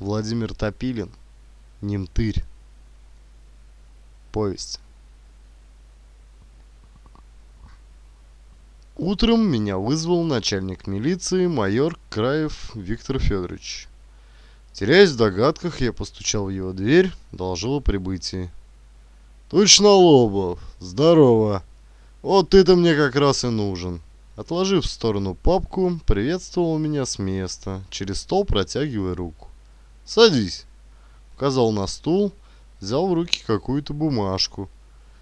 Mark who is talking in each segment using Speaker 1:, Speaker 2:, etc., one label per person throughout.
Speaker 1: Владимир Топилин. Немтырь. Повесть. Утром меня вызвал начальник милиции майор Краев Виктор Федорович. Теряясь в догадках, я постучал в его дверь, доложил о прибытии. «Тучнолобов! Здорово! Вот ты-то мне как раз и нужен!» Отложив в сторону папку, приветствовал меня с места, через стол протягивая руку. Садись!» Указал на стул, взял в руки какую-то бумажку.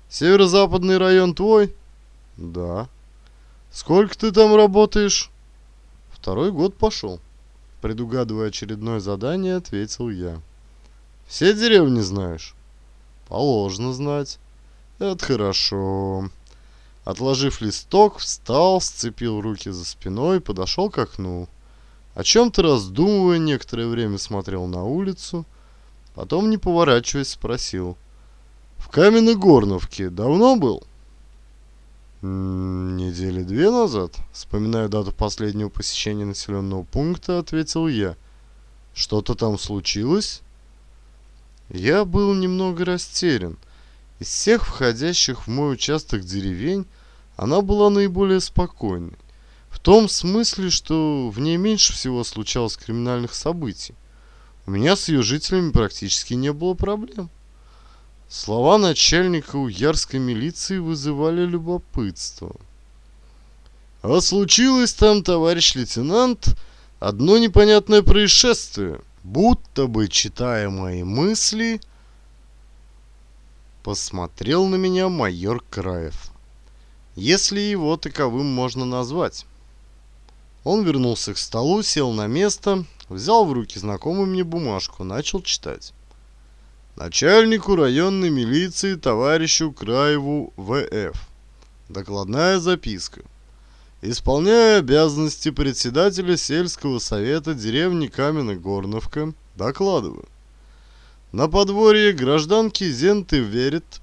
Speaker 1: «Северо-западный район твой?» «Да». «Сколько ты там работаешь?» «Второй год пошел». Предугадывая очередное задание, ответил я. «Все деревни знаешь?» «Положено знать». «Это хорошо». Отложив листок, встал, сцепил руки за спиной и подошел к окну. О чем-то раздумывая, некоторое время смотрел на улицу, потом, не поворачиваясь, спросил. «В Каменногорновке давно был?» «Недели две назад», вспоминая дату последнего посещения населенного пункта, ответил я. «Что-то там случилось?» Я был немного растерян. Из всех входящих в мой участок деревень она была наиболее спокойной. В том смысле, что в ней меньше всего случалось криминальных событий. У меня с ее жителями практически не было проблем. Слова начальника уярской милиции вызывали любопытство. А случилось там, товарищ лейтенант, одно непонятное происшествие. Будто бы, читая мои мысли, посмотрел на меня майор Краев. Если его таковым можно назвать. Он вернулся к столу, сел на место, взял в руки знакомую мне бумажку, начал читать. Начальнику районной милиции товарищу Краеву ВФ. Докладная записка. Исполняя обязанности председателя сельского совета деревни Каменогорновка, докладываю. На подворье гражданки Зенты верит,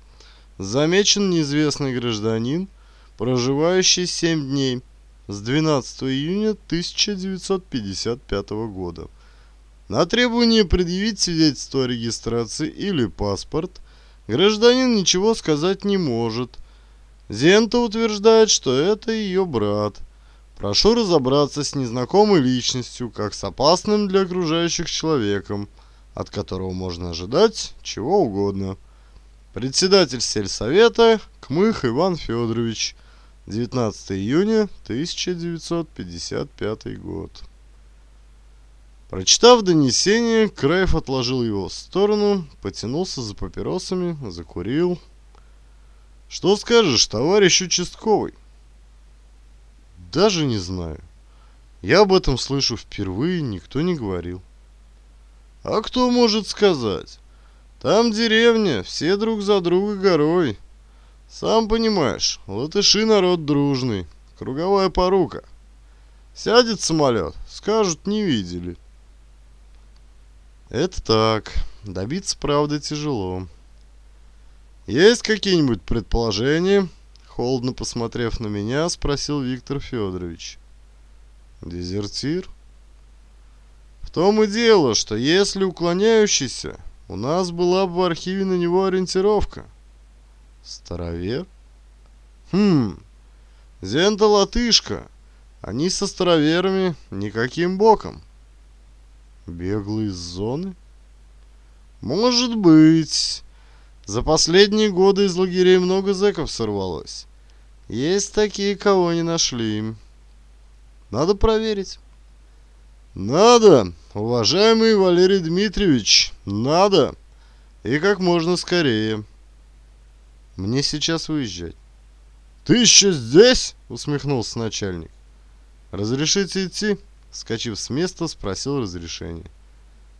Speaker 1: замечен неизвестный гражданин, проживающий 7 дней – с 12 июня 1955 года. На требование предъявить свидетельство о регистрации или паспорт гражданин ничего сказать не может. Зента утверждает, что это ее брат. Прошу разобраться с незнакомой личностью, как с опасным для окружающих человеком, от которого можно ожидать чего угодно. Председатель сельсовета Кмых Иван Федорович – 19 июня 1955 год. Прочитав донесение, Краев отложил его в сторону, потянулся за папиросами, закурил. «Что скажешь, товарищ участковый?» «Даже не знаю. Я об этом слышу впервые, никто не говорил». «А кто может сказать? Там деревня, все друг за друга горой. Сам понимаешь, латыши народ дружный, круговая порука. Сядет самолет, скажут, не видели. Это так, добиться правды тяжело. Есть какие-нибудь предположения? Холодно посмотрев на меня, спросил Виктор Федорович. Дезертир? В том и дело, что если уклоняющийся, у нас была бы в архиве на него ориентировка. Старовер? Хм, Зенда латышка. Они со староверами никаким боком. Беглые из зоны? Может быть. За последние годы из лагерей много зэков сорвалось. Есть такие, кого не нашли. Надо проверить. Надо, уважаемый Валерий Дмитриевич, надо. И как можно скорее. Мне сейчас уезжать. «Ты еще здесь?» — усмехнулся начальник. «Разрешите идти?» — вскочив с места, спросил разрешение.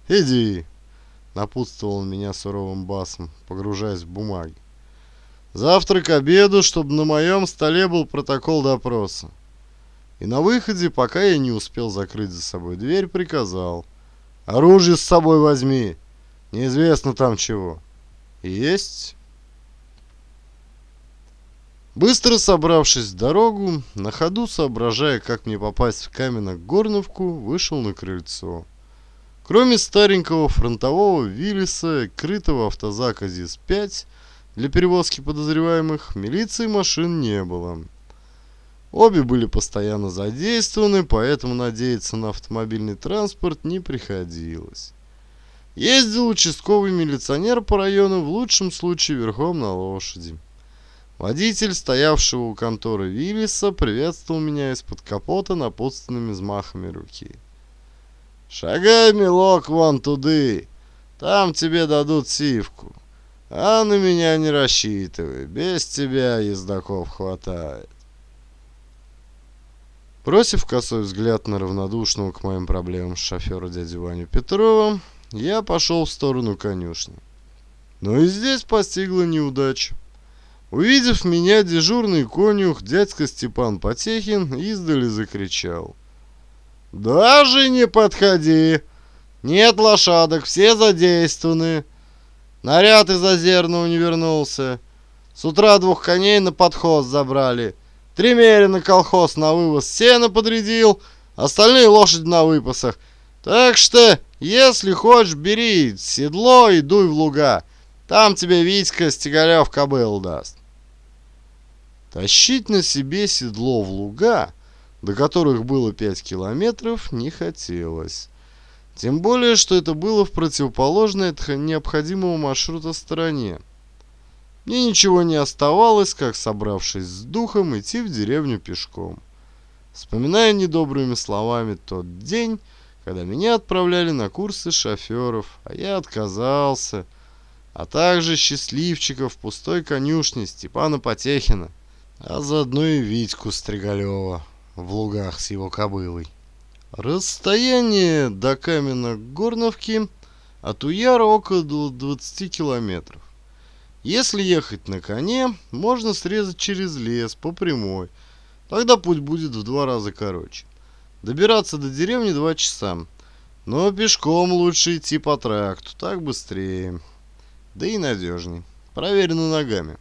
Speaker 1: «Иди!» — напутствовал он меня суровым басом, погружаясь в бумаги. «Завтра к обеду, чтобы на моем столе был протокол допроса». И на выходе, пока я не успел закрыть за собой дверь, приказал. «Оружие с собой возьми! Неизвестно там чего». «Есть!» Быстро собравшись в дорогу, на ходу соображая, как мне попасть в Каменок-Горновку, вышел на крыльцо. Кроме старенького фронтового Виллиса крытого автозака ЗИС-5 для перевозки подозреваемых, милиции машин не было. Обе были постоянно задействованы, поэтому надеяться на автомобильный транспорт не приходилось. Ездил участковый милиционер по району в лучшем случае верхом на лошади. Водитель, стоявшего у конторы Виллиса, приветствовал меня из-под капота напутственными взмахами руки. «Шагай, милок, вон туды! Там тебе дадут сивку. А на меня не рассчитывай, без тебя ездаков хватает». Бросив косой взгляд на равнодушного к моим проблемам шофера дядю Ваню Петрова, я пошел в сторону конюшни. Но и здесь постигла неудача. Увидев меня, дежурный конюх, дядька Степан Потехин, издали закричал. «Даже не подходи! Нет лошадок, все задействованы. Наряд из Озерного не вернулся. С утра двух коней на подхоз забрали. Три на колхоз на вывоз сена подрядил, остальные лошади на выпасах. Так что, если хочешь, бери седло и дуй в луга. Там тебе Витька Стегалев кобыл даст. Тащить на себе седло в луга, до которых было 5 километров, не хотелось. Тем более, что это было в противоположной от необходимого маршрута стороне. Мне ничего не оставалось, как, собравшись с духом, идти в деревню пешком. Вспоминая недобрыми словами тот день, когда меня отправляли на курсы шоферов, а я отказался, а также счастливчиков пустой конюшне Степана Потехина, а заодно и Витьку Стригалева в лугах с его кобылой. Расстояние до горновки от Уяра около 20 километров. Если ехать на коне, можно срезать через лес по прямой, тогда путь будет в два раза короче. Добираться до деревни два часа, но пешком лучше идти по тракту, так быстрее, да и надежней, проверено ногами.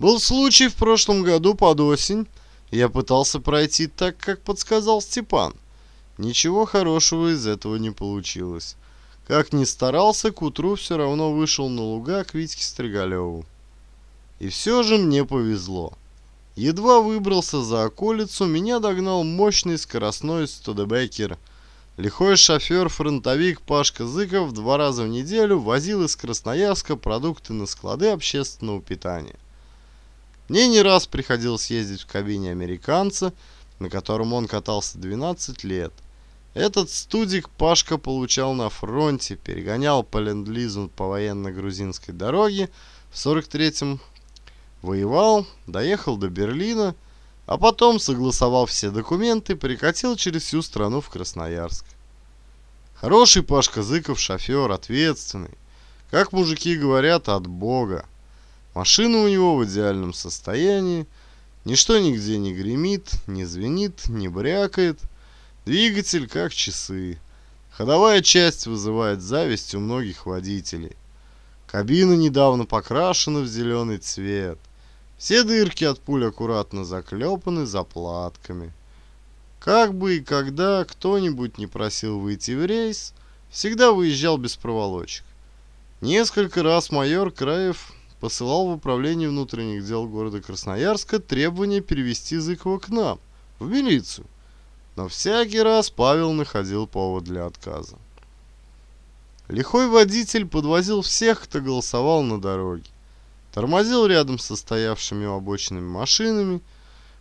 Speaker 1: Был случай в прошлом году под осень. Я пытался пройти так, как подсказал Степан. Ничего хорошего из этого не получилось. Как ни старался, к утру все равно вышел на луга к Витьке Стригалеву. И все же мне повезло. Едва выбрался за околицу, меня догнал мощный скоростной студебекер. Лихой шофер-фронтовик Пашка Зыков два раза в неделю возил из Красноярска продукты на склады общественного питания. Мне не раз приходилось ездить в кабине американца, на котором он катался 12 лет. Этот студик Пашка получал на фронте, перегонял по ленд по военно-грузинской дороге в 43-м, воевал, доехал до Берлина, а потом согласовал все документы, прикатил через всю страну в Красноярск. Хороший Пашка Зыков шофер, ответственный. Как мужики говорят, от бога. Машина у него в идеальном состоянии. Ничто нигде не гремит, не звенит, не брякает. Двигатель как часы. Ходовая часть вызывает зависть у многих водителей. Кабина недавно покрашена в зеленый цвет. Все дырки от пуль аккуратно заклепаны заплатками. Как бы и когда кто-нибудь не просил выйти в рейс, всегда выезжал без проволочек. Несколько раз майор Краев посылал в управление внутренних дел города Красноярска требование перевести Зыкова к нам, в милицию. Но всякий раз Павел находил повод для отказа. Лихой водитель подвозил всех, кто голосовал на дороге. Тормозил рядом со стоявшими у машинами,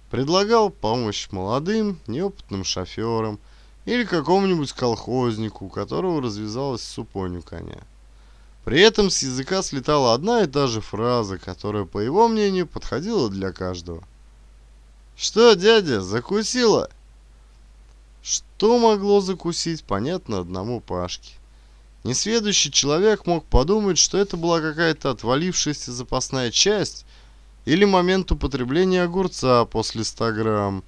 Speaker 1: предлагал помощь молодым, неопытным шоферам или какому-нибудь колхознику, у которого развязалась супонь у коня. При этом с языка слетала одна и та же фраза, которая, по его мнению, подходила для каждого. «Что, дядя, закусила?» Что могло закусить, понятно одному Пашке. Несведущий человек мог подумать, что это была какая-то отвалившаяся запасная часть или момент употребления огурца после 100 грамм.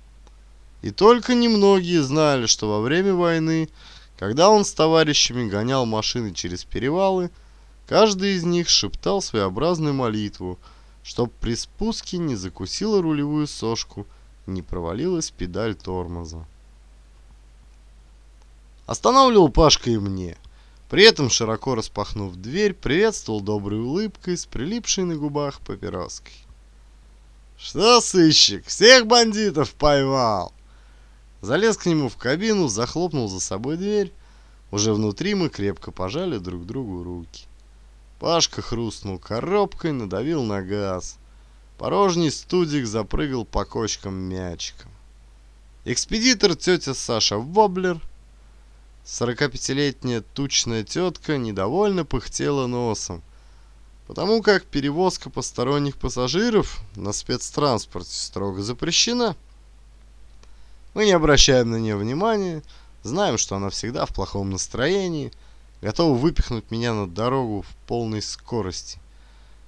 Speaker 1: И только немногие знали, что во время войны, когда он с товарищами гонял машины через перевалы, Каждый из них шептал своеобразную молитву, чтоб при спуске не закусила рулевую сошку, не провалилась педаль тормоза. Останавливал Пашка и мне. При этом, широко распахнув дверь, приветствовал доброй улыбкой с прилипшей на губах папироской. «Что, сыщик, всех бандитов поймал!» Залез к нему в кабину, захлопнул за собой дверь. Уже внутри мы крепко пожали друг другу руки. Пашка хрустнул коробкой, надавил на газ. Порожний студик запрыгал по кочкам мячиком. Экспедитор тетя Саша Воблер, 45-летняя тучная тетка, недовольно пыхтела носом, потому как перевозка посторонних пассажиров на спецтранспорте строго запрещена. Мы не обращаем на нее внимания, знаем, что она всегда в плохом настроении – готова выпихнуть меня на дорогу в полной скорости,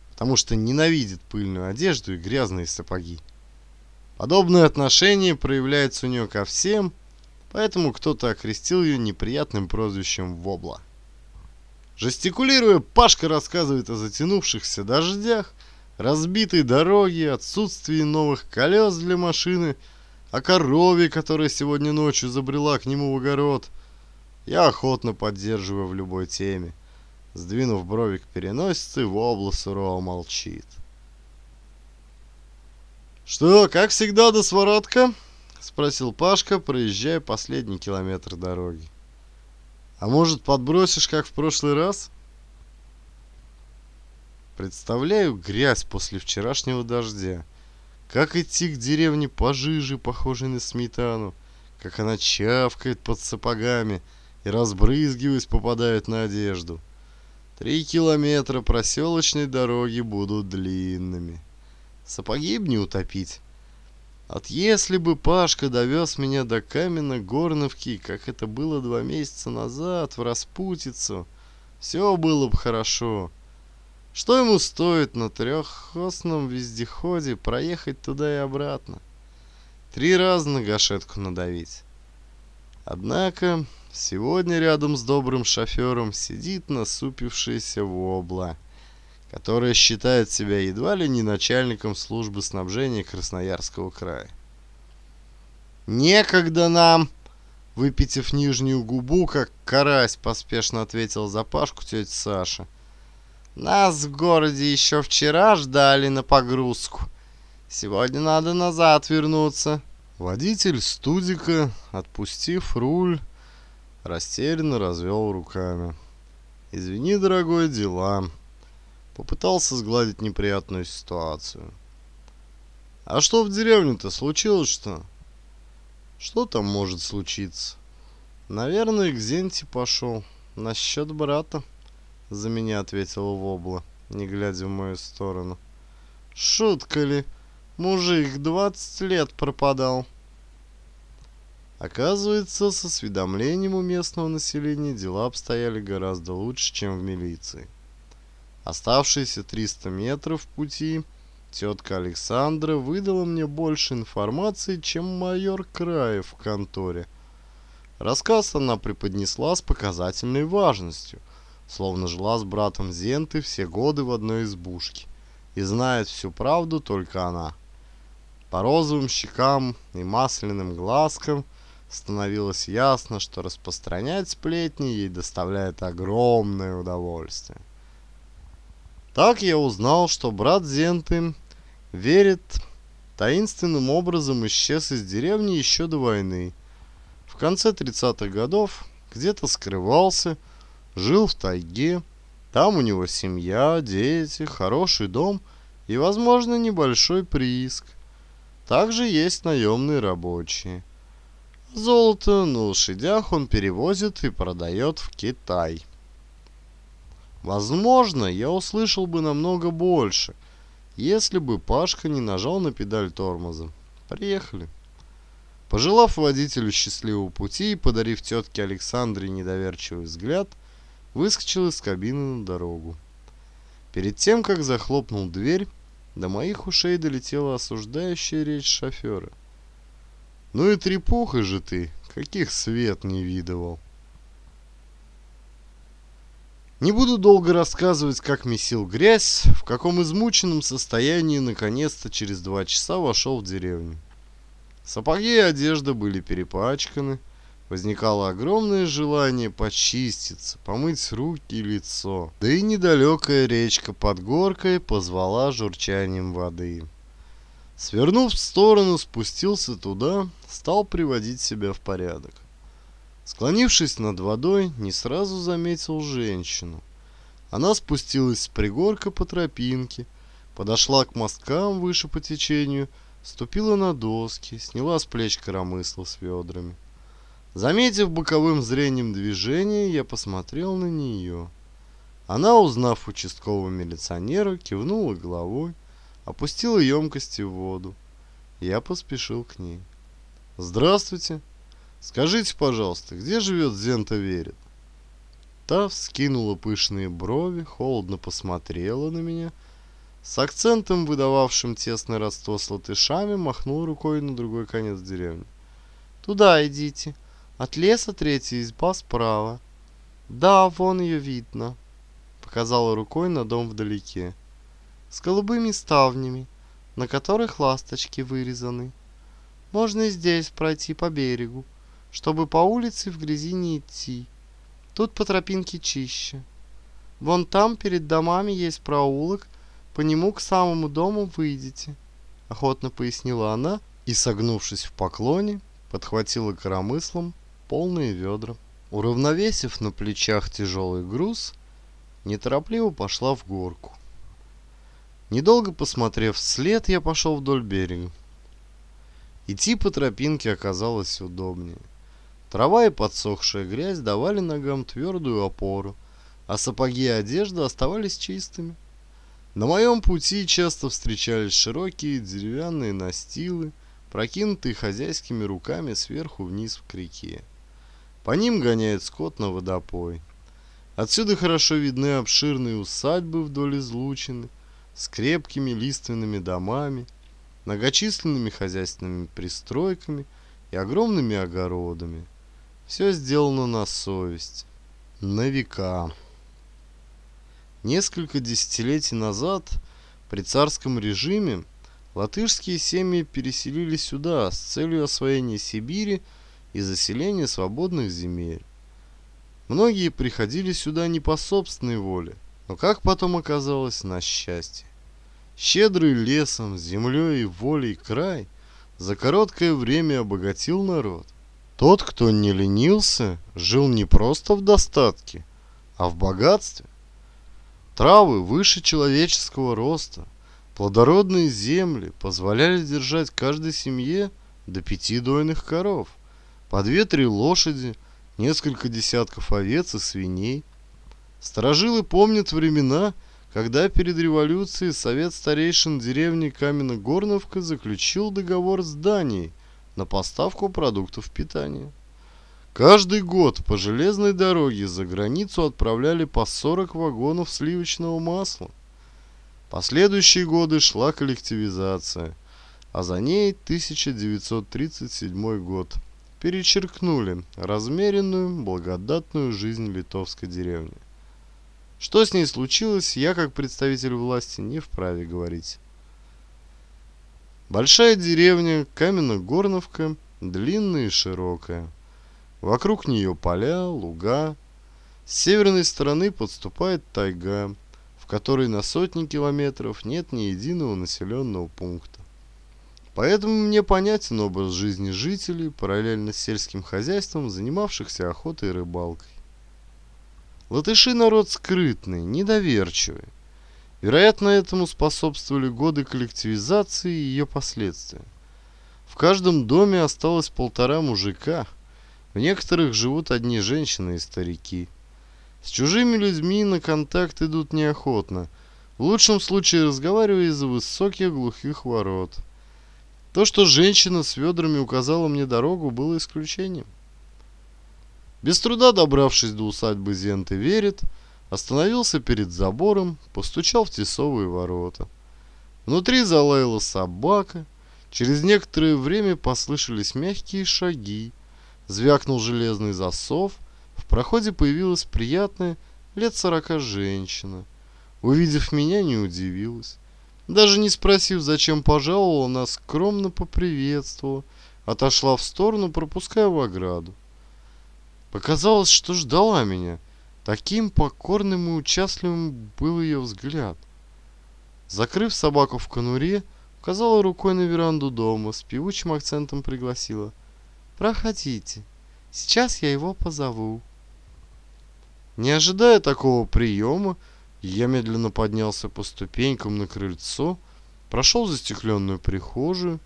Speaker 1: потому что ненавидит пыльную одежду и грязные сапоги. Подобное отношение проявляется у нее ко всем, поэтому кто-то окрестил ее неприятным прозвищем Вобла. Жестикулируя, Пашка рассказывает о затянувшихся дождях, разбитой дороге, отсутствии новых колес для машины, о корове, которая сегодня ночью забрела к нему в огород – я охотно поддерживаю в любой теме. Сдвинув брови бровик переносицы, Вобла сурово молчит. «Что, как всегда, до своротка?» — спросил Пашка, проезжая последний километр дороги. «А может, подбросишь, как в прошлый раз?» Представляю грязь после вчерашнего дождя. Как идти к деревне пожиже, похожей на сметану. Как она чавкает под сапогами — и разбрызгиваясь попадают на одежду. Три километра проселочной дороги будут длинными. Сапоги б не утопить. От если бы Пашка довез меня до Каменно-Горновки, как это было два месяца назад, в Распутицу, все было бы хорошо. Что ему стоит на трехосном вездеходе проехать туда и обратно? Три раза на гашетку надавить. Однако Сегодня рядом с добрым шофером сидит насупившаяся вобла, которая считает себя едва ли не начальником службы снабжения Красноярского края. «Некогда нам!» Выпитив нижнюю губу, как карась, поспешно ответил за Пашку тетя Саша. «Нас в городе еще вчера ждали на погрузку. Сегодня надо назад вернуться». Водитель студика, отпустив руль, растерянно развел руками. «Извини, дорогой, дела». Попытался сгладить неприятную ситуацию. «А что в деревне-то? случилось что? «Что там может случиться?» «Наверное, к Зенте пошел. Насчет брата», — за меня ответила Вобла, не глядя в мою сторону. «Шутка ли? Мужик двадцать лет пропадал». Оказывается, с осведомлением у местного населения дела обстояли гораздо лучше, чем в милиции. Оставшиеся 300 метров пути тетка Александра выдала мне больше информации, чем майор Краев в конторе. Рассказ она преподнесла с показательной важностью, словно жила с братом Зенты все годы в одной избушке, и знает всю правду только она. По розовым щекам и масляным глазкам – становилось ясно, что распространять сплетни ей доставляет огромное удовольствие. Так я узнал, что брат Зенты верит таинственным образом исчез из деревни еще до войны. В конце 30-х годов где-то скрывался, жил в тайге. Там у него семья, дети, хороший дом и, возможно, небольшой прииск. Также есть наемные рабочие. Золото на лошадях он перевозит и продает в Китай. Возможно, я услышал бы намного больше, если бы Пашка не нажал на педаль тормоза. Приехали. Пожелав водителю счастливого пути и подарив тетке Александре недоверчивый взгляд, выскочил из кабины на дорогу. Перед тем, как захлопнул дверь, до моих ушей долетела осуждающая речь шофера. Ну и трепуха же ты, каких свет не видывал. Не буду долго рассказывать, как месил грязь, в каком измученном состоянии наконец-то через два часа вошел в деревню. Сапоги и одежда были перепачканы, возникало огромное желание почиститься, помыть руки и лицо. Да и недалекая речка под горкой позвала журчанием воды. Свернув в сторону, спустился туда, стал приводить себя в порядок. Склонившись над водой, не сразу заметил женщину. Она спустилась с пригорка по тропинке, подошла к мосткам выше по течению, ступила на доски, сняла с плеч коромысла с ведрами. Заметив боковым зрением движение, я посмотрел на нее. Она, узнав участкового милиционера, кивнула головой, опустила емкости в воду. Я поспешил к ней. «Здравствуйте! Скажите, пожалуйста, где живет Зента Верит?» Та вскинула пышные брови, холодно посмотрела на меня. С акцентом, выдававшим тесное родство с латышами, махнул рукой на другой конец деревни. «Туда идите. От леса третья изба справа. Да, вон ее видно», — показала рукой на дом вдалеке с голубыми ставнями, на которых ласточки вырезаны. Можно здесь пройти по берегу, чтобы по улице в грязи не идти. Тут по тропинке чище. Вон там перед домами есть проулок, по нему к самому дому выйдете. Охотно пояснила она и, согнувшись в поклоне, подхватила коромыслом полные ведра. Уравновесив на плечах тяжелый груз, неторопливо пошла в горку. Недолго посмотрев вслед, я пошел вдоль берега. Идти по тропинке оказалось удобнее. Трава и подсохшая грязь давали ногам твердую опору, а сапоги и одежда оставались чистыми. На моем пути часто встречались широкие деревянные настилы, прокинутые хозяйскими руками сверху вниз в реке. По ним гоняет скот на водопой. Отсюда хорошо видны обширные усадьбы вдоль излучины, с крепкими лиственными домами, многочисленными хозяйственными пристройками и огромными огородами. Все сделано на совесть, на века. Несколько десятилетий назад при царском режиме латышские семьи переселились сюда с целью освоения Сибири и заселения свободных земель. Многие приходили сюда не по собственной воле, но, как потом оказалось, на счастье. Щедрый лесом, землей и волей край за короткое время обогатил народ. Тот, кто не ленился, жил не просто в достатке, а в богатстве. Травы выше человеческого роста, плодородные земли позволяли держать каждой семье до пяти дойных коров, по две-три лошади, несколько десятков овец и свиней. Сторожилы помнят времена, когда когда перед революцией совет старейшин деревни Каменогорновка заключил договор с Данией на поставку продуктов питания. Каждый год по железной дороге за границу отправляли по 40 вагонов сливочного масла. Последующие годы шла коллективизация, а за ней 1937 год. Перечеркнули размеренную, благодатную жизнь литовской деревни. Что с ней случилось, я как представитель власти не вправе говорить. Большая деревня, каменно-горновка, длинная и широкая. Вокруг нее поля, луга. С северной стороны подступает тайга, в которой на сотни километров нет ни единого населенного пункта. Поэтому мне понятен образ жизни жителей, параллельно с сельским хозяйством, занимавшихся охотой и рыбалкой. Латыши народ скрытный, недоверчивый. Вероятно, этому способствовали годы коллективизации и ее последствия. В каждом доме осталось полтора мужика, в некоторых живут одни женщины и старики. С чужими людьми на контакт идут неохотно, в лучшем случае разговаривая из-за высоких глухих ворот. То, что женщина с ведрами указала мне дорогу, было исключением. Без труда добравшись до усадьбы Зенты Верит, остановился перед забором, постучал в тесовые ворота. Внутри залаяла собака, через некоторое время послышались мягкие шаги, звякнул железный засов, в проходе появилась приятная лет сорока женщина. Увидев меня, не удивилась. Даже не спросив, зачем пожаловала, она скромно поприветствовала, отошла в сторону, пропуская в ограду. Показалось, что ждала меня. Таким покорным и участливым был ее взгляд. Закрыв собаку в конуре, указала рукой на веранду дома, с певучим акцентом пригласила. «Проходите, сейчас я его позову». Не ожидая такого приема, я медленно поднялся по ступенькам на крыльцо, прошел застекленную прихожую,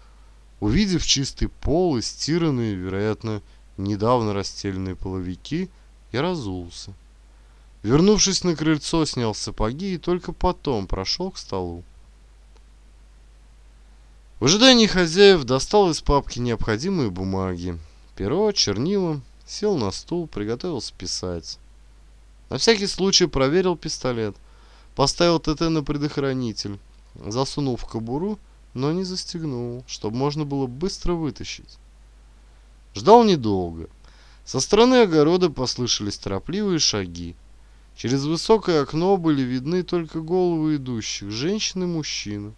Speaker 1: увидев чистый пол и стиранные, вероятно, недавно расстеленные половики и разулся. Вернувшись на крыльцо, снял сапоги и только потом прошел к столу. В ожидании хозяев достал из папки необходимые бумаги, перо, чернила, сел на стул, приготовился писать. На всякий случай проверил пистолет, поставил ТТ на предохранитель, засунул в кобуру, но не застегнул, чтобы можно было быстро вытащить. Ждал недолго. Со стороны огорода послышались торопливые шаги. Через высокое окно были видны только головы идущих, женщин и мужчин.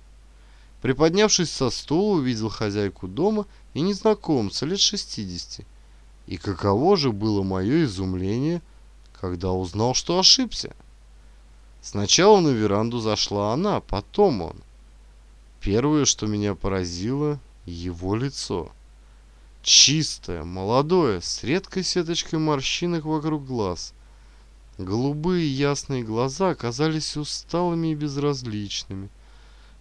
Speaker 1: Приподнявшись со стула, увидел хозяйку дома и незнакомца лет 60. И каково же было мое изумление, когда узнал, что ошибся. Сначала на веранду зашла она, потом он. Первое, что меня поразило, его лицо. Чистое, молодое, с редкой сеточкой морщинок вокруг глаз. Голубые ясные глаза казались усталыми и безразличными.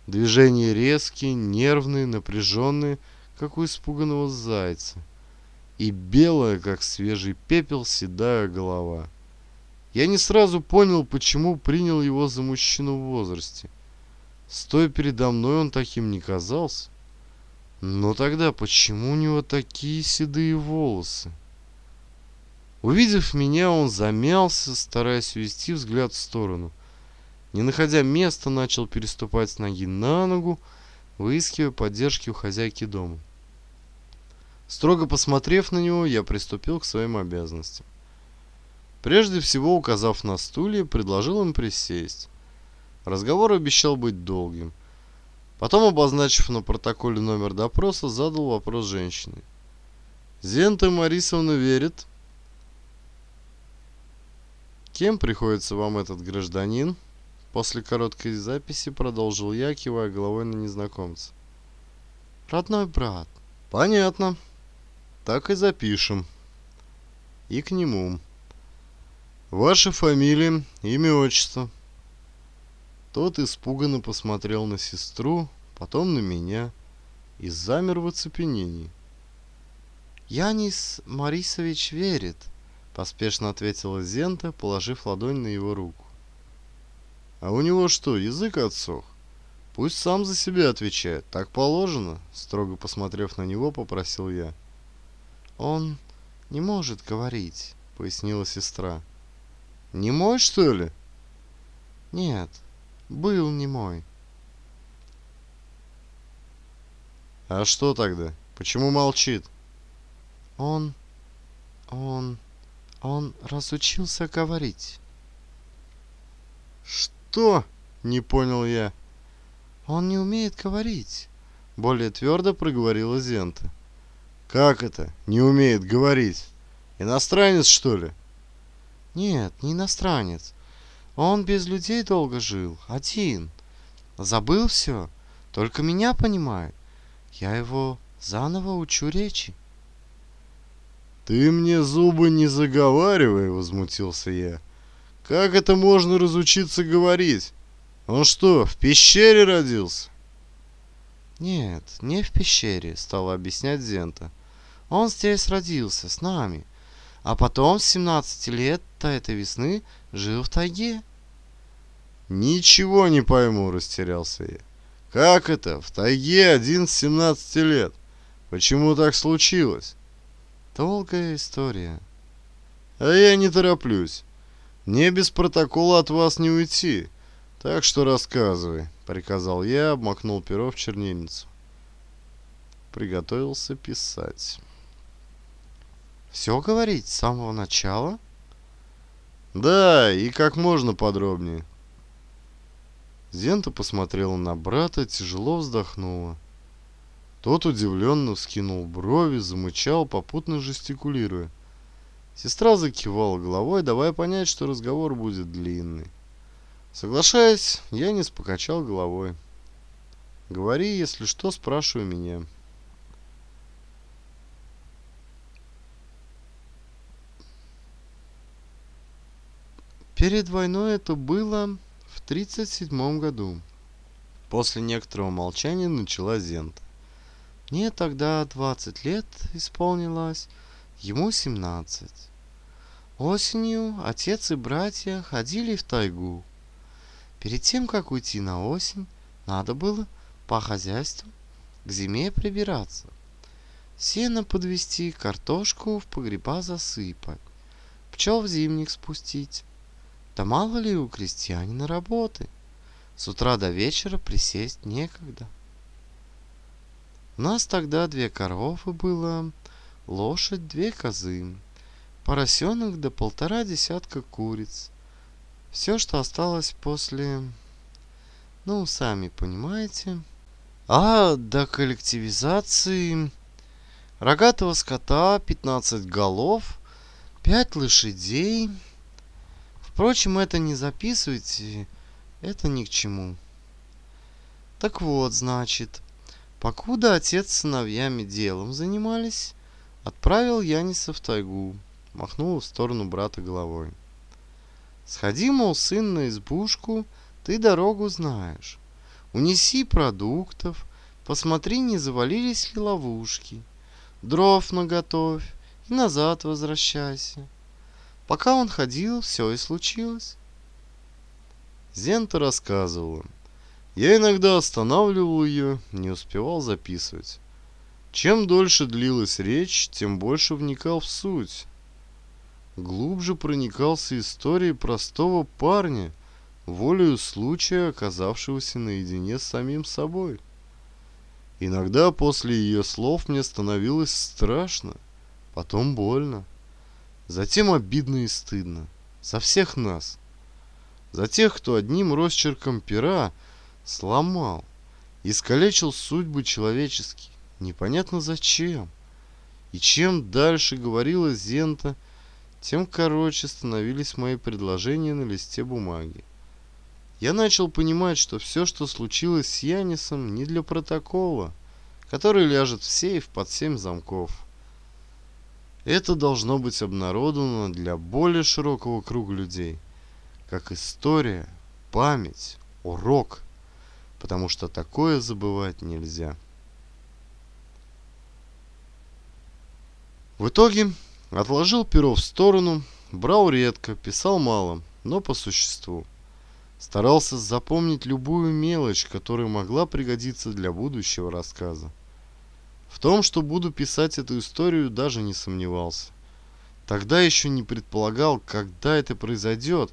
Speaker 1: Движения резкие, нервные, напряженные, как у испуганного зайца. И белая, как свежий пепел, седая голова. Я не сразу понял, почему принял его за мужчину в возрасте. Стоя передо мной, он таким не казался. Но ну тогда почему у него такие седые волосы? Увидев меня, он замялся, стараясь увести взгляд в сторону. Не находя места, начал переступать с ноги на ногу, выискивая поддержки у хозяйки дома. Строго посмотрев на него, я приступил к своим обязанностям. Прежде всего, указав на стулья, предложил им присесть. Разговор обещал быть долгим. Потом, обозначив на протоколе номер допроса, задал вопрос женщины. «Зента Марисовна верит?» «Кем приходится вам этот гражданин?» После короткой записи продолжил я, кивая головой на незнакомца. «Родной брат». «Понятно. Так и запишем». «И к нему». «Ваша фамилия, имя, отчество». Тот испуганно посмотрел на сестру, потом на меня и замер в оцепенении. «Янис Марисович верит», — поспешно ответила Зента, положив ладонь на его руку. «А у него что, язык отсох? Пусть сам за себя отвечает, так положено», — строго посмотрев на него, попросил я. «Он не может говорить», — пояснила сестра. «Не мой, что ли?» «Нет, был не мой. А что тогда? Почему молчит? Он... он... он разучился говорить. Что? Не понял я. Он не умеет говорить. Более твердо проговорила Зента. Как это? Не умеет говорить? Иностранец, что ли? Нет, не иностранец. Он без людей долго жил, один. Забыл все, только меня понимает. Я его заново учу речи. «Ты мне зубы не заговаривай!» — возмутился я. «Как это можно разучиться говорить? Он что, в пещере родился?» «Нет, не в пещере», — стала объяснять Зента. «Он здесь родился, с нами. А потом с 17 лет до этой весны жил в тайге. Ничего не пойму, растерялся я. Как это? В тайге один с 17 лет. Почему так случилось? Долгая история. А я не тороплюсь. Мне без протокола от вас не уйти. Так что рассказывай, приказал я, обмакнул перо в чернильницу. Приготовился писать. Все говорить с самого начала? Да, и как можно подробнее. Зента посмотрела на брата, тяжело вздохнула. Тот удивленно вскинул брови, замычал, попутно жестикулируя. Сестра закивала головой, давая понять, что разговор будет длинный. Соглашаясь, я не спокачал головой. «Говори, если что, спрашивай меня». Перед войной это было в 1937 году. После некоторого молчания начала Зента. Мне тогда 20 лет исполнилось, ему 17. Осенью отец и братья ходили в тайгу. Перед тем, как уйти на осень, надо было по хозяйству к зиме прибираться. Сено подвести, картошку в погреба засыпать, пчел в зимник спустить, да мало ли у крестьянина работы. С утра до вечера присесть некогда. У нас тогда две коровы было, лошадь, две козы, поросенок до да полтора десятка куриц. Все, что осталось после... Ну, сами понимаете. А до коллективизации рогатого скота 15 голов, 5 лошадей... Впрочем, это не записывайте, это ни к чему. Так вот, значит, покуда отец с сыновьями делом занимались, отправил Яниса в тайгу, махнул в сторону брата головой. Сходи, мол, сын, на избушку, ты дорогу знаешь. Унеси продуктов, посмотри, не завалились ли ловушки. Дров наготовь и назад возвращайся. Пока он ходил, все и случилось. Зента рассказывала. Я иногда останавливал ее, не успевал записывать. Чем дольше длилась речь, тем больше вникал в суть. Глубже проникался историей простого парня, волею случая оказавшегося наедине с самим собой. Иногда после ее слов мне становилось страшно, потом больно. Затем обидно и стыдно. За всех нас. За тех, кто одним росчерком пера сломал, и искалечил судьбы человеческие. Непонятно зачем. И чем дальше говорила Зента, тем короче становились мои предложения на листе бумаги. Я начал понимать, что все, что случилось с Янисом, не для протокола, который ляжет в сейф под семь замков. Это должно быть обнародовано для более широкого круга людей, как история, память, урок, потому что такое забывать нельзя. В итоге отложил перо в сторону, брал редко, писал мало, но по существу. Старался запомнить любую мелочь, которая могла пригодиться для будущего рассказа том, что буду писать эту историю, даже не сомневался. Тогда еще не предполагал, когда это произойдет.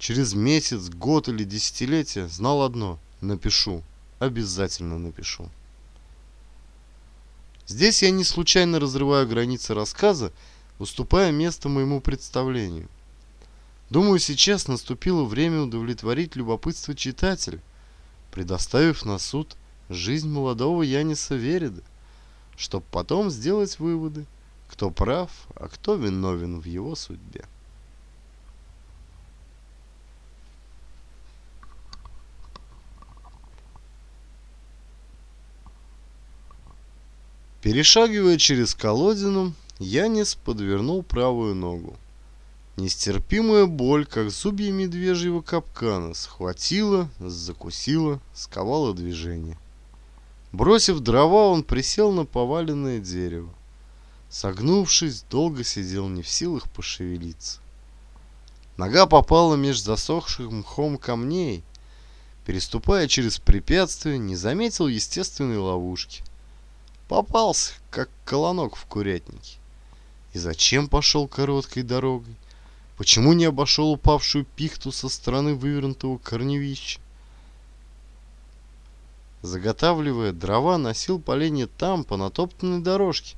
Speaker 1: Через месяц, год или десятилетие знал одно – напишу. Обязательно напишу. Здесь я не случайно разрываю границы рассказа, уступая место моему представлению. Думаю, сейчас наступило время удовлетворить любопытство читателя, предоставив на суд жизнь молодого Яниса Вереда, чтобы потом сделать выводы, кто прав, а кто виновен в его судьбе. Перешагивая через колодину, Янис подвернул правую ногу. Нестерпимая боль, как зубья медвежьего капкана, схватила, закусила, сковала движение. Бросив дрова, он присел на поваленное дерево. Согнувшись, долго сидел не в силах пошевелиться. Нога попала меж засохших мхом камней. Переступая через препятствие, не заметил естественной ловушки. Попался, как колонок в курятнике. И зачем пошел короткой дорогой? Почему не обошел упавшую пихту со стороны вывернутого корневища? Заготавливая дрова, носил поленья там, по натоптанной дорожке,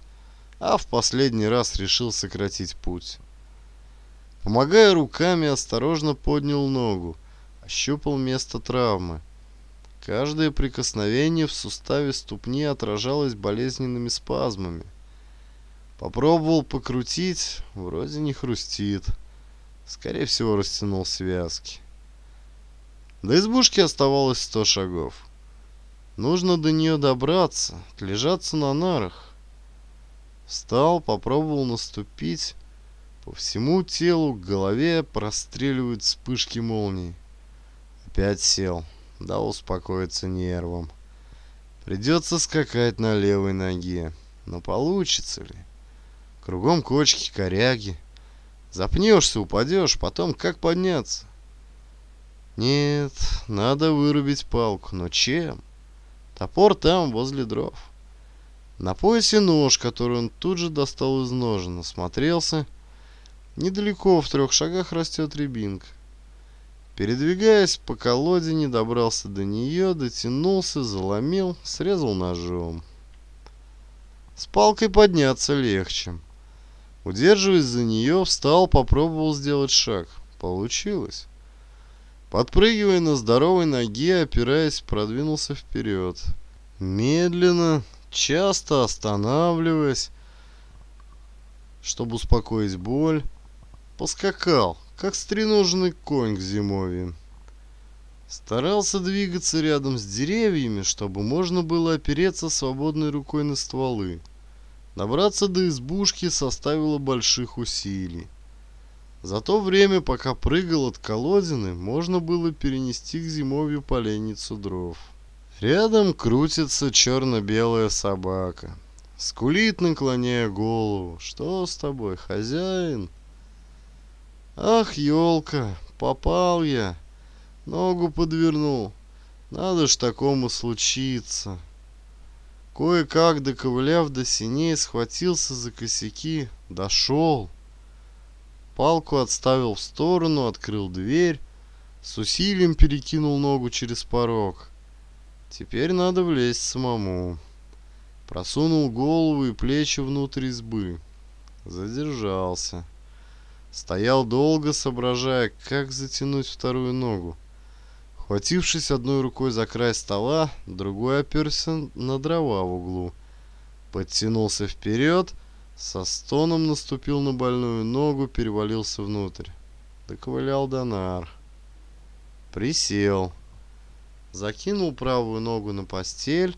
Speaker 1: а в последний раз решил сократить путь. Помогая руками, осторожно поднял ногу, ощупал место травмы. Каждое прикосновение в суставе ступни отражалось болезненными спазмами. Попробовал покрутить, вроде не хрустит. Скорее всего, растянул связки. До избушки оставалось сто шагов. Нужно до нее добраться, лежаться на нарах. Встал, попробовал наступить. По всему телу, к голове простреливают вспышки молний. Опять сел. Да успокоиться нервом. Придется скакать на левой ноге. Но получится ли? Кругом кочки, коряги. Запнешься, упадешь, потом как подняться? Нет, надо вырубить палку. Но чем? Топор там, возле дров. На поясе нож, который он тут же достал из ножен, осмотрелся. Недалеко, в трех шагах, растет рябинка. Передвигаясь по колоде, не добрался до нее, дотянулся, заломил, срезал ножом. С палкой подняться легче. Удерживаясь за нее, встал, попробовал сделать шаг. Получилось. Подпрыгивая на здоровой ноге, опираясь, продвинулся вперед. Медленно, часто останавливаясь, чтобы успокоить боль, поскакал, как стреноженный конь к зимовью. Старался двигаться рядом с деревьями, чтобы можно было опереться свободной рукой на стволы. Добраться до избушки составило больших усилий. За то время, пока прыгал от колодины, можно было перенести к зимовью поленницу дров. Рядом крутится черно-белая собака. Скулит, наклоняя голову. «Что с тобой, хозяин?» «Ах, елка, попал я. Ногу подвернул. Надо ж такому случиться». Кое-как, доковыляв до синей, схватился за косяки. Дошел. Палку отставил в сторону, открыл дверь, с усилием перекинул ногу через порог. Теперь надо влезть самому. Просунул голову и плечи внутрь избы. Задержался. Стоял долго, соображая, как затянуть вторую ногу. Хватившись одной рукой за край стола, другой оперся на дрова в углу. Подтянулся вперед и со стоном наступил на больную ногу, перевалился внутрь. Доковылял Донар. Присел. Закинул правую ногу на постель.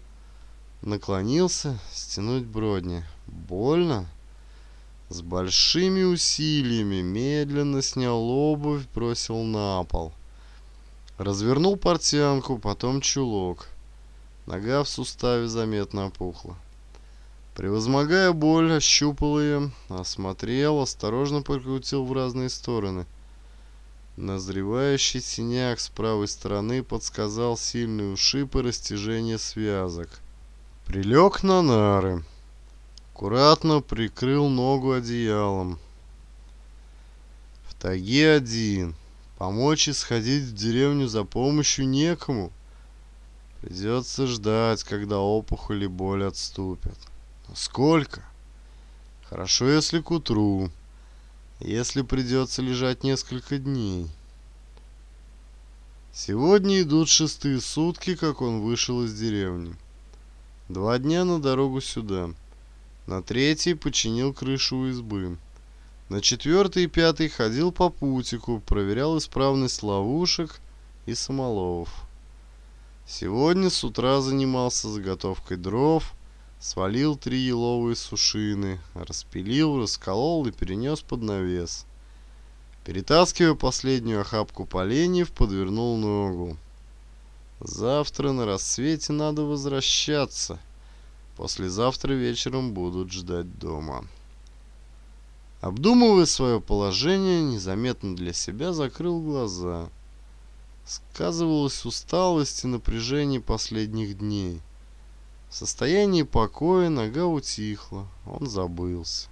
Speaker 1: Наклонился стянуть бродни. Больно? С большими усилиями медленно снял обувь, бросил на пол. Развернул портянку, потом чулок. Нога в суставе заметно опухла. Превозмогая боль, ощупал ее, осмотрел, осторожно прокрутил в разные стороны. Назревающий синяк с правой стороны подсказал сильный ушиб и растяжение связок. Прилег на нары. Аккуратно прикрыл ногу одеялом. В таге один. Помочь и сходить в деревню за помощью некому. Придется ждать, когда опухоль и боль отступят. Сколько? Хорошо, если к утру. Если придется лежать несколько дней. Сегодня идут шестые сутки, как он вышел из деревни. Два дня на дорогу сюда. На третий починил крышу у избы. На четвертый и пятый ходил по путику, проверял исправность ловушек и самоловов. Сегодня с утра занимался заготовкой дров, Свалил три еловые сушины, распилил, расколол и перенес под навес. Перетаскивая последнюю охапку поленьев, подвернул ногу. Завтра на рассвете надо возвращаться. Послезавтра вечером будут ждать дома. Обдумывая свое положение, незаметно для себя закрыл глаза. Сказывалась усталость и напряжение последних дней – в состоянии покоя нога утихла, он забылся.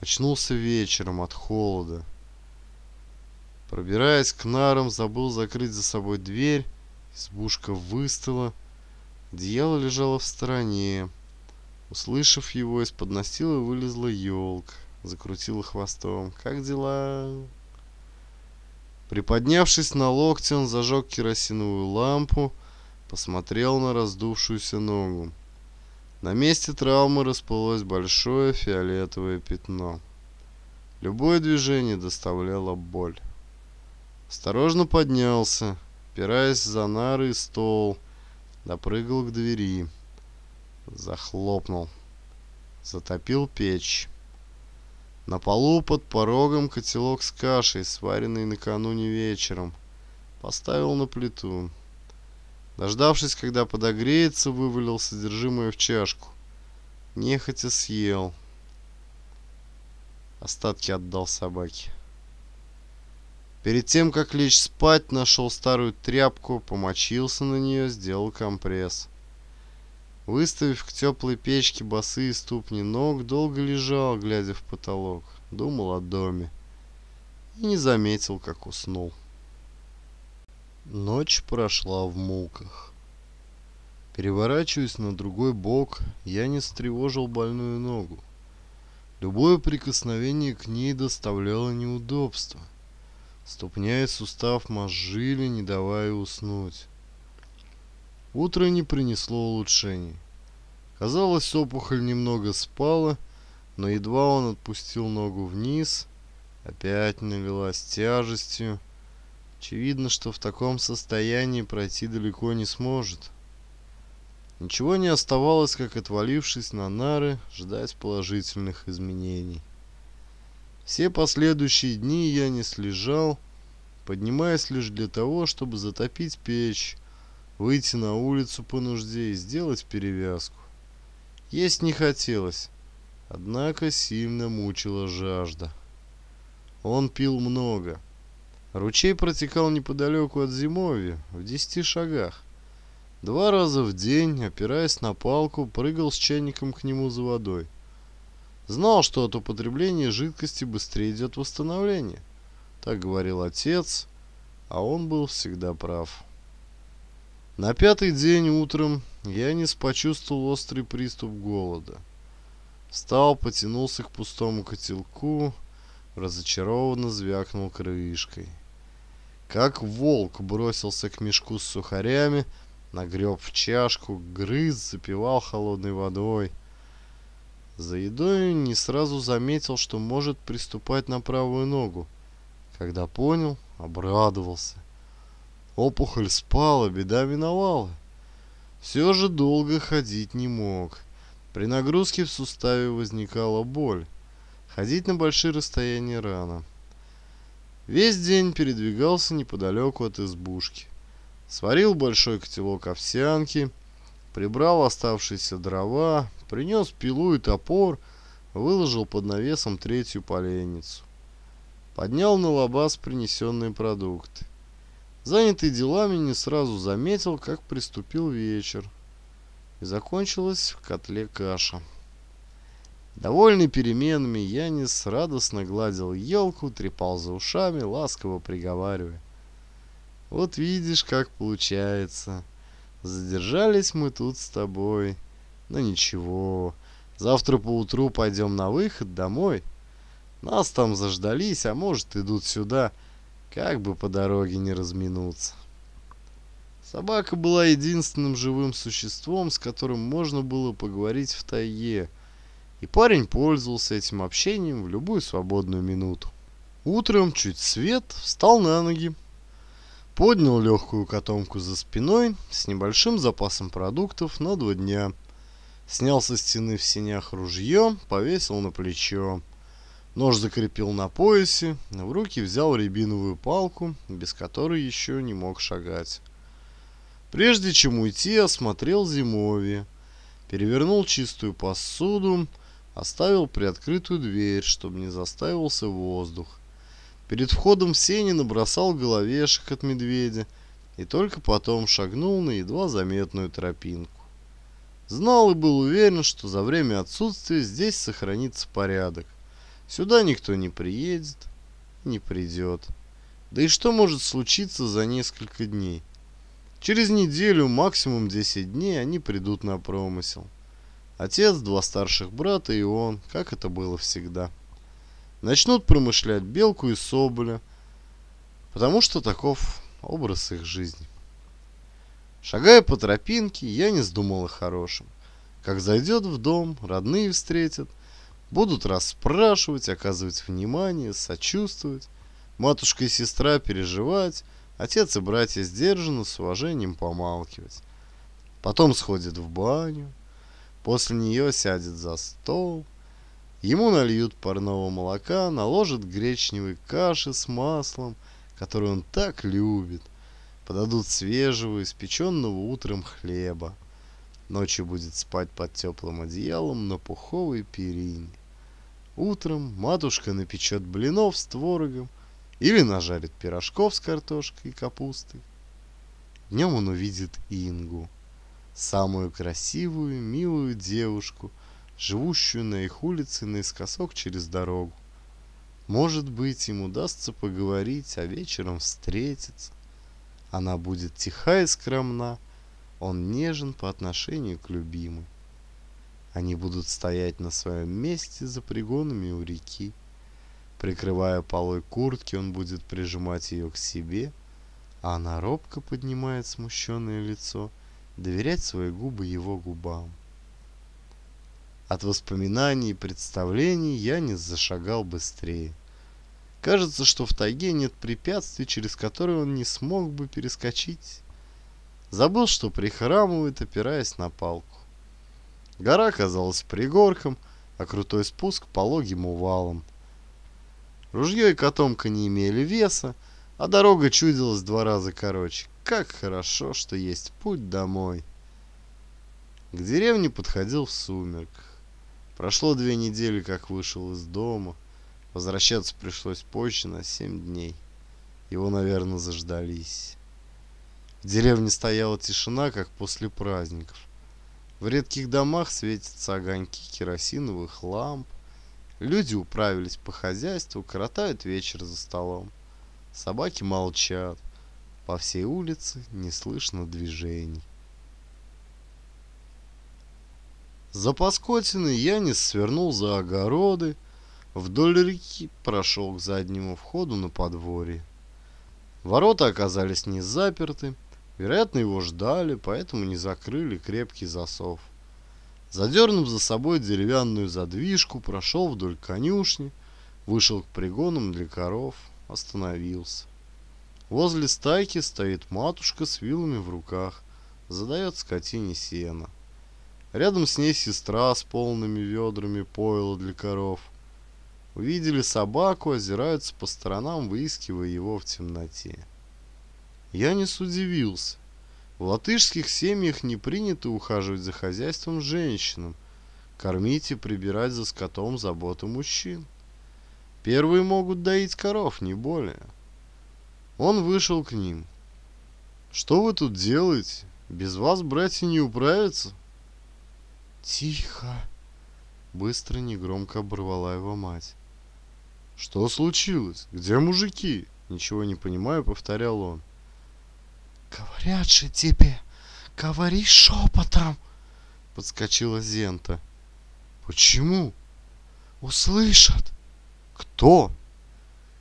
Speaker 1: Очнулся вечером от холода. Пробираясь к нарам, забыл закрыть за собой дверь, избушка выстыла, одеяло лежало в стороне. Услышав его, из-под настила вылезла елка, закрутила хвостом. «Как дела?» Приподнявшись на локте, он зажег керосиновую лампу, посмотрел на раздувшуюся ногу. На месте травмы расплылось большое фиолетовое пятно. Любое движение доставляло боль. Осторожно поднялся, опираясь за нары и стол, допрыгал к двери. Захлопнул. Затопил печь. На полу под порогом котелок с кашей, сваренный накануне вечером. Поставил на плиту. Дождавшись, когда подогреется, вывалил содержимое в чашку. Нехотя съел. Остатки отдал собаке. Перед тем, как лечь спать, нашел старую тряпку, помочился на нее, сделал компресс. Выставив к теплой печке босые ступни ног, долго лежал, глядя в потолок. Думал о доме. И не заметил, как уснул. Ночь прошла в муках. Переворачиваясь на другой бок, я не встревожил больную ногу. Любое прикосновение к ней доставляло неудобство. Ступня и сустав мозжили, не давая уснуть. Утро не принесло улучшений. Казалось, опухоль немного спала, но едва он отпустил ногу вниз, опять налилась тяжестью, Очевидно, что в таком состоянии пройти далеко не сможет. Ничего не оставалось, как отвалившись на нары, ждать положительных изменений. Все последующие дни я не слежал, поднимаясь лишь для того, чтобы затопить печь, выйти на улицу по нужде и сделать перевязку. Есть не хотелось, однако сильно мучила жажда. Он пил много — Ручей протекал неподалеку от зимовья, в десяти шагах. Два раза в день, опираясь на палку, прыгал с чайником к нему за водой. Знал, что от употребления жидкости быстрее идет восстановление. Так говорил отец, а он был всегда прав. На пятый день утром Янис почувствовал острый приступ голода. Встал, потянулся к пустому котелку, разочарованно звякнул крышкой. Как волк бросился к мешку с сухарями, нагреб в чашку, грыз, запивал холодной водой. За едой не сразу заметил, что может приступать на правую ногу. Когда понял, обрадовался. Опухоль спала, беда миновала. Все же долго ходить не мог. При нагрузке в суставе возникала боль. Ходить на большие расстояния рано. Весь день передвигался неподалеку от избушки. Сварил большой котелок овсянки, прибрал оставшиеся дрова, принес пилу и топор, выложил под навесом третью поленницу. Поднял на лабаз принесенные продукты. Занятый делами, не сразу заметил, как приступил вечер. И закончилась в котле каша. Довольный переменами, Янис радостно гладил елку, трепал за ушами, ласково приговаривая. «Вот видишь, как получается. Задержались мы тут с тобой. Но ну, ничего, завтра поутру пойдем на выход домой. Нас там заждались, а может идут сюда, как бы по дороге не разминуться». Собака была единственным живым существом, с которым можно было поговорить в тайге – и парень пользовался этим общением в любую свободную минуту. Утром чуть свет встал на ноги, поднял легкую котомку за спиной с небольшим запасом продуктов на два дня, снял со стены в синях ружье, повесил на плечо, нож закрепил на поясе, в руки взял рябиновую палку, без которой еще не мог шагать. Прежде чем уйти, осмотрел зимовье, перевернул чистую посуду, Оставил приоткрытую дверь, чтобы не заставился воздух. Перед входом в сени набросал головешек от медведя и только потом шагнул на едва заметную тропинку. Знал и был уверен, что за время отсутствия здесь сохранится порядок. Сюда никто не приедет, не придет. Да и что может случиться за несколько дней? Через неделю, максимум 10 дней, они придут на промысел. Отец, два старших брата и он, как это было всегда. Начнут промышлять белку и соболя, потому что таков образ их жизни. Шагая по тропинке, я не сдумал о хорошем. Как зайдет в дом, родные встретят, будут расспрашивать, оказывать внимание, сочувствовать, матушка и сестра переживать, отец и братья сдержанно с уважением помалкивать. Потом сходит в баню, После нее сядет за стол, ему нальют парного молока, наложат гречневой каши с маслом, которую он так любит, подадут свежего, испеченного утром хлеба. Ночью будет спать под теплым одеялом на пуховой перине. Утром матушка напечет блинов с творогом или нажарит пирожков с картошкой и капустой. Днем он увидит Ингу самую красивую, милую девушку, живущую на их улице наискосок через дорогу. Может быть, им удастся поговорить, а вечером встретиться. Она будет тиха и скромна, он нежен по отношению к любимой. Они будут стоять на своем месте за пригонами у реки. Прикрывая полой куртки, он будет прижимать ее к себе, а она робко поднимает смущенное лицо – доверять свои губы его губам. От воспоминаний и представлений Янис зашагал быстрее. Кажется, что в тайге нет препятствий, через которые он не смог бы перескочить. Забыл, что прихрамывает, опираясь на палку. Гора казалась пригорком, а крутой спуск пологим увалом. Ружье и котомка не имели веса, а дорога чудилась в два раза короче. Как хорошо, что есть путь домой. К деревне подходил в сумерках. Прошло две недели, как вышел из дома. Возвращаться пришлось позже, на семь дней. Его, наверное, заждались. В деревне стояла тишина, как после праздников. В редких домах светятся огоньки керосиновых ламп. Люди управились по хозяйству, коротают вечер за столом. Собаки молчат. По всей улице не слышно движений. За Паскотины Янис свернул за огороды, вдоль реки прошел к заднему входу на подворье. Ворота оказались не заперты, вероятно, его ждали, поэтому не закрыли крепкий засов. Задернув за собой деревянную задвижку, прошел вдоль конюшни, вышел к пригонам для коров, остановился. Возле стайки стоит матушка с вилами в руках, задает скотине сено. Рядом с ней сестра с полными ведрами пойла для коров. Увидели собаку, озираются по сторонам, выискивая его в темноте. Я Янис удивился. В латышских семьях не принято ухаживать за хозяйством женщинам, кормить и прибирать за скотом заботу мужчин. Первые могут доить коров, не более. Он вышел к ним. «Что вы тут делаете? Без вас, братья, не управятся?» «Тихо!» Быстро, негромко оборвала его мать. «Что случилось? Где мужики?» Ничего не понимаю, повторял он. «Говорят же тебе, говори шепотом!» Подскочила Зента. «Почему?» «Услышат!» «Кто?»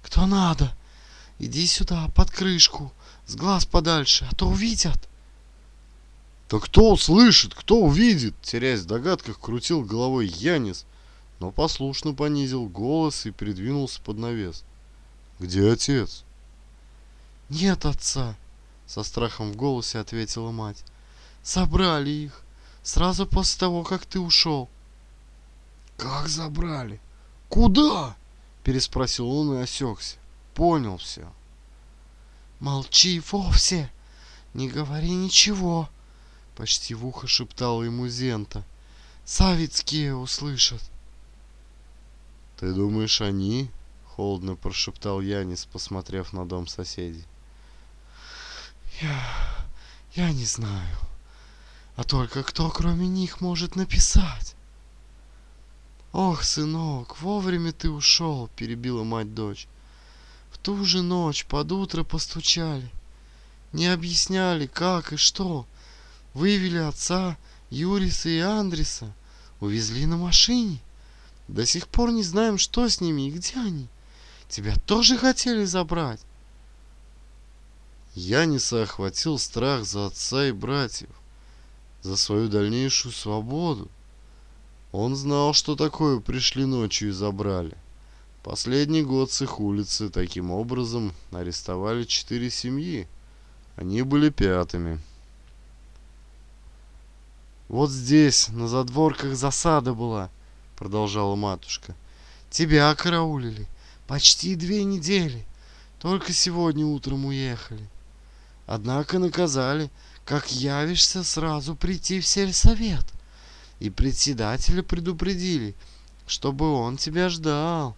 Speaker 1: «Кто надо!» Иди сюда, под крышку, с глаз подальше, а то увидят. Да кто услышит, кто увидит, теряясь в догадках, крутил головой Янис, но послушно понизил голос и придвинулся под навес. Где отец? Нет отца, со страхом в голосе ответила мать. Собрали их, сразу после того, как ты ушел. Как забрали? Куда? Переспросил он и осекся понял все. Молчи вовсе, не говори ничего, почти в ухо шептала ему Зента. Савицкие услышат. Ты думаешь, они? Холодно прошептал Янис, посмотрев на дом соседей. Я... я не знаю. А только кто, кроме них, может написать? Ох, сынок, вовремя ты ушел, перебила мать дочь ту же ночь под утро постучали. Не объясняли, как и что. Вывели отца, Юриса и Андреса. Увезли на машине. До сих пор не знаем, что с ними и где они. Тебя тоже хотели забрать. Яниса охватил страх за отца и братьев, за свою дальнейшую свободу. Он знал, что такое пришли ночью и забрали. Последний год с их улицы таким образом арестовали четыре семьи. Они были пятыми. «Вот здесь, на задворках засада была», — продолжала матушка. «Тебя окараулили. Почти две недели. Только сегодня утром уехали. Однако наказали, как явишься сразу прийти в сельсовет. И председателя предупредили, чтобы он тебя ждал.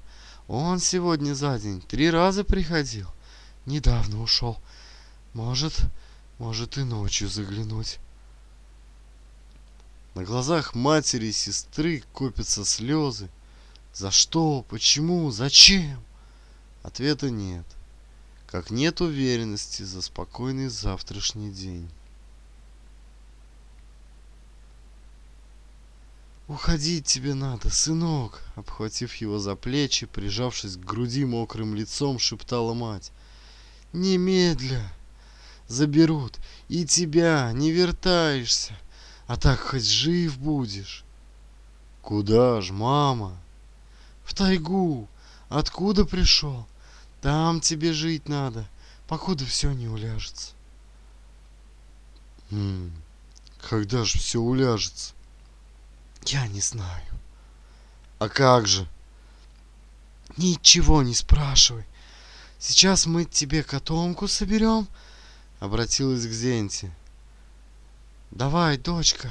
Speaker 1: Он сегодня за день три раза приходил. Недавно ушел. Может, может и ночью заглянуть. На глазах матери и сестры копятся слезы. За что? Почему? Зачем? Ответа нет. Как нет уверенности за спокойный завтрашний день. «Уходить тебе надо, сынок!» Обхватив его за плечи, прижавшись к груди мокрым лицом, шептала мать. «Немедля! Заберут! И тебя! Не вертаешься! А так хоть жив будешь!» «Куда ж, мама?» «В тайгу! Откуда пришел? Там тебе жить надо, покуда все не уляжется!» хм, «Когда ж все уляжется?» Я не знаю. А как же? Ничего не спрашивай. Сейчас мы тебе котомку соберем, обратилась к Зенте. Давай, дочка,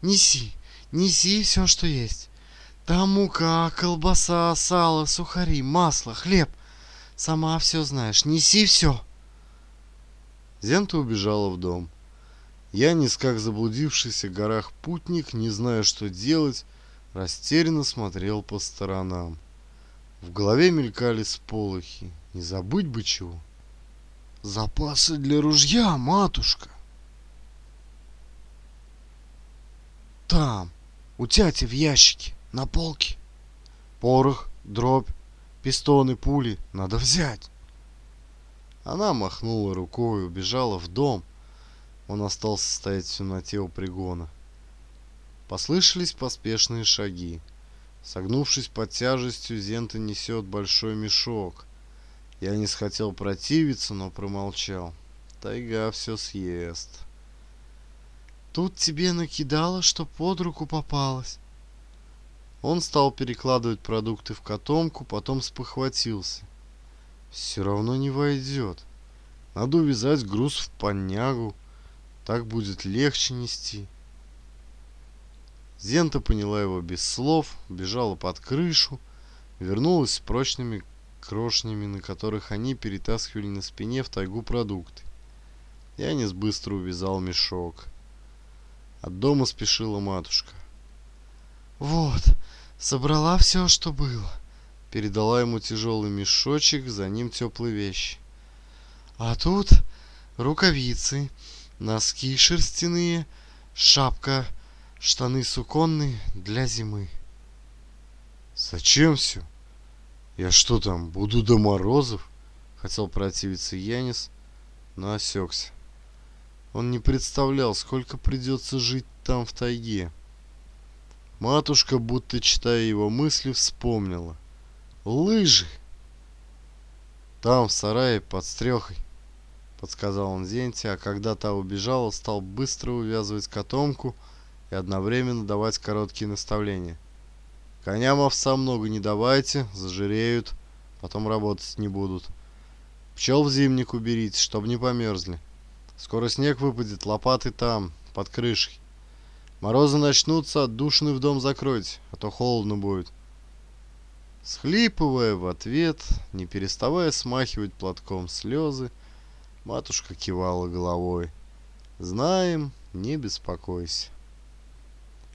Speaker 1: неси, неси все, что есть. Там мука, колбаса, сало, сухари, масло, хлеб. Сама все знаешь, неси все. Зента убежала в дом. Я Янис, как заблудившийся в горах путник, не зная, что делать, растерянно смотрел по сторонам. В голове мелькали сполохи. Не забыть бы чего. «Запасы для ружья, матушка!» «Там, у тети в ящике, на полке. Порох, дробь, пистоны, пули надо взять!» Она махнула рукой и убежала в дом, — он остался стоять в темноте у пригона. Послышались поспешные шаги. Согнувшись под тяжестью, Зента несет большой мешок. Я не схотел противиться, но промолчал. Тайга все съест. Тут тебе накидало, что под руку попалось. Он стал перекладывать продукты в котомку, потом спохватился. Все равно не войдет. Надо увязать груз в понягу. Так будет легче нести. Зента поняла его без слов, бежала под крышу, вернулась с прочными крошнями, на которых они перетаскивали на спине в тайгу продукты. Янис быстро увязал мешок. От дома спешила матушка. «Вот, собрала все, что было», — передала ему тяжелый мешочек, за ним теплые вещи. «А тут рукавицы, носки шерстяные, шапка, штаны суконные для зимы. Зачем все? Я что там, буду до морозов? Хотел противиться Янис, но осекся. Он не представлял, сколько придется жить там в тайге. Матушка, будто читая его мысли, вспомнила. Лыжи! Там, в сарае, под стрехой. — подсказал он Зенте, а когда та убежала, стал быстро увязывать котомку и одновременно давать короткие наставления. «Коням овса много не давайте, зажиреют, потом работать не будут. Пчел в зимник уберите, чтобы не померзли. Скоро снег выпадет, лопаты там, под крышей. Морозы начнутся, а душный в дом закройте, а то холодно будет». Схлипывая в ответ, не переставая смахивать платком слезы, — Матушка кивала головой. «Знаем, не беспокойся».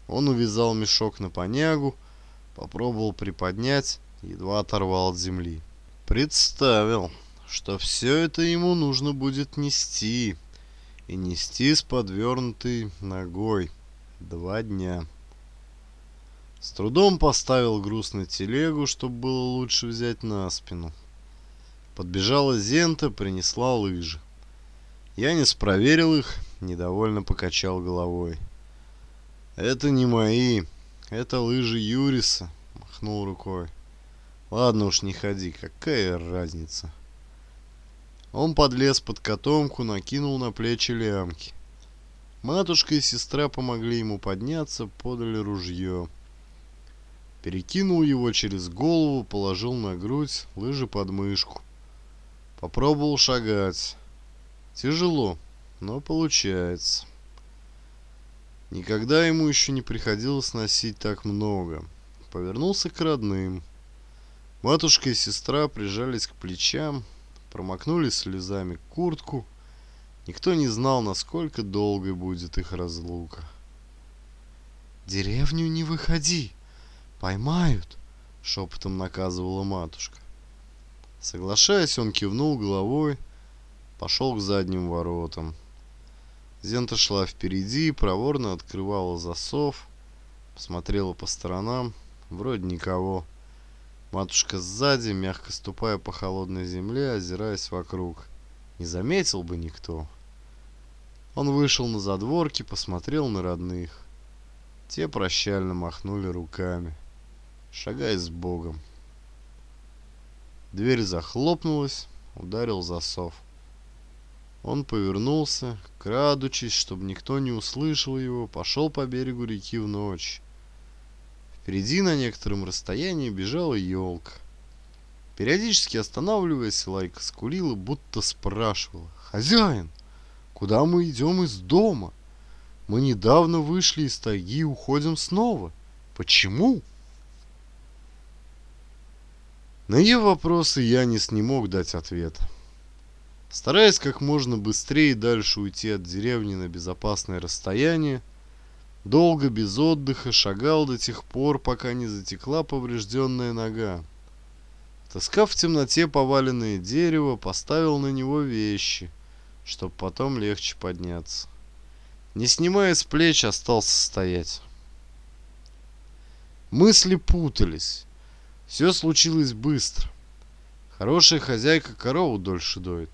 Speaker 1: Он увязал мешок на понягу, попробовал приподнять, едва оторвал от земли. Представил, что все это ему нужно будет нести, и нести с подвернутой ногой два дня. С трудом поставил груз на телегу, чтобы было лучше взять на спину. Подбежала Зента, принесла лыжи. Янис проверил их, недовольно покачал головой. «Это не мои, это лыжи Юриса», — махнул рукой. «Ладно уж, не ходи, какая разница». Он подлез под котомку, накинул на плечи лямки. Матушка и сестра помогли ему подняться, подали ружье. Перекинул его через голову, положил на грудь, лыжи под мышку. Попробовал шагать. Тяжело, но получается. Никогда ему еще не приходилось носить так много. Повернулся к родным. Матушка и сестра прижались к плечам, промокнули слезами куртку. Никто не знал, насколько долгой будет их разлука. «Деревню не выходи! Поймают!» — шепотом наказывала матушка. Соглашаясь, он кивнул головой, пошел к задним воротам. Зента шла впереди, проворно открывала засов, посмотрела по сторонам, вроде никого. Матушка сзади, мягко ступая по холодной земле, озираясь вокруг. Не заметил бы никто. Он вышел на задворки, посмотрел на родных. Те прощально махнули руками. Шагай с Богом. Дверь захлопнулась, ударил засов. Он повернулся, крадучись, чтобы никто не услышал его, пошел по берегу реки в ночь. Впереди на некотором расстоянии бежала елка. Периодически останавливаясь, Лайка скулила, будто спрашивала. «Хозяин, куда мы идем из дома? Мы недавно вышли из тайги и уходим снова. Почему?» На ее вопросы Янис не мог дать ответ, Стараясь как можно быстрее дальше уйти от деревни на безопасное расстояние, долго без отдыха шагал до тех пор, пока не затекла поврежденная нога. Таскав в темноте поваленное дерево, поставил на него вещи, чтобы потом легче подняться. Не снимая с плеч, остался стоять. Мысли путались. Все случилось быстро. Хорошая хозяйка корову дольше доит.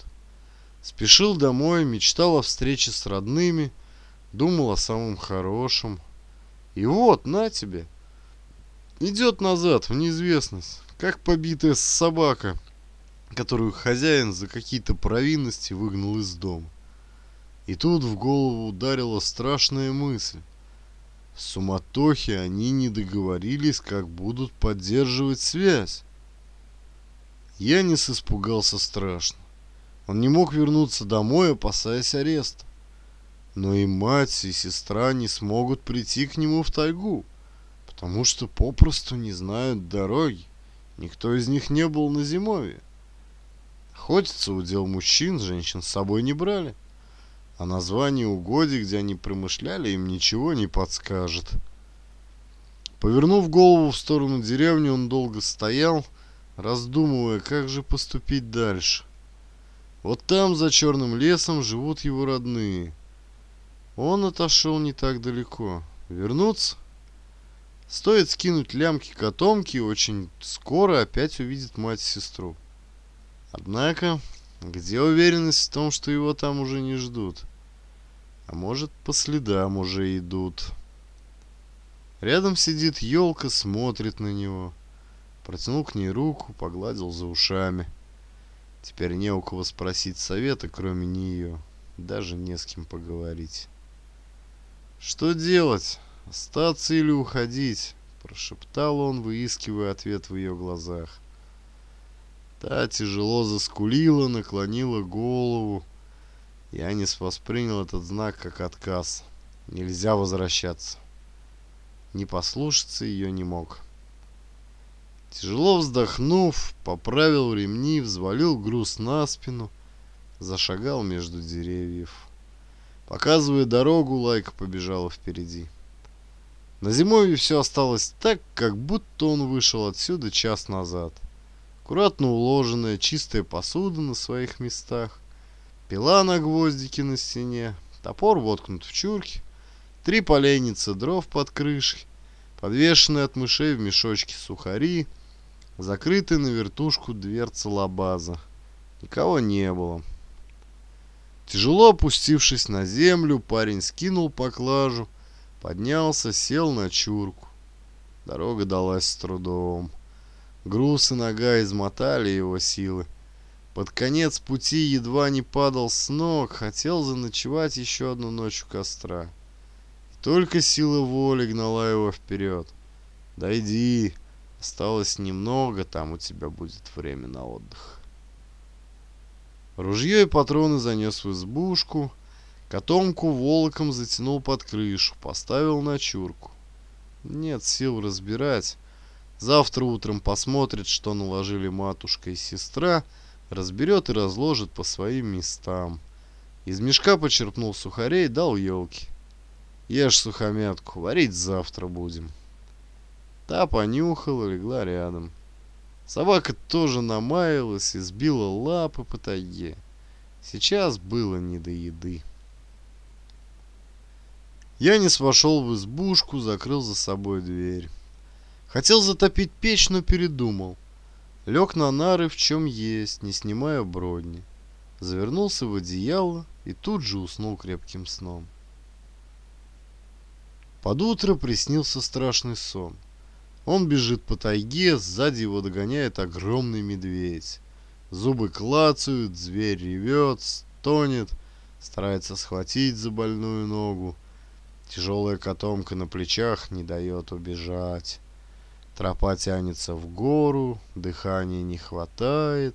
Speaker 1: Спешил домой, мечтал о встрече с родными, думал о самом хорошем. И вот, на тебе. Идет назад в неизвестность, как побитая собака, которую хозяин за какие-то провинности выгнал из дома. И тут в голову ударила страшная мысль. В суматохе они не договорились, как будут поддерживать связь. Янис испугался страшно. Он не мог вернуться домой, опасаясь ареста. Но и мать, и сестра не смогут прийти к нему в тайгу, потому что попросту не знают дороги. Никто из них не был на зимовье. Охотиться удел мужчин, женщин с собой не брали. — а название угодий, где они промышляли, им ничего не подскажет. Повернув голову в сторону деревни, он долго стоял, раздумывая, как же поступить дальше. Вот там, за черным лесом, живут его родные. Он отошел не так далеко. Вернуться? Стоит скинуть лямки-котомки, очень скоро опять увидит мать и сестру. Однако, где уверенность в том, что его там уже не ждут? А может, по следам уже идут. Рядом сидит елка, смотрит на него. Протянул к ней руку, погладил за ушами. Теперь не у кого спросить совета, кроме нее. Даже не с кем поговорить. «Что делать? Остаться или уходить?» Прошептал он, выискивая ответ в ее глазах. Та тяжело заскулила, наклонила голову. Я не воспринял этот знак как отказ. Нельзя возвращаться. Не послушаться ее не мог. Тяжело вздохнув, поправил ремни, взвалил груз на спину, зашагал между деревьев. Показывая дорогу, Лайка побежала впереди. На зимовье все осталось так, как будто он вышел отсюда час назад – аккуратно уложенная чистая посуда на своих местах, пила на гвоздике на стене, топор воткнут в чурки, три поленницы дров под крышей, подвешенные от мышей в мешочке сухари, закрытые на вертушку дверца лабаза. Никого не было. Тяжело опустившись на землю, парень скинул поклажу, поднялся, сел на чурку. Дорога далась с трудом. Груз и нога измотали его силы. Под конец пути едва не падал с ног, хотел заночевать еще одну ночь у костра. И только сила воли гнала его вперед. «Дойди, осталось немного, там у тебя будет время на отдых». Ружье и патроны занес в избушку, котомку волоком затянул под крышу, поставил на чурку. Нет сил разбирать, Завтра утром посмотрит, что наложили матушка и сестра, разберет и разложит по своим местам. Из мешка почерпнул сухарей, дал елке. Ешь сухомятку, варить завтра будем. Та понюхала, легла рядом. Собака тоже намаялась и сбила лапы по тайге. Сейчас было не до еды. Янис вошел в избушку, закрыл за собой дверь. Хотел затопить печь, но передумал. Лег на нары в чем есть, не снимая бродни. Завернулся в одеяло и тут же уснул крепким сном. Под утро приснился страшный сон. Он бежит по тайге, сзади его догоняет огромный медведь. Зубы клацают, зверь ревет, стонет, старается схватить за больную ногу. Тяжелая котомка на плечах не дает убежать. Тропа тянется в гору, дыхания не хватает,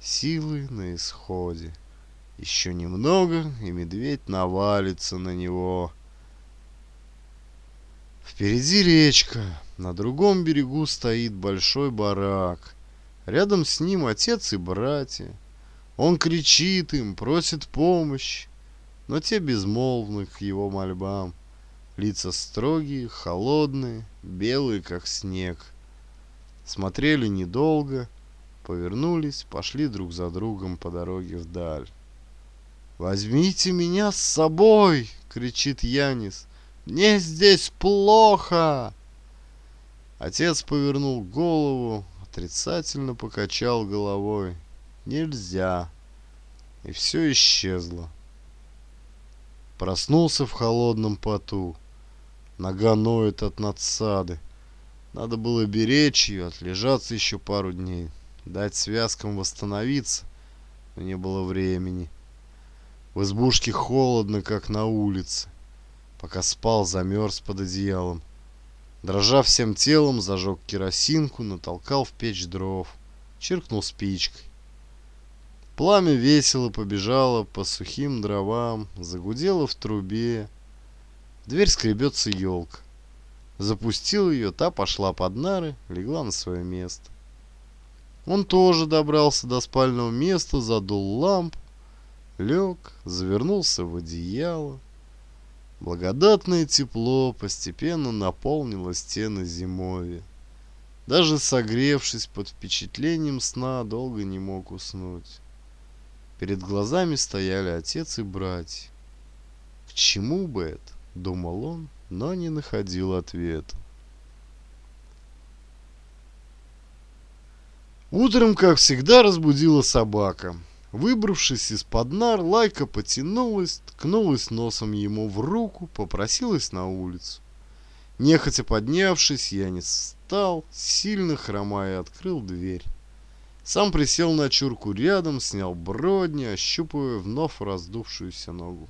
Speaker 1: силы на исходе. Еще немного, и медведь навалится на него. Впереди речка, на другом берегу стоит большой барак. Рядом с ним отец и братья. Он кричит им, просит помощь, но те безмолвны к его мольбам. Лица строгие, холодные, белые, как снег. Смотрели недолго, повернулись, пошли друг за другом по дороге вдаль. «Возьмите меня с собой!» — кричит Янис. «Мне здесь плохо!» Отец повернул голову, отрицательно покачал головой. «Нельзя!» И все исчезло. Проснулся в холодном поту. Нога ноет от надсады. Надо было беречь ее, отлежаться еще пару дней, дать связкам восстановиться. Но не было времени. В избушке холодно, как на улице. Пока спал, замерз под одеялом. Дрожа всем телом, зажег керосинку, натолкал в печь дров, чиркнул спичкой. Пламя весело побежало по сухим дровам, загудело в трубе, дверь скребется елка. Запустил ее, та пошла под нары, легла на свое место. Он тоже добрался до спального места, задул лампу, лег, завернулся в одеяло. Благодатное тепло постепенно наполнило стены зимови. Даже согревшись под впечатлением сна, долго не мог уснуть. Перед глазами стояли отец и братья. К чему бы это? думал он, но не находил ответа. Утром, как всегда, разбудила собака. Выбравшись из-под нар, Лайка потянулась, ткнулась носом ему в руку, попросилась на улицу. Нехотя поднявшись, я не встал, сильно хромая открыл дверь. Сам присел на чурку рядом, снял бродни, ощупывая вновь раздувшуюся ногу.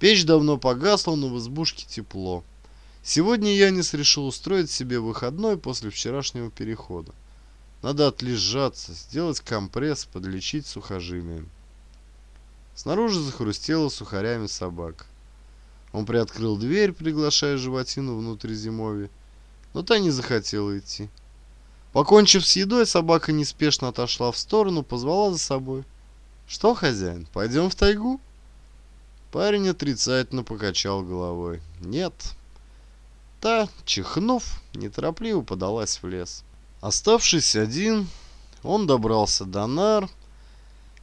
Speaker 1: Печь давно погасла, но в избушке тепло. Сегодня Янис решил устроить себе выходной после вчерашнего перехода. Надо отлежаться, сделать компресс, подлечить сухожилие. Снаружи захрустело сухарями собак. Он приоткрыл дверь, приглашая животину внутрь зимови, но та не захотела идти. Покончив с едой, собака неспешно отошла в сторону, позвала за собой. «Что, хозяин, пойдем в тайгу?» Парень отрицательно покачал головой. «Нет». Та, чихнув, неторопливо подалась в лес. Оставшись один, он добрался до нар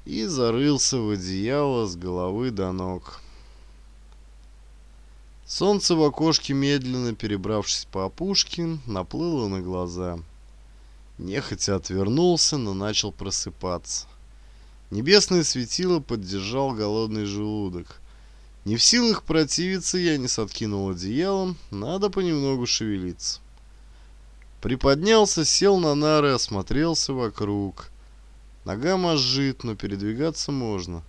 Speaker 1: и зарылся в одеяло с головы до ног. Солнце в окошке, медленно перебравшись по опушке, наплыло на глаза. Нехотя отвернулся, но начал просыпаться. Небесное светило поддержал голодный желудок — не в силах противиться, я не откинул одеялом, надо понемногу шевелиться. Приподнялся, сел на нары, осмотрелся вокруг. Нога мозжит, но передвигаться можно.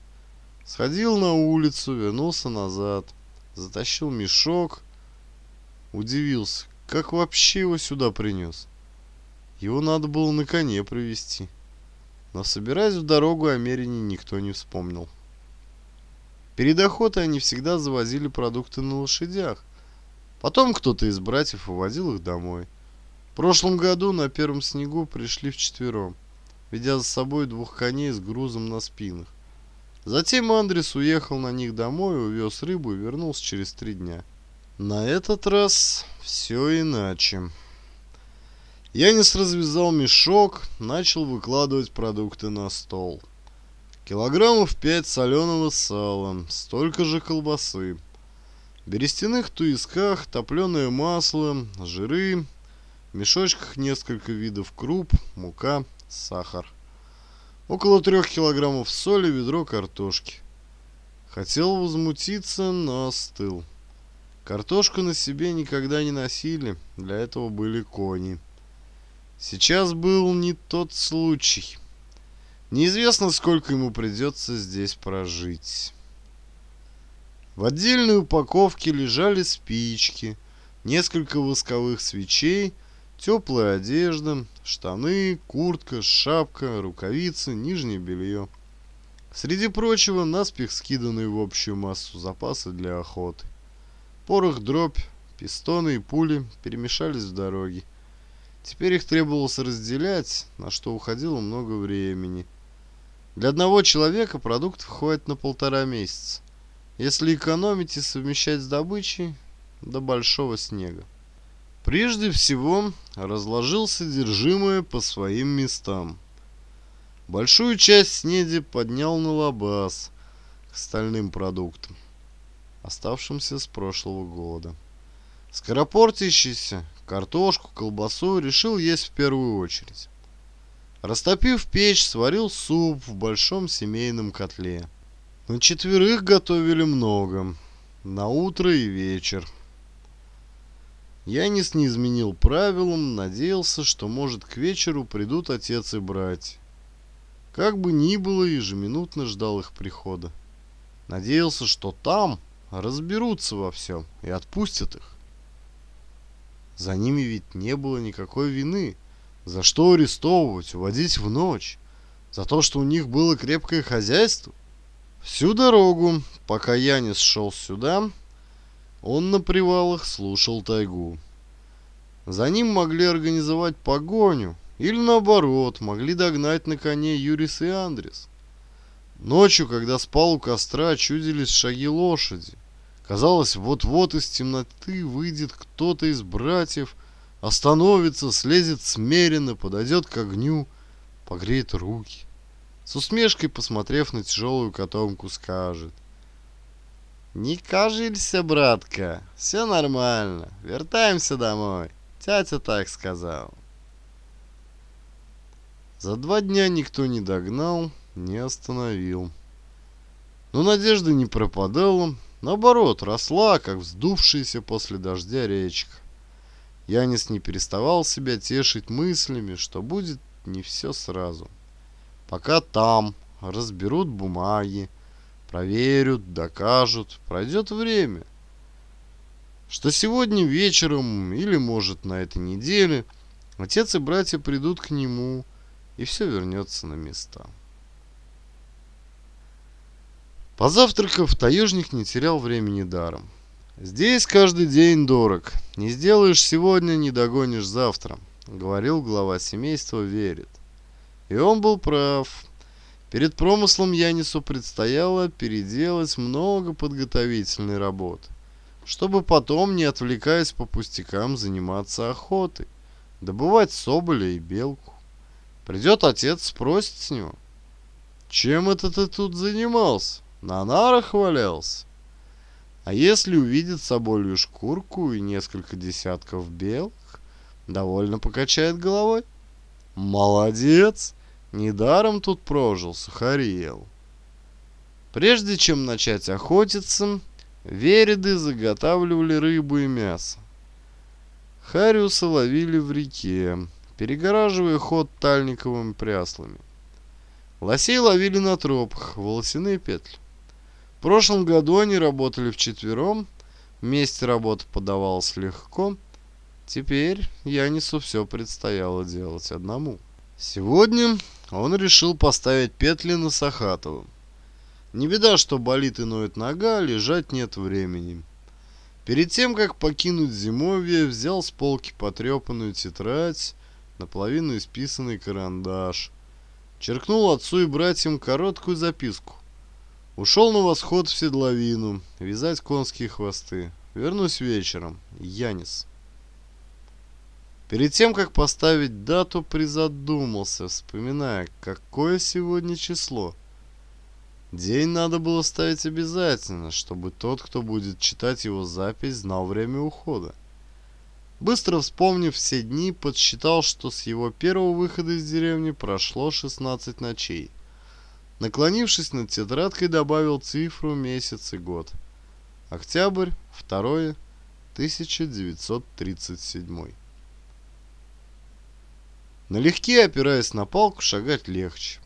Speaker 1: Сходил на улицу, вернулся назад. Затащил мешок. Удивился, как вообще его сюда принес? Его надо было на коне привезти. Но собираясь в дорогу о Мерине никто не вспомнил. Перед охотой они всегда завозили продукты на лошадях. Потом кто-то из братьев увозил их домой. В прошлом году на первом снегу пришли вчетвером, ведя за собой двух коней с грузом на спинах. Затем Андрес уехал на них домой, увез рыбу и вернулся через три дня. На этот раз все иначе. Янис развязал мешок, начал выкладывать продукты на стол. Килограммов пять соленого сала, столько же колбасы. В берестяных туисках топленое масло, жиры, в мешочках несколько видов круп, мука, сахар. Около трех килограммов соли, ведро картошки. Хотел возмутиться, но остыл. Картошку на себе никогда не носили, для этого были кони. Сейчас был не тот случай. Неизвестно, сколько ему придется здесь прожить. В отдельной упаковке лежали спички, несколько восковых свечей, теплая одежда, штаны, куртка, шапка, рукавицы, нижнее белье. Среди прочего, наспех скиданные в общую массу запасы для охоты. Порох, дробь, пистоны и пули перемешались в дороге. Теперь их требовалось разделять, на что уходило много времени – для одного человека продукт входит на полтора месяца. Если экономить и совмещать с добычей до большого снега. Прежде всего, разложил содержимое по своим местам. Большую часть снеди поднял на лабаз к стальным продуктам, оставшимся с прошлого года. Скоропортящийся картошку, колбасу решил есть в первую очередь. Растопив печь, сварил суп в большом семейном котле. На четверых готовили много, на утро и вечер. Янис не изменил правилам, надеялся, что, может, к вечеру придут отец и брать. Как бы ни было, ежеминутно ждал их прихода. Надеялся, что там разберутся во всем и отпустят их. За ними ведь не было никакой вины. За что арестовывать, уводить в ночь? За то, что у них было крепкое хозяйство? Всю дорогу, пока Янис шел сюда, он на привалах слушал тайгу. За ним могли организовать погоню, или наоборот, могли догнать на коне Юрис и Андрес. Ночью, когда спал у костра, чудились шаги лошади. Казалось, вот-вот из темноты выйдет кто-то из братьев – Остановится, слезет смиренно, подойдет к огню, погреет руки. С усмешкой, посмотрев на тяжелую котомку, скажет. «Не кажется, братка, все нормально, вертаемся домой, тятя так сказал». За два дня никто не догнал, не остановил. Но надежда не пропадала, наоборот, росла, как вздувшаяся после дождя речка. Янис не переставал себя тешить мыслями, что будет не все сразу. Пока там разберут бумаги, проверят, докажут, пройдет время. Что сегодня вечером или, может, на этой неделе отец и братья придут к нему, и все вернется на места. Позавтракав, таежник не терял времени даром. Здесь каждый день дорог. Не сделаешь сегодня, не догонишь завтра, говорил глава семейства Верит. И он был прав. Перед промыслом Янису предстояло переделать много подготовительной работы, чтобы потом, не отвлекаясь по пустякам, заниматься охотой, добывать соболя и белку. Придет отец, спросит с него, «Чем это ты тут занимался? На нарах валялся?» А если увидит соболью шкурку и несколько десятков белых, довольно покачает головой. Молодец! Недаром тут прожил Сахариел. Прежде чем начать охотиться, вереды заготавливали рыбу и мясо. Хариуса ловили в реке, перегораживая ход тальниковыми пряслами. Лосей ловили на тропах, волосяные петли. В прошлом году они работали вчетвером, вместе работа подавалась легко. Теперь Янису все предстояло делать одному. Сегодня он решил поставить петли на Сахатова. Не беда, что болит и ноет нога, а лежать нет времени. Перед тем, как покинуть зимовье, взял с полки потрепанную тетрадь, наполовину исписанный карандаш. Черкнул отцу и братьям короткую записку. Ушел на восход в седловину, вязать конские хвосты. Вернусь вечером. Янис. Перед тем, как поставить дату, призадумался, вспоминая, какое сегодня число. День надо было ставить обязательно, чтобы тот, кто будет читать его запись, знал время ухода. Быстро вспомнив все дни, подсчитал, что с его первого выхода из деревни прошло 16 ночей. Наклонившись над тетрадкой, добавил цифру, месяц и год. Октябрь, 2 1937. Налегке, опираясь на палку, шагать легче.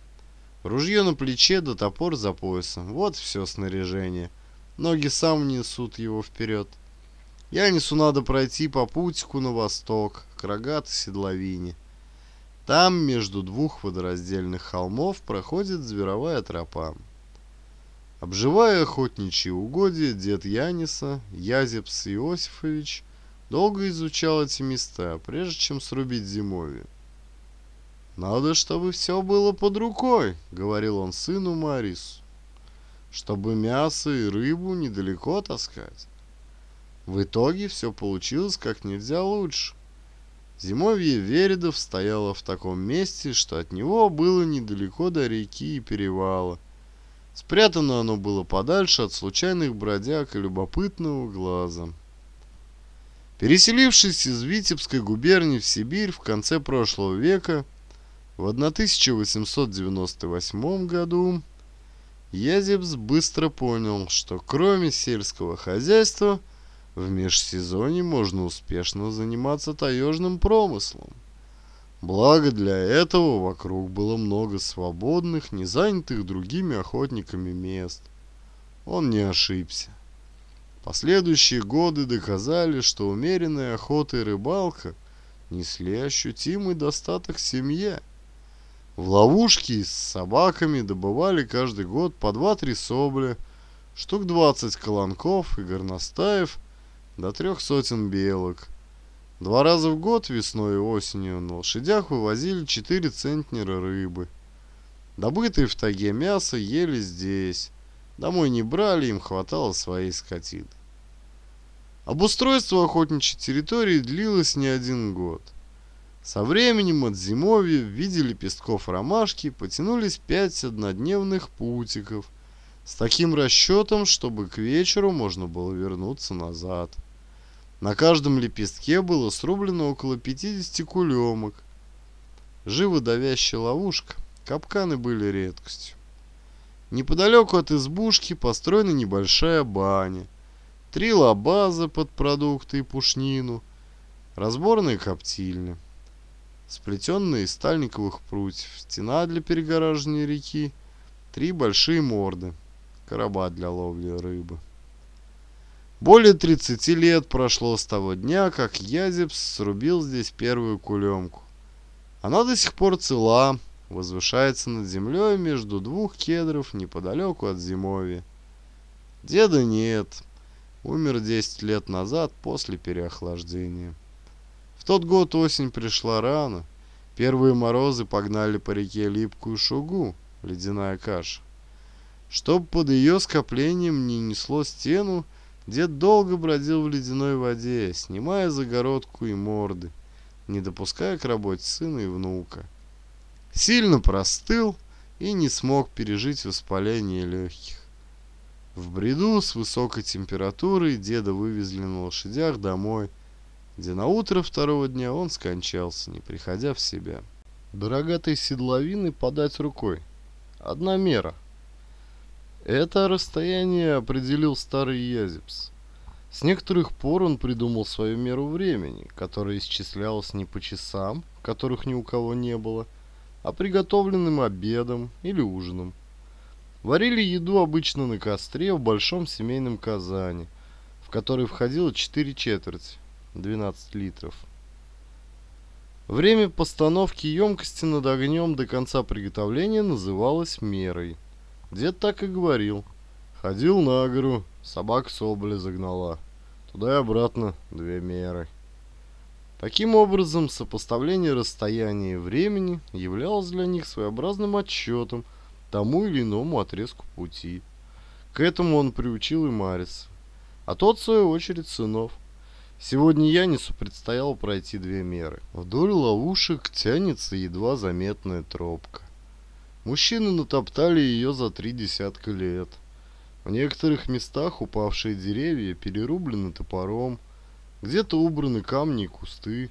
Speaker 1: Ружье на плече, да топор за поясом. Вот все снаряжение. Ноги сам несут его вперед. Я несу надо пройти по путику на восток, к рогатой седловине. Там между двух водораздельных холмов проходит зверовая тропа. Обживая охотничьи угодья, дед Яниса, Язепс Иосифович, долго изучал эти места, прежде чем срубить зимовье. «Надо, чтобы все было под рукой», — говорил он сыну Марису, «чтобы мясо и рыбу недалеко таскать». В итоге все получилось как нельзя лучше. Зимовье Вередов стояло в таком месте, что от него было недалеко до реки и перевала. Спрятано оно было подальше от случайных бродяг и любопытного глаза. Переселившись из Витебской губернии в Сибирь в конце прошлого века, в 1898 году Язебс быстро понял, что кроме сельского хозяйства – в межсезонье можно успешно заниматься таежным промыслом. Благо для этого вокруг было много свободных, не занятых другими охотниками мест. Он не ошибся. Последующие годы доказали, что умеренная охота и рыбалка несли ощутимый достаток семье. В ловушке с собаками добывали каждый год по 2-3 собля, штук 20 колонков и горностаев – до трех сотен белок. Два раза в год, весной и осенью, на лошадях вывозили 4 центнера рыбы. Добытые в таге мясо ели здесь. Домой не брали, им хватало своей скотины. Обустройство охотничьей территории длилось не один год. Со временем от зимовья в виде лепестков ромашки потянулись пять однодневных путиков с таким расчетом, чтобы к вечеру можно было вернуться назад. На каждом лепестке было срублено около 50 кулемок. Живодавящая ловушка, капканы были редкостью. Неподалеку от избушки построена небольшая баня. Три лабаза под продукты и пушнину. Разборные коптильни. Сплетенные из стальниковых прутьев. Стена для перегораживания реки. Три большие морды. Короба для ловли рыбы. Более 30 лет прошло с того дня, как Язепс срубил здесь первую кулемку. Она до сих пор цела, возвышается над землей между двух кедров неподалеку от зимовья. Деда нет, умер 10 лет назад после переохлаждения. В тот год осень пришла рано, первые морозы погнали по реке липкую шугу, ледяная каша. Чтоб под ее скоплением не несло стену, Дед долго бродил в ледяной воде, снимая загородку и морды, не допуская к работе сына и внука. Сильно простыл и не смог пережить воспаление легких. В бреду с высокой температурой деда вывезли на лошадях домой, где на утро второго дня он скончался, не приходя в себя. Дорогатой седловины подать рукой. Одна мера. Это расстояние определил старый Язепс. С некоторых пор он придумал свою меру времени, которая исчислялась не по часам, которых ни у кого не было, а приготовленным обедом или ужином. Варили еду обычно на костре в большом семейном казане, в который входило 4 четверти, 12 литров. Время постановки емкости над огнем до конца приготовления называлось мерой. Дед так и говорил. Ходил на гору, собак соболи загнала. Туда и обратно две меры. Таким образом, сопоставление расстояния и времени являлось для них своеобразным отсчетом тому или иному отрезку пути. К этому он приучил и Марис, а тот, в свою очередь, сынов. Сегодня Янису предстояло пройти две меры. Вдоль ловушек тянется едва заметная тропка. Мужчины натоптали ее за три десятка лет. В некоторых местах упавшие деревья перерублены топором, где-то убраны камни и кусты.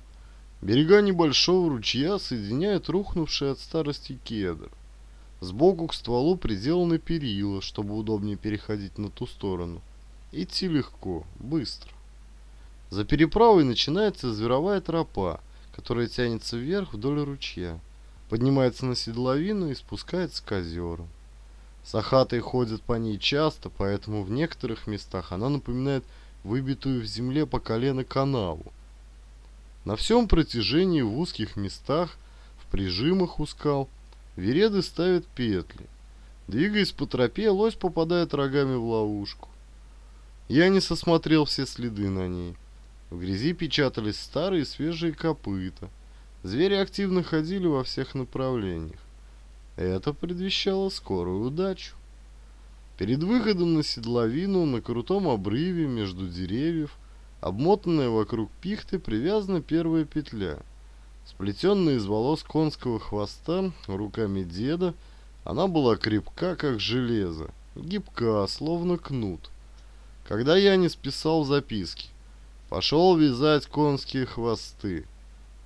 Speaker 1: Берега небольшого ручья соединяют рухнувшие от старости кедр. Сбоку к стволу приделаны перила, чтобы удобнее переходить на ту сторону. Идти легко, быстро. За переправой начинается зверовая тропа, которая тянется вверх вдоль ручья поднимается на седловину и спускается к озеру. Сахаты ходят по ней часто, поэтому в некоторых местах она напоминает выбитую в земле по колено канаву. На всем протяжении в узких местах, в прижимах у скал, вереды ставят петли. Двигаясь по тропе, лось попадает рогами в ловушку. Я не сосмотрел все следы на ней. В грязи печатались старые свежие копыта – Звери активно ходили во всех направлениях. Это предвещало скорую удачу. Перед выходом на седловину, на крутом обрыве между деревьев, обмотанная вокруг пихты, привязана первая петля. Сплетенная из волос конского хвоста руками деда, она была крепка, как железо, гибка, словно кнут. Когда я не списал записки, пошел вязать конские хвосты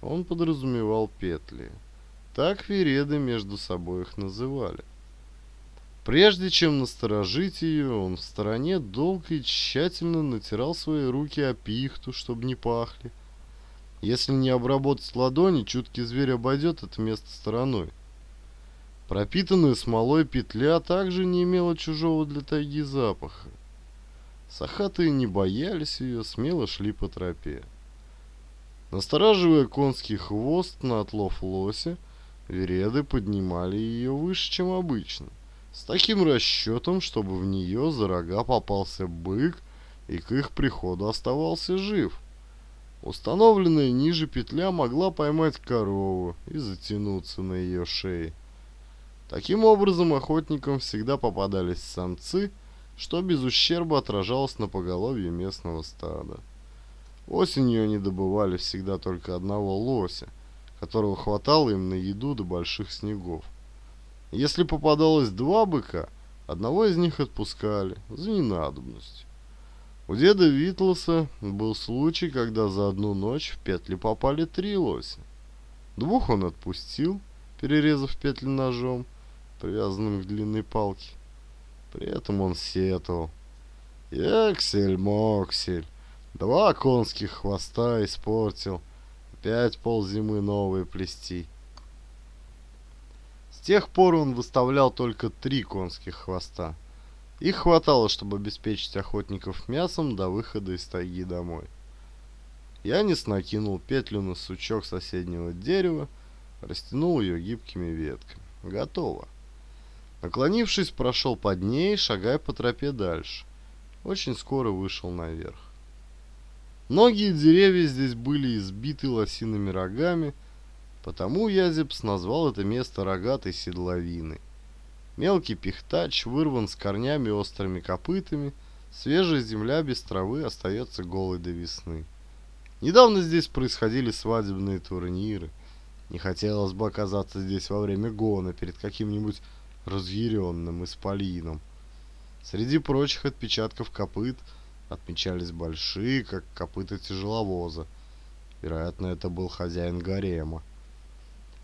Speaker 1: он подразумевал петли. Так фереды между собой их называли. Прежде чем насторожить ее, он в стороне долго и тщательно натирал свои руки о пихту, чтобы не пахли. Если не обработать ладони, чуткий зверь обойдет это место стороной. Пропитанная смолой петля также не имела чужого для тайги запаха. Сахаты не боялись ее, смело шли по тропе. Настораживая конский хвост на отлов лося, вереды поднимали ее выше, чем обычно, с таким расчетом, чтобы в нее за рога попался бык и к их приходу оставался жив. Установленная ниже петля могла поймать корову и затянуться на ее шее. Таким образом, охотникам всегда попадались самцы, что без ущерба отражалось на поголовье местного стада. Осенью они добывали всегда только одного лося, которого хватало им на еду до больших снегов. Если попадалось два быка, одного из них отпускали за ненадобностью. У деда Витлоса был случай, когда за одну ночь в петли попали три лося. Двух он отпустил, перерезав петли ножом, привязанным к длинной палке. При этом он сетовал. «Эксель-моксель, Два конских хвоста испортил. пять ползимы новые плести. С тех пор он выставлял только три конских хвоста. Их хватало, чтобы обеспечить охотников мясом до выхода из тайги домой. Янис накинул петлю на сучок соседнего дерева, растянул ее гибкими ветками. Готово. Наклонившись, прошел под ней, шагая по тропе дальше. Очень скоро вышел наверх. Многие деревья здесь были избиты лосиными рогами, потому Язепс назвал это место рогатой седловины. Мелкий пихтач вырван с корнями острыми копытами, свежая земля без травы остается голой до весны. Недавно здесь происходили свадебные турниры. Не хотелось бы оказаться здесь во время гона перед каким-нибудь разъяренным исполином. Среди прочих отпечатков копыт – отмечались большие, как копыта тяжеловоза. Вероятно, это был хозяин гарема.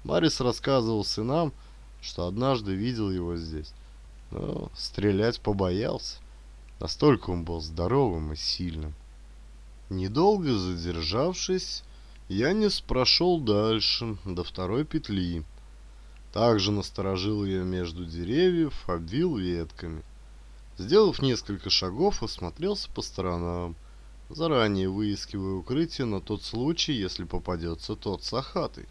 Speaker 1: Марис рассказывал сынам, что однажды видел его здесь, но стрелять побоялся. Настолько он был здоровым и сильным. Недолго задержавшись, Янис прошел дальше, до второй петли. Также насторожил ее между деревьев, обвил ветками. Сделав несколько шагов, осмотрелся по сторонам, заранее выискивая укрытие на тот случай, если попадется тот сахатый.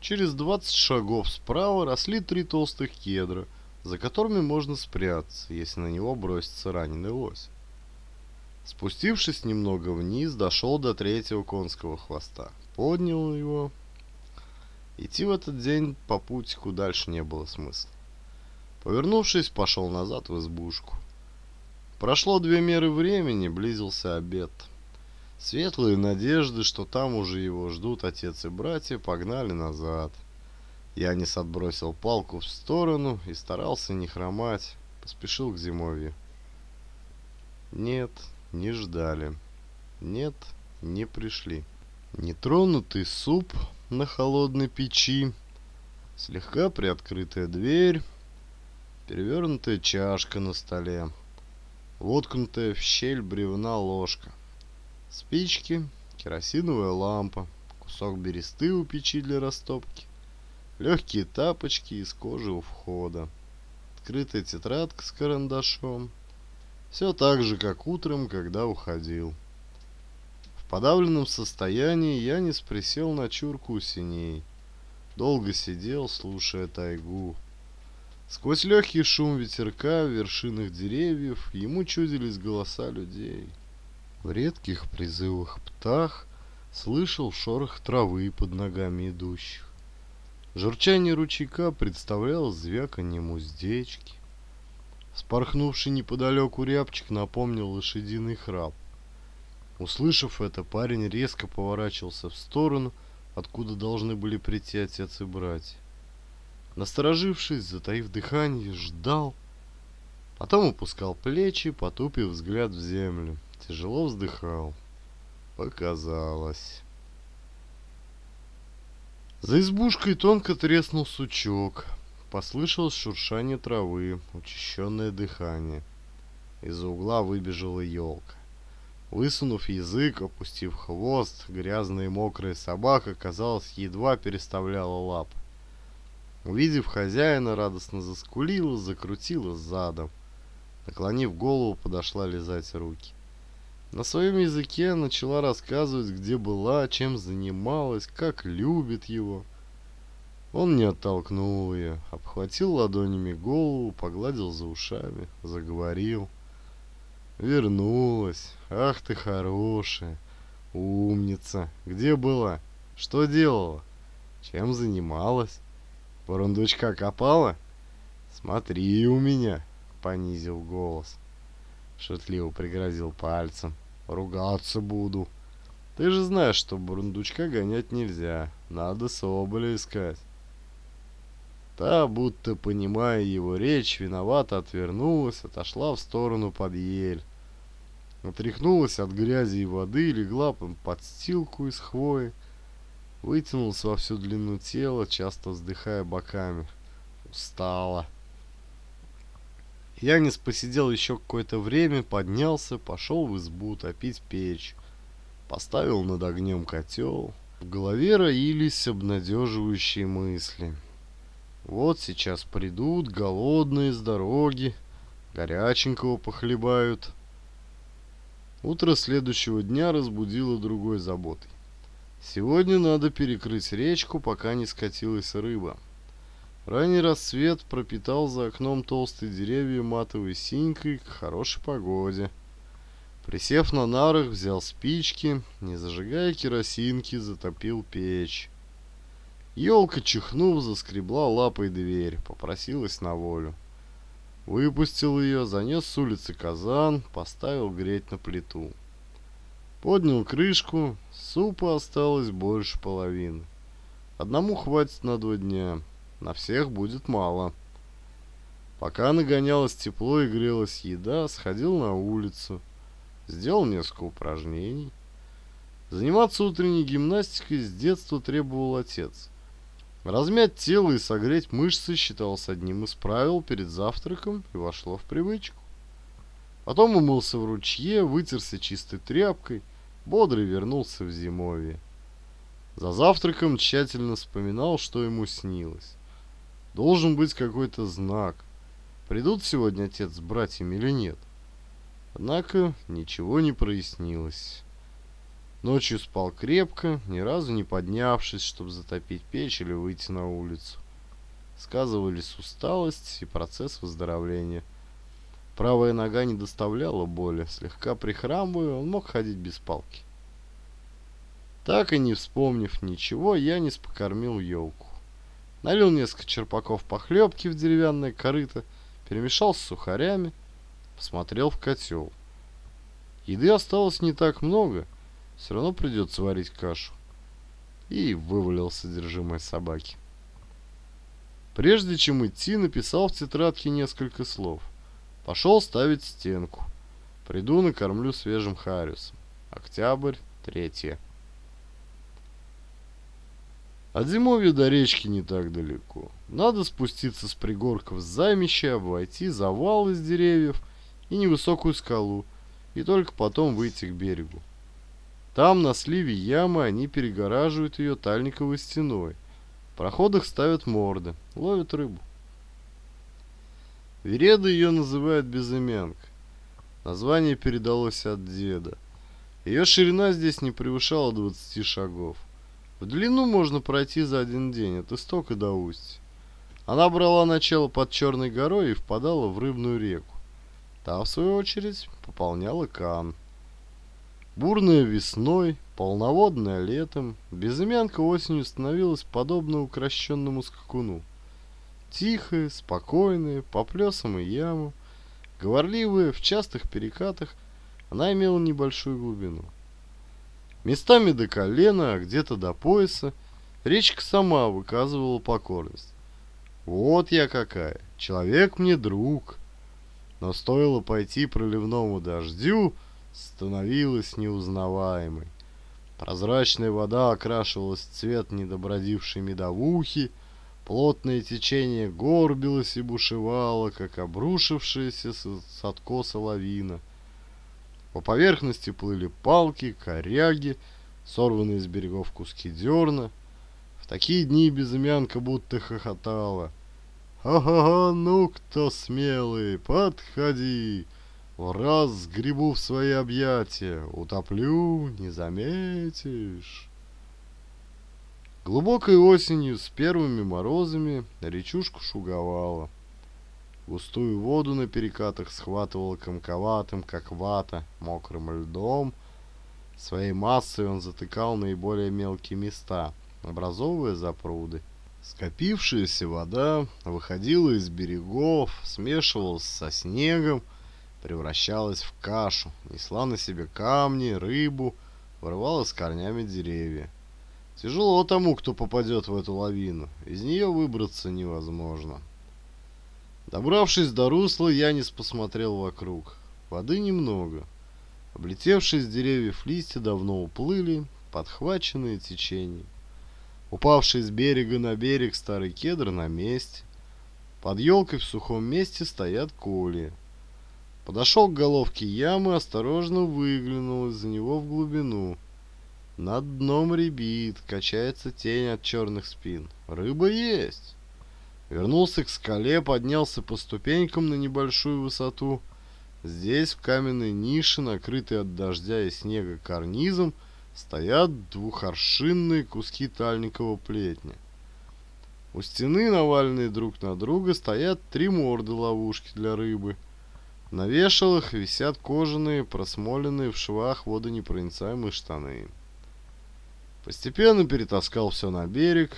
Speaker 1: Через 20 шагов справа росли три толстых кедра, за которыми можно спрятаться, если на него бросится раненый лось. Спустившись немного вниз, дошел до третьего конского хвоста. Поднял его. Идти в этот день по путику дальше не было смысла. Повернувшись, пошел назад в избушку. Прошло две меры времени, близился обед. Светлые надежды, что там уже его ждут отец и братья, погнали назад. Янис отбросил палку в сторону и старался не хромать, поспешил к зимовью. Нет, не ждали. Нет, не пришли. Нетронутый суп на холодной печи, слегка приоткрытая дверь, перевернутая чашка на столе, воткнутая в щель бревна ложка, спички, керосиновая лампа, кусок бересты у печи для растопки, легкие тапочки из кожи у входа, открытая тетрадка с карандашом. Все так же, как утром, когда уходил. В подавленном состоянии я не присел на чурку у синей. Долго сидел, слушая тайгу, Сквозь легкий шум ветерка в вершинах деревьев ему чудились голоса людей. В редких призывах птах слышал шорох травы под ногами идущих. Журчание ручейка представляло звяканьем уздечки. Спорхнувший неподалеку рябчик напомнил лошадиный храп. Услышав это, парень резко поворачивался в сторону, откуда должны были прийти отец и братья. Насторожившись, затаив дыхание, ждал. Потом опускал плечи, потупив взгляд в землю. Тяжело вздыхал. Показалось. За избушкой тонко треснул сучок. Послышалось шуршание травы, учащенное дыхание. Из-за угла выбежала елка. Высунув язык, опустив хвост, грязная и мокрая собака, казалось, едва переставляла лапы. Увидев хозяина, радостно заскулила, закрутила задом. Наклонив голову, подошла лизать руки. На своем языке начала рассказывать, где была, чем занималась, как любит его. Он не оттолкнул ее, обхватил ладонями голову, погладил за ушами, заговорил. «Вернулась! Ах ты хорошая! Умница! Где была? Что делала? Чем занималась?» Бурундучка копала? Смотри у меня, понизил голос. Шутливо пригрозил пальцем. Ругаться буду. Ты же знаешь, что бурундучка гонять нельзя. Надо соболя искать. Та, будто понимая его речь, виновато отвернулась, отошла в сторону под ель. Отряхнулась от грязи и воды, легла под стилку из хвои, Вытянулся во всю длину тела, часто вздыхая боками. Устала. Янис посидел еще какое-то время, поднялся, пошел в избу топить печь. Поставил над огнем котел. В голове роились обнадеживающие мысли. Вот сейчас придут голодные с дороги, горяченького похлебают. Утро следующего дня разбудило другой заботой. Сегодня надо перекрыть речку, пока не скатилась рыба. Ранний рассвет пропитал за окном толстые деревья матовой синькой к хорошей погоде. Присев на нарах, взял спички, не зажигая керосинки, затопил печь. Елка, чихнув, заскребла лапой дверь, попросилась на волю. Выпустил ее, занес с улицы казан, поставил греть на плиту. Поднял крышку, Супа осталось больше половины. Одному хватит на два дня, на всех будет мало. Пока нагонялось тепло и грелась еда, сходил на улицу, сделал несколько упражнений. Заниматься утренней гимнастикой с детства требовал отец. Размять тело и согреть мышцы считалось одним из правил перед завтраком и вошло в привычку. Потом умылся в ручье, вытерся чистой тряпкой – бодрый вернулся в зимовье. За завтраком тщательно вспоминал, что ему снилось. Должен быть какой-то знак. Придут сегодня отец с братьями или нет? Однако ничего не прояснилось. Ночью спал крепко, ни разу не поднявшись, чтобы затопить печь или выйти на улицу. Сказывались усталость и процесс выздоровления – Правая нога не доставляла боли. Слегка прихрамывая, он мог ходить без палки. Так и не вспомнив ничего, Янис покормил елку. Налил несколько черпаков похлебки в деревянное корыто, перемешал с сухарями, посмотрел в котел. Еды осталось не так много, все равно придется варить кашу. И вывалил содержимое собаки. Прежде чем идти, написал в тетрадке несколько слов – Пошел ставить стенку. Приду накормлю свежим Хариусом. Октябрь, третье. От а зимовья до речки не так далеко. Надо спуститься с пригорков с займища, обойти завал из деревьев и невысокую скалу, и только потом выйти к берегу. Там на сливе ямы они перегораживают ее тальниковой стеной. В проходах ставят морды, ловят рыбу. Вереда ее называют безымянка. Название передалось от деда. Ее ширина здесь не превышала 20 шагов. В длину можно пройти за один день, от истока до устья. Она брала начало под Черной горой и впадала в Рыбную реку. Та, в свою очередь, пополняла Кан. Бурная весной, полноводная летом, безымянка осенью становилась подобно укращенному скакуну. Тихые, спокойные, по плесам и ямам, говорливые, в частых перекатах, она имела небольшую глубину. Местами до колена, а где-то до пояса, речка сама выказывала покорность. Вот я какая, человек мне друг. Но стоило пойти проливному дождю, становилась неузнаваемой. Прозрачная вода окрашивалась в цвет недобродившей медовухи, Плотное течение горбилось и бушевало, как обрушившаяся с откоса лавина. По поверхности плыли палки, коряги, сорванные с берегов куски дерна. В такие дни безымянка будто хохотала. «Ха-ха-ха, ну кто смелый, подходи! В раз сгребу в свои объятия, утоплю, не заметишь!» Глубокой осенью с первыми морозами речушку шуговала. Густую воду на перекатах схватывала комковатым, как вата, мокрым льдом. Своей массой он затыкал наиболее мелкие места, образовывая запруды. Скопившаяся вода выходила из берегов, смешивалась со снегом, превращалась в кашу, несла на себе камни, рыбу, вырывалась с корнями деревья. Тяжело тому, кто попадет в эту лавину. Из нее выбраться невозможно. Добравшись до русла, Янис посмотрел вокруг. Воды немного. Облетевшие с деревьев листья давно уплыли, подхваченные течением. Упавший с берега на берег старый кедр на месте. Под елкой в сухом месте стоят коли. Подошел к головке ямы, осторожно выглянул из-за него в глубину – над дном ребит, качается тень от черных спин. Рыба есть. Вернулся к скале, поднялся по ступенькам на небольшую высоту. Здесь, в каменной нише, накрытой от дождя и снега карнизом, стоят двухоршинные куски тальникового плетня. У стены, наваленные друг на друга, стоят три морды ловушки для рыбы. На вешалах висят кожаные, просмоленные в швах водонепроницаемые штаны. Постепенно перетаскал все на берег.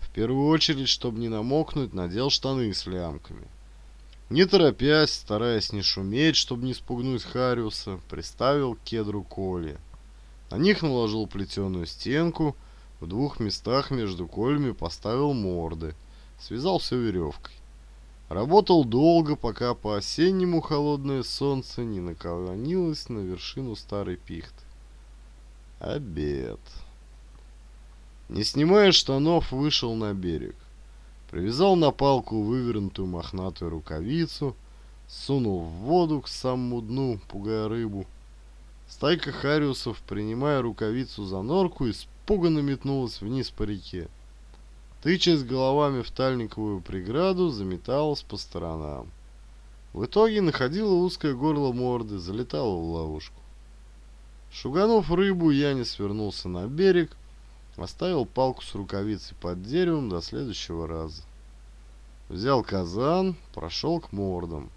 Speaker 1: В первую очередь, чтобы не намокнуть, надел штаны с лямками. Не торопясь, стараясь не шуметь, чтобы не спугнуть Хариуса, приставил к кедру коли. На них наложил плетеную стенку, в двух местах между Кольми поставил морды, связал все веревкой. Работал долго, пока по-осеннему холодное солнце не наклонилось на вершину старой пихты. Обед. Не снимая штанов, вышел на берег. Привязал на палку вывернутую мохнатую рукавицу, сунул в воду к самому дну, пугая рыбу. Стайка хариусов, принимая рукавицу за норку, испуганно метнулась вниз по реке. Тычась головами в тальниковую преграду, заметалась по сторонам. В итоге находила узкое горло морды, залетала в ловушку. Шуганув рыбу, я не свернулся на берег, Оставил палку с рукавицей под деревом до следующего раза. Взял казан, прошел к мордам.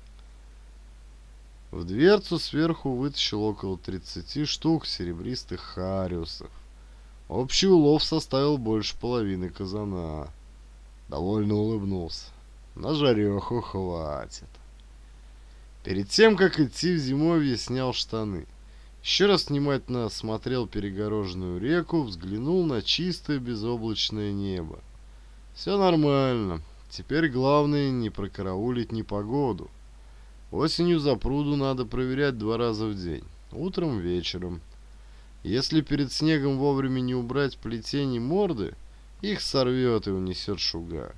Speaker 1: В дверцу сверху вытащил около 30 штук серебристых хариусов. Общий улов составил больше половины казана. Довольно улыбнулся. На жареху хватит. Перед тем, как идти в зимовье, снял штаны. Еще раз внимательно осмотрел перегороженную реку, взглянул на чистое безоблачное небо. Все нормально. Теперь главное не прокараулить непогоду. Осенью за пруду надо проверять два раза в день. Утром, вечером. Если перед снегом вовремя не убрать плетени морды, их сорвет и унесет шуга.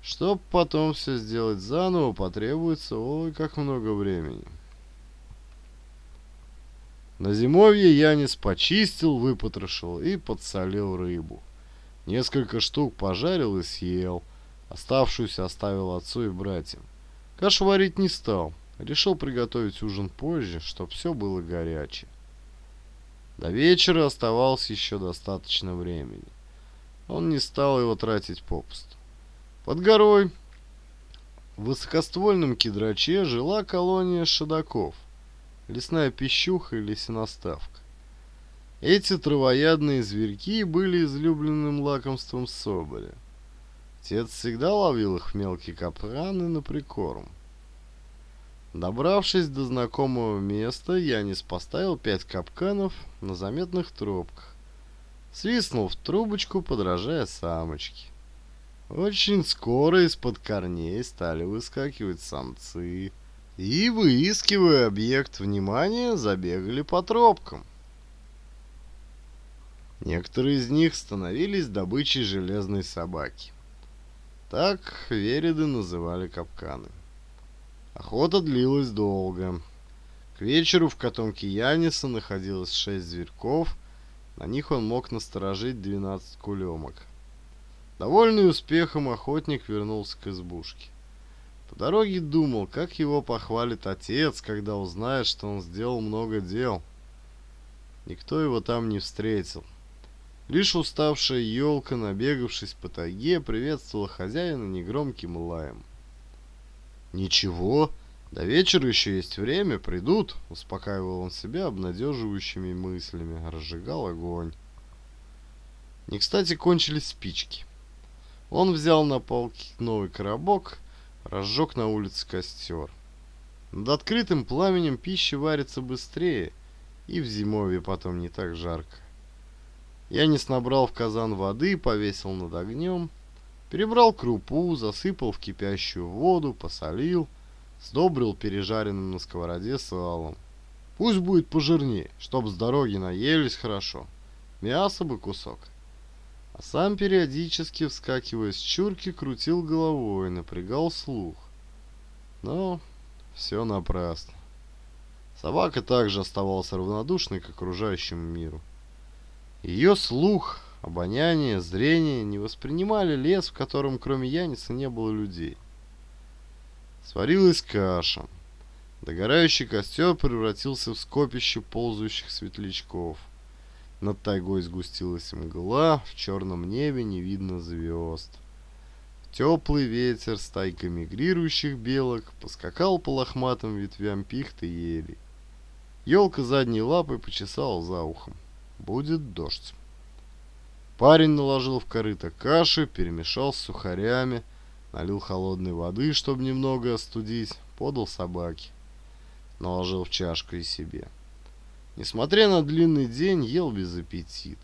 Speaker 1: Чтоб потом все сделать заново, потребуется, ой, как много времени. На зимовье Янис почистил, выпотрошил и подсолил рыбу. Несколько штук пожарил и съел. Оставшуюся оставил отцу и братьям. Кашу варить не стал. Решил приготовить ужин позже, чтоб все было горячее. До вечера оставалось еще достаточно времени. Он не стал его тратить попусту. Под горой в высокоствольном кедраче жила колония шадаков лесная пищуха или сеноставка. Эти травоядные зверьки были излюбленным лакомством соболя. Отец всегда ловил их в мелкие капраны на прикорм. Добравшись до знакомого места, Янис поставил пять капканов на заметных тропках. Свистнул в трубочку, подражая самочке. Очень скоро из-под корней стали выскакивать самцы и, выискивая объект внимания, забегали по тропкам. Некоторые из них становились добычей железной собаки. Так вереды называли капканы. Охота длилась долго. К вечеру в котомке Яниса находилось шесть зверьков, на них он мог насторожить 12 кулемок. Довольный успехом охотник вернулся к избушке. По дороге думал, как его похвалит отец, когда узнает, что он сделал много дел. Никто его там не встретил. Лишь уставшая елка, набегавшись по тайге, приветствовала хозяина негромким лаем. «Ничего, до вечера еще есть время, придут», — успокаивал он себя обнадеживающими мыслями, разжигал огонь. Не кстати кончились спички. Он взял на полки новый коробок разжег на улице костер. Над открытым пламенем пища варится быстрее, и в зимовье потом не так жарко. Я не снабрал в казан воды, повесил над огнем, перебрал крупу, засыпал в кипящую воду, посолил, сдобрил пережаренным на сковороде салом. Пусть будет пожирнее, чтоб с дороги наелись хорошо. Мясо бы кусок а сам периодически, вскакивая с чурки, крутил головой и напрягал слух. Но все напрасно. Собака также оставалась равнодушной к окружающему миру. Ее слух, обоняние, зрение не воспринимали лес, в котором кроме Яниса не было людей. Сварилась каша. Догорающий костер превратился в скопище ползающих светлячков – над тайгой сгустилась мгла, в черном небе не видно звезд. Теплый ветер стайка мигрирующих белок поскакал по лохматым ветвям пихты ели. Елка задней лапой почесала за ухом. Будет дождь. Парень наложил в корыто каши, перемешал с сухарями, налил холодной воды, чтобы немного остудить, подал собаке. Наложил в чашку и себе. — Несмотря на длинный день, ел без аппетита.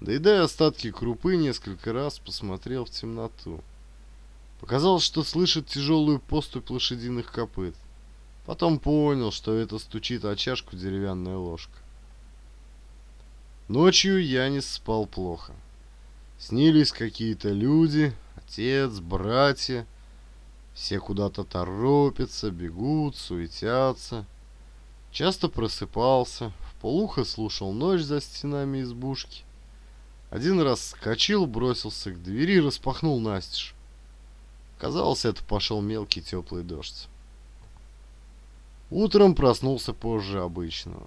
Speaker 1: Доедая остатки крупы, несколько раз посмотрел в темноту. Показалось, что слышит тяжелую поступь лошадиных копыт. Потом понял, что это стучит о чашку деревянная ложка. Ночью Янис спал плохо. Снились какие-то люди, отец, братья. Все куда-то торопятся, бегут, суетятся. Часто просыпался, в полухо слушал ночь за стенами избушки. Один раз скочил, бросился к двери и распахнул настежь. Казалось, это пошел мелкий теплый дождь. Утром проснулся позже обычного.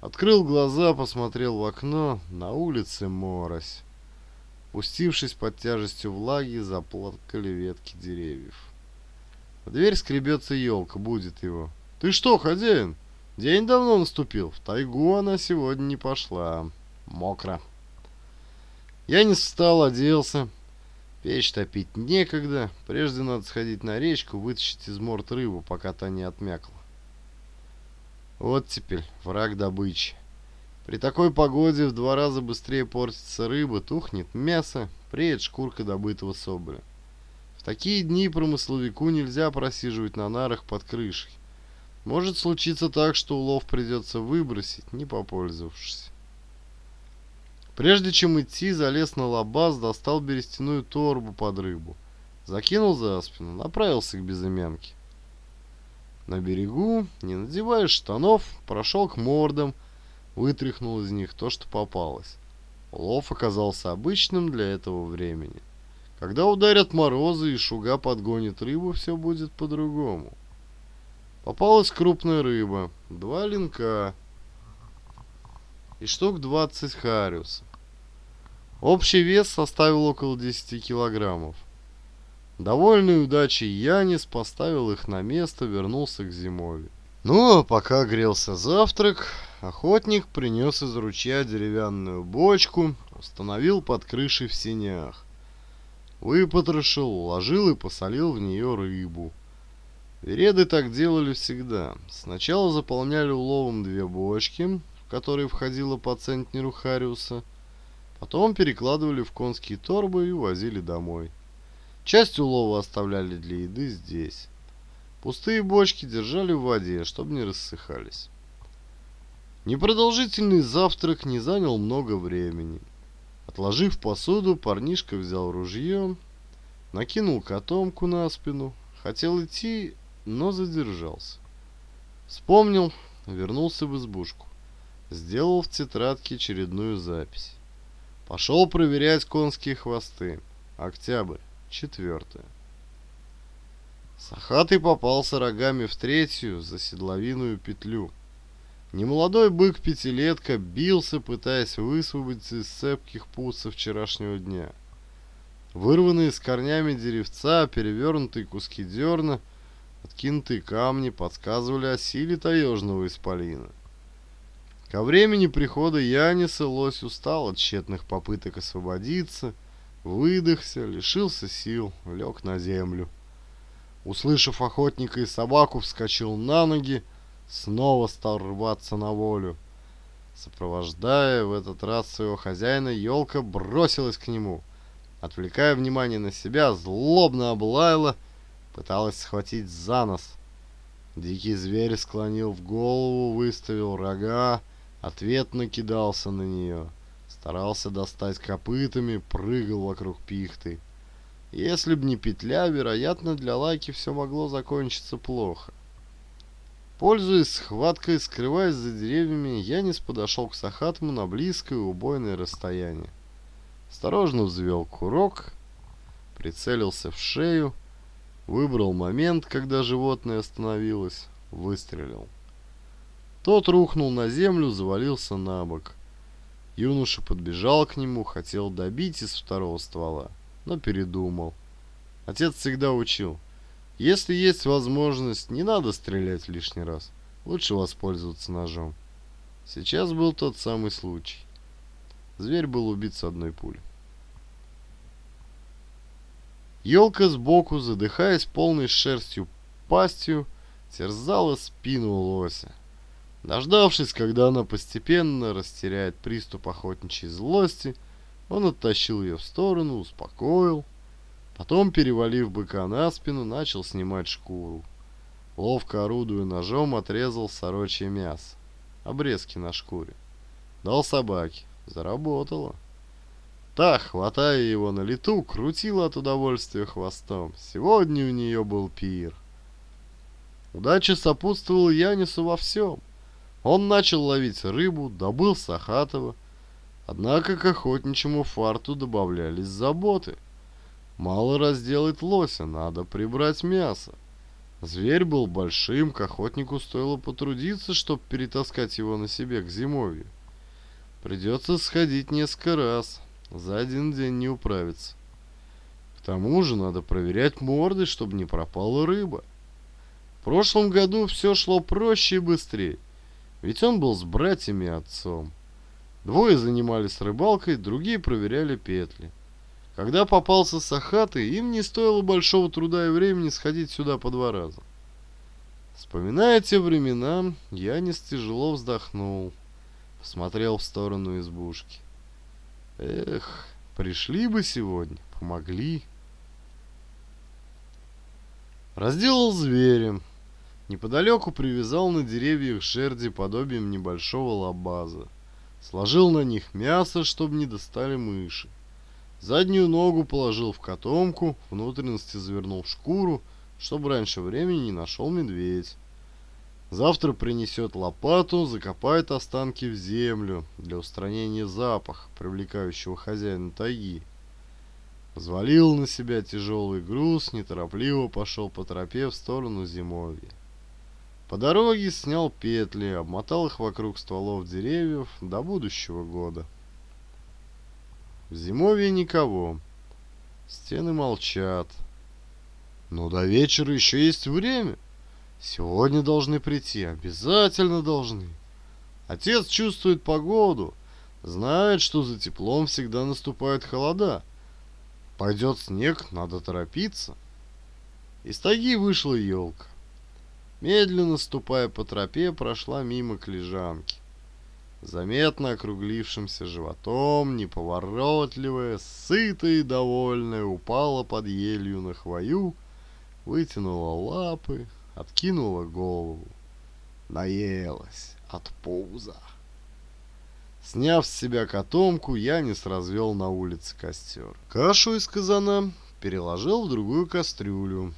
Speaker 1: Открыл глаза, посмотрел в окно, на улице морось. Пустившись под тяжестью влаги, заплакали ветки деревьев. В дверь скребется елка, будет его. «Ты что, хозяин?» День давно наступил, в тайгу она сегодня не пошла. Мокро. Я не встал, оделся. Печь топить некогда. Прежде надо сходить на речку, вытащить из морд рыбу, пока та не отмякла. Вот теперь враг добычи. При такой погоде в два раза быстрее портится рыба, тухнет мясо, преет шкурка добытого соболя. В такие дни промысловику нельзя просиживать на нарах под крышей. Может случиться так, что улов придется выбросить, не попользовавшись. Прежде чем идти, залез на лабаз, достал берестяную торбу под рыбу. Закинул за спину, направился к безымянке. На берегу, не надевая штанов, прошел к мордам, вытряхнул из них то, что попалось. Улов оказался обычным для этого времени. Когда ударят морозы и шуга подгонит рыбу, все будет по-другому. Попалась крупная рыба. Два линка. И штук 20 хариусов. Общий вес составил около 10 килограммов. Довольный удачей Янис поставил их на место, вернулся к зимовью. Ну, а пока грелся завтрак, охотник принес из ручья деревянную бочку, установил под крышей в синях, Выпотрошил, уложил и посолил в нее рыбу. Вереды так делали всегда. Сначала заполняли уловом две бочки, в которые входило по центнеру Хариуса, потом перекладывали в конские торбы и увозили домой. Часть улова оставляли для еды здесь. Пустые бочки держали в воде, чтобы не рассыхались. Непродолжительный завтрак не занял много времени. Отложив посуду, парнишка взял ружье, накинул котомку на спину, хотел идти, но задержался. Вспомнил, вернулся в избушку. Сделал в тетрадке очередную запись. Пошел проверять конские хвосты. Октябрь, четвертое. Сахатый попался рогами в третью за седловиную петлю. Немолодой бык-пятилетка бился, пытаясь высвободиться из цепких пуца вчерашнего дня. Вырванные с корнями деревца, перевернутые куски дерна — Откинутые камни подсказывали о силе таежного исполина. Ко времени прихода Яниса лось устал от тщетных попыток освободиться, выдохся, лишился сил, лег на землю. Услышав охотника и собаку, вскочил на ноги, снова стал рваться на волю. Сопровождая в этот раз своего хозяина, елка бросилась к нему. Отвлекая внимание на себя, злобно облаяла — пыталась схватить за нос. Дикий зверь склонил в голову, выставил рога, ответно кидался на нее. Старался достать копытами, прыгал вокруг пихты. Если б не петля, вероятно, для Лаки все могло закончиться плохо. Пользуясь схваткой, скрываясь за деревьями, Янис подошел к Сахатму на близкое убойное расстояние. Осторожно взвел курок, прицелился в шею Выбрал момент, когда животное остановилось, выстрелил. Тот рухнул на землю, завалился на бок. Юноша подбежал к нему, хотел добить из второго ствола, но передумал. Отец всегда учил, если есть возможность, не надо стрелять лишний раз, лучше воспользоваться ножом. Сейчас был тот самый случай. Зверь был убит с одной пули. Елка сбоку, задыхаясь полной шерстью пастью, терзала спину лося. Дождавшись, когда она постепенно растеряет приступ охотничьей злости, он оттащил ее в сторону, успокоил. Потом, перевалив быка на спину, начал снимать шкуру. Ловко орудуя ножом, отрезал сорочье мясо. Обрезки на шкуре. Дал собаке. Заработало. Та, хватая его на лету, крутила от удовольствия хвостом. Сегодня у нее был пир. Удача сопутствовала Янису во всем. Он начал ловить рыбу, добыл Сахатова. Однако к охотничьему фарту добавлялись заботы. Мало разделать лося, надо прибрать мясо. Зверь был большим, к охотнику стоило потрудиться, чтобы перетаскать его на себе к зимовью. Придется сходить несколько раз, за один день не управится. К тому же надо проверять морды, чтобы не пропала рыба. В прошлом году все шло проще и быстрее, ведь он был с братьями и отцом. Двое занимались рыбалкой, другие проверяли петли. Когда попался Сахаты, им не стоило большого труда и времени сходить сюда по два раза. Вспоминая те времена, я не тяжело вздохнул, посмотрел в сторону избушки. Эх, пришли бы сегодня, помогли. Разделал зверем. Неподалеку привязал на деревьях шерди подобием небольшого лабаза. Сложил на них мясо, чтобы не достали мыши. Заднюю ногу положил в котомку, внутренности завернул в шкуру, чтобы раньше времени не нашел медведь. Завтра принесет лопату, закопает останки в землю для устранения запаха, привлекающего хозяина тайги. Взвалил на себя тяжелый груз, неторопливо пошел по тропе в сторону зимовья. По дороге снял петли, обмотал их вокруг стволов деревьев до будущего года. В зимовье никого. Стены молчат. Но до вечера еще есть время. Сегодня должны прийти, обязательно должны. Отец чувствует погоду, знает, что за теплом всегда наступает холода. Пойдет снег, надо торопиться. Из тайги вышла елка. Медленно ступая по тропе, прошла мимо клежанки. Заметно округлившимся животом, неповоротливая, сытая и довольная, упала под елью на хвою, вытянула лапы, откинула голову, наелась от пуза. Сняв с себя котомку, Янис развел на улице костер. Кашу из казана переложил в другую кастрюлю.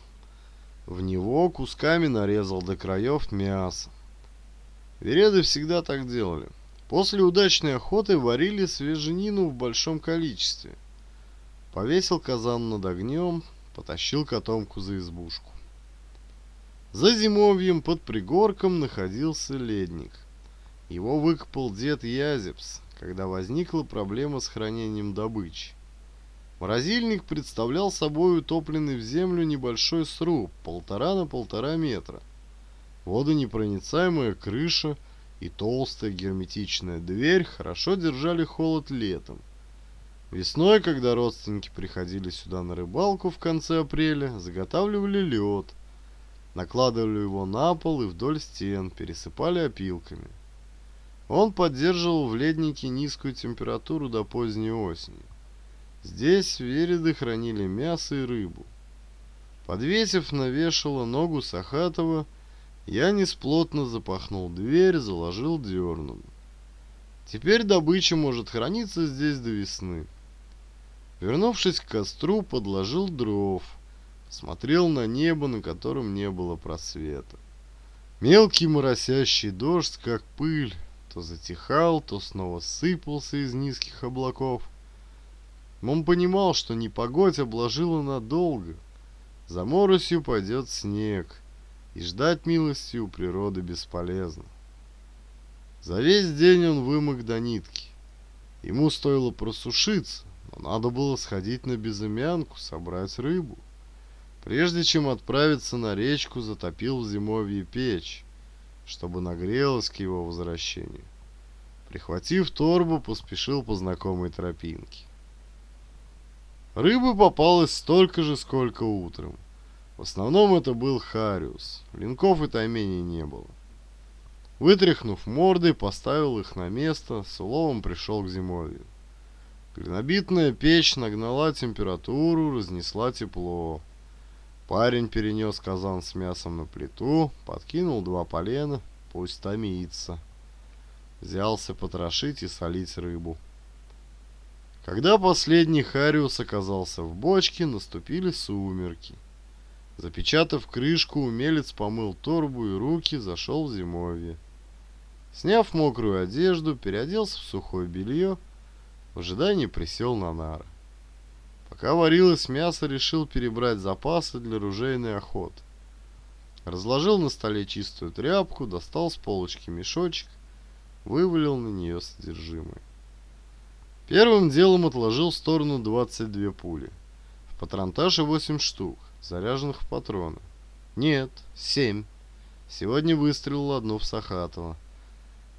Speaker 1: В него кусками нарезал до краев мясо. Вереды всегда так делали. После удачной охоты варили свеженину в большом количестве. Повесил казан над огнем, потащил котомку за избушку. За зимовьем под пригорком находился ледник. Его выкопал дед Язепс, когда возникла проблема с хранением добычи. Морозильник представлял собой утопленный в землю небольшой сруб, полтора на полтора метра. Водонепроницаемая крыша и толстая герметичная дверь хорошо держали холод летом. Весной, когда родственники приходили сюда на рыбалку в конце апреля, заготавливали лед – накладывали его на пол и вдоль стен, пересыпали опилками. Он поддерживал в леднике низкую температуру до поздней осени. Здесь вереды хранили мясо и рыбу. Подвесив на ногу Сахатова, я несплотно запахнул дверь, заложил дерном. Теперь добыча может храниться здесь до весны. Вернувшись к костру, подложил дров — смотрел на небо, на котором не было просвета. Мелкий моросящий дождь, как пыль, то затихал, то снова сыпался из низких облаков. Он понимал, что непогодь обложила надолго. За моросью пойдет снег, и ждать милости у природы бесполезно. За весь день он вымок до нитки. Ему стоило просушиться, но надо было сходить на безымянку, собрать рыбу. Прежде чем отправиться на речку, затопил в зимовье печь, чтобы нагрелась к его возвращению. Прихватив торбу, поспешил по знакомой тропинке. Рыбы попалось столько же, сколько утром. В основном это был хариус, линков и таймений не было. Вытряхнув морды, поставил их на место, с уловом пришел к зимовью. Перенабитная печь нагнала температуру, разнесла тепло. Парень перенес казан с мясом на плиту, подкинул два полена, пусть томится. Взялся потрошить и солить рыбу. Когда последний Хариус оказался в бочке, наступили сумерки. Запечатав крышку, умелец помыл торбу и руки, зашел в зимовье. Сняв мокрую одежду, переоделся в сухое белье, в ожидании присел на нары. Пока варилось мясо, решил перебрать запасы для ружейной охоты. Разложил на столе чистую тряпку, достал с полочки мешочек, вывалил на нее содержимое. Первым делом отложил в сторону 22 пули. В патронташе 8 штук, заряженных в патроны. Нет, 7. Сегодня выстрелил одну в Сахатова.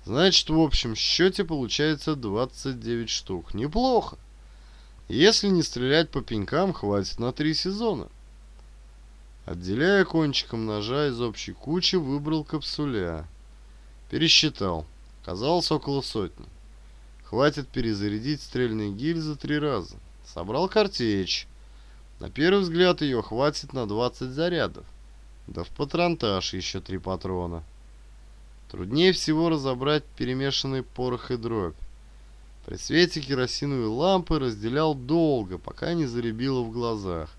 Speaker 1: Значит, в общем счете получается 29 штук. Неплохо. Если не стрелять по пенькам, хватит на три сезона. Отделяя кончиком ножа из общей кучи, выбрал капсуля. Пересчитал. Казалось около сотни. Хватит перезарядить стрельные гильзы три раза. Собрал картечь. На первый взгляд ее хватит на 20 зарядов. Да в патронтаж еще три патрона. Труднее всего разобрать перемешанный порох и дробь. При свете керосиновой лампы разделял долго, пока не заребило в глазах.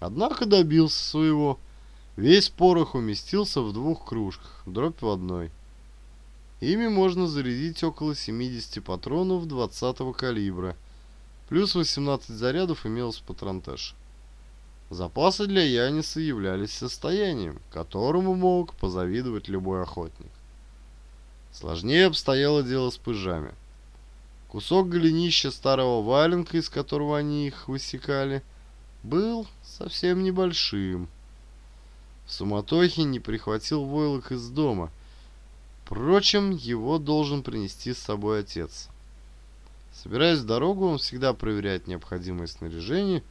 Speaker 1: Однако добился своего. Весь порох уместился в двух кружках, дробь в одной. Ими можно зарядить около 70 патронов 20-го калибра. Плюс 18 зарядов имелось патронтаж. Запасы для Яниса являлись состоянием, которому мог позавидовать любой охотник. Сложнее обстояло дело с пыжами. Кусок голенища старого валенка, из которого они их высекали, был совсем небольшим. В суматохе не прихватил войлок из дома. Впрочем, его должен принести с собой отец. Собираясь в дорогу, он всегда проверяет необходимое снаряжение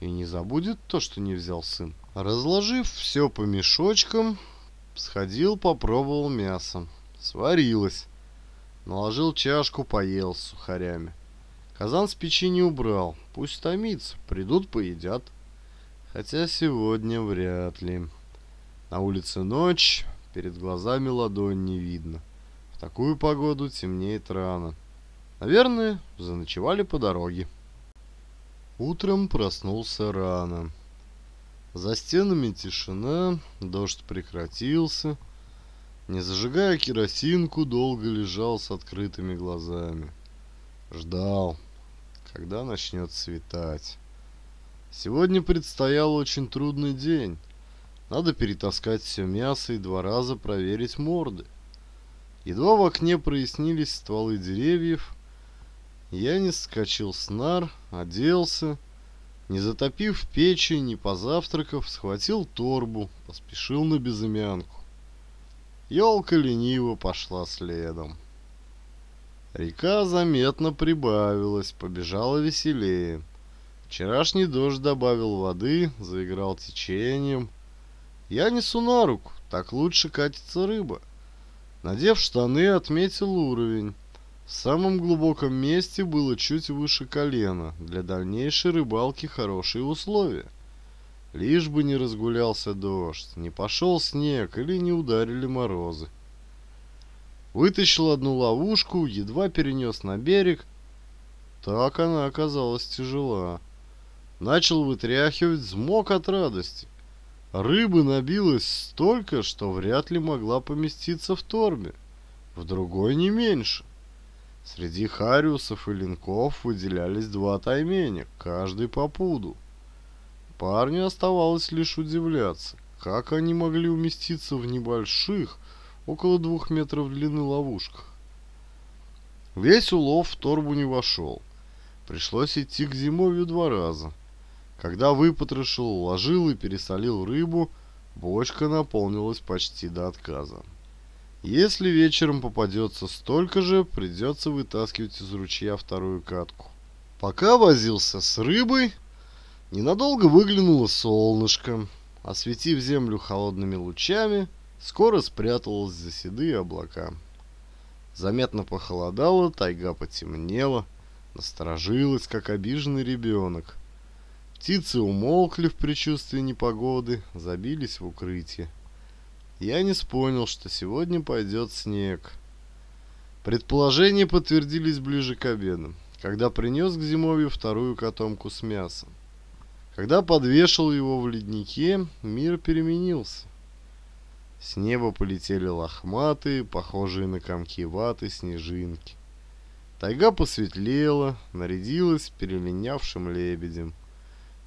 Speaker 1: и не забудет то, что не взял сын. Разложив все по мешочкам, сходил попробовал мясо. Сварилось. Наложил чашку, поел с сухарями. Казан с печи не убрал. Пусть томится, придут, поедят. Хотя сегодня вряд ли. На улице ночь, перед глазами ладонь не видно. В такую погоду темнеет рано. Наверное, заночевали по дороге. Утром проснулся рано. За стенами тишина, дождь прекратился, не зажигая керосинку, долго лежал с открытыми глазами. Ждал, когда начнет светать. Сегодня предстоял очень трудный день. Надо перетаскать все мясо и два раза проверить морды. Едва в окне прояснились стволы деревьев, я не скочил с нар, оделся, не затопив печи, не позавтракав, схватил торбу, поспешил на безымянку. Елка лениво пошла следом. Река заметно прибавилась, побежала веселее. Вчерашний дождь добавил воды, заиграл течением. Я несу на руку, так лучше катится рыба. Надев штаны, отметил уровень. В самом глубоком месте было чуть выше колена. Для дальнейшей рыбалки хорошие условия. Лишь бы не разгулялся дождь, не пошел снег или не ударили морозы. Вытащил одну ловушку, едва перенес на берег. Так она оказалась тяжела. Начал вытряхивать, змок от радости. Рыбы набилось столько, что вряд ли могла поместиться в торбе. В другой не меньше. Среди хариусов и линков выделялись два тайменя, каждый по пуду. Парню оставалось лишь удивляться, как они могли уместиться в небольших, около двух метров длины ловушках. Весь улов в торбу не вошел. Пришлось идти к зимовью два раза. Когда выпотрошил, уложил и пересолил рыбу, бочка наполнилась почти до отказа. Если вечером попадется столько же, придется вытаскивать из ручья вторую катку. Пока возился с рыбой, Ненадолго выглянуло солнышко, осветив землю холодными лучами, скоро спряталось за седые облака. Заметно похолодало, тайга потемнела, насторожилась, как обиженный ребенок. Птицы умолкли в предчувствии непогоды, забились в укрытие. Я не понял, что сегодня пойдет снег. Предположения подтвердились ближе к обеду, когда принес к зимовью вторую котомку с мясом. Когда подвешал его в леднике, мир переменился. С неба полетели лохматые, похожие на комки ваты, снежинки. Тайга посветлела, нарядилась переменявшим лебедем.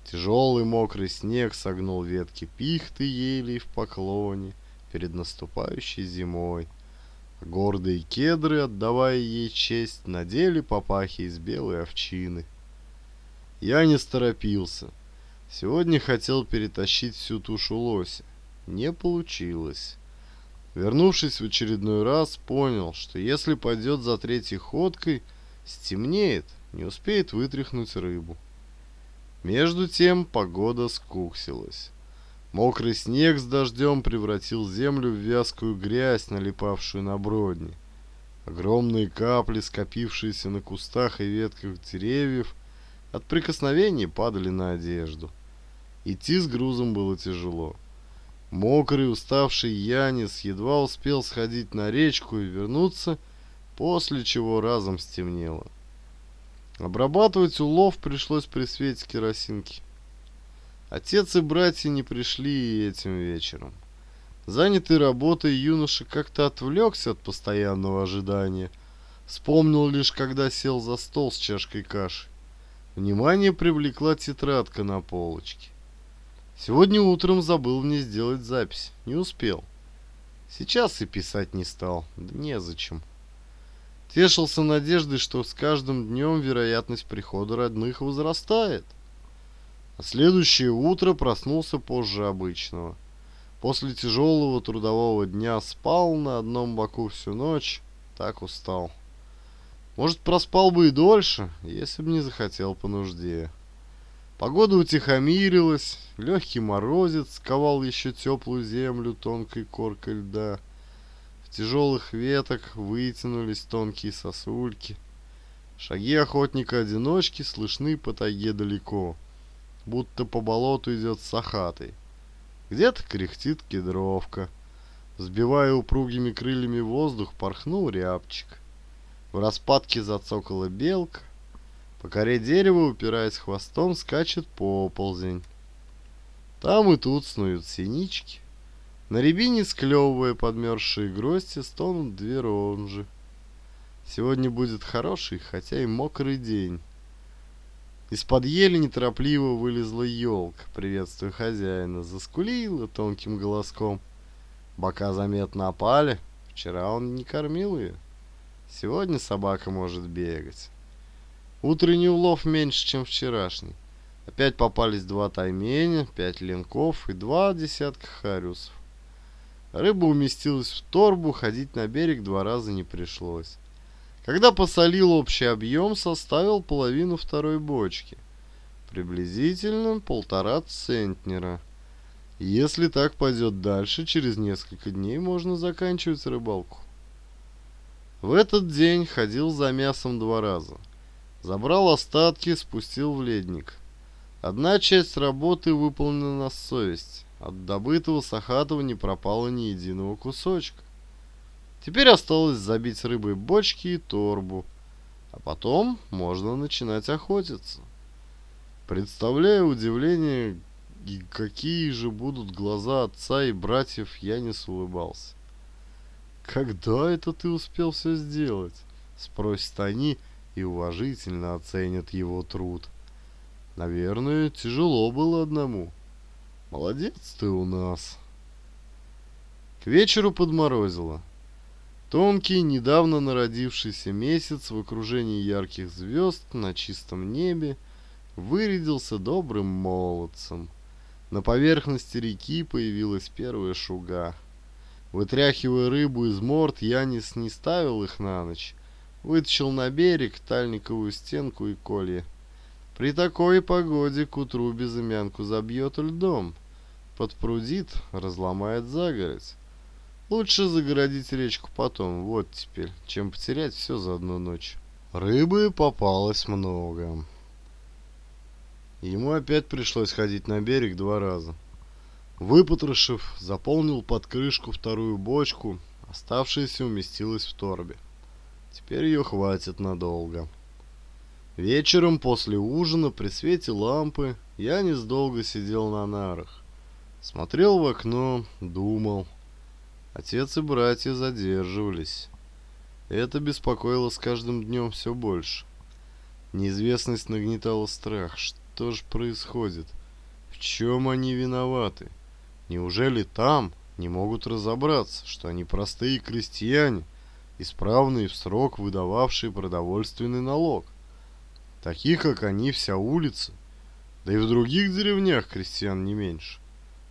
Speaker 1: Тяжелый мокрый снег согнул ветки пихты елей в поклоне перед наступающей зимой. Гордые кедры, отдавая ей честь, надели папахи из белой овчины. Я не торопился — Сегодня хотел перетащить всю тушу лося. Не получилось. Вернувшись в очередной раз, понял, что если пойдет за третьей ходкой, стемнеет, не успеет вытряхнуть рыбу. Между тем погода скуксилась. Мокрый снег с дождем превратил землю в вязкую грязь, налипавшую на бродни. Огромные капли, скопившиеся на кустах и ветках деревьев, от прикосновений падали на одежду. Идти с грузом было тяжело. Мокрый, уставший Янис едва успел сходить на речку и вернуться, после чего разом стемнело. Обрабатывать улов пришлось при свете керосинки. Отец и братья не пришли и этим вечером. Занятый работой юноша как-то отвлекся от постоянного ожидания. Вспомнил лишь, когда сел за стол с чашкой каши. Внимание привлекла тетрадка на полочке. Сегодня утром забыл мне сделать запись. Не успел. Сейчас и писать не стал. Да незачем. Тешился надеждой, что с каждым днем вероятность прихода родных возрастает. А следующее утро проснулся позже обычного. После тяжелого трудового дня спал на одном боку всю ночь. Так устал. Может, проспал бы и дольше, если бы не захотел по нужде. Погода утихомирилась, легкий морозец сковал еще теплую землю тонкой коркой льда. В тяжелых веток вытянулись тонкие сосульки. Шаги охотника-одиночки слышны по тайге далеко, будто по болоту идет сахатый. Где-то кряхтит кедровка. Сбивая упругими крыльями воздух, порхнул рябчик. В распадке зацокала белка, по коре дерева, упираясь хвостом, скачет поползень. Там и тут снуют синички. На рябине, склевывая подмерзшие грозди, стонут две ронжи. Сегодня будет хороший, хотя и мокрый день. Из-под ели неторопливо вылезла елка, приветствуя хозяина, заскулила тонким голоском. Бока заметно опали, вчера он не кормил ее. Сегодня собака может бегать. Утренний улов меньше, чем вчерашний. Опять попались два тайменя, пять линков и два десятка хариусов. Рыба уместилась в торбу, ходить на берег два раза не пришлось. Когда посолил общий объем, составил половину второй бочки. Приблизительно полтора центнера. Если так пойдет дальше, через несколько дней можно заканчивать рыбалку. В этот день ходил за мясом два раза – Забрал остатки, спустил в ледник. Одна часть работы выполнена на совесть. От добытого Сахатова не пропало ни единого кусочка. Теперь осталось забить рыбой бочки и торбу. А потом можно начинать охотиться. Представляю удивление, и какие же будут глаза отца и братьев, я не улыбался. «Когда это ты успел все сделать?» — спросят они, — и уважительно оценят его труд. Наверное, тяжело было одному. Молодец ты у нас. К вечеру подморозило. Тонкий, недавно народившийся месяц в окружении ярких звезд на чистом небе вырядился добрым молодцем. На поверхности реки появилась первая шуга. Вытряхивая рыбу из морд, Янис не ставил их на ночь, вытащил на берег тальниковую стенку и колье. При такой погоде к утру безымянку забьет льдом, подпрудит, разломает загородь. Лучше загородить речку потом, вот теперь, чем потерять все за одну ночь. Рыбы попалось много. Ему опять пришлось ходить на берег два раза. Выпотрошив, заполнил под крышку вторую бочку, оставшаяся уместилась в торбе. Теперь ее хватит надолго. Вечером после ужина при свете лампы Янис долго сидел на нарах. Смотрел в окно, думал. Отец и братья задерживались. Это беспокоило с каждым днем все больше. Неизвестность нагнетала страх. Что же происходит? В чем они виноваты? Неужели там не могут разобраться, что они простые крестьяне, исправный в срок выдававший продовольственный налог. Таких, как они, вся улица. Да и в других деревнях крестьян не меньше.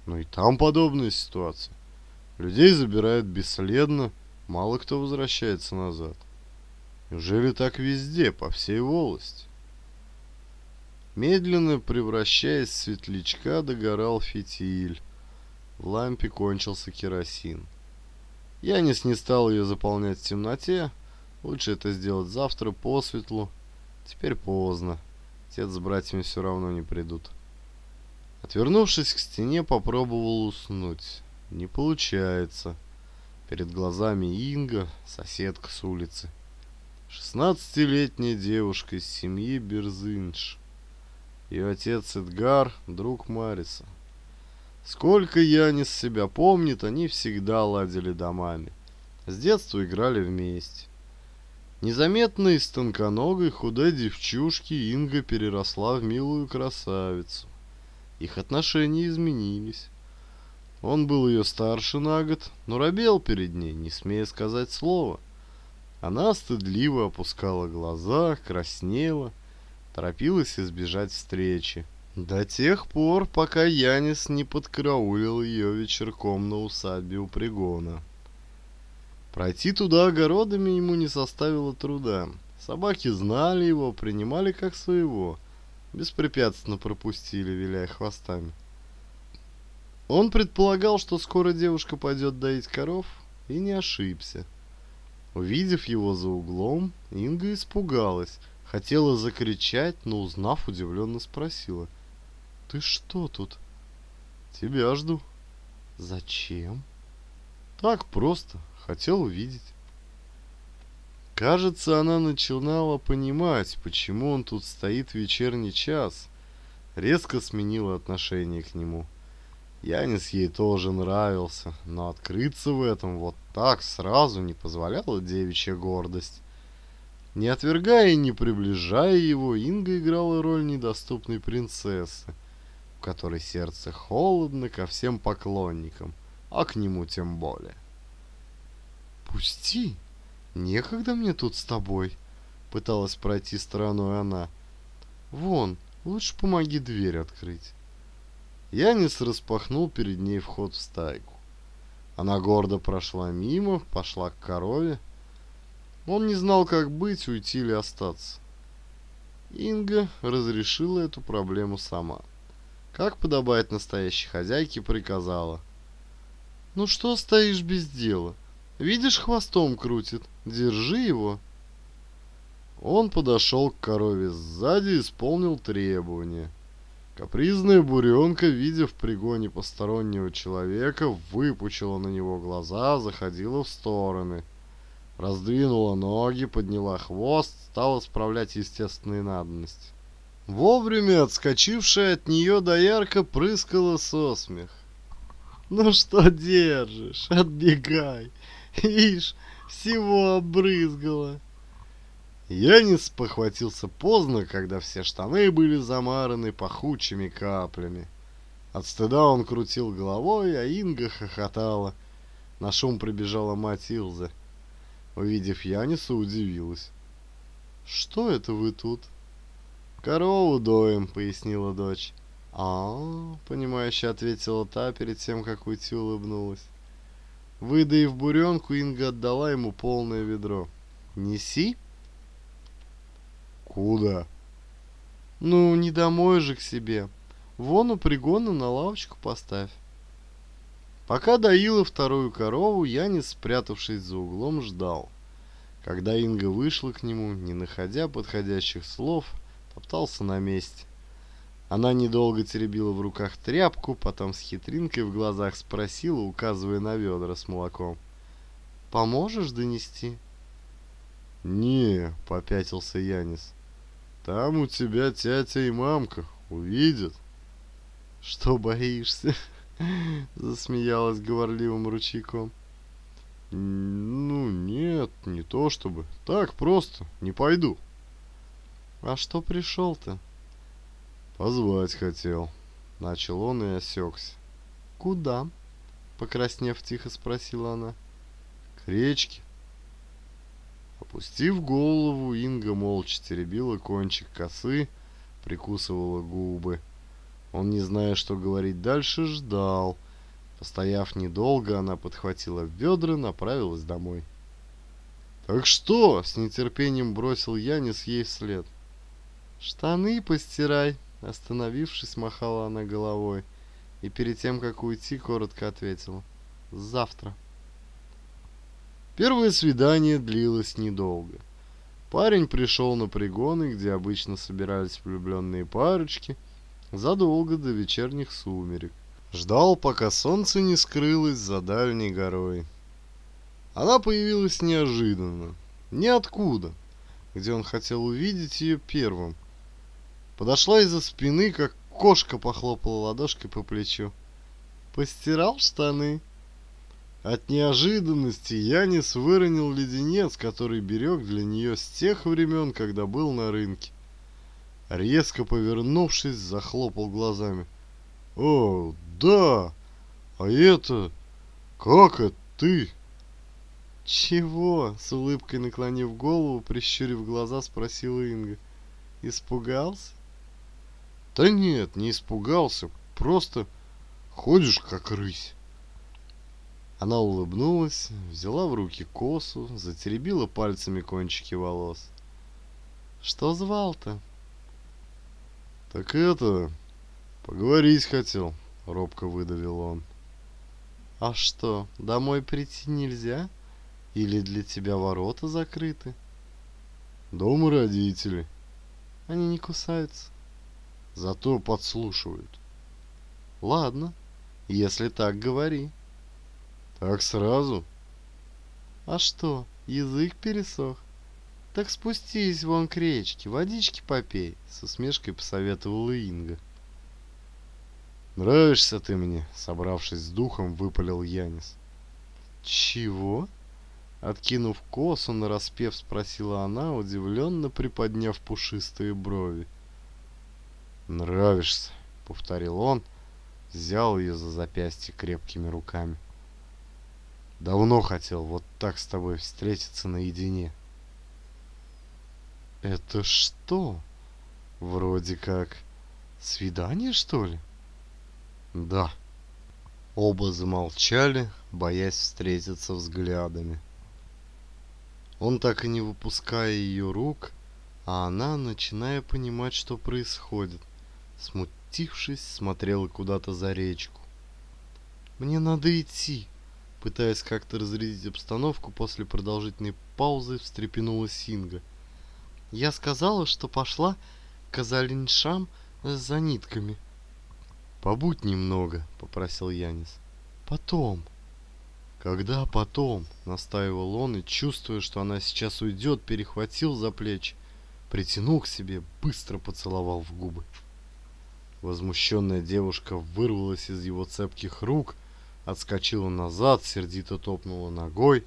Speaker 1: Но и там подобная ситуация. Людей забирают бесследно, мало кто возвращается назад. Неужели так везде, по всей волости? Медленно превращаясь в светлячка, догорал фитиль. В лампе кончился керосин. Я не стал ее заполнять в темноте. Лучше это сделать завтра, по светлу. Теперь поздно. Отец с братьями все равно не придут. Отвернувшись к стене, попробовал уснуть. Не получается. Перед глазами Инга, соседка с улицы. Шестнадцатилетняя девушка из семьи Берзинш. Ее отец Эдгар, друг Мариса. Сколько Янис себя помнит, они всегда ладили домами. С детства играли вместе. Незаметно из тонконогой худой девчушки Инга переросла в милую красавицу. Их отношения изменились. Он был ее старше на год, но робел перед ней, не смея сказать слова. Она стыдливо опускала глаза, краснела, торопилась избежать встречи. До тех пор, пока Янис не подкраулил ее вечерком на усадьбе у Пригона. Пройти туда огородами ему не составило труда. Собаки знали его, принимали как своего, беспрепятственно пропустили, виляя хвостами. Он предполагал, что скоро девушка пойдет доить коров, и не ошибся. Увидев его за углом, Инга испугалась, хотела закричать, но узнав, удивленно спросила — ты что тут? Тебя жду. Зачем? Так просто. Хотел увидеть. Кажется, она начинала понимать, почему он тут стоит в вечерний час. Резко сменила отношение к нему. Янис ей тоже нравился, но открыться в этом вот так сразу не позволяла девичья гордость. Не отвергая и не приближая его, Инга играла роль недоступной принцессы в которой сердце холодно ко всем поклонникам, а к нему тем более. «Пусти! Некогда мне тут с тобой!» — пыталась пройти стороной она. «Вон, лучше помоги дверь открыть». Янис распахнул перед ней вход в стайку. Она гордо прошла мимо, пошла к корове. Он не знал, как быть, уйти или остаться. Инга разрешила эту проблему сама как подобает настоящей хозяйке, приказала. «Ну что стоишь без дела? Видишь, хвостом крутит. Держи его». Он подошел к корове сзади и исполнил требования. Капризная буренка, видя в пригоне постороннего человека, выпучила на него глаза, заходила в стороны. Раздвинула ноги, подняла хвост, стала справлять естественные надобности. Вовремя отскочившая от нее доярка прыскала со смех. «Ну что держишь? Отбегай! Ишь, всего обрызгала!» Янис похватился поздно, когда все штаны были замараны пахучими каплями. От стыда он крутил головой, а Инга хохотала. На шум прибежала мать Илза. Увидев Яниса, удивилась. «Что это вы тут?» «Корову доем», — пояснила дочь. а, -а, -а понимающе ответила та перед тем, как уйти улыбнулась. Выдаив буренку, Инга отдала ему полное ведро. «Неси?» «Куда?» «Ну, не домой же к себе. Вон у пригона на лавочку поставь». Пока доила вторую корову, Янис, спрятавшись за углом, ждал. Когда Инга вышла к нему, не находя подходящих слов, топтался на месте. Она недолго теребила в руках тряпку, потом с хитринкой в глазах спросила, указывая на ведра с молоком. «Поможешь донести?» «Не», — попятился Янис. «Там у тебя тятя и мамка. Увидят». «Что боишься?» — засмеялась говорливым ручейком. «Ну, нет, не то чтобы. Так просто, не пойду». «А что пришел-то?» «Позвать хотел», — начал он и осекся. «Куда?» — покраснев тихо спросила она. «К речке». Опустив голову, Инга молча теребила кончик косы, прикусывала губы. Он, не зная, что говорить дальше, ждал. Постояв недолго, она подхватила ведра, направилась домой. «Так что?» — с нетерпением бросил Янис ей вслед. — «Штаны постирай!» Остановившись, махала она головой и перед тем, как уйти, коротко ответила. «Завтра». Первое свидание длилось недолго. Парень пришел на пригоны, где обычно собирались влюбленные парочки, задолго до вечерних сумерек. Ждал, пока солнце не скрылось за дальней горой. Она появилась неожиданно, ниоткуда, где он хотел увидеть ее первым, Подошла из-за спины, как кошка похлопала ладошкой по плечу. Постирал штаны. От неожиданности Янис выронил леденец, который берег для нее с тех времен, когда был на рынке. Резко повернувшись, захлопал глазами. «О, да! А это... Как это ты?» «Чего?» — с улыбкой наклонив голову, прищурив глаза, спросила Инга. «Испугался?» Да нет, не испугался, просто ходишь как рысь. Она улыбнулась, взяла в руки косу, затеребила пальцами кончики волос. Что звал-то? Так это... Поговорить хотел, робко выдавил он. А что, домой прийти нельзя? Или для тебя ворота закрыты? Дома родители. Они не кусаются зато подслушивают. Ладно, если так говори. Так сразу? А что, язык пересох? Так спустись вон к речке, водички попей, с усмешкой посоветовала Инга. Нравишься ты мне, собравшись с духом, выпалил Янис. Чего? Откинув косу, нараспев спросила она, удивленно приподняв пушистые брови. — Нравишься, повторил он, взял ее за запястье крепкими руками. Давно хотел вот так с тобой встретиться наедине. Это что? Вроде как свидание, что ли? Да. Оба замолчали, боясь встретиться взглядами. Он так и не выпуская ее рук, а она, начиная понимать, что происходит смутившись, смотрела куда-то за речку. «Мне надо идти!» Пытаясь как-то разрядить обстановку, после продолжительной паузы встрепенулась Синга. «Я сказала, что пошла к Казалиншам э, за нитками». «Побудь немного», — попросил Янис. «Потом». «Когда потом?» — настаивал он и, чувствуя, что она сейчас уйдет, перехватил за плечи, притянул к себе, быстро поцеловал в губы. Возмущенная девушка вырвалась из его цепких рук, отскочила назад, сердито топнула ногой,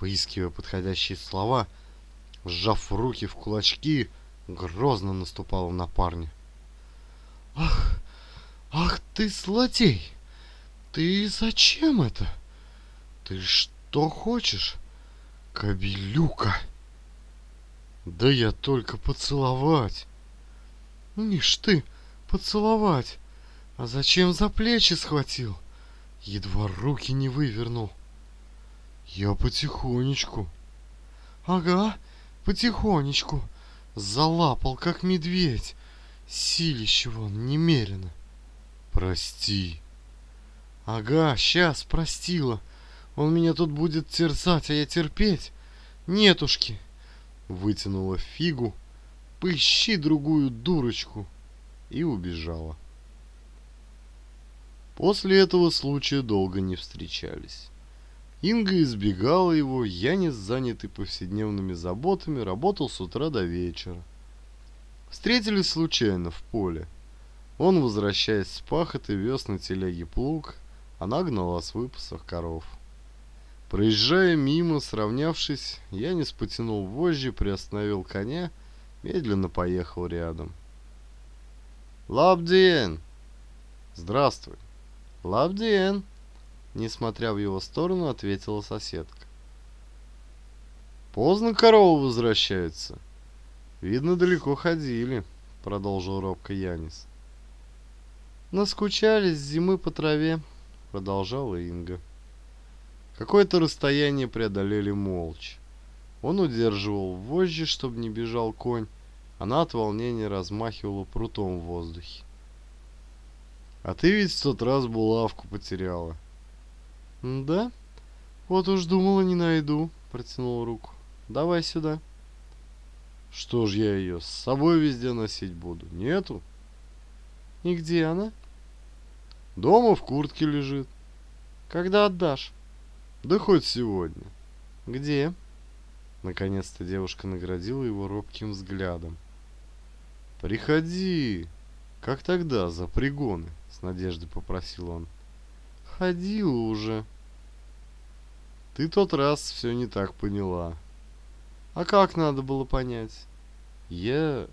Speaker 1: выискивая подходящие слова, сжав руки в кулачки, грозно наступала на парня. «Ах, ах ты злодей! Ты зачем это? Ты что хочешь, кобелюка?» «Да я только поцеловать!» «Нишь ты!» поцеловать. А зачем за плечи схватил? Едва руки не вывернул. Я потихонечку. Ага, потихонечку. Залапал, как медведь. Силище вон немерено. Прости. Ага, сейчас простила. Он меня тут будет терзать, а я терпеть. Нетушки. Вытянула фигу. Поищи другую дурочку и убежала. После этого случая долго не встречались. Инга избегала его, Янис, занятый повседневными заботами, работал с утра до вечера. Встретились случайно в поле. Он, возвращаясь с пахоты, вез на телеге плуг, она гнала с выпасов коров. Проезжая мимо, сравнявшись, Янис потянул вожжи, приостановил коня, медленно поехал рядом. — «Лабдиен!» «Здравствуй!» «Лабдиен!» Несмотря в его сторону, ответила соседка. «Поздно коровы возвращаются. Видно, далеко ходили», — продолжил робко Янис. «Наскучались зимы по траве», — продолжала Инга. Какое-то расстояние преодолели молча. Он удерживал вожжи, чтобы не бежал конь, она от волнения размахивала прутом в воздухе. «А ты ведь в тот раз булавку потеряла». «Да? Вот уж думала, не найду», — протянул руку. «Давай сюда». «Что ж я ее с собой везде носить буду? Нету?» «И где она?» «Дома в куртке лежит». «Когда отдашь?» «Да хоть сегодня». «Где?» Наконец-то девушка наградила его робким взглядом. «Приходи!» «Как тогда, за пригоны?» — с надеждой попросил он. «Ходила уже». «Ты тот раз все не так поняла». «А как надо было понять?» «Я...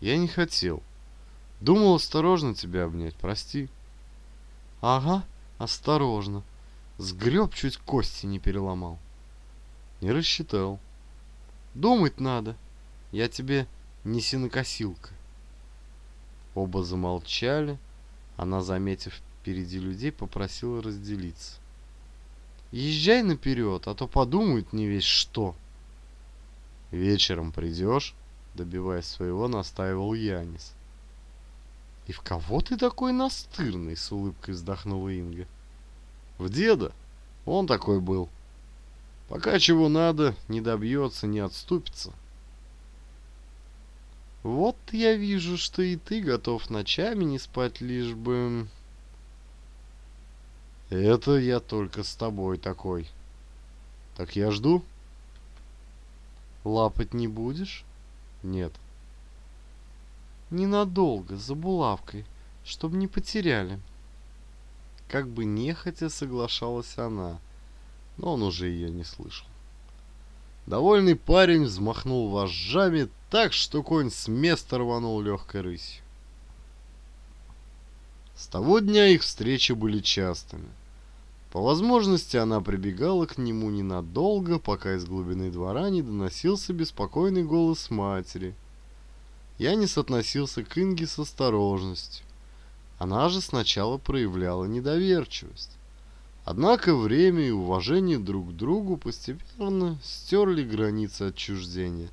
Speaker 1: я не хотел. Думал осторожно тебя обнять, прости». «Ага, осторожно. Сгреб, чуть кости не переломал». «Не рассчитал». «Думать надо. Я тебе не синокосилка. Оба замолчали. Она, заметив впереди людей, попросила разделиться. «Езжай наперед, а то подумают не весь что». «Вечером придешь?» — добиваясь своего, настаивал Янис. «И в кого ты такой настырный?» — с улыбкой вздохнула Инга. «В деда. Он такой был. Пока чего надо, не добьется, не отступится». Вот я вижу, что и ты готов ночами не спать, лишь бы... Это я только с тобой такой. Так я жду. Лапать не будешь? Нет. Ненадолго, за булавкой, чтобы не потеряли. Как бы нехотя соглашалась она, но он уже ее не слышал. Довольный парень взмахнул вожжами так, что конь с места рванул легкой рысью. С того дня их встречи были частыми. По возможности она прибегала к нему ненадолго, пока из глубины двора не доносился беспокойный голос матери. Я не относился к Инге с осторожностью. Она же сначала проявляла недоверчивость. Однако время и уважение друг к другу постепенно стерли границы отчуждения.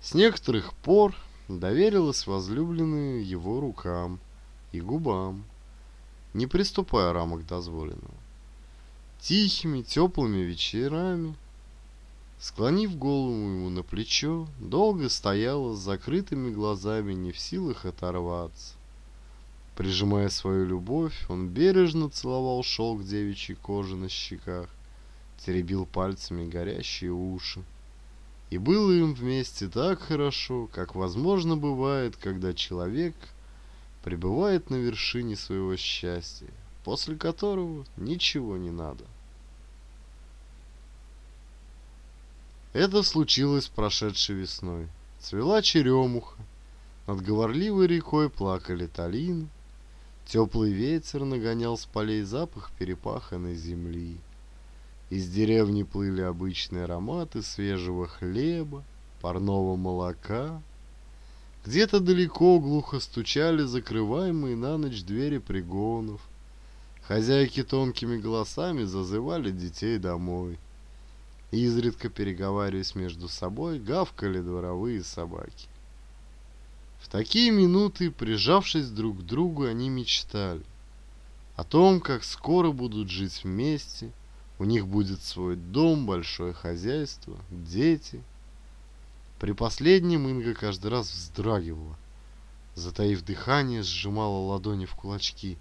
Speaker 1: С некоторых пор доверилась возлюбленная его рукам и губам, не приступая рамок дозволенного. Тихими, теплыми вечерами, склонив голову ему на плечо, долго стояла с закрытыми глазами, не в силах оторваться. Прижимая свою любовь, он бережно целовал шелк девичьей кожи на щеках, теребил пальцами горящие уши. И было им вместе так хорошо, как возможно бывает, когда человек пребывает на вершине своего счастья, после которого ничего не надо. Это случилось прошедшей весной. Цвела черемуха, над говорливой рекой плакали талины, Теплый ветер нагонял с полей запах перепаханной земли. Из деревни плыли обычные ароматы свежего хлеба, парного молока. Где-то далеко глухо стучали закрываемые на ночь двери пригонов. Хозяйки тонкими голосами зазывали детей домой. Изредка переговариваясь между собой, гавкали дворовые собаки. В такие минуты, прижавшись друг к другу, они мечтали о том, как скоро будут жить вместе, у них будет свой дом, большое хозяйство, дети. При последнем Инга каждый раз вздрагивала, затаив дыхание, сжимала ладони в кулачки.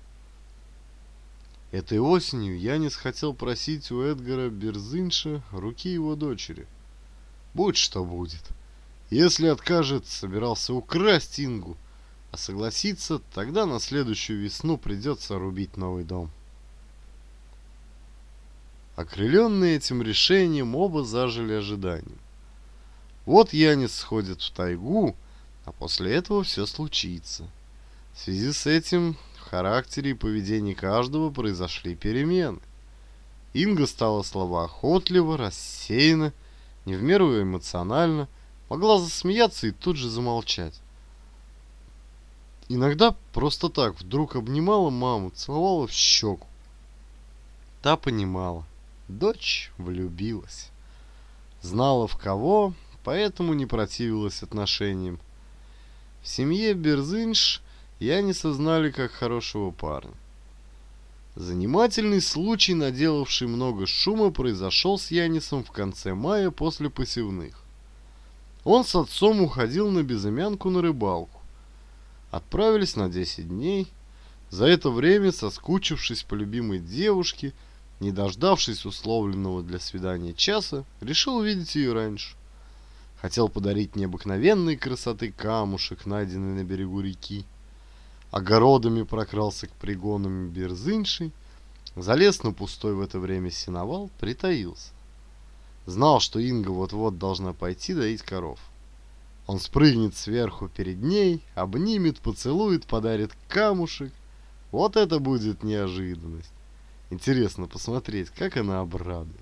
Speaker 1: Этой осенью Янис хотел просить у Эдгара Берзинша руки его дочери. Будь что будет. Если откажет, собирался украсть Ингу, а согласится, тогда на следующую весну придется рубить новый дом. Окрыленные этим решением, оба зажили ожиданием. Вот Янис сходит в тайгу, а после этого все случится. В связи с этим в характере и поведении каждого произошли перемены. Инга стала словоохотлива, рассеяна, не в меру эмоционально – Могла засмеяться и тут же замолчать. Иногда просто так вдруг обнимала маму, целовала в щеку. Та понимала. Дочь влюбилась. Знала в кого, поэтому не противилась отношениям. В семье Берзинш я не сознали как хорошего парня. Занимательный случай, наделавший много шума, произошел с Янисом в конце мая после посевных. Он с отцом уходил на безымянку на рыбалку. Отправились на 10 дней. За это время, соскучившись по любимой девушке, не дождавшись условленного для свидания часа, решил увидеть ее раньше. Хотел подарить необыкновенной красоты камушек, найденный на берегу реки. Огородами прокрался к пригонам Берзынши, залез на пустой в это время сеновал, притаился. Знал, что Инга вот-вот должна пойти доить коров. Он спрыгнет сверху перед ней, обнимет, поцелует, подарит камушек. Вот это будет неожиданность. Интересно посмотреть, как она обрадуется.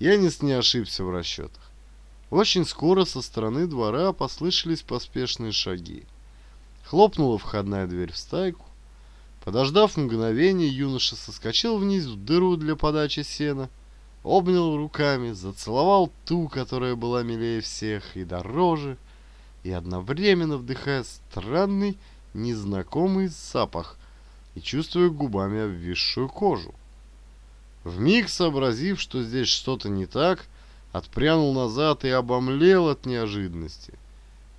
Speaker 1: Янис не ошибся в расчетах. Очень скоро со стороны двора послышались поспешные шаги. Хлопнула входная дверь в стайку. Подождав мгновение, юноша соскочил вниз в дыру для подачи сена – обнял руками, зацеловал ту, которая была милее всех и дороже, и одновременно вдыхая странный, незнакомый запах и чувствуя губами обвисшую кожу. Вмиг сообразив, что здесь что-то не так, отпрянул назад и обомлел от неожиданности.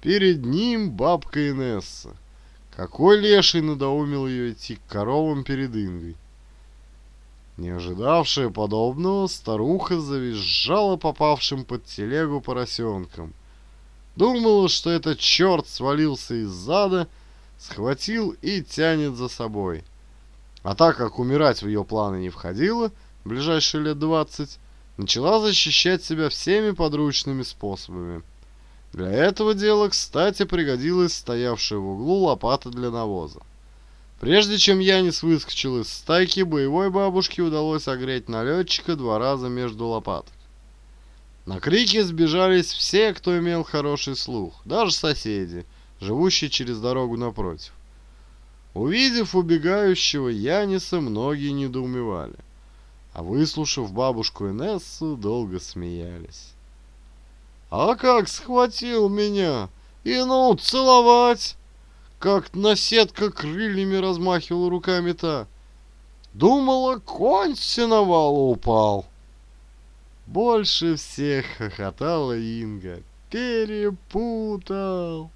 Speaker 1: Перед ним бабка Инесса. Какой леший надоумил ее идти к коровам перед Ингой? Не ожидавшая подобного, старуха завизжала попавшим под телегу поросенком. Думала, что этот черт свалился из зада, схватил и тянет за собой. А так как умирать в ее планы не входило, ближайшие лет двадцать, начала защищать себя всеми подручными способами. Для этого дела, кстати, пригодилась стоявшая в углу лопата для навоза. Прежде чем Янис выскочил из стайки, боевой бабушке удалось согреть налетчика два раза между лопаток. На крики сбежались все, кто имел хороший слух, даже соседи, живущие через дорогу напротив. Увидев убегающего Яниса, многие недоумевали, а выслушав бабушку Инессу, долго смеялись. «А как схватил меня! И ну, целовать!» как наседка крыльями размахивала руками та. Думала, конь с упал. Больше всех хохотала Инга. Перепутал.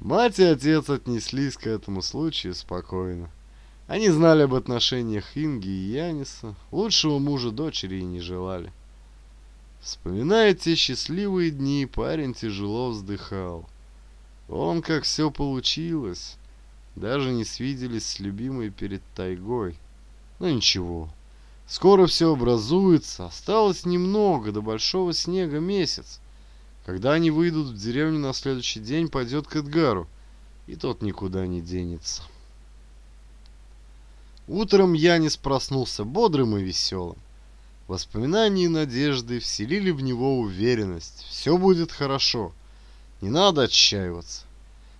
Speaker 1: Мать и отец отнеслись к этому случаю спокойно. Они знали об отношениях Инги и Яниса, лучшего мужа дочери и не желали. Вспоминая те счастливые дни, парень тяжело вздыхал. Он как все получилось. Даже не свиделись с любимой перед тайгой. Но ну, ничего. Скоро все образуется. Осталось немного до большого снега месяц. Когда они выйдут в деревню на следующий день, пойдет к Эдгару. И тот никуда не денется. Утром Янис проснулся бодрым и веселым. Воспоминания и надежды вселили в него уверенность. Все будет хорошо. Хорошо. Не надо отчаиваться.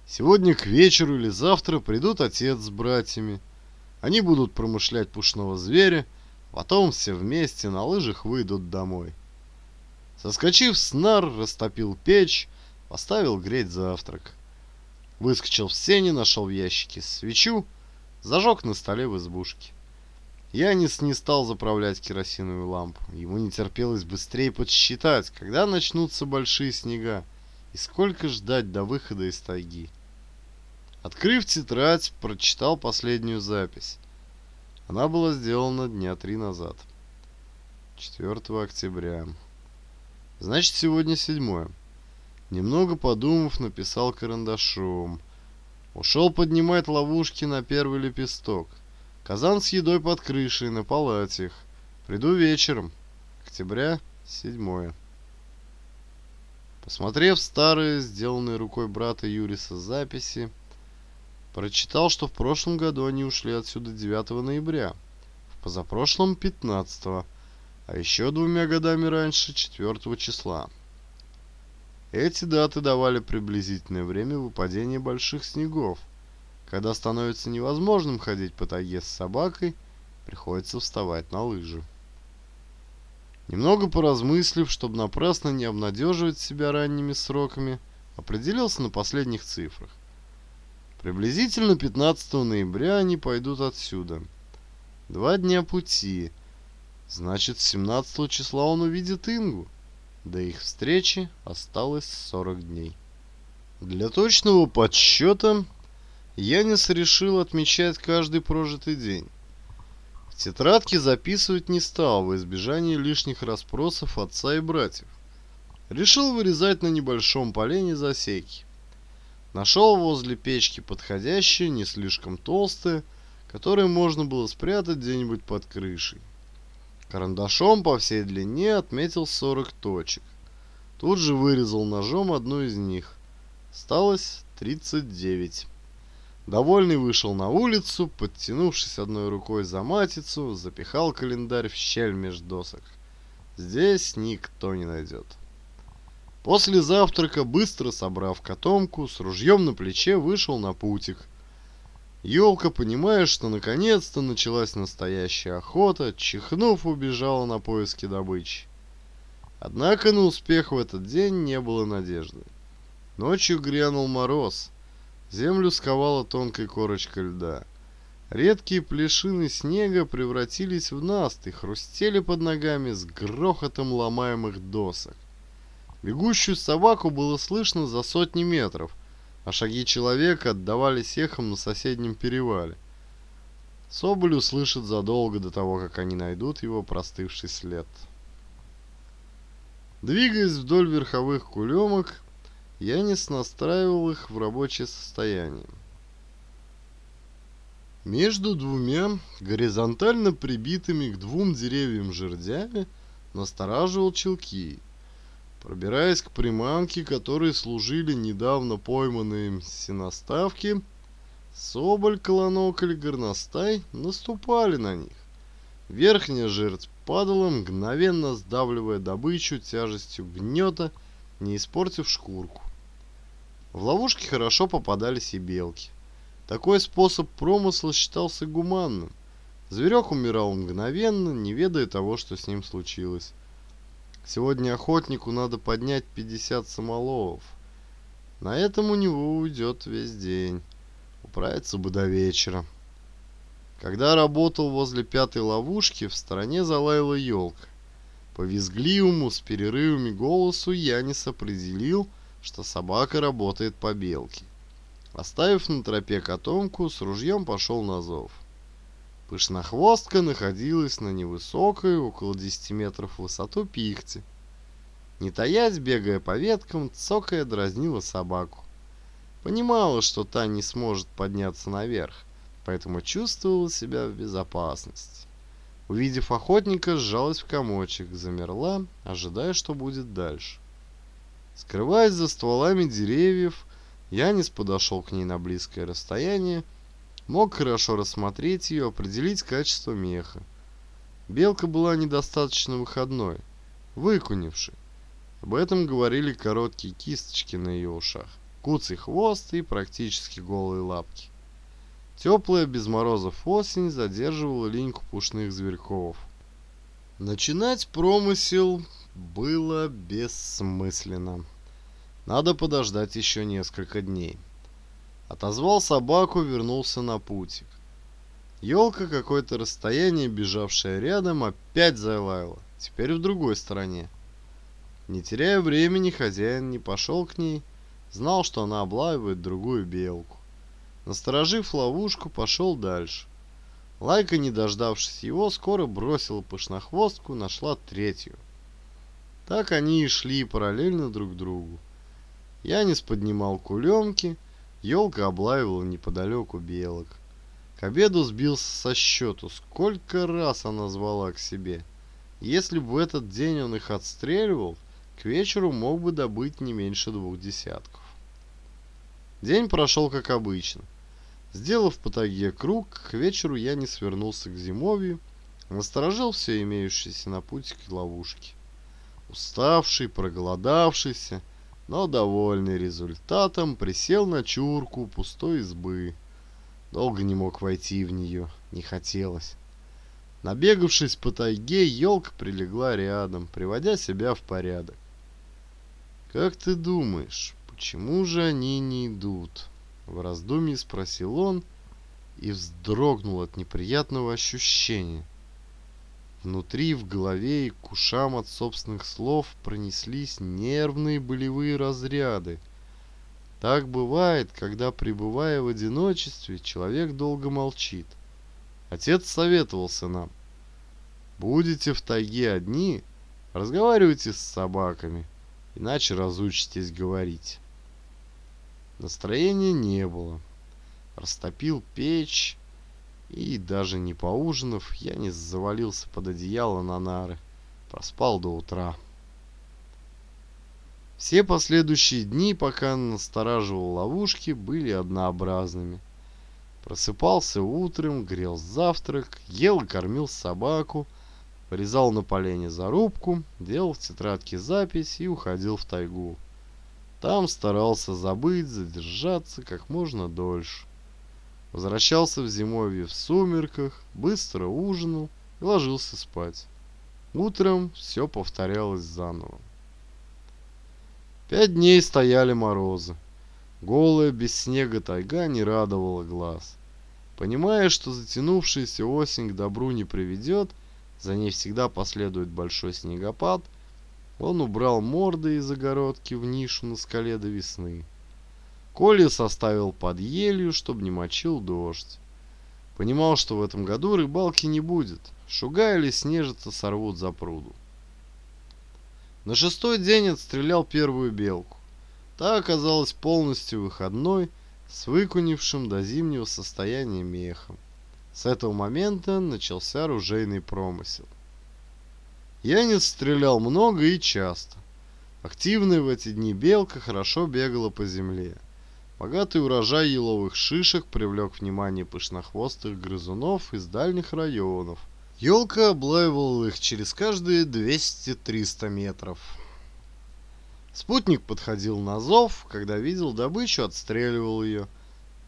Speaker 1: Сегодня к вечеру или завтра придут отец с братьями. Они будут промышлять пушного зверя, потом все вместе на лыжах выйдут домой. Соскочив с нар, растопил печь, поставил греть завтрак. Выскочил в сене, нашел в ящике свечу, зажег на столе в избушке. Янис не стал заправлять керосиновую лампу. Ему не терпелось быстрее подсчитать, когда начнутся большие снега. И сколько ждать до выхода из тайги? Открыв тетрадь, прочитал последнюю запись. Она была сделана дня три назад. 4 октября. Значит, сегодня седьмое. Немного подумав, написал карандашом. Ушел поднимать ловушки на первый лепесток. Казан с едой под крышей на палатях. Приду вечером. Октября, седьмое. Посмотрев старые, сделанные рукой брата Юриса записи, прочитал, что в прошлом году они ушли отсюда 9 ноября, в позапрошлом 15, а еще двумя годами раньше 4 числа. Эти даты давали приблизительное время выпадения больших снегов. Когда становится невозможным ходить по тайге с собакой, приходится вставать на лыжи. Немного поразмыслив, чтобы напрасно не обнадеживать себя ранними сроками, определился на последних цифрах. Приблизительно 15 ноября они пойдут отсюда. Два дня пути. Значит, 17 числа он увидит Ингу. До их встречи осталось 40 дней. Для точного подсчета Янис решил отмечать каждый прожитый день. Тетрадки записывать не стал во избежание лишних расспросов отца и братьев. Решил вырезать на небольшом полене засеки. Нашел возле печки подходящие, не слишком толстые, которые можно было спрятать где-нибудь под крышей. Карандашом по всей длине отметил 40 точек. Тут же вырезал ножом одну из них. Осталось 39. Довольный вышел на улицу, подтянувшись одной рукой за матицу, запихал календарь в щель меж досок. Здесь никто не найдет. После завтрака, быстро собрав котомку, с ружьем на плече вышел на путик. Елка, понимая, что наконец-то началась настоящая охота, чихнув, убежала на поиски добычи. Однако на успех в этот день не было надежды. Ночью грянул мороз — Землю сковала тонкой корочкой льда. Редкие плешины снега превратились в наст и хрустели под ногами с грохотом ломаемых досок. Бегущую собаку было слышно за сотни метров, а шаги человека отдавались эхом на соседнем перевале. Соболь услышит задолго до того, как они найдут его простывший след. Двигаясь вдоль верховых кулемок, Янис настраивал их в рабочее состояние. Между двумя, горизонтально прибитыми к двум деревьям жердями, настораживал челки. Пробираясь к приманке, которой служили недавно пойманные сеноставки, соболь, колонокль, горностай наступали на них. Верхняя жердь падала, мгновенно сдавливая добычу тяжестью гнета, не испортив шкурку. В ловушки хорошо попадались и белки. Такой способ промысла считался гуманным. Зверек умирал мгновенно, не ведая того, что с ним случилось. Сегодня охотнику надо поднять 50 самоловов. На этом у него уйдет весь день. Управиться бы до вечера. Когда работал возле пятой ловушки, в стороне залаяла елка. По визгливому с перерывами голосу я Янис определил, что собака работает по белке. Оставив на тропе котомку, с ружьем пошел на зов. Пышнохвостка находилась на невысокой, около 10 метров высоту, пихте. Не таясь, бегая по веткам, цокая дразнила собаку. Понимала, что та не сможет подняться наверх, поэтому чувствовала себя в безопасности. Увидев охотника, сжалась в комочек, замерла, ожидая, что будет дальше. Скрываясь за стволами деревьев, Янис подошел к ней на близкое расстояние, мог хорошо рассмотреть ее, определить качество меха. Белка была недостаточно выходной, выкунившей. Об этом говорили короткие кисточки на ее ушах, куцый хвост и практически голые лапки. Теплая без морозов осень задерживала линьку пушных зверьков. Начинать промысел было бессмысленно. Надо подождать еще несколько дней. Отозвал собаку, вернулся на путик. Елка, какое-то расстояние, бежавшая рядом, опять залаяла, теперь в другой стороне. Не теряя времени, хозяин не пошел к ней, знал, что она облаивает другую белку. Насторожив ловушку, пошел дальше. Лайка, не дождавшись его, скоро бросила пышнохвостку, нашла третью. Так они и шли параллельно друг другу. Янис поднимал кулемки, елка облаивала неподалеку белок. К обеду сбился со счету, сколько раз она звала к себе. Если бы в этот день он их отстреливал, к вечеру мог бы добыть не меньше двух десятков. День прошел как обычно. Сделав по тайге круг, к вечеру я не свернулся к зимовью, насторожил все имеющиеся на пути ловушки. Уставший, проголодавшийся, но довольный результатом, присел на чурку пустой избы. Долго не мог войти в нее, не хотелось. Набегавшись по тайге, елка прилегла рядом, приводя себя в порядок. «Как ты думаешь, почему же они не идут?» В раздумье спросил он и вздрогнул от неприятного ощущения. Внутри, в голове и к ушам от собственных слов пронеслись нервные болевые разряды. Так бывает, когда, пребывая в одиночестве, человек долго молчит. Отец советовался нам. Будете в тайге одни, разговаривайте с собаками, иначе разучитесь говорить. Настроения не было. Растопил печь, и даже не поужинав, я не завалился под одеяло на нары. Проспал до утра. Все последующие дни, пока настораживал ловушки, были однообразными. Просыпался утром, грел завтрак, ел и кормил собаку, вырезал на полене зарубку, делал в тетрадке запись и уходил в тайгу. Там старался забыть, задержаться как можно дольше. Возвращался в зимовье в сумерках, быстро ужинал и ложился спать. Утром все повторялось заново. Пять дней стояли морозы. Голая, без снега тайга не радовала глаз. Понимая, что затянувшаяся осень к добру не приведет, за ней всегда последует большой снегопад, он убрал морды из огородки в нишу на скале до весны. Коля составил под елью, чтобы не мочил дождь. Понимал, что в этом году рыбалки не будет. Шуга или снежица сорвут за пруду. На шестой день отстрелял первую белку. Та оказалась полностью выходной, с выкунившим до зимнего состояния мехом. С этого момента начался оружейный промысел. Янец стрелял много и часто. Активная в эти дни белка хорошо бегала по земле. Богатый урожай еловых шишек привлек внимание пышнохвостых грызунов из дальних районов. Елка облаивала их через каждые 200-300 метров. Спутник подходил на зов, когда видел добычу, отстреливал ее.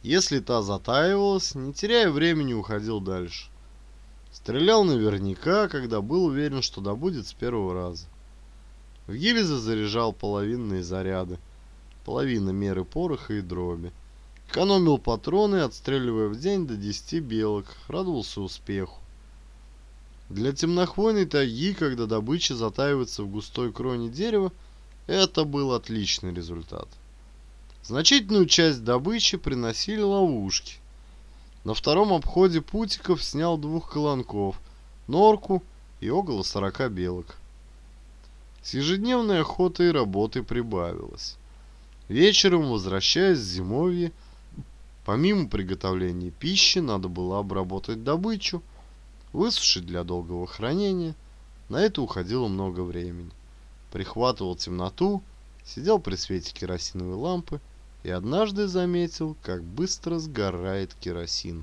Speaker 1: Если та затаивалась, не теряя времени, уходил дальше. Стрелял наверняка, когда был уверен, что добудет с первого раза. В гильзы заряжал половинные заряды половина меры пороха и дроби. Экономил патроны, отстреливая в день до 10 белок, радовался успеху. Для темнохвойной тайги, когда добыча затаивается в густой кроне дерева, это был отличный результат. Значительную часть добычи приносили ловушки. На втором обходе Путиков снял двух колонков, норку и около 40 белок. С ежедневной охотой и работы прибавилось. Вечером, возвращаясь с зимовья, помимо приготовления пищи, надо было обработать добычу, высушить для долгого хранения. На это уходило много времени. Прихватывал темноту, сидел при свете керосиновой лампы и однажды заметил, как быстро сгорает керосин.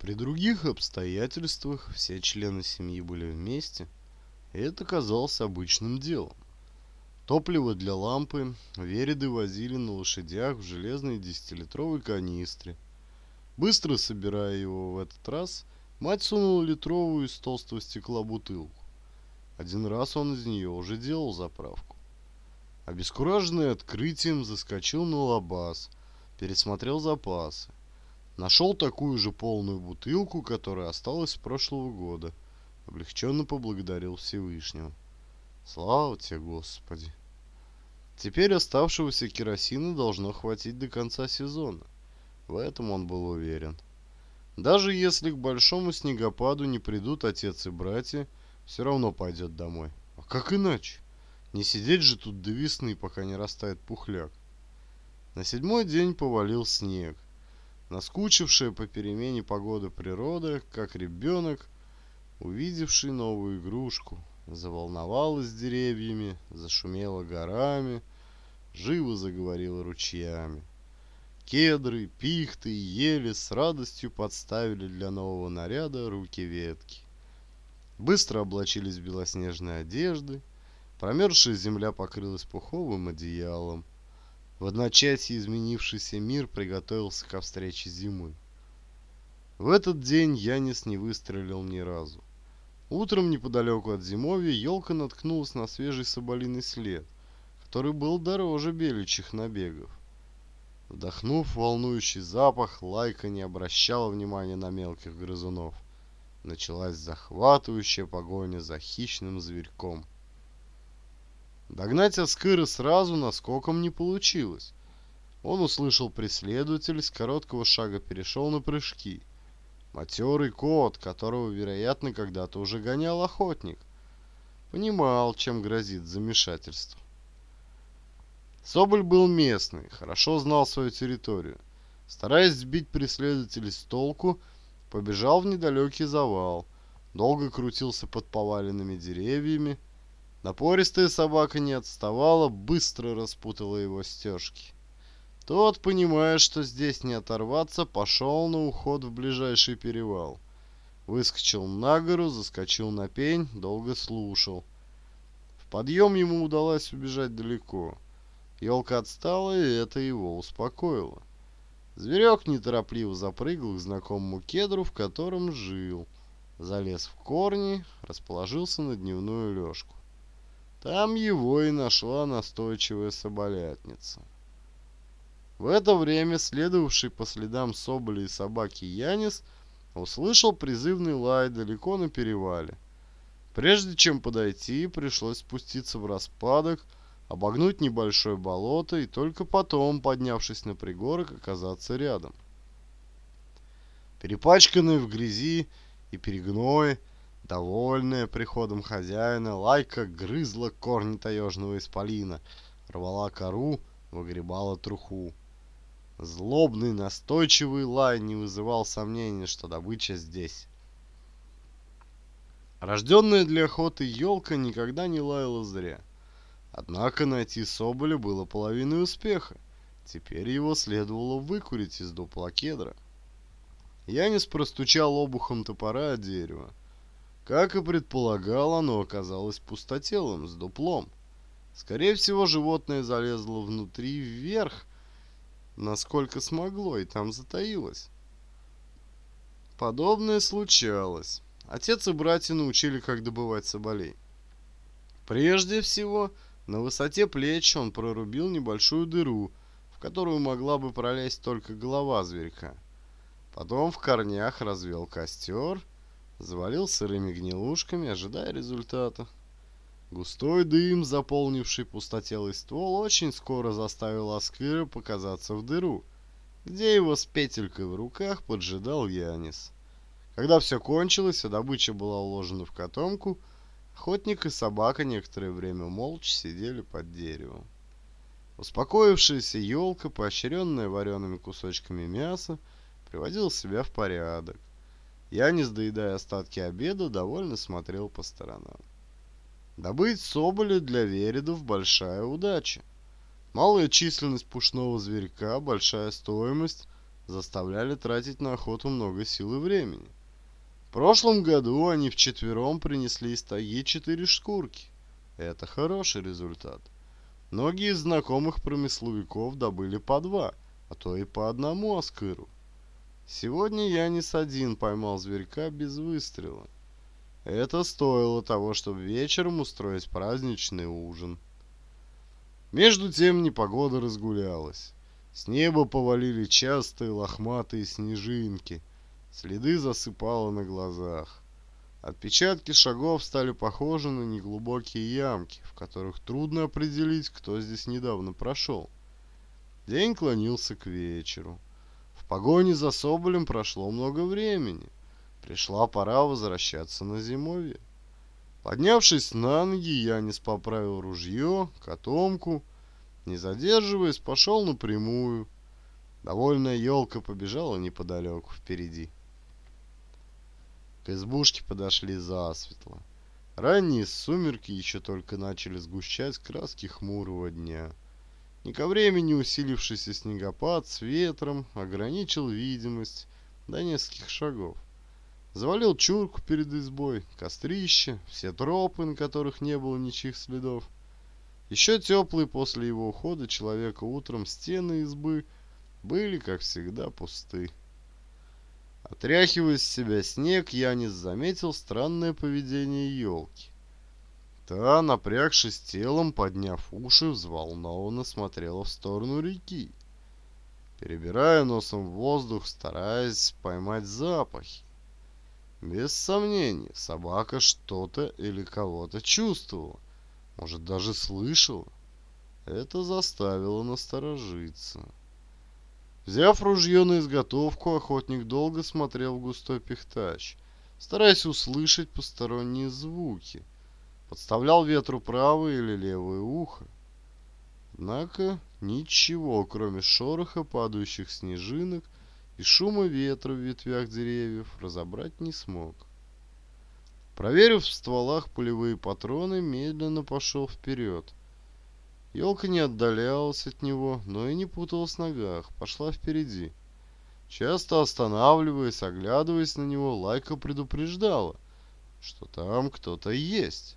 Speaker 1: При других обстоятельствах все члены семьи были вместе, и это казалось обычным делом. Топливо для лампы вереды возили на лошадях в железной десятилитровой канистре. Быстро собирая его в этот раз, мать сунула литровую из толстого стекла бутылку. Один раз он из нее уже делал заправку. Обескураженный открытием заскочил на лабаз, пересмотрел запасы. Нашел такую же полную бутылку, которая осталась с прошлого года. Облегченно поблагодарил Всевышнего. Слава тебе, Господи! Теперь оставшегося керосина должно хватить до конца сезона. В этом он был уверен. Даже если к большому снегопаду не придут отец и братья, все равно пойдет домой. А как иначе? Не сидеть же тут до весны, пока не растает пухляк. На седьмой день повалил снег. Наскучившая по перемене погоды природа, как ребенок, увидевший новую игрушку, заволновалась деревьями, зашумела горами, живо заговорила ручьями. Кедры, пихты и ели с радостью подставили для нового наряда руки ветки. Быстро облачились в белоснежные одежды, промерзшая земля покрылась пуховым одеялом. В одночасье изменившийся мир приготовился ко встрече зимы. В этот день Янис не выстрелил ни разу. Утром неподалеку от зимовья елка наткнулась на свежий соболиный след, который был дороже беличьих набегов. Вдохнув волнующий запах, Лайка не обращала внимания на мелких грызунов. Началась захватывающая погоня за хищным зверьком. Догнать Аскыра сразу наскоком не получилось. Он услышал преследователь, с короткого шага перешел на прыжки – Матерый кот, которого, вероятно, когда-то уже гонял охотник. Понимал, чем грозит замешательство. Соболь был местный, хорошо знал свою территорию. Стараясь сбить преследователей с толку, побежал в недалекий завал. Долго крутился под поваленными деревьями. Напористая собака не отставала, быстро распутала его стежки. Тот, понимая, что здесь не оторваться, пошел на уход в ближайший перевал. Выскочил на гору, заскочил на пень, долго слушал. В подъем ему удалось убежать далеко. Елка отстала, и это его успокоило. Зверек неторопливо запрыгал к знакомому кедру, в котором жил. Залез в корни, расположился на дневную лёжку. Там его и нашла настойчивая соболятница. В это время следовавший по следам Соболя и собаки Янис услышал призывный лай далеко на перевале. Прежде чем подойти, пришлось спуститься в распадок, обогнуть небольшое болото и только потом, поднявшись на пригорок, оказаться рядом. Перепачканные в грязи и перегное, довольная приходом хозяина, лайка грызла корни таежного исполина, рвала кору, выгребала труху. Злобный, настойчивый лай не вызывал сомнений, что добыча здесь. Рожденная для охоты елка никогда не лаяла зря. Однако найти Соболя было половиной успеха. Теперь его следовало выкурить из дупла кедра. Янис простучал обухом топора от дерева. Как и предполагал, оно оказалось пустотелым, с дуплом. Скорее всего, животное залезло внутри вверх, насколько смогло, и там затаилось. Подобное случалось. Отец и братья научили, как добывать соболей. Прежде всего, на высоте плеч он прорубил небольшую дыру, в которую могла бы пролезть только голова зверька. Потом в корнях развел костер, завалил сырыми гнилушками, ожидая результата. Густой дым, заполнивший пустотелый ствол, очень скоро заставил Асквира показаться в дыру, где его с петелькой в руках поджидал Янис. Когда все кончилось, а добыча была уложена в котомку, охотник и собака некоторое время молча сидели под деревом. Успокоившаяся елка, поощренная вареными кусочками мяса, приводила себя в порядок. Янис, доедая остатки обеда, довольно смотрел по сторонам. Добыть соболя для вередов – большая удача. Малая численность пушного зверька, большая стоимость заставляли тратить на охоту много сил и времени. В прошлом году они вчетвером принесли из тайги четыре шкурки. Это хороший результат. Многие из знакомых промысловиков добыли по два, а то и по одному аскыру. Сегодня я не с один поймал зверька без выстрела. Это стоило того, чтобы вечером устроить праздничный ужин. Между тем непогода разгулялась. С неба повалили частые лохматые снежинки. Следы засыпало на глазах. Отпечатки шагов стали похожи на неглубокие ямки, в которых трудно определить, кто здесь недавно прошел. День клонился к вечеру. В погоне за Соболем прошло много времени. Пришла пора возвращаться на зимовье. Поднявшись на ноги, Янис поправил ружье, котомку. Не задерживаясь, пошел напрямую. Довольная елка побежала неподалеку впереди. К избушке подошли засветло. Ранние сумерки еще только начали сгущать краски хмурого дня. Не ко времени усилившийся снегопад с ветром ограничил видимость до нескольких шагов. Завалил чурку перед избой, кострище, все тропы, на которых не было ничьих следов. Еще теплые после его ухода человека утром стены избы были, как всегда, пусты. Отряхивая с себя снег, Янис заметил странное поведение елки. Та, напрягшись телом, подняв уши, взволнованно смотрела в сторону реки, перебирая носом в воздух, стараясь поймать запахи. Без сомнений, собака что-то или кого-то чувствовала, может даже слышала. Это заставило насторожиться. Взяв ружье на изготовку, охотник долго смотрел в густой пихтач, стараясь услышать посторонние звуки. Подставлял ветру правое или левое ухо. Однако ничего, кроме шороха падающих снежинок и шума ветра в ветвях деревьев разобрать не смог. Проверив в стволах пулевые патроны, медленно пошел вперед. Елка не отдалялась от него, но и не путалась в ногах, пошла впереди. Часто останавливаясь, оглядываясь на него, Лайка предупреждала, что там кто-то есть,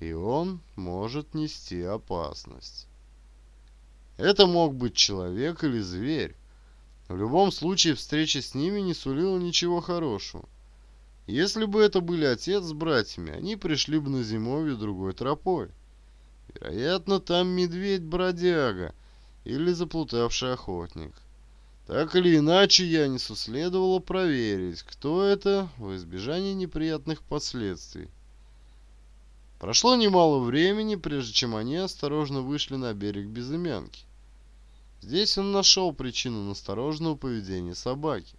Speaker 1: и он может нести опасность. Это мог быть человек или зверь, в любом случае встреча с ними не сулила ничего хорошего. Если бы это были отец с братьями, они пришли бы на зимовье другой тропой. Вероятно, там медведь-бродяга или заплутавший охотник. Так или иначе, Янису следовало проверить, кто это, в избежание неприятных последствий. Прошло немало времени, прежде чем они осторожно вышли на берег Безымянки. Здесь он нашел причину настороженного поведения собаки.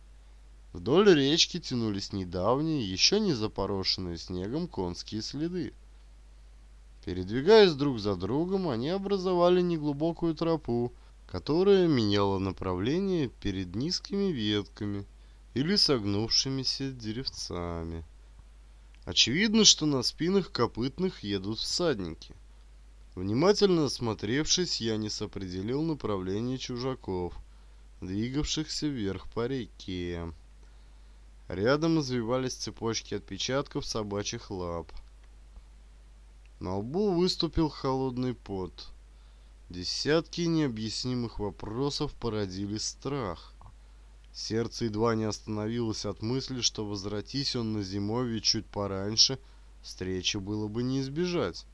Speaker 1: Вдоль речки тянулись недавние, еще не запорошенные снегом конские следы. Передвигаясь друг за другом, они образовали неглубокую тропу, которая меняла направление перед низкими ветками или согнувшимися деревцами. Очевидно, что на спинах копытных едут всадники – Внимательно осмотревшись, Янис определил направление чужаков, двигавшихся вверх по реке. Рядом извивались цепочки отпечатков собачьих лап. На лбу выступил холодный пот. Десятки необъяснимых вопросов породили страх. Сердце едва не остановилось от мысли, что возвратись он на зимовье чуть пораньше, встречи было бы не избежать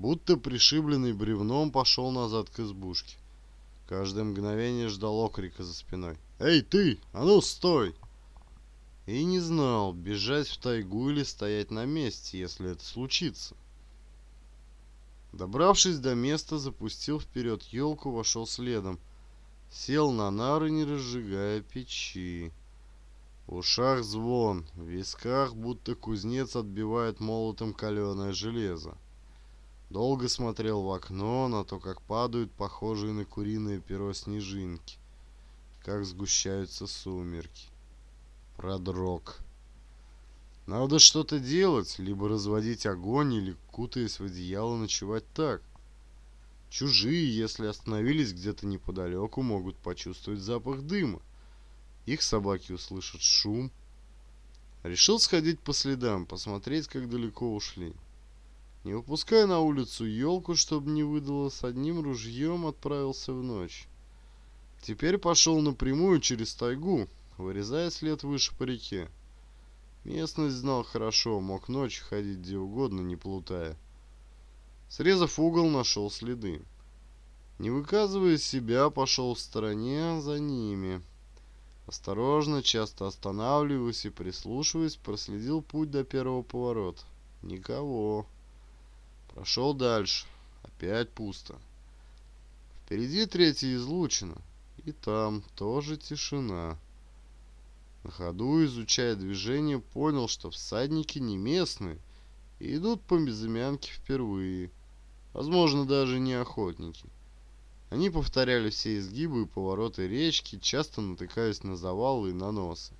Speaker 1: будто пришибленный бревном пошел назад к избушке. Каждое мгновение ждал окрика за спиной. «Эй, ты! А ну, стой!» И не знал, бежать в тайгу или стоять на месте, если это случится. Добравшись до места, запустил вперед елку, вошел следом. Сел на нары, не разжигая печи. В ушах звон, в висках будто кузнец отбивает молотом каленое железо. Долго смотрел в окно на то, как падают похожие на куриное перо снежинки, как сгущаются сумерки. Продрог. Надо что-то делать, либо разводить огонь, или, кутаясь в одеяло, ночевать так. Чужие, если остановились где-то неподалеку, могут почувствовать запах дыма. Их собаки услышат шум. Решил сходить по следам, посмотреть, как далеко ушли. Не выпуская на улицу елку, чтобы не выдало, с одним ружьем отправился в ночь. Теперь пошел напрямую через тайгу, вырезая след выше по реке. Местность знал хорошо, мог ночью ходить где угодно, не плутая. Срезав угол, нашел следы. Не выказывая себя, пошел в стороне за ними. Осторожно, часто останавливаясь и прислушиваясь, проследил путь до первого поворота. Никого. Прошел дальше. Опять пусто. Впереди третья излучина. И там тоже тишина. На ходу, изучая движение, понял, что всадники не местные и идут по безымянке впервые. Возможно, даже не охотники. Они повторяли все изгибы и повороты речки, часто натыкаясь на завалы и на носы.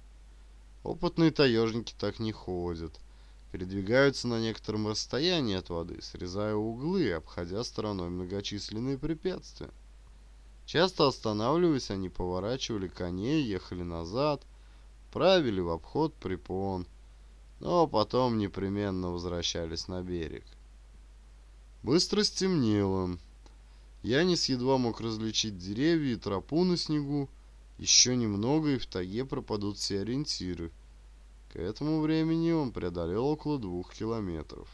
Speaker 1: Опытные таежники так не ходят передвигаются на некотором расстоянии от воды, срезая углы, обходя стороной многочисленные препятствия. Часто останавливаясь, они поворачивали коней, ехали назад, правили в обход препон, но потом непременно возвращались на берег. Быстро стемнело. Янис едва мог различить деревья и тропу на снегу. Еще немного, и в таге пропадут все ориентиры. К этому времени он преодолел около двух километров.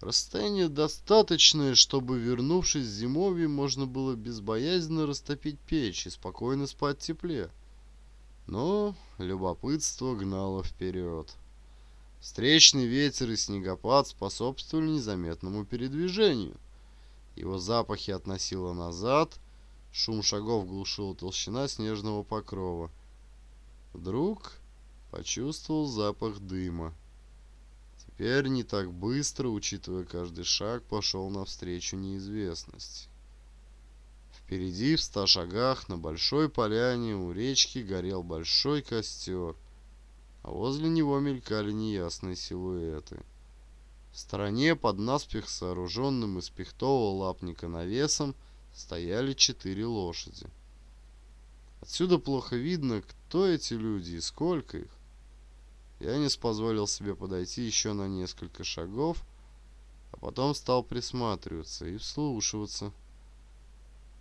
Speaker 1: Расстояние достаточное, чтобы, вернувшись с можно было безбоязненно растопить печь и спокойно спать в тепле. Но любопытство гнало вперед. Встречный ветер и снегопад способствовали незаметному передвижению. Его запахи относило назад, шум шагов глушила толщина снежного покрова. Вдруг Почувствовал запах дыма. Теперь не так быстро, учитывая каждый шаг, пошел навстречу неизвестности. Впереди, в ста шагах, на большой поляне у речки горел большой костер, а возле него мелькали неясные силуэты. В стороне под наспех сооруженным из пихтового лапника навесом стояли четыре лошади. Отсюда плохо видно, кто эти люди и сколько их. Янис позволил себе подойти еще на несколько шагов, а потом стал присматриваться и вслушиваться.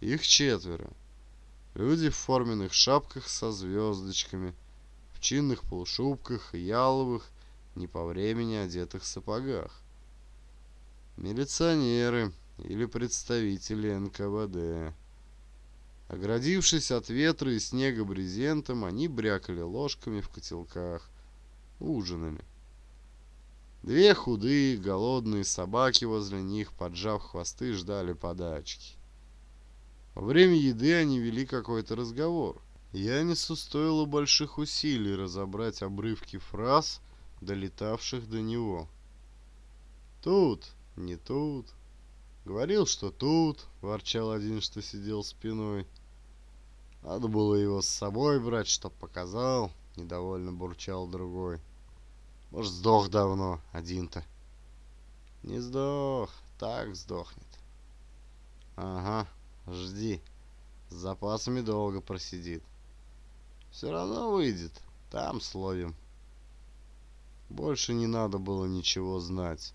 Speaker 1: Их четверо. Люди в форменных шапках со звездочками, в чинных полушубках и яловых, не по времени одетых сапогах. Милиционеры или представители НКВД. Оградившись от ветра и снега брезентом, они брякали ложками в котелках ужинами. Две худые, голодные собаки возле них, поджав хвосты, ждали подачки. Во время еды они вели какой-то разговор. Янису стоило больших усилий разобрать обрывки фраз, долетавших до него. «Тут, не тут», «Говорил, что тут», — ворчал один, что сидел спиной. «Надо было его с собой брать, чтоб показал», — недовольно бурчал другой. Может, сдох давно один-то. Не сдох, так сдохнет. Ага, жди. С запасами долго просидит. Все равно выйдет, там словим. Больше не надо было ничего знать.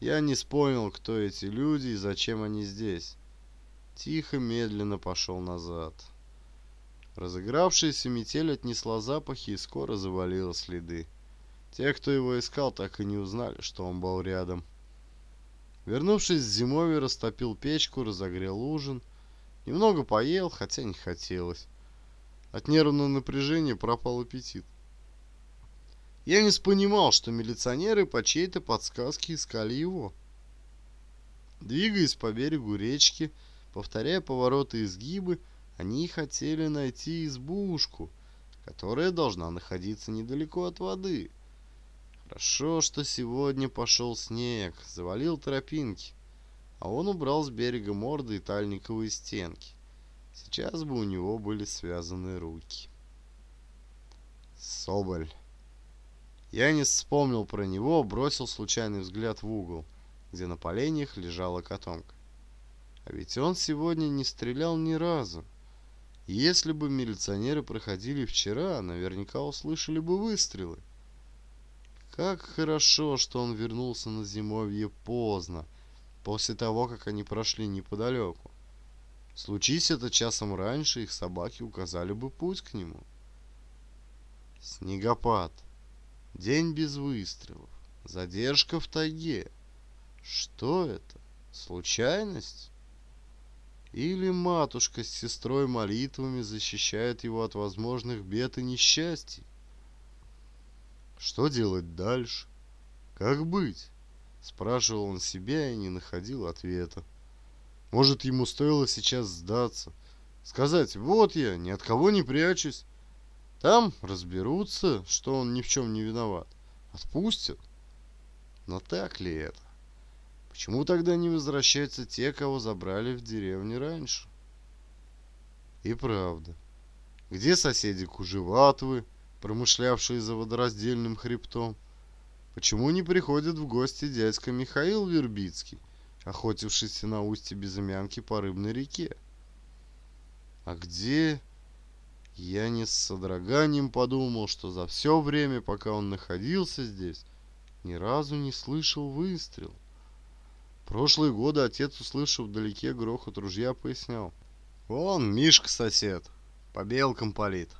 Speaker 1: Я не вспомнил, кто эти люди и зачем они здесь. Тихо, медленно пошел назад. Разыгравшаяся метель отнесла запахи и скоро завалила следы. Те, кто его искал, так и не узнали, что он был рядом. Вернувшись с зимови, растопил печку, разогрел ужин. Немного поел, хотя не хотелось. От нервного напряжения пропал аппетит. Я не понимал, что милиционеры по чьей-то подсказке искали его. Двигаясь по берегу речки, повторяя повороты и изгибы, они хотели найти избушку, которая должна находиться недалеко от воды. Хорошо, что сегодня пошел снег, завалил тропинки, а он убрал с берега морды и тальниковые стенки. Сейчас бы у него были связаны руки. Соболь. Я не вспомнил про него, бросил случайный взгляд в угол, где на поленьях лежала котомка. А ведь он сегодня не стрелял ни разу. Если бы милиционеры проходили вчера, наверняка услышали бы выстрелы. Как хорошо, что он вернулся на зимовье поздно, после того, как они прошли неподалеку. Случись это часом раньше, их собаки указали бы путь к нему. Снегопад. День без выстрелов. Задержка в тайге. Что это? Случайность? Или матушка с сестрой молитвами защищает его от возможных бед и несчастий? Что делать дальше? Как быть? Спрашивал он себя и не находил ответа. Может, ему стоило сейчас сдаться. Сказать, вот я, ни от кого не прячусь. Там разберутся, что он ни в чем не виноват. Отпустят. Но так ли это? Почему тогда не возвращаются те, кого забрали в деревне раньше? И правда. Где соседи Кужеватовы? промышлявшие за водораздельным хребтом. Почему не приходит в гости дядька Михаил Вербицкий, охотившийся на устье Безымянки по рыбной реке? А где... Я не с содроганием подумал, что за все время, пока он находился здесь, ни разу не слышал выстрел. Прошлые годы отец, услышав вдалеке грохот ружья, пояснял. «Вон, Мишка сосед, по белкам палит».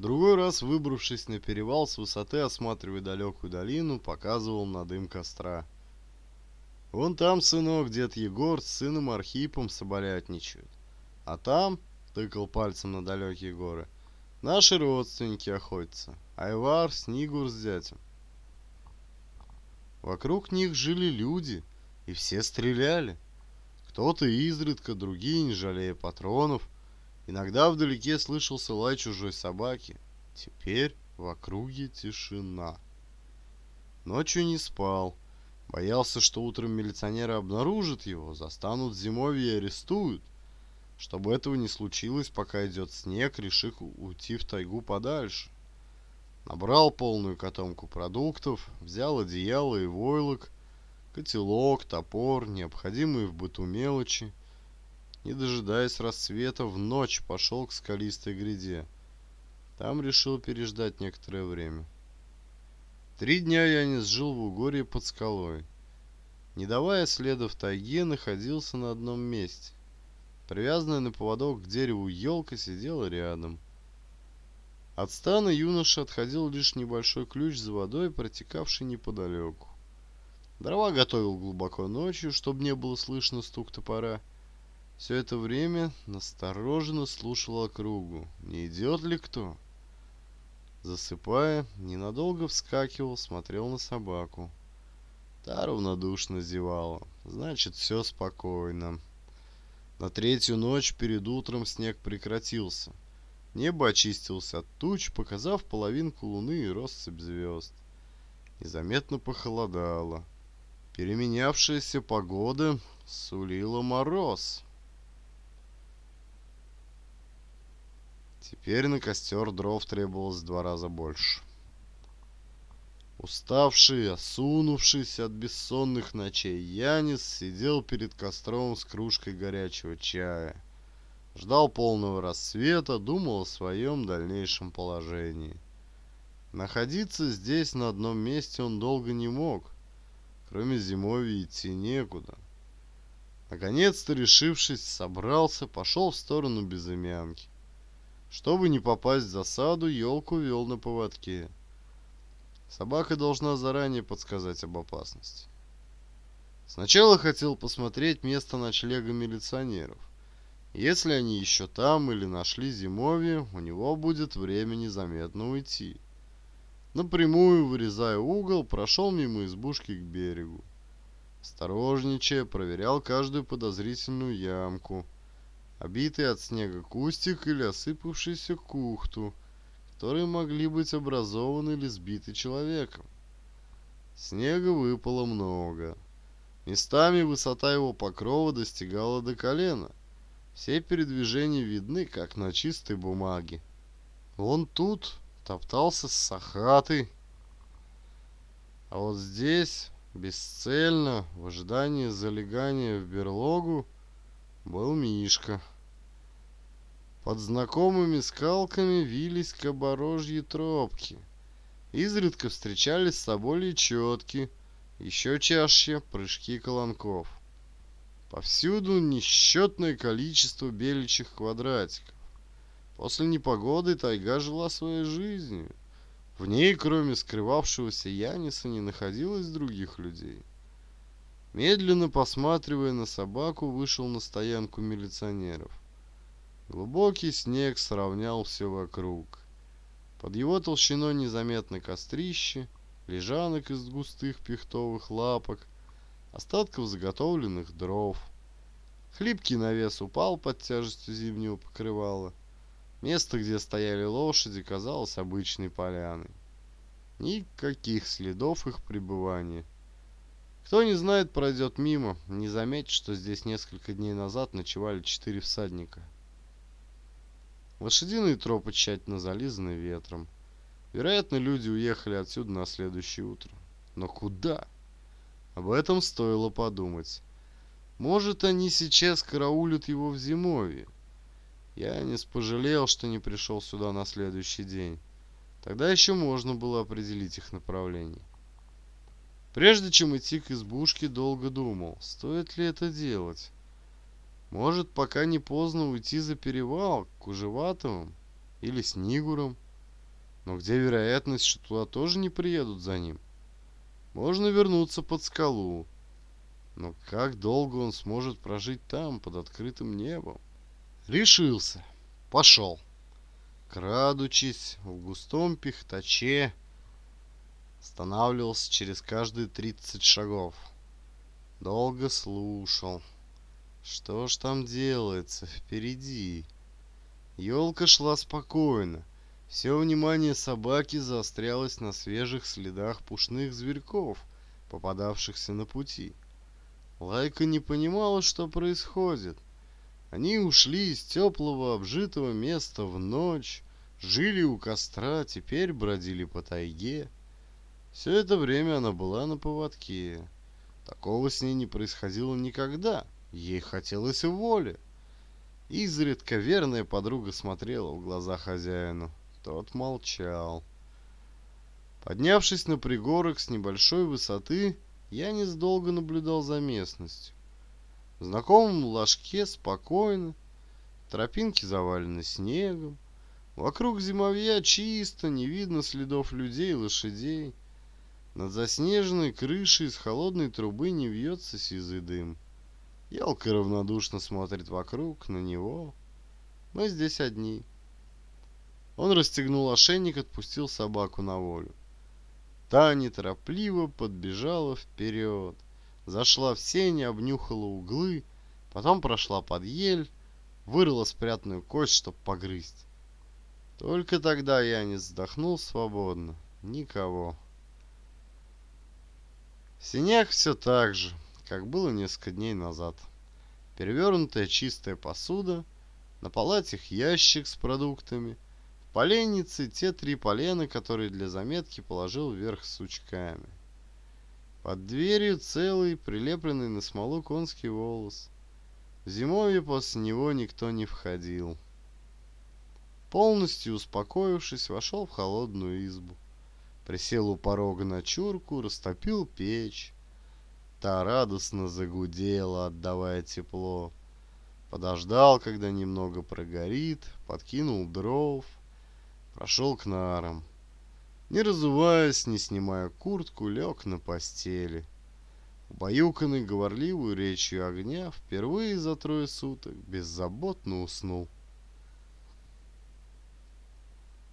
Speaker 1: Другой раз, выбравшись на перевал с высоты, осматривая далекую долину, показывал на дым костра. «Вон там, сынок, дед Егор с сыном Архипом соболятничают. А там, — тыкал пальцем на далекие горы, — наши родственники охотятся. Айвар, Снигур с зятем. Вокруг них жили люди, и все стреляли. Кто-то изредка, другие, не жалея патронов — Иногда вдалеке слышался лай чужой собаки. Теперь в округе тишина. Ночью не спал. Боялся, что утром милиционеры обнаружат его, застанут зимой и арестуют. Чтобы этого не случилось, пока идет снег, решил уйти в тайгу подальше. Набрал полную котомку продуктов, взял одеяло и войлок, котелок, топор, необходимые в быту мелочи не дожидаясь рассвета, в ночь пошел к скалистой гряде. Там решил переждать некоторое время. Три дня я не сжил в Угорье под скалой. Не давая следа в тайге, находился на одном месте. Привязанная на поводок к дереву елка сидела рядом. От стана юноша отходил лишь небольшой ключ за водой, протекавший неподалеку. Дрова готовил глубоко ночью, чтобы не было слышно стук топора. Все это время настороженно слушал округу, не идет ли кто. Засыпая, ненадолго вскакивал, смотрел на собаку. Та равнодушно зевала. Значит, все спокойно. На третью ночь перед утром снег прекратился. Небо очистился от туч, показав половинку луны и россыпь звезд. Незаметно похолодало. Переменявшаяся погода сулила мороз. Теперь на костер дров требовалось в два раза больше. Уставший, осунувшись от бессонных ночей, Янис сидел перед костром с кружкой горячего чая. Ждал полного рассвета, думал о своем дальнейшем положении. Находиться здесь на одном месте он долго не мог. Кроме зимови идти некуда. Наконец-то, решившись, собрался, пошел в сторону безымянки. Чтобы не попасть в засаду, елку вел на поводке. Собака должна заранее подсказать об опасности. Сначала хотел посмотреть место ночлега милиционеров. Если они еще там или нашли зимовье, у него будет время незаметно уйти. Напрямую, вырезая угол, прошел мимо избушки к берегу. Осторожничая, проверял каждую подозрительную ямку – обитый от снега кустик или осыпавшуюся кухту, которые могли быть образованы или сбиты человеком. Снега выпало много. Местами высота его покрова достигала до колена. Все передвижения видны, как на чистой бумаге. Вон тут топтался с А вот здесь, бесцельно, в ожидании залегания в берлогу, был Мишка. Под знакомыми скалками вились кабарожьи тропки. Изредка встречались с собой четки, еще чаще прыжки колонков. Повсюду несчетное количество беличьих квадратиков. После непогоды тайга жила своей жизнью. В ней, кроме скрывавшегося Яниса, не находилось других людей. Медленно посматривая на собаку, вышел на стоянку милиционеров. Глубокий снег сравнял все вокруг. Под его толщиной незаметно кострище, лежанок из густых пихтовых лапок, остатков заготовленных дров. Хлипкий навес упал под тяжестью зимнего покрывала. Место, где стояли лошади, казалось обычной поляной. Никаких следов их пребывания. Кто не знает, пройдет мимо, не заметит, что здесь несколько дней назад ночевали четыре всадника. Лошадиные тропы тщательно зализаны ветром. Вероятно, люди уехали отсюда на следующее утро. Но куда? Об этом стоило подумать. Может, они сейчас караулят его в зимовье. Я не пожалел, что не пришел сюда на следующий день. Тогда еще можно было определить их направление. Прежде чем идти к избушке, долго думал, стоит ли это делать. Может, пока не поздно уйти за перевал к Кужеватовым или Снигурам. Но где вероятность, что туда тоже не приедут за ним? Можно вернуться под скалу. Но как долго он сможет прожить там, под открытым небом? Решился. Пошел. Крадучись в густом пихтаче, останавливался через каждые 30 шагов. Долго слушал. Что ж там делается впереди? Ёлка шла спокойно. Все внимание собаки заострялось на свежих следах пушных зверьков, попадавшихся на пути. Лайка не понимала, что происходит. Они ушли из теплого обжитого места в ночь, жили у костра, теперь бродили по тайге. Все это время она была на поводке. Такого с ней не происходило никогда — Ей хотелось воли. Изредка верная подруга смотрела в глаза хозяину. Тот молчал. Поднявшись на пригорок с небольшой высоты, я несдолго наблюдал за местностью. В знакомом ложке спокойно, тропинки завалены снегом, вокруг зимовья чисто, не видно следов людей и лошадей. Над заснеженной крышей из холодной трубы не вьется сизый дым. Елка равнодушно смотрит вокруг, на него. Мы здесь одни. Он расстегнул ошейник, отпустил собаку на волю. Та неторопливо подбежала вперед. Зашла в сень, обнюхала углы, потом прошла под ель, вырыла спрятанную кость, чтоб погрызть. Только тогда я не вздохнул свободно. Никого. В синях все так же как было несколько дней назад. Перевернутая чистая посуда, на палатях ящик с продуктами, в поленнице те три полена, которые для заметки положил вверх сучками. Под дверью целый, прилепленный на смолу конский волос. В после него никто не входил. Полностью успокоившись, вошел в холодную избу. Присел у порога на чурку, растопил печь, Та радостно загудела, отдавая тепло. Подождал, когда немного прогорит, подкинул дров, прошел к нарам. Не разуваясь, не снимая куртку, лег на постели. Убаюканный говорливую речью огня, впервые за трое суток беззаботно уснул.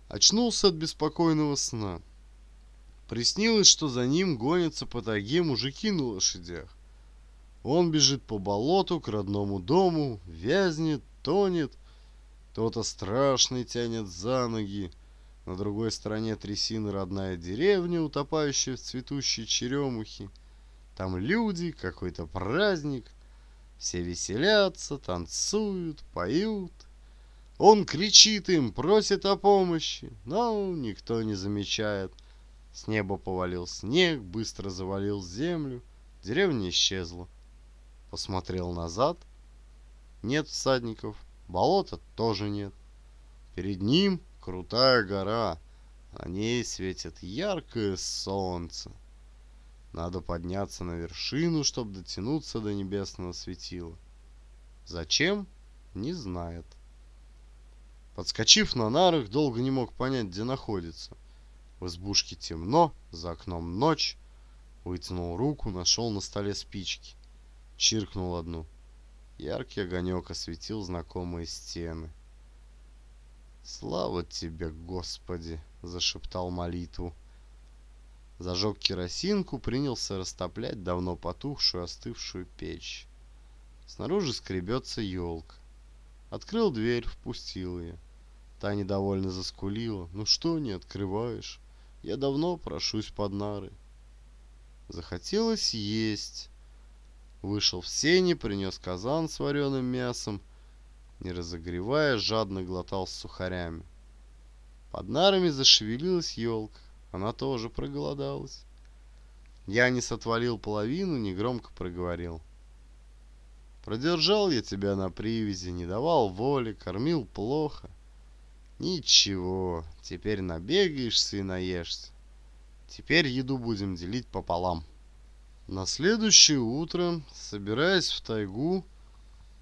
Speaker 1: Очнулся от беспокойного сна. Приснилось, что за ним гонятся по тайге мужики на лошадях. Он бежит по болоту к родному дому, вязнет, тонет. Кто-то страшный тянет за ноги. На другой стороне трясины родная деревня, утопающая в цветущей черемухе. Там люди, какой-то праздник. Все веселятся, танцуют, поют. Он кричит им, просит о помощи, но никто не замечает – с неба повалил снег, быстро завалил землю. Деревня исчезла. Посмотрел назад. Нет всадников. Болота тоже нет. Перед ним крутая гора. На ней светит яркое солнце. Надо подняться на вершину, чтобы дотянуться до небесного светила. Зачем? Не знает. Подскочив на нарах, долго не мог понять, где находится. В избушке темно, за окном ночь. Вытянул руку, нашел на столе спички. Чиркнул одну. Яркий огонек осветил знакомые стены. «Слава тебе, Господи!» — зашептал молитву. Зажег керосинку, принялся растоплять давно потухшую остывшую печь. Снаружи скребется елка. Открыл дверь, впустил ее. Та недовольно заскулила. «Ну что не открываешь?» Я давно прошусь под нары. Захотелось есть. Вышел в сени, принес казан с вареным мясом. Не разогревая, жадно глотал с сухарями. Под нарами зашевелилась елка. Она тоже проголодалась. Я не сотворил половину, негромко проговорил. Продержал я тебя на привязи, не давал воли, кормил плохо. Ничего, теперь набегаешься и наешься. Теперь еду будем делить пополам. На следующее утро, собираясь в тайгу,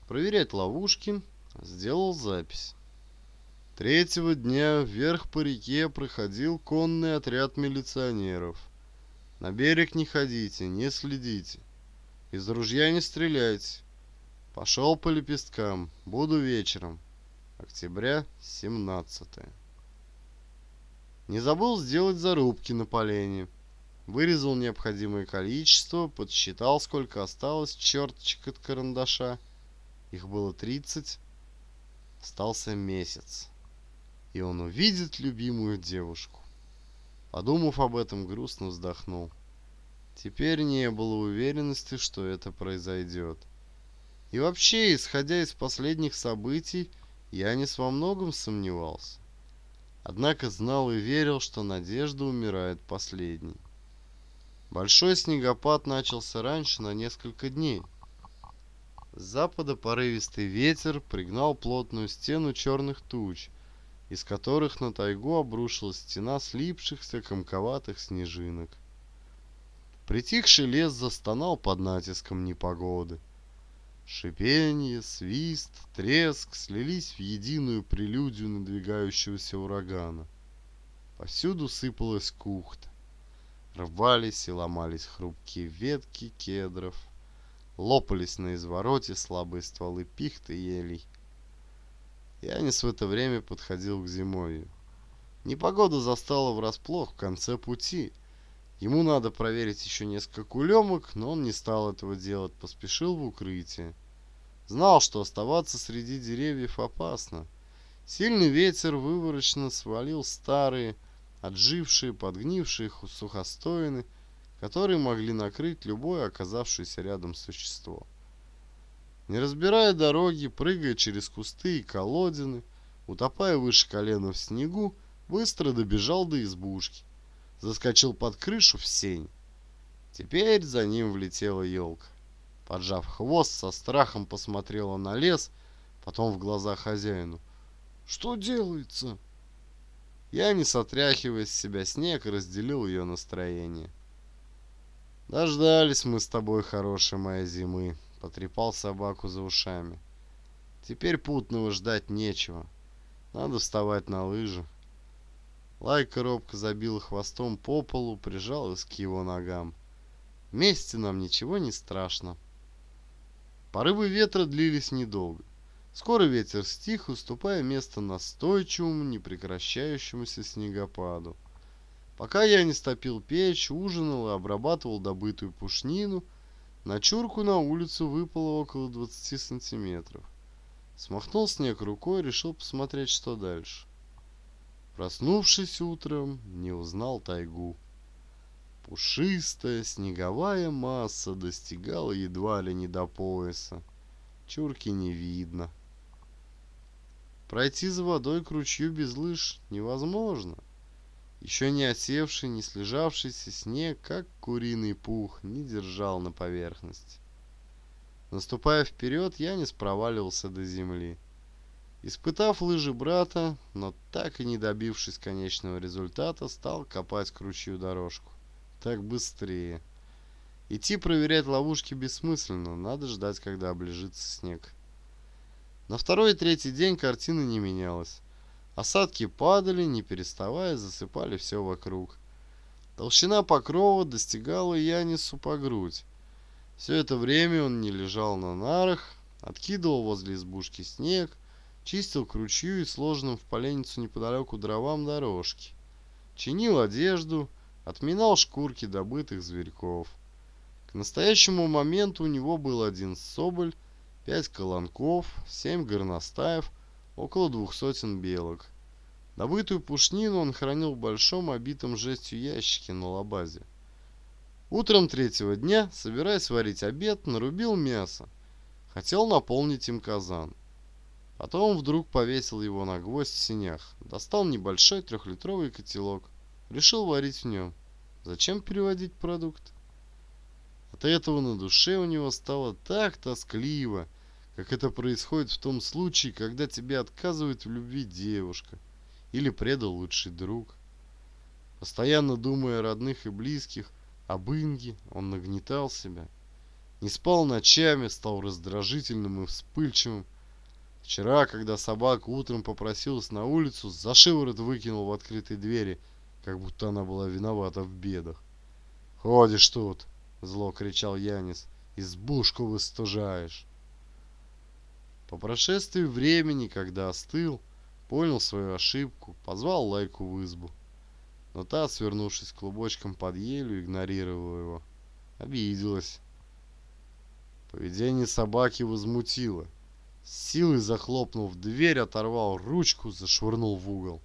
Speaker 1: проверять ловушки, сделал запись. Третьего дня вверх по реке проходил конный отряд милиционеров. На берег не ходите, не следите. Из ружья не стреляйте. Пошел по лепесткам, буду вечером. Октября 17. Не забыл сделать зарубки на полене. Вырезал необходимое количество, подсчитал, сколько осталось черточек от карандаша. Их было 30. Остался месяц. И он увидит любимую девушку. Подумав об этом, грустно вздохнул. Теперь не было уверенности, что это произойдет. И вообще, исходя из последних событий, я Янис во многом сомневался. Однако знал и верил, что надежда умирает последней. Большой снегопад начался раньше на несколько дней. С запада порывистый ветер пригнал плотную стену черных туч, из которых на тайгу обрушилась стена слипшихся комковатых снежинок. Притихший лес застонал под натиском непогоды – Шипение, свист, треск слились в единую прелюдию надвигающегося урагана. Повсюду сыпалась кухта. Рвались и ломались хрупкие ветки кедров. Лопались на извороте слабые стволы пихты и елей. Янис в это время подходил к зимовью. Непогода застала врасплох в конце пути — Ему надо проверить еще несколько кулемок, но он не стал этого делать, поспешил в укрытие. Знал, что оставаться среди деревьев опасно. Сильный ветер выворочно свалил старые, отжившие, подгнившие сухостоины, которые могли накрыть любое оказавшееся рядом существо. Не разбирая дороги, прыгая через кусты и колодины, утопая выше колена в снегу, быстро добежал до избушки – заскочил под крышу в сень. Теперь за ним влетела елка. Поджав хвост, со страхом посмотрела на лес, потом в глаза хозяину. «Что делается?» Я, не сотряхивая с себя снег, разделил ее настроение. «Дождались мы с тобой, хорошей моей зимы», — потрепал собаку за ушами. «Теперь путного ждать нечего. Надо вставать на лыжи». Лайка робко забила хвостом по полу, прижалась к его ногам. Вместе нам ничего не страшно. Порывы ветра длились недолго. Скоро ветер стих, уступая место настойчивому, непрекращающемуся снегопаду. Пока я не стопил печь, ужинал и обрабатывал добытую пушнину, на чурку на улицу выпало около 20 сантиметров. Смахнул снег рукой, решил посмотреть, что дальше. Проснувшись утром, не узнал тайгу. Пушистая снеговая масса достигала едва ли не до пояса. Чурки не видно. Пройти за водой к ручью без лыж невозможно. Еще не осевший, не слежавшийся снег, как куриный пух, не держал на поверхности. Наступая вперед, я не спроваливался до земли. Испытав лыжи брата, но так и не добившись конечного результата, стал копать кручью дорожку. Так быстрее. Идти проверять ловушки бессмысленно, надо ждать, когда облежится снег. На второй и третий день картина не менялась. Осадки падали, не переставая, засыпали все вокруг. Толщина покрова достигала Янису по грудь. Все это время он не лежал на нарах, откидывал возле избушки снег, чистил к ручью и сложенным в поленницу неподалеку дровам дорожки, чинил одежду, отминал шкурки добытых зверьков. К настоящему моменту у него был один соболь, пять колонков, семь горностаев, около двух сотен белок. Добытую пушнину он хранил в большом обитом жестью ящике на лабазе. Утром третьего дня, собираясь варить обед, нарубил мясо. Хотел наполнить им казан. Потом вдруг повесил его на гвоздь в синях, достал небольшой трехлитровый котелок, решил варить в нем. Зачем переводить продукт? От этого на душе у него стало так тоскливо, как это происходит в том случае, когда тебе отказывает в любви девушка или предал лучший друг. Постоянно думая о родных и близких, об Инге, он нагнетал себя. Не спал ночами, стал раздражительным и вспыльчивым, Вчера, когда собака утром попросилась на улицу, за шиворот выкинул в открытые двери, как будто она была виновата в бедах. «Ходишь тут!» — зло кричал Янис. «Избушку выстужаешь!» По прошествии времени, когда остыл, понял свою ошибку, позвал Лайку в избу. Но та, свернувшись клубочком под елью, игнорировала его. Обиделась. Поведение собаки возмутило. С силой захлопнув дверь, оторвал ручку, зашвырнул в угол.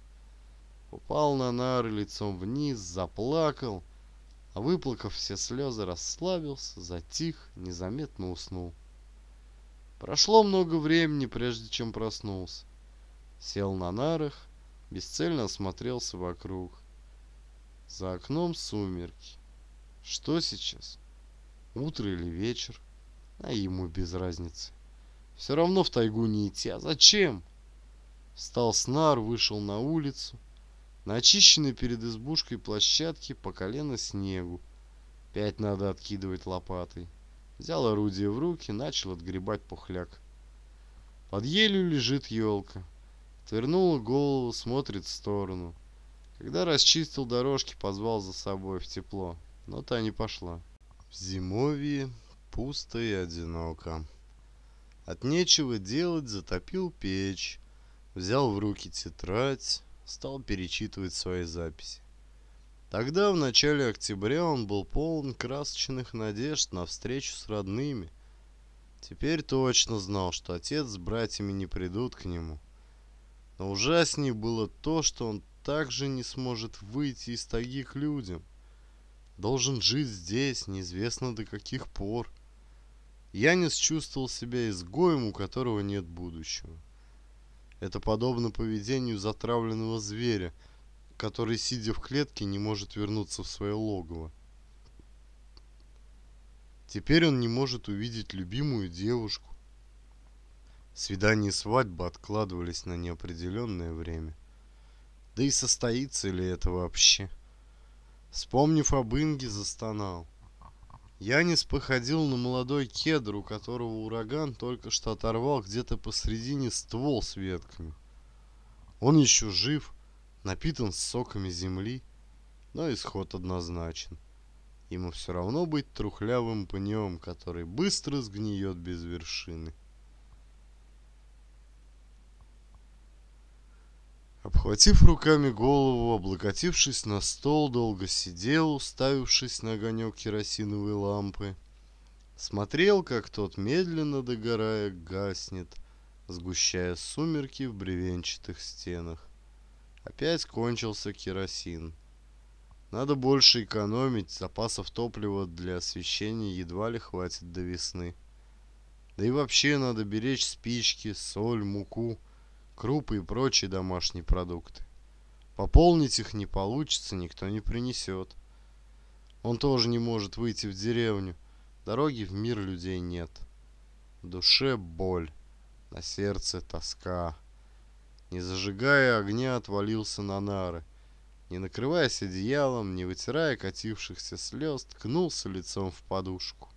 Speaker 1: Упал на нары лицом вниз, заплакал, а выплакав все слезы, расслабился, затих, незаметно уснул. Прошло много времени, прежде чем проснулся. Сел на нарах, бесцельно осмотрелся вокруг. За окном сумерки. Что сейчас? Утро или вечер? А ему без разницы. Все равно в тайгу не идти. А зачем? Встал снар, вышел на улицу. На очищенной перед избушкой площадке по колено снегу. Пять надо откидывать лопатой. Взял орудие в руки, начал отгребать пухляк. Под елью лежит елка. Твернула голову, смотрит в сторону. Когда расчистил дорожки, позвал за собой в тепло. Но та не пошла. В зимовье пусто и одиноко. От нечего делать затопил печь, взял в руки тетрадь, стал перечитывать свои записи. Тогда, в начале октября, он был полон красочных надежд на встречу с родными. Теперь точно знал, что отец с братьями не придут к нему. Но ужаснее было то, что он также не сможет выйти из тайги к людям. Должен жить здесь, неизвестно до каких пор. Янис чувствовал себя изгоем, у которого нет будущего. Это подобно поведению затравленного зверя, который, сидя в клетке, не может вернуться в свое логово. Теперь он не может увидеть любимую девушку. Свидания и свадьбы откладывались на неопределенное время. Да и состоится ли это вообще? Вспомнив об Инге, застонал. Янис походил на молодой кедр, у которого ураган только что оторвал где-то посредине ствол с ветками. Он еще жив, напитан соками земли, но исход однозначен. Ему все равно быть трухлявым пнем, который быстро сгниет без вершины. Обхватив руками голову, облокотившись на стол, долго сидел, уставившись на огонек керосиновой лампы. Смотрел, как тот, медленно догорая, гаснет, сгущая сумерки в бревенчатых стенах. Опять кончился керосин. Надо больше экономить, запасов топлива для освещения едва ли хватит до весны. Да и вообще надо беречь спички, соль, муку – крупы и прочие домашние продукты. Пополнить их не получится, никто не принесет. Он тоже не может выйти в деревню. Дороги в мир людей нет. В душе боль, на сердце тоска. Не зажигая огня, отвалился на нары. Не накрываясь одеялом, не вытирая катившихся слез, ткнулся лицом в подушку.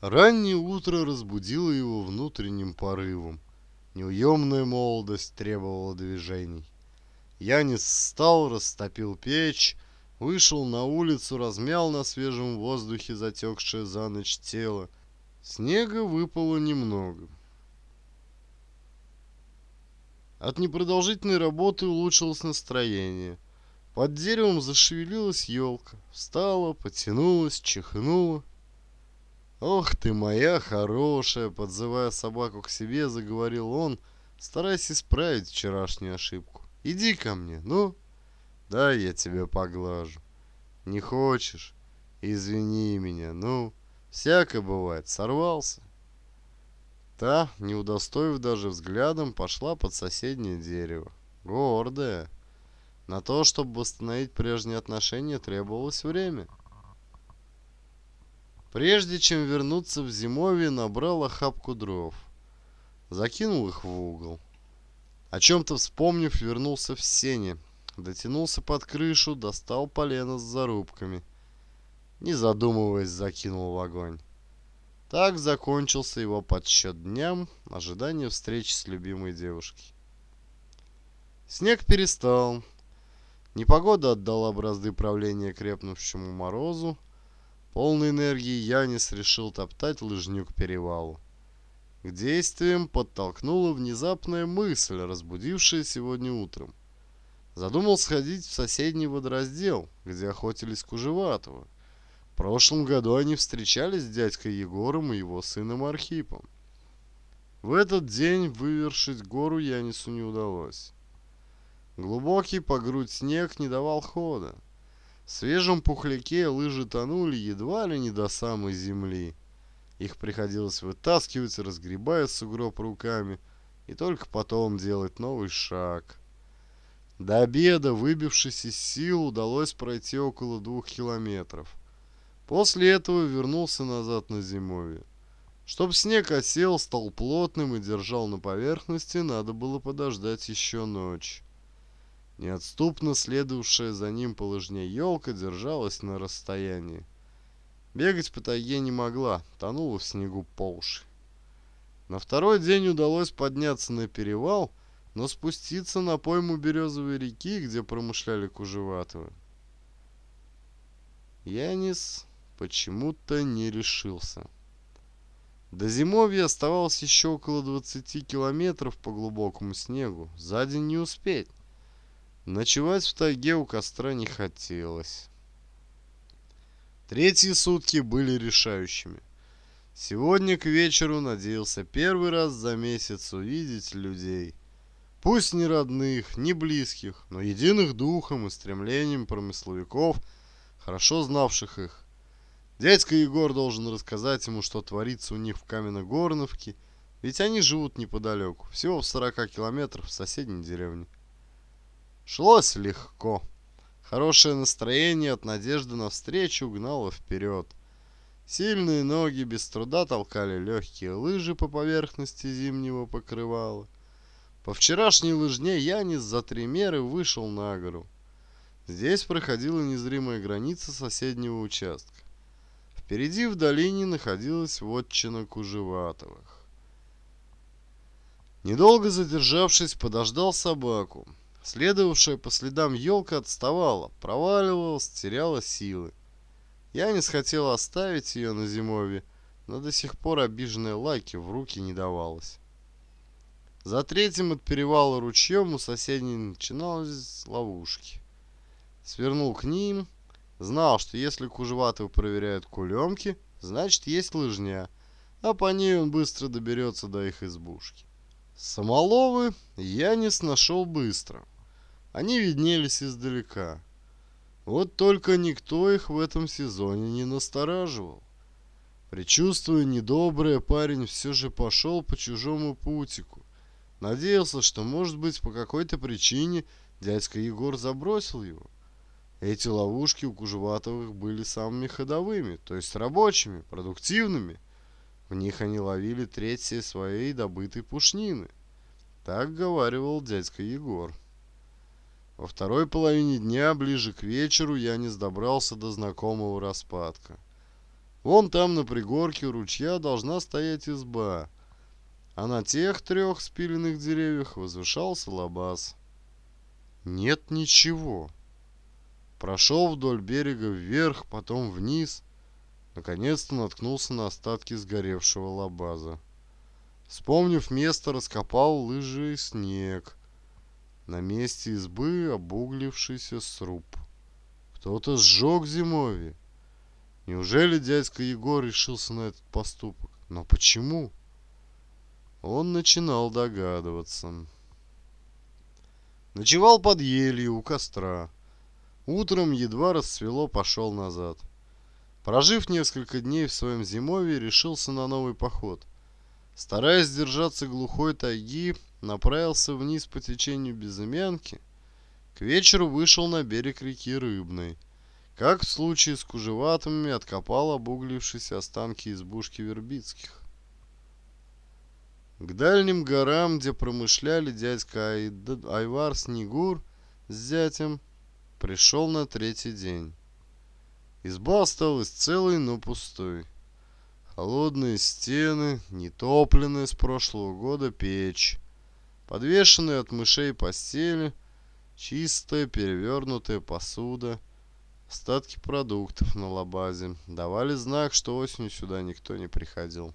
Speaker 1: Раннее утро разбудило его внутренним порывом. Неуемная молодость требовала движений. Я не стал, растопил печь, вышел на улицу, размял на свежем воздухе затекшее за ночь тело. Снега выпало немного. От непродолжительной работы улучшилось настроение. Под деревом зашевелилась елка, встала, потянулась, чихнула. «Ох ты моя хорошая!» – подзывая собаку к себе, заговорил он, Старайся исправить вчерашнюю ошибку. «Иди ко мне, ну!» «Да, я тебя поглажу». «Не хочешь? Извини меня, ну!» «Всяко бывает, сорвался!» Та, не удостоив даже взглядом, пошла под соседнее дерево. Гордая. На то, чтобы восстановить прежние отношения, требовалось время. Прежде чем вернуться в зимовье, набрал охапку дров. Закинул их в угол. О чем-то вспомнив, вернулся в сене. Дотянулся под крышу, достал полено с зарубками. Не задумываясь, закинул в огонь. Так закончился его подсчет дням, ожидания встречи с любимой девушкой. Снег перестал. Непогода отдала бразды правления крепнувшему морозу, Полной энергии Янис решил топтать лыжню к перевалу. К действиям подтолкнула внезапная мысль, разбудившая сегодня утром. Задумал сходить в соседний водораздел, где охотились Кужеватого. В прошлом году они встречались с дядькой Егором и его сыном Архипом. В этот день вывершить гору Янису не удалось. Глубокий по грудь снег не давал хода. В свежем пухляке лыжи тонули едва ли не до самой земли. Их приходилось вытаскивать, разгребая сугроб руками, и только потом делать новый шаг. До обеда, выбившись из сил, удалось пройти около двух километров. После этого вернулся назад на зимовье. Чтоб снег осел, стал плотным и держал на поверхности, надо было подождать еще ночь. Неотступно следовавшая за ним по лыжне елка держалась на расстоянии. Бегать по тайге не могла, тонула в снегу по уши. На второй день удалось подняться на перевал, но спуститься на пойму Березовой реки, где промышляли Кужеватовы. Янис почему-то не решился. До зимовья оставалось еще около 20 километров по глубокому снегу. За день не успеть. Ночевать в тайге у костра не хотелось. Третьи сутки были решающими. Сегодня к вечеру надеялся первый раз за месяц увидеть людей. Пусть не родных, не близких, но единых духом и стремлением промысловиков, хорошо знавших их. Дядька Егор должен рассказать ему, что творится у них в Каменогорновке, ведь они живут неподалеку, всего в 40 километров в соседней деревне. Шлось легко. Хорошее настроение от надежды на встречу гнало вперед. Сильные ноги без труда толкали легкие лыжи по поверхности зимнего покрывала. По вчерашней лыжне Янис за три меры вышел на гору. Здесь проходила незримая граница соседнего участка. Впереди в долине находилась вотчина Кужеватовых. Недолго задержавшись, подождал собаку. Следовавшая по следам елка отставала, проваливалась, теряла силы. Я не хотел оставить ее на зимовье, но до сих пор обиженная лайки в руки не давалась. За третьим от перевала ручьем у соседней начиналась ловушки. Свернул к ним, знал, что если Кужеватого проверяют кулемки, значит есть лыжня, а по ней он быстро доберется до их избушки. Самоловы я не снашел быстро. Они виднелись издалека. Вот только никто их в этом сезоне не настораживал. Причувствуя недоброе, парень все же пошел по чужому путику. Надеялся, что, может быть, по какой-то причине дядька Егор забросил его. Эти ловушки у Кужеватовых были самыми ходовыми, то есть рабочими, продуктивными – в них они ловили третьи своей добытой пушнины. Так говаривал дядька Егор. Во второй половине дня, ближе к вечеру, я не сдобрался до знакомого распадка. Вон там на пригорке у ручья должна стоять изба, а на тех трех спиленных деревьях возвышался лабаз. Нет ничего. Прошел вдоль берега вверх, потом вниз — наконец-то наткнулся на остатки сгоревшего лабаза. Вспомнив место, раскопал лыжи и снег. На месте избы обуглившийся сруб. Кто-то сжег зимовье. Неужели дядька Егор решился на этот поступок? Но почему? Он начинал догадываться. Ночевал под елью у костра. Утром едва расцвело, пошел назад. Прожив несколько дней в своем зимовье, решился на новый поход. Стараясь держаться глухой тайги, направился вниз по течению Безымянки. К вечеру вышел на берег реки Рыбной. Как в случае с кужеватыми, откопал обуглившиеся останки избушки Вербицких. К дальним горам, где промышляли дядька Айвар Снегур с зятем, пришел на третий день. Изба осталась целой, но пустой. Холодные стены, нетопленная с прошлого года печь, подвешенные от мышей постели, чистая перевернутая посуда, остатки продуктов на лабазе давали знак, что осенью сюда никто не приходил.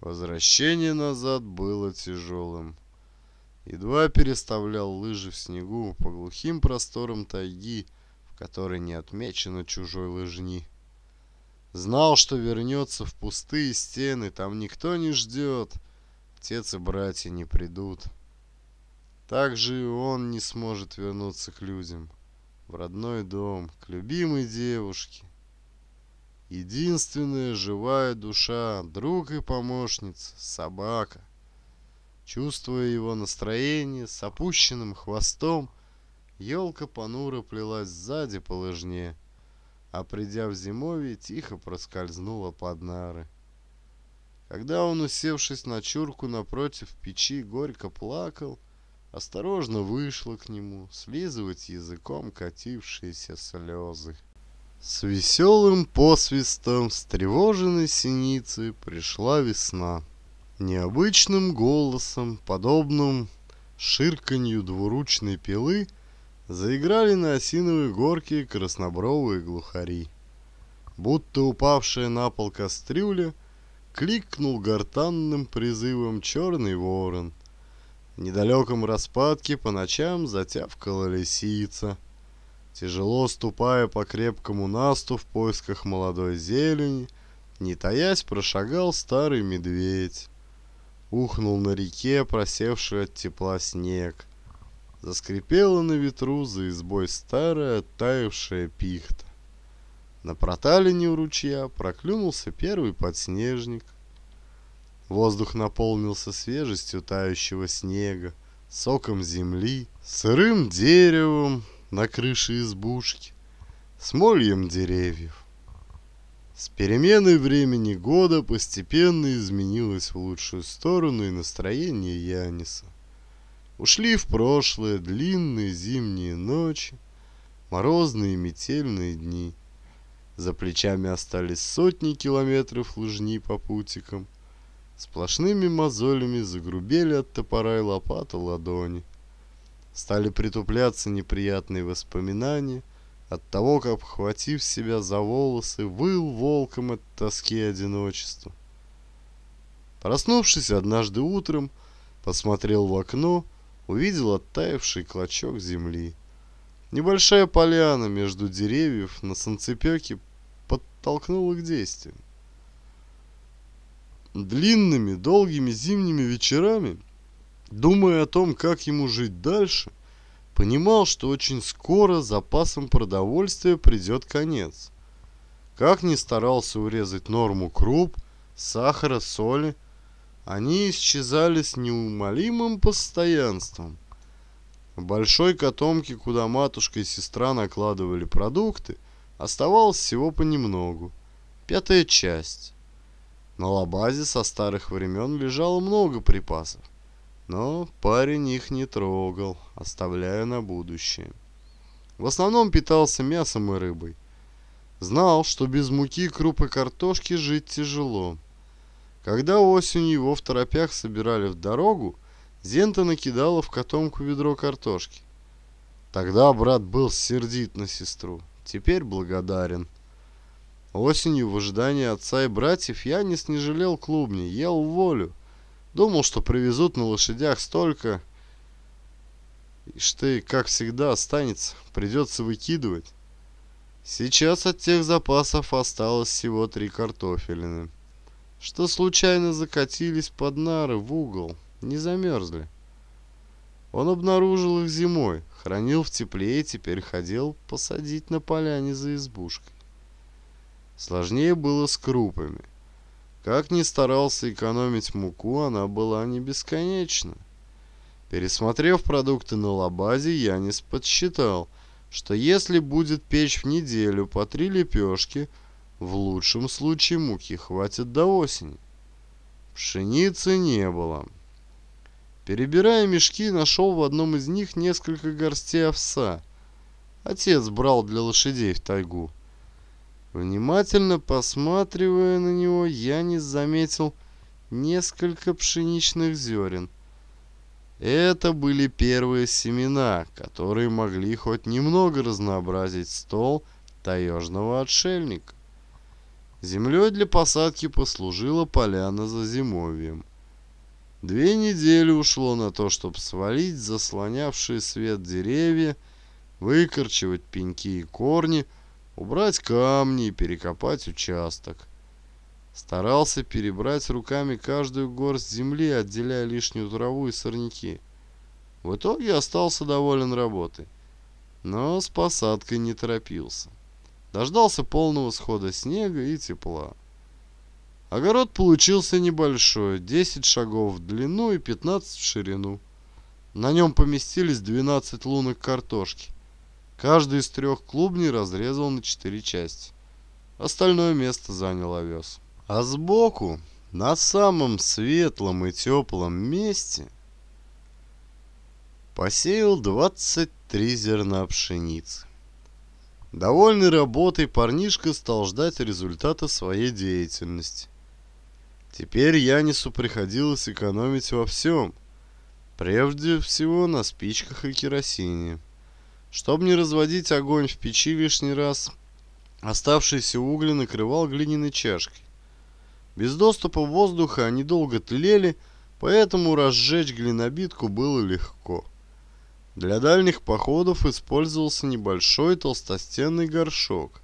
Speaker 1: Возвращение назад было тяжелым. Едва переставлял лыжи в снегу по глухим просторам тайги, в которой не отмечено чужой лыжни. Знал, что вернется в пустые стены, там никто не ждет, отец и братья не придут. Так же и он не сможет вернуться к людям, в родной дом, к любимой девушке. Единственная живая душа, друг и помощница, собака. Чувствуя его настроение, с опущенным хвостом, Елка понуро плелась сзади по лыжне, а придя в зимовье, тихо проскользнула под нары. Когда он, усевшись на чурку напротив печи, горько плакал, осторожно вышла к нему, слизывать языком катившиеся слезы. С веселым посвистом с тревоженной синицы пришла весна. Необычным голосом, подобным ширканью двуручной пилы, Заиграли на осиновые горки краснобровые глухари. Будто упавшая на пол кастрюля, кликнул гортанным призывом черный ворон. В недалеком распадке по ночам затявкала лисица. Тяжело ступая по крепкому насту в поисках молодой зелени, не таясь, прошагал старый медведь. Ухнул на реке просевший от тепла снег — Заскрипела на ветру за избой старая таявшая пихта. На проталине у ручья проклюнулся первый подснежник. Воздух наполнился свежестью тающего снега, соком земли, сырым деревом на крыше избушки, смольем деревьев. С переменой времени года постепенно изменилось в лучшую сторону и настроение Яниса. Ушли в прошлое длинные зимние ночи, морозные метельные дни. За плечами остались сотни километров лыжни по путикам. Сплошными мозолями загрубели от топора и лопаты ладони. Стали притупляться неприятные воспоминания от того, как, обхватив себя за волосы, выл волком от тоски и одиночества. Проснувшись однажды утром, посмотрел в окно — увидел оттаивший клочок земли. Небольшая поляна между деревьев на санцепёке подтолкнула к действию. Длинными, долгими зимними вечерами, думая о том, как ему жить дальше, понимал, что очень скоро запасам продовольствия придет конец. Как ни старался урезать норму круп, сахара, соли, они исчезали с неумолимым постоянством. В большой котомке, куда матушка и сестра накладывали продукты, оставалось всего понемногу. Пятая часть. На лабазе со старых времен лежало много припасов, но парень их не трогал, оставляя на будущее. В основном питался мясом и рыбой. Знал, что без муки, крупы, картошки жить тяжело – когда осенью его в торопях собирали в дорогу, Зента накидала в котомку ведро картошки. Тогда брат был сердит на сестру, теперь благодарен. Осенью в ожидании отца и братьев я не снежелел клубни, ел волю. Думал, что привезут на лошадях столько, что, и как всегда, останется, придется выкидывать. Сейчас от тех запасов осталось всего три картофелины что случайно закатились под нары в угол, не замерзли. Он обнаружил их зимой, хранил в тепле и теперь ходил посадить на поляне за избушкой. Сложнее было с крупами. Как ни старался экономить муку, она была не бесконечна. Пересмотрев продукты на лабазе, Янис подсчитал, что если будет печь в неделю по три лепешки – в лучшем случае муки хватит до осени. Пшеницы не было. Перебирая мешки, нашел в одном из них несколько горстей овса. Отец брал для лошадей в тайгу. Внимательно посматривая на него, я не заметил несколько пшеничных зерен. Это были первые семена, которые могли хоть немного разнообразить стол таежного отшельника. Землей для посадки послужила поляна за зимовьем. Две недели ушло на то, чтобы свалить заслонявшие свет деревья, выкорчевать пеньки и корни, убрать камни и перекопать участок. Старался перебрать руками каждую горсть земли, отделяя лишнюю траву и сорняки. В итоге остался доволен работой, но с посадкой не торопился. Дождался полного схода снега и тепла. Огород получился небольшой, 10 шагов в длину и 15 в ширину. На нем поместились 12 лунок картошки. Каждый из трех клубней разрезал на четыре части. Остальное место занял овес. А сбоку, на самом светлом и теплом месте, посеял 23 зерна пшеницы. Довольный работой, парнишка стал ждать результата своей деятельности. Теперь Янису приходилось экономить во всем. Прежде всего на спичках и керосине. Чтобы не разводить огонь в печи лишний раз, оставшиеся угли накрывал глиняной чашкой. Без доступа воздуха они долго тлели, поэтому разжечь глинобитку было легко. Для дальних походов использовался небольшой толстостенный горшок.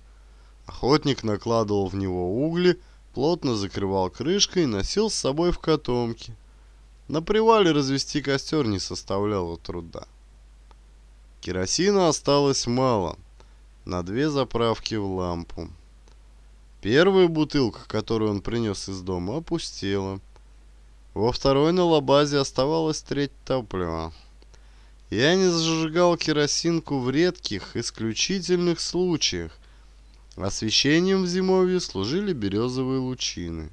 Speaker 1: Охотник накладывал в него угли, плотно закрывал крышкой и носил с собой в котомке. На привале развести костер не составляло труда. Керосина осталось мало, на две заправки в лампу. Первая бутылка, которую он принес из дома, опустела. Во второй на лабазе оставалась треть топлива. Я не зажигал керосинку в редких, исключительных случаях. Освещением в зимовье служили березовые лучины.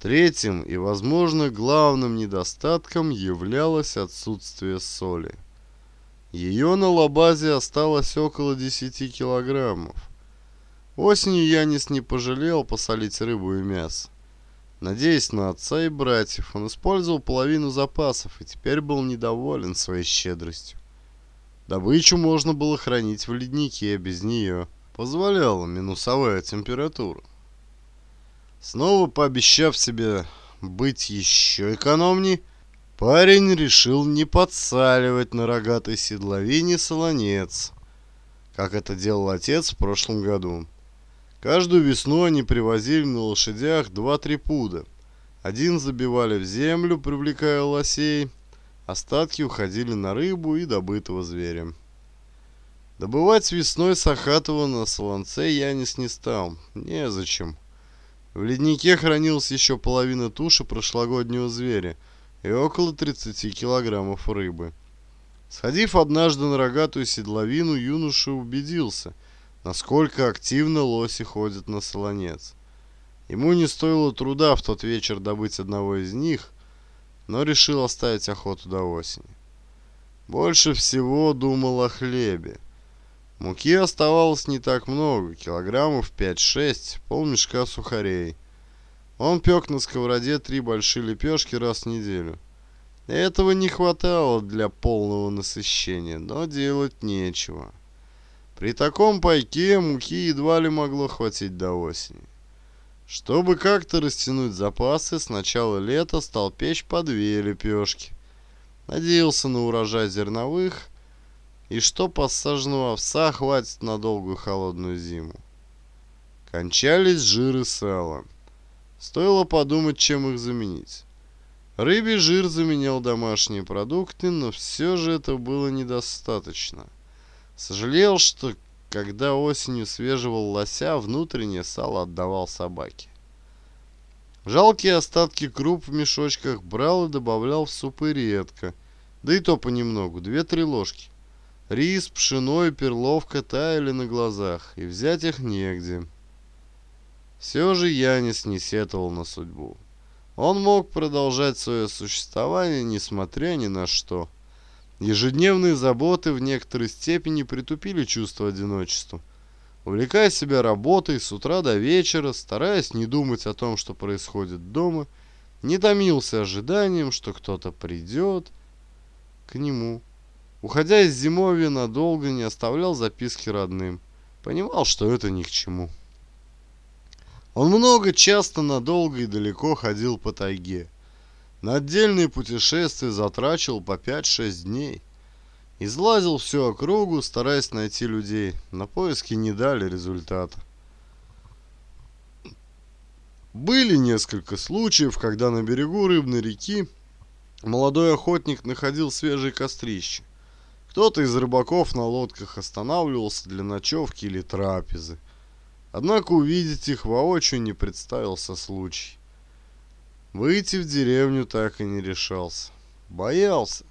Speaker 1: Третьим и, возможно, главным недостатком являлось отсутствие соли. Ее на лабазе осталось около 10 килограммов. Осенью Янис не пожалел посолить рыбу и мясо. Надеясь на отца и братьев, он использовал половину запасов и теперь был недоволен своей щедростью. Добычу можно было хранить в леднике а без нее. Позволяла минусовая температура. Снова пообещав себе быть еще экономней, парень решил не подсаливать на рогатой седловине солонец, как это делал отец в прошлом году. Каждую весну они привозили на лошадях 2-3 пуда. Один забивали в землю, привлекая лосей, остатки уходили на рыбу и добытого зверя. Добывать весной Сахатова на Солонце Янис не стал, незачем. В леднике хранилась еще половина туши прошлогоднего зверя и около 30 килограммов рыбы. Сходив однажды на рогатую седловину, юноша убедился – насколько активно лоси ходят на солонец. Ему не стоило труда в тот вечер добыть одного из них, но решил оставить охоту до осени. Больше всего думал о хлебе. Муки оставалось не так много, килограммов 5-6, полмешка сухарей. Он пек на сковороде три большие лепешки раз в неделю. Этого не хватало для полного насыщения, но делать нечего. При таком пайке муки едва ли могло хватить до осени. Чтобы как-то растянуть запасы, с начала лета стал печь по две лепешки. Надеялся на урожай зерновых и что посаженного овса хватит на долгую холодную зиму. Кончались жиры сала. Стоило подумать, чем их заменить. Рыбий жир заменял домашние продукты, но все же это было недостаточно. Сожалел, что когда осенью свеживал лося, внутреннее сало отдавал собаке. Жалкие остатки круп в мешочках брал и добавлял в супы редко, да и то понемногу, две-три ложки. Рис, пшено и перловка таяли на глазах, и взять их негде. Все же Янис не сетовал на судьбу. Он мог продолжать свое существование, несмотря ни на что – Ежедневные заботы в некоторой степени притупили чувство одиночества. Увлекая себя работой с утра до вечера, стараясь не думать о том, что происходит дома, не томился ожиданием, что кто-то придет к нему. Уходя из зимовья, надолго не оставлял записки родным. Понимал, что это ни к чему. Он много, часто, надолго и далеко ходил по тайге. На отдельные путешествия затрачивал по 5-6 дней. Излазил всю округу, стараясь найти людей. На поиски не дали результата. Были несколько случаев, когда на берегу рыбной реки молодой охотник находил свежие кострища. Кто-то из рыбаков на лодках останавливался для ночевки или трапезы. Однако увидеть их воочию не представился случай. Выйти в деревню так и не решался. Боялся.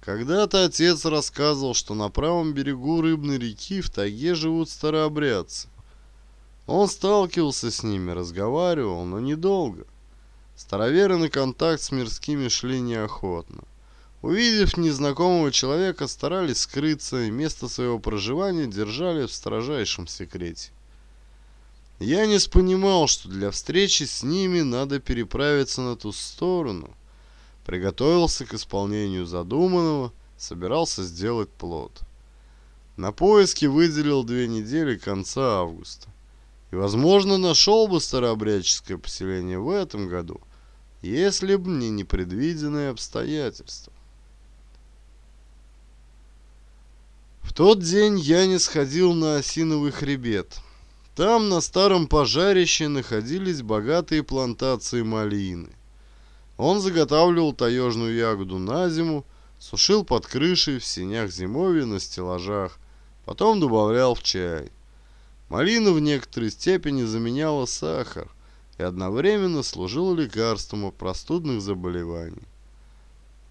Speaker 1: Когда-то отец рассказывал, что на правом берегу Рыбной реки в тайге живут старообрядцы. Он сталкивался с ними, разговаривал, но недолго. Староверы на контакт с мирскими шли неохотно. Увидев незнакомого человека, старались скрыться и место своего проживания держали в строжайшем секрете. Я Янис понимал, что для встречи с ними надо переправиться на ту сторону. Приготовился к исполнению задуманного, собирался сделать плод. На поиски выделил две недели конца августа. И, возможно, нашел бы старообрядческое поселение в этом году, если бы не непредвиденные обстоятельства. В тот день я не сходил на осиновый хребет – там на старом пожарище находились богатые плантации малины. Он заготавливал таежную ягоду на зиму, сушил под крышей в сенях зимовья на стеллажах, потом добавлял в чай. Малина в некоторой степени заменяла сахар и одновременно служила лекарством от простудных заболеваний.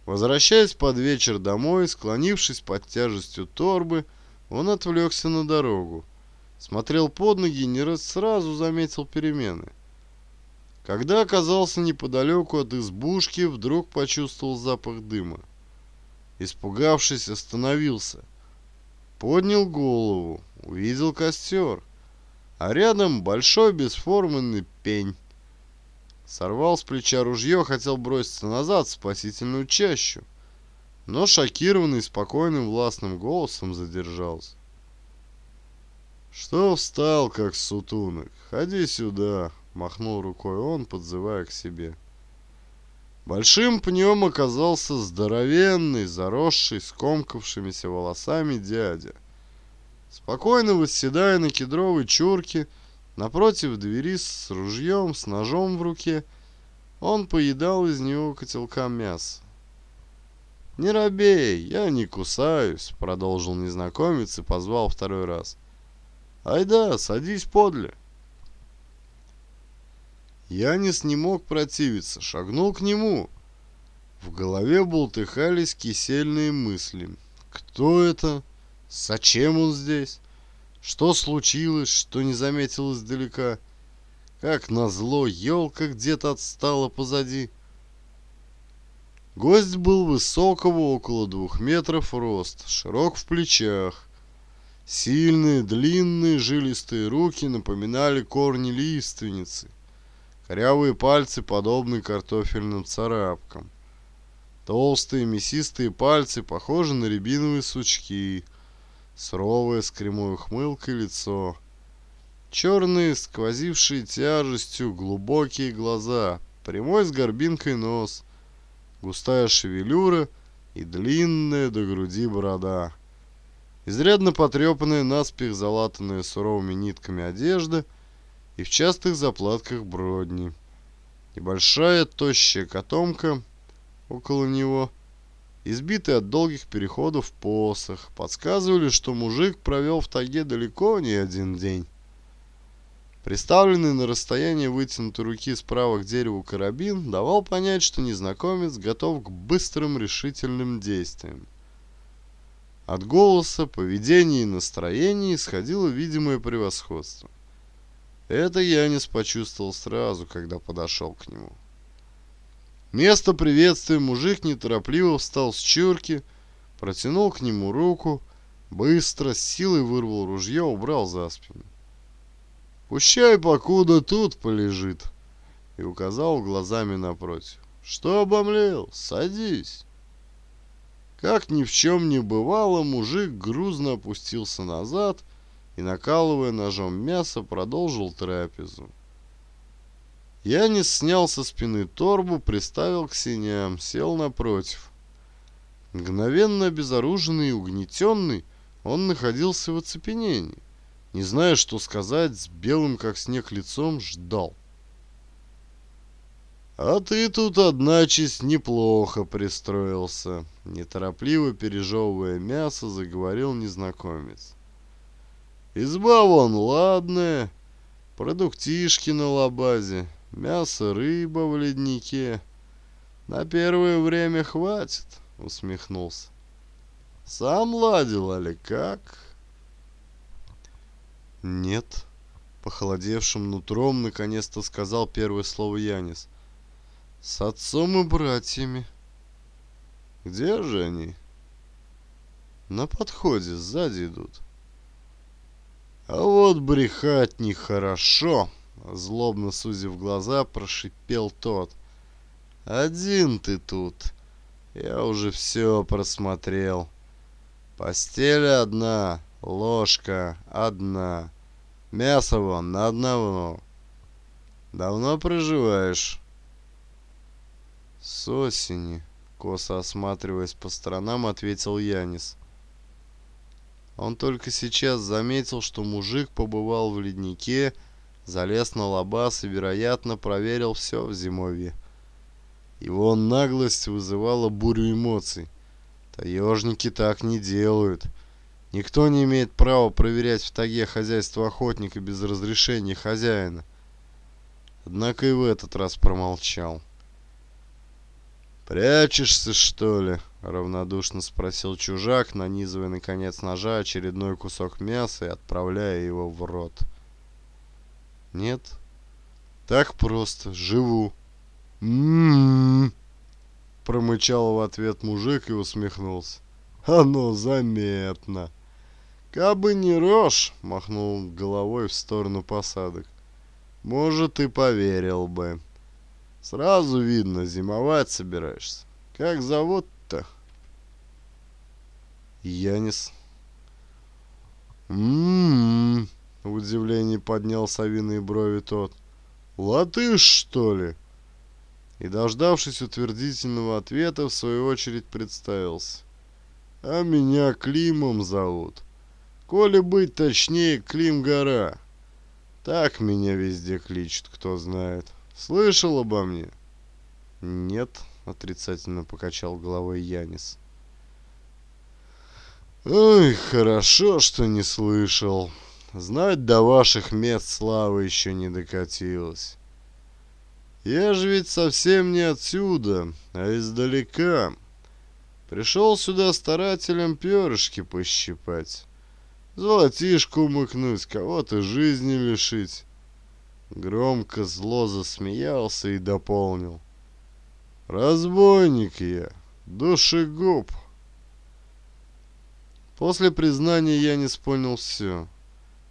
Speaker 1: Возвращаясь под вечер домой, склонившись под тяжестью торбы, он отвлекся на дорогу – Смотрел под ноги и не раз сразу заметил перемены. Когда оказался неподалеку от избушки, вдруг почувствовал запах дыма. Испугавшись, остановился. Поднял голову, увидел костер, а рядом большой бесформенный пень. Сорвал с плеча ружье, хотел броситься назад в спасительную чащу, но шокированный спокойным властным голосом задержался. «Что встал, как сутунок? Ходи сюда!» — махнул рукой он, подзывая к себе. Большим пнем оказался здоровенный, заросший, скомкавшимися волосами дядя. Спокойно восседая на кедровой чурке, напротив двери с ружьем, с ножом в руке, он поедал из него котелка мясо. «Не робей, я не кусаюсь», — продолжил незнакомец и позвал второй раз — Айда, садись подле. Янис не мог противиться, шагнул к нему. В голове болтыхались кисельные мысли. Кто это? Зачем он здесь? Что случилось, что не заметил издалека? Как назло, елка где-то отстала позади. Гость был высокого, около двух метров рост, широк в плечах. Сильные, длинные, жилистые руки напоминали корни лиственницы, корявые пальцы, подобны картофельным царапкам. Толстые мясистые пальцы похожи на рябиновые сучки, суровое с кремой ухмылкой лицо, черные, сквозившие тяжестью, глубокие глаза, прямой с горбинкой нос, густая шевелюра и длинная до груди борода изрядно потрепанные наспех залатанные суровыми нитками одежда и в частых заплатках бродни. Небольшая тощая котомка около него, избитый от долгих переходов посох, подсказывали, что мужик провел в тайге далеко не один день. Приставленный на расстояние вытянутой руки справа к дереву карабин давал понять, что незнакомец готов к быстрым решительным действиям. От голоса, поведения и настроения исходило видимое превосходство. Это Янис почувствовал сразу, когда подошел к нему. Место приветствия мужик неторопливо встал с чурки, протянул к нему руку, быстро, с силой вырвал ружье, убрал за спину. «Пущай, покуда тут полежит!» и указал глазами напротив. «Что обомлел? Садись!» Как ни в чем не бывало, мужик грузно опустился назад и, накалывая ножом мясо, продолжил трапезу. Янис снял со спины торбу, приставил к синям, сел напротив. Мгновенно обезоруженный и угнетенный, он находился в оцепенении. Не зная, что сказать, с белым как снег лицом ждал. «А ты тут, одначе, неплохо пристроился», — неторопливо пережевывая мясо, заговорил незнакомец. «Изба вон ладная, продуктишки на лабазе, мясо, рыба в леднике. На первое время хватит», — усмехнулся. «Сам ладил, али как?» «Нет», — похолодевшим нутром наконец-то сказал первое слово Янис — с отцом и братьями. Где же они? На подходе, сзади идут. А вот брехать нехорошо, злобно сузив глаза, прошипел тот. Один ты тут. Я уже все просмотрел. Постель одна, ложка одна. Мясо вон на одного. Давно проживаешь? «С осени», — косо осматриваясь по сторонам, ответил Янис. Он только сейчас заметил, что мужик побывал в леднике, залез на лабаз и, вероятно, проверил все в зимовье. Его наглость вызывала бурю эмоций. Таежники так не делают. Никто не имеет права проверять в таге хозяйство охотника без разрешения хозяина. Однако и в этот раз промолчал. «Прячешься, что ли?» — равнодушно спросил чужак, нанизывая на конец ножа очередной кусок мяса и отправляя его в рот. «Нет. Так просто. Живу». «М-м-м!» — промычал в ответ мужик и усмехнулся. «Оно заметно!» «Кабы не рожь!» — махнул головой в сторону посадок. «Может, и поверил бы». Сразу видно, зимовать собираешься. Как зовут-то? Янис. Ммм. В удивлении поднял совиные брови тот. Латыш, что ли? И, дождавшись утвердительного ответа, в свою очередь представился. А меня Климом зовут. Коли быть точнее, Клим-гора. Так меня везде кличут, кто знает. Слышал обо мне?» «Нет», — отрицательно покачал головой Янис. «Ой, хорошо, что не слышал. Знать до ваших мест славы еще не докатилась. Я же ведь совсем не отсюда, а издалека. Пришел сюда старателем перышки пощипать, золотишку умыкнуть, кого-то жизни лишить. Громко зло засмеялся и дополнил. «Разбойник я, душегуб!» После признания Янис понял все.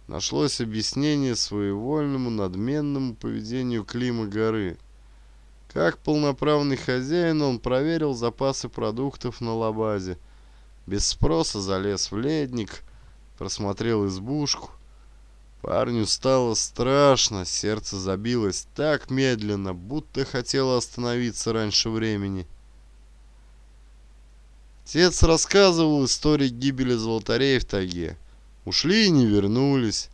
Speaker 1: Нашлось объяснение своевольному надменному поведению Клима горы. Как полноправный хозяин он проверил запасы продуктов на лабазе, без спроса залез в ледник, просмотрел избушку, Парню стало страшно, сердце забилось так медленно, будто хотело остановиться раньше времени. Отец рассказывал истории гибели золотарей в тайге. Ушли и не вернулись.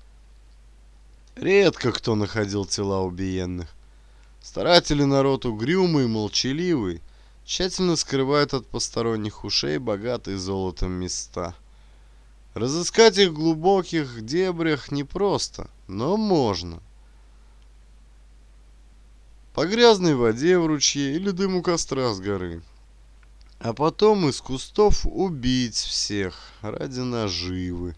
Speaker 1: Редко кто находил тела убиенных. Старатели народ угрюмый и молчаливый, тщательно скрывают от посторонних ушей богатые золотом места. Разыскать их в глубоких дебрях непросто, но можно. По грязной воде в ручье или дыму костра с горы. А потом из кустов убить всех ради наживы.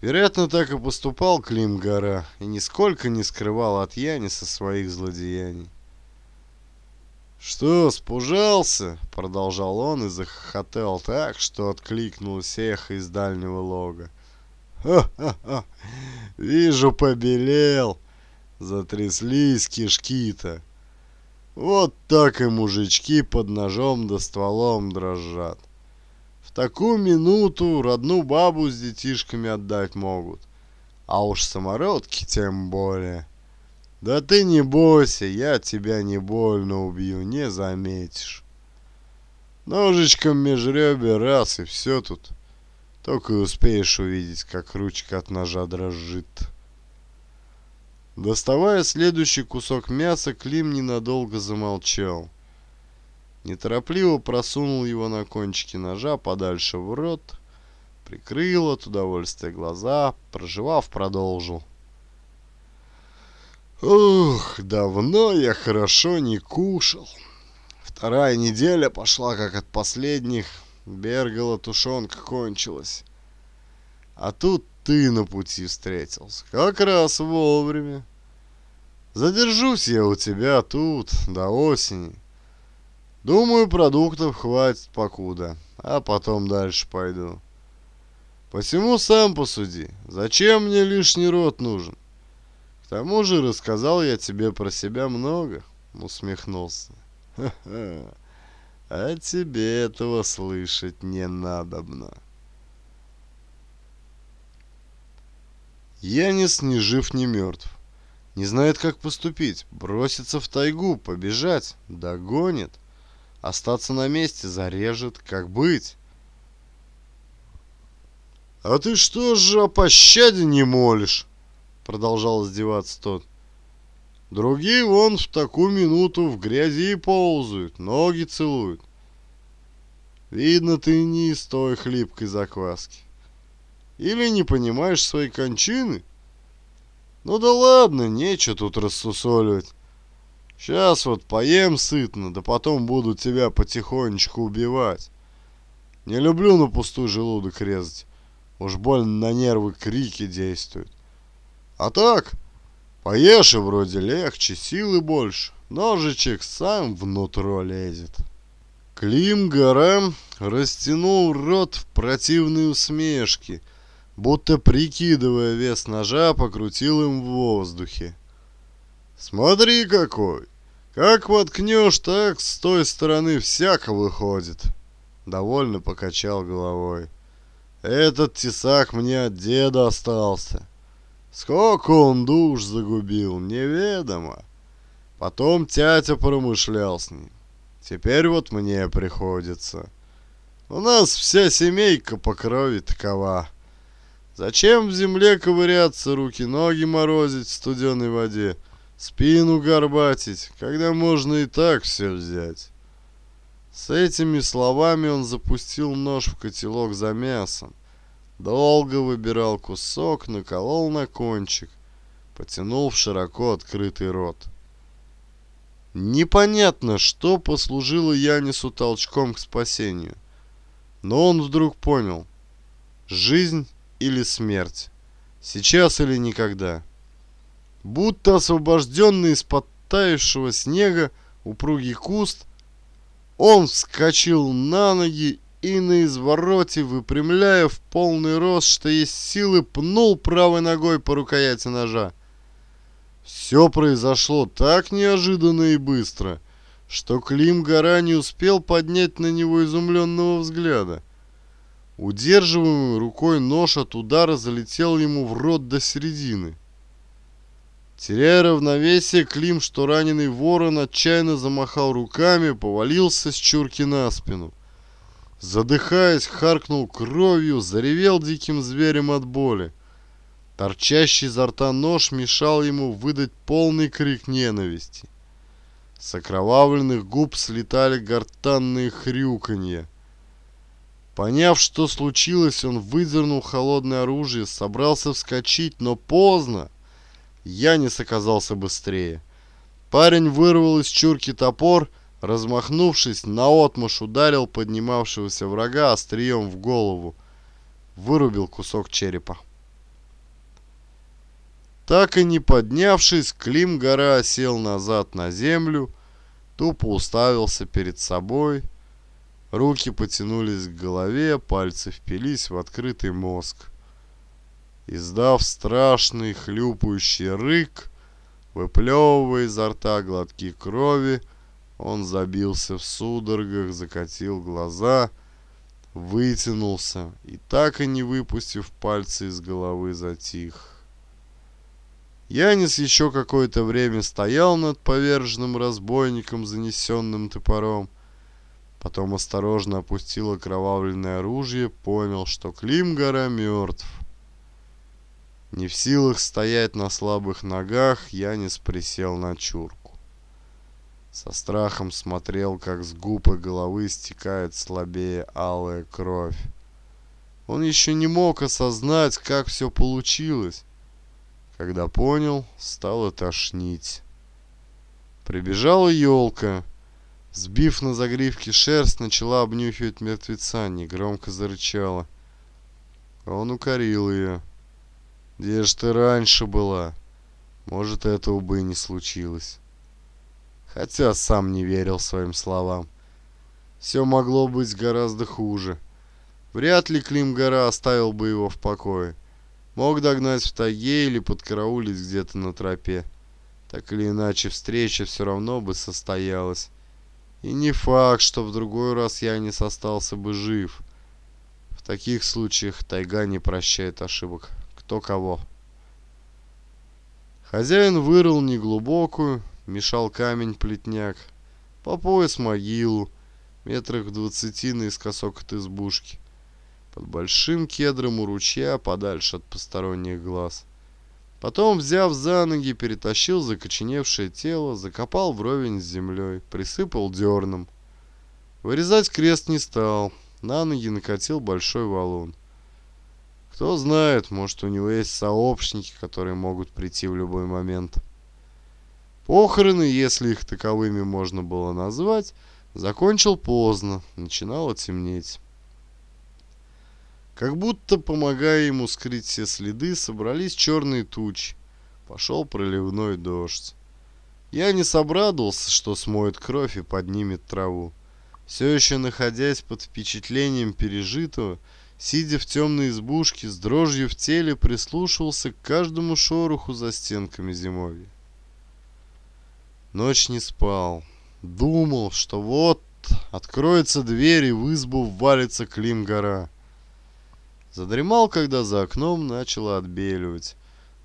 Speaker 1: Вероятно, так и поступал Клим Гора и нисколько не скрывал от Яниса своих злодеяний. «Что, спужался?» — продолжал он и захохотал так, что откликнул всех из дальнего лога. «Ха-ха-ха! Вижу, побелел! Затряслись кишки-то! Вот так и мужички под ножом да стволом дрожат! В такую минуту родную бабу с детишками отдать могут, а уж самородки тем более!» Да ты не бойся, я тебя не больно убью, не заметишь. Ножичком межребер раз и все тут. Только и успеешь увидеть, как ручка от ножа дрожит. Доставая следующий кусок мяса, Клим ненадолго замолчал. Неторопливо просунул его на кончике ножа подальше в рот, прикрыл от удовольствия глаза, проживав, продолжил. Ух, давно я хорошо не кушал. Вторая неделя пошла как от последних. Бергала тушенка кончилась. А тут ты на пути встретился. Как раз вовремя. Задержусь я у тебя тут до осени. Думаю, продуктов хватит покуда, а потом дальше пойду. Посему сам посуди, зачем мне лишний рот нужен? тому же рассказал я тебе про себя много», — усмехнулся. «Ха-ха, а тебе этого слышать не надобно». Янис ни жив, ни мертв. Не знает, как поступить. Бросится в тайгу, побежать, догонит. Остаться на месте зарежет, как быть. «А ты что же о пощаде не молишь?» Продолжал издеваться тот. Другие вон в такую минуту в грязи и ползают, ноги целуют. Видно, ты не из той хлипкой закваски. Или не понимаешь своей кончины? Ну да ладно, нечего тут рассусоливать. Сейчас вот поем сытно, да потом буду тебя потихонечку убивать. Не люблю на пустой желудок резать. Уж больно на нервы крики действуют. А так, поешь и вроде легче, силы больше. Ножичек сам внутрь лезет. Клим Гарам растянул рот в противной усмешке, будто прикидывая вес ножа, покрутил им в воздухе. «Смотри какой! Как воткнешь, так с той стороны всяко выходит!» Довольно покачал головой. «Этот тесак мне от деда остался. Сколько он душ загубил, неведомо. Потом тятя промышлял с ним. Теперь вот мне приходится. У нас вся семейка по крови такова. Зачем в земле ковыряться, руки-ноги морозить в студеной воде, спину горбатить, когда можно и так все взять? С этими словами он запустил нож в котелок за мясом. Долго выбирал кусок, наколол на кончик, потянул в широко открытый рот. Непонятно, что послужило Янису толчком к спасению. Но он вдруг понял. Жизнь или смерть. Сейчас или никогда. Будто освобожденный из-под таявшего снега упругий куст, он вскочил на ноги и на извороте, выпрямляя в полный рост, что есть силы, пнул правой ногой по рукояти ножа. Все произошло так неожиданно и быстро, что Клим Гора не успел поднять на него изумленного взгляда. Удерживаемый рукой нож от удара залетел ему в рот до середины. Теряя равновесие, Клим, что раненый ворон, отчаянно замахал руками, повалился с чурки на спину. Задыхаясь, харкнул кровью, заревел диким зверем от боли. Торчащий изо рта нож мешал ему выдать полный крик ненависти. С окровавленных губ слетали гортанные хрюканья. Поняв, что случилось, он выдернул холодное оружие, собрался вскочить, но поздно. Янис оказался быстрее. Парень вырвал из чурки топор Размахнувшись, наотмашь ударил поднимавшегося врага острием в голову. Вырубил кусок черепа. Так и не поднявшись, Клим гора сел назад на землю, тупо уставился перед собой. Руки потянулись к голове, пальцы впились в открытый мозг. Издав страшный хлюпающий рык, выплевывая изо рта глотки крови, он забился в судорогах, закатил глаза, вытянулся и, так и не выпустив пальцы из головы, затих. Янис еще какое-то время стоял над поверженным разбойником, занесенным топором. Потом осторожно опустил окровавленное оружие, понял, что Климгора мертв. Не в силах стоять на слабых ногах, Янис присел на чурк. Со страхом смотрел, как с губ и головы стекает слабее алая кровь. Он еще не мог осознать, как все получилось. Когда понял, стало тошнить. Прибежала елка. Сбив на загривке шерсть, начала обнюхивать мертвеца, негромко зарычала. Он укорил ее. «Где ж ты раньше была? Может, этого бы и не случилось» хотя сам не верил своим словам. Все могло быть гораздо хуже. Вряд ли Клим-гора оставил бы его в покое. Мог догнать в тайге или подкараулить где-то на тропе. Так или иначе, встреча все равно бы состоялась. И не факт, что в другой раз я не остался бы жив. В таких случаях тайга не прощает ошибок. Кто кого. Хозяин вырыл неглубокую, мешал камень плетняк. По пояс могилу, метрах в двадцати наискосок от избушки. Под большим кедром у ручья, подальше от посторонних глаз. Потом, взяв за ноги, перетащил закоченевшее тело, закопал вровень с землей, присыпал дерном. Вырезать крест не стал, на ноги накатил большой валун. Кто знает, может у него есть сообщники, которые могут прийти в любой момент. — Похороны, если их таковыми можно было назвать, закончил поздно, начинало темнеть. Как будто, помогая ему скрыть все следы, собрались черные тучи. Пошел проливной дождь. Я не обрадовался, что смоет кровь и поднимет траву. Все еще находясь под впечатлением пережитого, сидя в темной избушке, с дрожью в теле прислушивался к каждому шороху за стенками зимовья. Ночь не спал. Думал, что вот откроется дверь и в избу ввалится Клим-гора. Задремал, когда за окном начало отбеливать,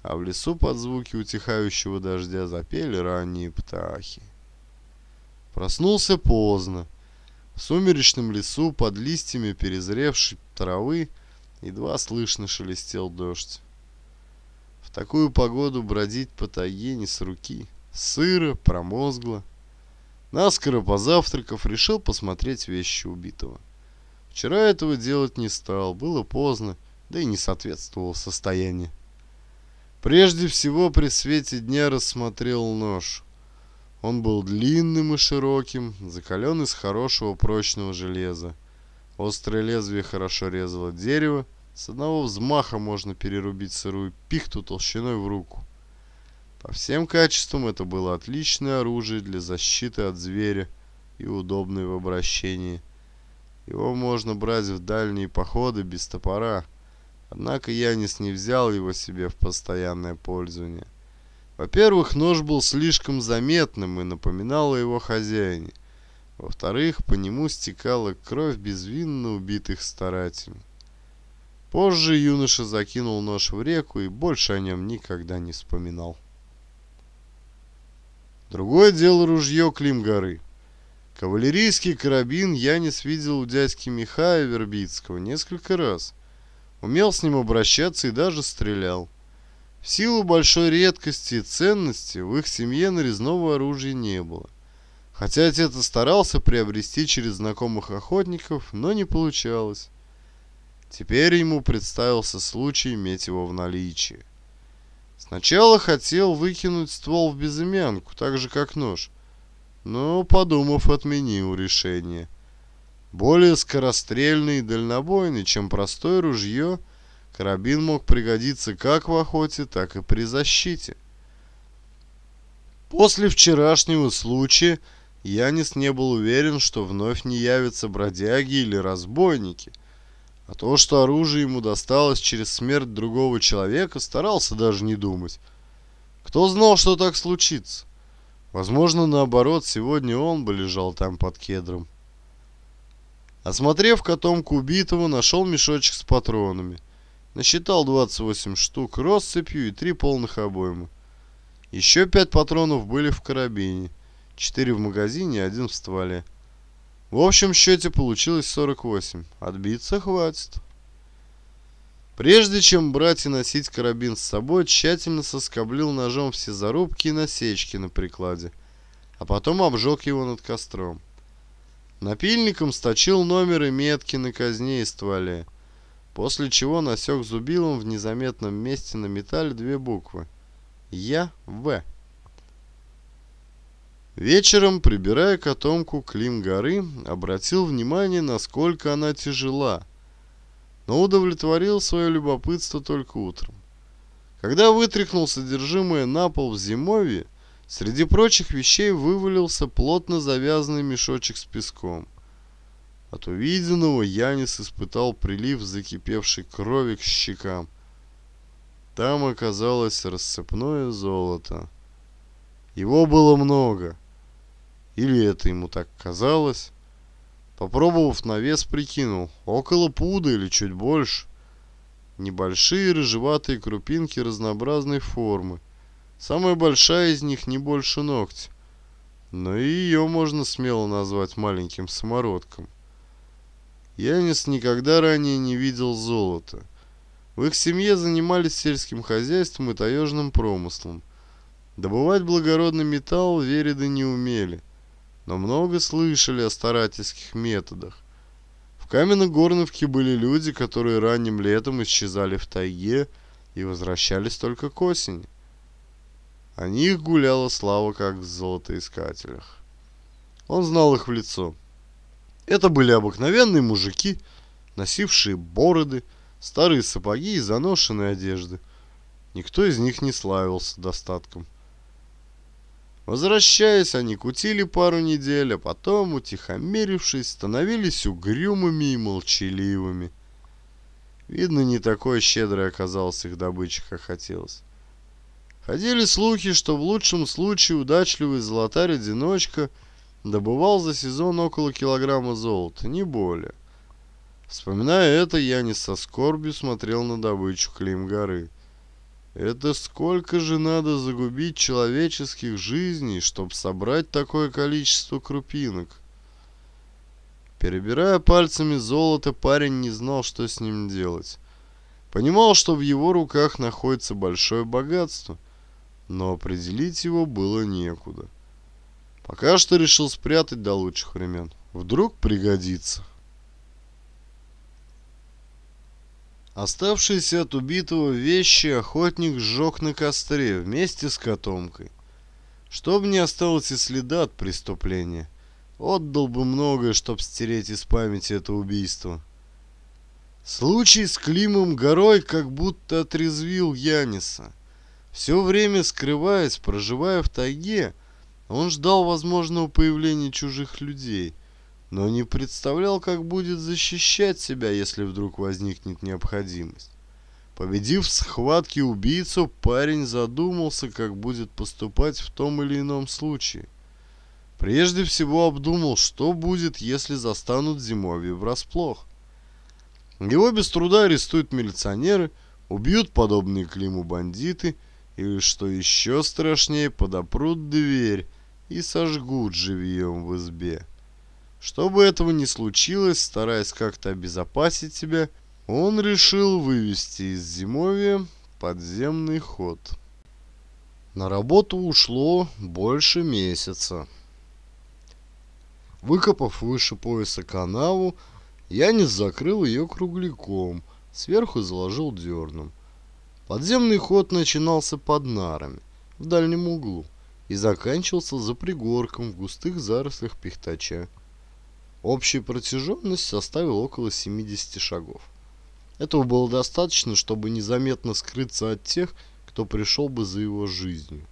Speaker 1: а в лесу под звуки утихающего дождя запели ранние птахи. Проснулся поздно. В сумеречном лесу под листьями перезревшей травы едва слышно шелестел дождь. В такую погоду бродить по тайге не с руки — сыро, промозгло. Наскоро позавтракав, решил посмотреть вещи убитого. Вчера этого делать не стал, было поздно, да и не соответствовало состоянию. Прежде всего при свете дня рассмотрел нож. Он был длинным и широким, закален из хорошего прочного железа. Острое лезвие хорошо резало дерево, с одного взмаха можно перерубить сырую пихту толщиной в руку. По всем качествам это было отличное оружие для защиты от зверя и удобное в обращении. Его можно брать в дальние походы без топора, однако Янис не взял его себе в постоянное пользование. Во-первых, нож был слишком заметным и напоминал о его хозяине. Во-вторых, по нему стекала кровь безвинно убитых старателей. Позже юноша закинул нож в реку и больше о нем никогда не вспоминал. Другое дело ружье Климгоры. Кавалерийский карабин Янис видел у дядьки Михая Вербицкого несколько раз. Умел с ним обращаться и даже стрелял. В силу большой редкости и ценности в их семье нарезного оружия не было. Хотя отец старался приобрести через знакомых охотников, но не получалось. Теперь ему представился случай иметь его в наличии. Сначала хотел выкинуть ствол в безымянку, так же как нож, но, подумав, отменил решение. Более скорострельный и дальнобойный, чем простое ружье, карабин мог пригодиться как в охоте, так и при защите. После вчерашнего случая Янис не был уверен, что вновь не явятся бродяги или разбойники – а то, что оружие ему досталось через смерть другого человека, старался даже не думать. Кто знал, что так случится? Возможно, наоборот, сегодня он бы лежал там под кедром. Осмотрев котомку убитого, нашел мешочек с патронами. Насчитал 28 штук россыпью и три полных обойма. Еще пять патронов были в карабине. четыре в магазине и 1 в стволе. В общем счете получилось 48. Отбиться хватит. Прежде чем брать и носить карабин с собой, тщательно соскоблил ножом все зарубки и насечки на прикладе, а потом обжег его над костром. Напильником сточил номер и метки на казне и стволе, после чего насек зубилом в незаметном месте на металле две буквы «Я-В». Вечером, прибирая котомку, Клим горы обратил внимание, насколько она тяжела, но удовлетворил свое любопытство только утром. Когда вытряхнул содержимое на пол в зимовье, среди прочих вещей вывалился плотно завязанный мешочек с песком. От увиденного Янис испытал прилив закипевшей крови к щекам. Там оказалось рассыпное золото. Его было много — или это ему так казалось. Попробовав на вес, прикинул. Около пуда или чуть больше. Небольшие рыжеватые крупинки разнообразной формы. Самая большая из них не больше ногтя. Но и ее можно смело назвать маленьким самородком. Янис никогда ранее не видел золота. В их семье занимались сельским хозяйством и таежным промыслом. Добывать благородный металл вереды не умели – но много слышали о старательских методах. В Каменногорновке были люди, которые ранним летом исчезали в тайге и возвращались только к осени. О них гуляла слава как в золотоискателях. Он знал их в лицо. Это были обыкновенные мужики, носившие бороды, старые сапоги и заношенные одежды. Никто из них не славился достатком. Возвращаясь, они кутили пару недель, а потом, утихомирившись, становились угрюмыми и молчаливыми. Видно, не такой щедрый оказался их добыча, как хотелось. Ходили слухи, что в лучшем случае удачливый золотарь-одиночка добывал за сезон около килограмма золота, не более. Вспоминая это, я не со скорбью смотрел на добычу Клим-горы. Это сколько же надо загубить человеческих жизней, чтобы собрать такое количество крупинок? Перебирая пальцами золото, парень не знал, что с ним делать. Понимал, что в его руках находится большое богатство, но определить его было некуда. Пока что решил спрятать до лучших времен. Вдруг пригодится. Оставшиеся от убитого вещи охотник сжег на костре вместе с котомкой. чтобы не осталось и следа от преступления. Отдал бы многое, чтобы стереть из памяти это убийство. Случай с Климом горой как будто отрезвил Яниса. Все время скрываясь, проживая в тайге, он ждал возможного появления чужих людей – но не представлял, как будет защищать себя, если вдруг возникнет необходимость. Победив в схватке убийцу, парень задумался, как будет поступать в том или ином случае. Прежде всего обдумал, что будет, если застанут Зимовье врасплох. Его без труда арестуют милиционеры, убьют подобные Климу бандиты или, что еще страшнее, подопрут дверь и сожгут живьем в избе. Чтобы этого не случилось, стараясь как-то обезопасить себя, он решил вывести из зимовья подземный ход. На работу ушло больше месяца. Выкопав выше пояса канаву, Янис закрыл ее кругляком, сверху заложил дерном. Подземный ход начинался под нарами, в дальнем углу, и заканчивался за пригорком в густых зарослях пихтача. Общая протяженность составила около 70 шагов. Этого было достаточно, чтобы незаметно скрыться от тех, кто пришел бы за его жизнью.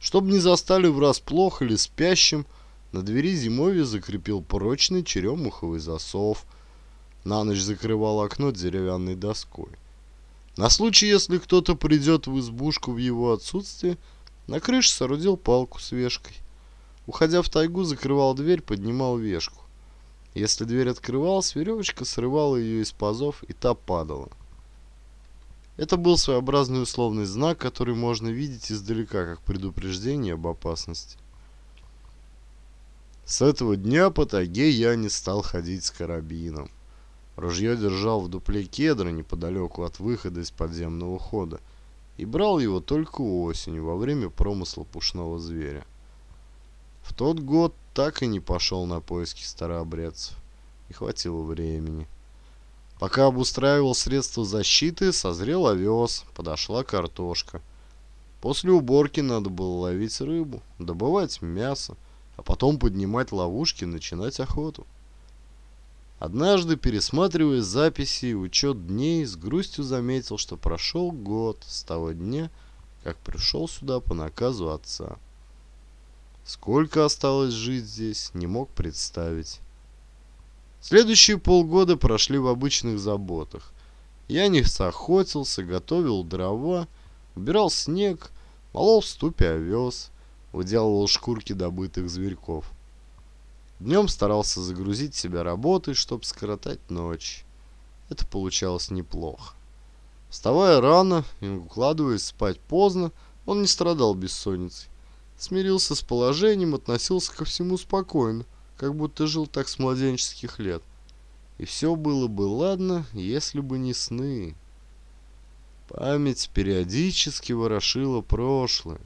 Speaker 1: Чтобы не застали врасплох или спящим, на двери зимовья закрепил прочный черемуховый засов. На ночь закрывал окно деревянной доской. На случай, если кто-то придет в избушку в его отсутствие, на крыше соорудил палку с вешкой. Уходя в тайгу, закрывал дверь, поднимал вешку. Если дверь открывалась, веревочка срывала ее из пазов, и та падала. Это был своеобразный условный знак, который можно видеть издалека, как предупреждение об опасности. С этого дня по тайге я не стал ходить с карабином. Ружье держал в дупле кедра неподалеку от выхода из подземного хода и брал его только осенью во время промысла пушного зверя. В тот год так и не пошел на поиски старообрядцев. Не хватило времени. Пока обустраивал средства защиты, созрел овес, подошла картошка. После уборки надо было ловить рыбу, добывать мясо, а потом поднимать ловушки и начинать охоту. Однажды, пересматривая записи и учет дней, с грустью заметил, что прошел год с того дня, как пришел сюда по наказу отца. Сколько осталось жить здесь, не мог представить. Следующие полгода прошли в обычных заботах. Я не сохотился, готовил дрова, убирал снег, молол в ступе овес, уделывал шкурки добытых зверьков. Днем старался загрузить себя работой, чтобы скоротать ночь. Это получалось неплохо. Вставая рано и укладываясь спать поздно, он не страдал бессонницей смирился с положением, относился ко всему спокойно, как будто жил так с младенческих лет. И все было бы ладно, если бы не сны. Память периодически ворошила прошлое.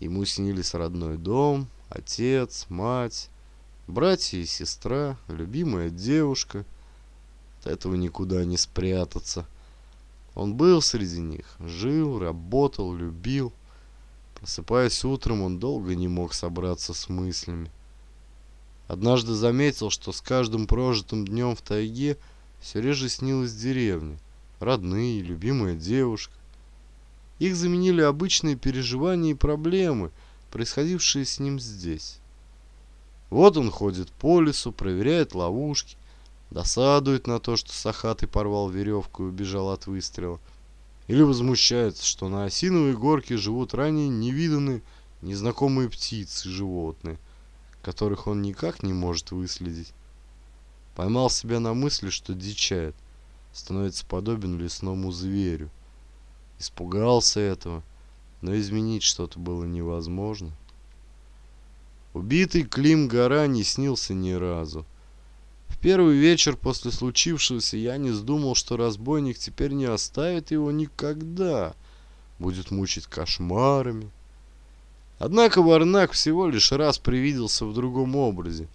Speaker 1: Ему снились родной дом, отец, мать, братья и сестра, любимая девушка. От этого никуда не спрятаться. Он был среди них, жил, работал, любил. Просыпаясь утром, он долго не мог собраться с мыслями. Однажды заметил, что с каждым прожитым днем в тайге все реже снилась деревня, родные, любимая девушка. Их заменили обычные переживания и проблемы, происходившие с ним здесь. Вот он ходит по лесу, проверяет ловушки, досадует на то, что сахатый порвал веревку и убежал от выстрела – или возмущается, что на Осиновой горке живут ранее невиданные, незнакомые птицы и животные, которых он никак не может выследить. Поймал себя на мысли, что дичает, становится подобен лесному зверю. Испугался этого, но изменить что-то было невозможно. Убитый Клим Гора не снился ни разу первый вечер после случившегося я не сдумал, что разбойник теперь не оставит его никогда, будет мучить кошмарами. Однако Варнак всего лишь раз привиделся в другом образе,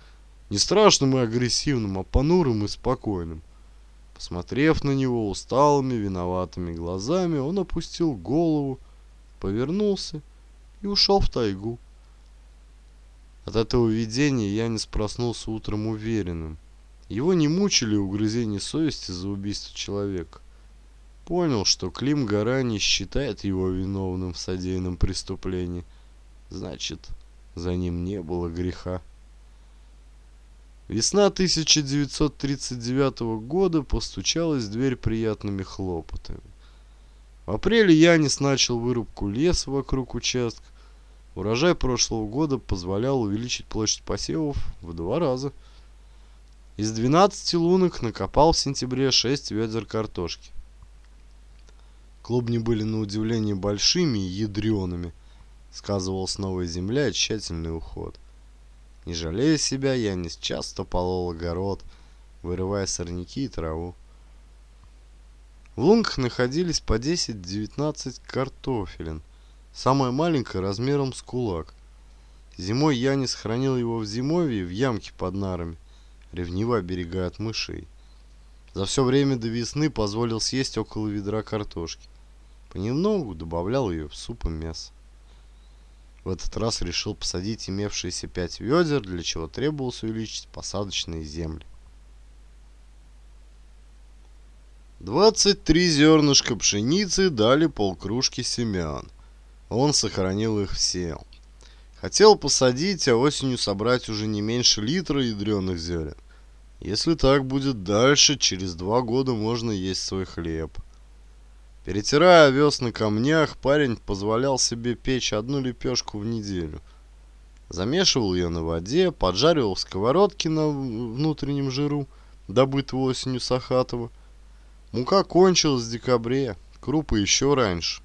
Speaker 1: не страшным и агрессивным, а понурым и спокойным. Посмотрев на него усталыми, виноватыми глазами, он опустил голову, повернулся и ушел в тайгу. От этого видения я не проснулся утром уверенным – его не мучили угрызения совести за убийство человека. Понял, что Клим Гора не считает его виновным в содеянном преступлении. Значит, за ним не было греха. Весна 1939 года постучалась в дверь приятными хлопотами. В апреле Янис начал вырубку леса вокруг участка. Урожай прошлого года позволял увеличить площадь посевов в два раза – из 12 лунок накопал в сентябре 6 ведер картошки. Клубни были на удивление большими и ядреными. Сказывалась новая земля и тщательный уход. Не жалея себя, я не часто полол огород, вырывая сорняки и траву. В лунках находились по 10-19 картофелин, самая маленькая размером с кулак. Зимой я не сохранил его в зимовье в ямке под нарами – ревниво оберегая от мышей. За все время до весны позволил съесть около ведра картошки. Понемногу добавлял ее в суп и мясо. В этот раз решил посадить имевшиеся пять ведер, для чего требовалось увеличить посадочные земли. 23 зернышка пшеницы дали полкружки семян. Он сохранил их все. Хотел посадить, а осенью собрать уже не меньше литра ядреных зерен. Если так будет дальше, через два года можно есть свой хлеб. Перетирая овес на камнях, парень позволял себе печь одну лепешку в неделю. Замешивал ее на воде, поджаривал в сковородке на внутреннем жиру, добытого осенью Сахатова. Мука кончилась в декабре, крупы еще раньше.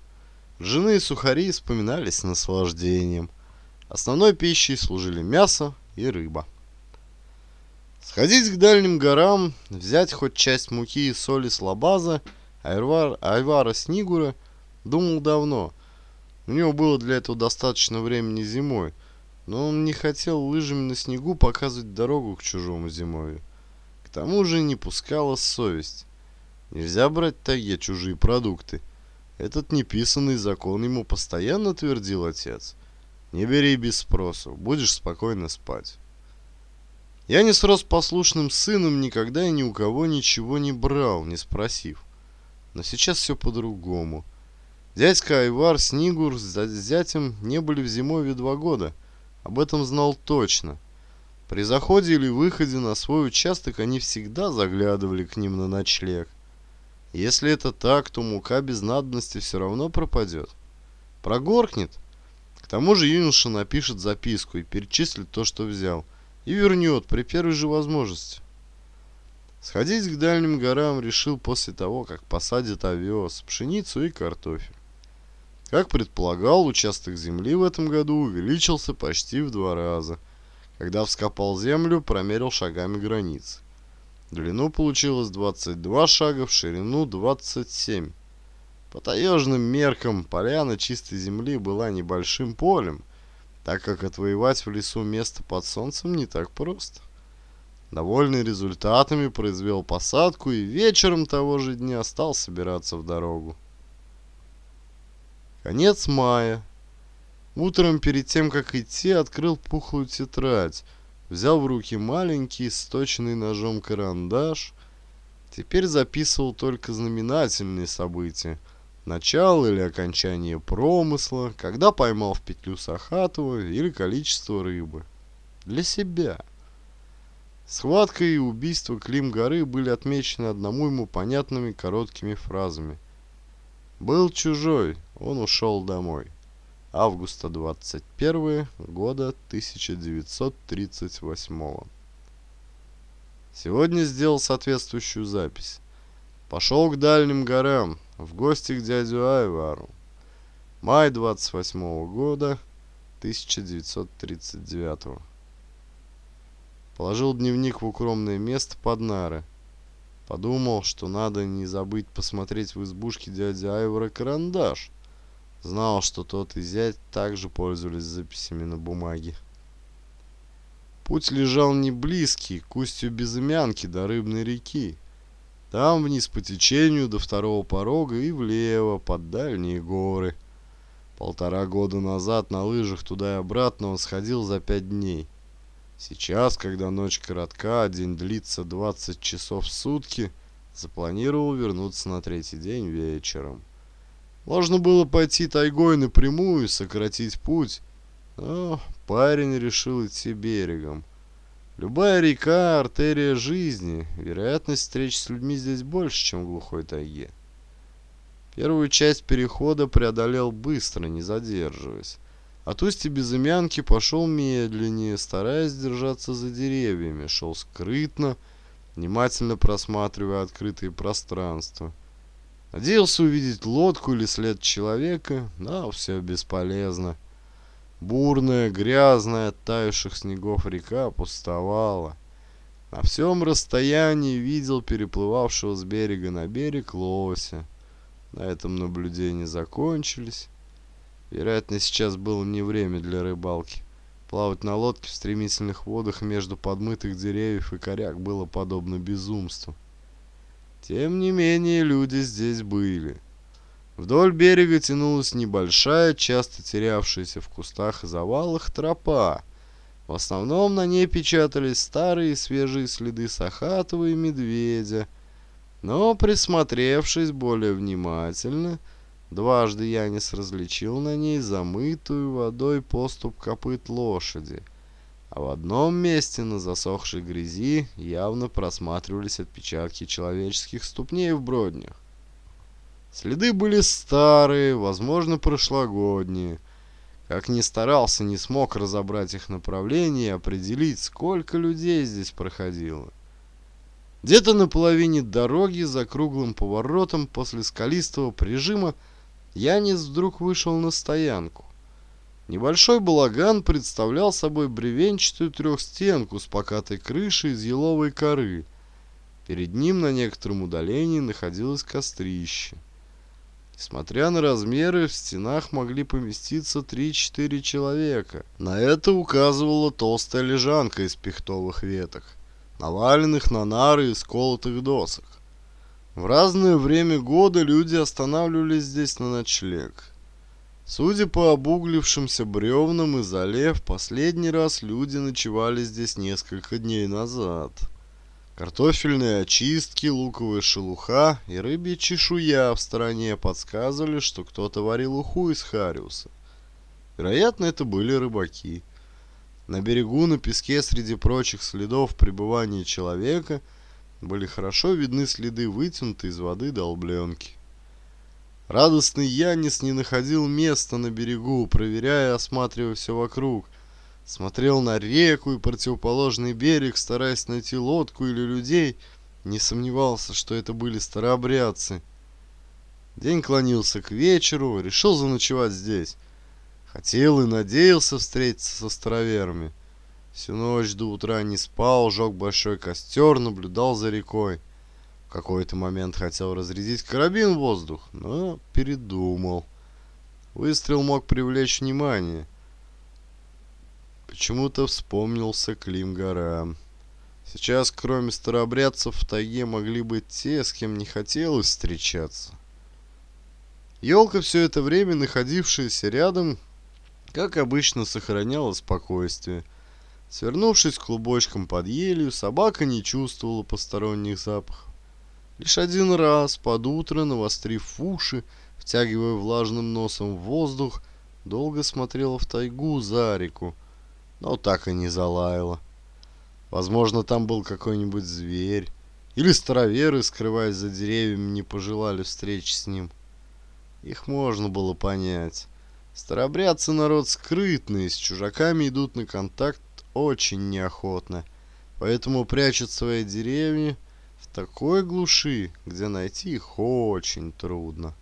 Speaker 1: Жены и сухари вспоминались с наслаждением – Основной пищей служили мясо и рыба. Сходить к дальним горам, взять хоть часть муки и соли с лабаза, Айвар, Айвара Снигура думал давно. У него было для этого достаточно времени зимой, но он не хотел лыжами на снегу показывать дорогу к чужому зимовью. К тому же не пускала совесть. Нельзя брать в чужие продукты. Этот неписанный закон ему постоянно твердил отец – не бери без спросу, будешь спокойно спать. Я не срос послушным сыном, никогда и ни у кого ничего не брал, не спросив. Но сейчас все по-другому. Дядька Айвар Снигур с зятем не были в зимовье два года. Об этом знал точно. При заходе или выходе на свой участок они всегда заглядывали к ним на ночлег. Если это так, то мука без надобности все равно пропадет. Прогоркнет, к тому же юноша напишет записку и перечислит то, что взял, и вернет при первой же возможности. Сходить к дальним горам решил после того, как посадит овес, пшеницу и картофель. Как предполагал, участок земли в этом году увеличился почти в два раза. Когда вскопал землю, промерил шагами границы. Длину получилось 22 шага, в ширину 27. По таежным меркам поляна чистой земли была небольшим полем, так как отвоевать в лесу место под солнцем не так просто. Довольный результатами произвел посадку и вечером того же дня стал собираться в дорогу. Конец мая. Утром перед тем, как идти, открыл пухлую тетрадь, взял в руки маленький, сточенный ножом карандаш. Теперь записывал только знаменательные события – начало или окончание промысла, когда поймал в петлю Сахатова или количество рыбы. Для себя. Схватка и убийство Клим Горы были отмечены одному ему понятными короткими фразами. «Был чужой, он ушел домой». Августа 21 года 1938 Сегодня сделал соответствующую запись. Пошел к дальним горам, в гости к дяде Айвару. Май 28 -го года 1939 -го. Положил дневник в укромное место под нары. Подумал, что надо не забыть посмотреть в избушке дяди Айвара карандаш. Знал, что тот и зять также пользовались записями на бумаге. Путь лежал не близкий, кустью безымянки до рыбной реки. Там вниз по течению до второго порога и влево, под дальние горы. Полтора года назад на лыжах туда и обратно он сходил за пять дней. Сейчас, когда ночь коротка, день длится 20 часов в сутки, запланировал вернуться на третий день вечером. Можно было пойти тайгой напрямую и сократить путь, но парень решил идти берегом. Любая река – артерия жизни. Вероятность встречи с людьми здесь больше, чем в глухой тайге. Первую часть перехода преодолел быстро, не задерживаясь. От устья безымянки пошел медленнее, стараясь держаться за деревьями, шел скрытно, внимательно просматривая открытые пространства. Надеялся увидеть лодку или след человека, но все бесполезно. Бурная, грязная от тающих снегов река пустовала. На всем расстоянии видел переплывавшего с берега на берег лося. На этом наблюдения закончились. Вероятно, сейчас было не время для рыбалки. Плавать на лодке в стремительных водах между подмытых деревьев и коряк было подобно безумству. Тем не менее, люди здесь были. Вдоль берега тянулась небольшая, часто терявшаяся в кустах и завалах тропа. В основном на ней печатались старые свежие следы Сахатова и Медведя. Но, присмотревшись более внимательно, дважды Янис различил на ней замытую водой поступ копыт лошади. А в одном месте на засохшей грязи явно просматривались отпечатки человеческих ступней в броднях. Следы были старые, возможно, прошлогодние. Как ни старался, не смог разобрать их направление и определить, сколько людей здесь проходило. Где-то на половине дороги за круглым поворотом после скалистого прижима Янис вдруг вышел на стоянку. Небольшой балаган представлял собой бревенчатую трехстенку с покатой крышей из еловой коры. Перед ним на некотором удалении находилось кострище. Несмотря на размеры, в стенах могли поместиться 3-4 человека. На это указывала толстая лежанка из пихтовых веток, наваленных на нары и сколотых досок. В разное время года люди останавливались здесь на ночлег. Судя по обуглившимся бревнам и зале, в последний раз люди ночевали здесь несколько дней назад. Картофельные очистки, луковая шелуха и рыбья чешуя в стороне подсказывали, что кто-то варил уху из хариуса. Вероятно, это были рыбаки. На берегу, на песке, среди прочих следов пребывания человека, были хорошо видны следы вытянутой из воды долбленки. Радостный Янис не находил места на берегу, проверяя и осматривая все вокруг, смотрел на реку и противоположный берег, стараясь найти лодку или людей, не сомневался, что это были старообрядцы. День клонился к вечеру, решил заночевать здесь. Хотел и надеялся встретиться со староверами. Всю ночь до утра не спал, жег большой костер, наблюдал за рекой. В какой-то момент хотел разрядить карабин в воздух, но передумал. Выстрел мог привлечь внимание — Почему-то вспомнился Клим-гора. Сейчас, кроме старообрядцев, в тайге могли быть те, с кем не хотелось встречаться. Елка, все это время находившаяся рядом, как обычно, сохраняла спокойствие. Свернувшись клубочком под елью, собака не чувствовала посторонних запахов. Лишь один раз, под утро, навострив уши, втягивая влажным носом воздух, долго смотрела в тайгу за реку, но ну, так и не залаяла. Возможно, там был какой-нибудь зверь. Или староверы, скрываясь за деревьями, не пожелали встречи с ним. Их можно было понять. Старобрядцы народ скрытный, с чужаками идут на контакт очень неохотно. Поэтому прячут свои деревни в такой глуши, где найти их очень трудно.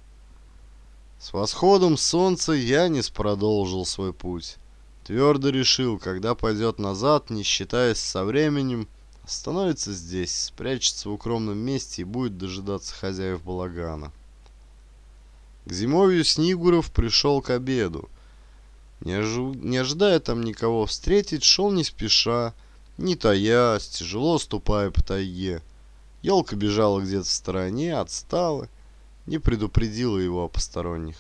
Speaker 1: С восходом солнца Янис продолжил свой путь. Твердо решил, когда пойдет назад, не считаясь со временем, остановится здесь, спрячется в укромном месте и будет дожидаться хозяев балагана. К зимовью Снигуров пришел к обеду. Не, ожи... не ожидая там никого встретить, шел не спеша, не таясь, тяжело ступая по тайге. Елка бежала где-то в стороне, отстала, не предупредила его о посторонних.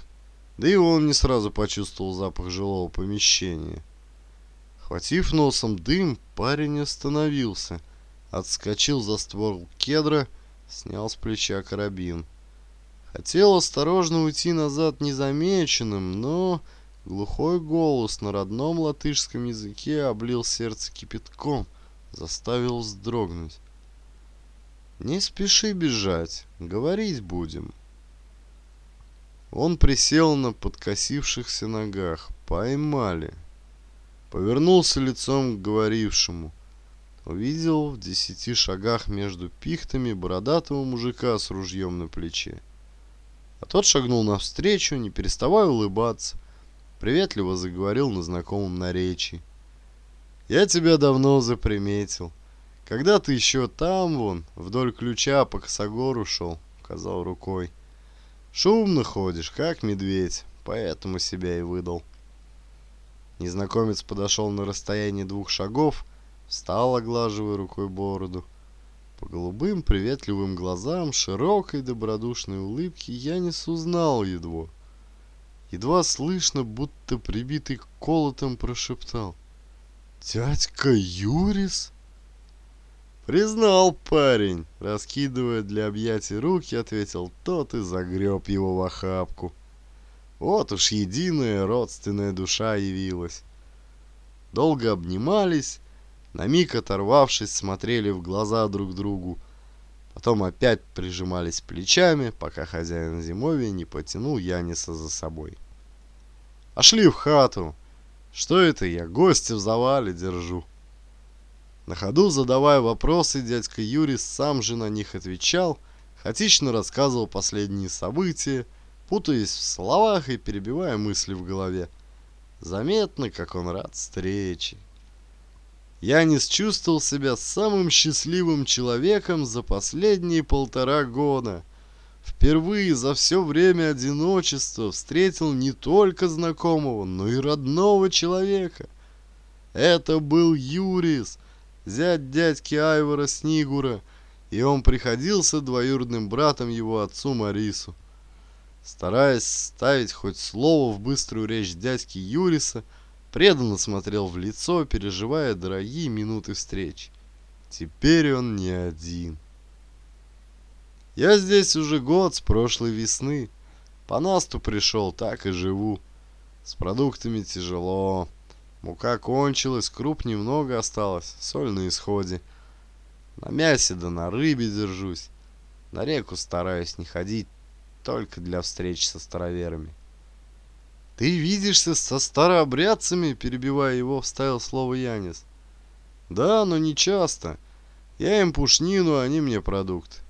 Speaker 1: Да и он не сразу почувствовал запах жилого помещения. Хватив носом дым, парень остановился, отскочил за ствол кедра, снял с плеча карабин. Хотел осторожно уйти назад незамеченным, но глухой голос на родном латышском языке облил сердце кипятком, заставил вздрогнуть. «Не спеши бежать, говорить будем». Он присел на подкосившихся ногах. Поймали. Повернулся лицом к говорившему. Увидел в десяти шагах между пихтами бородатого мужика с ружьем на плече. А тот шагнул навстречу, не переставая улыбаться. Приветливо заговорил на знакомом наречии. «Я тебя давно заприметил. Когда ты еще там вон, вдоль ключа по косогору шел», — указал рукой. Шумно ходишь, как медведь, поэтому себя и выдал. Незнакомец подошел на расстояние двух шагов, встал, оглаживая рукой бороду. По голубым приветливым глазам, широкой добродушной улыбке я не узнал едва. Едва слышно, будто прибитый колотом прошептал. «Дядька Юрис?» «Признал парень!» — раскидывая для объятий руки, ответил тот и загреб его в охапку. Вот уж единая родственная душа явилась. Долго обнимались, на миг оторвавшись, смотрели в глаза друг другу. Потом опять прижимались плечами, пока хозяин зимовья не потянул Яниса за собой. Ошли в хату. Что это я гостя в завале держу? На ходу задавая вопросы, дядька Юрий сам же на них отвечал, хаотично рассказывал последние события, путаясь в словах и перебивая мысли в голове. Заметно, как он рад встрече. Я Янис чувствовал себя самым счастливым человеком за последние полтора года. Впервые за все время одиночества встретил не только знакомого, но и родного человека. Это был Юрис, зять дядьки Айвора Снигура, и он приходился двоюродным братом его отцу Марису. Стараясь ставить хоть слово в быструю речь дядьки Юриса, преданно смотрел в лицо, переживая дорогие минуты встреч. Теперь он не один. Я здесь уже год с прошлой весны. По насту пришел, так и живу. С продуктами тяжело. Мука кончилась, круп немного осталось, соль на исходе. На мясе да на рыбе держусь. На реку стараюсь не ходить, только для встреч со староверами. «Ты видишься со старообрядцами?» – перебивая его, вставил слово Янис. «Да, но не часто. Я им пушнину, а они мне продукт.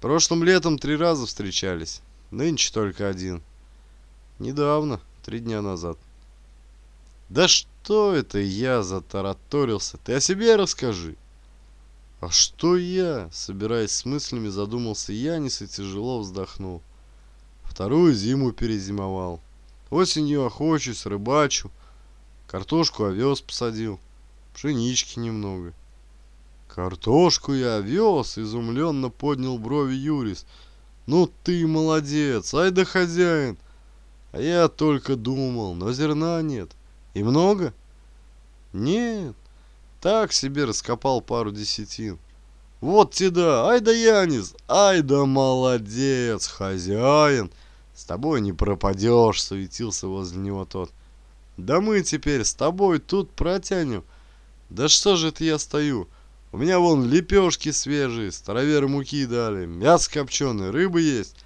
Speaker 1: Прошлым летом три раза встречались, нынче только один. Недавно, три дня назад». «Да что?» что это я затараторился? Ты о себе расскажи. А что я? Собираясь с мыслями, задумался Янис и тяжело вздохнул. Вторую зиму перезимовал. Осенью охочусь, рыбачу. Картошку овес посадил. Пшенички немного. Картошку я овес, изумленно поднял брови Юрис. Ну ты молодец, ай да хозяин. А я только думал, но зерна нет. — и много? Нет. Так себе раскопал пару десятин. Вот тебя, ай да Янис, ай да молодец, хозяин. С тобой не пропадешь, суетился возле него тот. Да мы теперь с тобой тут протянем. Да что же это я стою? У меня вон лепешки свежие, староверы муки дали, мясо копченое, рыба есть.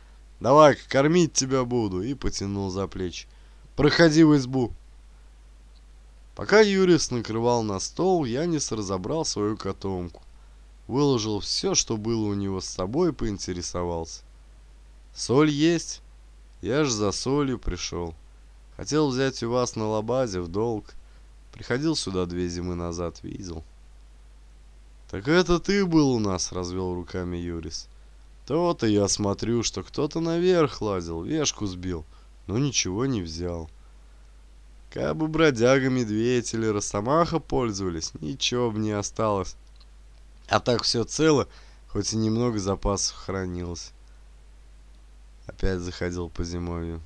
Speaker 1: Давай-ка кормить тебя буду. И потянул за плечи. Проходи в избу. Пока Юрис накрывал на стол, Янис разобрал свою котомку. Выложил все, что было у него с собой, поинтересовался. «Соль есть? Я ж за солью пришел. Хотел взять у вас на лабазе в долг. Приходил сюда две зимы назад, видел». «Так это ты был у нас», — развел руками Юрис. «То-то я смотрю, что кто-то наверх лазил, вешку сбил, но ничего не взял». Как бы бродяга, медведь или росомаха пользовались, ничего бы не осталось. А так все цело, хоть и немного запасов хранилось. Опять заходил по зимовью.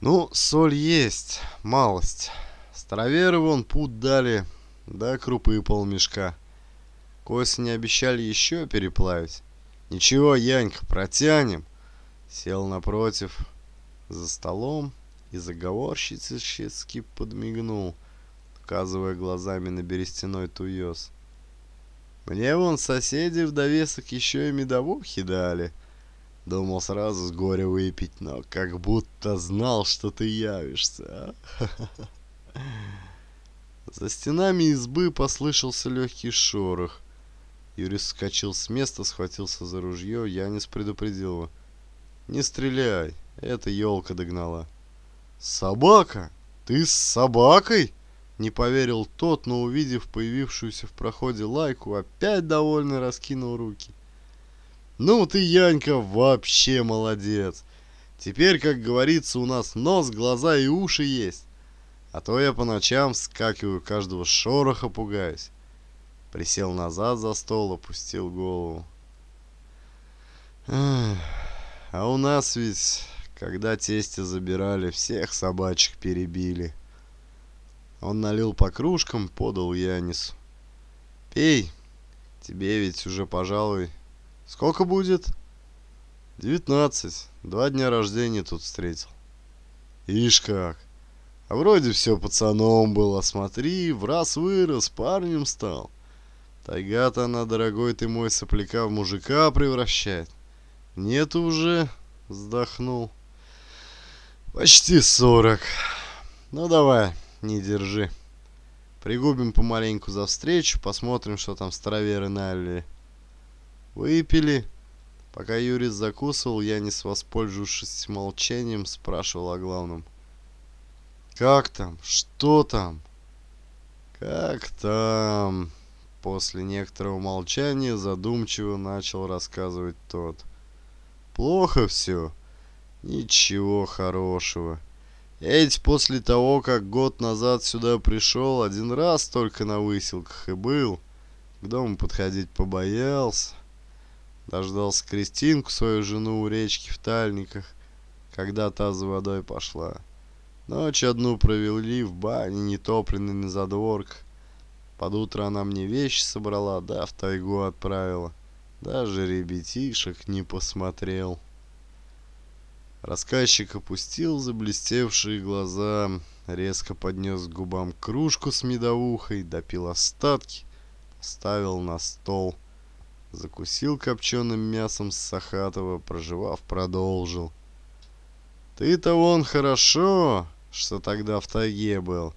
Speaker 1: Ну, соль есть, малость. Староверы вон пуд дали, да крупы полмешка. К осени обещали еще переплавить. Ничего, Янька, протянем. Сел напротив, за столом и заговорщически подмигнул, указывая глазами на берестяной туез. «Мне вон соседи в довесок еще и медовухи дали», — думал сразу с горя выпить, но как будто знал, что ты явишься, а?» За стенами избы послышался легкий шорох. Юрий вскочил с места, схватился за ружье, Янис предупредил его. «Не стреляй, эта елка догнала». «Собака! Ты с собакой?» Не поверил тот, но увидев появившуюся в проходе лайку, опять довольно раскинул руки. «Ну ты, Янька, вообще молодец! Теперь, как говорится, у нас нос, глаза и уши есть. А то я по ночам вскакиваю, каждого шороха пугаюсь». Присел назад за стол, опустил голову. «А у нас ведь когда тестя забирали, всех собачек перебили. Он налил по кружкам, подал Янису. «Пей, тебе ведь уже, пожалуй, сколько будет?» «Девятнадцать. Два дня рождения тут встретил». «Ишь как! А вроде все пацаном было, смотри, в раз вырос, парнем стал. Тайга-то она, дорогой ты мой, сопляка в мужика превращает. Нет уже!» вздохнул. Почти сорок. Ну давай, не держи. Пригубим помаленьку за встречу, посмотрим, что там староверы налили. Выпили. Пока Юрий закусывал, я, не воспользовавшись молчанием, спрашивал о главном. «Как там? Что там?» «Как там?» После некоторого молчания задумчиво начал рассказывать тот. «Плохо все. Ничего хорошего. Я ведь после того, как год назад сюда пришел, один раз только на выселках и был. К дому подходить побоялся. Дождался Кристинку, свою жену, у речки в Тальниках, когда та за водой пошла. Ночь одну провели в бане, нетопленной на задворках. Под утро она мне вещи собрала, да в тайгу отправила. Даже ребятишек не посмотрел. Рассказчик опустил заблестевшие глаза, резко поднес к губам кружку с медовухой, допил остатки, ставил на стол. Закусил копченым мясом с Сахатова, проживав, продолжил. «Ты-то вон хорошо, что тогда в тайге был.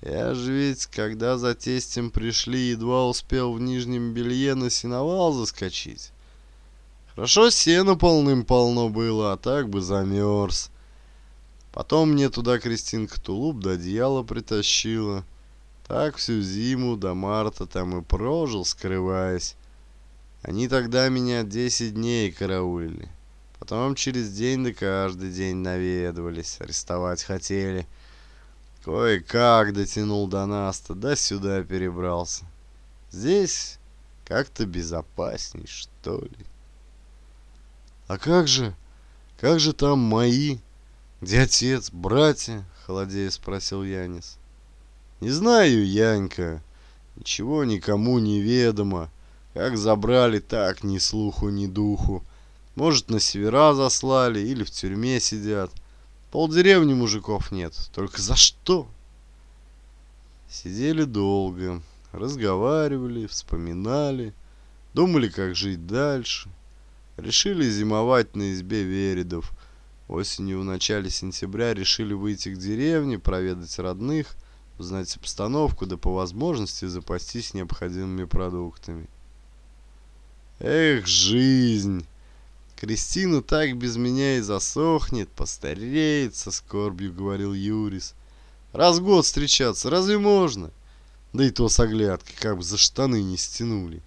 Speaker 1: Я же ведь, когда за тестем пришли, едва успел в нижнем белье на сеновал заскочить». Хорошо, сено полным-полно было, а так бы замерз. Потом мне туда Кристинка тулуп до одеяла притащила. Так всю зиму до марта там и прожил, скрываясь. Они тогда меня 10 дней караулили. Потом через день да каждый день наведывались, арестовать хотели. Кое-как дотянул до нас да сюда перебрался. Здесь как-то безопасней, что ли. А как же, как же там мои? Где отец, братья? Холодея спросил Янис. Не знаю, Янька. Ничего никому не ведомо. Как забрали, так ни слуху, ни духу. Может, на севера заслали или в тюрьме сидят. Полдеревни мужиков нет. Только за что? Сидели долго, разговаривали, вспоминали, думали, как жить дальше. Решили зимовать на избе Вередов. Осенью в начале сентября решили выйти к деревне, проведать родных, узнать обстановку, да по возможности запастись необходимыми продуктами. Эх, жизнь! Кристина так без меня и засохнет, постареет, со скорбью говорил Юрис. Раз в год встречаться разве можно? Да и то с оглядкой, как бы за штаны не стянули.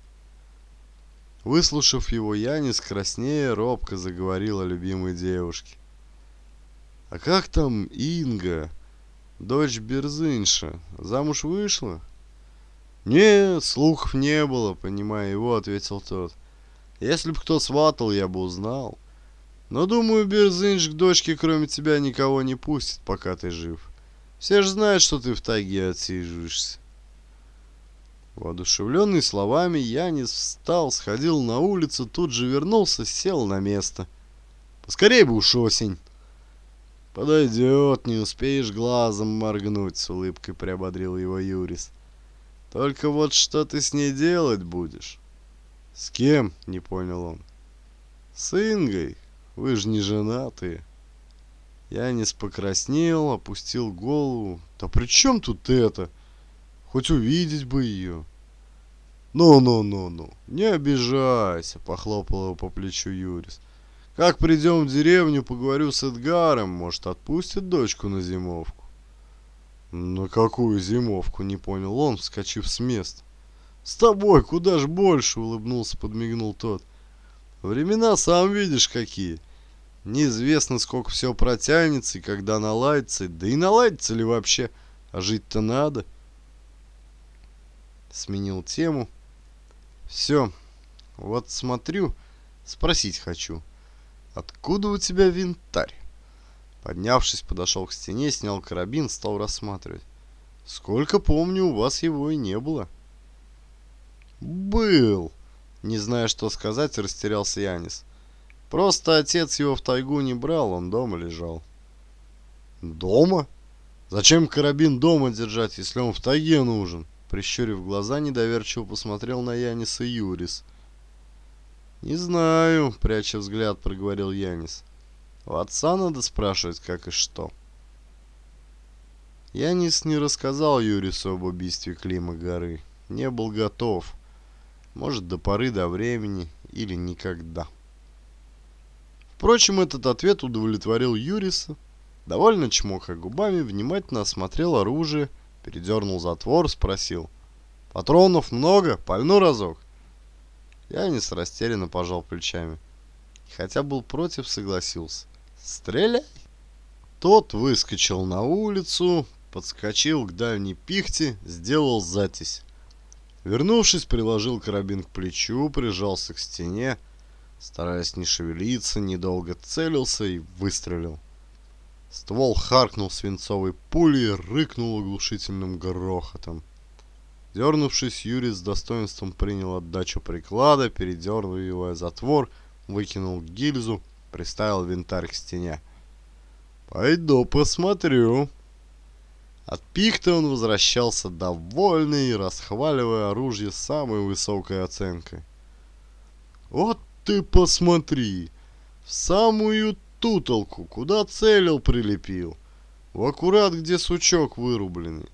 Speaker 1: Выслушав его, Янис краснее робко заговорил о любимой девушке. «А как там Инга, дочь Берзынша, замуж вышла?» «Нет, слухов не было», — понимая его, ответил тот. «Если бы кто сватал, я бы узнал. Но, думаю, Берзынш к дочке кроме тебя никого не пустит, пока ты жив. Все же знают, что ты в тайге отсиживаешься». Воодушевленный словами, Янис встал, сходил на улицу, тут же вернулся, сел на место. Поскорей бы уж осень. Подойдет, не успеешь глазом моргнуть, с улыбкой приободрил его Юрис. Только вот что ты с ней делать будешь? С кем? Не понял он. С Ингой. Вы же не женатые. Янис покраснел, опустил голову. Да при чем тут это? — Хоть увидеть бы ее. «Ну-ну-ну-ну, не обижайся», — похлопал его по плечу Юрис. «Как придем в деревню, поговорю с Эдгаром, может, отпустит дочку на зимовку». «На какую зимовку?» — не понял он, вскочив с места. «С тобой куда ж больше!» — улыбнулся, подмигнул тот. «Времена сам видишь какие. Неизвестно, сколько все протянется и когда наладится, да и наладится ли вообще, а жить-то надо». Сменил тему. Все. Вот смотрю, спросить хочу. Откуда у тебя винтарь? Поднявшись, подошел к стене, снял карабин, стал рассматривать. Сколько помню, у вас его и не было. Был. Не зная, что сказать, растерялся Янис. Просто отец его в тайгу не брал, он дома лежал. Дома? Зачем карабин дома держать, если он в тайге нужен? Прищурив глаза, недоверчиво посмотрел на Яниса Юрис. «Не знаю», — пряча взгляд, проговорил Янис. «У отца надо спрашивать, как и что». Янис не рассказал Юрису об убийстве Клима Горы. Не был готов. Может, до поры до времени или никогда. Впрочем, этот ответ удовлетворил Юриса. Довольно чмоха губами, внимательно осмотрел оружие, передернул затвор, спросил. «Патронов много? Пальну разок?» Я не растерянно пожал плечами. Хотя был против, согласился. «Стреляй!» Тот выскочил на улицу, подскочил к дальней пихте, сделал затись. Вернувшись, приложил карабин к плечу, прижался к стене, стараясь не шевелиться, недолго целился и выстрелил. Ствол харкнул свинцовой пулей и рыкнул оглушительным грохотом. Дернувшись, Юрий с достоинством принял отдачу приклада, передергивая затвор, выкинул гильзу, приставил винтарь к стене. «Пойду посмотрю». От пихты он возвращался довольный, расхваливая оружие самой высокой оценкой. «Вот ты посмотри! В самую Тутолку, куда целил, прилепил. В аккурат, где сучок вырубленный.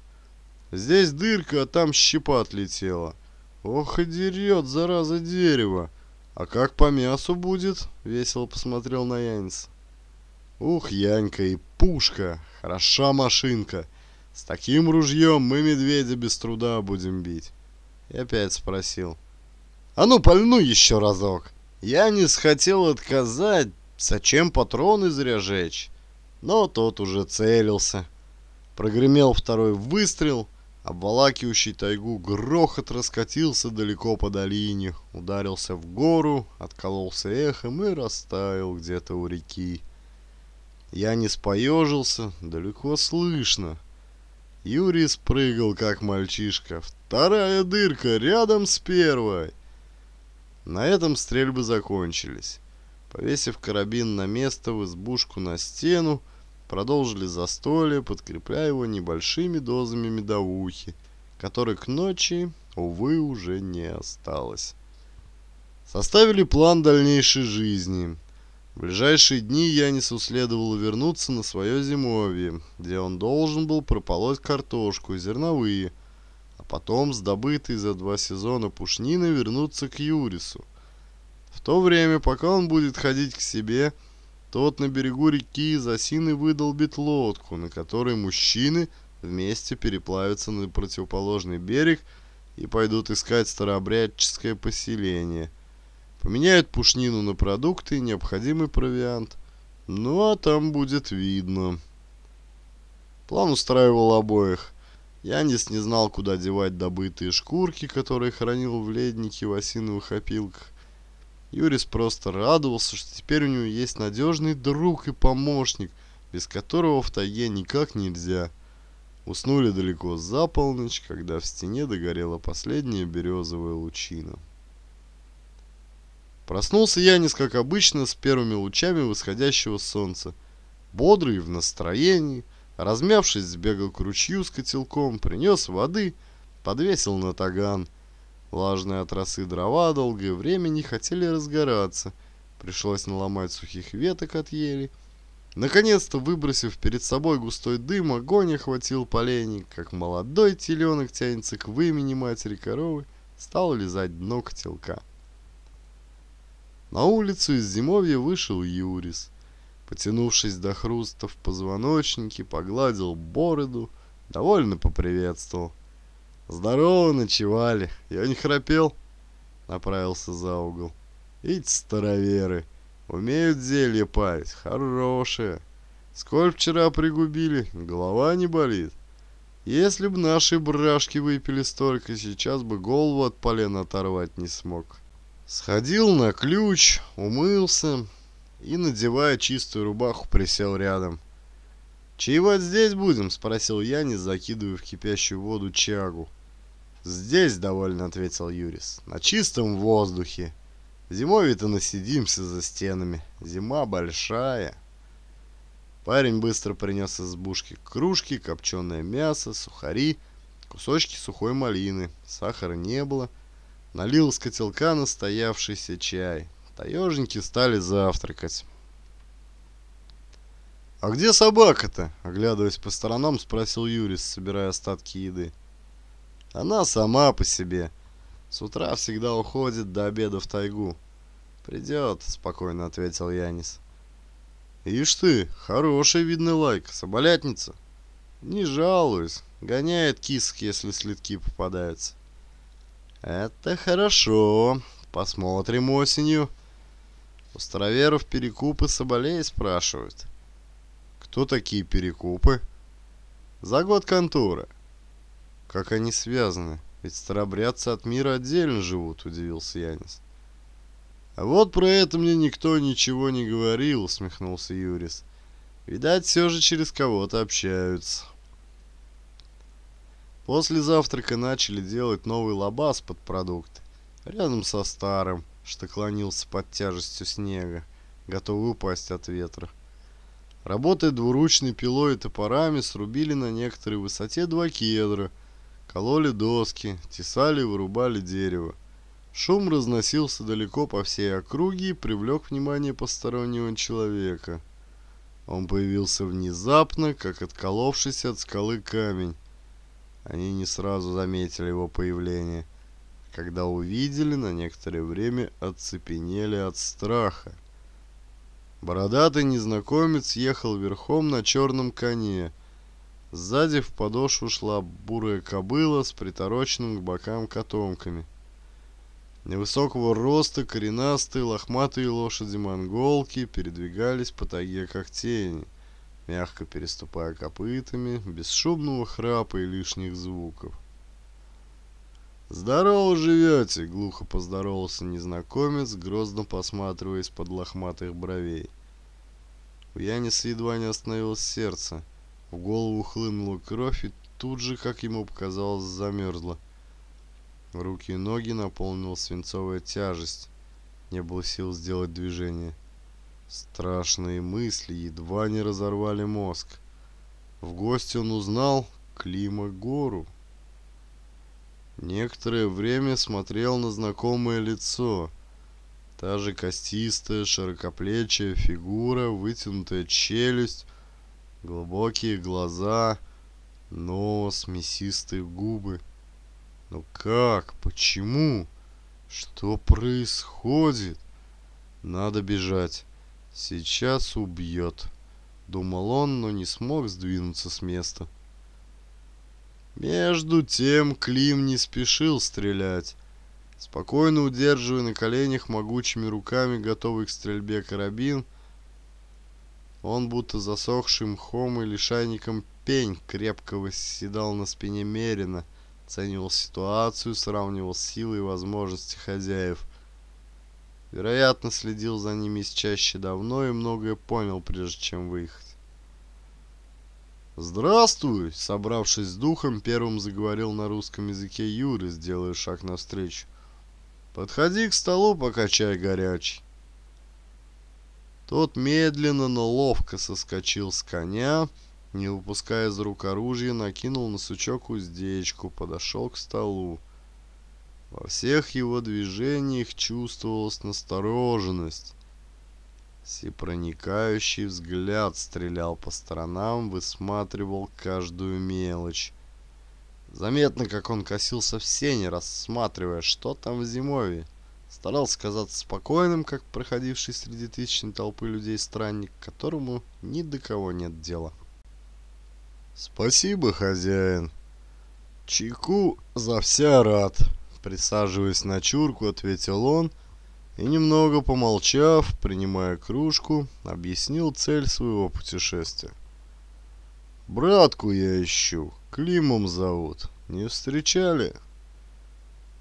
Speaker 1: Здесь дырка, а там щепа отлетела. Ох и дерет, зараза, дерево. А как по мясу будет? Весело посмотрел на Янец. Ух, Янька и пушка, хороша машинка. С таким ружьем мы медведя без труда будем бить. И опять спросил. А ну, пальну еще разок. Я не хотел отказать, Зачем патроны зря жечь? Но тот уже целился. Прогремел второй выстрел, обволакивающий тайгу грохот раскатился далеко по долине, ударился в гору, откололся эхом и растаял где-то у реки. Я не споежился, далеко слышно. Юрий спрыгал, как мальчишка. Вторая дырка рядом с первой. На этом стрельбы закончились. Повесив карабин на место в избушку на стену, продолжили застолье, подкрепляя его небольшими дозами медовухи, которой к ночи, увы, уже не осталось. Составили план дальнейшей жизни. В ближайшие дни Янису следовало вернуться на свое зимовье, где он должен был прополоть картошку и зерновые, а потом с добытой за два сезона пушнины вернуться к Юрису – в то время, пока он будет ходить к себе, тот на берегу реки из осины выдолбит лодку, на которой мужчины вместе переплавятся на противоположный берег и пойдут искать старообрядческое поселение. Поменяют пушнину на продукты и необходимый провиант. Ну а там будет видно. План устраивал обоих. Янис не знал, куда девать добытые шкурки, которые хранил в леднике в осиновых опилках. Юрис просто радовался, что теперь у него есть надежный друг и помощник, без которого в тайге никак нельзя. Уснули далеко за полночь, когда в стене догорела последняя березовая лучина. Проснулся Янис, как обычно, с первыми лучами восходящего солнца. Бодрый, в настроении, размявшись, сбегал к ручью с котелком, принес воды, подвесил на таган – Влажные от дрова долгое время не хотели разгораться. Пришлось наломать сухих веток от ели. Наконец-то, выбросив перед собой густой дым, огонь охватил поленник, как молодой теленок тянется к вымени матери коровы, стал лизать дно котелка. На улицу из зимовья вышел Юрис. Потянувшись до хруста в позвоночнике, погладил бороду, довольно поприветствовал. Здорово ночевали. Я не храпел. Направился за угол. Эти староверы. Умеют зелье парить. хорошие. Сколь вчера пригубили. Голова не болит. Если б наши брашки выпили столько, сейчас бы голову от полена оторвать не смог. Сходил на ключ, умылся и, надевая чистую рубаху, присел рядом. «Чаевать здесь будем?» – спросил я, не закидывая в кипящую воду чагу. «Здесь довольно», — ответил Юрис. «На чистом воздухе. Зимой то и насидимся за стенами. Зима большая». Парень быстро принес из бушки кружки, копченое мясо, сухари, кусочки сухой малины. Сахара не было. Налил с котелка настоявшийся чай. Таежники стали завтракать. «А где собака-то?» — оглядываясь по сторонам, спросил Юрис, собирая остатки еды. Она сама по себе. С утра всегда уходит до обеда в тайгу. Придет, спокойно ответил Янис. Ишь ты, хороший видный лайк, соболятница. Не жалуюсь, гоняет киски, если следки попадаются. Это хорошо, посмотрим осенью. У староверов перекупы соболей спрашивают. Кто такие перекупы? За год контура. «Как они связаны? Ведь старобрядцы от мира отдельно живут», — удивился Янис. «А вот про это мне никто ничего не говорил», — усмехнулся Юрис. «Видать, все же через кого-то общаются». После завтрака начали делать новый лабаз под продукты, рядом со старым, что клонился под тяжестью снега, готовый упасть от ветра. Работая двуручной пилой и топорами, срубили на некоторой высоте два кедра — Кололи доски, тесали и вырубали дерево. Шум разносился далеко по всей округе и привлек внимание постороннего человека. Он появился внезапно, как отколовшийся от скалы камень. Они не сразу заметили его появление. Когда увидели, на некоторое время оцепенели от страха. Бородатый незнакомец ехал верхом на черном коне, Сзади в подошву шла бурая кобыла с притороченным к бокам котомками. Невысокого роста коренастые лохматые лошади-монголки передвигались по тайге как тени, мягко переступая копытами, без шумного храпа и лишних звуков. «Здорово живете!» — глухо поздоровался незнакомец, грозно посматриваясь под лохматых бровей. У Яниса едва не остановилось сердце — в голову хлынула кровь и тут же, как ему показалось, замерзла. Руки и ноги наполнила свинцовая тяжесть. Не было сил сделать движение. Страшные мысли едва не разорвали мозг. В гости он узнал Клима Гору. Некоторое время смотрел на знакомое лицо. Та же костистая, широкоплечая фигура, вытянутая челюсть, Глубокие глаза, нос, мясистые губы. Но как? Почему? Что происходит? Надо бежать. Сейчас убьет. Думал он, но не смог сдвинуться с места. Между тем Клим не спешил стрелять. Спокойно удерживая на коленях могучими руками готовый к стрельбе карабин – он будто засохшим мхом или шайником пень крепко восседал на спине Мерина, оценивал ситуацию, сравнивал силы и возможности хозяев. Вероятно, следил за ними из чаще давно и многое понял, прежде чем выехать. «Здравствуй!» — собравшись с духом, первым заговорил на русском языке Юрий, сделая шаг навстречу. «Подходи к столу, пока чай горячий». Тот медленно, но ловко соскочил с коня, не выпуская из рук оружия, накинул на сучок уздечку, подошел к столу. Во всех его движениях чувствовалась настороженность. Всепроникающий взгляд стрелял по сторонам, высматривал каждую мелочь. Заметно, как он косился в сене, рассматривая, что там в зимовье. Старался казаться спокойным, как проходивший среди тысячной толпы людей странник, которому ни до кого нет дела. «Спасибо, хозяин. Чайку за вся рад», — присаживаясь на чурку, ответил он, и, немного помолчав, принимая кружку, объяснил цель своего путешествия. «Братку я ищу, Климом зовут. Не встречали?»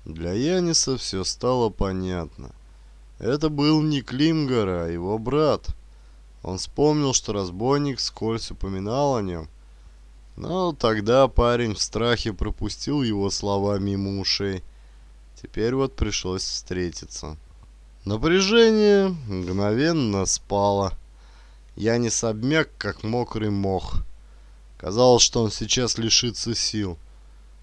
Speaker 1: Для Яниса все стало понятно. Это был не Климгора, а его брат. Он вспомнил, что разбойник скользь упоминал о нем. Но тогда парень в страхе пропустил его слова мимо ушей. Теперь вот пришлось встретиться. Напряжение мгновенно спало. Янис обмяк, как мокрый мох. Казалось, что он сейчас лишится сил.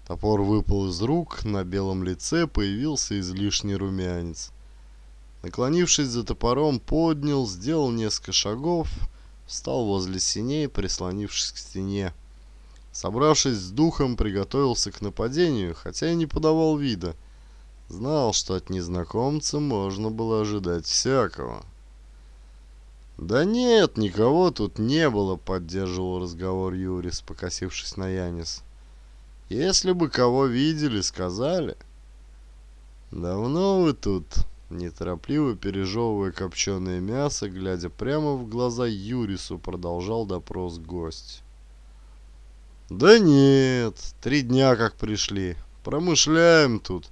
Speaker 1: Топор выпал из рук, на белом лице появился излишний румянец. Наклонившись за топором, поднял, сделал несколько шагов, встал возле синей, прислонившись к стене. Собравшись с духом, приготовился к нападению, хотя и не подавал вида. Знал, что от незнакомца можно было ожидать всякого. «Да нет, никого тут не было», — поддерживал разговор Юрис, покосившись на Янис. Если бы кого видели, сказали. Давно вы тут? Неторопливо пережевывая копченое мясо, глядя прямо в глаза Юрису, продолжал допрос гость. «Да нет, три дня как пришли. Промышляем тут.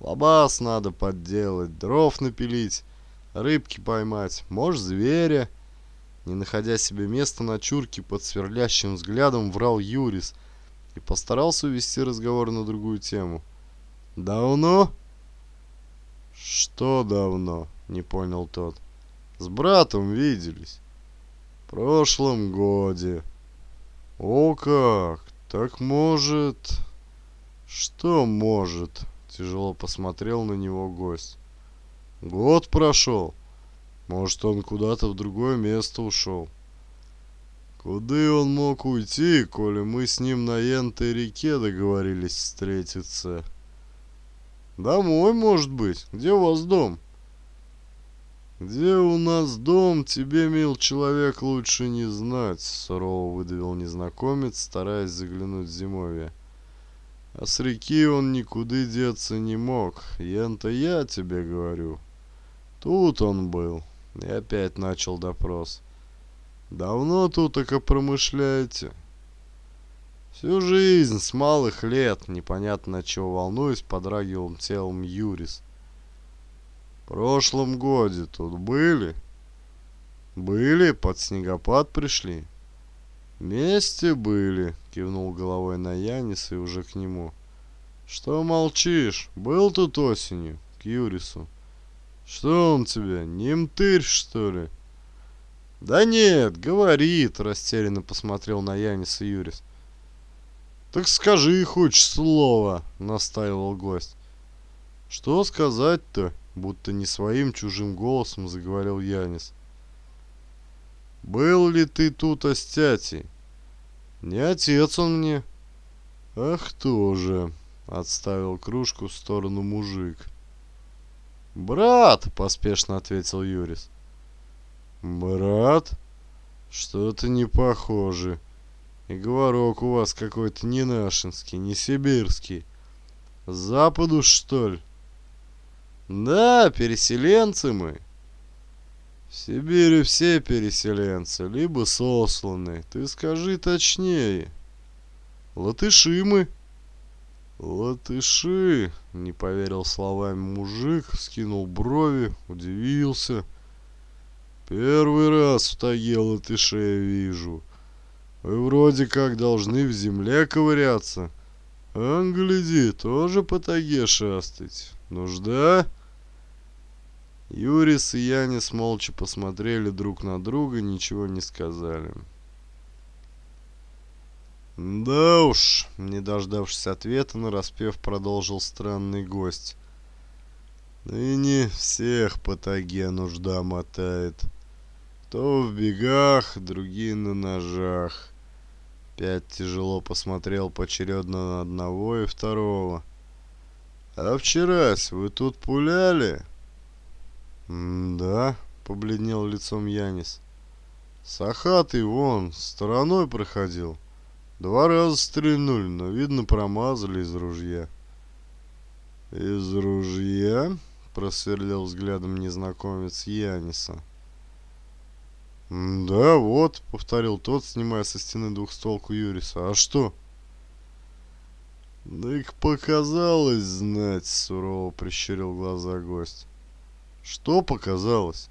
Speaker 1: Лабаз надо подделать, дров напилить, рыбки поймать, может, зверя». Не находя себе места на чурке, под сверлящим взглядом врал Юрис, и постарался увести разговор на другую тему. «Давно?» «Что давно?» — не понял тот. «С братом виделись. В прошлом годе». «О как! Так может...» «Что может?» — тяжело посмотрел на него гость. «Год прошел. Может, он куда-то в другое место ушел». Куды он мог уйти, коли мы с ним на Ентой реке договорились встретиться? Домой, может быть. Где у вас дом? Где у нас дом, тебе, мил человек, лучше не знать, сурово выдавил незнакомец, стараясь заглянуть в зимовье. А с реки он никуда деться не мог. Ян-то я тебе говорю. Тут он был. И опять начал допрос. — Давно тут так и промышляете? Всю жизнь, с малых лет, непонятно чего волнуюсь, подрагивал телом Юрис. В прошлом годе тут были? Были, под снегопад пришли. Вместе были, кивнул головой на Янис и уже к нему. Что молчишь? Был тут осенью, к Юрису. Что он тебе, немтырь, что ли? — «Да нет, говорит», — растерянно посмотрел на Яниса Юрис. «Так скажи хоть слово», — настаивал гость. «Что сказать-то?» — будто не своим чужим голосом заговорил Янис. «Был ли ты тут, Остяти?» «Не отец он мне». «Ах, тоже», — отставил кружку в сторону мужик. «Брат!» — поспешно ответил Юрис. «Брат? Что-то не похоже. И говорок у вас какой-то не нашинский, не сибирский. С западу, что ли?» «Да, переселенцы мы». В Сибири все переселенцы, либо сосланы. Ты скажи точнее. Латыши мы. Латыши, не поверил словами мужик, скинул брови, удивился. Первый раз в тайге латышей вижу. Вы вроде как должны в земле ковыряться. А тоже по Таге шастать. Нужда?» Юрис и Янис молча посмотрели друг на друга, ничего не сказали. «Да уж», — не дождавшись ответа, на распев продолжил странный гость. «И не всех по Таге нужда мотает». Кто в бегах, другие на ножах. Пять тяжело посмотрел поочередно на одного и второго. «А вчерась вы тут пуляли?» «Да», — побледнел лицом Янис. «Сахатый вон, стороной проходил. Два раза стрельнули, но, видно, промазали из ружья». «Из ружья?» — просверлил взглядом незнакомец Яниса. «Да вот», — повторил тот, снимая со стены двухстолку Юриса. «А что?» «Да их показалось знать», — сурово прищурил глаза гость. «Что показалось?»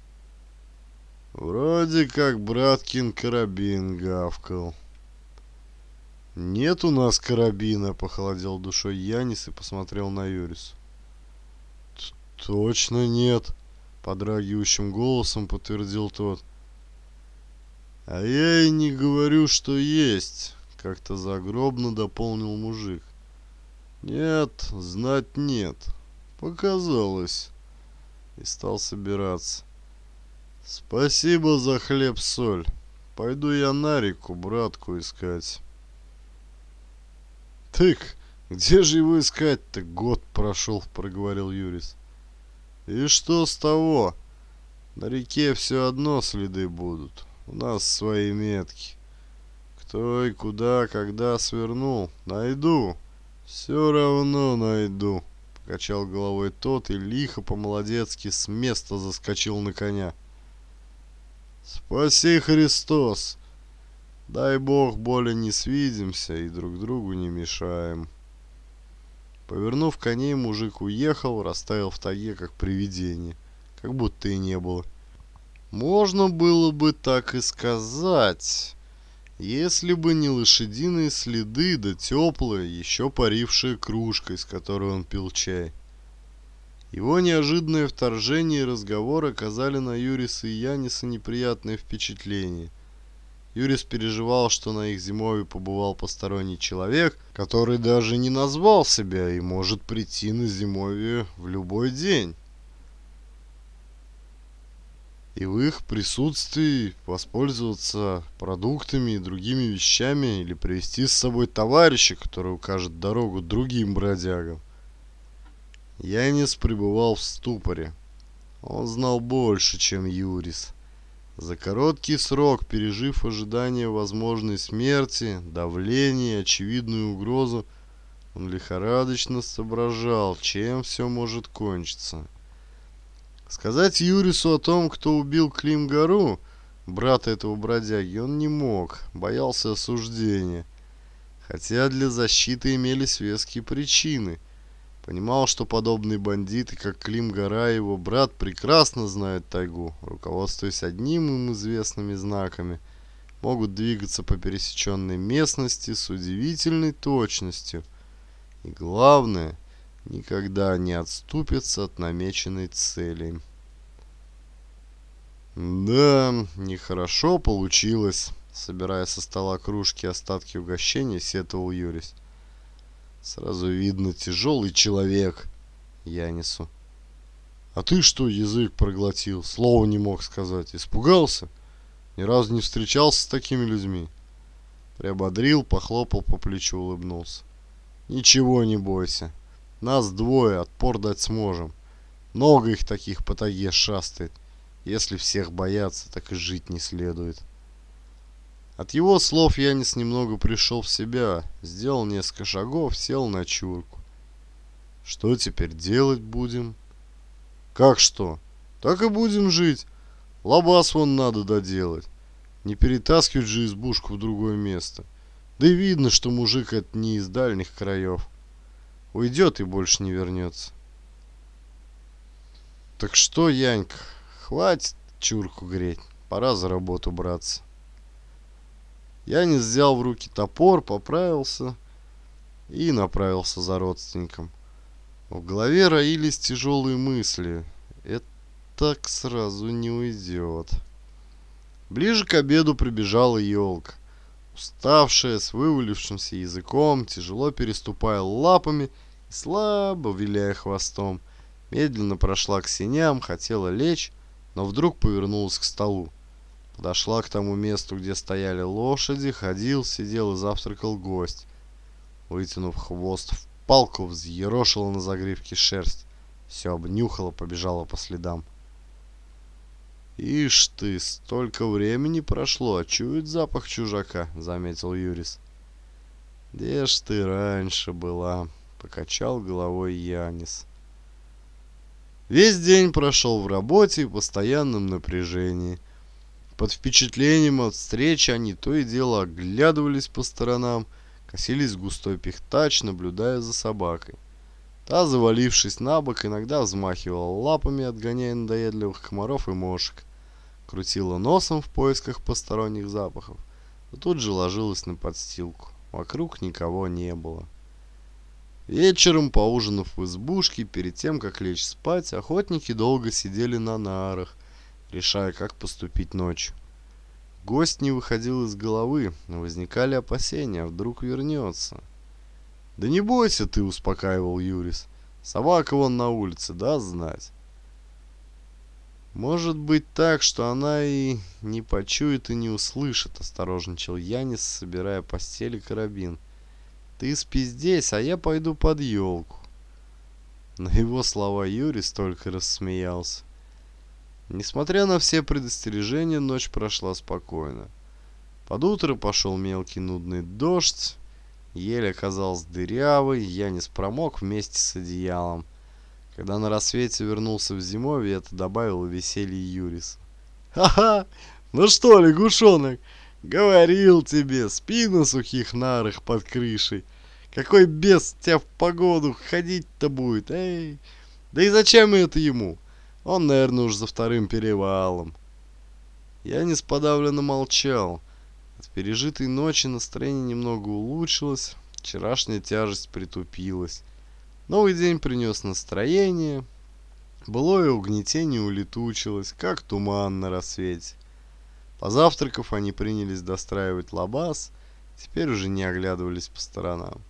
Speaker 1: «Вроде как браткин карабин гавкал». «Нет у нас карабина», — похолодел душой Янис и посмотрел на Юрис. «Точно нет», — подрагивающим голосом подтвердил тот. А я и не говорю, что есть, как-то загробно дополнил мужик. Нет, знать нет. Показалось. И стал собираться. Спасибо за хлеб-соль. Пойду я на реку братку искать. Тык, где же его искать-то? Год прошел, проговорил Юрис. И что с того? На реке все одно следы будут. У нас свои метки. Кто и куда, когда свернул. Найду. Все равно найду. Покачал головой тот и лихо по-молодецки с места заскочил на коня. Спаси Христос! Дай Бог, более не свидимся и друг другу не мешаем. Повернув коней, мужик уехал, растаял в таге, как привидение, как будто и не было. Можно было бы так и сказать, если бы не лошадиные следы, да теплая, еще парившая кружка, из которой он пил чай. Его неожиданное вторжение и разговор оказали на Юриса и Яниса неприятное впечатление. Юрис переживал, что на их зимовье побывал посторонний человек, который даже не назвал себя и может прийти на зимовье в любой день и в их присутствии воспользоваться продуктами и другими вещами или привести с собой товарища, который укажет дорогу другим бродягам. Янис пребывал в ступоре. Он знал больше, чем Юрис. За короткий срок, пережив ожидание возможной смерти, давление и очевидную угрозу, он лихорадочно соображал, чем все может кончиться. Сказать Юрису о том, кто убил Клим брата этого бродяги, он не мог, боялся осуждения. Хотя для защиты имелись веские причины. Понимал, что подобные бандиты, как Клим и его брат, прекрасно знают тайгу, руководствуясь одним им известными знаками, могут двигаться по пересеченной местности с удивительной точностью. И главное, никогда не отступится от намеченной цели. «Да, нехорошо получилось», — собирая со стола кружки остатки угощения, сетовал Юрис. «Сразу видно, тяжелый человек», — Янису. «А ты что, язык проглотил? Слова не мог сказать. Испугался? Ни разу не встречался с такими людьми?» Приободрил, похлопал по плечу, улыбнулся. «Ничего не бойся. Нас двое, отпор дать сможем. Много их таких по тайге шастает. Если всех бояться, так и жить не следует. От его слов Янис немного пришел в себя, сделал несколько шагов, сел на чурку. Что теперь делать будем? Как что? Так и будем жить. Лабаз вон надо доделать. Не перетаскивать же избушку в другое место. Да и видно, что мужик это не из дальних краев. Уйдет и больше не вернется. Так что, Янька, хватит чурку греть. Пора за работу браться. Янис взял в руки топор, поправился и направился за родственником. В голове роились тяжелые мысли. Это так сразу не уйдет. Ближе к обеду прибежала елка. Уставшая, с вывалившимся языком, тяжело переступая лапами и слабо виляя хвостом, медленно прошла к синям хотела лечь, но вдруг повернулась к столу. Подошла к тому месту, где стояли лошади, ходил, сидел и завтракал гость. Вытянув хвост в палку, взъерошила на загривке шерсть. Все обнюхала, побежала по следам. «Ишь ты, столько времени прошло, а чует запах чужака», — заметил Юрис. «Где ж ты раньше была?» — покачал головой Янис. Весь день прошел в работе и постоянном напряжении. Под впечатлением от встречи они то и дело оглядывались по сторонам, косились густой пихтач, наблюдая за собакой. Та, завалившись на бок, иногда взмахивала лапами, отгоняя надоедливых комаров и мошек, крутила носом в поисках посторонних запахов, но тут же ложилась на подстилку. Вокруг никого не было. Вечером, поужинав в избушке, перед тем, как лечь спать, охотники долго сидели на нарах, решая, как поступить ночью. Гость не выходил из головы, возникали опасения, вдруг вернется. «Да не бойся ты», — успокаивал Юрис. «Собака вон на улице, да, знать?» «Может быть так, что она и не почует, и не услышит», — осторожничал Янис, собирая постели карабин. «Ты спи здесь, а я пойду под елку». На его слова Юрис только рассмеялся. Несмотря на все предостережения, ночь прошла спокойно. Под утро пошел мелкий нудный дождь, Ель оказался дырявый, я не спромок вместе с одеялом. Когда на рассвете вернулся в зимовье, это добавило веселье Юриса. «Ха-ха! Ну что, лягушонок, говорил тебе, спи на сухих нарах под крышей. Какой бес тебя в погоду ходить-то будет, эй! Да и зачем это ему? Он, наверное, уж за вторым перевалом». Я несподавленно молчал. молчал. От пережитой ночи настроение немного улучшилось, вчерашняя тяжесть притупилась. Новый день принес настроение, былое угнетение улетучилось, как туман на рассвете. Позавтракав, они принялись достраивать лабаз, теперь уже не оглядывались по сторонам.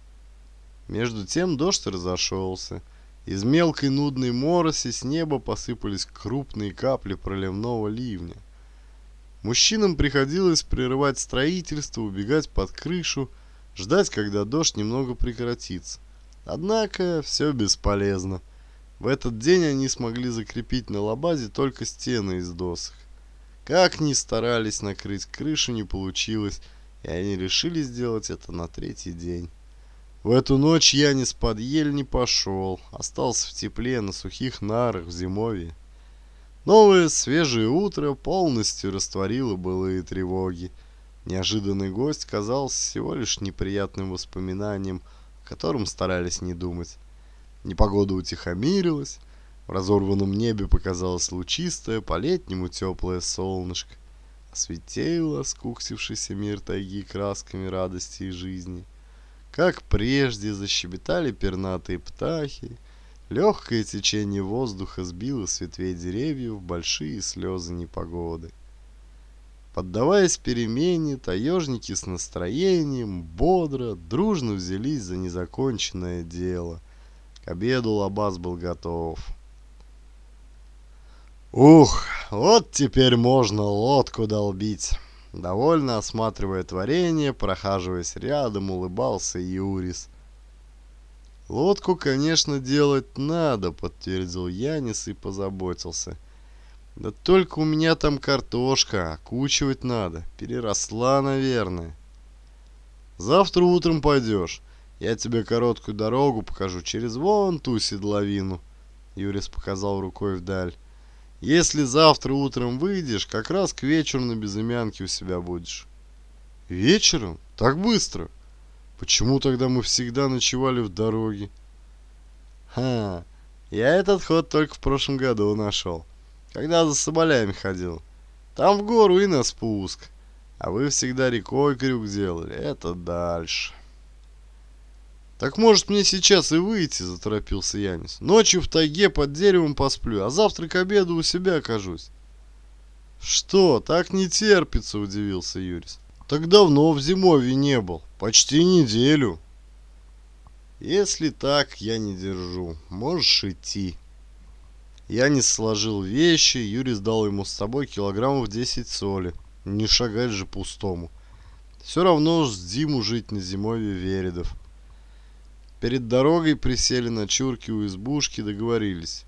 Speaker 1: Между тем дождь разошелся. Из мелкой нудной мороси с неба посыпались крупные капли проливного ливня. Мужчинам приходилось прерывать строительство, убегать под крышу, ждать, когда дождь немного прекратится. Однако все бесполезно. В этот день они смогли закрепить на лабазе только стены из досок. Как ни старались накрыть крышу, не получилось, и они решили сделать это на третий день. В эту ночь я ни с подъель не пошел, остался в тепле на сухих нарах в зимовье. Новое свежее утро полностью растворило былые тревоги. Неожиданный гость казался всего лишь неприятным воспоминанием, о котором старались не думать. Непогода утихомирилась, в разорванном небе показалось лучистое, по-летнему теплое солнышко. Осветило скуксившийся мир тайги красками радости и жизни. Как прежде защебетали пернатые птахи, Легкое течение воздуха сбило с ветвей деревьев большие слезы непогоды. Поддаваясь перемене, таежники с настроением, бодро, дружно взялись за незаконченное дело. К обеду Лабаз был готов. «Ух, вот теперь можно лодку долбить!» Довольно осматривая творение, прохаживаясь рядом, улыбался Юрис, «Лодку, конечно, делать надо», — подтвердил Янис и позаботился. «Да только у меня там картошка, окучивать надо. Переросла, наверное». «Завтра утром пойдешь. Я тебе короткую дорогу покажу через вон ту седловину», — Юрис показал рукой вдаль. «Если завтра утром выйдешь, как раз к вечеру на безымянке у себя будешь». «Вечером? Так быстро?» Почему тогда мы всегда ночевали в дороге? Ха, я этот ход только в прошлом году нашел, когда за соболями ходил. Там в гору и на спуск. А вы всегда рекой крюк делали. Это дальше. Так может мне сейчас и выйти, заторопился Янис. Ночью в тайге под деревом посплю, а завтра к обеду у себя окажусь. Что, так не терпится, удивился Юрис. Так давно в зимовье не был, почти неделю. Если так, я не держу, можешь идти. Я не сложил вещи, Юрий сдал ему с собой килограммов 10 соли. Не шагать же пустому. Все равно с зиму жить на зимовье Вередов. Перед дорогой присели на чурки у избушки, договорились.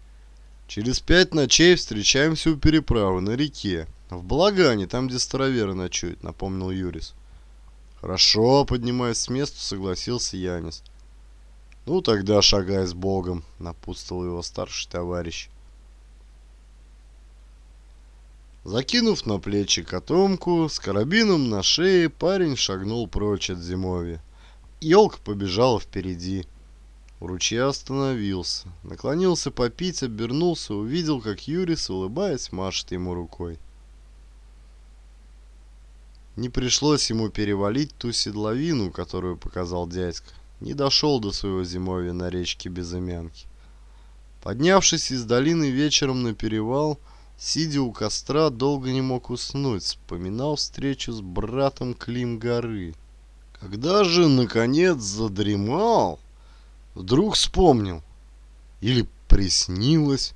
Speaker 1: Через пять ночей встречаемся у переправы на реке. «В Благане, там, где староверы ночуют», — напомнил Юрис. «Хорошо», — поднимаясь с места, согласился Янис. «Ну тогда шагай с Богом», — напутствовал его старший товарищ. Закинув на плечи котомку, с карабином на шее парень шагнул прочь от зимовья. Елка побежала впереди. У ручья остановился, наклонился попить, обернулся, увидел, как Юрис, улыбаясь, машет ему рукой. Не пришлось ему перевалить ту седловину, которую показал дядька. Не дошел до своего зимовья на речке Безымянки. Поднявшись из долины вечером на перевал, сидя у костра, долго не мог уснуть, вспоминал встречу с братом Клим горы. Когда же, наконец, задремал, вдруг вспомнил. Или приснилось.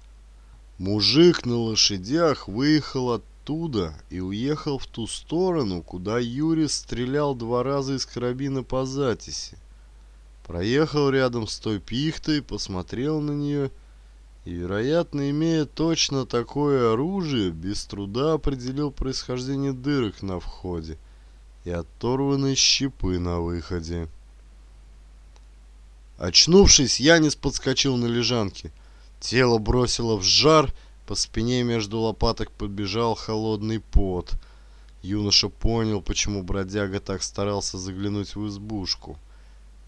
Speaker 1: Мужик на лошадях выехал от оттуда и уехал в ту сторону, куда Юрис стрелял два раза из карабина по Затисе. Проехал рядом с той пихтой, посмотрел на нее и, вероятно, имея точно такое оружие, без труда определил происхождение дырок на входе и оторванные щепы на выходе. Очнувшись, Янис подскочил на лежанке. Тело бросило в жар и по спине между лопаток подбежал холодный пот. Юноша понял, почему бродяга так старался заглянуть в избушку.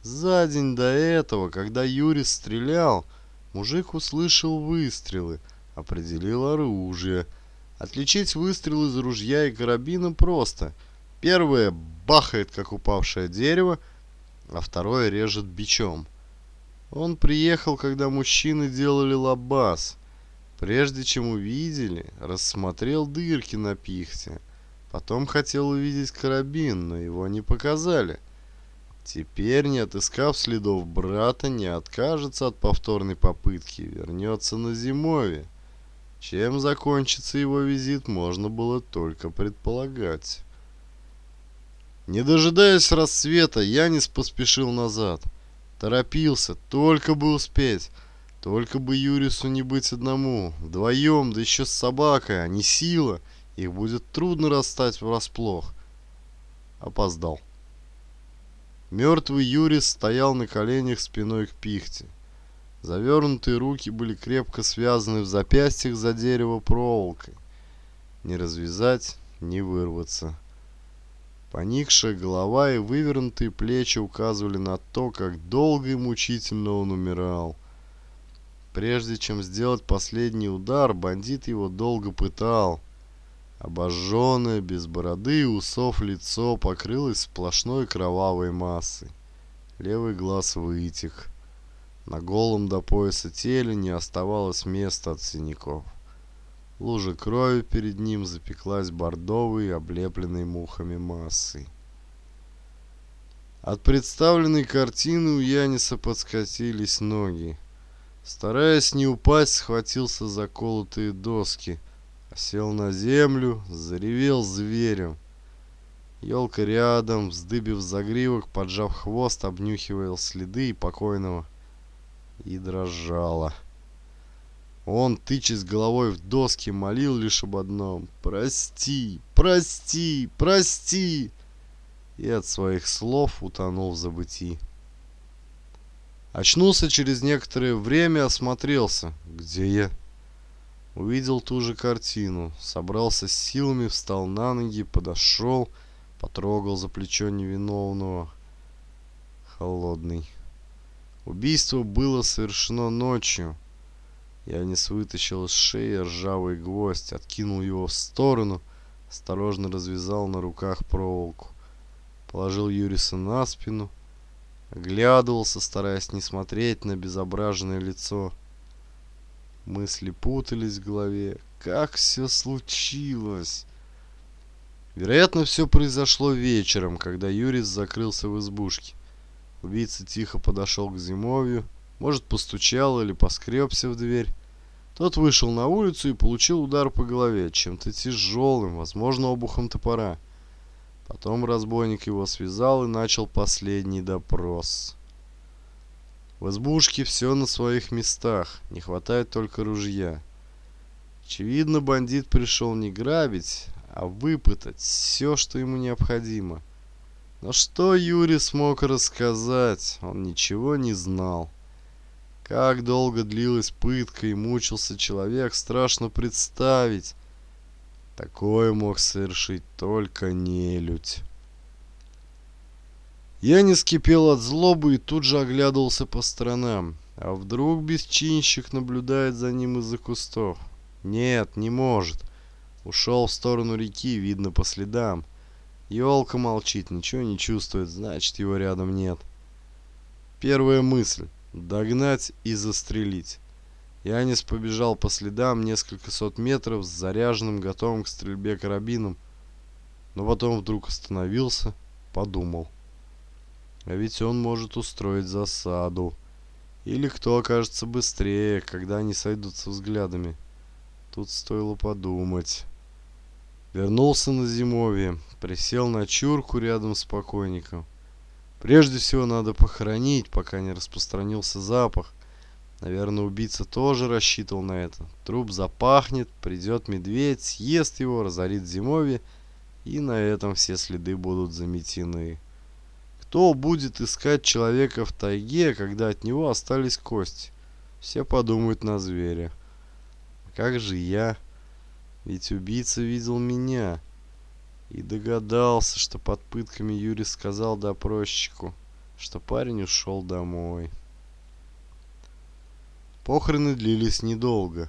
Speaker 1: За день до этого, когда Юрий стрелял, мужик услышал выстрелы, определил оружие. Отличить выстрел из ружья и карабина просто. Первое бахает, как упавшее дерево, а второе режет бичом. Он приехал, когда мужчины делали лабаз. Прежде чем увидели, рассмотрел дырки на пихте. Потом хотел увидеть карабин, но его не показали. Теперь, не отыскав следов брата, не откажется от повторной попытки, вернется на зимовье. Чем закончится его визит, можно было только предполагать. Не дожидаясь рассвета, Янис поспешил назад. Торопился, только бы успеть. Только бы Юрису не быть одному, вдвоем, да еще с собакой, а не сила. Их будет трудно расстать врасплох. Опоздал. Мертвый Юрис стоял на коленях спиной к пихте. Завернутые руки были крепко связаны в запястьях за дерево проволокой. Не развязать, не вырваться. Поникшая голова и вывернутые плечи указывали на то, как долго и мучительно он умирал. Прежде чем сделать последний удар, бандит его долго пытал. Обожженное, без бороды и усов лицо покрылось сплошной кровавой массой. Левый глаз вытек. На голом до пояса теле не оставалось места от синяков. Лужа крови перед ним запеклась бордовой, облепленной мухами массой. От представленной картины у Яниса подскатились ноги. Стараясь не упасть, схватился за колотые доски. Сел на землю, заревел зверем. Елка рядом, вздыбив загривок, поджав хвост, обнюхивал следы и покойного. И дрожала. Он, тычась головой в доски, молил лишь об одном. «Прости! Прости! Прости!» И от своих слов утонул в забытии. Очнулся через некоторое время, осмотрелся. Где я? Увидел ту же картину. Собрался с силами, встал на ноги, подошел, потрогал за плечо невиновного. Холодный. Убийство было совершено ночью. Я не вытащил из шеи ржавый гвоздь, откинул его в сторону, осторожно развязал на руках проволоку. Положил Юриса на спину Оглядывался, стараясь не смотреть на безображенное лицо. Мысли путались в голове. Как все случилось? Вероятно, все произошло вечером, когда Юрис закрылся в избушке. Убийца тихо подошел к зимовью, может, постучал или поскребся в дверь. Тот вышел на улицу и получил удар по голове, чем-то тяжелым, возможно, обухом топора. Потом разбойник его связал и начал последний допрос. В избушке все на своих местах, не хватает только ружья. Очевидно, бандит пришел не грабить, а выпытать все, что ему необходимо. Но что Юрий смог рассказать, он ничего не знал. Как долго длилась пытка и мучился человек, страшно представить. Такое мог совершить только нелюдь. Я не скипел от злобы и тут же оглядывался по сторонам. А вдруг бесчинщик наблюдает за ним из-за кустов? Нет, не может. Ушел в сторону реки, видно по следам. Елка молчит, ничего не чувствует, значит его рядом нет. Первая мысль – догнать и застрелить. Янис побежал по следам несколько сот метров с заряженным, готовым к стрельбе карабином, но потом вдруг остановился, подумал. А ведь он может устроить засаду. Или кто окажется быстрее, когда они сойдутся взглядами. Тут стоило подумать. Вернулся на зимовье, присел на чурку рядом с покойником. Прежде всего надо похоронить, пока не распространился запах. Наверное, убийца тоже рассчитывал на это. Труп запахнет, придет медведь, съест его, разорит зимовье, и на этом все следы будут заметены. Кто будет искать человека в тайге, когда от него остались кости? Все подумают на зверя. Как же я? Ведь убийца видел меня и догадался, что под пытками Юрий сказал допросчику, что парень ушел домой. Похороны длились недолго.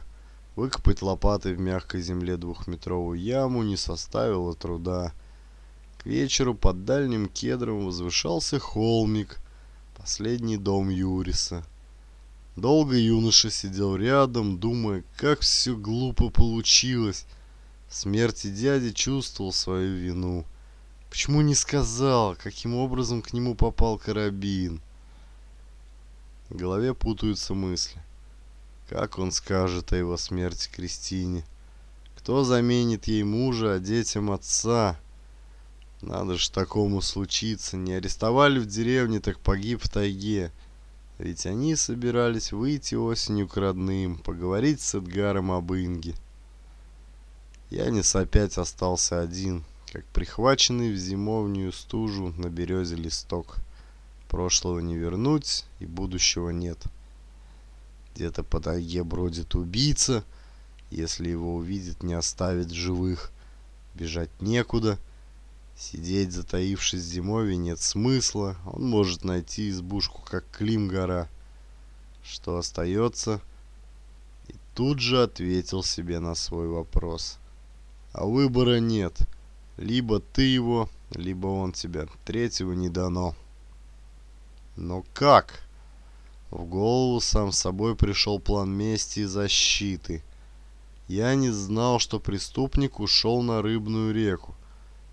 Speaker 1: Выкопать лопатой в мягкой земле двухметровую яму не составило труда. К вечеру под дальним кедром возвышался холмик, последний дом Юриса. Долго юноша сидел рядом, думая, как все глупо получилось. В смерти дяди чувствовал свою вину. Почему не сказал, каким образом к нему попал карабин? В голове путаются мысли. Как он скажет о его смерти Кристине? Кто заменит ей мужа, а детям отца? Надо же такому случиться. Не арестовали в деревне, так погиб в тайге. Ведь они собирались выйти осенью к родным, поговорить с Эдгаром об Инге. Янис опять остался один, как прихваченный в зимовнюю стужу на березе листок. Прошлого не вернуть и будущего нет. — где-то по тайге бродит убийца. Если его увидит, не оставит живых. Бежать некуда. Сидеть, затаившись зимовье, нет смысла. Он может найти избушку, как Клим-гора. Что остается? И тут же ответил себе на свой вопрос. А выбора нет. Либо ты его, либо он тебя. Третьего не дано. Но как? В голову сам собой пришел план мести и защиты. Я не знал, что преступник ушел на Рыбную реку.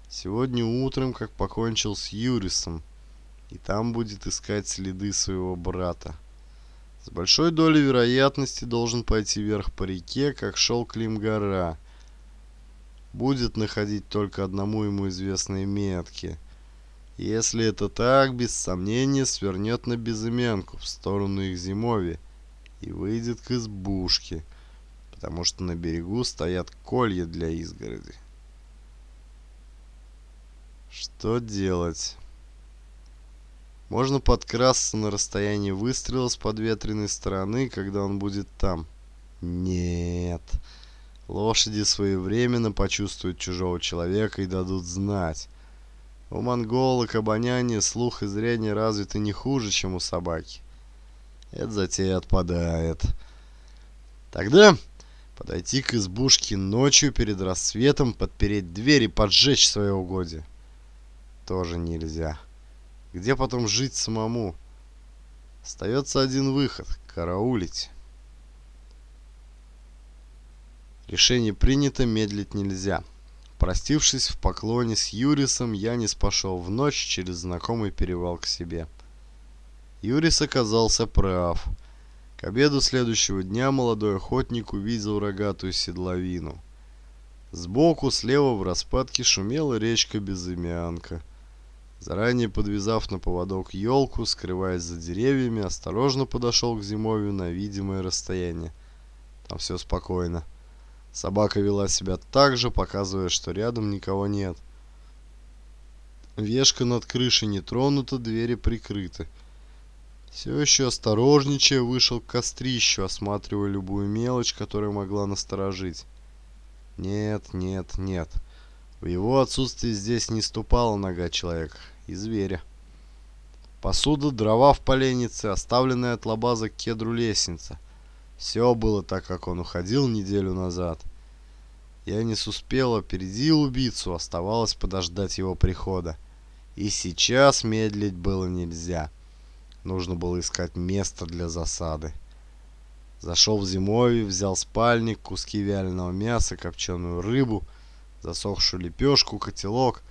Speaker 1: Сегодня утром, как покончил с Юрисом, и там будет искать следы своего брата. С большой долей вероятности должен пойти вверх по реке, как шел Климгора. Будет находить только одному ему известные метки – если это так, без сомнения свернет на безымянку в сторону их зимовья и выйдет к избушке, потому что на берегу стоят колья для изгороди. Что делать? Можно подкрасться на расстоянии выстрела с подветренной стороны, когда он будет там. Нет. Лошади своевременно почувствуют чужого человека и дадут знать. У монголок обоняние, слух и зрение развиты не хуже, чем у собаки. Эта затея отпадает. Тогда подойти к избушке ночью перед рассветом, подпереть дверь и поджечь свое угодье. Тоже нельзя. Где потом жить самому? Остается один выход – караулить. Решение принято, медлить нельзя. Простившись в поклоне с Юрисом, Янис пошел в ночь через знакомый перевал к себе. Юрис оказался прав. К обеду следующего дня молодой охотник увидел рогатую седловину. Сбоку, слева в распадке шумела речка Безымянка. Заранее подвязав на поводок елку, скрываясь за деревьями, осторожно подошел к зимовью на видимое расстояние. Там все спокойно. Собака вела себя так же, показывая, что рядом никого нет. Вешка над крышей не тронута, двери прикрыты. Все еще осторожничая, вышел к кострищу, осматривая любую мелочь, которая могла насторожить. Нет, нет, нет. В его отсутствии здесь не ступала нога человека и зверя. Посуда, дрова в поленнице, оставленная от лабаза к кедру лестница. Все было так, как он уходил неделю назад. Я не успел, опередить убийцу, оставалось подождать его прихода. И сейчас медлить было нельзя. Нужно было искать место для засады. Зашел в зимовье, взял спальник, куски вяленого мяса, копченую рыбу, засохшую лепешку, котелок.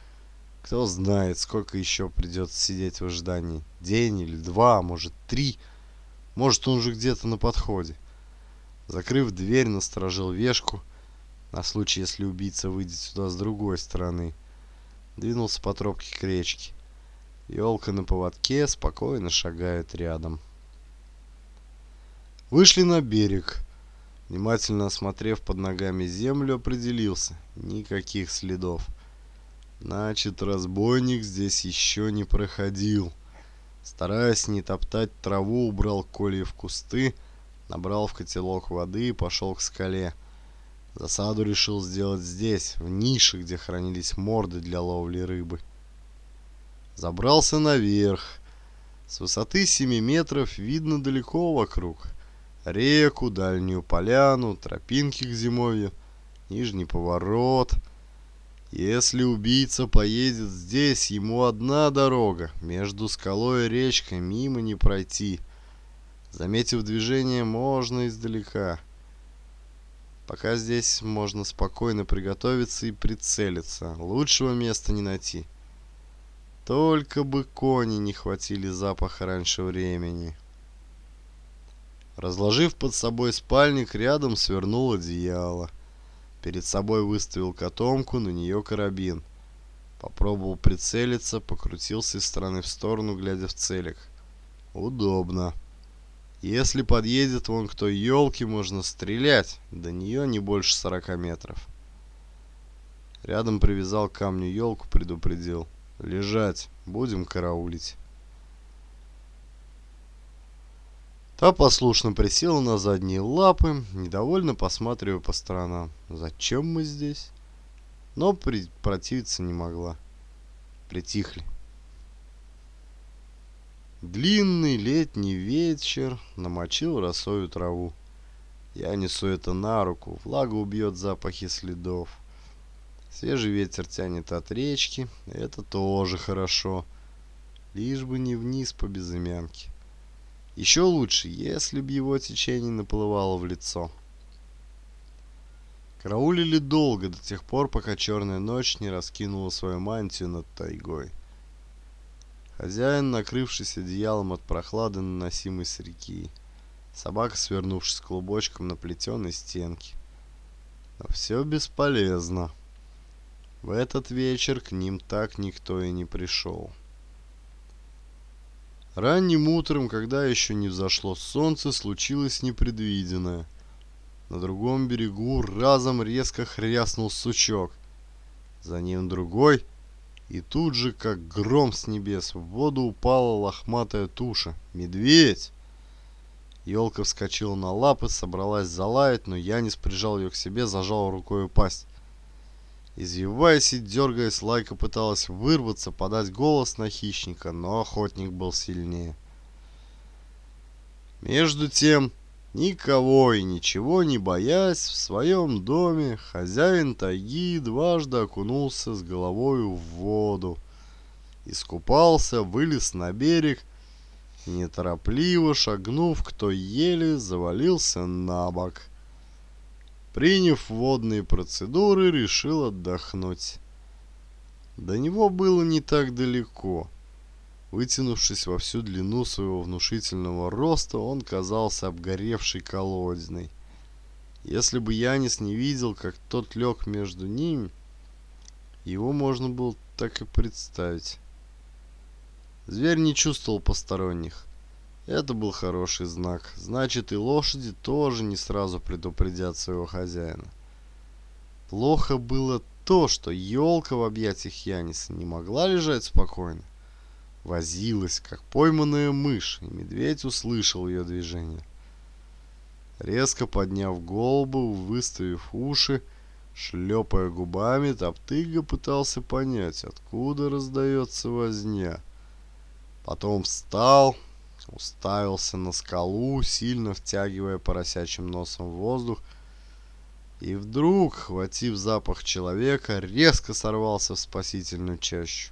Speaker 1: Кто знает, сколько еще придется сидеть в ожидании. День или два, а может три. Может он уже где-то на подходе. Закрыв дверь, насторожил вешку на случай, если убийца выйдет сюда с другой стороны. Двинулся по тропке к речке. Елка на поводке спокойно шагает рядом. Вышли на берег. Внимательно осмотрев под ногами землю, определился. Никаких следов. Значит, разбойник здесь еще не проходил. Стараясь не топтать траву, убрал колья в кусты, набрал в котелок воды и пошел к скале. — Засаду решил сделать здесь, в нише, где хранились морды для ловли рыбы. Забрался наверх. С высоты 7 метров видно далеко вокруг. Реку, дальнюю поляну, тропинки к зимовью, нижний поворот. Если убийца поедет здесь, ему одна дорога. Между скалой и речкой мимо не пройти. Заметив движение, можно издалека. Пока здесь можно спокойно приготовиться и прицелиться. Лучшего места не найти. Только бы кони не хватили запаха раньше времени. Разложив под собой спальник, рядом свернул одеяло. Перед собой выставил котомку, на нее карабин. Попробовал прицелиться, покрутился из стороны в сторону, глядя в целик. Удобно. Если подъедет вон к той елке, можно стрелять. До нее не больше 40 метров. Рядом привязал к камню елку, предупредил. Лежать, будем караулить. Та послушно присела на задние лапы, недовольно посматривая по сторонам. Зачем мы здесь? Но противиться не могла. Притихли. Длинный летний вечер намочил росою траву. Я несу это на руку, влага убьет запахи следов. Свежий ветер тянет от речки, это тоже хорошо. Лишь бы не вниз по безымянке. Еще лучше, если б его течение наплывало в лицо. Караулили долго, до тех пор, пока черная ночь не раскинула свою мантию над тайгой. Хозяин, накрывшись одеялом от прохлады, наносимой с реки. Собака, свернувшись клубочком на плетеной стенке. Но все бесполезно. В этот вечер к ним так никто и не пришел. Ранним утром, когда еще не взошло солнце, случилось непредвиденное. На другом берегу разом резко хряснул сучок. За ним другой — и тут же, как гром с небес, в воду упала лохматая туша. «Медведь!» Елка вскочила на лапы, собралась залаять, но Янис прижал ее к себе, зажал рукой пасть. Извиваясь и дергаясь, Лайка пыталась вырваться, подать голос на хищника, но охотник был сильнее. Между тем, Никого и ничего не боясь, в своем доме хозяин тайги дважды окунулся с головою в воду. Искупался, вылез на берег, неторопливо шагнув к той еле, завалился на бок. Приняв водные процедуры, решил отдохнуть. До него было не так далеко — Вытянувшись во всю длину своего внушительного роста, он казался обгоревшей колодиной. Если бы Янис не видел, как тот лег между ними, его можно было так и представить. Зверь не чувствовал посторонних. Это был хороший знак. Значит, и лошади тоже не сразу предупредят своего хозяина. Плохо было то, что елка в объятиях Яниса не могла лежать спокойно возилась, как пойманная мышь, и медведь услышал ее движение. Резко подняв голову, выставив уши, шлепая губами, Топтыга пытался понять, откуда раздается возня. Потом встал, уставился на скалу, сильно втягивая поросячим носом воздух, и вдруг, хватив запах человека, резко сорвался в спасительную чащу.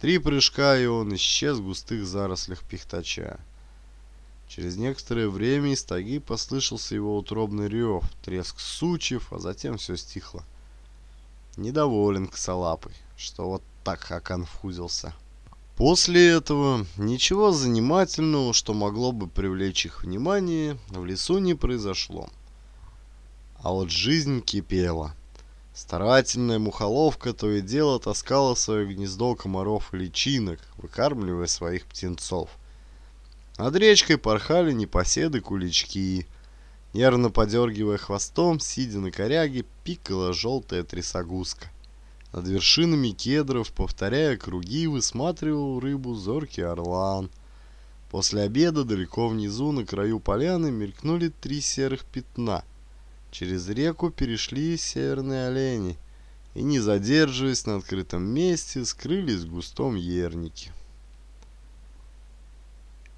Speaker 1: Три прыжка, и он исчез в густых зарослях пихтача. Через некоторое время из таги послышался его утробный рев, треск сучьев, а затем все стихло. Недоволен косолапый, что вот так Хакан После этого ничего занимательного, что могло бы привлечь их внимание, в лесу не произошло. А вот жизнь кипела. Старательная мухоловка то и дело таскала свое гнездо комаров и личинок, выкармливая своих птенцов. Над речкой порхали непоседы-кулички. Нервно подергивая хвостом, сидя на коряге, пикала желтая трясогузка. Над вершинами кедров, повторяя круги, высматривал рыбу зоркий орлан. После обеда далеко внизу на краю поляны мелькнули три серых пятна — Через реку перешли северные олени и, не задерживаясь на открытом месте, скрылись в густом ернике.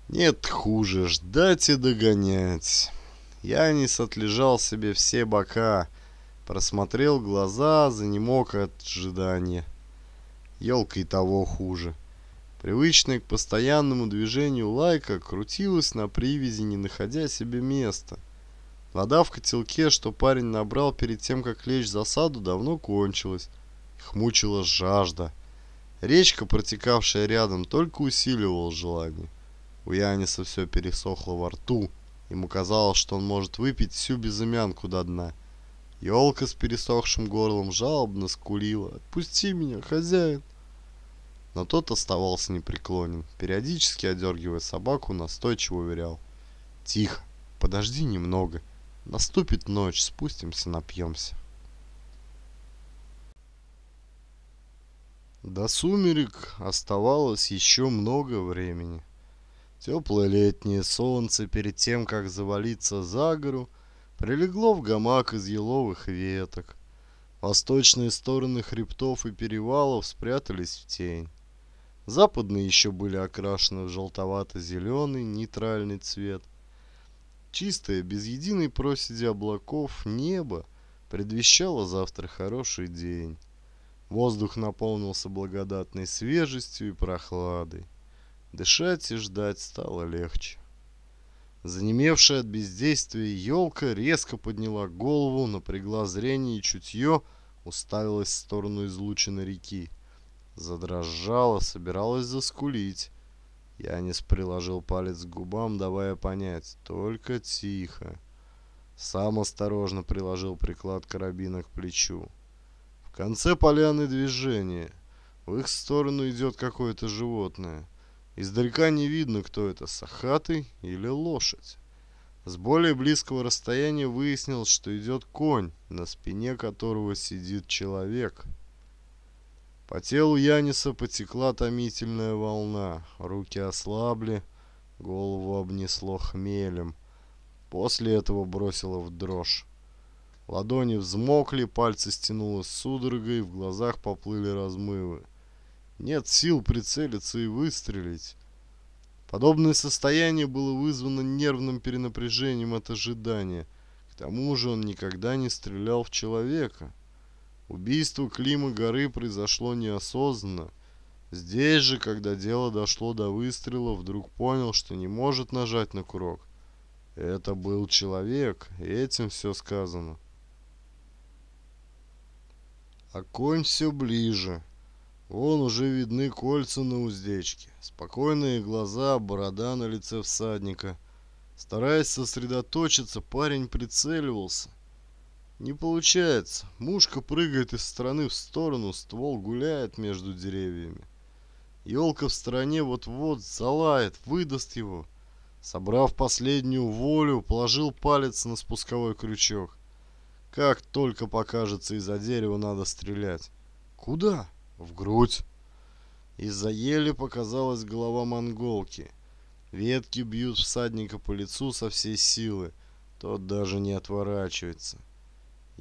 Speaker 1: Нет хуже ждать и догонять. Янис отлежал себе все бока, просмотрел глаза, занемог от ожидания. Елка и того хуже. Привычная к постоянному движению лайка крутилась на привязи, не находя себе места — Вода в котелке, что парень набрал перед тем, как лечь в засаду, давно кончилась. Их мучила жажда. Речка, протекавшая рядом, только усиливала желание. У Яниса все пересохло во рту. Ему казалось, что он может выпить всю безымянку до дна. Елка с пересохшим горлом жалобно скулила. «Отпусти меня, хозяин!» Но тот оставался непреклонен, периодически одергивая собаку, настойчиво уверял. «Тихо, подожди немного». Наступит ночь, спустимся, напьемся. До сумерек оставалось еще много времени. Теплое летнее солнце перед тем, как завалиться за гору, прилегло в гамак из еловых веток. Восточные стороны хребтов и перевалов спрятались в тень. Западные еще были окрашены в желтовато-зеленый нейтральный цвет, Чистое, без единой проседи облаков, небо предвещало завтра хороший день. Воздух наполнился благодатной свежестью и прохладой. Дышать и ждать стало легче. Занемевшая от бездействия елка резко подняла голову, напрягла зрение и чутье, уставилась в сторону излученной реки. Задрожала, собиралась заскулить. Янис приложил палец к губам, давая понять, только тихо. Сам осторожно приложил приклад карабина к плечу. В конце поляны движение. В их сторону идет какое-то животное. Издалека не видно, кто это, сахатый или лошадь. С более близкого расстояния выяснилось, что идет конь, на спине которого сидит человек. По телу Яниса потекла томительная волна, руки ослабли, голову обнесло хмелем. После этого бросило в дрожь. Ладони взмокли, пальцы стянуло судорогой, в глазах поплыли размывы. Нет сил прицелиться и выстрелить. Подобное состояние было вызвано нервным перенапряжением от ожидания. К тому же он никогда не стрелял в человека. Убийство Клима Горы произошло неосознанно. Здесь же, когда дело дошло до выстрела, вдруг понял, что не может нажать на курок. Это был человек, и этим все сказано. А конь все ближе. Вон уже видны кольца на уздечке, спокойные глаза, борода на лице всадника. Стараясь сосредоточиться, парень прицеливался, не получается. Мушка прыгает из стороны в сторону, ствол гуляет между деревьями. Елка в стороне вот-вот залает, выдаст его. Собрав последнюю волю, положил палец на спусковой крючок. Как только покажется из-за дерева, надо стрелять. Куда? В грудь. Из-за ели показалась голова монголки. Ветки бьют всадника по лицу со всей силы. Тот даже не отворачивается.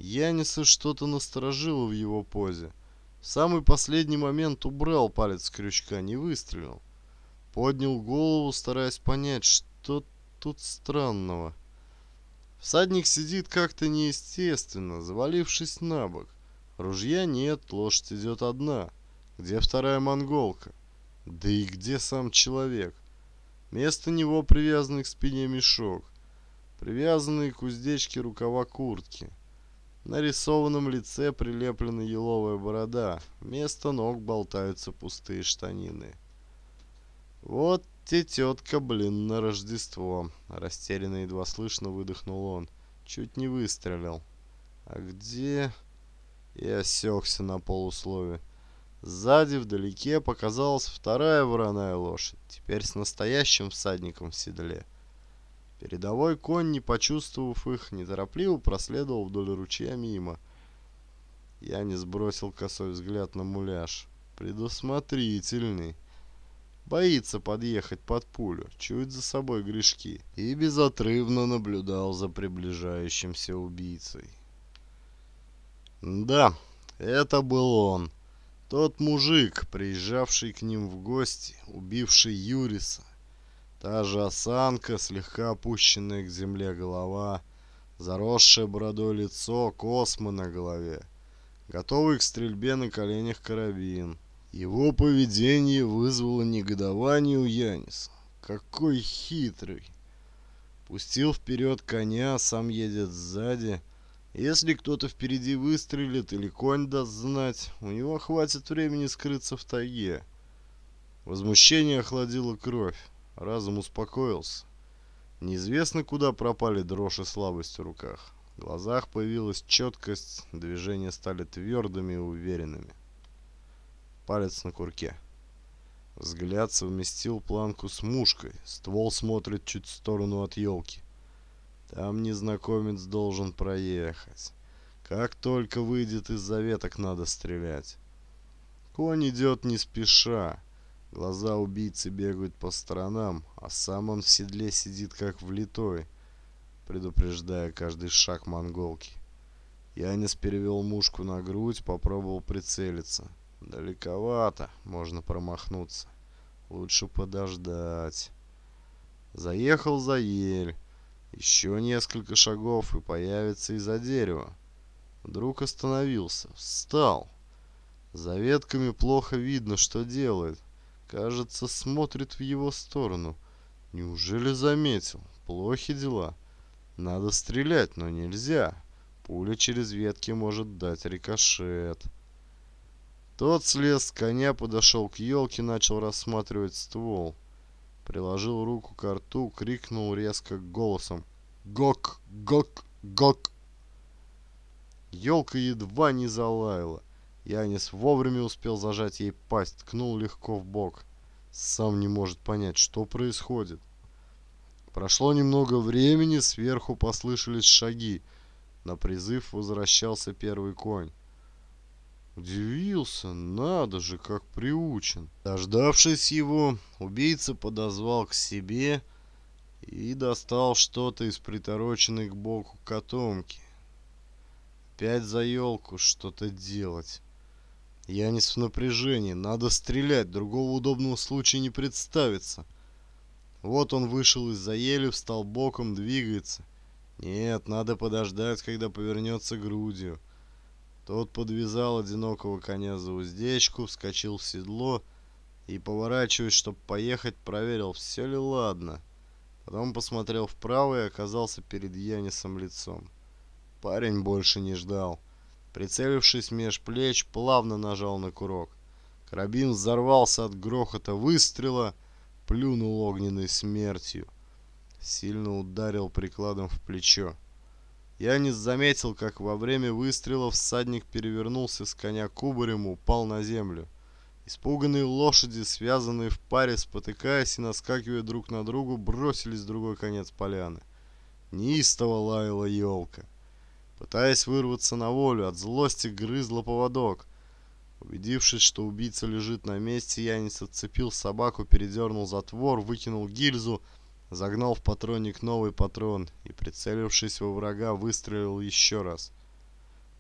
Speaker 1: Яниса что-то насторожило в его позе. В самый последний момент убрал палец с крючка, не выстрелил. Поднял голову, стараясь понять, что тут странного. Всадник сидит как-то неестественно, завалившись на бок. Ружья нет, лошадь идет одна. Где вторая монголка? Да и где сам человек? Место него привязанный к спине мешок, привязанные к уздечке рукава куртки – на рисованном лице прилеплена еловая борода. Вместо ног болтаются пустые штанины. «Вот те тетка, блин, на Рождество!» Растерянно едва слышно выдохнул он. Чуть не выстрелил. «А где...» И осекся на полуслове. Сзади вдалеке показалась вторая вороная лошадь, теперь с настоящим всадником в седле. Передовой конь, не почувствовав их, неторопливо проследовал вдоль ручья мимо. Я не сбросил косой взгляд на муляж. Предусмотрительный. Боится подъехать под пулю, чует за собой грешки и безотрывно наблюдал за приближающимся убийцей. Да, это был он. Тот мужик, приезжавший к ним в гости, убивший Юриса. Та же осанка, слегка опущенная к земле голова, заросшее бородой лицо, космы на голове, готовый к стрельбе на коленях карабин. Его поведение вызвало негодование у Яниса. Какой хитрый! Пустил вперед коня, сам едет сзади. Если кто-то впереди выстрелит или конь даст знать, у него хватит времени скрыться в тайге. Возмущение охладило кровь. Разум успокоился. Неизвестно, куда пропали дрожь и слабость в руках. В глазах появилась четкость, движения стали твердыми и уверенными. Палец на курке. Взгляд совместил планку с мушкой. Ствол смотрит чуть в сторону от елки. Там незнакомец должен проехать. Как только выйдет из заветок, надо стрелять. Конь идет не спеша. Глаза убийцы бегают по сторонам, а сам он в седле сидит как влитой, предупреждая каждый шаг монголки. Янис перевел мушку на грудь, попробовал прицелиться. Далековато, можно промахнуться. Лучше подождать. Заехал за ель. Еще несколько шагов и появится из-за дерева. Вдруг остановился, встал. За ветками плохо видно, что делает. Кажется, смотрит в его сторону. Неужели заметил? Плохи дела. Надо стрелять, но нельзя. Пуля через ветки может дать рикошет. Тот слез с коня, подошел к елке, начал рассматривать ствол. Приложил руку к рту, крикнул резко голосом. «Гок! Гок! Гок!» Елка едва не залаяла. Янис вовремя успел зажать ей пасть, ткнул легко в бок. Сам не может понять, что происходит. Прошло немного времени, сверху послышались шаги. На призыв возвращался первый конь. Удивился, надо же, как приучен. Дождавшись его, убийца подозвал к себе и достал что-то из притороченной к боку котомки. Опять за елку что-то делать. Я не в напряжении, надо стрелять, другого удобного случая не представится. Вот он вышел из-за ели, встал боком, двигается. Нет, надо подождать, когда повернется грудью. Тот подвязал одинокого коня за уздечку, вскочил в седло и, поворачиваясь, чтобы поехать, проверил, все ли ладно. Потом посмотрел вправо и оказался перед Янисом лицом. Парень больше не ждал. Прицелившись меж плеч, плавно нажал на курок. Карабин взорвался от грохота выстрела, плюнул огненной смертью. Сильно ударил прикладом в плечо. Я не заметил, как во время выстрела всадник перевернулся с коня кубарем и упал на землю. Испуганные лошади, связанные в паре, спотыкаясь и наскакивая друг на другу, бросились в другой конец поляны. Неистово лаяла елка. Пытаясь вырваться на волю, от злости грызла поводок. Убедившись, что убийца лежит на месте, Янис отцепил собаку, передернул затвор, выкинул гильзу, загнал в патронник новый патрон и, прицелившись во врага, выстрелил еще раз.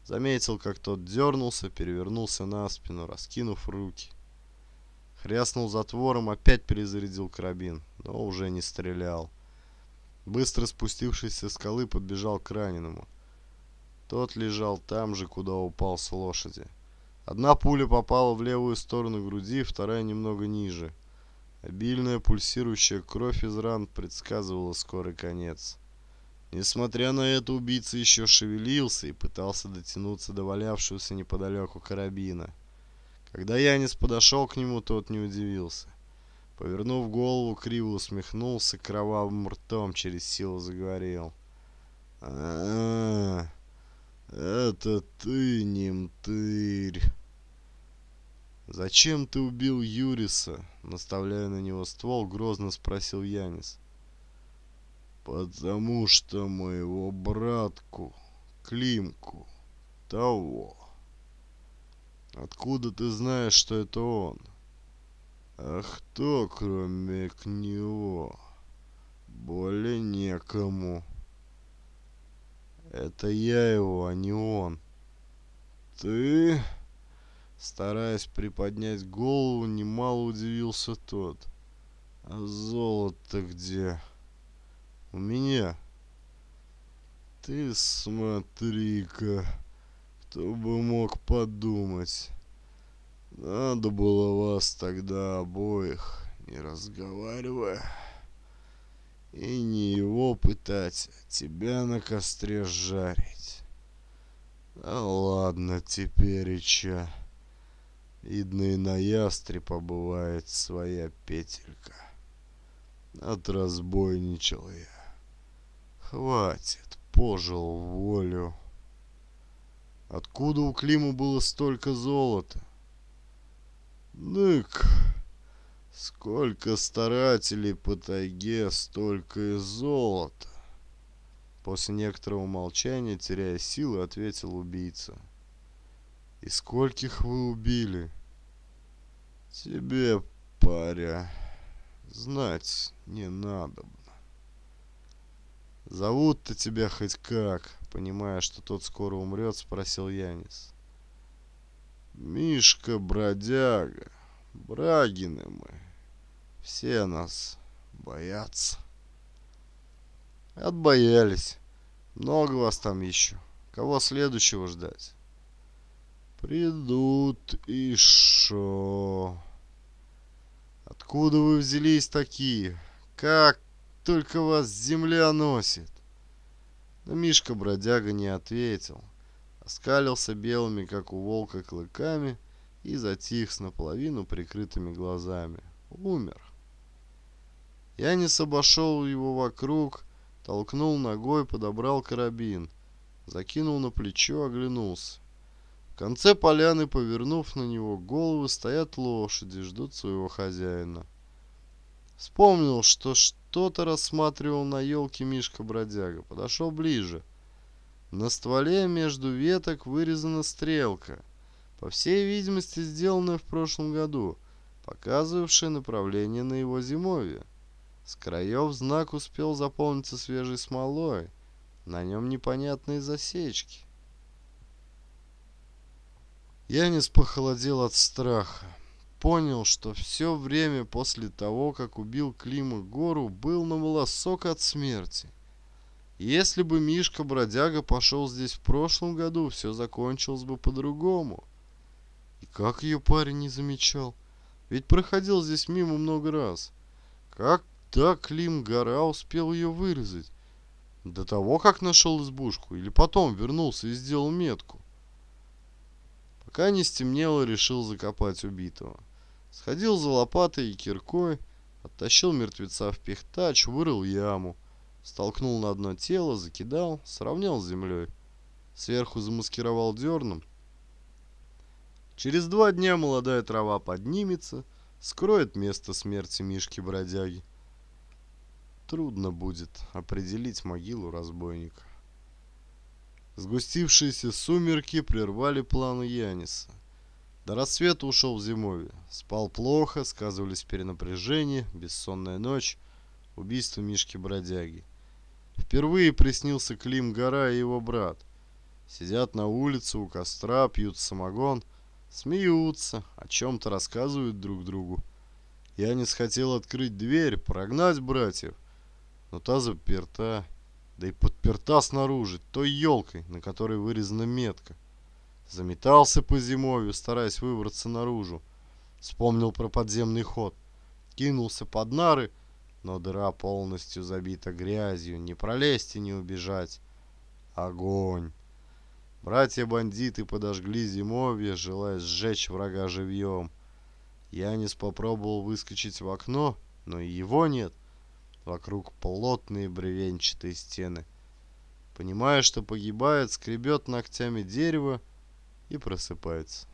Speaker 1: Заметил, как тот дернулся, перевернулся на спину, раскинув руки. Хряснул затвором, опять перезарядил карабин, но уже не стрелял. Быстро спустившись со скалы, подбежал к раненому. Тот лежал там же, куда упал с лошади. Одна пуля попала в левую сторону груди, вторая немного ниже. Обильная пульсирующая кровь из ран предсказывала скорый конец. Несмотря на это, убийца еще шевелился и пытался дотянуться до валявшегося неподалеку карабина. Когда Янис подошел к нему, тот не удивился. Повернув голову, криво усмехнулся, кровавым ртом через силу заговорил. а, -а, -а, -а это ты, немтырь. Зачем ты убил Юриса? Наставляя на него ствол, грозно спросил Янис. Потому что моего братку, Климку, того. Откуда ты знаешь, что это он? А кто, кроме к него? Более некому. Это я его, а не он. Ты? Стараясь приподнять голову, немало удивился тот. А золото где? У меня. Ты смотри-ка, кто бы мог подумать. Надо было вас тогда обоих, не разговаривая. И не его пытать, а тебя на костре жарить. Да ладно теперь, Ича. Видно, и на ястре побывает своя петелька. Отразбойничал я. Хватит, пожил волю. Откуда у Клима было столько золота? Нык... Сколько старателей по тайге, столько и золота. После некоторого молчания, теряя силы, ответил убийца. «И скольких вы убили?» «Тебе, паря, знать не надо. «Зовут-то тебя хоть как?» Понимая, что тот скоро умрет, спросил Янис. «Мишка-бродяга, брагины мы, все нас боятся. Отбоялись. Много вас там еще. Кого следующего ждать? Придут и шо? Откуда вы взялись такие? Как только вас земля носит? Но Мишка-бродяга не ответил. Оскалился белыми, как у волка, клыками и затих с наполовину прикрытыми глазами. Умер. Я не обошел его вокруг, толкнул ногой, подобрал карабин. Закинул на плечо, оглянулся. В конце поляны, повернув на него головы, стоят лошади, ждут своего хозяина. Вспомнил, что что-то рассматривал на елке Мишка-бродяга. Подошел ближе. На стволе между веток вырезана стрелка, по всей видимости сделанная в прошлом году, показывавшая направление на его зимовье. С краев знак успел заполниться свежей смолой. На нем непонятные засечки. Я не спохолодел от страха. Понял, что все время после того, как убил Клима Гору, был на волосок от смерти. Если бы Мишка-бродяга пошел здесь в прошлом году, все закончилось бы по-другому. И как ее парень не замечал? Ведь проходил здесь мимо много раз. Как когда Клим Гора успел ее вырезать? До того, как нашел избушку, или потом вернулся и сделал метку? Пока не стемнело, решил закопать убитого. Сходил за лопатой и киркой, оттащил мертвеца в пихтач, вырыл яму. Столкнул на одно тело, закидал, сравнял с землей. Сверху замаскировал дерном. Через два дня молодая трава поднимется, скроет место смерти Мишки-бродяги трудно будет определить могилу разбойника. Сгустившиеся сумерки прервали планы Яниса. До рассвета ушел в зимовье. Спал плохо, сказывались перенапряжение, бессонная ночь, убийство Мишки-бродяги. Впервые приснился Клим Гора и его брат. Сидят на улице у костра, пьют самогон, смеются, о чем-то рассказывают друг другу. Янис хотел открыть дверь, прогнать братьев – но та заперта, да и подперта снаружи, той елкой, на которой вырезана метка. Заметался по зимовью, стараясь выбраться наружу. Вспомнил про подземный ход. Кинулся под нары, но дыра полностью забита грязью. Не пролезть и не убежать. Огонь! Братья-бандиты подожгли зимовье, желая сжечь врага живьем. Янис попробовал выскочить в окно, но и его нет. Вокруг плотные бревенчатые стены. Понимая, что погибает, скребет ногтями дерево и просыпается.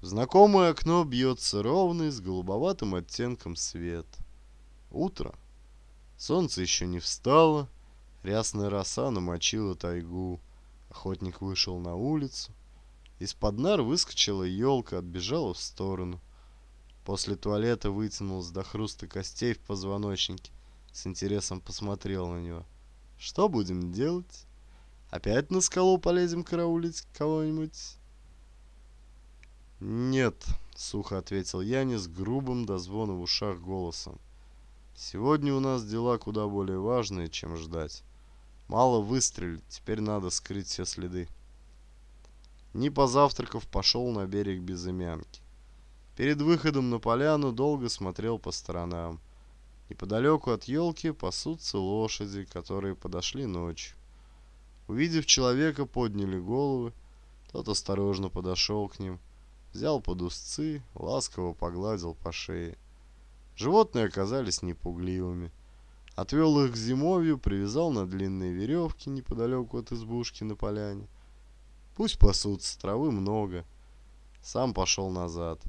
Speaker 1: знакомое окно бьется ровный с голубоватым оттенком свет. Утро. Солнце еще не встало. Рясная роса намочила тайгу. Охотник вышел на улицу. Из-под нар выскочила елка, отбежала в сторону. После туалета вытянулся до хруста костей в позвоночнике. С интересом посмотрел на него. «Что будем делать? Опять на скалу полезем караулить кого-нибудь?» «Нет», — сухо ответил Янис грубым до звона в ушах голосом. «Сегодня у нас дела куда более важные, чем ждать. Мало выстрелить, теперь надо скрыть все следы». Не позавтракав, пошел на берег Безымянки. Перед выходом на поляну долго смотрел по сторонам. Неподалеку от елки пасутся лошади, которые подошли ночью. Увидев человека, подняли головы. Тот осторожно подошел к ним, взял под узцы, ласково погладил по шее. Животные оказались непугливыми. Отвел их к зимовью, привязал на длинные веревки неподалеку от избушки на поляне. Пусть пасутся, травы много. Сам пошел назад. —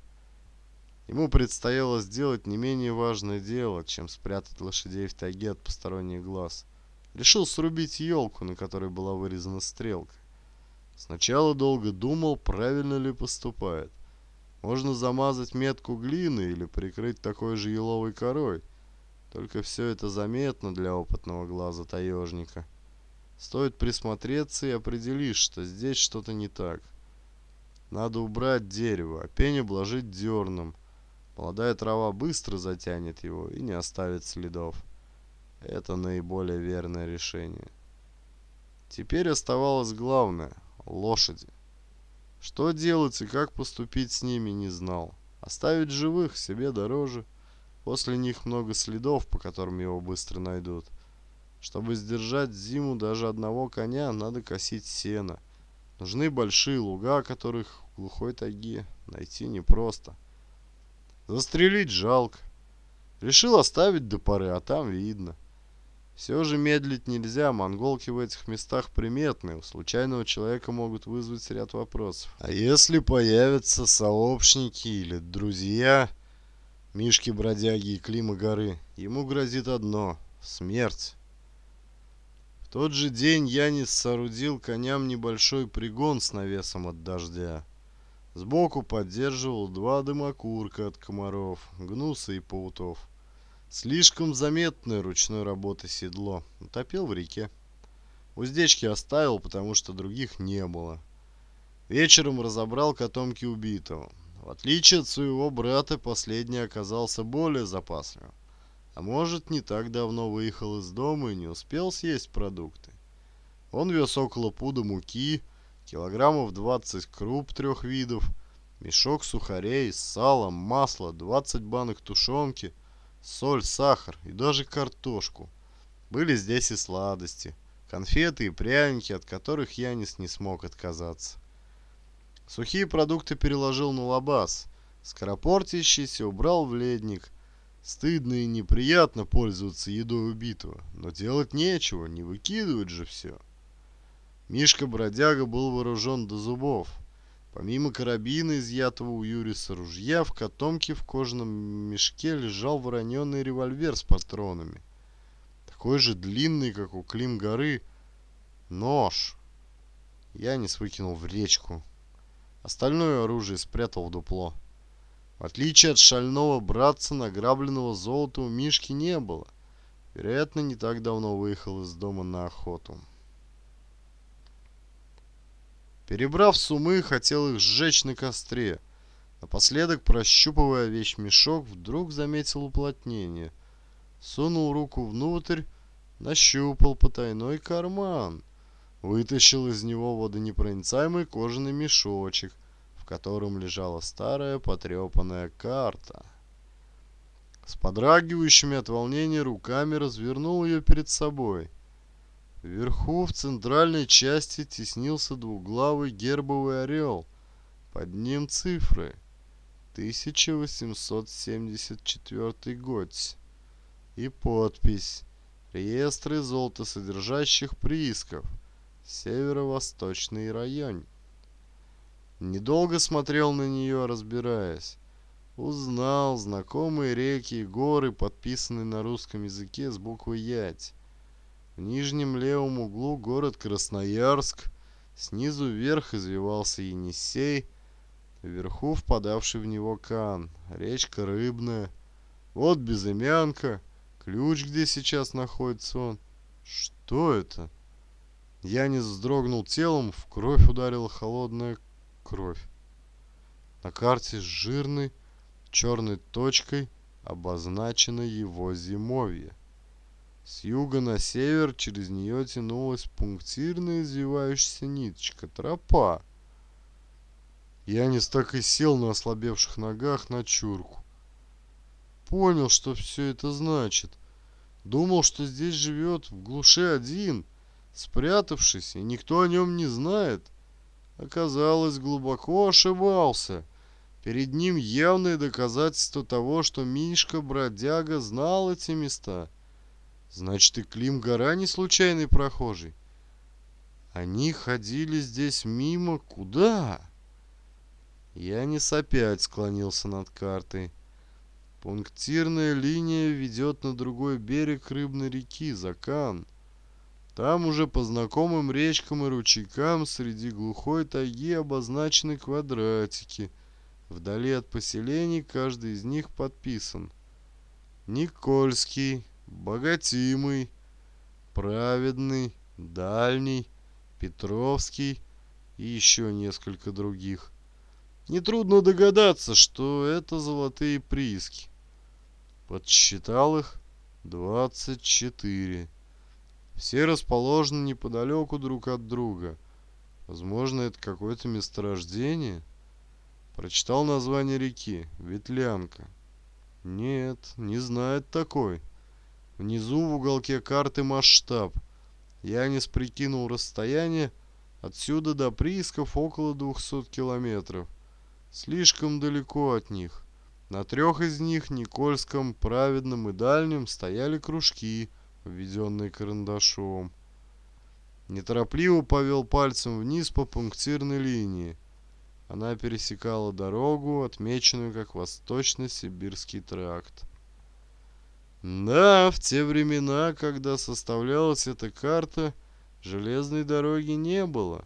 Speaker 1: Ему предстояло сделать не менее важное дело, чем спрятать лошадей в тайге от посторонних глаз. Решил срубить елку, на которой была вырезана стрелка. Сначала долго думал, правильно ли поступает. Можно замазать метку глины или прикрыть такой же еловой корой. Только все это заметно для опытного глаза таежника. Стоит присмотреться и определить, что здесь что-то не так. Надо убрать дерево, а пень обложить дерном – Молодая трава быстро затянет его и не оставит следов. Это наиболее верное решение. Теперь оставалось главное – лошади. Что делать и как поступить с ними не знал. Оставить живых себе дороже. После них много следов, по которым его быстро найдут. Чтобы сдержать зиму даже одного коня, надо косить сено. Нужны большие луга, которых в глухой тайге найти непросто. Застрелить жалко. Решил оставить до поры, а там видно. Все же медлить нельзя, монголки в этих местах приметны. у случайного человека могут вызвать ряд вопросов. А если появятся сообщники или друзья Мишки-бродяги и Клима горы, ему грозит одно – смерть. В тот же день Янис соорудил коням небольшой пригон с навесом от дождя. Сбоку поддерживал два дымокурка от комаров, гнуса и паутов. Слишком заметное ручной работы седло. Утопил в реке. Уздечки оставил, потому что других не было. Вечером разобрал котомки убитого. В отличие от своего брата, последний оказался более запасливым. А может, не так давно выехал из дома и не успел съесть продукты. Он вез около пуда муки, килограммов 20 круп трех видов, мешок сухарей, сало, масло, 20 банок тушенки, соль, сахар и даже картошку. Были здесь и сладости, конфеты и пряники, от которых Янис не смог отказаться. Сухие продукты переложил на лабаз, скоропортящийся убрал в ледник. Стыдно и неприятно пользоваться едой убитого, но делать нечего, не выкидывать же все. Мишка-бродяга был вооружен до зубов. Помимо карабина, изъятого у Юриса ружья, в котомке в кожаном мешке лежал вороненный револьвер с патронами. Такой же длинный, как у Клим горы. Нож. Янис выкинул в речку. Остальное оружие спрятал в дупло. В отличие от шального братца, награбленного золота у Мишки не было. Вероятно, не так давно выехал из дома на охоту. Перебрав с хотел их сжечь на костре. Напоследок, прощупывая вещь мешок, вдруг заметил уплотнение. Сунул руку внутрь, нащупал потайной карман. Вытащил из него водонепроницаемый кожаный мешочек, в котором лежала старая потрепанная карта. С подрагивающими от волнения руками развернул ее перед собой – Вверху в центральной части теснился двуглавый гербовый орел. Под ним цифры. 1874 год. И подпись. Реестры золотосодержащих приисков. Северо-восточный район. Недолго смотрел на нее, разбираясь. Узнал знакомые реки и горы, подписанные на русском языке с буквой «Ять». В нижнем левом углу город Красноярск. Снизу вверх извивался Енисей. Вверху впадавший в него Кан. Речка Рыбная. Вот безымянка. Ключ, где сейчас находится он. Что это? Я не вздрогнул телом, в кровь ударила холодная кровь. На карте с жирной черной точкой обозначено его зимовье. С юга на север через нее тянулась пунктирная извивающаяся ниточка, тропа. Я не так и сел на ослабевших ногах на чурку. Понял, что все это значит. Думал, что здесь живет в глуши один, спрятавшись, и никто о нем не знает. Оказалось, глубоко ошибался. Перед ним явное доказательство того, что Мишка-бродяга знал эти места — Значит, и Клим Гора не случайный прохожий. Они ходили здесь мимо куда? Янис опять склонился над картой. Пунктирная линия ведет на другой берег Рыбной реки, Закан. Там уже по знакомым речкам и ручейкам среди глухой тайги обозначены квадратики. Вдали от поселений каждый из них подписан. Никольский, Богатимый, Праведный, Дальний, Петровский и еще несколько других. Нетрудно догадаться, что это золотые прииски. Подсчитал их 24. Все расположены неподалеку друг от друга. Возможно, это какое-то месторождение? Прочитал название реки. Ветлянка. Нет, не знает такой. Внизу в уголке карты масштаб. Янис прикинул расстояние отсюда до приисков около 200 километров. Слишком далеко от них. На трех из них, Никольском, Праведном и Дальнем, стояли кружки, введенные карандашом. Неторопливо повел пальцем вниз по пунктирной линии. Она пересекала дорогу, отмеченную как Восточно-Сибирский тракт. Да, в те времена, когда составлялась эта карта, железной дороги не было.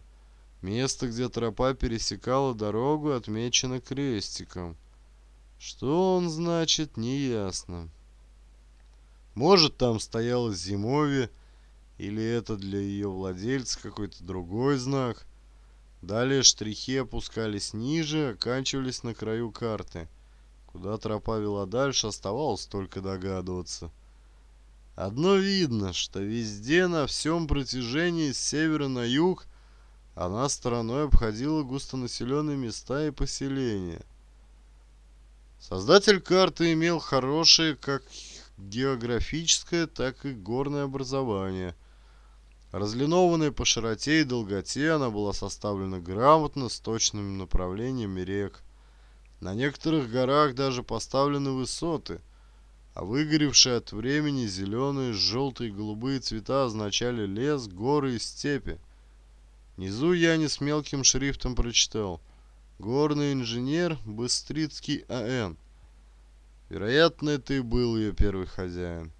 Speaker 1: Место, где тропа пересекала дорогу, отмечено крестиком. Что он значит, неясно. Может, там стояло зимовье, или это для ее владельца какой-то другой знак. Далее штрихи опускались ниже, оканчивались на краю карты – Куда тропа вела дальше, оставалось только догадываться. Одно видно, что везде на всем протяжении с севера на юг она стороной обходила густонаселенные места и поселения. Создатель карты имел хорошее как географическое, так и горное образование. Разлинованная по широте и долготе, она была составлена грамотно, с точным направлением рек. На некоторых горах даже поставлены высоты, а выгоревшие от времени зеленые, желтые голубые цвета означали лес, горы и степи. Внизу я не с мелким шрифтом прочитал «Горный инженер Быстрицкий А.Н.» Вероятно, это и был ее первый хозяин.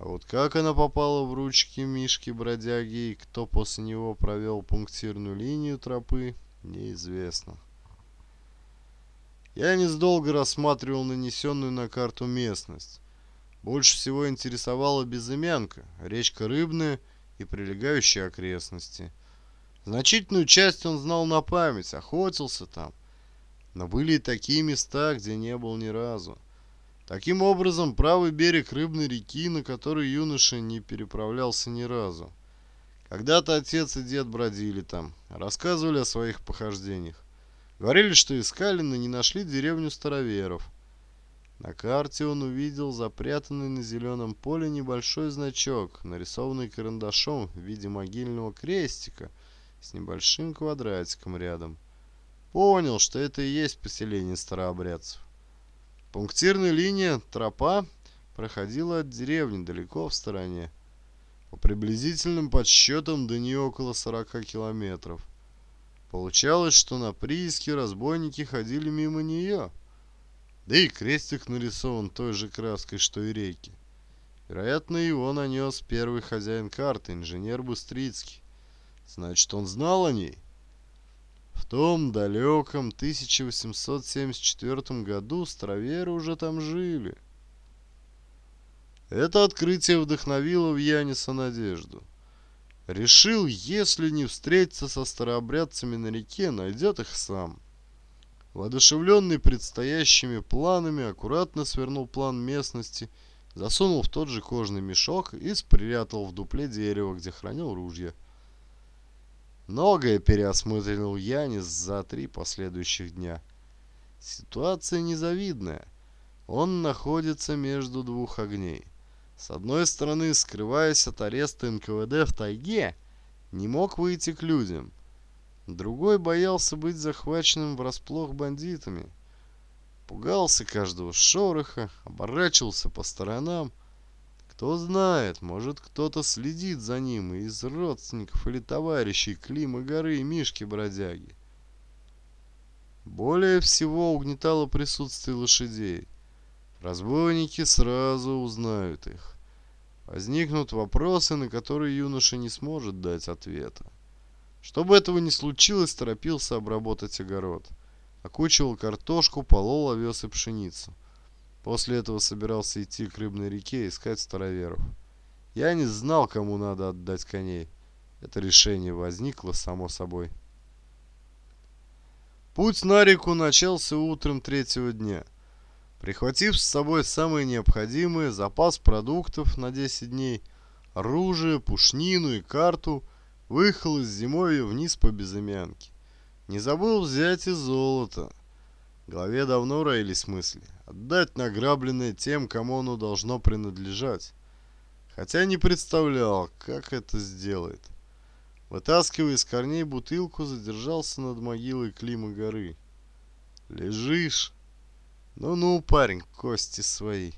Speaker 1: А вот как она попала в ручки Мишки-бродяги и кто после него провел пунктирную линию тропы, неизвестно. Я недолго рассматривал нанесенную на карту местность. Больше всего интересовала Безымянка, речка Рыбная и прилегающие окрестности. Значительную часть он знал на память, охотился там. Но были и такие места, где не был ни разу. Таким образом, правый берег Рыбной реки, на который юноша не переправлялся ни разу. Когда-то отец и дед бродили там, рассказывали о своих похождениях. Говорили, что искали, но не нашли деревню староверов. На карте он увидел запрятанный на зеленом поле небольшой значок, нарисованный карандашом в виде могильного крестика с небольшим квадратиком рядом. Понял, что это и есть поселение старообрядцев. Пунктирная линия, тропа, проходила от деревни далеко в стороне. По приблизительным подсчетам до нее около 40 километров. Получалось, что на прииске разбойники ходили мимо нее. Да и крестик нарисован той же краской, что и реки. Вероятно, его нанес первый хозяин карты, инженер Бустрицкий. Значит, он знал о ней. В том далеком 1874 году страверы уже там жили. Это открытие вдохновило в Яниса надежду. Решил, если не встретиться со старообрядцами на реке, найдет их сам. Водошевленный предстоящими планами, аккуратно свернул план местности, засунул в тот же кожный мешок и спрятал в дупле дерева, где хранил ружья. Многое переосмыслил Янис за три последующих дня. Ситуация незавидная. Он находится между двух огней – с одной стороны, скрываясь от ареста НКВД в тайге, не мог выйти к людям. Другой боялся быть захваченным врасплох бандитами. Пугался каждого шороха, оборачивался по сторонам. Кто знает, может кто-то следит за ним и из родственников или товарищей Клима Горы и Мишки-бродяги. Более всего угнетало присутствие лошадей. Разбойники сразу узнают их. Возникнут вопросы, на которые юноша не сможет дать ответа. Чтобы этого не случилось, торопился обработать огород. Окучивал картошку, полол, овес и пшеницу. После этого собирался идти к рыбной реке искать староверов. Я не знал, кому надо отдать коней. Это решение возникло само собой. Путь на реку начался утром третьего дня – прихватив с собой самые необходимые, запас продуктов на 10 дней, оружие, пушнину и карту, выехал из зимовья вниз по безымянке. Не забыл взять и золото. В голове давно роились мысли. Отдать награбленное тем, кому оно должно принадлежать. Хотя не представлял, как это сделает. Вытаскивая из корней бутылку, задержался над могилой Клима горы. «Лежишь!» Ну-ну, парень, кости свои.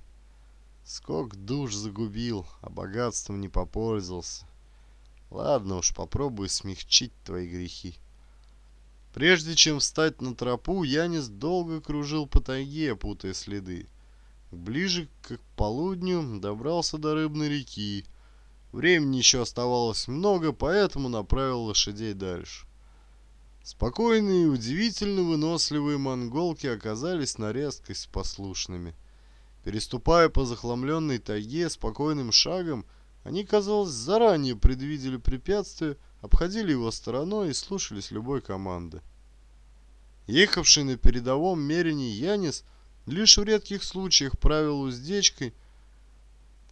Speaker 1: Сколько душ загубил, а богатством не попользовался. Ладно уж, попробую смягчить твои грехи. Прежде чем встать на тропу, Янис долго кружил по тайге, путая следы. Ближе к полудню добрался до рыбной реки. Времени еще оставалось много, поэтому направил лошадей дальше. Спокойные и удивительно выносливые монголки оказались на резкость послушными. Переступая по захламленной тайге спокойным шагом, они, казалось, заранее предвидели препятствие, обходили его стороной и слушались любой команды. Ехавший на передовом мерине Янис лишь в редких случаях правил уздечкой,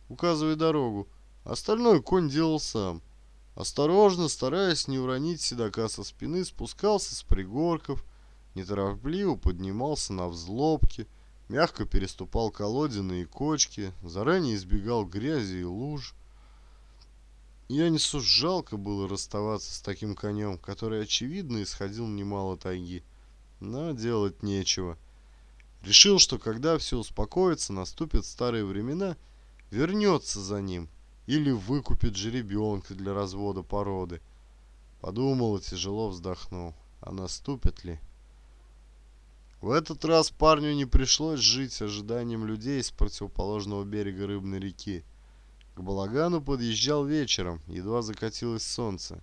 Speaker 1: указывая дорогу. Остальное конь делал сам – Осторожно, стараясь не уронить седока со спины, спускался с пригорков, неторопливо поднимался на взлобки, мягко переступал колодины и кочки, заранее избегал грязи и луж. Я Янису жалко было расставаться с таким конем, который, очевидно, исходил немало тайги, но делать нечего. Решил, что когда все успокоится, наступят старые времена, вернется за ним – или выкупит жеребенка для развода породы. Подумал и тяжело вздохнул. А наступит ли? В этот раз парню не пришлось жить с ожиданием людей с противоположного берега Рыбной реки. К Балагану подъезжал вечером, едва закатилось солнце.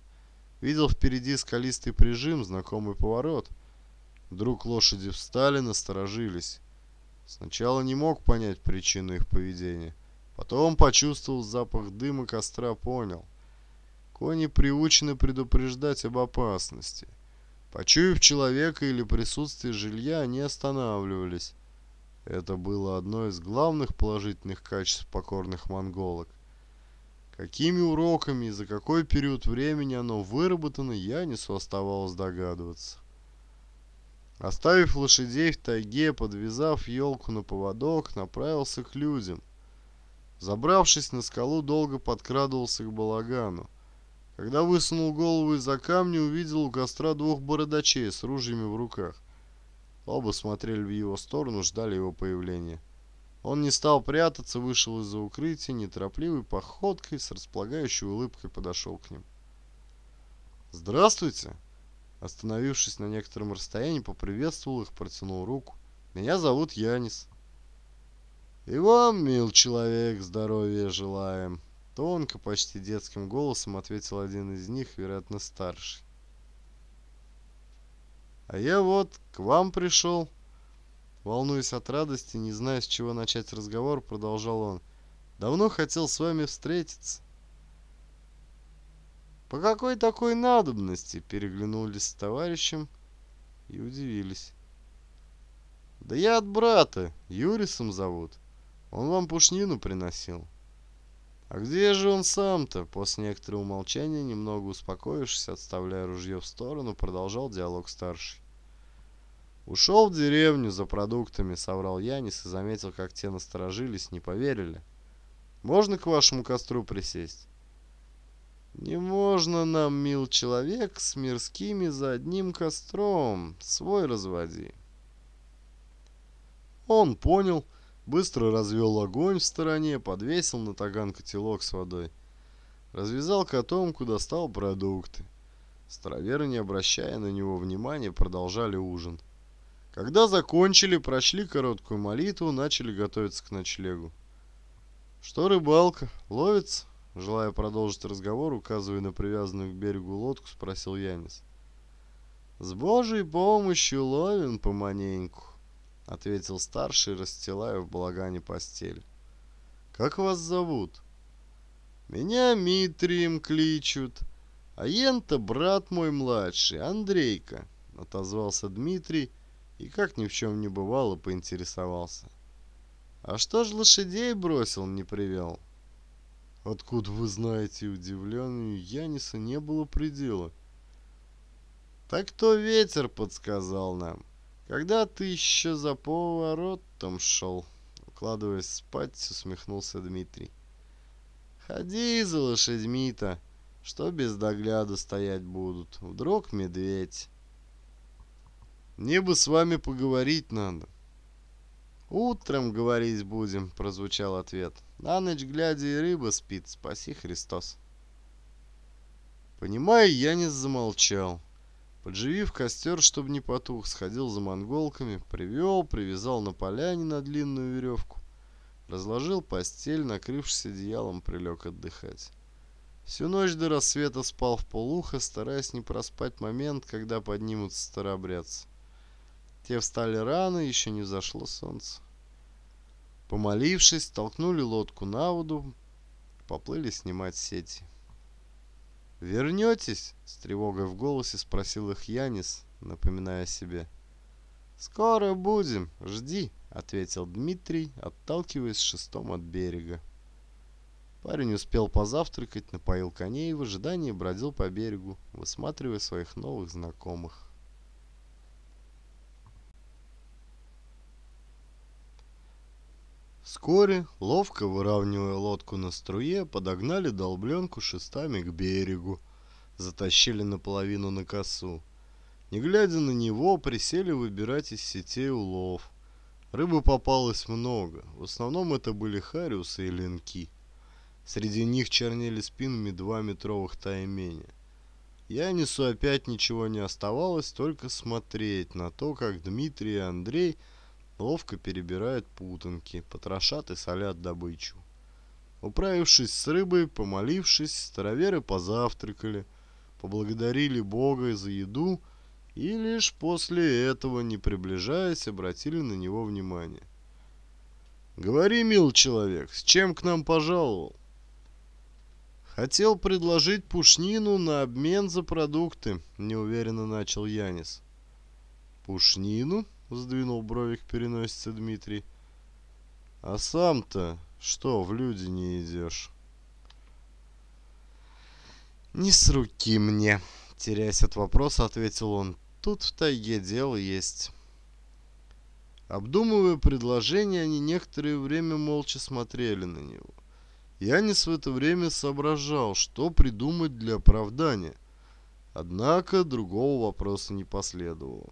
Speaker 1: Видел впереди скалистый прижим, знакомый поворот. Вдруг лошади встали, насторожились. Сначала не мог понять причину их поведения. Потом почувствовал запах дыма костра, понял. Кони приучены предупреждать об опасности. Почуяв человека или присутствие жилья, они останавливались. Это было одно из главных положительных качеств покорных монголок. Какими уроками и за какой период времени оно выработано, я не оставалось догадываться. Оставив лошадей в тайге, подвязав елку на поводок, направился к людям – Забравшись на скалу, долго подкрадывался к балагану. Когда высунул голову из-за камня, увидел у костра двух бородачей с ружьями в руках. Оба смотрели в его сторону, ждали его появления. Он не стал прятаться, вышел из-за укрытия, неторопливой походкой, с располагающей улыбкой подошел к ним. «Здравствуйте!» Остановившись на некотором расстоянии, поприветствовал их, протянул руку. «Меня зовут Янис». «И вам, мил человек, здоровья желаем!» Тонко, почти детским голосом ответил один из них, вероятно, старший. «А я вот к вам пришел!» Волнуясь от радости, не зная, с чего начать разговор, продолжал он. «Давно хотел с вами встретиться». «По какой такой надобности?» — переглянулись с товарищем и удивились. «Да я от брата, Юрисом зовут». Он вам пушнину приносил. А где же он сам-то? После некоторого умолчания, немного успокоившись, отставляя ружье в сторону, продолжал диалог старший. «Ушел в деревню за продуктами», — соврал Янис и заметил, как те насторожились, не поверили. «Можно к вашему костру присесть?» «Не можно нам, мил человек, с мирскими за одним костром. Свой разводи». Он понял, Быстро развел огонь в стороне, подвесил на таган котелок с водой. Развязал котомку, достал продукты. Староверы, не обращая на него внимания, продолжали ужин. Когда закончили, прочли короткую молитву, начали готовиться к ночлегу. «Что рыбалка? Ловится?» Желая продолжить разговор, указывая на привязанную к берегу лодку, спросил Янис. «С божьей помощью ловим поманеньку», — ответил старший, расстилая в балагане постель. «Как вас зовут?» «Меня Митрием кличут, а Ента брат мой младший, Андрейка», — отозвался Дмитрий и, как ни в чем не бывало, поинтересовался. «А что ж лошадей бросил, не привел?» «Откуда вы знаете?» — удивлению Яниса не было предела. «Так то ветер подсказал нам», когда ты еще за поворотом шел, укладываясь спать, усмехнулся Дмитрий. Ходи за лошадьми-то, что без догляда стоять будут. Вдруг медведь. Мне бы с вами поговорить надо. Утром говорить будем, прозвучал ответ. На ночь глядя и рыба спит, спаси Христос. Понимаю, я не замолчал. Подживив костер, чтобы не потух, сходил за монголками, привел, привязал на поляне на длинную веревку. Разложил постель, накрывшись одеялом, прилег отдыхать. Всю ночь до рассвета спал в полухо, стараясь не проспать момент, когда поднимутся старобрядцы. Те встали рано, еще не взошло солнце. Помолившись, толкнули лодку на воду, поплыли снимать сети. «Вернетесь?» — с тревогой в голосе спросил их Янис, напоминая себе. «Скоро будем, жди», — ответил Дмитрий, отталкиваясь шестом от берега. Парень успел позавтракать, напоил коней и в ожидании бродил по берегу, высматривая своих новых знакомых. Вскоре, ловко выравнивая лодку на струе, подогнали долбленку шестами к берегу, затащили наполовину на косу. Не глядя на него, присели выбирать из сетей улов. Рыбы попалось много, в основном это были хариусы и ленки. Среди них чернели спинами два метровых тайменя. Я несу опять ничего не оставалось, только смотреть на то, как Дмитрий и Андрей – ловко перебирают путанки, потрошат и солят добычу. Управившись с рыбой, помолившись, староверы позавтракали, поблагодарили Бога за еду и лишь после этого, не приближаясь, обратили на него внимание. «Говори, мил человек, с чем к нам пожаловал?» «Хотел предложить пушнину на обмен за продукты», — неуверенно начал Янис. «Пушнину?» Сдвинул бровик переносице Дмитрий. А сам-то что, в люди не идешь? Не с руки мне, теряясь от вопроса, ответил он. Тут в тайге дело есть. Обдумывая предложение, они некоторое время молча смотрели на него. Янис в это время соображал, что придумать для оправдания. Однако другого вопроса не последовало.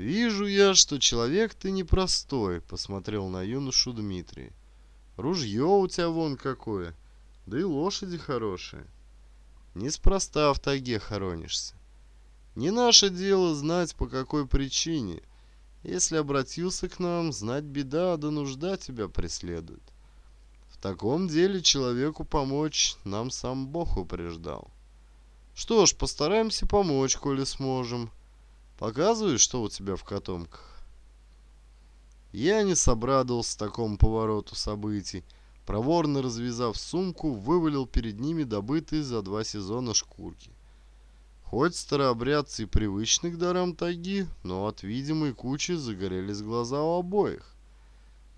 Speaker 1: «Вижу я, что человек ты непростой», — посмотрел на юношу Дмитрий. «Ружье у тебя вон какое, да и лошади хорошие. Неспроста в таге хоронишься. Не наше дело знать, по какой причине. Если обратился к нам, знать беда, да нужда тебя преследует. В таком деле человеку помочь нам сам Бог упреждал. Что ж, постараемся помочь, коли сможем». Показываю, что у тебя в котомках? Я не собрадовался такому повороту событий. Проворно развязав сумку, вывалил перед ними добытые за два сезона шкурки. Хоть старообрядцы и привычны к дарам Таги, но от видимой кучи загорелись глаза у обоих.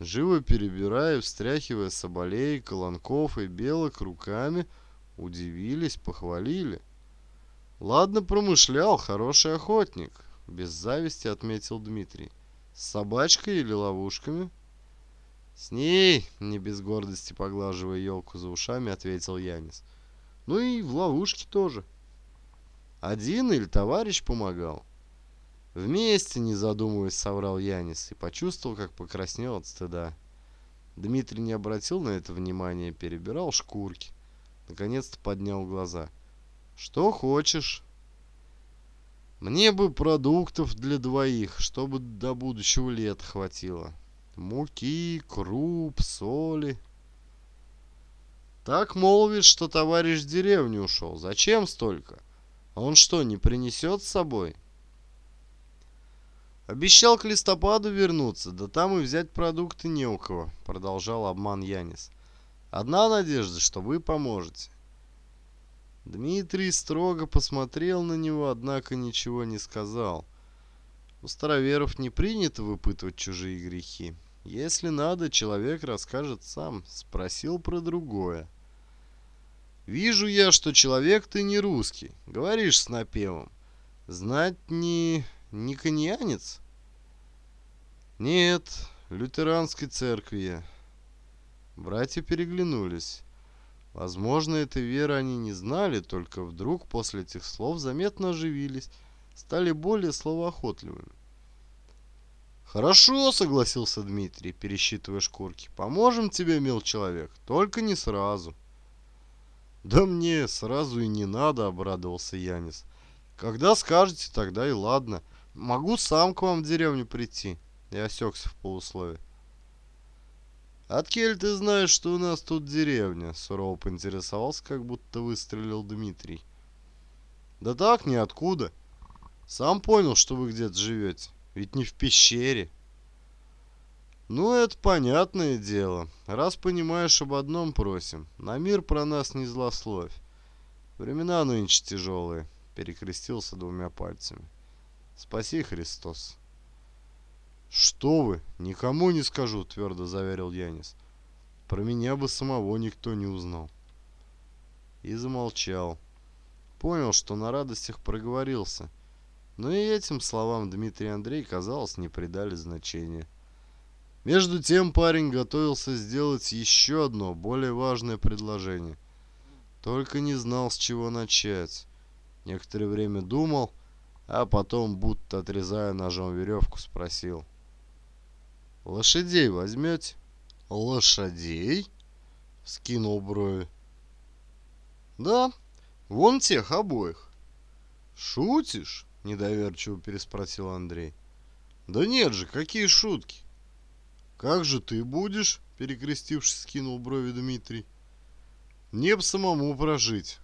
Speaker 1: Живо перебирая, встряхивая соболей, колонков и белок руками, удивились, похвалили. Ладно, промышлял, хороший охотник. – без зависти отметил Дмитрий. «С собачкой или ловушками?» «С ней!» – не без гордости поглаживая елку за ушами, ответил Янис. «Ну и в ловушке тоже». «Один или товарищ помогал?» «Вместе, не задумываясь, соврал Янис и почувствовал, как покраснел от стыда». Дмитрий не обратил на это внимания, перебирал шкурки. Наконец-то поднял глаза. «Что хочешь?» Мне бы продуктов для двоих, чтобы до будущего лет хватило. Муки, круп, соли. Так молвит, что товарищ в деревню ушел. Зачем столько? Он что, не принесет с собой? Обещал к листопаду вернуться, да там и взять продукты не у кого, продолжал обман Янис. Одна надежда, что вы поможете. Дмитрий строго посмотрел на него, однако ничего не сказал. У староверов не принято выпытывать чужие грехи. Если надо, человек расскажет сам. Спросил про другое. «Вижу я, что человек ты не русский. Говоришь с напевом. Знать не... не коньянец?» «Нет, лютеранской церкви я». Братья переглянулись. Возможно, этой веры они не знали, только вдруг после этих слов заметно оживились, стали более словоохотливыми. «Хорошо», — согласился Дмитрий, пересчитывая шкурки. «Поможем тебе, мил человек, только не сразу». «Да мне сразу и не надо», — обрадовался Янис. «Когда скажете, тогда и ладно. Могу сам к вам в деревню прийти». Я осекся в полусловии. «Откель ты знаешь, что у нас тут деревня?» — сурово поинтересовался, как будто выстрелил Дмитрий. «Да так, ниоткуда. Сам понял, что вы где-то живете. Ведь не в пещере». «Ну, это понятное дело. Раз понимаешь, об одном просим. На мир про нас не злословь. Времена нынче тяжелые», — перекрестился двумя пальцами. «Спаси, Христос». «Что вы! Никому не скажу!» – твердо заверил Янис. «Про меня бы самого никто не узнал». И замолчал. Понял, что на радостях проговорился. Но и этим словам Дмитрий Андрей, казалось, не придали значения. Между тем парень готовился сделать еще одно, более важное предложение. Только не знал, с чего начать. Некоторое время думал, а потом, будто отрезая ножом веревку, спросил – Лошадей возьмете? Лошадей? Скинул брови. Да, вон тех обоих. Шутишь? Недоверчиво переспросил Андрей. Да нет же, какие шутки? Как же ты будешь? Перекрестившись, скинул брови Дмитрий. Не б самому прожить.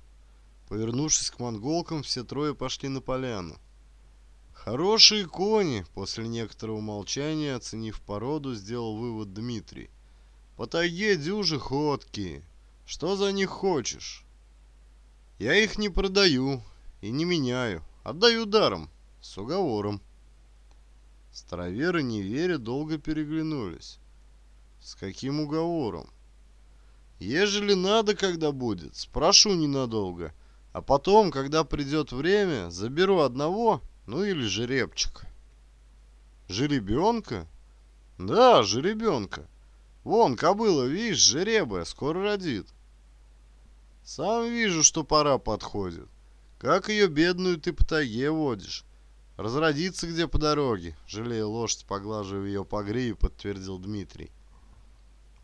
Speaker 1: Повернувшись к монголкам, все трое пошли на поляну. «Хорошие кони!» — после некоторого молчания, оценив породу, сделал вывод Дмитрий. «По тайге дюжи ходки. Что за них хочешь?» «Я их не продаю и не меняю. Отдаю даром, с уговором». Староверы, не веря, долго переглянулись. «С каким уговором?» «Ежели надо, когда будет, спрошу ненадолго, а потом, когда придет время, заберу одного ну или жеребчик. Жеребенка? Да, жеребенка. Вон, кобыла, видишь, жеребая, скоро родит. Сам вижу, что пора подходит. Как ее бедную ты по тайге водишь? Разродится где по дороге, жалея лошадь, поглаживая ее по гриве, подтвердил Дмитрий.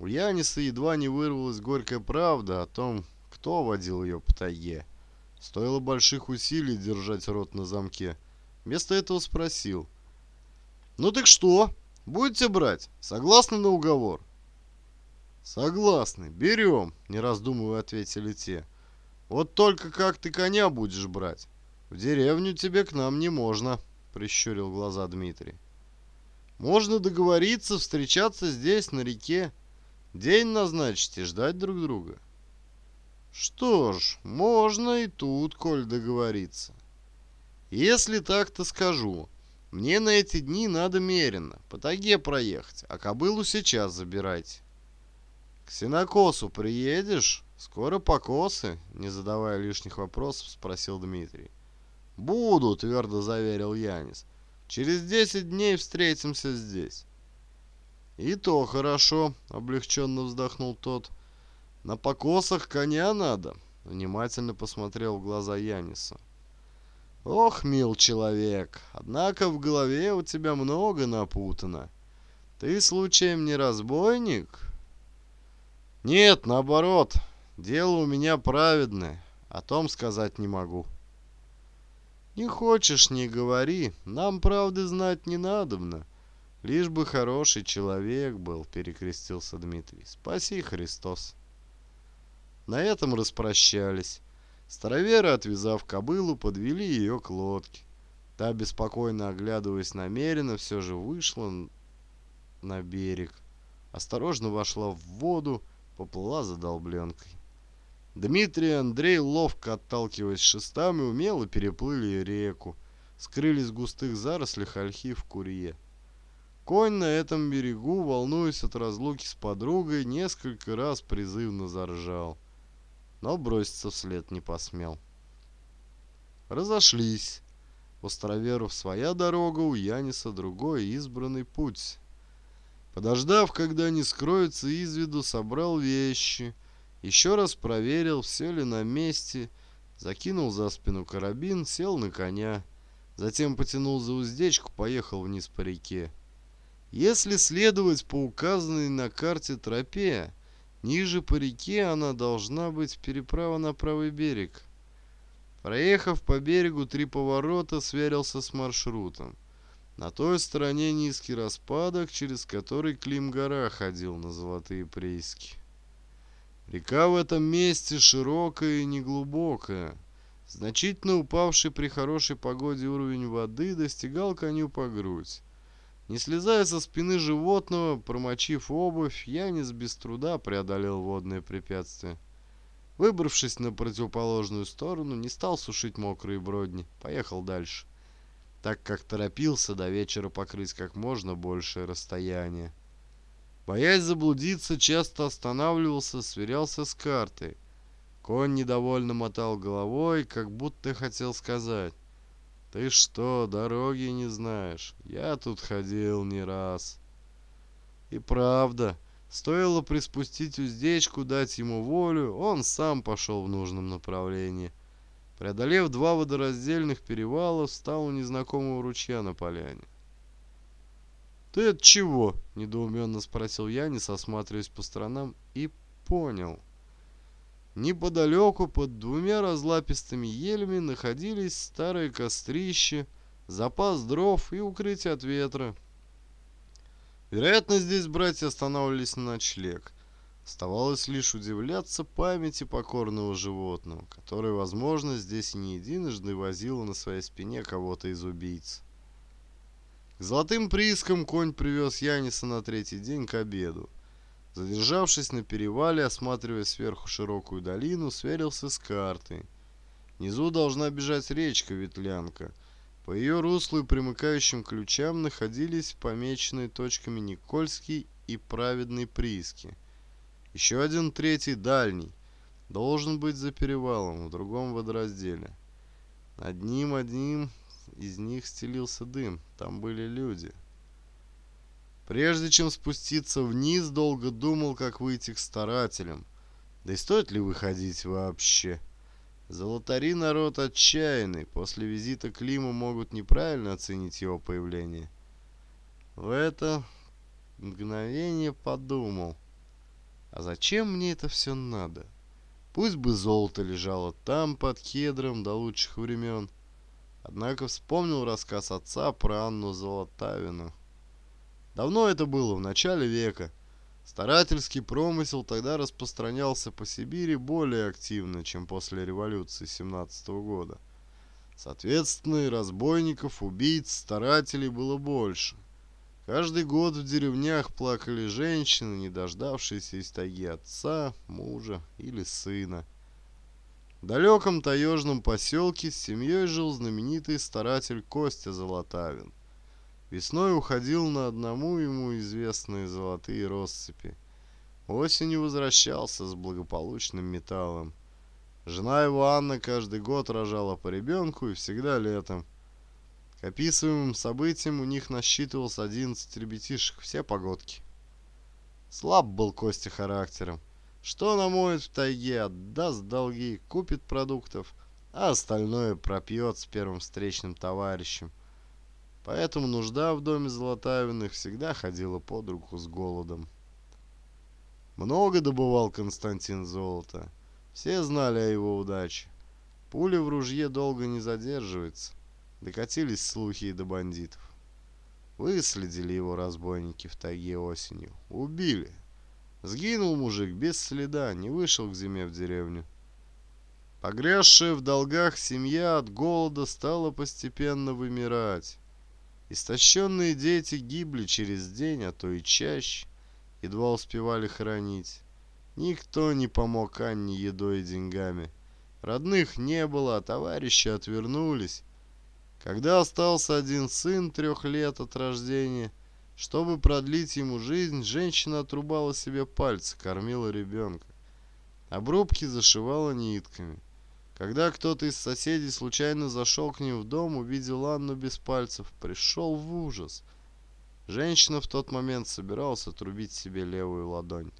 Speaker 1: У Яниса едва не вырвалась горькая правда о том, кто водил ее по тайге. Стоило больших усилий держать рот на замке. Вместо этого спросил. «Ну так что? Будете брать? Согласны на уговор?» «Согласны. Берем», — не раздумывая ответили те. «Вот только как ты коня будешь брать? В деревню тебе к нам не можно», — прищурил глаза Дмитрий. «Можно договориться встречаться здесь, на реке. День назначить и ждать друг друга». «Что ж, можно и тут, коль договориться». Если так, то скажу. Мне на эти дни надо меренно, по таге проехать, а кобылу сейчас забирать. К сенокосу приедешь? Скоро покосы? Не задавая лишних вопросов, спросил Дмитрий. Буду, твердо заверил Янис. Через 10 дней встретимся здесь. И то хорошо, облегченно вздохнул тот. На покосах коня надо. Внимательно посмотрел в глаза Яниса. Ох, мил человек, однако в голове у тебя много напутано. Ты случаем не разбойник? Нет, наоборот, дело у меня праведное, о том сказать не могу. Не хочешь, не говори, нам правды знать не надобно. Лишь бы хороший человек был, перекрестился Дмитрий. Спаси Христос. На этом распрощались. Староверы, отвязав кобылу, подвели ее к лодке. Та, беспокойно оглядываясь намеренно, все же вышла на берег. Осторожно вошла в воду, поплыла за долбленкой. Дмитрий и Андрей, ловко отталкиваясь шестами, умело переплыли реку, скрылись в густых зарослях ольхи в курье. Конь на этом берегу, волнуясь от разлуки с подругой, несколько раз призывно заржал но броситься вслед не посмел. Разошлись. У староверов своя дорога, у Яниса другой избранный путь. Подождав, когда они скроются из виду, собрал вещи, еще раз проверил, все ли на месте, закинул за спину карабин, сел на коня, затем потянул за уздечку, поехал вниз по реке. Если следовать по указанной на карте тропе, Ниже по реке она должна быть переправа на правый берег. Проехав по берегу три поворота, сверился с маршрутом. На той стороне низкий распадок, через который Клим-гора ходил на золотые прииски. Река в этом месте широкая и неглубокая. Значительно упавший при хорошей погоде уровень воды достигал коню по грудь. Не слезая со спины животного, промочив обувь, Янис без труда преодолел водные препятствия. Выбравшись на противоположную сторону, не стал сушить мокрые бродни, поехал дальше, так как торопился до вечера покрыть как можно большее расстояние. Боясь заблудиться, часто останавливался, сверялся с картой. Конь недовольно мотал головой, как будто хотел сказать ты что, дороги не знаешь? Я тут ходил не раз. И правда, стоило приспустить уздечку, дать ему волю, он сам пошел в нужном направлении. Преодолев два водораздельных перевала, встал у незнакомого ручья на поляне. «Ты от чего?» – недоуменно спросил я, не сосматриваясь по сторонам, и понял – Неподалеку под двумя разлапистыми елями находились старые кострища, запас дров и укрытие от ветра. Вероятно, здесь братья останавливались на ночлег. Оставалось лишь удивляться памяти покорного животного, которое, возможно, здесь не единожды возило на своей спине кого-то из убийц. К золотым приискам конь привез Яниса на третий день к обеду. Задержавшись на перевале, осматривая сверху широкую долину, сверился с картой. Внизу должна бежать речка Ветлянка. По ее руслу и примыкающим ключам находились помеченные точками Никольский и Праведный Прииски. Еще один третий, дальний, должен быть за перевалом в другом водоразделе. Одним одним из них стелился дым, там были люди – Прежде чем спуститься вниз, долго думал, как выйти к старателям. Да и стоит ли выходить вообще? Золотари народ отчаянный. После визита Клима могут неправильно оценить его появление. В это мгновение подумал. А зачем мне это все надо? Пусть бы золото лежало там, под кедром, до лучших времен. Однако вспомнил рассказ отца про Анну Золотавину. Давно это было, в начале века. Старательский промысел тогда распространялся по Сибири более активно, чем после революции 17 -го года. Соответственно, и разбойников, убийц, старателей было больше. Каждый год в деревнях плакали женщины, не дождавшиеся из тайги отца, мужа или сына. В далеком таежном поселке с семьей жил знаменитый старатель Костя Золотавин – Весной уходил на одному ему известные золотые россыпи. Осенью возвращался с благополучным металлом. Жена его Анна каждый год рожала по ребенку и всегда летом. К описываемым событиям у них насчитывалось 11 ребятишек, все погодки. Слаб был Костя характером. Что намоет в тайге, отдаст долги, купит продуктов, а остальное пропьет с первым встречным товарищем – Поэтому нужда в доме Золотавиных всегда ходила под руку с голодом. Много добывал Константин золота. Все знали о его удаче. Пули в ружье долго не задерживаются. Докатились слухи и до бандитов. Выследили его разбойники в тайге осенью. Убили. Сгинул мужик без следа, не вышел к зиме в деревню. Погрязшая в долгах семья от голода стала постепенно вымирать. Истощенные дети гибли через день, а то и чаще, едва успевали хранить. Никто не помог Анне едой и деньгами. Родных не было, а товарищи отвернулись. Когда остался один сын трех лет от рождения, чтобы продлить ему жизнь, женщина отрубала себе пальцы, кормила ребенка. Обрубки зашивала нитками. Когда кто-то из соседей случайно зашел к ним в дом, увидел Анну без пальцев, пришел в ужас. Женщина в тот момент собиралась отрубить себе левую ладонь.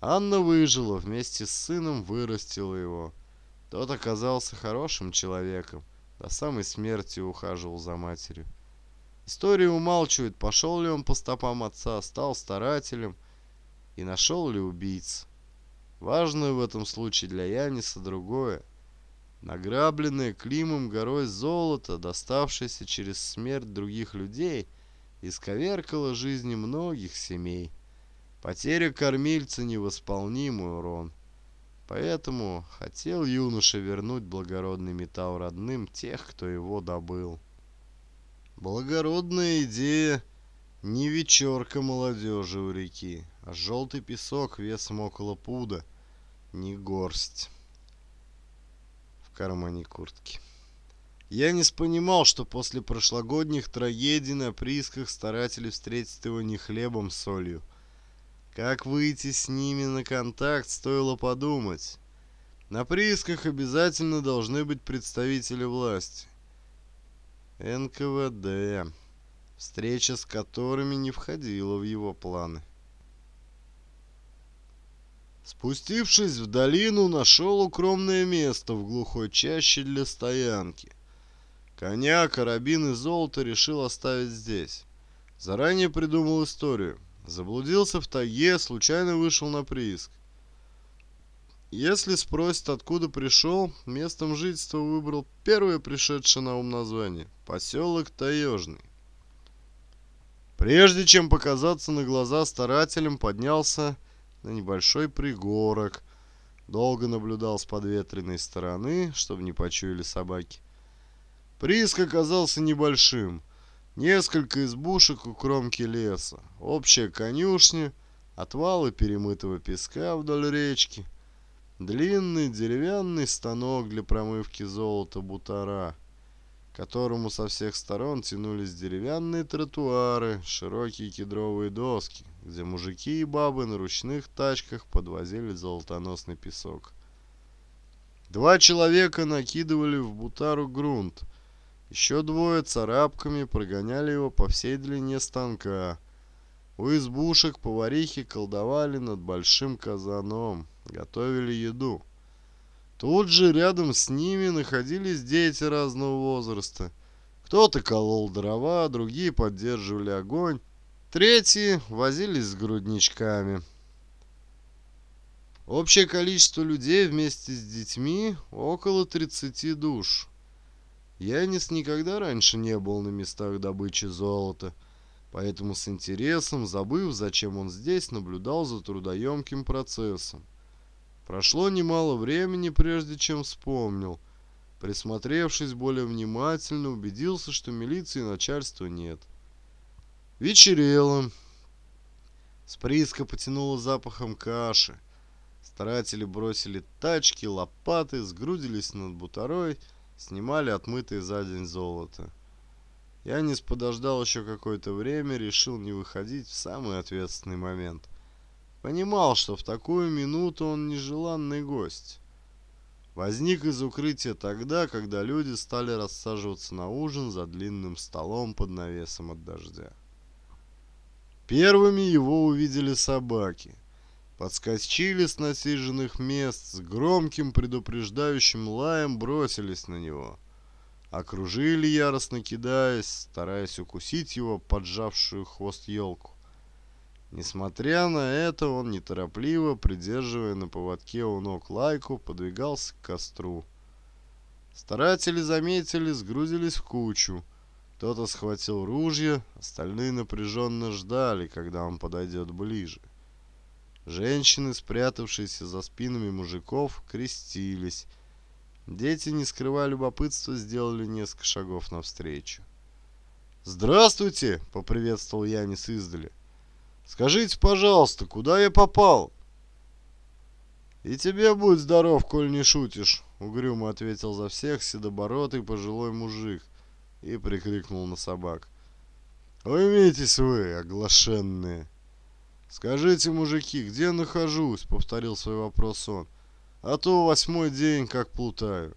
Speaker 1: Анна выжила, вместе с сыном вырастила его. Тот оказался хорошим человеком, до самой смерти ухаживал за матерью. История умалчивает, пошел ли он по стопам отца, стал старателем и нашел ли убийц. Важное в этом случае для Яниса другое. Награбленное Климом горой золото, доставшееся через смерть других людей, исковеркало жизни многих семей. Потеря кормильца – невосполнимый урон. Поэтому хотел юноша вернуть благородный металл родным тех, кто его добыл. Благородная идея не вечерка молодежи у реки, а желтый песок весом около пуда, не горсть в кармане куртки. Я Янис понимал, что после прошлогодних трагедий на приисках старатели встретят его не хлебом с солью. Как выйти с ними на контакт, стоило подумать. На приисках обязательно должны быть представители власти. НКВД, встреча с которыми не входила в его планы. Спустившись в долину, нашел укромное место в глухой чаще для стоянки. Коня, карабин и золото решил оставить здесь. Заранее придумал историю. Заблудился в тайге, случайно вышел на прииск. Если спросят, откуда пришел, местом жительства выбрал первое пришедшее на ум название – поселок Таежный. Прежде чем показаться на глаза старателям, поднялся – на небольшой пригорок. Долго наблюдал с подветренной стороны, чтобы не почуяли собаки. Прииск оказался небольшим. Несколько избушек у кромки леса, общая конюшня, отвалы перемытого песка вдоль речки, длинный деревянный станок для промывки золота бутара — к которому со всех сторон тянулись деревянные тротуары, широкие кедровые доски, где мужики и бабы на ручных тачках подвозили золотоносный песок. Два человека накидывали в бутару грунт, еще двое царапками прогоняли его по всей длине станка. У избушек поварихи колдовали над большим казаном, готовили еду. Тут же рядом с ними находились дети разного возраста. Кто-то колол дрова, другие поддерживали огонь, третьи возились с грудничками. Общее количество людей вместе с детьми около 30 душ. Янис никогда раньше не был на местах добычи золота, поэтому с интересом, забыв, зачем он здесь, наблюдал за трудоемким процессом. Прошло немало времени, прежде чем вспомнил. Присмотревшись более внимательно, убедился, что милиции и начальства нет. Вечерело. С потянуло запахом каши. Старатели бросили тачки, лопаты, сгрудились над бутарой, снимали отмытые за день золото. Я не подождал еще какое-то время, решил не выходить в самый ответственный момент. Понимал, что в такую минуту он нежеланный гость. Возник из укрытия тогда, когда люди стали рассаживаться на ужин за длинным столом под навесом от дождя. Первыми его увидели собаки. Подскочили с насиженных мест, с громким предупреждающим лаем бросились на него. Окружили яростно кидаясь, стараясь укусить его поджавшую хвост елку. Несмотря на это, он неторопливо, придерживая на поводке у ног лайку, подвигался к костру. Старатели заметили, сгрузились в кучу. Кто-то схватил ружье, остальные напряженно ждали, когда он подойдет ближе. Женщины, спрятавшиеся за спинами мужиков, крестились. Дети, не скрывая любопытства, сделали несколько шагов навстречу. «Здравствуйте!» — поприветствовал Янис издали. Скажите, пожалуйста, куда я попал?» «И тебе будь здоров, коль не шутишь», — угрюмо ответил за всех седобородый пожилой мужик и прикрикнул на собак. «Уймитесь вы, оглашенные!» «Скажите, мужики, где я нахожусь?» — повторил свой вопрос он. «А то восьмой день как плутаю».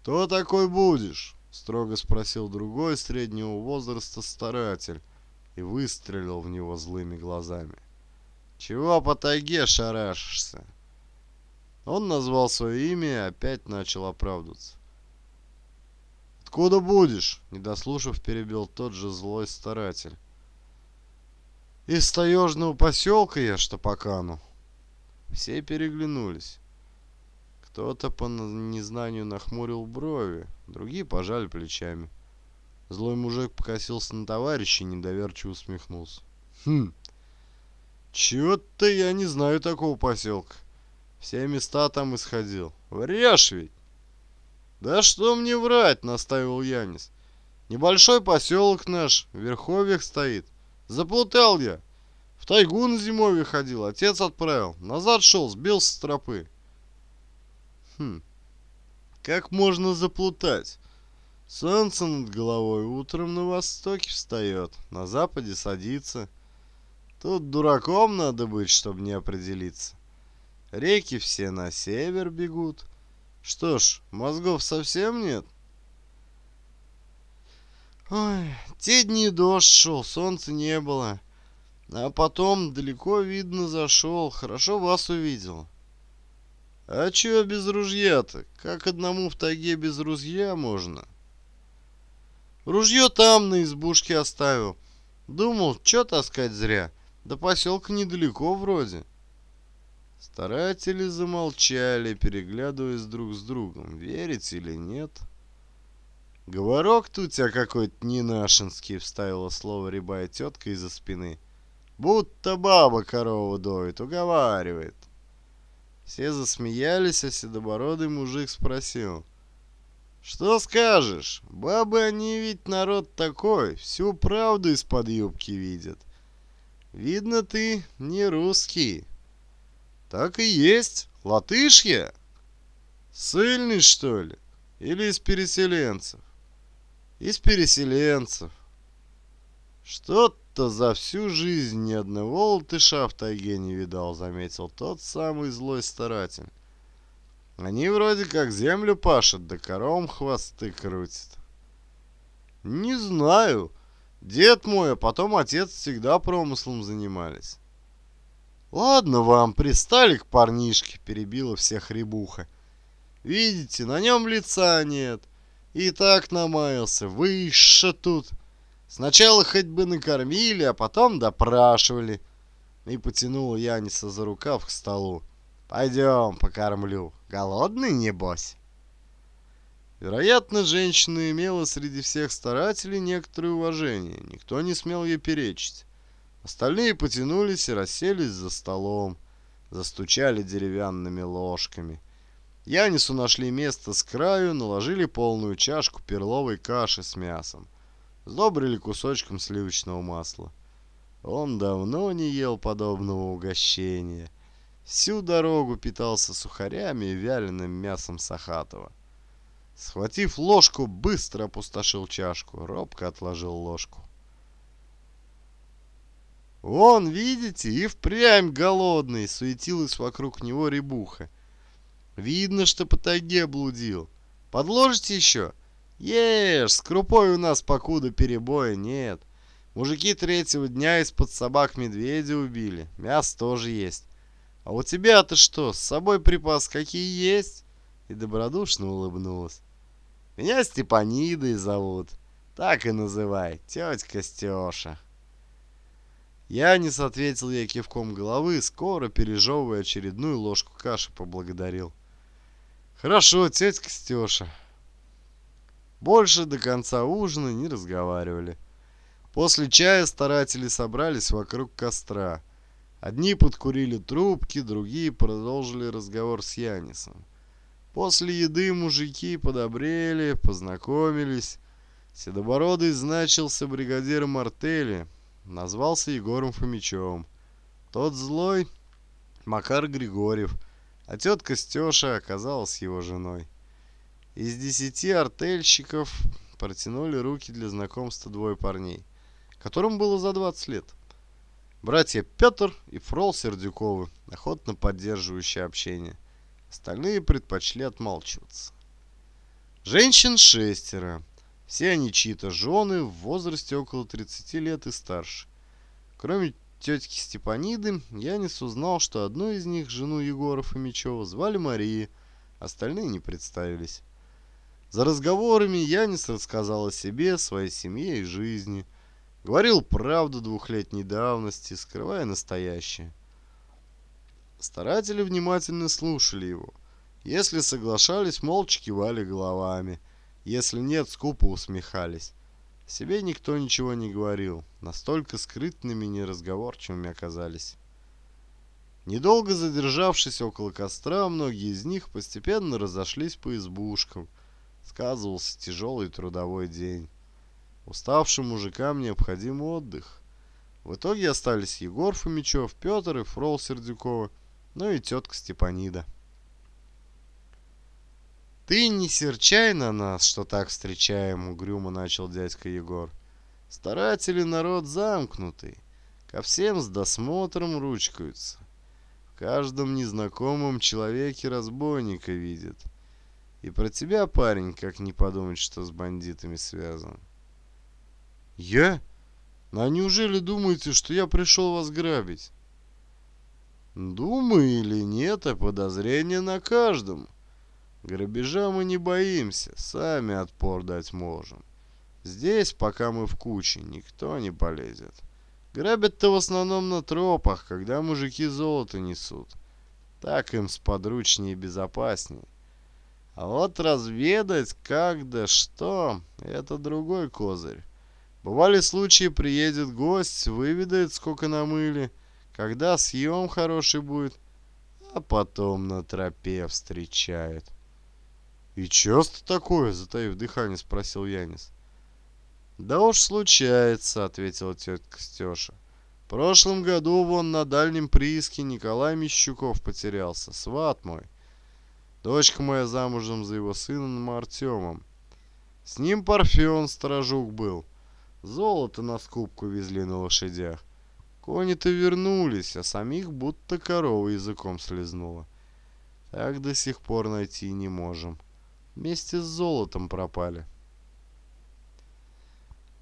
Speaker 1: «Кто такой будешь?» — строго спросил другой среднего возраста старатель и выстрелил в него злыми глазами. «Чего по тайге шарашишься?» Он назвал свое имя и опять начал оправдываться. «Откуда будешь?» — недослушав, перебил тот же злой старатель. «Из таежного поселка я, что покану». Все переглянулись. Кто-то по незнанию нахмурил брови, другие пожали плечами. Злой мужик покосился на товарища и недоверчиво усмехнулся. «Хм, чего-то я не знаю такого поселка. Все места там исходил. Врешь ведь!» «Да что мне врать!» — настаивал Янис. «Небольшой поселок наш, в Верховьях стоит. Заплутал я. В тайгу на зимовье ходил, отец отправил. Назад шел, сбился с тропы». «Хм, как можно заплутать?» Солнце над головой утром на востоке встает, на западе садится. Тут дураком надо быть, чтобы не определиться. Реки все на север бегут. Что ж, мозгов совсем нет? Ой, те дни дождь шел, солнца не было. А потом далеко видно зашел, хорошо вас увидел. А чего без ружья-то? Как одному в тайге без ружья можно? — Ружье там на избушке оставил. Думал, что таскать зря. До поселка недалеко вроде. Старатели замолчали, переглядываясь друг с другом. Верить или нет? «Говорок тут у а тебя какой-то ненашинский», — вставила слово рябая тетка из-за спины. «Будто баба корову доит, уговаривает». Все засмеялись, а седобородый мужик спросил — «Что скажешь? Бабы, они ведь народ такой, всю правду из-под юбки видят. Видно, ты не русский». «Так и есть. Латыш я? Сыльный, что ли? Или из переселенцев?» «Из переселенцев. Что-то за всю жизнь ни одного латыша в тайге не видал», — заметил тот самый злой старатель. Они вроде как землю пашут, да коровам хвосты крутят. Не знаю. Дед мой, а потом отец всегда промыслом занимались. Ладно вам, пристали к парнишке, перебила всех ребуха. Видите, на нем лица нет. И так намаялся, выше тут. Сначала хоть бы накормили, а потом допрашивали. И потянула Яниса за рукав к столу. Пойдем, покормлю. Голодный, небось?» Вероятно, женщина имела среди всех старателей некоторое уважение, никто не смел ей перечить. Остальные потянулись и расселись за столом, застучали деревянными ложками. Янису нашли место с краю, наложили полную чашку перловой каши с мясом, сдобрили кусочком сливочного масла. Он давно не ел подобного угощения — Всю дорогу питался сухарями и вяленым мясом Сахатова. Схватив ложку, быстро опустошил чашку, робко отложил ложку. «Вон, видите, и впрямь голодный!» — суетилась вокруг него ребуха. «Видно, что по тайге блудил. Подложите еще?» «Ешь, с крупой у нас покуда перебоя нет. Мужики третьего дня из-под собак медведя убили. Мясо тоже есть. А у тебя-то что, с собой припас какие есть? И добродушно улыбнулась. Меня Степанидой зовут. Так и называй, тетка Стеша. Я не ответил ей кивком головы, скоро, пережевывая очередную ложку каши, поблагодарил. Хорошо, тетка Стеша. Больше до конца ужина не разговаривали. После чая старатели собрались вокруг костра – Одни подкурили трубки, другие продолжили разговор с Янисом. После еды мужики подобрели, познакомились. Седобородый значился бригадиром артели, назвался Егором Фомичевым. Тот злой — Макар Григорьев, а тетка Стеша оказалась его женой. Из десяти артельщиков протянули руки для знакомства двое парней, которым было за 20 лет — Братья Петр и Фрол Сердюковы, охотно поддерживающие общение. Остальные предпочли отмалчиваться. Женщин шестеро. Все они чьи-то жены в возрасте около 30 лет и старше. Кроме тетки Степаниды, Янис узнал, что одну из них, жену Егоров и Мечева, звали Мария, остальные не представились. За разговорами Янис рассказал о себе, своей семье и жизни – Говорил правду двухлетней давности, скрывая настоящее. Старатели внимательно слушали его. Если соглашались, молча кивали головами. Если нет, скупо усмехались. Себе никто ничего не говорил. Настолько скрытными и неразговорчивыми оказались. Недолго задержавшись около костра, многие из них постепенно разошлись по избушкам. Сказывался тяжелый трудовой день. Уставшим мужикам необходим отдых. В итоге остались Егор Фомичев, Петр и Фрол Сердюкова, ну и тетка Степанида. «Ты не серчай на нас, что так встречаем», — угрюмо начал дядька Егор. «Старатели народ замкнутый, ко всем с досмотром ручкаются. В каждом незнакомом человеке разбойника видит. И про тебя, парень, как не подумать, что с бандитами связан». «Я? А неужели думаете, что я пришел вас грабить?» «Думаю или нет, а подозрение на каждом. Грабежа мы не боимся, сами отпор дать можем. Здесь, пока мы в куче, никто не полезет. Грабят-то в основном на тропах, когда мужики золото несут. Так им сподручнее и безопаснее. А вот разведать, как да что, это другой козырь. Бывали случаи, приедет гость, выведает, сколько намыли, когда съем хороший будет, а потом на тропе встречает. «И часто такое?» — затаив дыхание, спросил Янис. «Да уж случается», — ответила тетка Стеша. «В прошлом году вон на дальнем прииске Николай Мещуков потерялся, сват мой. Дочка моя замужем за его сыном Артемом. С ним Парфен, сторожук, был. Золото на скупку везли на лошадях. Кони-то вернулись, а самих будто корова языком слезнула. Так до сих пор найти не можем. Вместе с золотом пропали.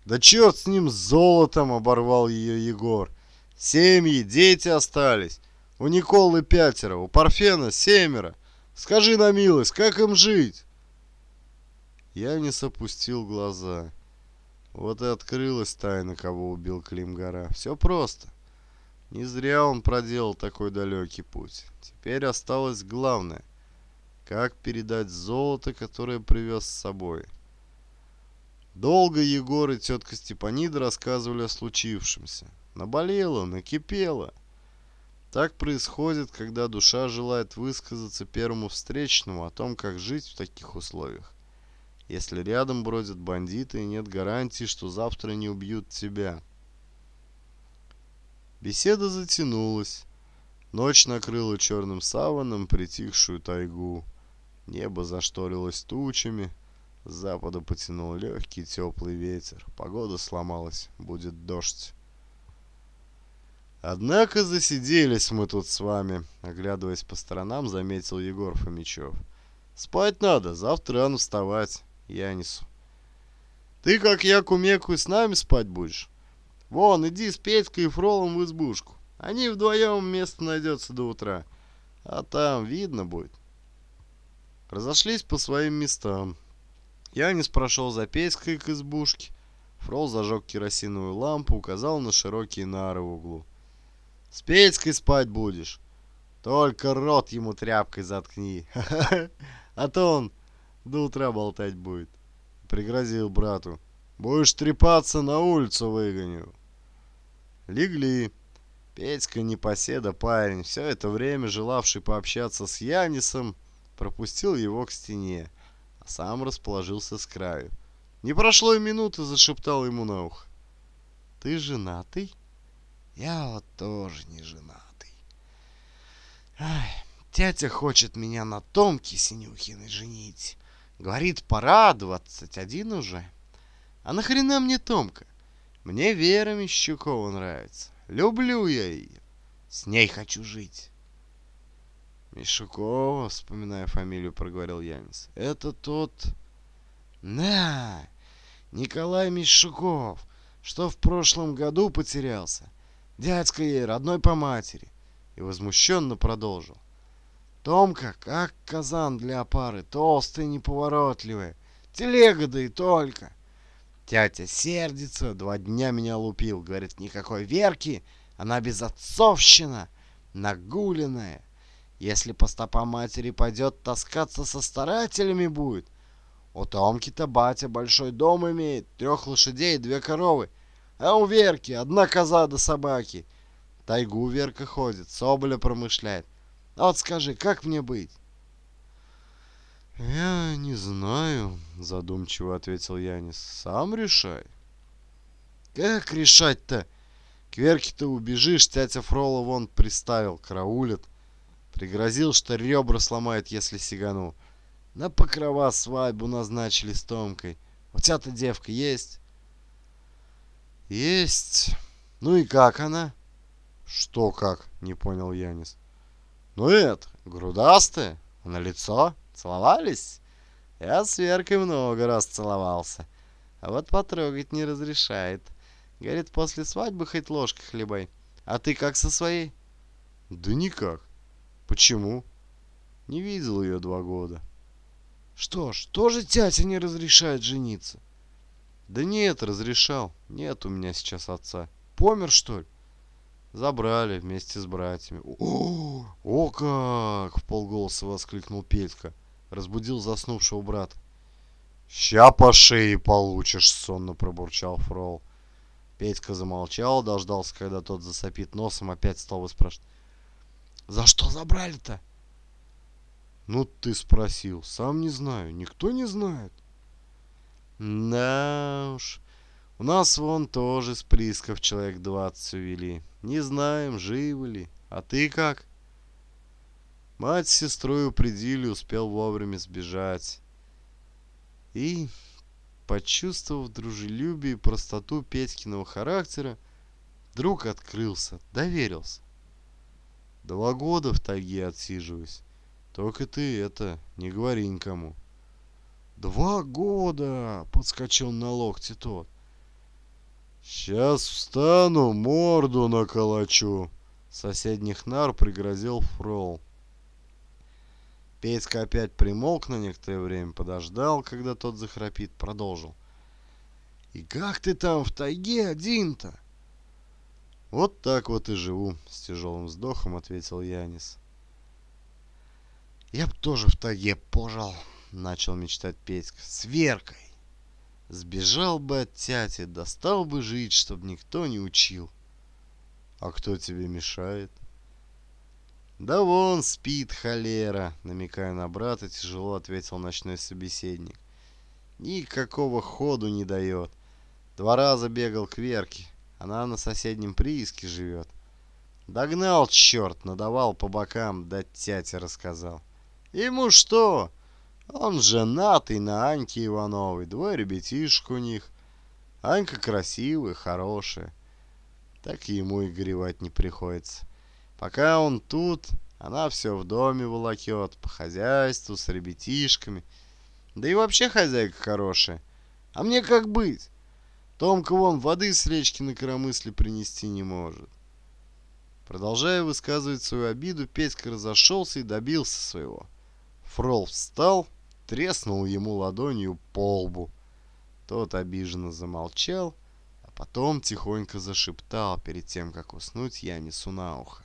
Speaker 1: «Да черт с ним, с золотом!» — оборвал ее Егор. «Семьи, дети остались. У Николы пятеро, у Парфена семеро. Скажи на милость, как им жить?» Я не сопустил глаза. Вот и открылась тайна, кого убил Клим Гора. Все просто. Не зря он проделал такой далекий путь. Теперь осталось главное. Как передать золото, которое привез с собой. Долго Егор и тетка Степанида рассказывали о случившемся. Наболело, накипело. Так происходит, когда душа желает высказаться первому встречному о том, как жить в таких условиях если рядом бродят бандиты и нет гарантии, что завтра не убьют тебя. Беседа затянулась. Ночь накрыла черным саваном притихшую тайгу. Небо зашторилось тучами. С запада потянул легкий теплый ветер. Погода сломалась, будет дождь. «Однако засиделись мы тут с вами», — оглядываясь по сторонам, заметил Егор Фомичев. «Спать надо, завтра рано вставать». Янису. «Ты, как я, кумеку, с нами спать будешь? Вон, иди с Петькой и Фролом в избушку. Они вдвоем место найдется до утра, а там видно будет». Разошлись по своим местам. Янис прошел за Петькой к избушке. Фрол зажег керосиновую лампу, указал на широкие нары в углу. «С Петькой спать будешь? Только рот ему тряпкой заткни, а то он до утра болтать будет. Пригрозил брату. Будешь трепаться, на улицу выгоню. Легли. Петька непоседа парень, все это время желавший пообщаться с Янисом, пропустил его к стене, а сам расположился с краю. Не прошло и минуты, зашептал ему на ухо. Ты женатый? Я вот тоже не женатый. Ай, тетя хочет меня на Томке Синюхиной женить. Говорит, пора, 21 уже. А нахрена мне Томка? Мне Вера Мещукова нравится. Люблю я ее. С ней хочу жить. Мишукова, вспоминая фамилию, проговорил Янис. Это тот... Да, Николай Мишуков, что в прошлом году потерялся. Дядька ей, родной по матери. И возмущенно продолжил. Томка, как казан для опары, толстый и неповоротливый. Телега да и только. Тетя сердится, два дня меня лупил. Говорит, никакой Верки, она безотцовщина, нагуленная. Если по стопам матери пойдет, таскаться со старателями будет. У Томки-то батя большой дом имеет, трех лошадей и две коровы. А у Верки одна коза до да собаки. Тайгу Верка ходит, соболя промышляет. А вот скажи, как мне быть? Я не знаю, задумчиво ответил Янис. Сам решай. Как решать-то? Кверки ты убежишь, тятя Фрола вон приставил, караулит. Пригрозил, что ребра сломает, если сигану. На покрова свадьбу назначили с Томкой. У тебя-то девка есть? Есть. Ну и как она? Что как? Не понял Янис. Ну это, грудастые, на лицо, целовались? Я с Веркой много раз целовался, а вот потрогать не разрешает. Говорит, после свадьбы хоть ложкой хлебай. А ты как со своей? Да никак. Почему? Не видел ее два года. Что ж, тоже тятя не разрешает жениться? Да нет, разрешал. Нет у меня сейчас отца. Помер, что ли? Забрали вместе с братьями. «О, о как!» — в полголоса воскликнул Петька. Разбудил заснувшего брата. «Ща по шее получишь!» — сонно пробурчал Фрол. Петька замолчал, дождался, когда тот засопит носом, опять стал спрашивать. «За что забрали-то?» «Ну ты спросил. Сам не знаю. Никто не знает». «Да уж. У нас вон тоже с Присков человек двадцать увели». Не знаем, живы ли. А ты как? Мать с сестрой упредили, успел вовремя сбежать. И, почувствовав дружелюбие и простоту Петькиного характера, друг открылся, доверился. Два года в тайге отсиживаюсь. Только ты это не говори никому. «Два года!» — подскочил на локте тот. «Сейчас встану, морду наколочу!» Соседних нар пригрозил Фрол. Петька опять примолк на некоторое время, подождал, когда тот захрапит, продолжил. «И как ты там в тайге один-то?» «Вот так вот и живу», — с тяжелым вздохом ответил Янис. «Я б тоже в тайге пожал», — начал мечтать Петька. «С Веркой!» Сбежал бы от тяти, достал бы жить, чтоб никто не учил. А кто тебе мешает? Да вон спит холера, намекая на брата, тяжело ответил ночной собеседник. Никакого ходу не дает. Два раза бегал к Верке. Она на соседнем прииске живет. Догнал черт, надавал по бокам, да тяте рассказал. Ему что? Он женатый на Аньке Ивановой, двое ребятишек у них. Анька красивая, хорошая. Так ему и горевать не приходится. Пока он тут, она все в доме волокет, по хозяйству, с ребятишками. Да и вообще хозяйка хорошая. А мне как быть? Томка вон воды с речки на коромысле принести не может. Продолжая высказывать свою обиду, Петька разошелся и добился своего. — Фрол встал, треснул ему ладонью по лбу. Тот обиженно замолчал, а потом тихонько зашептал перед тем, как уснуть Янису на ухо.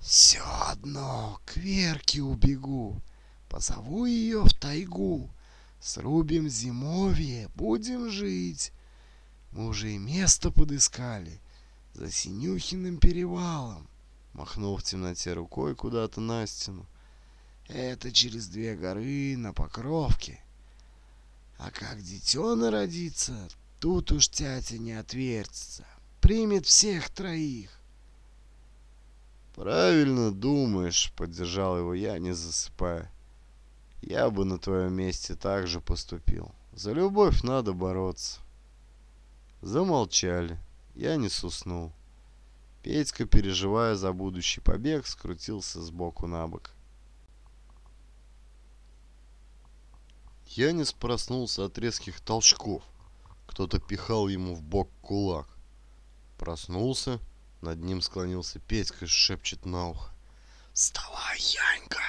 Speaker 1: «Все одно к Верке убегу, позову ее в тайгу, срубим зимовье, будем жить. Мы уже и место подыскали за Синюхиным перевалом махнул в темноте рукой куда-то на стену. «Это через две горы на Покровке. А как детена родится, тут уж тятя не отвертится. Примет всех троих». «Правильно думаешь», — поддержал его я, не засыпая. «Я бы на твоем месте так же поступил. За любовь надо бороться». Замолчали. Я не суснул. Петька, переживая за будущий побег, скрутился сбоку на бок. Янис проснулся от резких толчков. Кто-то пихал ему в бок кулак. Проснулся, над ним склонился Петька и шепчет на ухо. «Вставай, Янька!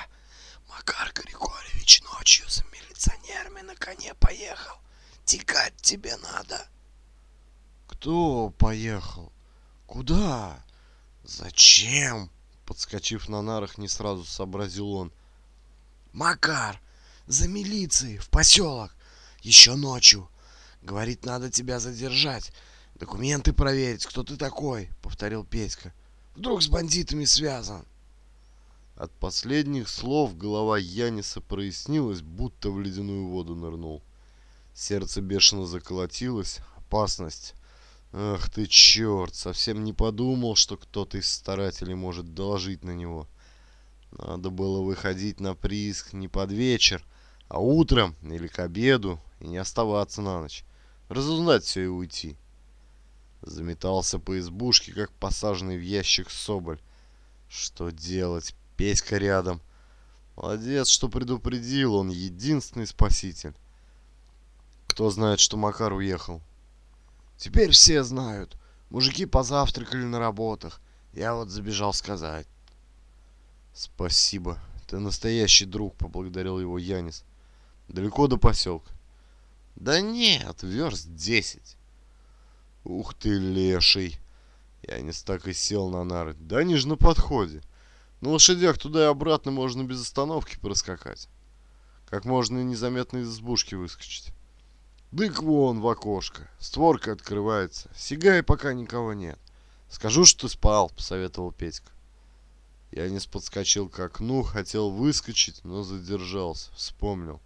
Speaker 1: Макар Григорьевич ночью за милиционерами на коне поехал. Текать тебе надо!» «Кто поехал?» «Куда? Зачем?» Подскочив на нарах, не сразу сообразил он. «Макар, за милицией, в поселок, еще ночью. Говорит, надо тебя задержать, документы проверить, кто ты такой», — повторил Петька. «Вдруг с бандитами связан?» От последних слов голова Яниса прояснилась, будто в ледяную воду нырнул. Сердце бешено заколотилось. Опасность. Ах ты черт, совсем не подумал, что кто-то из старателей может доложить на него. Надо было выходить на прииск не под вечер, а утром или к обеду, и не оставаться на ночь. Разузнать все и уйти. Заметался по избушке, как посаженный в ящик соболь. Что делать? Петька рядом. Молодец, что предупредил, он единственный спаситель. Кто знает, что Макар уехал. Теперь все знают. Мужики позавтракали на работах. Я вот забежал сказать. Спасибо. Ты настоящий друг, поблагодарил его Янис. Далеко до поселка? Да нет, верст десять. Ух ты, леший. Янис так и сел на нары. Да они же на подходе. На лошадях туда и обратно можно без остановки проскакать. Как можно незаметно из избушки выскочить. Дык вон в окошко. Створка открывается. Сигай, пока никого нет. Скажу, что ты спал, посоветовал Петька. Я не подскочил к окну, хотел выскочить, но задержался. Вспомнил.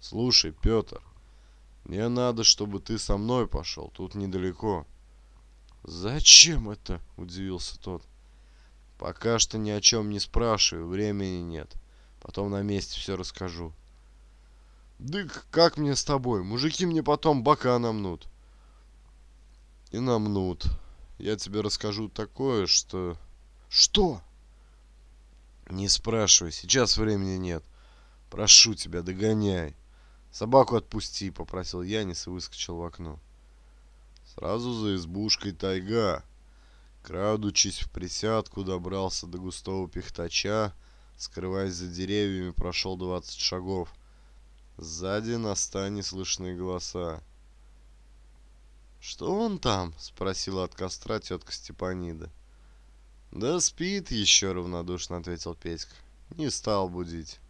Speaker 1: Слушай, Петр, мне надо, чтобы ты со мной пошел. Тут недалеко. Зачем это? Удивился тот. Пока что ни о чем не спрашиваю, времени нет. Потом на месте все расскажу. Дык, как мне с тобой? Мужики мне потом бока намнут. И намнут. Я тебе расскажу такое, что... Что? Не спрашивай, сейчас времени нет. Прошу тебя, догоняй. Собаку отпусти, попросил Янис и выскочил в окно. Сразу за избушкой тайга. Крадучись в присядку, добрался до густого пихтача, скрываясь за деревьями, прошел двадцать шагов. Сзади на неслышные голоса. «Что он там?» — спросила от костра тетка Степанида. «Да спит еще», — равнодушно ответил Петька. «Не стал будить».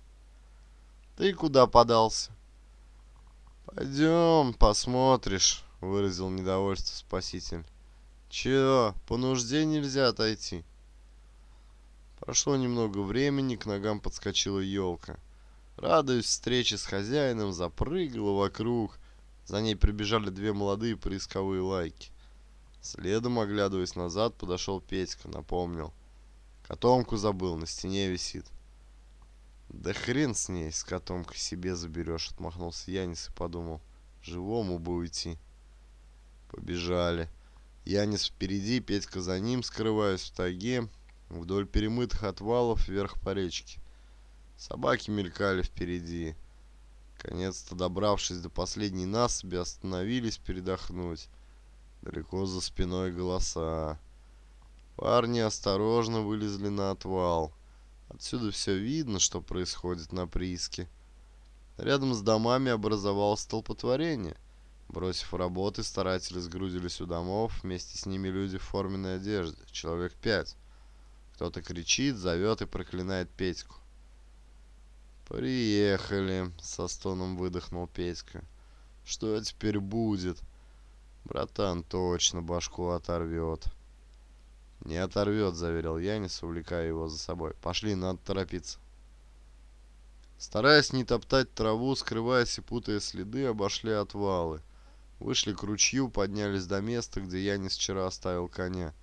Speaker 1: «Ты куда подался?» «Пойдем, посмотришь», — выразил недовольство спаситель. «Чего, по нужде нельзя отойти?» Прошло немного времени, к ногам подскочила елка. Радуясь встрече с хозяином, запрыгала вокруг. За ней прибежали две молодые поисковые лайки. Следом, оглядываясь назад, подошел Петька, напомнил. Котомку забыл, на стене висит. Да хрен с ней, с котомкой себе заберешь, отмахнулся Янис и подумал. Живому бы уйти. Побежали. Янис впереди, Петька за ним, скрываясь в таге, вдоль перемытых отвалов вверх по речке. Собаки мелькали впереди. Конец-то добравшись до последней насыби, остановились передохнуть. Далеко за спиной голоса. Парни осторожно вылезли на отвал. Отсюда все видно, что происходит на прииске. Рядом с домами образовалось столпотворение. Бросив работы, старатели сгрузились у домов, вместе с ними люди в форменной одежде, человек пять. Кто-то кричит, зовет и проклинает Петьку. «Приехали!» — со стоном выдохнул Петька. «Что теперь будет?» «Братан точно башку оторвет!» «Не оторвет», — заверил Янис, увлекая его за собой. «Пошли, надо торопиться». Стараясь не топтать траву, скрываясь и путая следы, обошли отвалы. Вышли к ручью, поднялись до места, где Янис вчера оставил коня.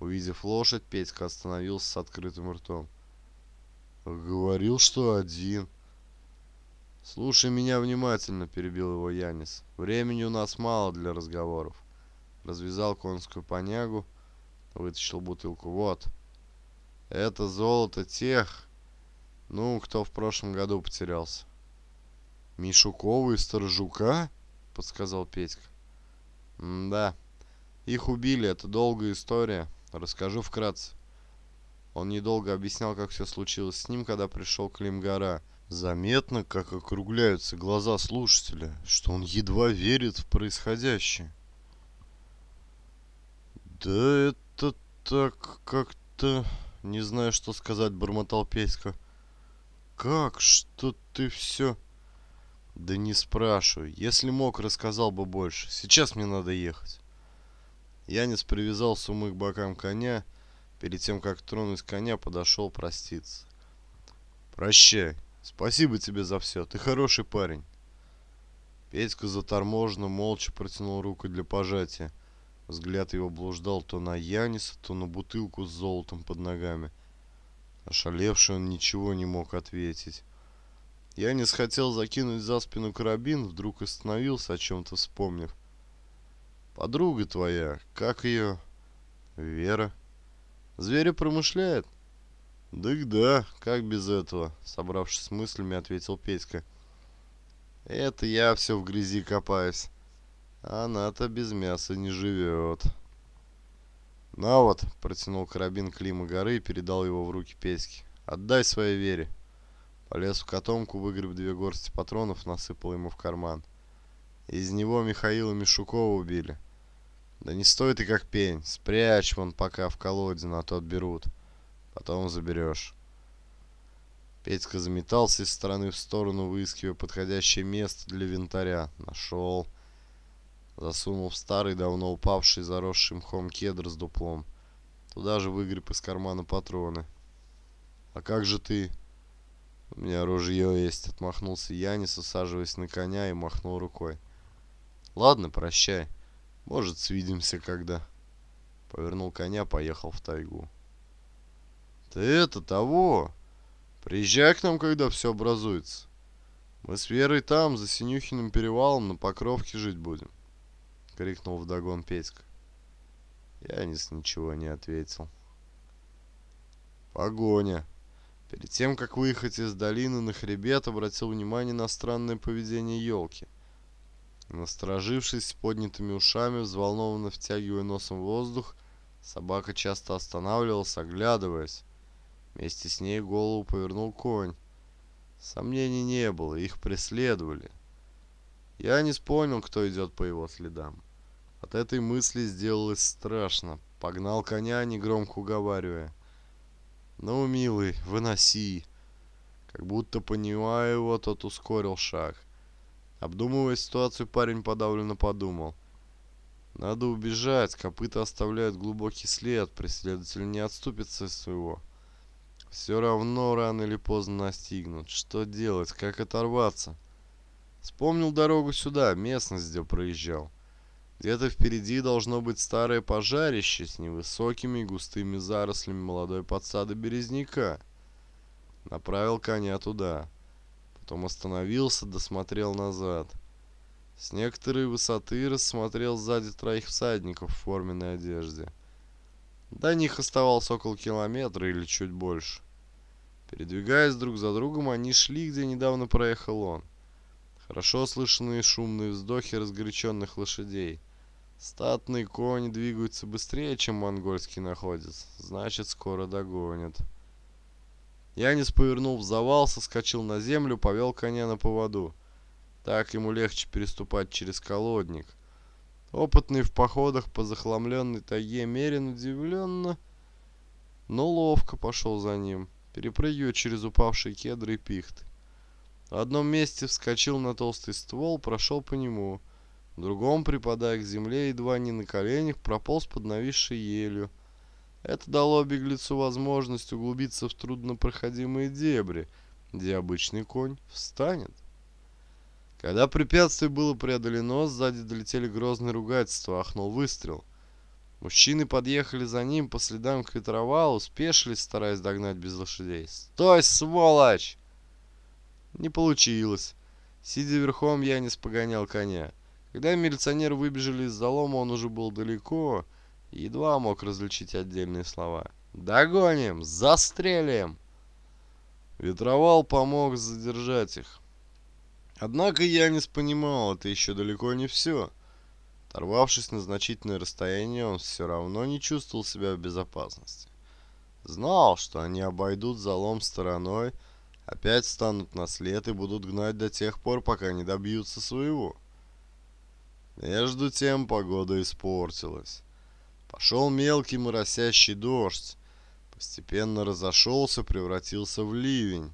Speaker 1: Увидев лошадь, Петька остановился с открытым ртом. Говорил, что один. Слушай меня внимательно, перебил его Янис. Времени у нас мало для разговоров. Развязал конскую понягу, вытащил бутылку. Вот. Это золото тех, ну, кто в прошлом году потерялся. Мишукова и Сторожука? Подсказал Петька. М да. Их убили, это долгая история. Расскажу вкратце. Он недолго объяснял, как все случилось с ним, когда пришел Клим Гора. Заметно, как округляются глаза слушателя, что он едва верит в происходящее. «Да это так как-то...» Не знаю, что сказать, бормотал Петька. «Как? Что ты все...» «Да не спрашивай. Если мог, рассказал бы больше. Сейчас мне надо ехать». Янис привязал сумы к бокам коня, перед тем, как тронуть коня, подошел проститься. «Прощай. Спасибо тебе за все. Ты хороший парень». Петька заторможенно молча протянул руку для пожатия. Взгляд его блуждал то на Яниса, то на бутылку с золотом под ногами. Ошалевший он ничего не мог ответить. Янис хотел закинуть за спину карабин, вдруг остановился, о чем-то вспомнив. «Подруга твоя, как ее?» «Вера», Зверю промышляет? «Дык да, как без этого?» — собравшись с мыслями, ответил Петька. «Это я все в грязи копаюсь. Она-то без мяса не живет». «На вот!» — протянул карабин Клима горы и передал его в руки Петьке. «Отдай своей вере!» Полез в котомку, выгреб две горсти патронов, насыпал ему в карман. Из него Михаила Мишукова убили. Да не стоит и как пень. Спрячь вон пока в колоде, на то отберут. Потом заберешь. Петька заметался из стороны в сторону, выискивая подходящее место для винтаря. Нашел. Засунул в старый, давно упавший, заросший мхом кедр с дуплом. Туда же выгреб из кармана патроны. «А как же ты?» «У меня ружье есть», — отмахнулся Янис, усаживаясь на коня и махнул рукой. «Ладно, прощай». Может, свидимся когда. Повернул коня, поехал в тайгу. Ты это того! Приезжай к нам, когда все образуется. Мы с Верой там, за Синюхиным перевалом, на Покровке жить будем. Крикнул вдогон Петька. Янис ничего не ответил. Погоня. Перед тем, как выехать из долины на хребет, обратил внимание на странное поведение елки – Насторожившись с поднятыми ушами, взволнованно втягивая носом воздух, собака часто останавливалась, оглядываясь. Вместе с ней голову повернул конь. Сомнений не было, их преследовали. Я не понял, кто идет по его следам. От этой мысли сделалось страшно. Погнал коня, негромко уговаривая. «Ну, милый, выноси!» Как будто понимая его, тот ускорил шаг. Обдумывая ситуацию, парень подавленно подумал. Надо убежать, копыта оставляют глубокий след, преследователь не отступится из своего. Все равно рано или поздно настигнут. Что делать, как оторваться? Вспомнил дорогу сюда, местность, где проезжал. Где-то впереди должно быть старое пожарище с невысокими густыми зарослями молодой подсады березняка. Направил коня туда потом остановился, досмотрел назад. С некоторой высоты рассмотрел сзади троих всадников в форменной одежде. До них оставалось около километра или чуть больше. Передвигаясь друг за другом, они шли, где недавно проехал он. Хорошо слышные шумные вздохи разгоряченных лошадей. Статные кони двигаются быстрее, чем монгольские находятся, значит скоро догонят. Янис повернул в завал, соскочил на землю, повел коня на поводу. Так ему легче переступать через колодник. Опытный в походах по захламленной тайге Мерин удивленно, но ловко пошел за ним, перепрыгивая через упавшие кедры и пихты. В одном месте вскочил на толстый ствол, прошел по нему. В другом, припадая к земле, едва не на коленях, прополз под нависшей елью. Это дало беглецу возможность углубиться в труднопроходимые дебри, где обычный конь встанет. Когда препятствие было преодолено, сзади долетели грозные ругательства, ахнул выстрел. Мужчины подъехали за ним по следам к ветровалу, спешились, стараясь догнать без лошадей. «Стой, сволочь!» Не получилось. Сидя верхом, я не спогонял коня. Когда милиционеры выбежали из залома, он уже был далеко, и Едва мог различить отдельные слова. «Догоним! Застрелим!» Ветровал помог задержать их. Однако я Янис понимал, это еще далеко не все. Оторвавшись на значительное расстояние, он все равно не чувствовал себя в безопасности. Знал, что они обойдут залом стороной, опять станут на след и будут гнать до тех пор, пока не добьются своего. Между тем погода испортилась. Пошел мелкий моросящий дождь. Постепенно разошелся, превратился в ливень.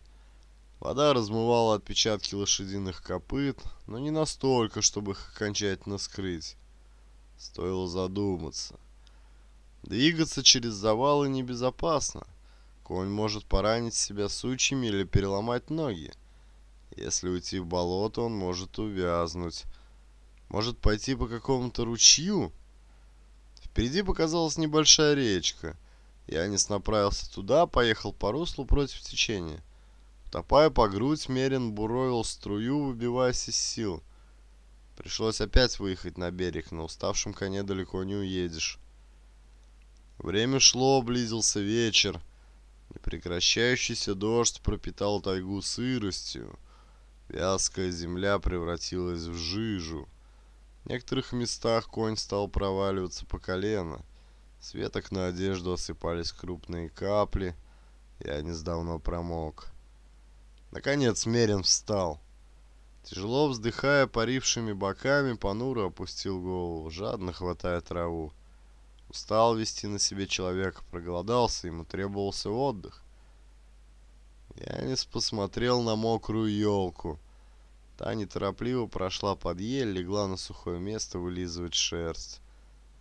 Speaker 1: Вода размывала отпечатки лошадиных копыт, но не настолько, чтобы их окончательно скрыть. Стоило задуматься. Двигаться через завалы небезопасно. Конь может поранить себя сучьями или переломать ноги. Если уйти в болото, он может увязнуть. Может пойти по какому-то ручью, Впереди показалась небольшая речка. Янис направился туда, поехал по руслу против течения. Топая по грудь, Мерин буровил струю, выбиваясь из сил. Пришлось опять выехать на берег, но уставшим коне далеко не уедешь. Время шло, близился вечер. Непрекращающийся дождь пропитал тайгу сыростью. Вязкая земля превратилась в жижу. В некоторых местах конь стал проваливаться по колено. С веток на одежду осыпались крупные капли. я Янис давно промок. Наконец Мерин встал. Тяжело вздыхая парившими боками, понуро опустил голову, жадно хватая траву. Устал вести на себе человека, проголодался, ему требовался отдых. Янис посмотрел на мокрую елку, Таня торопливо прошла под ель, легла на сухое место вылизывать шерсть.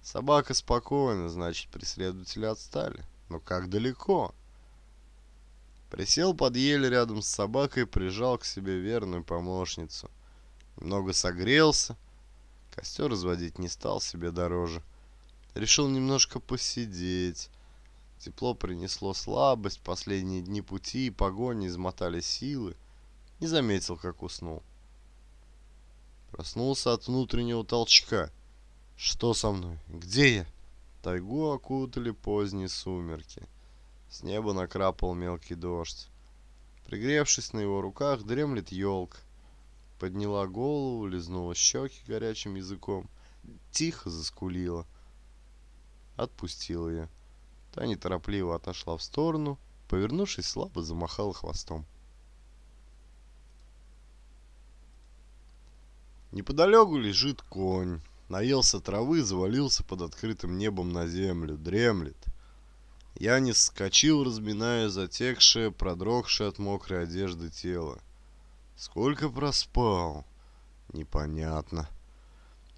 Speaker 1: Собака спокойна, значит, преследователи отстали. Но как далеко? Присел под ель рядом с собакой, и прижал к себе верную помощницу. Немного согрелся. Костер разводить не стал, себе дороже. Решил немножко посидеть. Тепло принесло слабость, последние дни пути и погони измотали силы. Не заметил, как уснул. Проснулся от внутреннего толчка. Что со мной? Где я? Тайгу окутали поздние сумерки. С неба накрапал мелкий дождь. Пригревшись на его руках, дремлет елка. Подняла голову, лизнула щеки горячим языком. Тихо заскулила. Отпустила ее. Та неторопливо отошла в сторону, повернувшись, слабо замахала хвостом. Неподалеку лежит конь. Наелся травы, завалился под открытым небом на землю. Дремлет. Я не вскочил, разминая затекшее, продрогшее от мокрой одежды тело. Сколько проспал? Непонятно.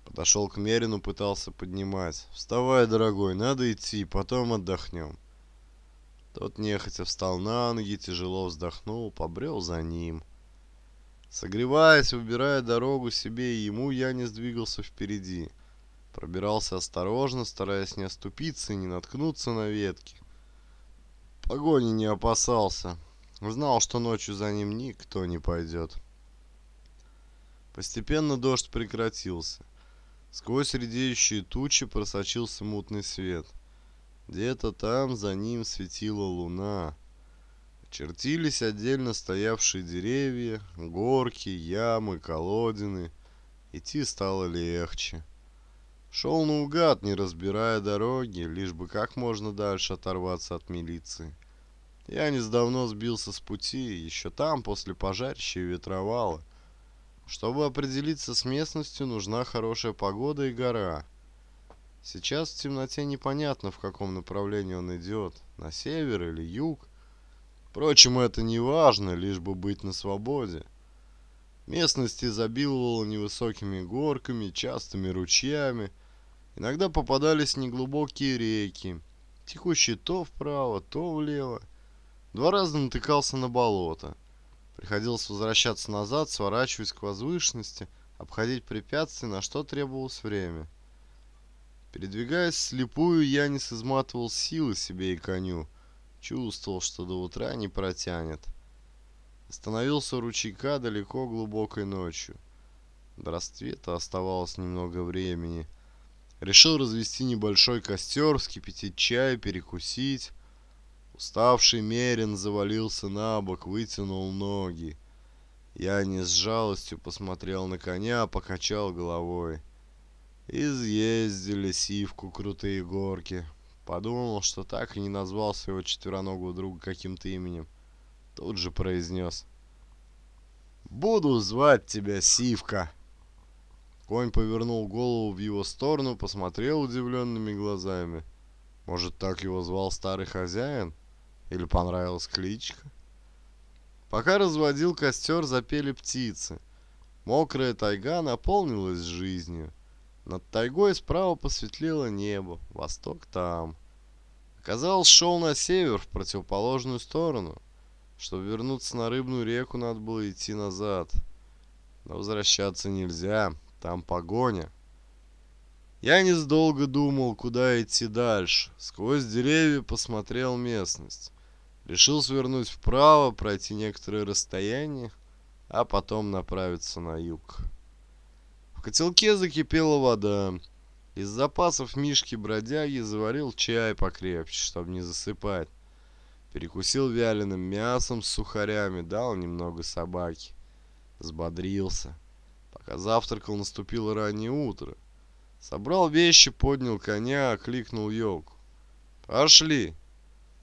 Speaker 1: Подошел к Мерину, пытался поднимать. «Вставай, дорогой, надо идти, потом отдохнем». Тот нехотя встал на ноги, тяжело вздохнул, побрел за ним. Согреваясь, выбирая дорогу себе и ему, я не сдвигался впереди. Пробирался осторожно, стараясь не оступиться и не наткнуться на ветки. Погони не опасался. Знал, что ночью за ним никто не пойдет. Постепенно дождь прекратился. Сквозь редеющие тучи просочился мутный свет. Где-то там за ним светила луна. Чертились отдельно стоявшие деревья, горки, ямы, колодины. Идти стало легче. Шел наугад, не разбирая дороги, лишь бы как можно дальше оторваться от милиции. Я не несдавно сбился с пути, еще там, после пожарища и ветровала. Чтобы определиться с местностью, нужна хорошая погода и гора. Сейчас в темноте непонятно, в каком направлении он идет, на север или юг. Впрочем, это не важно, лишь бы быть на свободе. Местность изобиловала невысокими горками, частыми ручьями. Иногда попадались неглубокие реки, текущие то вправо, то влево. Два раза натыкался на болото. Приходилось возвращаться назад, сворачиваясь к возвышенности, обходить препятствия, на что требовалось время. Передвигаясь слепую, Янис изматывал силы себе и коню. Чувствовал, что до утра не протянет. Остановился ручейка далеко глубокой ночью. До рассвета оставалось немного времени. Решил развести небольшой костер, вскипятить чай, перекусить. Уставший Мерин завалился на бок, вытянул ноги. Я не с жалостью посмотрел на коня, а покачал головой. Изъездили сивку крутые горки. Подумал, что так и не назвал своего четвероногого друга каким-то именем. Тут же произнес. «Буду звать тебя Сивка!» Конь повернул голову в его сторону, посмотрел удивленными глазами. Может, так его звал старый хозяин? Или понравилась кличка? Пока разводил костер, запели птицы. Мокрая тайга наполнилась жизнью. Над тайгой справа посветлело небо, восток там. Оказалось, шел на север, в противоположную сторону. Чтобы вернуться на Рыбную реку, надо было идти назад. Но возвращаться нельзя, там погоня. Я несдолго думал, куда идти дальше. Сквозь деревья посмотрел местность. Решил свернуть вправо, пройти некоторое расстояние, а потом направиться на юг котелке закипела вода. Из запасов Мишки-бродяги заварил чай покрепче, чтобы не засыпать. Перекусил вяленым мясом с сухарями, дал немного собаке, Сбодрился. Пока завтракал, наступило раннее утро. Собрал вещи, поднял коня, окликнул елку. «Пошли!»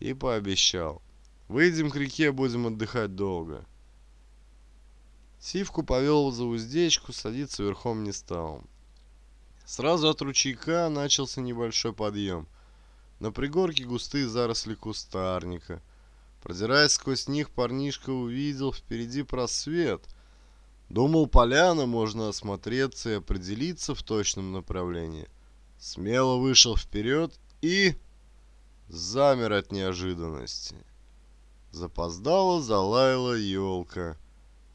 Speaker 1: И пообещал. «Выйдем к реке, будем отдыхать долго». Сивку повел за уздечку, садиться верхом не стал. Сразу от ручейка начался небольшой подъем. На пригорке густые заросли кустарника. Продираясь сквозь них, парнишка увидел впереди просвет. Думал, поляна можно осмотреться и определиться в точном направлении. Смело вышел вперед и... замер от неожиданности. Запоздала, залаяла елка.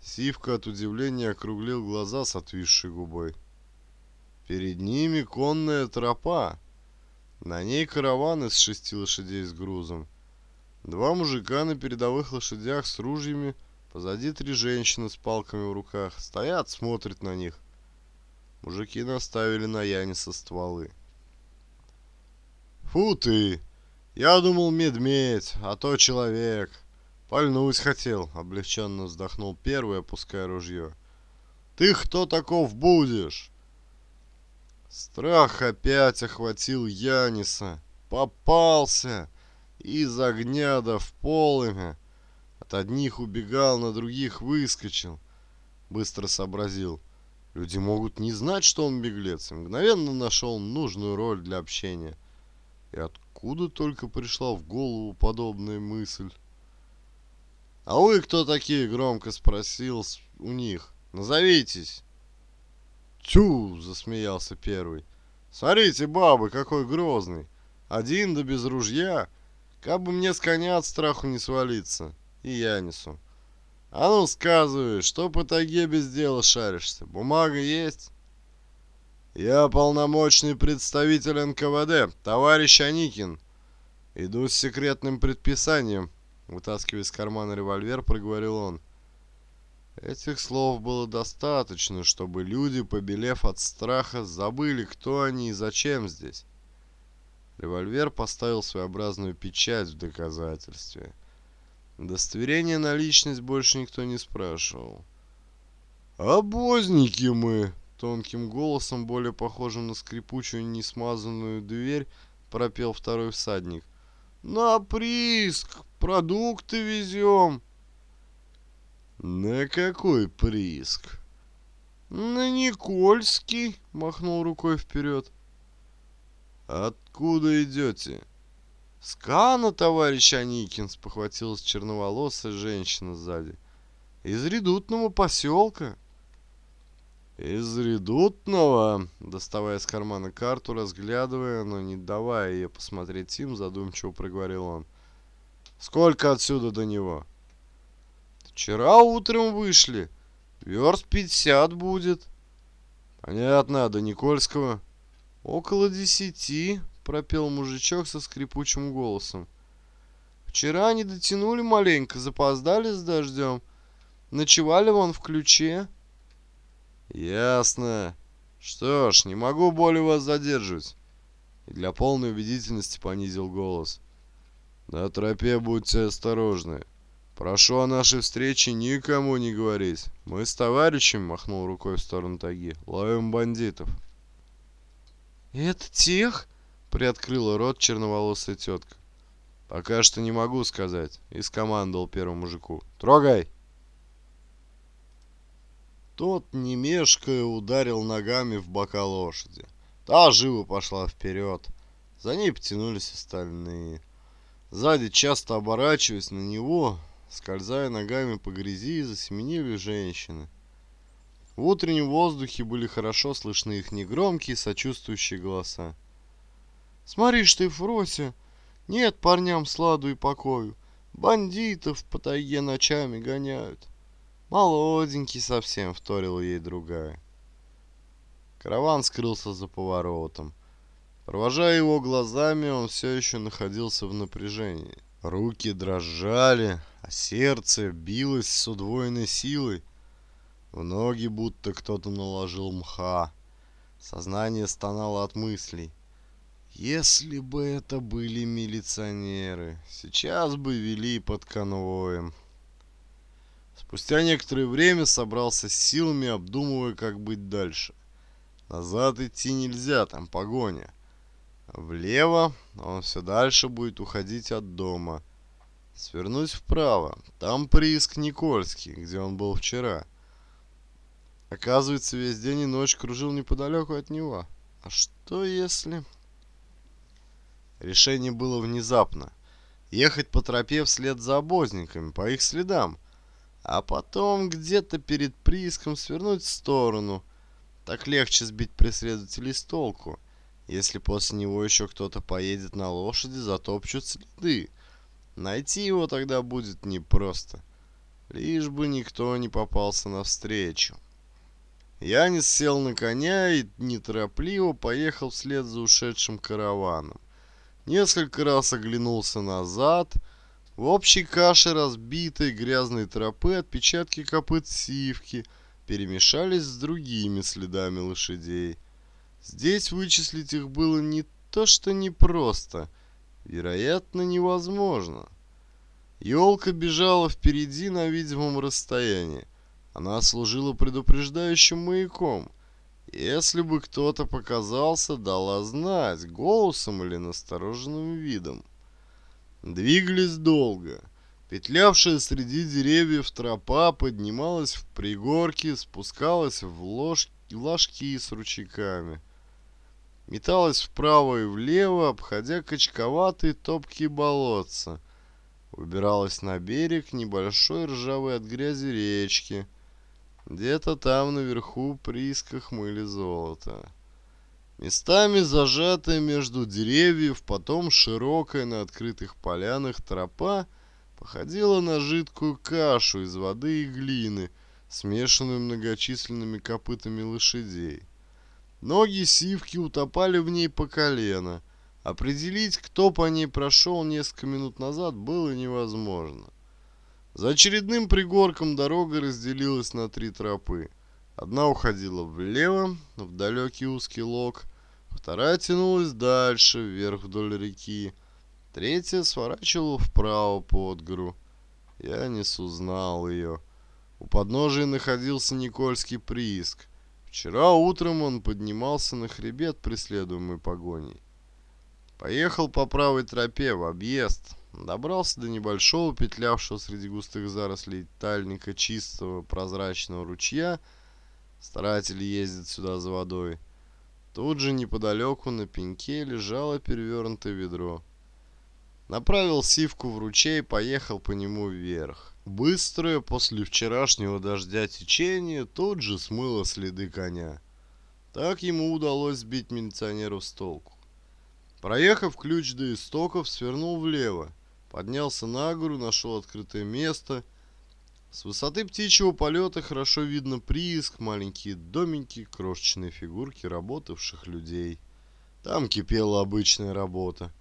Speaker 1: Сивка от удивления округлил глаза с отвисшей губой. Перед ними конная тропа. На ней караван из шести лошадей с грузом. Два мужика на передовых лошадях с ружьями, позади три женщины с палками в руках. Стоят, смотрят на них. Мужики наставили на Яниса стволы. «Фу ты! Я думал медведь, а то человек!» «Пальнуть хотел», — облегченно вздохнул первый, опуская ружье. «Ты кто таков будешь?» Страх опять охватил Яниса. Попался! Из огня да в полымя. От одних убегал, на других выскочил. Быстро сообразил. Люди могут не знать, что он беглец, и мгновенно нашел нужную роль для общения. И откуда только пришла в голову подобная мысль? «А вы кто такие?» — громко спросил у них. «Назовитесь!» «Тю!» — засмеялся первый. «Смотрите, бабы, какой грозный! Один да без ружья! Как бы мне с коня от страху не свалиться! И я несу!» «А ну, сказывай, что по таге без дела шаришься? Бумага есть?» «Я полномочный представитель НКВД, товарищ Аникин. Иду с секретным предписанием», Вытаскивая из кармана револьвер, проговорил он. Этих слов было достаточно, чтобы люди, побелев от страха, забыли, кто они и зачем здесь. Револьвер поставил своеобразную печать в доказательстве. Удостоверение на личность больше никто не спрашивал. «Обозники мы!» — тонким голосом, более похожим на скрипучую несмазанную дверь, пропел второй всадник. «На прииск! Продукты везем. На какой прииск? На Никольский, махнул рукой вперед. Откуда идете? С Кана, товарищ Аникин, спохватилась черноволосая женщина сзади. Из редутного поселка. Из редутного, доставая из кармана карту, разглядывая, но не давая ей посмотреть им, задумчиво проговорил он. — Сколько отсюда до него? Вчера утром вышли. Верст 50 будет. Понятно, до Никольского. Около десяти, пропел мужичок со скрипучим голосом. Вчера они дотянули маленько, запоздали с дождем. Ночевали вон в ключе. Ясно. Что ж, не могу более вас задерживать. И для полной убедительности понизил голос. — на тропе будьте осторожны. Прошу о нашей встрече никому не говорить. Мы с товарищем, махнул рукой в сторону таги, ловим бандитов. Это тех? Приоткрыла рот черноволосая тетка. Пока что не могу сказать. И скомандовал первому мужику. Трогай! Тот, не мешкая, ударил ногами в бока лошади. Та живо пошла вперед. За ней потянулись остальные. Сзади часто оборачиваясь на него, скользая ногами по грязи, засеменили женщины. В утреннем воздухе были хорошо слышны их негромкие, сочувствующие голоса. «Смотри ж ты, Фрося! Нет парням сладу и покою! Бандитов по тайге ночами гоняют!» «Молоденький совсем!» — вторила ей другая. Караван скрылся за поворотом. Провожая его глазами, он все еще находился в напряжении. Руки дрожали, а сердце билось с удвоенной силой. В ноги будто кто-то наложил мха. Сознание стонало от мыслей. Если бы это были милиционеры, сейчас бы вели под конвоем. Спустя некоторое время собрался с силами, обдумывая, как быть дальше. Назад идти нельзя, там погоня. Влево он все дальше будет уходить от дома. Свернуть вправо. Там прииск Никольский, где он был вчера. Оказывается, весь день и ночь кружил неподалеку от него. А что если... Решение было внезапно. Ехать по тропе вслед за обозниками, по их следам. А потом где-то перед прииском свернуть в сторону. Так легче сбить преследователей с толку. Если после него еще кто-то поедет на лошади, затопчут следы. Найти его тогда будет непросто. Лишь бы никто не попался навстречу. Янис сел на коня и неторопливо поехал вслед за ушедшим караваном. Несколько раз оглянулся назад. В общей каше разбитой грязной тропы отпечатки копыт сивки перемешались с другими следами лошадей – Здесь вычислить их было не то что непросто, вероятно невозможно. Ёлка бежала впереди на видимом расстоянии. Она служила предупреждающим маяком. Если бы кто-то показался, дала знать, голосом или настороженным видом. Двигались долго. Петлявшая среди деревьев тропа поднималась в пригорки, спускалась в ложки с ручейками металась вправо и влево, обходя качковатые топкие болотца. Выбиралась на берег небольшой ржавой от грязи речки. Где-то там наверху приисках мыли золото. Местами зажатая между деревьев, потом широкая на открытых полянах тропа походила на жидкую кашу из воды и глины, смешанную многочисленными копытами лошадей. Ноги сивки утопали в ней по колено. Определить, кто по ней прошел несколько минут назад, было невозможно. За очередным пригорком дорога разделилась на три тропы. Одна уходила влево, в далекий узкий лог, вторая тянулась дальше, вверх вдоль реки, третья сворачивала вправо под гору. Я не узнал ее. У подножия находился Никольский прииск. Вчера утром он поднимался на хребет, преследуемый погоней. Поехал по правой тропе в объезд, добрался до небольшого петлявшего среди густых зарослей тальника чистого прозрачного ручья. Старатели ездят сюда за водой. Тут же неподалеку на пеньке лежало перевернутое ведро. Направил сивку в ручей, и поехал по нему вверх. Быстрое после вчерашнего дождя течение тут же смыло следы коня. Так ему удалось сбить милиционера с толку. Проехав ключ до истоков, свернул влево, поднялся на гору, нашел открытое место. С высоты птичьего полета хорошо видно прииск, маленькие домики, крошечные фигурки работавших людей. Там кипела обычная работа.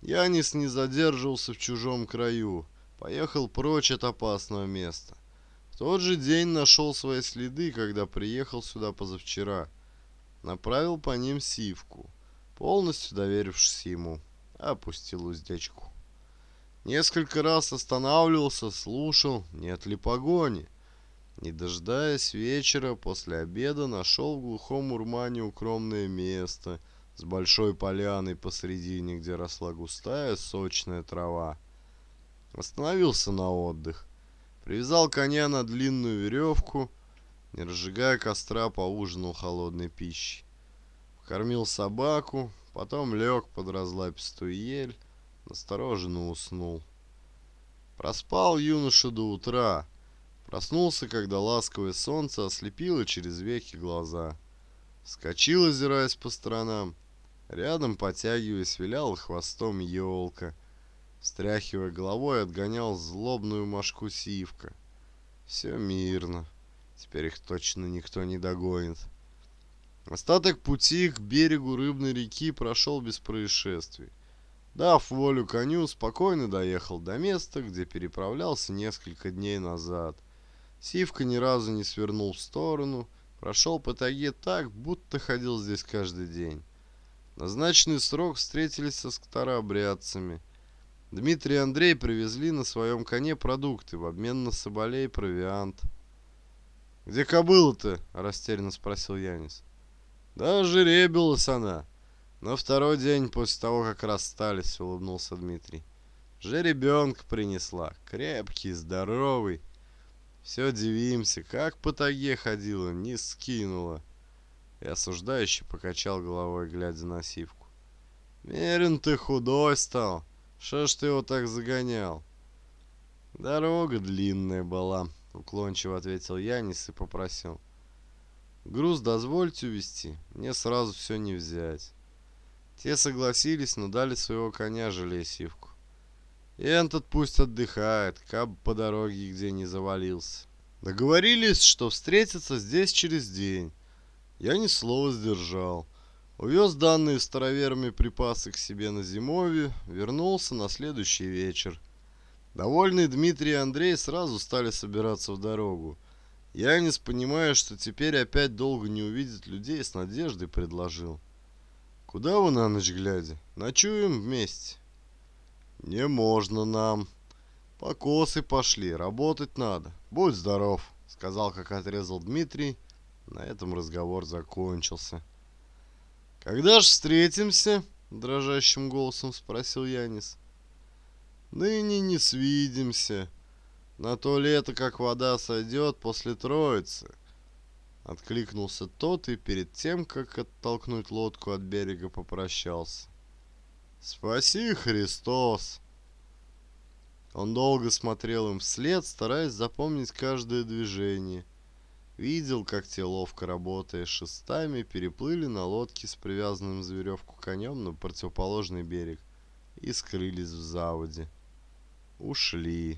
Speaker 1: Я не задерживался в чужом краю поехал прочь от опасного места. В тот же день нашел свои следы, когда приехал сюда позавчера. Направил по ним сивку, полностью доверившись ему, опустил уздечку. Несколько раз останавливался, слушал, нет ли погони. Не дожидаясь вечера, после обеда нашел в глухом урмане укромное место с большой поляной посредине, где росла густая сочная трава. Остановился на отдых. Привязал коня на длинную веревку, не разжигая костра, поужинал холодной пищей. Кормил собаку, потом лег под разлапистую ель, настороженно уснул. Проспал юноша до утра. Проснулся, когда ласковое солнце ослепило через веки глаза. Вскочил, озираясь по сторонам. Рядом, потягиваясь, виляла хвостом елка. Стряхивая головой, отгонял злобную мошку сивка. Все мирно. Теперь их точно никто не догонит. Остаток пути к берегу рыбной реки прошел без происшествий. Дав волю коню, спокойно доехал до места, где переправлялся несколько дней назад. Сивка ни разу не свернул в сторону, прошел по таге так, будто ходил здесь каждый день. Назначенный срок встретились со скоробрядцами – Дмитрий и Андрей привезли на своем коне продукты в обмен на соболей провиант. «Где кобыла-то?» – растерянно спросил Янис. «Да жеребилась она. На второй день после того, как расстались», – улыбнулся Дмитрий. «Жеребенка принесла. Крепкий, здоровый. Все дивимся, как по таге ходила, не скинула». И осуждающе покачал головой, глядя на сивку. «Мерен ты худой стал». Что ж ты его так загонял? Дорога длинная была, уклончиво ответил Янис и попросил. Груз дозвольте увезти, мне сразу все не взять. Те согласились, но дали своего коня желесивку. Энтот пусть отдыхает, как по дороге где не завалился. Договорились, что встретятся здесь через день. Я ни слова сдержал. Увез данные староверами припасы к себе на зимовье, вернулся на следующий вечер. Довольный Дмитрий и Андрей сразу стали собираться в дорогу. Янис, понимая, что теперь опять долго не увидит людей, с надеждой предложил. «Куда вы на ночь глядя? Ночуем вместе». «Не можно нам. Покосы пошли, работать надо. Будь здоров», — сказал, как отрезал Дмитрий. На этом разговор закончился. «Когда ж встретимся?» — дрожащим голосом спросил Янис. «Ныне не свидимся. На то лето, как вода сойдет после Троицы». Откликнулся тот и перед тем, как оттолкнуть лодку от берега, попрощался. «Спаси, Христос!» Он долго смотрел им вслед, стараясь запомнить каждое движение. Видел, как те, ловко работая шестами, переплыли на лодке с привязанным за веревку конем на противоположный берег и скрылись в заводе. Ушли.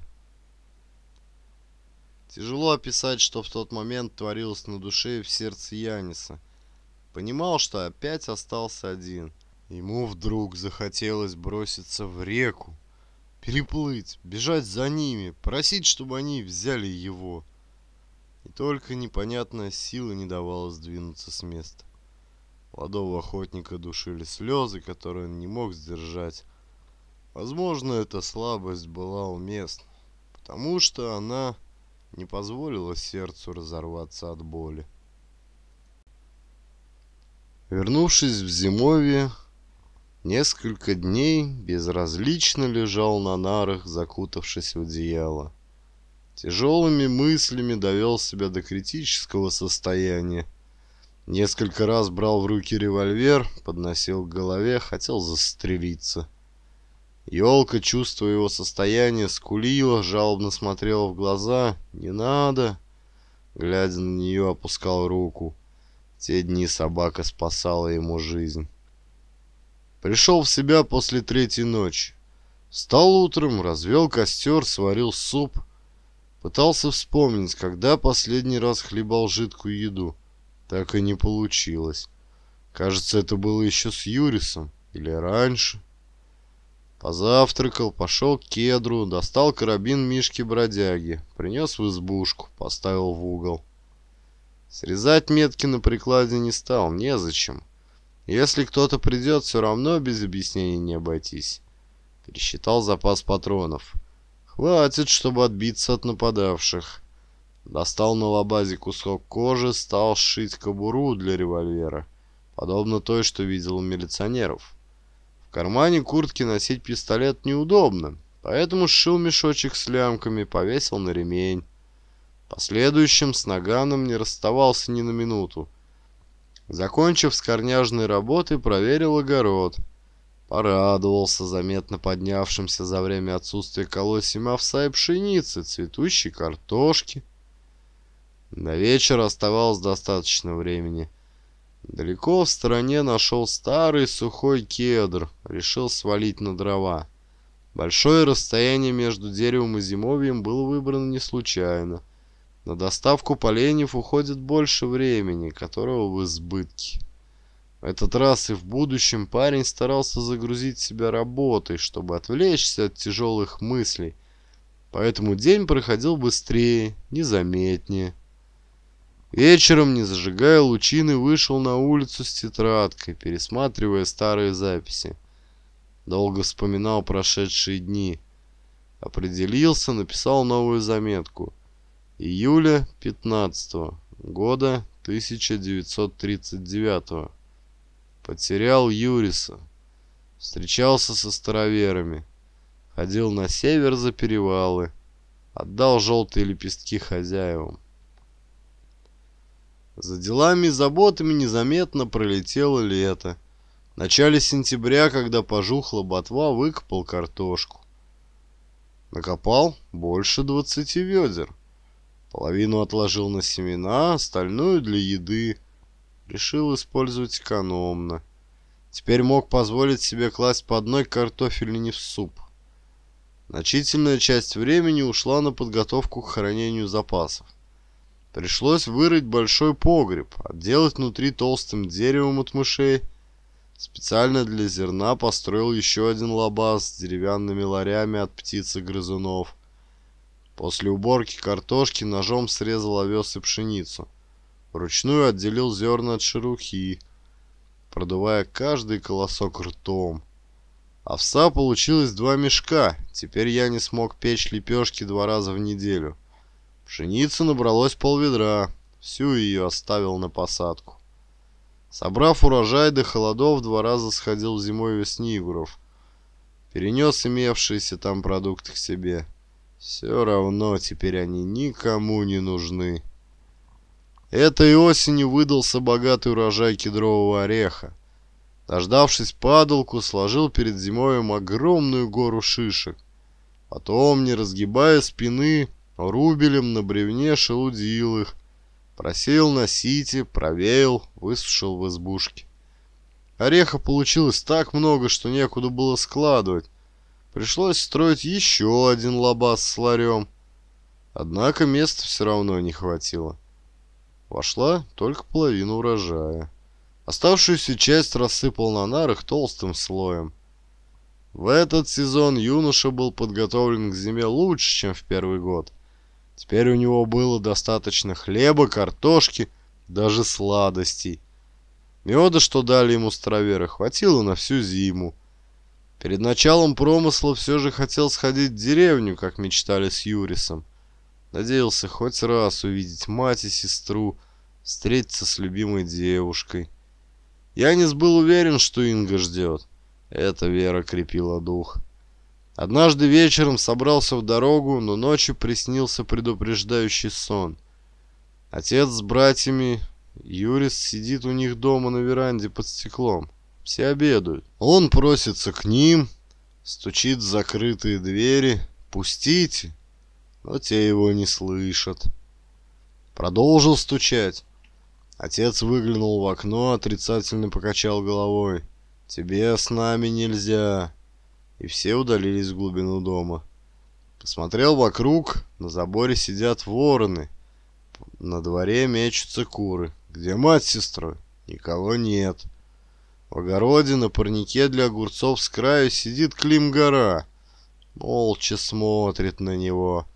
Speaker 1: Тяжело описать, что в тот момент творилось на душе и в сердце Яниса. Понимал, что опять остался один. Ему вдруг захотелось броситься в реку, переплыть, бежать за ними, просить, чтобы они взяли его и только непонятная сила не давала сдвинуться с места. Молодого охотника душили слезы, которые он не мог сдержать. Возможно, эта слабость была уместна, потому что она не позволила сердцу разорваться от боли. Вернувшись в зимовье, несколько дней безразлично лежал на нарах, закутавшись в одеяло. Тяжелыми мыслями довел себя до критического состояния. Несколько раз брал в руки револьвер, подносил к голове, хотел застрелиться. Елка, чувствуя его состояние, скулила, жалобно смотрела в глаза. «Не надо!» Глядя на нее, опускал руку. В те дни собака спасала ему жизнь. Пришел в себя после третьей ночи. Встал утром, развел костер, сварил суп — Пытался вспомнить, когда последний раз хлебал жидкую еду. Так и не получилось. Кажется, это было еще с Юрисом. Или раньше. Позавтракал, пошел к кедру, достал карабин Мишки-бродяги, принес в избушку, поставил в угол. Срезать метки на прикладе не стал, незачем. Если кто-то придет, все равно без объяснений не обойтись. Пересчитал запас патронов. Хватит, чтобы отбиться от нападавших. Достал на лабазе кусок кожи, стал шить кобуру для револьвера, подобно той, что видел у милиционеров. В кармане куртки носить пистолет неудобно, поэтому сшил мешочек с лямками, повесил на ремень. Последующим с наганом не расставался ни на минуту. Закончив с корняжной работой, проверил огород — Порадовался заметно поднявшимся за время отсутствия колосьем овса и пшеницы, цветущей картошки. До вечера оставалось достаточно времени. Далеко в стороне нашел старый сухой кедр, решил свалить на дрова. Большое расстояние между деревом и зимовьем было выбрано не случайно. На доставку поленьев уходит больше времени, которого в избытке этот раз и в будущем парень старался загрузить себя работой, чтобы отвлечься от тяжелых мыслей. Поэтому день проходил быстрее, незаметнее. Вечером, не зажигая лучины, вышел на улицу с тетрадкой, пересматривая старые записи. Долго вспоминал прошедшие дни. Определился, написал новую заметку. Июля 15 -го года 1939 -го. Потерял Юриса. Встречался со староверами. Ходил на север за перевалы. Отдал желтые лепестки хозяевам. За делами и заботами незаметно пролетело лето. В начале сентября, когда пожухла ботва, выкопал картошку. Накопал больше двадцати ведер. Половину отложил на семена, остальную для еды решил использовать экономно. Теперь мог позволить себе класть по одной картофелине в суп. Значительная часть времени ушла на подготовку к хранению запасов. Пришлось вырыть большой погреб, отделать внутри толстым деревом от мышей. Специально для зерна построил еще один лабаз с деревянными ларями от птиц и грызунов. После уборки картошки ножом срезал овес и пшеницу. Вручную отделил зерна от шерухи, продувая каждый колосок ртом. Овса а получилось два мешка, теперь я не смог печь лепешки два раза в неделю. Пшеницы набралось полведра, всю ее оставил на посадку. Собрав урожай до холодов, два раза сходил зимой в Снигуров. Перенес имевшиеся там продукты к себе. Все равно теперь они никому не нужны. Этой осенью выдался богатый урожай кедрового ореха. Дождавшись падалку, сложил перед зимоем огромную гору шишек. Потом, не разгибая спины, рубелем на бревне шелудил их. Просеял на сите, провеял, высушил в избушке. Ореха получилось так много, что некуда было складывать. Пришлось строить еще один лабаз с ларем. Однако места все равно не хватило. Вошла только половина урожая. Оставшуюся часть рассыпал на нарах толстым слоем. В этот сезон юноша был подготовлен к зиме лучше, чем в первый год. Теперь у него было достаточно хлеба, картошки, даже сладостей. Меда, что дали ему страверы, хватило на всю зиму. Перед началом промысла все же хотел сходить в деревню, как мечтали с Юрисом. Надеялся хоть раз увидеть мать и сестру, встретиться с любимой девушкой. Янис был уверен, что Инга ждет. Эта вера крепила дух. Однажды вечером собрался в дорогу, но ночью приснился предупреждающий сон. Отец с братьями Юрис сидит у них дома на веранде под стеклом. Все обедают. Он просится к ним, стучит в закрытые двери. «Пустите! но те его не слышат. Продолжил стучать. Отец выглянул в окно, отрицательно покачал головой. «Тебе с нами нельзя!» И все удалились в глубину дома. Посмотрел вокруг, на заборе сидят вороны. На дворе мечутся куры. Где мать с Никого нет. В огороде на парнике для огурцов с краю сидит Клим-гора. Молча смотрит на него.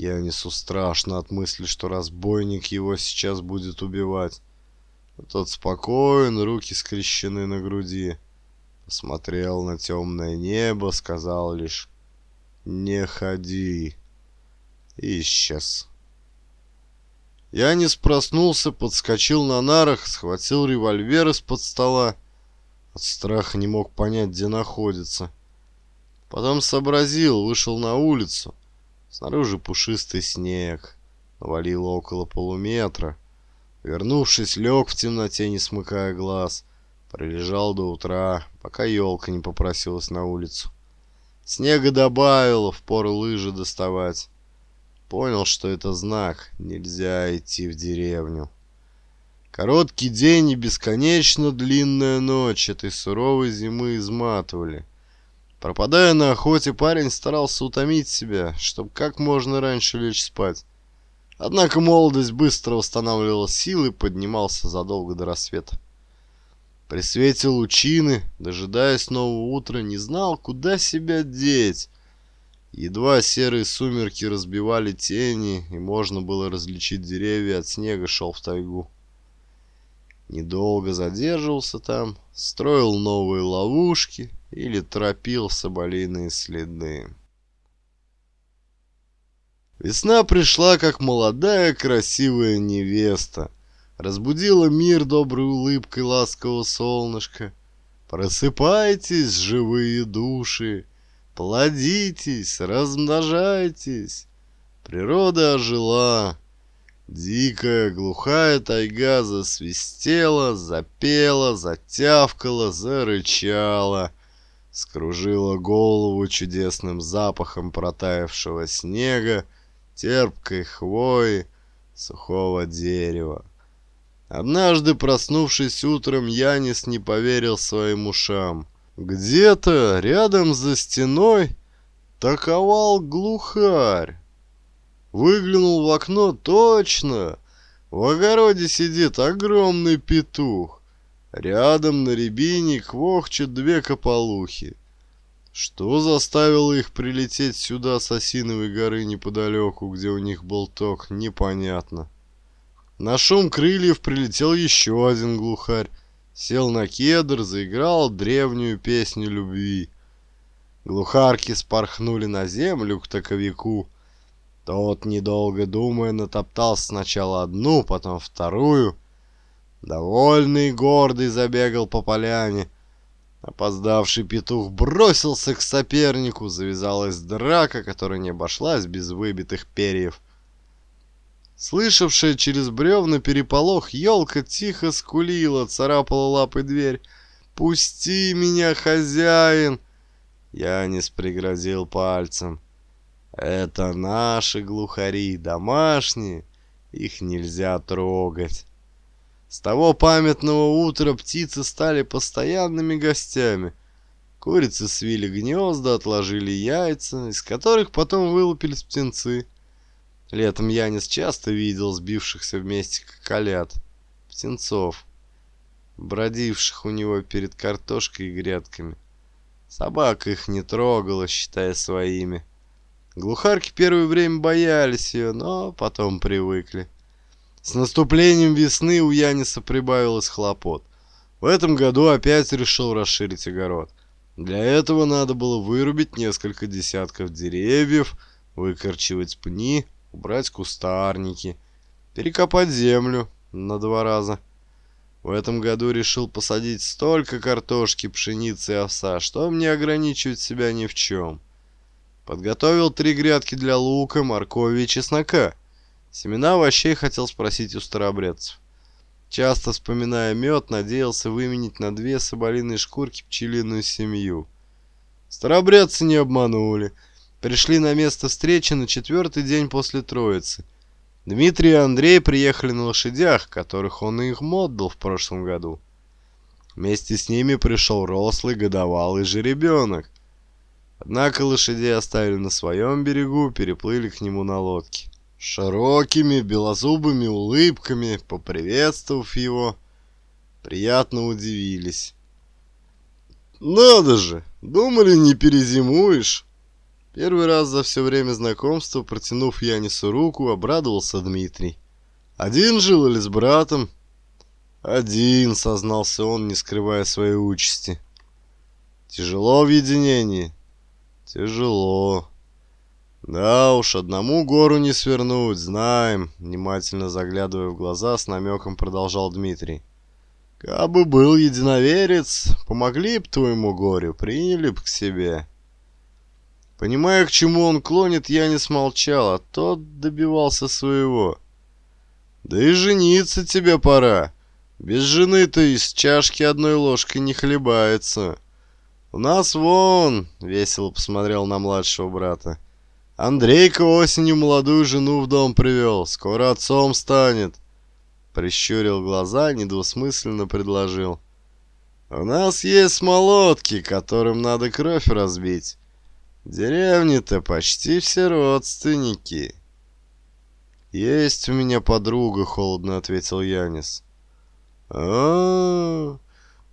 Speaker 1: Я несу страшно от мысли, что разбойник его сейчас будет убивать. Но а тот спокоен, руки скрещены на груди. Посмотрел на темное небо, сказал лишь «Не ходи!» и исчез. Я не проснулся, подскочил на нарах, схватил револьвер из-под стола. От страха не мог понять, где находится. Потом сообразил, вышел на улицу — Снаружи пушистый снег, навалило около полуметра. Вернувшись, лег в темноте, не смыкая глаз. Пролежал до утра, пока елка не попросилась на улицу. Снега добавило, впору лыжи доставать. Понял, что это знак, нельзя идти в деревню. Короткий день и бесконечно длинная ночь этой суровой зимы изматывали — Пропадая на охоте, парень старался утомить себя, чтобы как можно раньше лечь спать. Однако молодость быстро восстанавливала силы и поднимался задолго до рассвета. При свете лучины, дожидаясь нового утра, не знал, куда себя деть. Едва серые сумерки разбивали тени, и можно было различить деревья, от снега шел в тайгу. Недолго задерживался там, строил новые ловушки — или тропил соболиные следы. Весна пришла, как молодая красивая невеста. Разбудила мир доброй улыбкой ласкового солнышка. Просыпайтесь, живые души, плодитесь, размножайтесь. Природа ожила. Дикая глухая тайга засвистела, запела, затявкала, зарычала — скружила голову чудесным запахом протаявшего снега, терпкой хвои, сухого дерева. Однажды, проснувшись утром, Янис не поверил своим ушам. Где-то рядом за стеной таковал глухарь. Выглянул в окно точно. В огороде сидит огромный петух. Рядом на рябине квохчут две кополухи. Что заставило их прилететь сюда с Осиновой горы неподалеку, где у них был ток, непонятно. На шум крыльев прилетел еще один глухарь. Сел на кедр, заиграл древнюю песню любви. Глухарки спорхнули на землю к таковику. Тот, недолго думая, натоптал сначала одну, потом вторую — Довольный и гордый забегал по поляне. Опоздавший петух бросился к сопернику, завязалась драка, которая не обошлась без выбитых перьев. Слышавшая через бревна переполох, елка тихо скулила, царапала лапой дверь. «Пусти меня, хозяин!» Янис пригрозил пальцем. «Это наши глухари, домашние, их нельзя трогать». С того памятного утра птицы стали постоянными гостями. Курицы свили гнезда, отложили яйца, из которых потом вылупились птенцы. Летом Янис часто видел сбившихся вместе коколят, птенцов, бродивших у него перед картошкой и грядками. Собака их не трогала, считая своими. Глухарки первое время боялись ее, но потом привыкли. С наступлением весны у Яниса прибавилось хлопот. В этом году опять решил расширить огород. Для этого надо было вырубить несколько десятков деревьев, выкорчевать пни, убрать кустарники, перекопать землю на два раза. В этом году решил посадить столько картошки, пшеницы и овса, что мне ограничивать себя ни в чем. Подготовил три грядки для лука, моркови и чеснока – Семена овощей хотел спросить у старобрядцев. Часто вспоминая мед, надеялся выменить на две соболиные шкурки пчелиную семью. Старобрядцы не обманули. Пришли на место встречи на четвертый день после Троицы. Дмитрий и Андрей приехали на лошадях, которых он и их отдал в прошлом году. Вместе с ними пришел рослый годовалый жеребенок. Однако лошадей оставили на своем берегу, переплыли к нему на лодке широкими белозубыми улыбками, поприветствовав его, приятно удивились. «Надо же! Думали, не перезимуешь!» Первый раз за все время знакомства, протянув Янису руку, обрадовался Дмитрий. «Один жил или с братом?» «Один», — сознался он, не скрывая своей участи. «Тяжело в единении?» «Тяжело», «Да уж, одному гору не свернуть, знаем», — внимательно заглядывая в глаза, с намеком продолжал Дмитрий. «Кабы был единоверец, помогли б твоему горю, приняли б к себе». Понимая, к чему он клонит, я не смолчал, а тот добивался своего. «Да и жениться тебе пора. Без жены ты из чашки одной ложкой не хлебается». «У нас вон», — весело посмотрел на младшего брата, — Андрейка осенью молодую жену в дом привел. Скоро отцом станет. Прищурил глаза, недвусмысленно предложил. У нас есть молотки, которым надо кровь разбить. Деревни-то почти все родственники. Есть у меня подруга, холодно ответил Янис. А, -а, а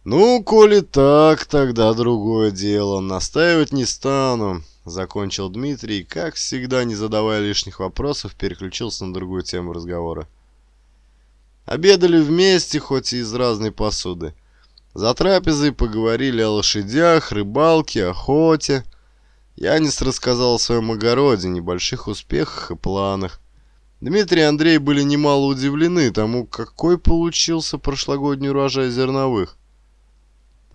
Speaker 1: Ну, коли так, тогда другое дело. Настаивать не стану. Закончил Дмитрий как всегда, не задавая лишних вопросов, переключился на другую тему разговора. Обедали вместе, хоть и из разной посуды. За трапезой поговорили о лошадях, рыбалке, охоте. Янис рассказал о своем огороде, небольших успехах и планах. Дмитрий и Андрей были немало удивлены тому, какой получился прошлогодний урожай зерновых.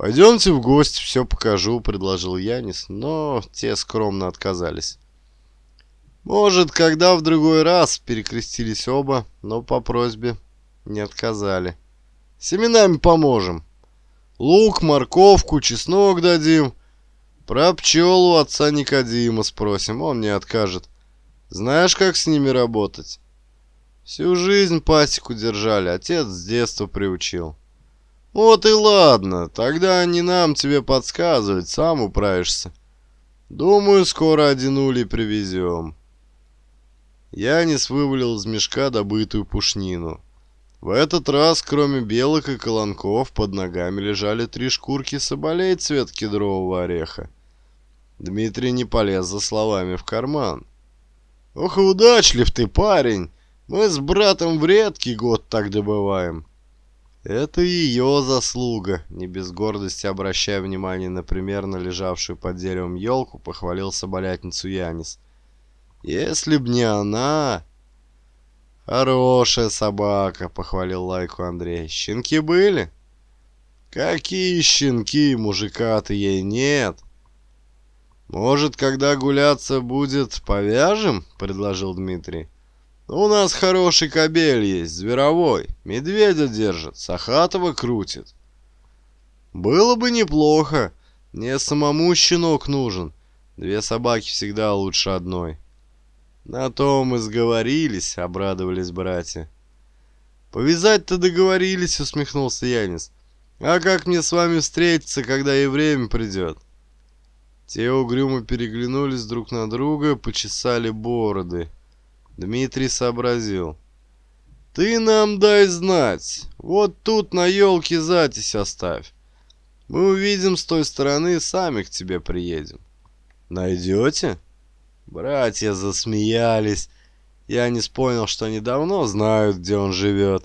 Speaker 1: «Пойдемте в гости, все покажу», — предложил Янис, но те скромно отказались. «Может, когда в другой раз?» — перекрестились оба, но по просьбе не отказали. «Семенами поможем. Лук, морковку, чеснок дадим. Про пчелу отца Никодима спросим, он не откажет. Знаешь, как с ними работать?» Всю жизнь пасеку держали, отец с детства приучил. «Вот и ладно, тогда не нам тебе подсказывать, сам управишься. Думаю, скоро один улей привезем». Янис вывалил из мешка добытую пушнину. В этот раз, кроме белок и колонков, под ногами лежали три шкурки соболей цвет кедрового ореха. Дмитрий не полез за словами в карман. «Ох, удачлив ты, парень! Мы с братом в редкий год так добываем. Это ее заслуга, не без гордости обращая внимание на примерно лежавшую под деревом елку, похвалил соболятницу Янис. Если б не она... Хорошая собака, похвалил лайку Андрей. Щенки были? Какие щенки, мужика-то ей нет. Может, когда гуляться будет, повяжем? Предложил Дмитрий. У нас хороший кабель есть, зверовой. Медведя держит, Сахатова крутит. Было бы неплохо. Мне самому щенок нужен. Две собаки всегда лучше одной. На том мы сговорились, обрадовались братья. Повязать-то договорились, усмехнулся Янис. А как мне с вами встретиться, когда и время придет? Те угрюмо переглянулись друг на друга, почесали бороды. Дмитрий сообразил. «Ты нам дай знать. Вот тут на елке затись оставь. Мы увидим с той стороны, сами к тебе приедем». «Найдете?» Братья засмеялись. Я не понял, что они давно знают, где он живет.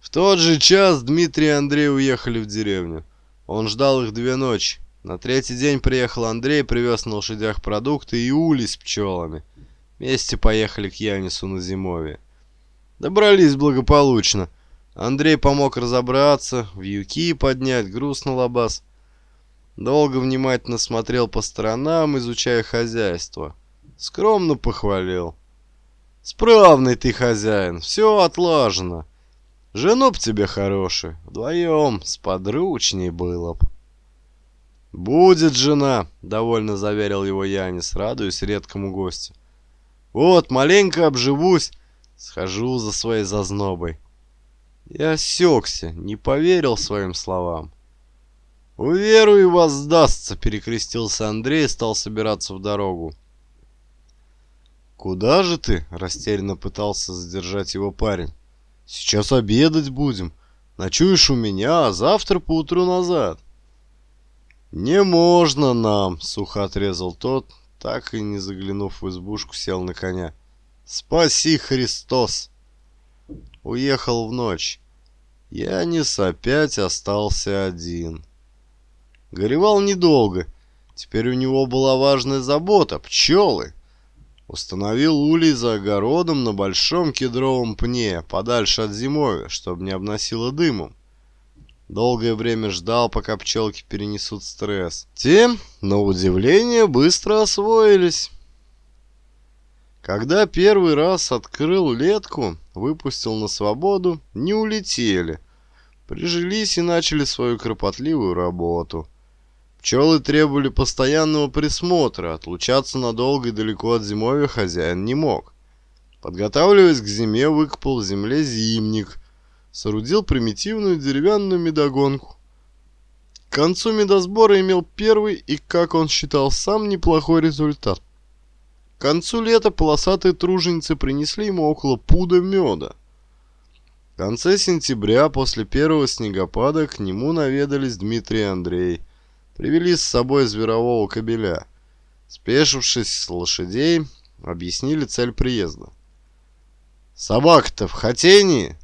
Speaker 1: В тот же час Дмитрий и Андрей уехали в деревню. Он ждал их две ночи. На третий день приехал Андрей, привез на лошадях продукты и улей с пчелами – Вместе поехали к Янису на зимовье. Добрались благополучно. Андрей помог разобраться, в вьюки поднять, груз на лобаз. Долго внимательно смотрел по сторонам, изучая хозяйство. Скромно похвалил. «Справный ты хозяин, все отлажено. Жену б тебе хороший, вдвоем сподручней было б». «Будет жена», — довольно заверил его Янис, радуясь редкому гостю. Вот, маленько обживусь, схожу за своей зазнобой. Я осекся, не поверил своим словам. «Уверую, воздастся!» — перекрестился Андрей и стал собираться в дорогу. «Куда же ты?» — растерянно пытался задержать его парень. «Сейчас обедать будем. Ночуешь у меня, а завтра поутру назад». «Не можно нам!» — сухо отрезал тот, так и не заглянув в избушку, сел на коня. «Спаси, Христос!» Уехал в ночь. Янис опять остался один. Горевал недолго. Теперь у него была важная забота — пчелы. Установил улей за огородом на большом кедровом пне, подальше от зимовья, чтобы не обносило дымом. Долгое время ждал, пока пчелки перенесут стресс. Те, на удивление, быстро освоились. Когда первый раз открыл летку, выпустил на свободу, не улетели. Прижились и начали свою кропотливую работу. Пчелы требовали постоянного присмотра, отлучаться надолго и далеко от зимовья хозяин не мог. Подготавливаясь к зиме, выкопал в земле зимник – соорудил примитивную деревянную медогонку. К концу медосбора имел первый и, как он считал сам, неплохой результат. К концу лета полосатые труженицы принесли ему около пуда меда. В конце сентября, после первого снегопада, к нему наведались Дмитрий и Андрей. Привели с собой зверового кобеля. Спешившись с лошадей, объяснили цель приезда. «Собака-то в хотении!»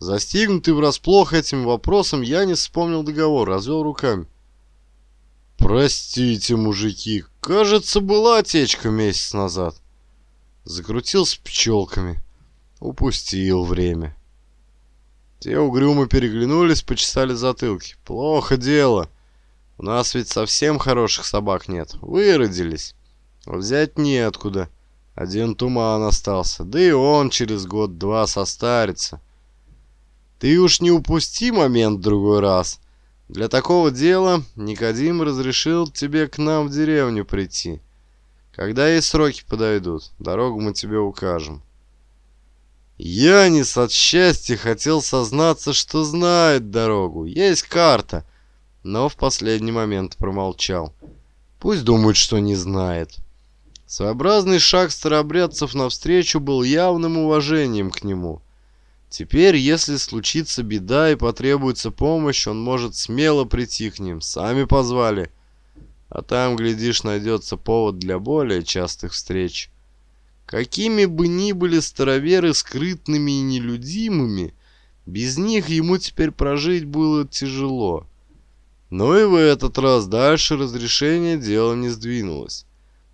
Speaker 1: Застигнутый врасплох этим вопросом, я не вспомнил договор, развел руками. «Простите, мужики, кажется, была отечка месяц назад». Закрутил с пчелками. Упустил время. Те угрюмо переглянулись, почесали затылки. «Плохо дело. У нас ведь совсем хороших собак нет. Выродились. А взять неоткуда. Один туман остался. Да и он через год-два состарится». Ты уж не упусти момент в другой раз. Для такого дела Никодим разрешил тебе к нам в деревню прийти. Когда и сроки подойдут, дорогу мы тебе укажем. Янис от счастья хотел сознаться, что знает дорогу, есть карта, но в последний момент промолчал. Пусть думают, что не знает. Своеобразный шаг старобрядцев навстречу был явным уважением к нему — Теперь, если случится беда и потребуется помощь, он может смело прийти к ним. Сами позвали. А там, глядишь, найдется повод для более частых встреч. Какими бы ни были староверы скрытными и нелюдимыми, без них ему теперь прожить было тяжело. Но и в этот раз дальше разрешение дела не сдвинулось.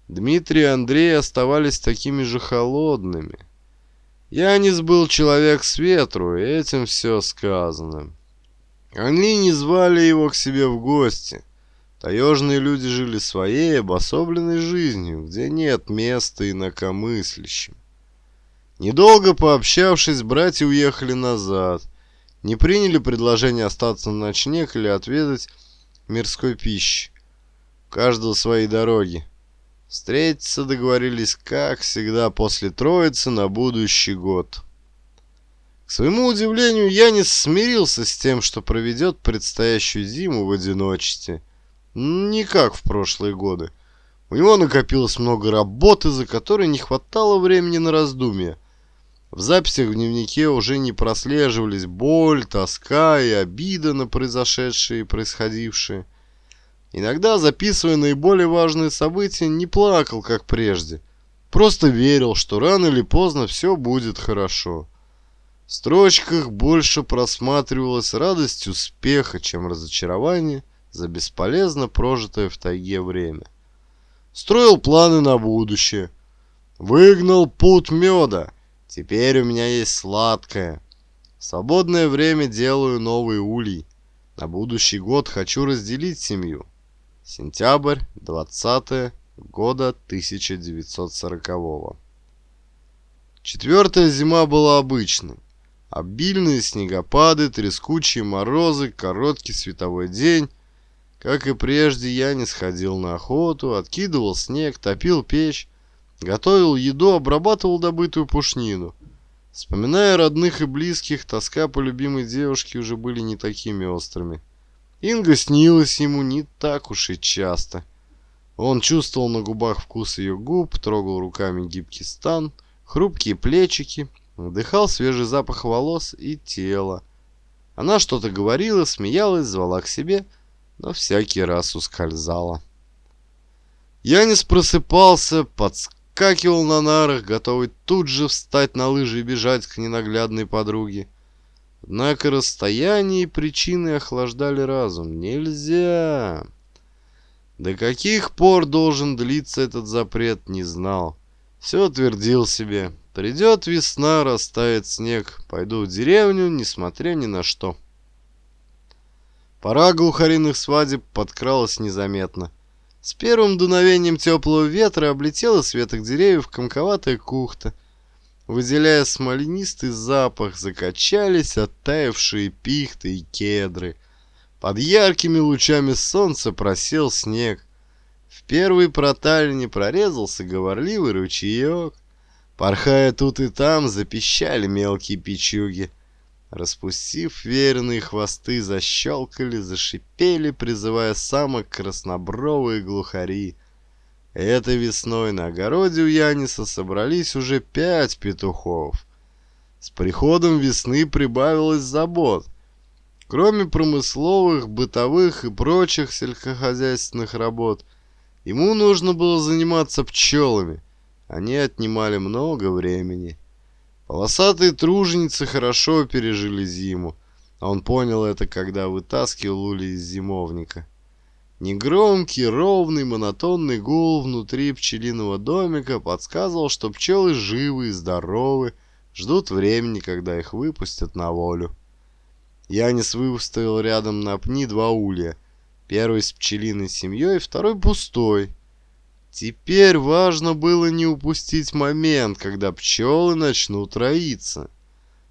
Speaker 1: Дмитрий и Андрей оставались такими же холодными. Янис был человек с ветру, и этим все сказано. Они не звали его к себе в гости. Таежные люди жили своей обособленной жизнью, где нет места инакомыслящим. Недолго пообщавшись, братья уехали назад. Не приняли предложение остаться на ночлег или отведать мирской пищи. У каждого свои дороги. Встретиться договорились, как всегда, после Троицы на будущий год. К своему удивлению, я не смирился с тем, что проведет предстоящую зиму в одиночестве. Не как в прошлые годы. У него накопилось много работы, за которой не хватало времени на раздумья. В записях в дневнике уже не прослеживались боль, тоска и обида на произошедшее и происходившее. Иногда, записывая наиболее важные события, не плакал, как прежде. Просто верил, что рано или поздно все будет хорошо. В строчках больше просматривалась радость успеха, чем разочарование за бесполезно прожитое в тайге время. Строил планы на будущее. Выгнал путь меда. Теперь у меня есть сладкое. В свободное время делаю новый улей. На будущий год хочу разделить семью. Сентябрь 20 года 1940 -го. Четвертая зима была обычной. Обильные снегопады, трескучие морозы, короткий световой день. Как и прежде, я не сходил на охоту, откидывал снег, топил печь, готовил еду, обрабатывал добытую пушнину. Вспоминая родных и близких, тоска по любимой девушке уже были не такими острыми. Инга снилась ему не так уж и часто. Он чувствовал на губах вкус ее губ, трогал руками гибкий стан, хрупкие плечики, вдыхал свежий запах волос и тела. Она что-то говорила, смеялась, звала к себе, но всякий раз ускользала. Янис просыпался, подскакивал на нарах, готовый тут же встать на лыжи и бежать к ненаглядной подруге. Однако расстояние и причины охлаждали разум. Нельзя! До каких пор должен длиться этот запрет, не знал. Все твердил себе. Придет весна, растает снег. Пойду в деревню, несмотря ни на что. Пора глухариных свадеб подкралась незаметно. С первым дуновением теплого ветра облетела с веток деревьев комковатая кухта — Выделяя смоленистый запах, закачались оттаившие пихты и кедры. Под яркими лучами солнца просел снег. В первой проталине прорезался говорливый ручеек. Порхая тут и там, запищали мелкие печуги. Распустив верные хвосты, защелкали, зашипели, призывая самок краснобровые глухари — Этой весной на огороде у Яниса собрались уже пять петухов. С приходом весны прибавилось забот. Кроме промысловых, бытовых и прочих сельскохозяйственных работ, ему нужно было заниматься пчелами. Они отнимали много времени. Полосатые труженицы хорошо пережили зиму. А он понял это, когда вытаскивал Лули из зимовника. Негромкий, ровный, монотонный гул внутри пчелиного домика подсказывал, что пчелы живы и здоровы, ждут времени, когда их выпустят на волю. Янис выставил рядом на пни два улья. Первый с пчелиной семьей, второй пустой. Теперь важно было не упустить момент, когда пчелы начнут роиться.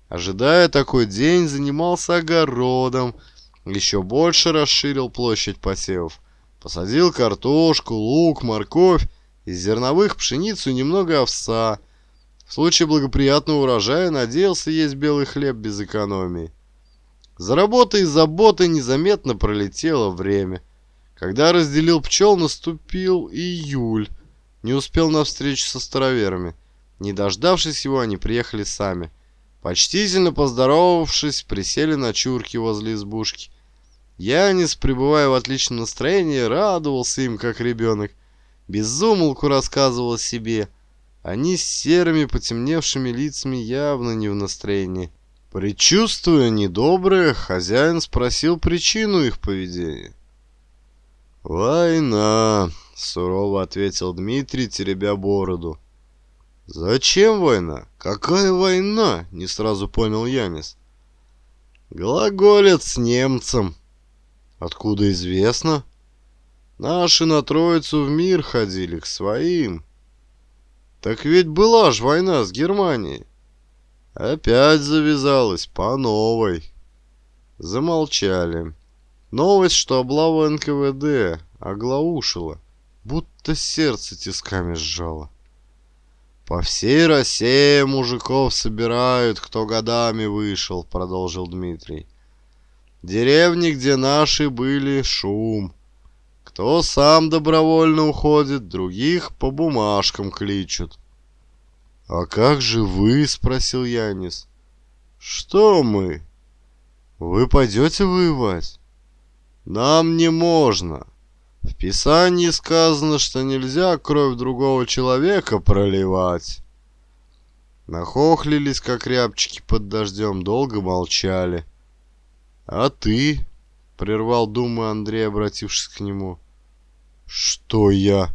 Speaker 1: Ожидая такой день, занимался огородом – еще больше расширил площадь посевов, посадил картошку, лук, морковь, из зерновых пшеницу немного овса. В случае благоприятного урожая надеялся есть белый хлеб без экономии. За работой и заботой незаметно пролетело время. Когда разделил пчел, наступил июль. Не успел на встречу со староверами. Не дождавшись его, они приехали сами. Почтительно поздоровавшись, присели на чурки возле избушки. Янис, пребывая в отличном настроении, радовался им, как ребенок. Безумолку рассказывал себе. Они с серыми, потемневшими лицами явно не в настроении. Предчувствуя недоброе, хозяин спросил причину их поведения. «Война», — сурово ответил Дмитрий, теребя бороду. «Зачем война? Какая война?» — не сразу понял Янис. «Глаголец с немцем», Откуда известно? Наши на Троицу в мир ходили, к своим. Так ведь была ж война с Германией. Опять завязалась по новой. Замолчали. Новость, что облава НКВД оглаушила, будто сердце тисками сжало. «По всей России мужиков собирают, кто годами вышел», — продолжил Дмитрий. Деревни, где наши были, шум. Кто сам добровольно уходит, других по бумажкам кличут. «А как же вы?» — спросил Янис. «Что мы?» «Вы пойдете воевать?» «Нам не можно. В Писании сказано, что нельзя кровь другого человека проливать». Нахохлились, как рябчики под дождем, долго молчали. «А ты?» — прервал думы Андрей, обратившись к нему. «Что я?»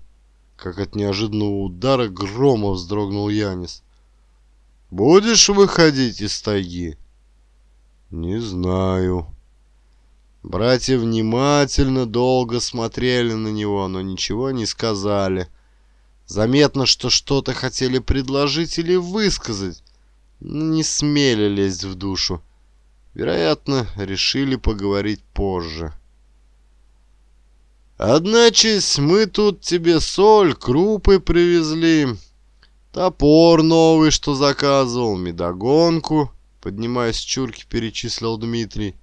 Speaker 1: Как от неожиданного удара грома вздрогнул Янис. «Будешь выходить из тайги?» «Не знаю». Братья внимательно долго смотрели на него, но ничего не сказали. Заметно, что что-то хотели предложить или высказать, но не смели лезть в душу. Вероятно, решили поговорить позже. «Одначе мы тут тебе соль, крупы привезли, топор новый, что заказывал, медогонку», — поднимаясь с чурки, перечислил Дмитрий.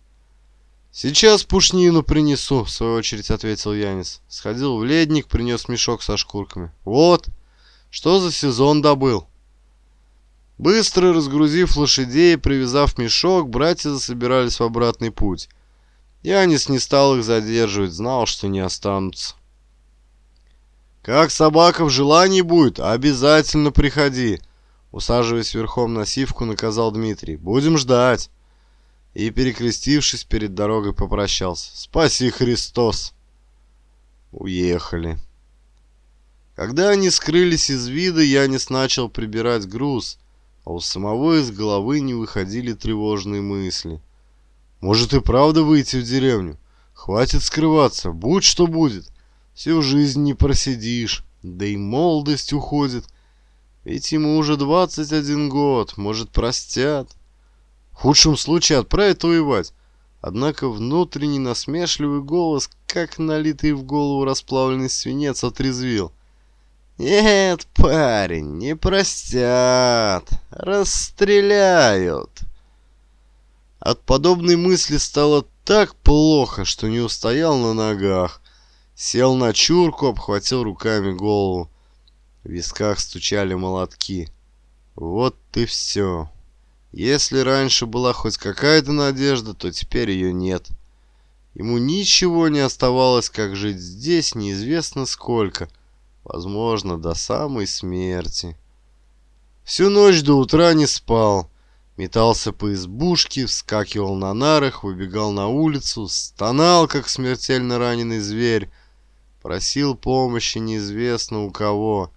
Speaker 1: «Сейчас пушнину принесу», — в свою очередь ответил Янис. Сходил в ледник, принес мешок со шкурками. «Вот, что за сезон добыл?» Быстро разгрузив лошадей и привязав мешок, братья засобирались в обратный путь. Янис не стал их задерживать, знал, что не останутся. «Как собака в желании будет, обязательно приходи!» Усаживаясь верхом на сивку, наказал Дмитрий. «Будем ждать!» И, перекрестившись перед дорогой, попрощался. «Спаси, Христос!» Уехали. Когда они скрылись из вида, Янис начал прибирать груз — а у самого из головы не выходили тревожные мысли. «Может и правда выйти в деревню? Хватит скрываться, будь что будет. Всю жизнь не просидишь, да и молодость уходит. Ведь ему уже 21 год, может простят. В худшем случае отправят воевать». Однако внутренний насмешливый голос, как налитый в голову расплавленный свинец, отрезвил. «Нет, парень, не простят. Расстреляют». От подобной мысли стало так плохо, что не устоял на ногах. Сел на чурку, обхватил руками голову. В висках стучали молотки. Вот ты все. Если раньше была хоть какая-то надежда, то теперь ее нет. Ему ничего не оставалось, как жить здесь неизвестно сколько — возможно, до самой смерти. Всю ночь до утра не спал. Метался по избушке, вскакивал на нарах, выбегал на улицу, стонал, как смертельно раненый зверь, просил помощи неизвестно у кого.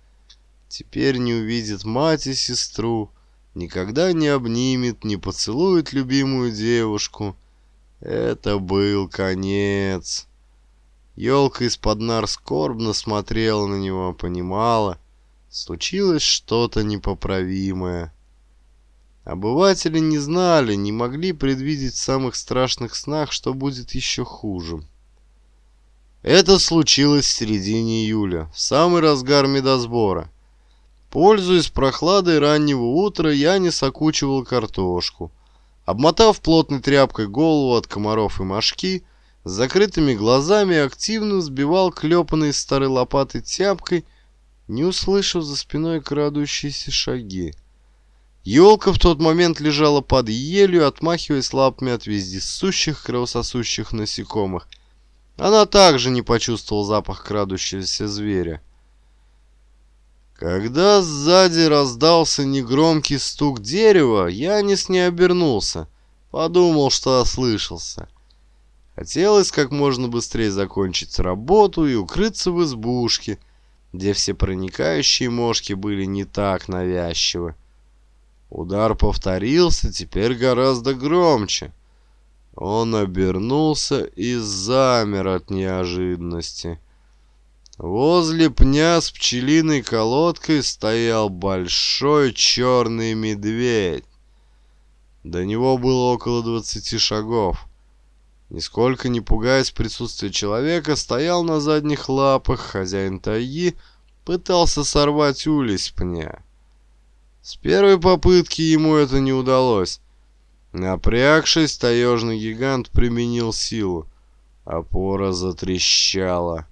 Speaker 1: Теперь не увидит мать и сестру, никогда не обнимет, не поцелует любимую девушку. Это был конец. Елка из-под нар скорбно смотрела на него, понимала, случилось что-то непоправимое. Обыватели не знали, не могли предвидеть в самых страшных снах, что будет еще хуже. Это случилось в середине июля, в самый разгар медосбора. Пользуясь прохладой раннего утра, я не сокучивал картошку. Обмотав плотной тряпкой голову от комаров и мошки, с закрытыми глазами активно взбивал клепанной старой лопатой тяпкой, не услышав за спиной крадущиеся шаги. Елка в тот момент лежала под елью, отмахиваясь лапами от вездесущих кровососущих насекомых. Она также не почувствовала запах крадущегося зверя. Когда сзади раздался негромкий стук дерева, Янис не обернулся. Подумал, что ослышался. — Хотелось как можно быстрее закончить работу и укрыться в избушке, где все проникающие мошки были не так навязчивы. Удар повторился, теперь гораздо громче. Он обернулся и замер от неожиданности. Возле пня с пчелиной колодкой стоял большой черный медведь. До него было около двадцати шагов. Нисколько не пугаясь присутствия человека, стоял на задних лапах, хозяин тайги пытался сорвать улей с пня. С первой попытки ему это не удалось. Напрягшись, таежный гигант применил силу. Опора затрещала.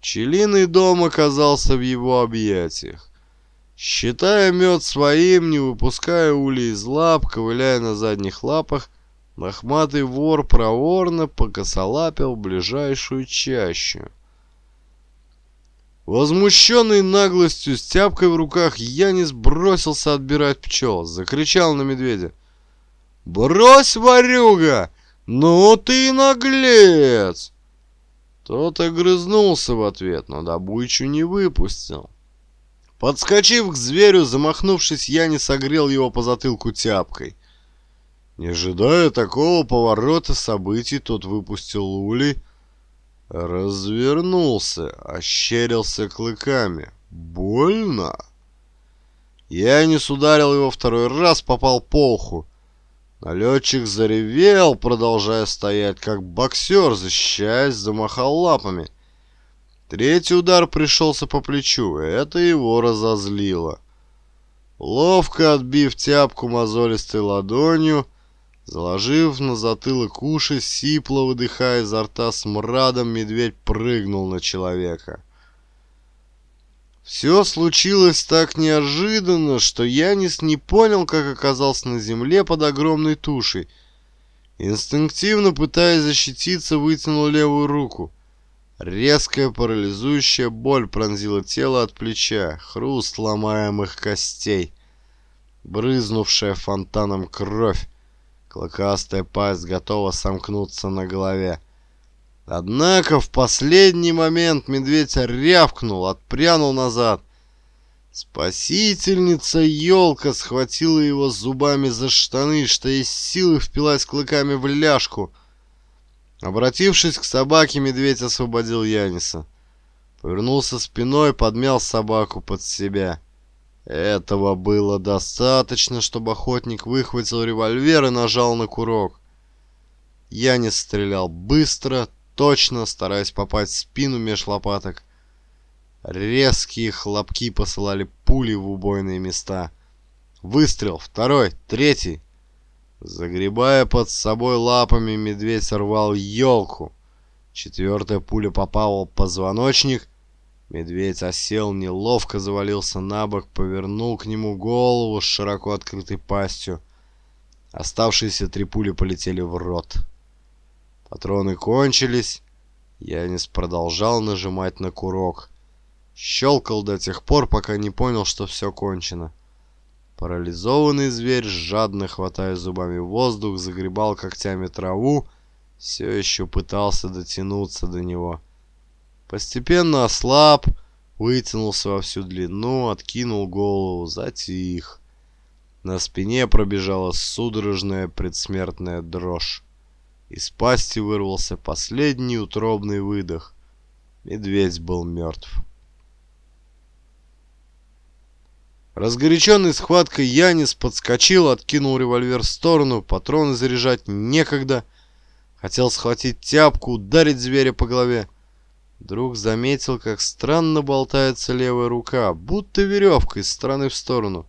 Speaker 1: Пчелиный дом оказался в его объятиях. Считая мед своим, не выпуская ули из лап, ковыляя на задних лапах, Лохматый вор проворно покосолапил ближайшую чащу. Возмущенный наглостью с тяпкой в руках, Янис бросился отбирать пчел, закричал на медведя. «Брось, ворюга! Ну ты наглец!» Тот огрызнулся в ответ, но добычу не выпустил. Подскочив к зверю, замахнувшись, я не согрел его по затылку тяпкой. Не ожидая такого поворота событий, тот выпустил улей, развернулся, ощерился клыками. Больно. Я не ударил его второй раз, попал по уху. Налетчик заревел, продолжая стоять, как боксер, защищаясь, замахал лапами. Третий удар пришелся по плечу, это его разозлило. Ловко отбив тяпку мозолистой ладонью, Заложив на затылок уши, сипло выдыхая изо рта с мрадом медведь прыгнул на человека. Все случилось так неожиданно, что Янис не понял, как оказался на земле под огромной тушей. Инстинктивно, пытаясь защититься, вытянул левую руку. Резкая парализующая боль пронзила тело от плеча, хруст ломаемых костей, брызнувшая фонтаном кровь. Клокастая пасть готова сомкнуться на голове. Однако в последний момент медведь рявкнул, отпрянул назад. Спасительница елка схватила его зубами за штаны, что из силы впилась клыками в ляжку. Обратившись к собаке, медведь освободил Яниса. Повернулся спиной, подмял собаку под себя. Этого было достаточно, чтобы охотник выхватил револьвер и нажал на курок. Я не стрелял быстро, точно, стараясь попасть в спину меж лопаток. Резкие хлопки посылали пули в убойные места. Выстрел, второй, третий. Загребая под собой лапами, медведь рвал елку. Четвертая пуля попала в позвоночник, Медведь осел, неловко завалился на бок, повернул к нему голову с широко открытой пастью. Оставшиеся три пули полетели в рот. Патроны кончились. Янис продолжал нажимать на курок. Щелкал до тех пор, пока не понял, что все кончено. Парализованный зверь, жадно хватая зубами воздух, загребал когтями траву, все еще пытался дотянуться до него. — Постепенно ослаб, вытянулся во всю длину, откинул голову, затих. На спине пробежала судорожная предсмертная дрожь. Из пасти вырвался последний утробный выдох. Медведь был мертв. Разгоряченный схваткой Янис подскочил, откинул револьвер в сторону, патроны заряжать некогда. Хотел схватить тяпку, ударить зверя по голове. Друг заметил, как странно болтается левая рука, будто веревка из стороны в сторону.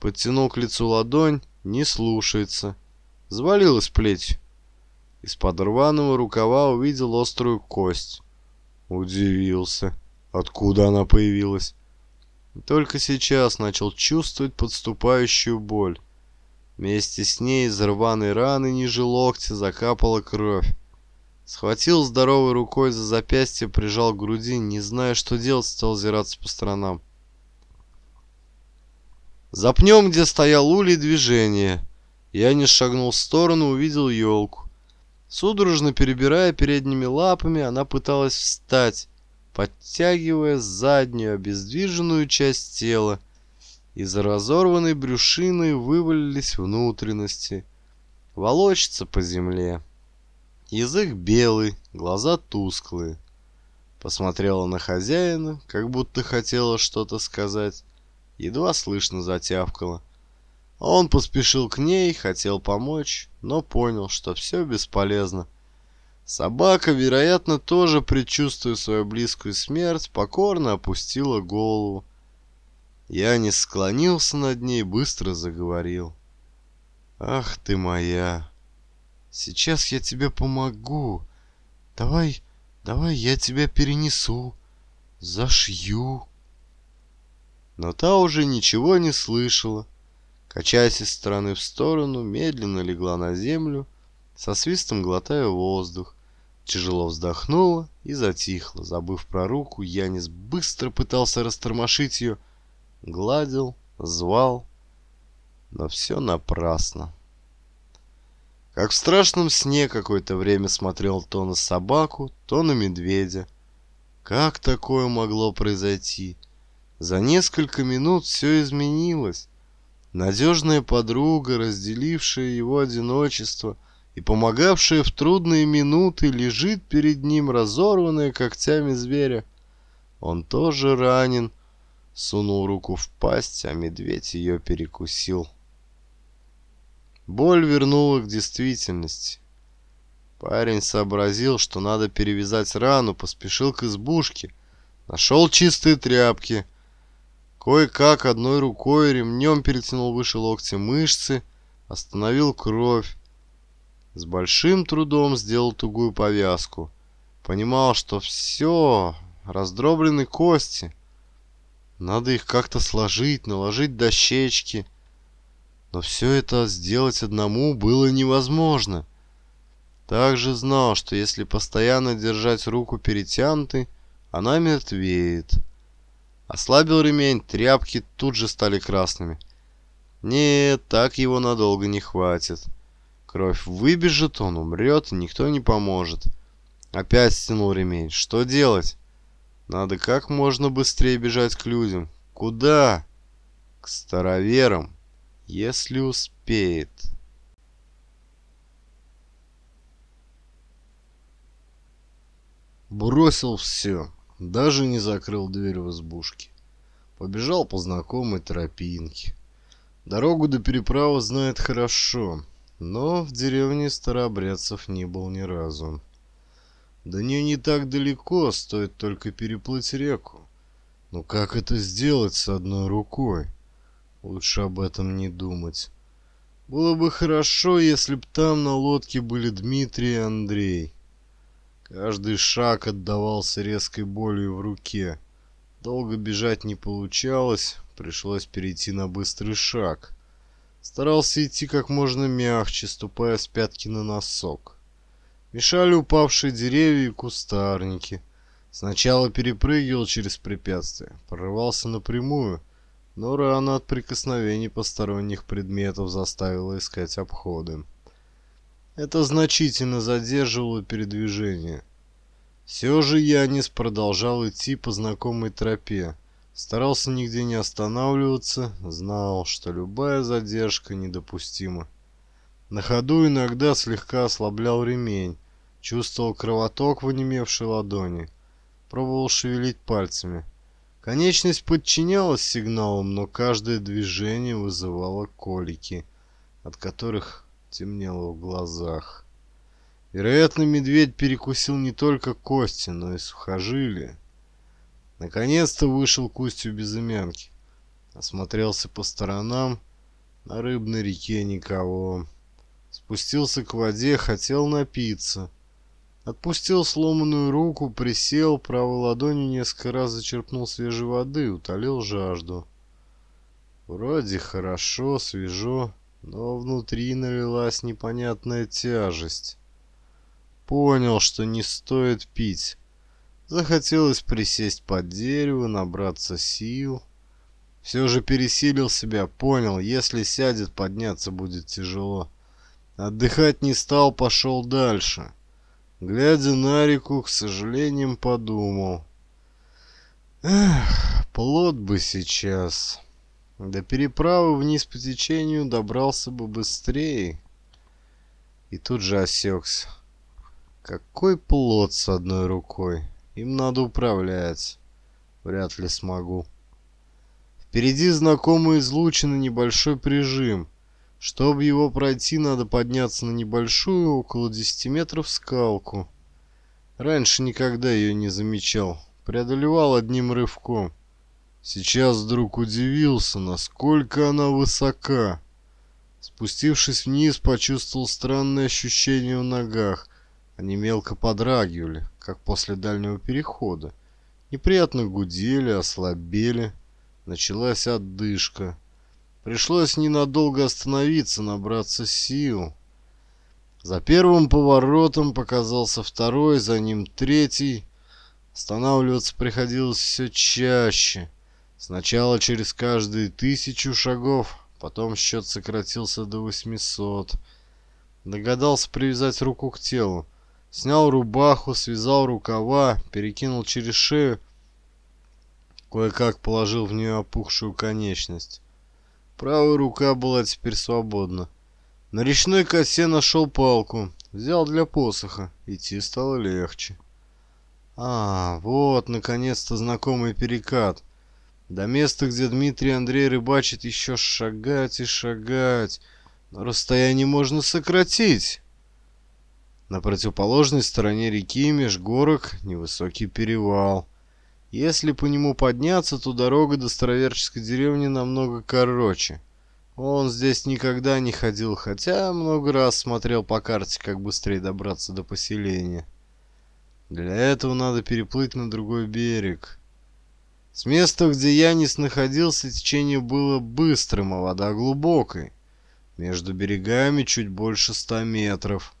Speaker 1: Подтянул к лицу ладонь, не слушается. Звалилась плеть. Из-под рваного рукава увидел острую кость. Удивился, откуда она появилась. И только сейчас начал чувствовать подступающую боль. Вместе с ней из рваной раны ниже локтя закапала кровь. Схватил здоровой рукой за запястье, прижал к груди, не зная, что делать, стал зираться по сторонам. За пнем, где стоял улей, движение. Я не шагнул в сторону, увидел елку. Судорожно перебирая передними лапами, она пыталась встать, подтягивая заднюю обездвиженную часть тела. Из разорванной брюшины вывалились внутренности. Волочится по земле. Язык белый, глаза тусклые. Посмотрела на хозяина, как будто хотела что-то сказать. Едва слышно затявкала. Он поспешил к ней, хотел помочь, но понял, что все бесполезно. Собака, вероятно, тоже, предчувствуя свою близкую смерть, покорно опустила голову. Я не склонился над ней, быстро заговорил. «Ах ты моя!» Сейчас я тебе помогу. Давай, давай я тебя перенесу, зашью. Но та уже ничего не слышала. Качаясь из стороны в сторону, медленно легла на землю, со свистом глотая воздух. Тяжело вздохнула и затихла, забыв про руку, Янис быстро пытался растормошить ее, гладил, звал, но все напрасно. Как в страшном сне какое-то время смотрел то на собаку, то на медведя. Как такое могло произойти? За несколько минут все изменилось. Надежная подруга, разделившая его одиночество и помогавшая в трудные минуты, лежит перед ним, разорванная когтями зверя. Он тоже ранен. Сунул руку в пасть, а медведь ее перекусил. Боль вернула к действительности. Парень сообразил, что надо перевязать рану, поспешил к избушке. Нашел чистые тряпки. Кое-как одной рукой ремнем перетянул выше локтя мышцы, остановил кровь. С большим трудом сделал тугую повязку. Понимал, что все, раздроблены кости. Надо их как-то сложить, наложить дощечки — но все это сделать одному было невозможно. Также знал, что если постоянно держать руку перетянутой, она мертвеет. Ослабил ремень, тряпки тут же стали красными. Нет, так его надолго не хватит. Кровь выбежит, он умрет, никто не поможет. Опять стянул ремень. Что делать? Надо как можно быстрее бежать к людям. Куда? К староверам. Если успеет. Бросил все, даже не закрыл дверь в избушке. Побежал по знакомой тропинке. Дорогу до переправы знает хорошо, но в деревне старообрядцев не был ни разу. До нее не так далеко, стоит только переплыть реку. Но ну как это сделать с одной рукой? Лучше об этом не думать. Было бы хорошо, если б там на лодке были Дмитрий и Андрей. Каждый шаг отдавался резкой болью в руке. Долго бежать не получалось, пришлось перейти на быстрый шаг. Старался идти как можно мягче, ступая с пятки на носок. Мешали упавшие деревья и кустарники. Сначала перепрыгивал через препятствия, прорывался напрямую — но рана от прикосновений посторонних предметов заставила искать обходы. Это значительно задерживало передвижение. Все же Янис продолжал идти по знакомой тропе, старался нигде не останавливаться, знал, что любая задержка недопустима. На ходу иногда слегка ослаблял ремень, чувствовал кровоток в онемевшей ладони, пробовал шевелить пальцами – Конечность подчинялась сигналам, но каждое движение вызывало колики, от которых темнело в глазах. Вероятно, медведь перекусил не только кости, но и сухожилия. Наконец-то вышел к устью безымянки. Осмотрелся по сторонам. На рыбной реке никого. Спустился к воде, хотел напиться. Отпустил сломанную руку, присел, правой ладонью несколько раз зачерпнул свежей воды, утолил жажду. Вроде хорошо, свежо, но внутри налилась непонятная тяжесть. Понял, что не стоит пить. Захотелось присесть под дерево, набраться сил. Все же пересилил себя, понял, если сядет, подняться будет тяжело. Отдыхать не стал, пошел дальше. — глядя на реку, к сожалению, подумал. Эх, плод бы сейчас. До переправы вниз по течению добрался бы быстрее. И тут же осекся. Какой плод с одной рукой? Им надо управлять. Вряд ли смогу. Впереди знакомый излученный небольшой прижим. Чтобы его пройти, надо подняться на небольшую, около 10 метров, скалку. Раньше никогда ее не замечал, преодолевал одним рывком. Сейчас вдруг удивился, насколько она высока. Спустившись вниз, почувствовал странные ощущения в ногах. Они мелко подрагивали, как после дальнего перехода. Неприятно гудели, ослабели. Началась отдышка. Пришлось ненадолго остановиться, набраться сил. За первым поворотом показался второй, за ним третий. Останавливаться приходилось все чаще. Сначала через каждые тысячу шагов, потом счет сократился до 800. Догадался привязать руку к телу. Снял рубаху, связал рукава, перекинул через шею. Кое-как положил в нее опухшую конечность. Правая рука была теперь свободна. На речной косе нашел палку, взял для посоха, идти стало легче. А, вот, наконец-то знакомый перекат. До места, где Дмитрий и Андрей рыбачат, еще шагать и шагать. Но расстояние можно сократить. На противоположной стороне реки меж горок невысокий перевал. Если по нему подняться, то дорога до Староверческой деревни намного короче. Он здесь никогда не ходил, хотя много раз смотрел по карте, как быстрее добраться до поселения. Для этого надо переплыть на другой берег. С места, где Янис находился, течение было быстрым, а вода глубокой. Между берегами чуть больше ста метров.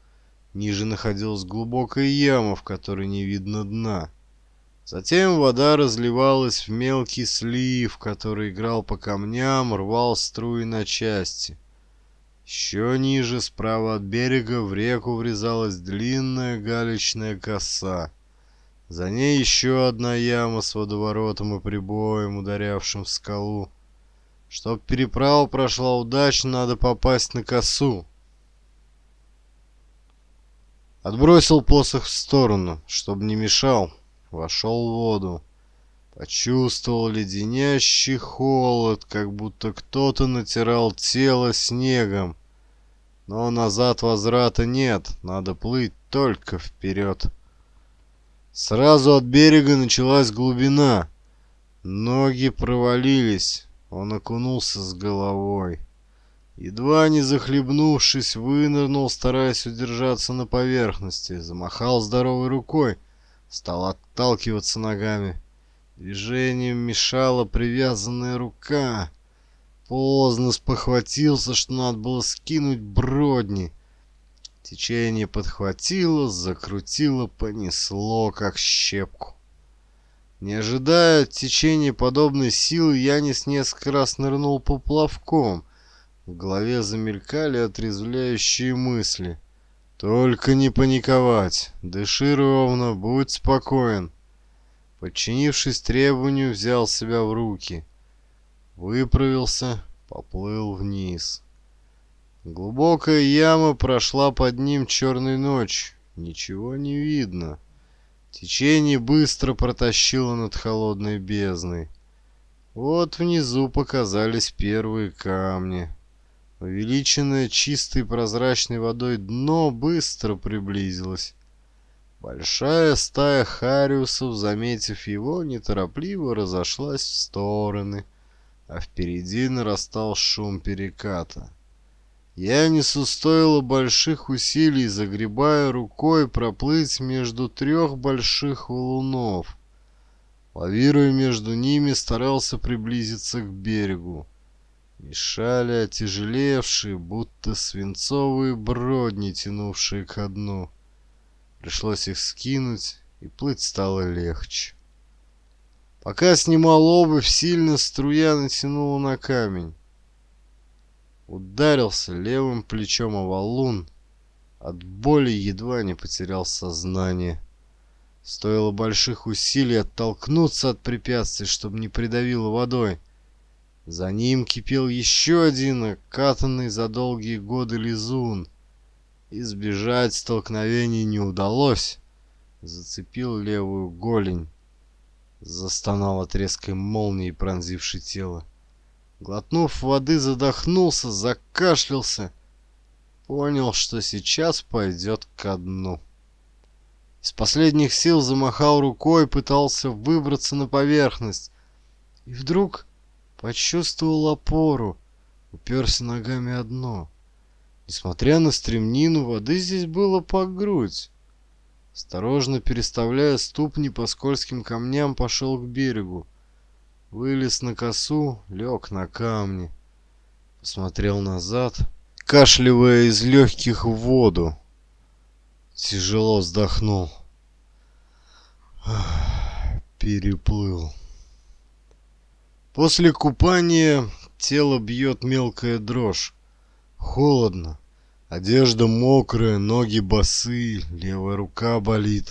Speaker 1: Ниже находилась глубокая яма, в которой не видно дна. Затем вода разливалась в мелкий слив, который играл по камням, рвал струи на части. Еще ниже, справа от берега, в реку врезалась длинная галечная коса. За ней еще одна яма с водоворотом и прибоем, ударявшим в скалу. Чтоб переправа прошла удачно, надо попасть на косу. Отбросил посох в сторону, чтобы не мешал вошел в воду. Почувствовал леденящий холод, как будто кто-то натирал тело снегом. Но назад возврата нет, надо плыть только вперед. Сразу от берега началась глубина. Ноги провалились, он окунулся с головой. Едва не захлебнувшись, вынырнул, стараясь удержаться на поверхности, замахал здоровой рукой — Стал отталкиваться ногами. Движением мешала привязанная рука. Поздно спохватился, что надо было скинуть бродни. Течение подхватило, закрутило, понесло, как щепку. Не ожидая течения подобной силы, Янис несколько раз нырнул поплавком. В голове замелькали отрезвляющие мысли — «Только не паниковать! Дыши ровно, будь спокоен!» Подчинившись требованию, взял себя в руки. Выправился, поплыл вниз. Глубокая яма прошла под ним черной ночь. Ничего не видно. Течение быстро протащило над холодной бездной. Вот внизу показались первые камни. Увеличенное чистой прозрачной водой дно быстро приблизилось. Большая стая хариусов, заметив его, неторопливо разошлась в стороны, а впереди нарастал шум переката. Я Янис устоило больших усилий, загребая рукой проплыть между трех больших валунов. Лавируя между ними, старался приблизиться к берегу. Мешали тяжелевшие, будто свинцовые бродни, тянувшие ко дну. Пришлось их скинуть, и плыть стало легче. Пока снимал обувь, сильно струя натянула на камень. Ударился левым плечом о валун. От боли едва не потерял сознание. Стоило больших усилий оттолкнуться от препятствий, чтобы не придавило водой. За ним кипел еще один катанный за долгие годы лизун. Избежать столкновений не удалось. Зацепил левую голень. Застонал от резкой молнии, пронзившей тело. Глотнув воды, задохнулся, закашлялся. Понял, что сейчас пойдет ко дну. С последних сил замахал рукой, пытался выбраться на поверхность. И вдруг почувствовал опору, уперся ногами о дно. Несмотря на стремнину, воды здесь было по грудь. Осторожно переставляя ступни по скользким камням, пошел к берегу. Вылез на косу, лег на камни. Посмотрел назад, кашливая из легких в воду. Тяжело вздохнул. Переплыл. После купания тело бьет мелкая дрожь. Холодно. Одежда мокрая, ноги босые, левая рука болит.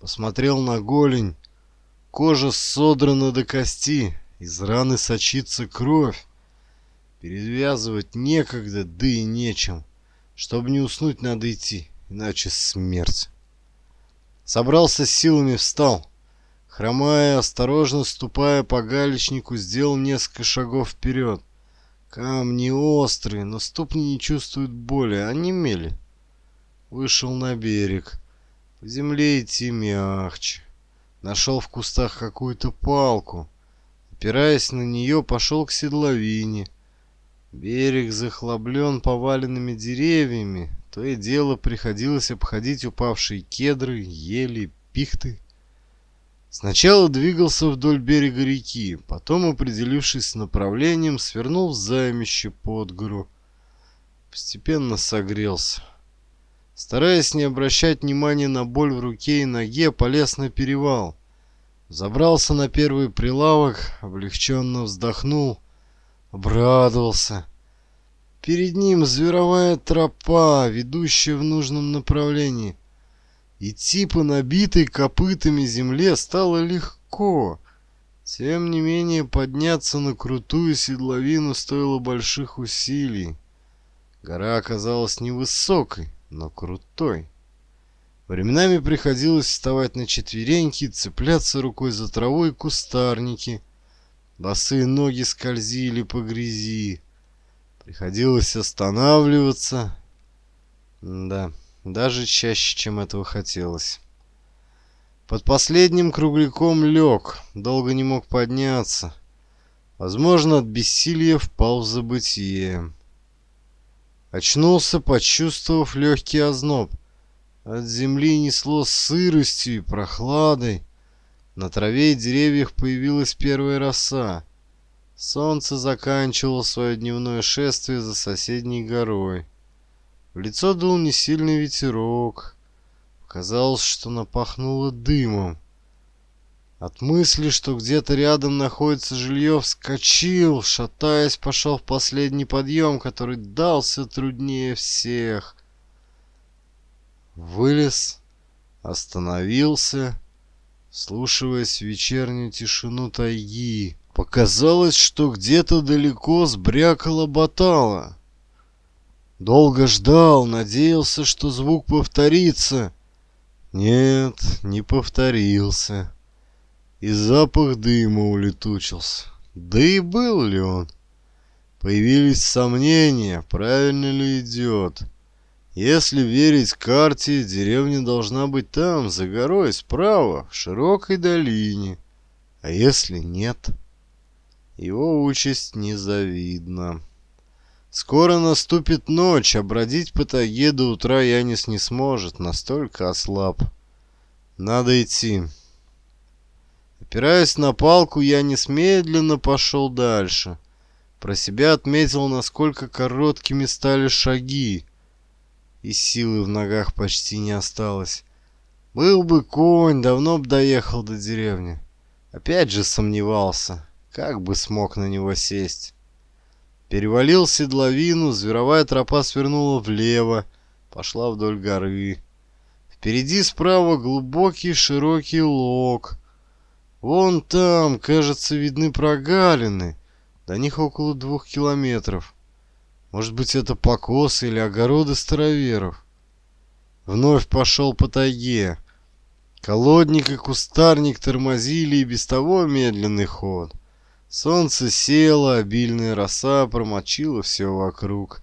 Speaker 1: Посмотрел на голень. Кожа содрана до кости, из раны сочится кровь. Перевязывать некогда, да и нечем. Чтобы не уснуть, надо идти, иначе смерть. Собрался с силами, встал. Хромая, осторожно ступая по галечнику, сделал несколько шагов вперед. Камни острые, но ступни не чувствуют боли, они а мели. Вышел на берег. По земле идти мягче. Нашел в кустах какую-то палку. Опираясь на нее, пошел к седловине. Берег захлоблен поваленными деревьями. То и дело приходилось обходить упавшие кедры, ели, пихты. Сначала двигался вдоль берега реки, потом, определившись с направлением, свернул в займище под гору. Постепенно согрелся. Стараясь не обращать внимания на боль в руке и ноге, полез на перевал. Забрался на первый прилавок, облегченно вздохнул, обрадовался. Перед ним зверовая тропа, ведущая в нужном направлении — Идти по набитой копытами земле стало легко. Тем не менее, подняться на крутую седловину стоило больших усилий. Гора оказалась невысокой, но крутой. Временами приходилось вставать на четвереньки, цепляться рукой за траву и кустарники. Босые ноги скользили по грязи. Приходилось останавливаться. Да даже чаще, чем этого хотелось. Под последним кругляком лег, долго не мог подняться. Возможно, от бессилия впал в забытие. Очнулся, почувствовав легкий озноб. От земли несло сыростью и прохладой. На траве и деревьях появилась первая роса. Солнце заканчивало свое дневное шествие за соседней горой. В лицо дул несильный ветерок. Казалось, что напахнуло дымом. От мысли, что где-то рядом находится жилье, вскочил, шатаясь, пошел в последний подъем, который дался труднее всех. Вылез, остановился, слушаясь в вечернюю тишину тайги. Показалось, что где-то далеко сбрякала батала. Долго ждал, надеялся, что звук повторится. Нет, не повторился. И запах дыма улетучился. Да и был ли он? Появились сомнения, правильно ли идет. Если верить карте, деревня должна быть там, за горой, справа, в широкой долине. А если нет, его участь незавидна. Скоро наступит ночь, а бродить по тайге до утра Янис не сможет, настолько ослаб. Надо идти. Опираясь на палку, Янис медленно пошел дальше. Про себя отметил, насколько короткими стали шаги, и силы в ногах почти не осталось. Был бы конь, давно бы доехал до деревни. Опять же сомневался, как бы смог на него сесть. Перевалил седловину, зверовая тропа свернула влево, пошла вдоль горы. Впереди справа глубокий широкий лог. Вон там, кажется, видны прогалины. До них около двух километров. Может быть, это покосы или огороды староверов. Вновь пошел по тайге. Колодник и кустарник тормозили и без того медленный ход. Солнце село, обильная роса промочила все вокруг.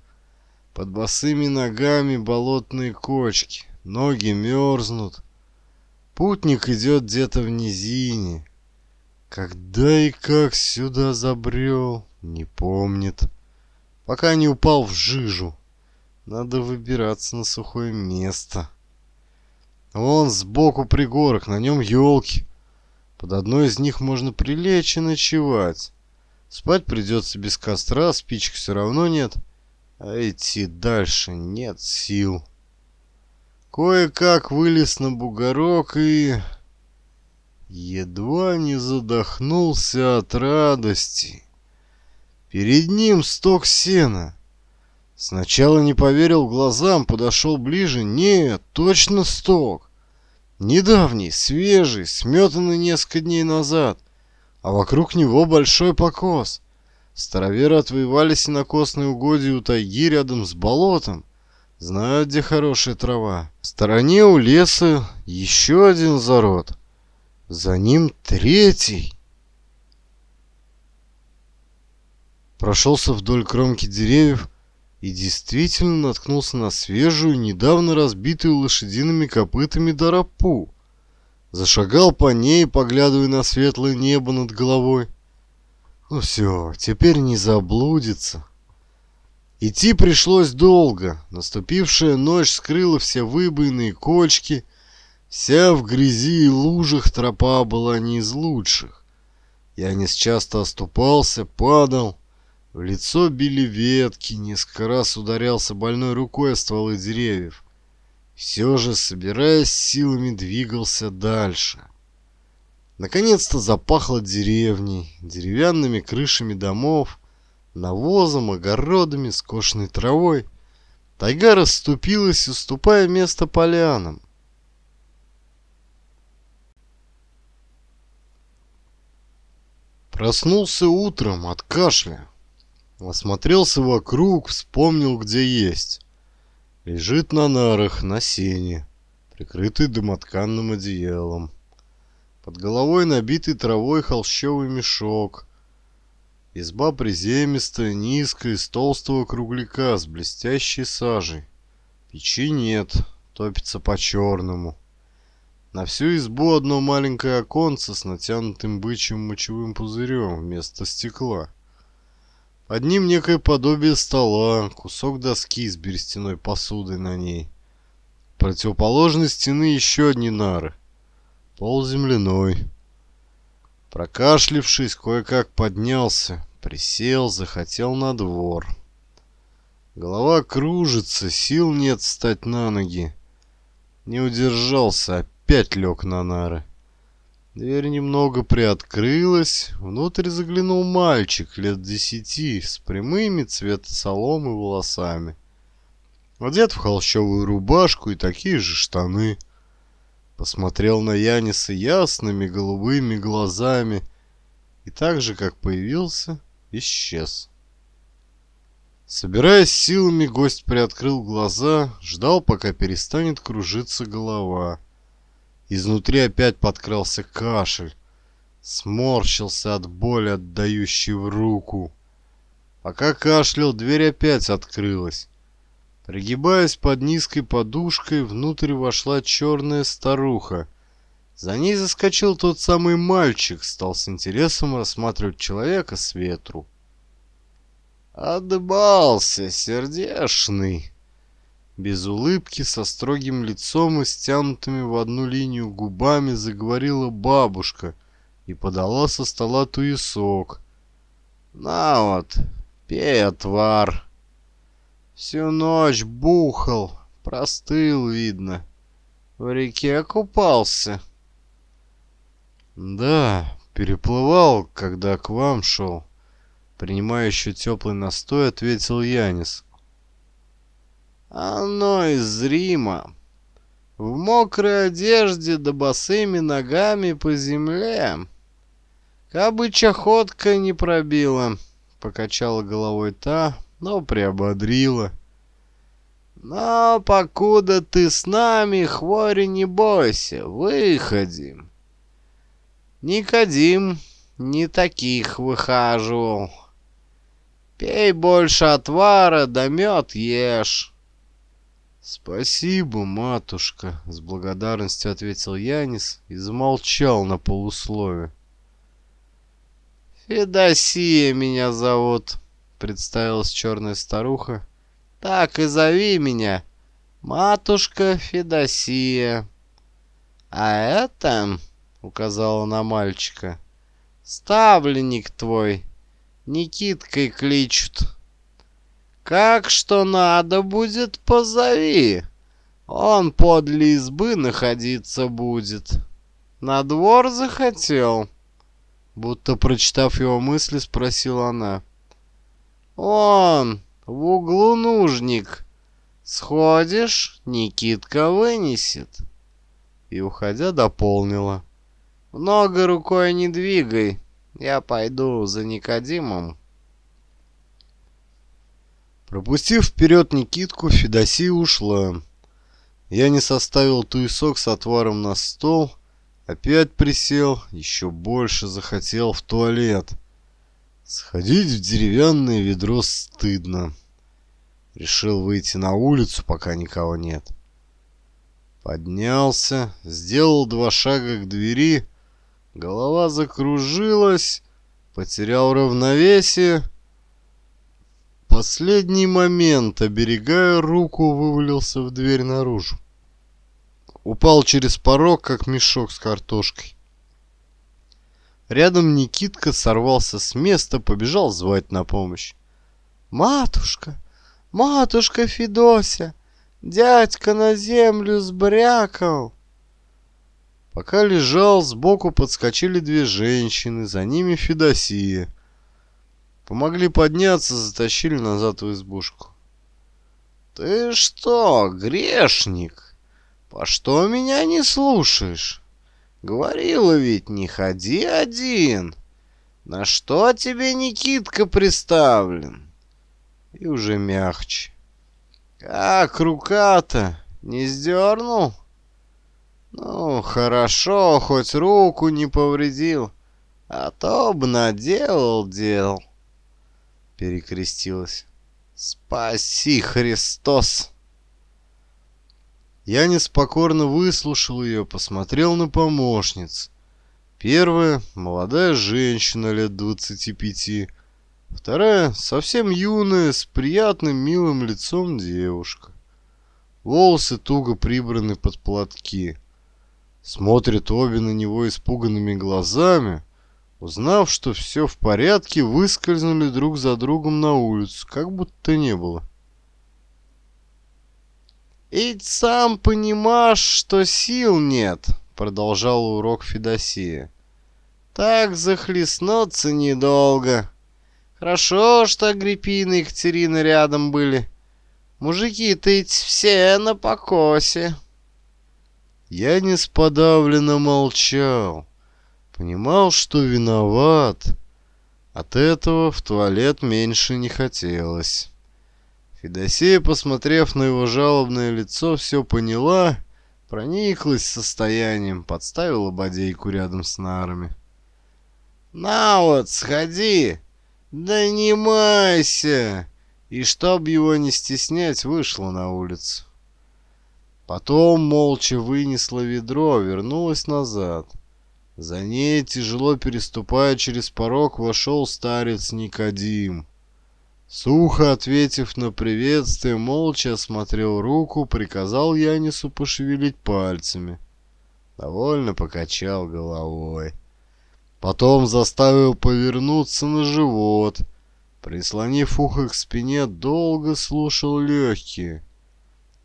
Speaker 1: Под босыми ногами болотные кочки, ноги мерзнут. Путник идет где-то в низине. Когда и как сюда забрел, не помнит. Пока не упал в жижу. Надо выбираться на сухое место. Вон сбоку пригорок, на нем елки. Под одной из них можно прилечь и ночевать. Спать придется без костра, спичек все равно нет. А идти дальше нет сил. Кое-как вылез на бугорок и... Едва не задохнулся от радости. Перед ним сток сена. Сначала не поверил глазам, подошел ближе. Нет, точно сток. Недавний, свежий, сметанный несколько дней назад. А вокруг него большой покос. Староверы отвоевали сенокосные угодья у тайги рядом с болотом. Знают, где хорошая трава. В стороне у леса еще один зарод. За ним третий. Прошелся вдоль кромки деревьев, и действительно наткнулся на свежую, недавно разбитую лошадиными копытами дарапу. Зашагал по ней, поглядывая на светлое небо над головой. Ну все, теперь не заблудится. Идти пришлось долго. Наступившая ночь скрыла все выбоины и кочки. Вся в грязи и лужах тропа была не из лучших. Я несчасто оступался, падал. В лицо били ветки, несколько раз ударялся больной рукой о стволы деревьев. Все же, собираясь силами, двигался дальше. Наконец-то запахло деревней, деревянными крышами домов, навозом, огородами, скошенной травой. Тайга расступилась, уступая место полянам. Проснулся утром от кашля. Осмотрелся вокруг, вспомнил, где есть. Лежит на нарах, на сене, прикрытый дымотканным одеялом. Под головой набитый травой холщовый мешок. Изба приземистая, низкая, из толстого кругляка с блестящей сажей. Печи нет, топится по-черному. На всю избу одно маленькое оконце с натянутым бычьим мочевым пузырем вместо стекла. Одним некое подобие стола, кусок доски с берестяной посудой на ней. Противоположной стены еще одни нары. Пол земляной. Прокашлившись, кое-как поднялся, присел, захотел на двор. Голова кружится, сил нет встать на ноги. Не удержался, опять лег на нары. Дверь немного приоткрылась, внутрь заглянул мальчик лет десяти с прямыми цвета соломы волосами. Одет в холщовую рубашку и такие же штаны. Посмотрел на Яниса ясными голубыми глазами и так же, как появился, исчез. Собираясь силами, гость приоткрыл глаза, ждал, пока перестанет кружиться голова — Изнутри опять подкрался кашель. Сморщился от боли, отдающей в руку. Пока кашлял, дверь опять открылась. Пригибаясь под низкой подушкой, внутрь вошла черная старуха. За ней заскочил тот самый мальчик, стал с интересом рассматривать человека с ветру. «Отбался, сердешный!» без улыбки, со строгим лицом и стянутыми в одну линию губами заговорила бабушка и подала со стола туесок. «На вот, пей отвар!» «Всю ночь бухал, простыл, видно. В реке купался?» «Да, переплывал, когда к вам шел». Принимая еще теплый настой, ответил Янис. — оно и зримо. В мокрой одежде да босыми ногами по земле. Кабы чахотка не пробила, покачала головой та, но приободрила. Но покуда ты с нами, хвори не бойся, выходим. Никодим не таких выхаживал. Пей больше отвара да мед ешь. «Спасибо, матушка!» — с благодарностью ответил Янис и замолчал на полуслове. «Федосия меня зовут», — представилась черная старуха. «Так и зови меня, матушка Федосия». «А это...» — указала на мальчика. «Ставленник твой, Никиткой кличут». Как что надо будет, позови. Он подле избы находиться будет. На двор захотел. Будто прочитав его мысли, спросила она. Он в углу нужник. Сходишь, Никитка вынесет. И, уходя, дополнила. Много рукой не двигай. Я пойду за Никодимом. Пропустив вперед Никитку, Федосия ушла. Я не составил туесок с отваром на стол, опять присел, еще больше захотел в туалет. Сходить в деревянное ведро стыдно. Решил выйти на улицу, пока никого нет. Поднялся, сделал два шага к двери, голова закружилась, потерял равновесие последний момент, оберегая руку, вывалился в дверь наружу. Упал через порог, как мешок с картошкой. Рядом Никитка сорвался с места, побежал звать на помощь. «Матушка! Матушка Федося! Дядька на землю сбрякал!» Пока лежал, сбоку подскочили две женщины, за ними Федосия — Помогли подняться, затащили назад в избушку. «Ты что, грешник? По что меня не слушаешь? Говорила ведь, не ходи один. На что тебе Никитка приставлен?» И уже мягче. «Как рука-то? Не сдернул?» «Ну, хорошо, хоть руку не повредил, а то б наделал дел» перекрестилась. «Спаси, Христос!» Я неспокорно выслушал ее, посмотрел на помощниц. Первая — молодая женщина лет двадцати пяти. Вторая — совсем юная, с приятным милым лицом девушка. Волосы туго прибраны под платки. Смотрит обе на него испуганными глазами, Узнав, что все в порядке, выскользнули друг за другом на улицу, как будто не было. «Ведь сам понимаешь, что сил нет», — продолжал урок Федосия. «Так захлестнуться недолго. Хорошо, что Агриппина и Екатерина рядом были. Мужики-то все на покосе». Я несподавленно молчал. Понимал, что виноват. От этого в туалет меньше не хотелось. Федосея, посмотрев на его жалобное лицо, все поняла, прониклась состоянием, подставила бодейку рядом с нарами. «На вот, сходи! Да не майся!» И чтоб его не стеснять, вышла на улицу. Потом молча вынесла ведро, вернулась назад — за ней, тяжело переступая через порог, вошел старец Никодим. Сухо ответив на приветствие, молча осмотрел руку, приказал Янису пошевелить пальцами. Довольно покачал головой. Потом заставил повернуться на живот. Прислонив ухо к спине, долго слушал легкие.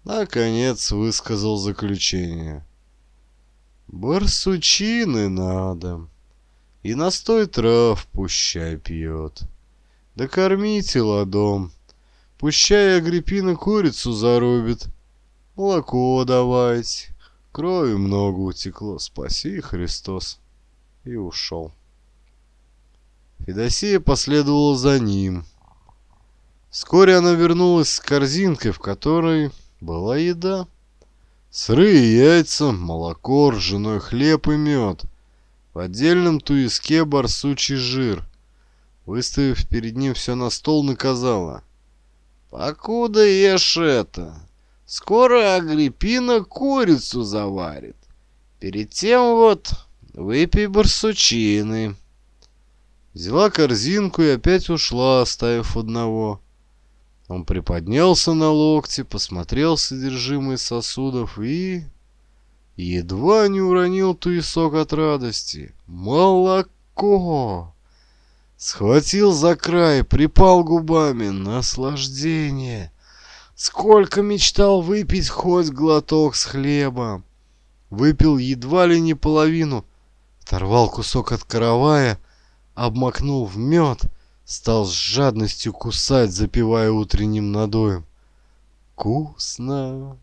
Speaker 1: Наконец высказал заключение. Барсучины надо. И настой трав пущай пьет. Да кормите ладом. Пущай Агриппина курицу зарубит. Молоко давайте. Крови много утекло. Спаси, Христос. И ушел. Федосия последовала за ним. Вскоре она вернулась с корзинкой, в которой была еда. Сырые яйца, молоко, ржаной хлеб и мед. В отдельном туиске барсучий жир. Выставив перед ним все на стол, наказала. «Покуда ешь это, скоро Агриппина курицу заварит. Перед тем вот выпей барсучины». Взяла корзинку и опять ушла, оставив одного. Он приподнялся на локте, посмотрел содержимое сосудов и... Едва не уронил туесок от радости. Молоко! Схватил за край, припал губами. Наслаждение! Сколько мечтал выпить хоть глоток с хлебом! Выпил едва ли не половину. Оторвал кусок от каравая, обмакнул в мед — стал с жадностью кусать, запивая утренним надоем. Вкусно.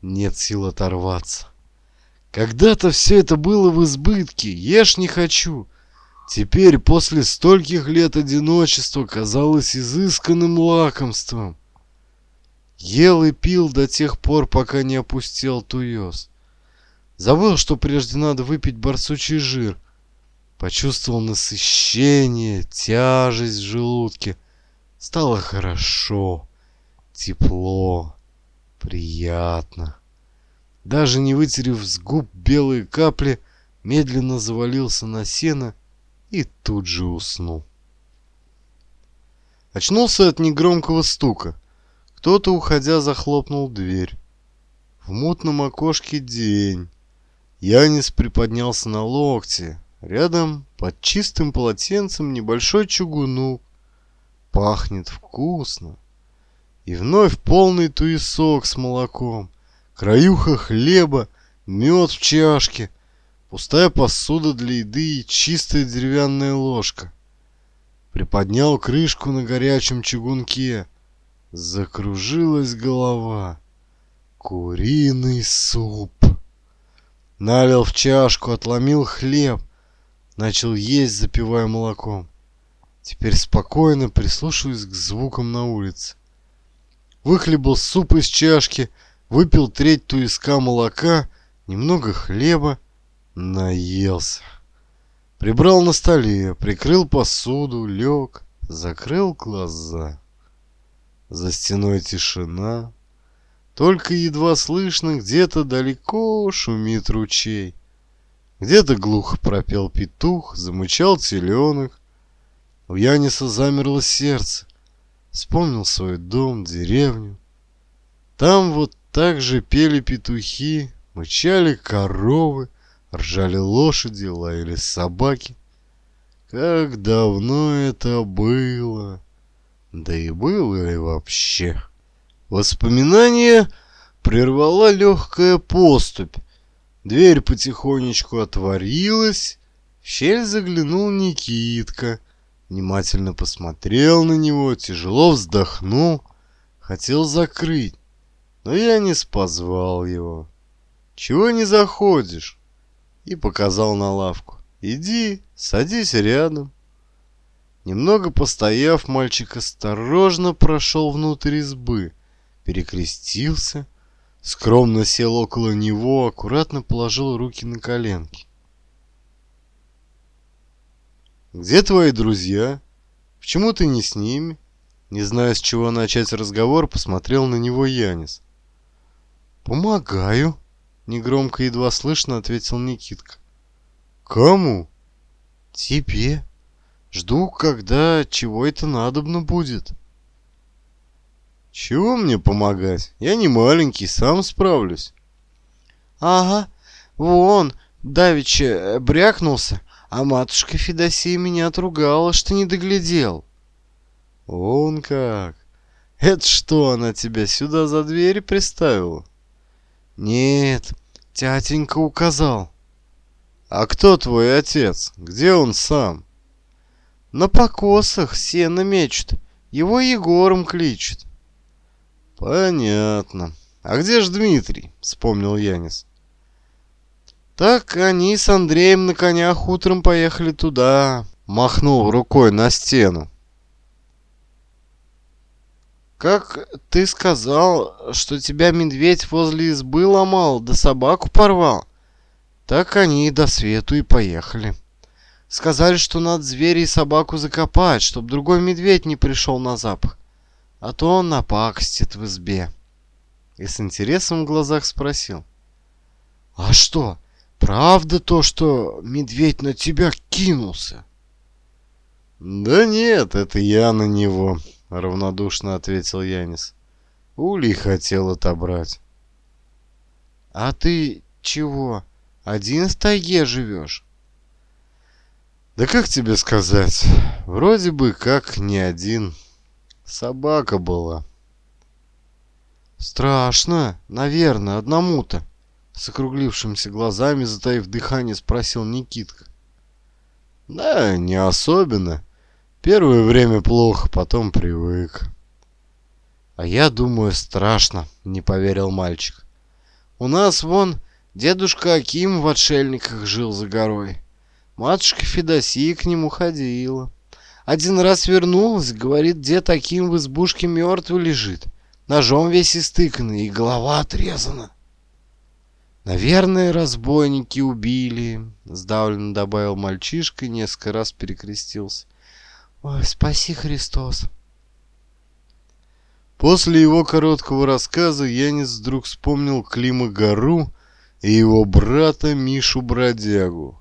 Speaker 1: Нет сил оторваться. Когда-то все это было в избытке, ешь не хочу. Теперь, после стольких лет одиночества, казалось изысканным лакомством. Ел и пил до тех пор, пока не опустел туез. Забыл, что прежде надо выпить борсучий жир, Почувствовал насыщение, тяжесть в желудке. Стало хорошо, тепло, приятно. Даже не вытерев с губ белые капли, медленно завалился на сено и тут же уснул. Очнулся от негромкого стука. Кто-то, уходя, захлопнул дверь. В мутном окошке день. Янис приподнялся на локте, Рядом под чистым полотенцем небольшой чугунок. Пахнет вкусно. И вновь полный туесок с молоком, краюха хлеба, мед в чашке, пустая посуда для еды и чистая деревянная ложка. Приподнял крышку на горячем чугунке. Закружилась голова. Куриный суп. Налил в чашку, отломил хлеб — Начал есть, запивая молоком. Теперь спокойно прислушиваюсь к звукам на улице. Выхлебал суп из чашки, выпил треть туиска молока, немного хлеба, наелся. Прибрал на столе, прикрыл посуду, лег, закрыл глаза. За стеной тишина. Только едва слышно, где-то далеко шумит ручей. Где-то глухо пропел петух, замучал теленок. У Яниса замерло сердце. Вспомнил свой дом, деревню. Там вот так же пели петухи, мычали коровы, ржали лошади, лаяли собаки. Как давно это было! Да и было ли вообще? Воспоминание прервала легкая поступь. Дверь потихонечку отворилась, в щель заглянул Никитка, внимательно посмотрел на него, тяжело вздохнул, хотел закрыть, но я не спозвал его. «Чего не заходишь?» и показал на лавку. «Иди, садись рядом». Немного постояв, мальчик осторожно прошел внутрь избы, перекрестился скромно сел около него, аккуратно положил руки на коленки. «Где твои друзья? Почему ты не с ними?» Не зная, с чего начать разговор, посмотрел на него Янис. «Помогаю», — негромко едва слышно ответил Никитка. «Кому?» «Тебе. Жду, когда чего это надобно будет». «Чего мне помогать? Я не маленький, сам справлюсь». «Ага, вон, давеча э, брякнулся, а матушка Федосия меня отругала, что не доглядел». Вон как? Это что, она тебя сюда за двери приставила?» «Нет, тятенька указал». «А кто твой отец? Где он сам?» «На покосах сено мечет, его Егором кличет». «Понятно. А где же Дмитрий?» — вспомнил Янис. «Так они с Андреем на конях утром поехали туда», — махнул рукой на стену. «Как ты сказал, что тебя медведь возле избы ломал, да собаку порвал?» Так они и до свету и поехали. Сказали, что надо зверя и собаку закопать, чтобы другой медведь не пришел на запах а то он напакстит в избе. И с интересом в глазах спросил. «А что, правда то, что медведь на тебя кинулся?» «Да нет, это я на него», — равнодушно ответил Янис. «Улей хотел отобрать». «А ты чего, один в тайге живешь?» «Да как тебе сказать, вроде бы как не один». Собака была. Страшно, наверное, одному-то. С округлившимися глазами, затаив дыхание, спросил Никитка. Да, не особенно. Первое время плохо, потом привык. А я думаю, страшно, не поверил мальчик. У нас вон дедушка Аким в отшельниках жил за горой. Матушка Федосия к нему ходила. Один раз вернулась, говорит, где таким в избушке мертвый лежит. Ножом весь истыканный, и голова отрезана. «Наверное, разбойники убили», — сдавленно добавил мальчишка и несколько раз перекрестился. «Ой, спаси Христос!» После его короткого рассказа Янис вдруг вспомнил Клима Гору и его брата Мишу Бродягу.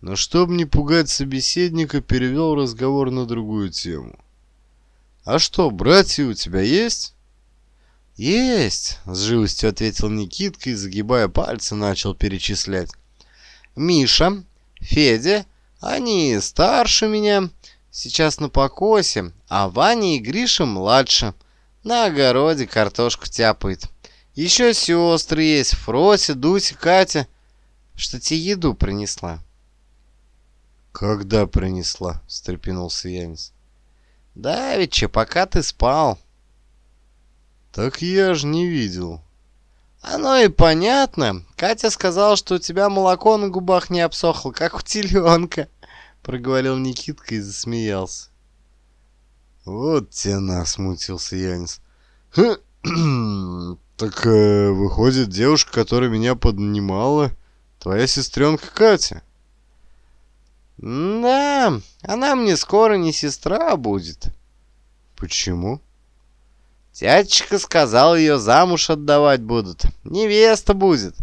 Speaker 1: Но чтобы не пугать собеседника, перевел разговор на другую тему. «А что, братья у тебя есть?» «Есть!» — с живостью ответил Никитка и, загибая пальцы, начал перечислять. «Миша, Федя, они старше меня, сейчас на покосе, а Ваня и Гриша младше, на огороде картошку тяпает. Еще сестры есть, Фрося, Дуся, Катя, что тебе еду принесла». «Когда принесла?» — встрепенулся Янис. Да «Давеча, пока ты спал». «Так я ж не видел». «Оно и понятно. Катя сказала, что у тебя молоко на губах не обсохло, как у теленка», — проговорил Никитка и засмеялся. «Вот те смутился Янис. «Так, э, выходит, девушка, которая меня поднимала, твоя сестренка Катя?» «Да, она мне скоро не сестра будет». «Почему?» «Тятечка сказал, ее замуж отдавать будут. Невеста будет».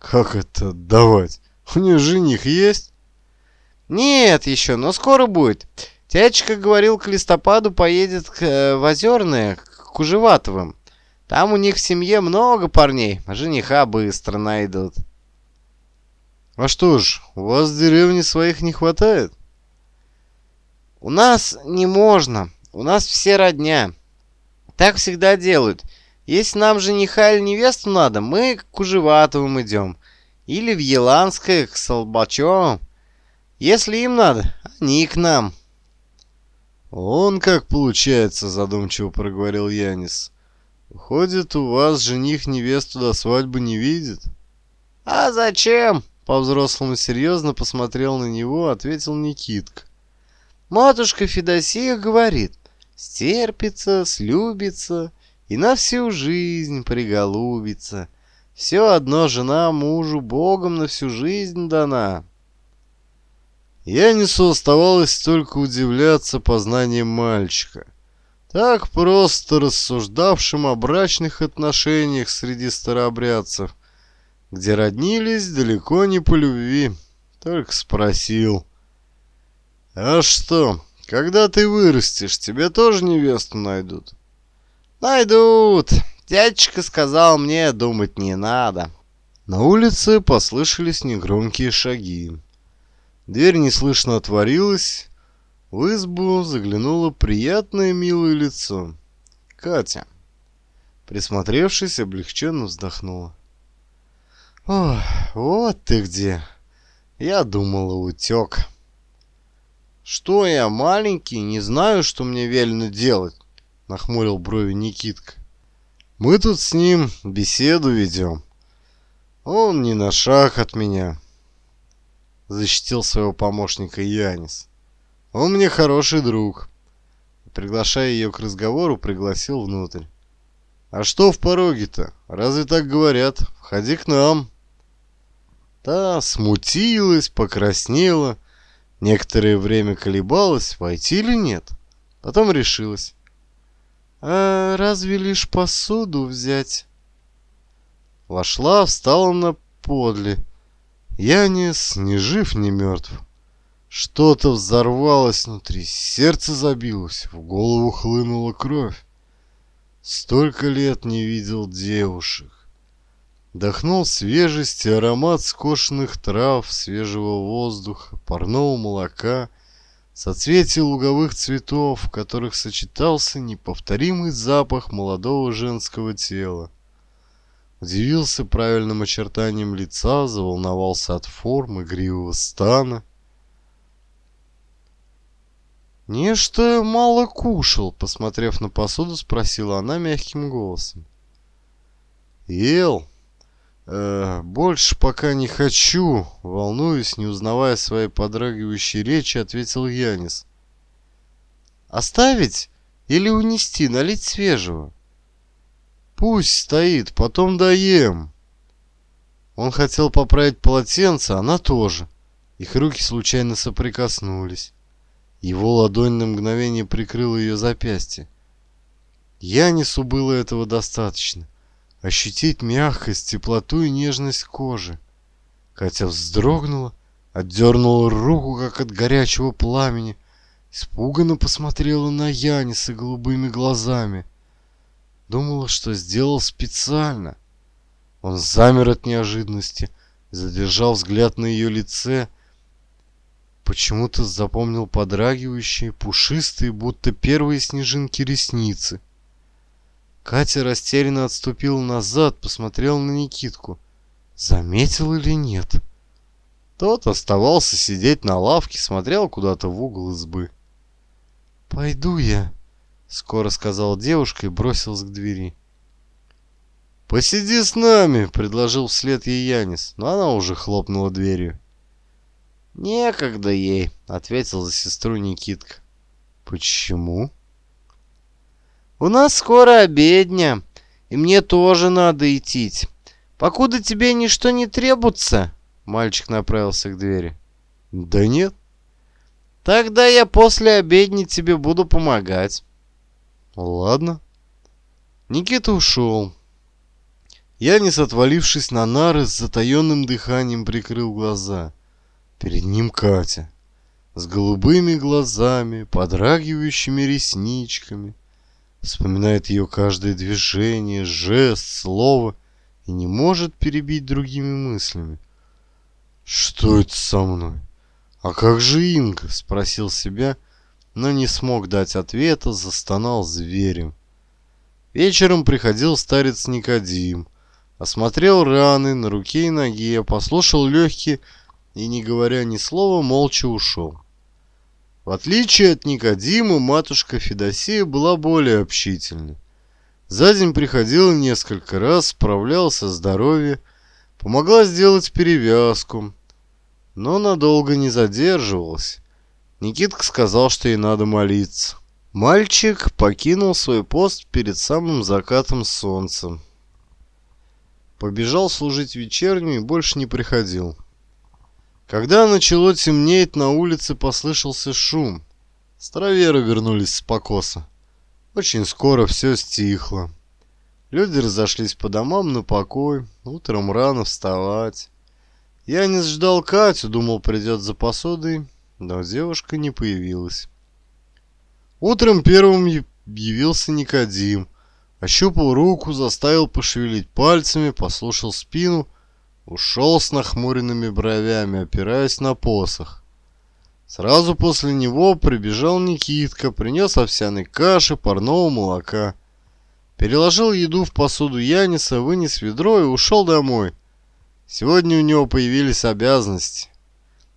Speaker 1: «Как это отдавать? У нее жених есть?» «Нет еще, но скоро будет. Тятечка говорил, к листопаду поедет к, э, в Озерное, к Кужеватовым. Там у них в семье много парней, жениха быстро найдут». А что ж, у вас в деревне своих не хватает? У нас не можно. У нас все родня. Так всегда делают. Если нам жениха или невесту надо, мы к Кужеватовым идем. Или в Еланское, к Солбачевым. Если им надо, они к нам. «Он как получается», — задумчиво проговорил Янис. «Выходит, у вас жених невесту до свадьбы не видит?» «А зачем?» По-взрослому серьезно посмотрел на него, ответил Никитка. Матушка Федосея говорит, стерпится, слюбится и на всю жизнь приголубится. Все одно жена мужу Богом на всю жизнь дана. Я не оставалось только удивляться познаниям мальчика, так просто рассуждавшим о брачных отношениях среди старообрядцев где роднились далеко не по любви. Только спросил. «А что, когда ты вырастешь, тебе тоже невесту найдут?» «Найдут!» Дядечка сказал мне, думать не надо. На улице послышались негромкие шаги. Дверь неслышно отворилась. В избу заглянуло приятное милое лицо. Катя, присмотревшись, облегченно вздохнула. О, вот ты где. Я думала, утек. Что я, маленький, не знаю, что мне велено делать? Нахмурил брови Никитка. Мы тут с ним беседу ведем. Он не на шаг от меня. Защитил своего помощника Янис. Он мне хороший друг. Приглашая ее к разговору, пригласил внутрь. «А что в пороге-то? Разве так говорят? Входи к нам!» Та смутилась, покраснела, некоторое время колебалась, войти или нет. Потом решилась. «А разве лишь посуду взять?» Вошла, встала на подле. Я не ни жив, ни мертв. Что-то взорвалось внутри, сердце забилось, в голову хлынула кровь. Столько лет не видел девушек. Дохнул свежесть аромат скошенных трав, свежего воздуха, парного молока, соцветий луговых цветов, в которых сочетался неповторимый запах молодого женского тела. Удивился правильным очертанием лица, заволновался от формы игривого стана. «Нечто мало кушал», — посмотрев на посуду, спросила она мягким голосом. «Ел», Э, «Больше пока не хочу», — волнуюсь, не узнавая своей подрагивающей речи, ответил Янис. «Оставить или унести, налить свежего?» «Пусть стоит, потом доем». Он хотел поправить полотенце, она тоже. Их руки случайно соприкоснулись. Его ладонь на мгновение прикрыла ее запястье. Янису было этого достаточно — ощутить мягкость, теплоту и нежность кожи. Катя вздрогнула, отдернула руку, как от горячего пламени, испуганно посмотрела на Яниса голубыми глазами. Думала, что сделал специально.
Speaker 2: Он замер
Speaker 1: от неожиданности, задержал взгляд на ее лице, почему-то запомнил подрагивающие, пушистые, будто первые снежинки ресницы — Катя растерянно отступил назад, посмотрел на Никитку. Заметил или нет? Тот оставался сидеть на лавке, смотрел куда-то в угол избы. «Пойду я», — скоро сказал девушка и бросилась к двери. «Посиди с нами», — предложил вслед ей Янис, но она уже хлопнула дверью. «Некогда ей», — ответил за сестру Никитка. «Почему?» У нас скоро обедня, и мне тоже надо идти. Покуда тебе ничто не требуется, мальчик направился к двери. Да нет. Тогда я после обедни тебе буду помогать. Ладно. Никита ушел. Я, не отвалившись на нары, с затаенным дыханием прикрыл глаза. Перед ним Катя. С голубыми глазами, подрагивающими ресничками, вспоминает ее каждое движение, жест, слово и не может перебить другими мыслями. «Что это со мной? А как же Инга?» – спросил себя, но не смог дать ответа, застонал зверем. Вечером приходил старец Никодим, осмотрел раны на руке и ноге, послушал легкие и, не говоря ни слова, молча ушел. В отличие от Никодима, матушка Федосея была более общительной. За день приходила несколько раз, справлялся здоровьем, помогла сделать перевязку, но надолго не задерживалась. Никитка сказал, что ей надо молиться. Мальчик покинул свой пост перед самым закатом солнца. Побежал служить вечернюю и больше не приходил. Когда начало темнеть, на улице послышался шум. Староверы вернулись с покоса. Очень скоро все стихло. Люди разошлись по домам на покой, утром рано вставать. Я не ждал Катю, думал, придет за посудой, но девушка не появилась. Утром первым явился Никодим. Ощупал руку, заставил пошевелить пальцами, послушал спину — ушел с нахмуренными бровями, опираясь на посох. Сразу после него прибежал Никитка, принес овсяной каши, парного молока. Переложил еду в посуду Яниса, вынес ведро и ушел домой. Сегодня у него появились обязанности.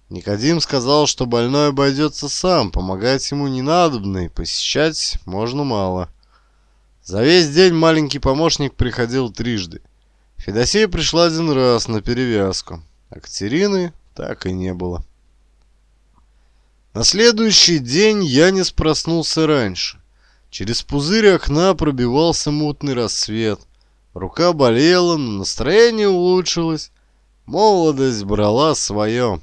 Speaker 1: Никодим сказал, что больной обойдется сам, помогать ему не надобно и посещать можно мало. За весь день маленький помощник приходил трижды. Федосея пришла один раз на перевязку, а Катерины так и не было. На следующий день Янис проснулся раньше. Через пузырь окна пробивался мутный рассвет. Рука болела, но настроение улучшилось. Молодость брала свое.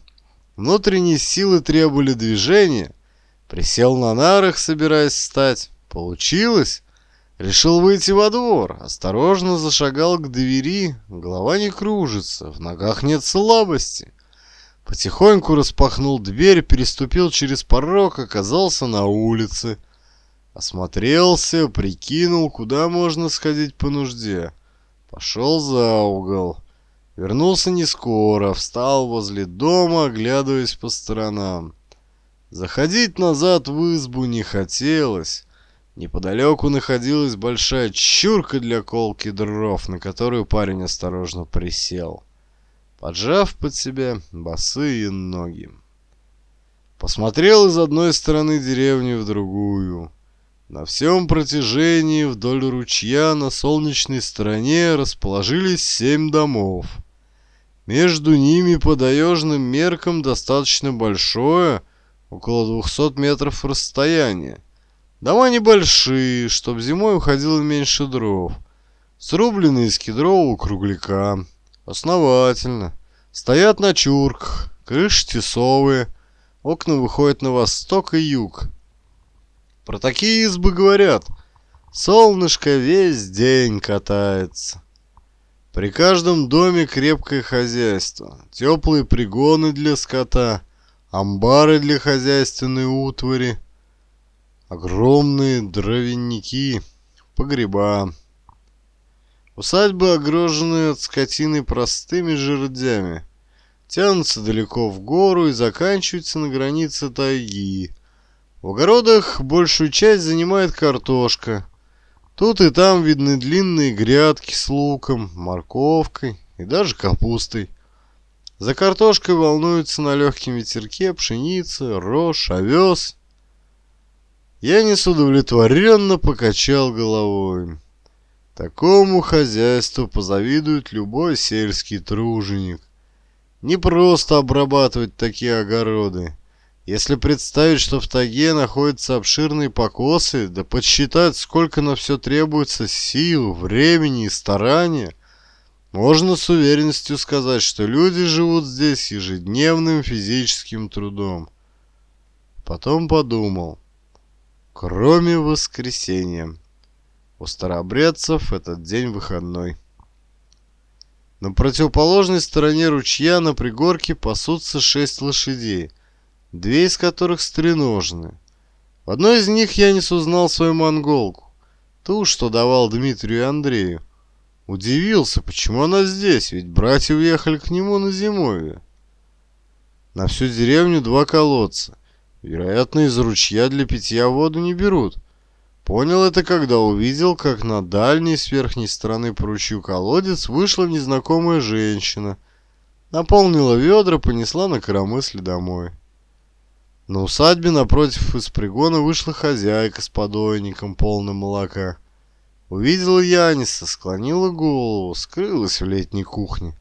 Speaker 1: Внутренние силы требовали движения. Присел на нарах, собираясь встать. Получилось. Решил выйти во двор, осторожно зашагал к двери, голова не кружится, в ногах нет слабости. Потихоньку распахнул дверь, переступил через порог, оказался на улице. Осмотрелся, прикинул, куда можно сходить по нужде. Пошел за угол. Вернулся не скоро, встал возле дома, оглядываясь по сторонам. Заходить назад в избу не хотелось. Неподалеку находилась большая чурка для колки дров, на которую парень осторожно присел, поджав под себя босые ноги. Посмотрел из одной стороны деревни в другую. На всем протяжении вдоль ручья на солнечной стороне расположились семь домов. Между ними по таежным меркам достаточно большое, около 200 метров расстояние Дома небольшие, чтоб зимой уходило меньше дров. Срублены из кедрового кругляка. Основательно. Стоят на чурках, крыши тесовые, окна выходят на восток и юг. Про такие избы говорят. Солнышко весь день катается. При каждом доме крепкое хозяйство, теплые пригоны для скота, амбары для хозяйственной утвари – Огромные дровяники, погреба. Усадьбы, огроженные от скотины простыми жердями, тянутся далеко в гору и заканчиваются на границе тайги. В огородах большую часть занимает картошка. Тут и там видны длинные грядки с луком, морковкой и даже капустой. За картошкой волнуются на легком ветерке пшеница, рожь, овес я Янис удовлетворенно покачал головой. Такому хозяйству позавидует любой сельский труженик. Не просто обрабатывать такие огороды. Если представить, что в таге находятся обширные покосы, да подсчитать, сколько на все требуется сил, времени и старания, можно с уверенностью сказать, что люди живут здесь ежедневным физическим трудом. Потом подумал – кроме воскресенья. У старообрядцев этот день выходной. На противоположной стороне ручья на пригорке пасутся шесть лошадей, две из которых стреножны. В одной из них я не узнал свою монголку, ту, что давал Дмитрию и Андрею. Удивился, почему она здесь, ведь братья уехали к нему на зимовье. На всю деревню два колодца — Вероятно, из ручья для питья воду не берут. Понял это, когда увидел, как на дальней с верхней стороны по ручью колодец вышла незнакомая женщина. Наполнила ведра, понесла на коромысле домой. На усадьбе напротив из пригона вышла хозяйка с подойником, полным молока. Увидела Яниса, склонила голову, скрылась в летней кухне.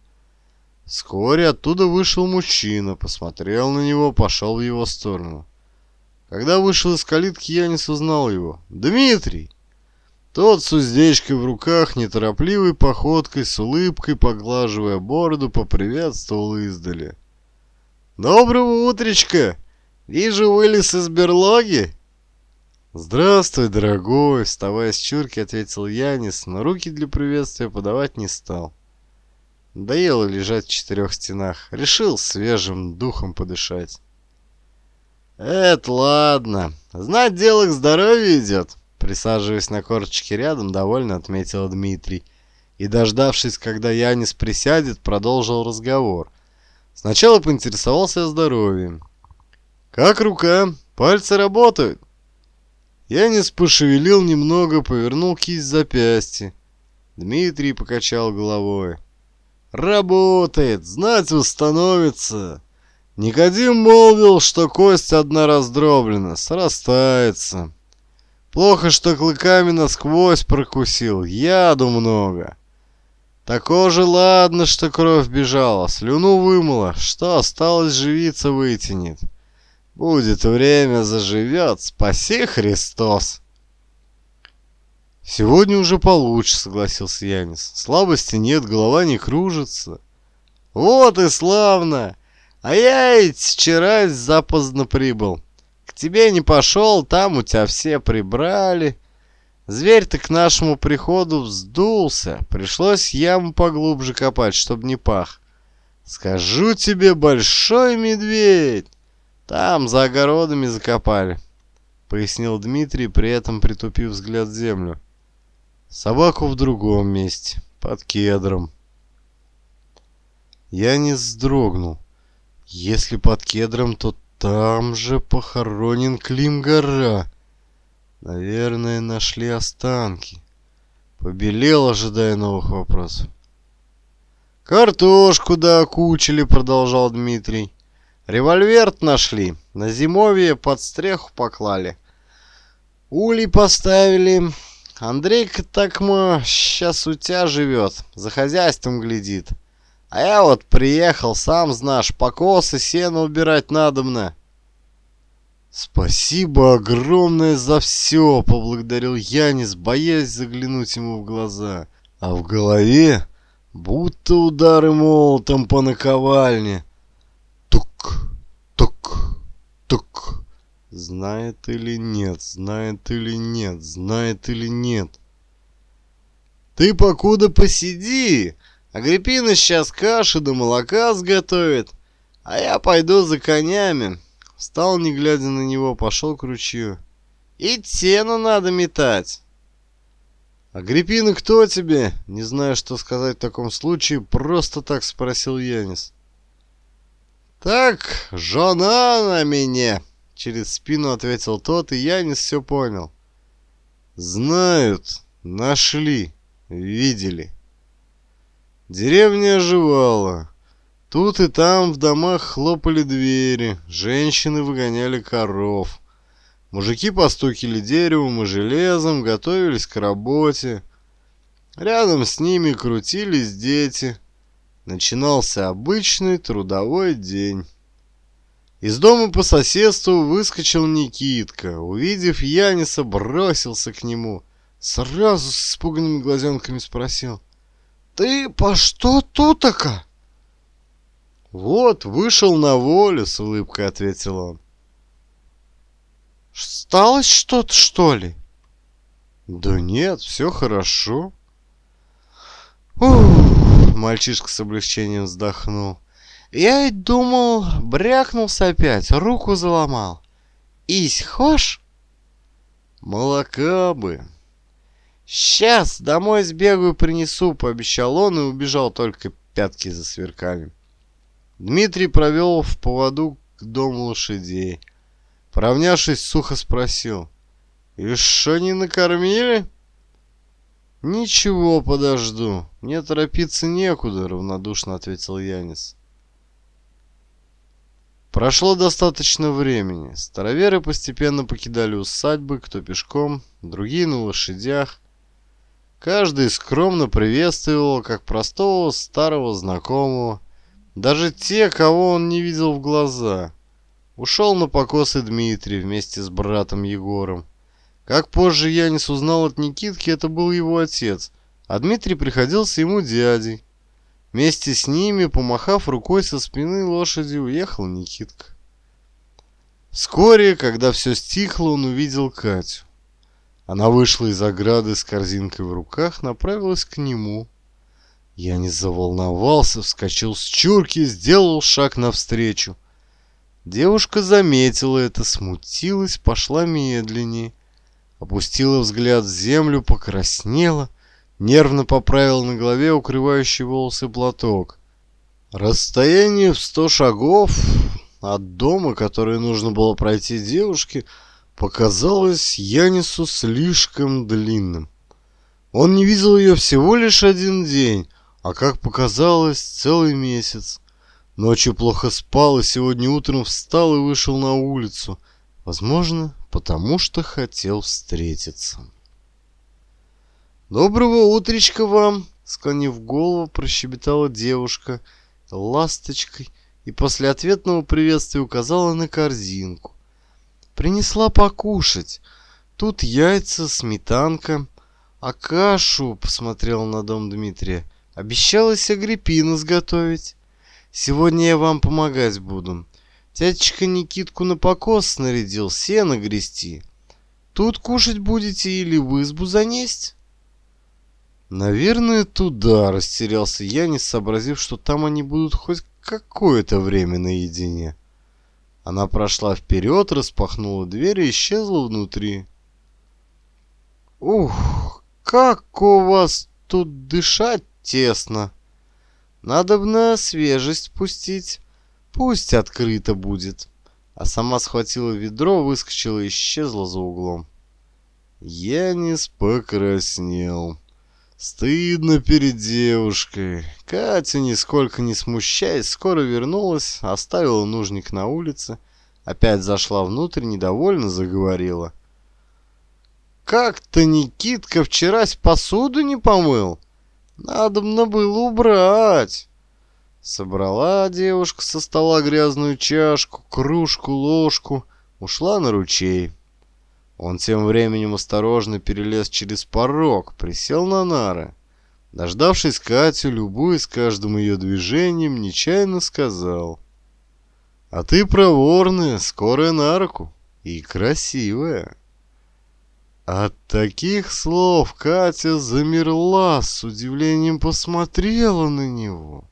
Speaker 1: Вскоре оттуда вышел мужчина, посмотрел на него, пошел в его сторону. Когда вышел из калитки, я не сознал его. «Дмитрий!» Тот с уздечкой в руках, неторопливой походкой, с улыбкой, поглаживая бороду, поприветствовал издали. «Доброго утречка! Вижу, вылез из берлоги!» «Здравствуй, дорогой!» — вставая с чурки, ответил Янис, но руки для приветствия подавать не стал. Доело лежать в четырех стенах. Решил свежим духом подышать. «Это ладно. Знать дело к здоровью идет», — присаживаясь на корточке рядом, довольно отметил Дмитрий. И, дождавшись, когда Янис присядет, продолжил разговор. Сначала поинтересовался о здоровье. «Как рука? Пальцы работают?» Янис пошевелил немного, повернул кисть запястья. Дмитрий покачал головой. «Работает! Знать восстановится!» Никодим молвил, что кость одна раздроблена, срастается. Плохо, что клыками насквозь прокусил, яду много. Такого же ладно, что кровь бежала, слюну вымыла, что осталось живица вытянет. Будет время, заживет, спаси Христос. Сегодня уже получше, согласился Янис. Слабости нет, голова не кружится. Вот и славно! А я ведь вчера запоздно прибыл. К тебе не пошел, там у тебя все прибрали. Зверь-то к нашему приходу вздулся. Пришлось яму поглубже копать, чтобы не пах. Скажу тебе, большой медведь! Там за огородами закопали. Пояснил Дмитрий, при этом притупив взгляд в землю. Собаку в другом месте, под кедром. Я не вздрогнул. Если под кедром, то там же похоронен Клим-гора. Наверное, нашли останки. Побелел, ожидая новых вопросов. «Картошку да окучили, продолжал Дмитрий. «Револьверт нашли. На зимовье под стреху поклали. Улей поставили. Андрейка Катакма сейчас у тебя живет. За хозяйством глядит». А я вот приехал, сам знаешь, покосы сено убирать надо мне. Спасибо огромное за все, поблагодарил Янис, боясь заглянуть ему в глаза. А в голове будто удары молотом по наковальне. Тук, тук, тук. Знает или нет, знает или нет, знает или нет. Ты покуда посиди, Агриппина сейчас кашу до молока сготовит, а я пойду за конями. Встал, не глядя на него, пошел к ручью. И тену надо метать. «Агриппина, кто тебе?» Не знаю, что сказать в таком случае, просто так спросил Янис. «Так, жена на меня!» Через спину ответил тот, и Янис все понял. «Знают, нашли, видели». Деревня оживала. Тут и там в домах хлопали двери, женщины выгоняли коров. Мужики постукили деревом и железом, готовились к работе. Рядом с ними крутились дети. Начинался обычный трудовой день. Из дома по соседству выскочил Никитка. Увидев Яниса, бросился к нему. Сразу с испуганными глазенками спросил. «Ты по что тутака?» «Вот, вышел на волю», — с улыбкой ответил он. «Сталось что-то, что ли?» «Да нет, все хорошо». «Ух!» — мальчишка с облегчением вздохнул. «Я и думал, брякнулся опять, руку заломал. Ись хошь?» «Молока бы!» «Сейчас домой сбегаю, принесу», — пообещал он и убежал, только пятки засверкали. Дмитрий провел в поводу к дому лошадей. Поравнявшись, сухо спросил. что не накормили?» «Ничего, подожду. Мне торопиться некуда», — равнодушно ответил Янис. Прошло достаточно времени. Староверы постепенно покидали усадьбы, кто пешком, другие на лошадях. Каждый скромно приветствовал, как простого старого знакомого, даже те, кого он не видел в глаза. Ушел на покос и Дмитрий вместе с братом Егором. Как позже Янис узнал от Никитки, это был его отец, а Дмитрий приходился ему дядей. Вместе с ними, помахав рукой со спины лошади, уехал Никитка. Вскоре, когда все стихло, он увидел Катю. Она вышла из ограды с корзинкой в руках, направилась к нему. Я не заволновался, вскочил с чурки, сделал шаг навстречу. Девушка заметила это, смутилась, пошла медленнее. Опустила взгляд в землю, покраснела, нервно поправила на голове укрывающий волосы платок. Расстояние в сто шагов от дома, которое нужно было пройти девушке, — показалось Янису слишком длинным. Он не видел ее всего лишь один день, а, как показалось, целый месяц. Ночью плохо спал и сегодня утром встал и вышел на улицу. Возможно, потому что хотел встретиться. «Доброго утречка вам!» — склонив голову, прощебетала девушка ласточкой и после ответного приветствия указала на корзинку. Принесла покушать. Тут яйца, сметанка. А кашу, посмотрел на дом Дмитрия, обещалась Агриппина сготовить. Сегодня я вам помогать буду. Тятечка Никитку на покос снарядил, сено грести. Тут кушать будете или в избу занесть? Наверное, туда, растерялся я, не сообразив, что там они будут хоть какое-то время наедине. Она прошла вперед, распахнула дверь и исчезла внутри. «Ух, как у вас тут дышать тесно! Надо бы на свежесть пустить, пусть открыто будет!» А сама схватила ведро, выскочила и исчезла за углом. Я не спокраснел. Стыдно перед девушкой. Катя, нисколько не смущаясь, скоро вернулась, оставила нужник на улице, опять зашла внутрь, недовольно заговорила. «Как-то Никитка вчерась посуду не помыл. Надо Надобно было убрать». Собрала девушка со стола грязную чашку, кружку, ложку, ушла на ручей. Он тем временем осторожно перелез через порог, присел на нары. Дождавшись Катю, любуясь каждым ее движением, нечаянно сказал. «А ты проворная, скорая на руку и красивая». От таких слов Катя замерла, с удивлением посмотрела на него.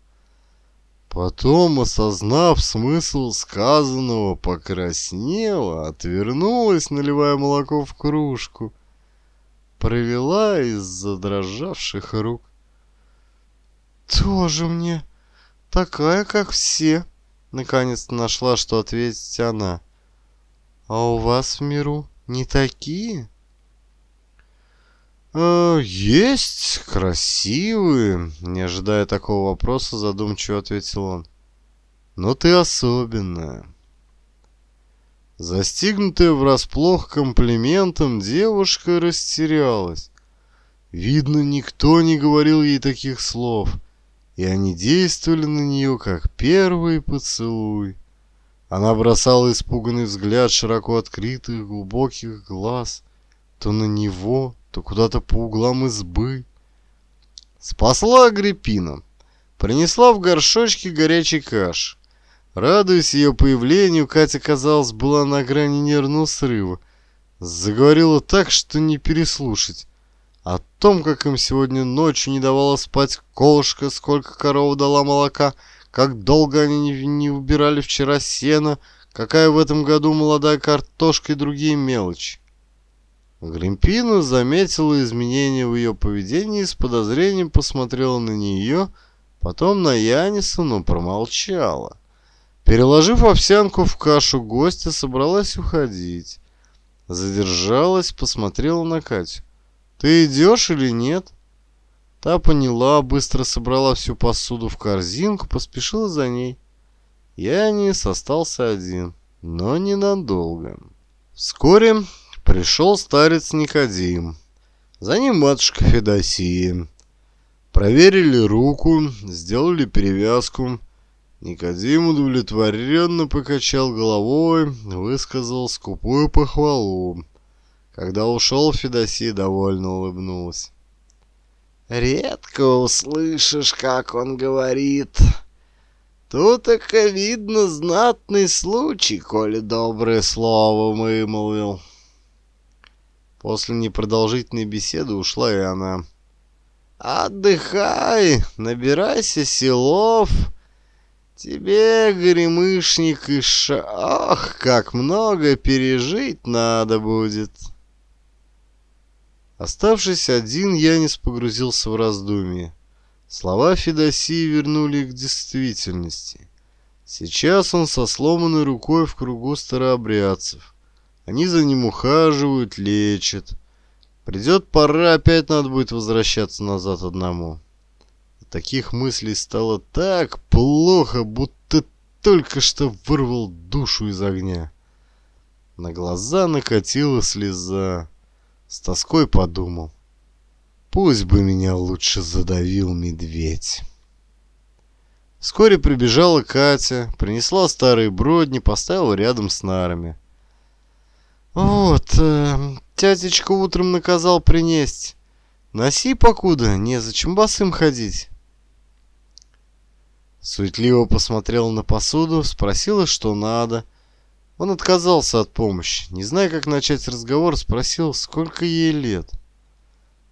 Speaker 1: Потом, осознав смысл сказанного, покраснела, отвернулась, наливая молоко в кружку. Провела из задрожавших рук. «Тоже мне такая, как все!» Наконец-то нашла, что ответить она. «А у вас в миру не такие?» Э, «Есть красивые», — не ожидая такого вопроса, задумчиво ответил он. «Но ты особенная». Застигнутая врасплох комплиментом, девушка растерялась. Видно, никто не говорил ей таких слов, и они действовали на нее, как первый поцелуй. Она бросала испуганный взгляд широко открытых глубоких глаз то на него, то куда-то по углам избы. Спасла Агриппина. Принесла в горшочке горячий каш. Радуясь ее появлению, Катя, казалось, была на грани нервного срыва. Заговорила так, что не переслушать. О том, как им сегодня ночью не давала спать колышка, сколько корова дала молока, как долго они не, не убирали вчера сено, какая в этом году молодая картошка и другие мелочи. Гримпина заметила изменения в ее поведении и с подозрением посмотрела на нее, потом на Яниса, но промолчала. Переложив овсянку в кашу гостя, собралась уходить. Задержалась, посмотрела на Катю. «Ты идешь или нет?» Та поняла, быстро собрала всю посуду в корзинку, поспешила за ней. Янис остался один, но ненадолго. Вскоре Пришел старец Никодим, за ним матушка Федосия. Проверили руку, сделали перевязку. Никодим удовлетворенно покачал головой, высказал скупую похвалу. Когда ушел, Федосия довольно улыбнулась. «Редко услышишь, как он говорит», Тут и видно знатный случай, коли доброе слово вымолвил. После непродолжительной беседы ушла и она. «Отдыхай, набирайся силов. Тебе, горемышник, и ша... Ах, как много пережить надо будет!» Оставшись один, Янис погрузился в раздумье. Слова Федосии вернули к действительности. Сейчас он со сломанной рукой в кругу старообрядцев. Они за ним ухаживают, лечат. Придет пора, опять надо будет возвращаться назад одному. От таких мыслей стало так плохо, будто только что вырвал душу из огня. На глаза накатила слеза. С тоской подумал. Пусть бы меня лучше задавил медведь. Вскоре прибежала Катя, принесла старые бродни, поставила рядом с нарами. Вот, э, тятечка утром наказал принести. Носи покуда, незачем босым ходить. Суетливо посмотрела на посуду, спросила, что надо. Он отказался от помощи. Не зная, как начать разговор, спросил, сколько ей лет.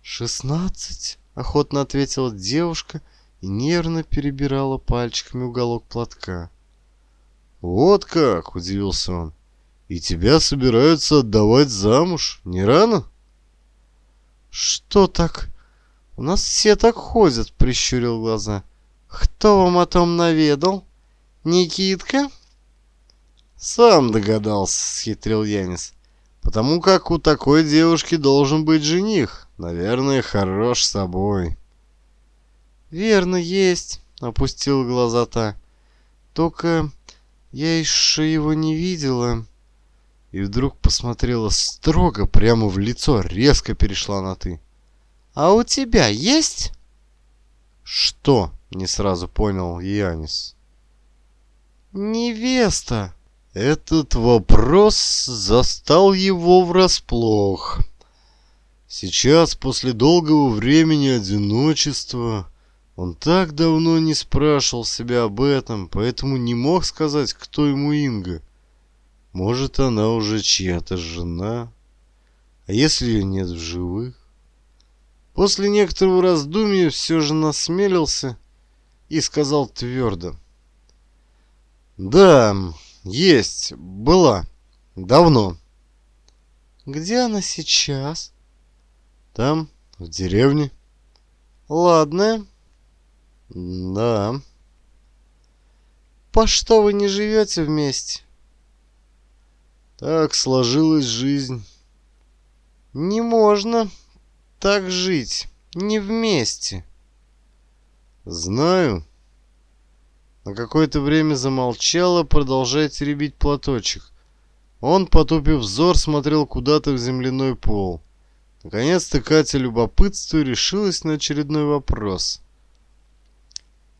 Speaker 1: «Шестнадцать», — охотно ответила девушка и нервно перебирала пальчиками уголок платка. «Вот как!» — удивился он. И тебя собираются отдавать замуж, не рано? Что так? У нас все так ходят, прищурил глаза. Кто вам о том наведал? Никитка? Сам догадался, схитрил Янис. Потому как у такой девушки должен быть жених. Наверное, хорош собой. Верно, есть, опустил глаза та. Только я еще его не видела и вдруг посмотрела строго прямо в лицо, резко перешла на «ты». «А у тебя есть?» «Что?» — не сразу понял Янис. «Невеста!» Этот вопрос застал его врасплох. Сейчас, после долгого времени одиночества, он так давно не спрашивал себя об этом, поэтому не мог сказать, кто ему Инга — может, она уже чья-то жена? А если ее нет в живых? После некоторого раздумья все же насмелился и сказал твердо. «Да, есть, была, давно». «Где она сейчас?» «Там, в деревне». «Ладно». «Да». «По что вы не живете вместе?» Так сложилась жизнь. Не можно так жить. Не вместе. Знаю. На какое-то время замолчала, продолжая теребить платочек. Он, потупив взор, смотрел куда-то в земляной пол. Наконец-то Катя любопытству решилась на очередной вопрос.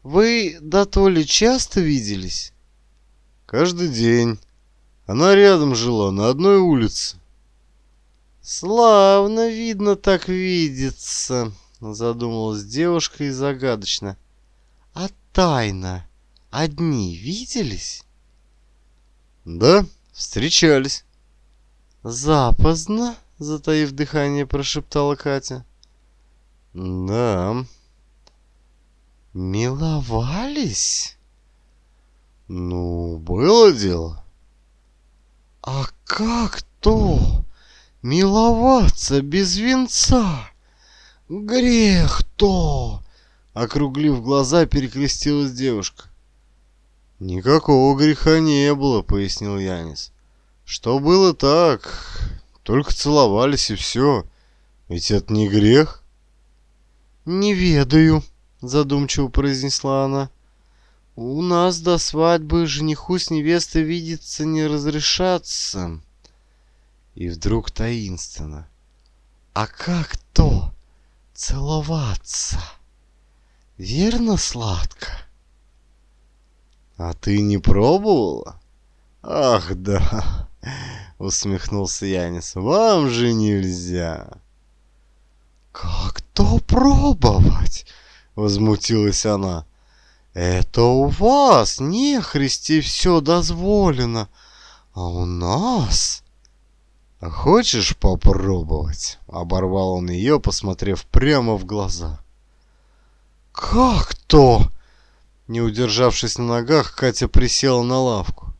Speaker 1: «Вы до да, Толи часто виделись?» «Каждый день». Она рядом жила, на одной улице. «Славно, видно, так видится», — задумалась девушка и загадочно. «А тайна? Одни виделись?» «Да, встречались». «Запоздно?» — затаив дыхание, прошептала Катя. «Да». «Миловались?» «Ну, было дело». А как то миловаться без венца? Грех то! Округлив глаза, перекрестилась девушка. «Никакого греха не было», — пояснил Янис. «Что было так, только целовались и все. Ведь это не грех». «Не ведаю», — задумчиво произнесла она. У нас до свадьбы жениху с невестой видеться не разрешаться. И вдруг таинственно. А как то целоваться? Верно, сладко? А ты не пробовала? Ах, да, усмехнулся Янис. Вам же нельзя. Как то пробовать? Возмутилась она. Это у вас, нехристи, все дозволено, а у нас... «Хочешь попробовать?» — оборвал он ее, посмотрев прямо в глаза. «Как то?» Не удержавшись на ногах, Катя присела на лавку.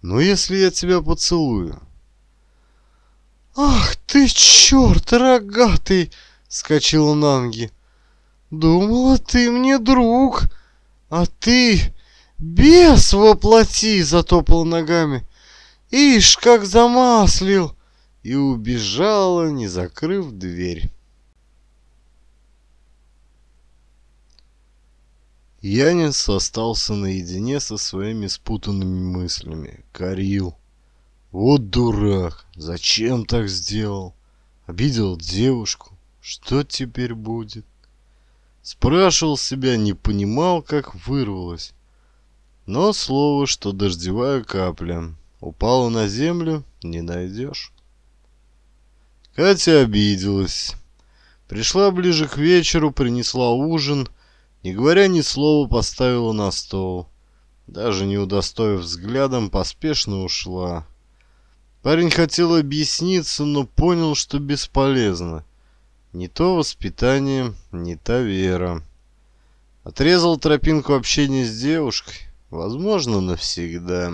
Speaker 1: «Ну, если я тебя поцелую?» «Ах ты, черт рогатый!» — скачал Нанги. Думала, ты мне друг, а ты бес воплоти, затопал ногами. Ишь, как замаслил! И убежала, не закрыв дверь. Янис остался наедине со своими спутанными мыслями. Корил. Вот дурак! Зачем так сделал? Обидел девушку. Что теперь будет? Спрашивал себя, не понимал, как вырвалось. Но слово, что дождевая капля, упала на землю, не найдешь. Катя обиделась. Пришла ближе к вечеру, принесла ужин, не говоря ни слова поставила на стол. Даже не удостоив взглядом, поспешно ушла. Парень хотел объясниться, но понял, что бесполезно. Не то воспитание, не та вера. Отрезал тропинку общения с девушкой, возможно, навсегда.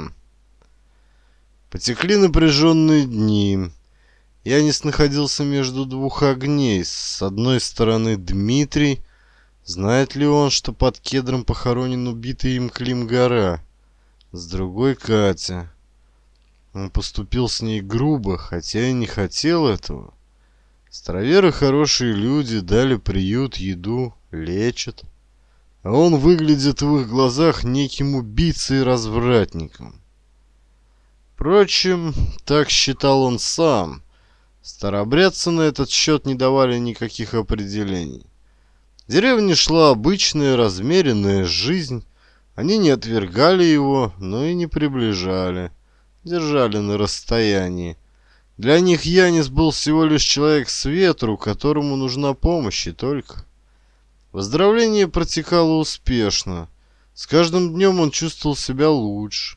Speaker 1: Потекли напряженные дни. Янис находился между двух огней. С одной стороны Дмитрий. Знает ли он, что под кедром похоронен убитый им Клим Гора? С другой Катя. Он поступил с ней грубо, хотя и не хотел этого. Староверы хорошие люди, дали приют, еду, лечат. А он выглядит в их глазах неким убийцей и развратником. Впрочем, так считал он сам. Старобрядцы на этот счет не давали никаких определений. В деревне шла обычная размеренная жизнь. Они не отвергали его, но и не приближали. Держали на расстоянии для них Янис был всего лишь человек с ветру, которому нужна помощь и только. Выздоровление протекало успешно. С каждым днем он чувствовал себя лучше.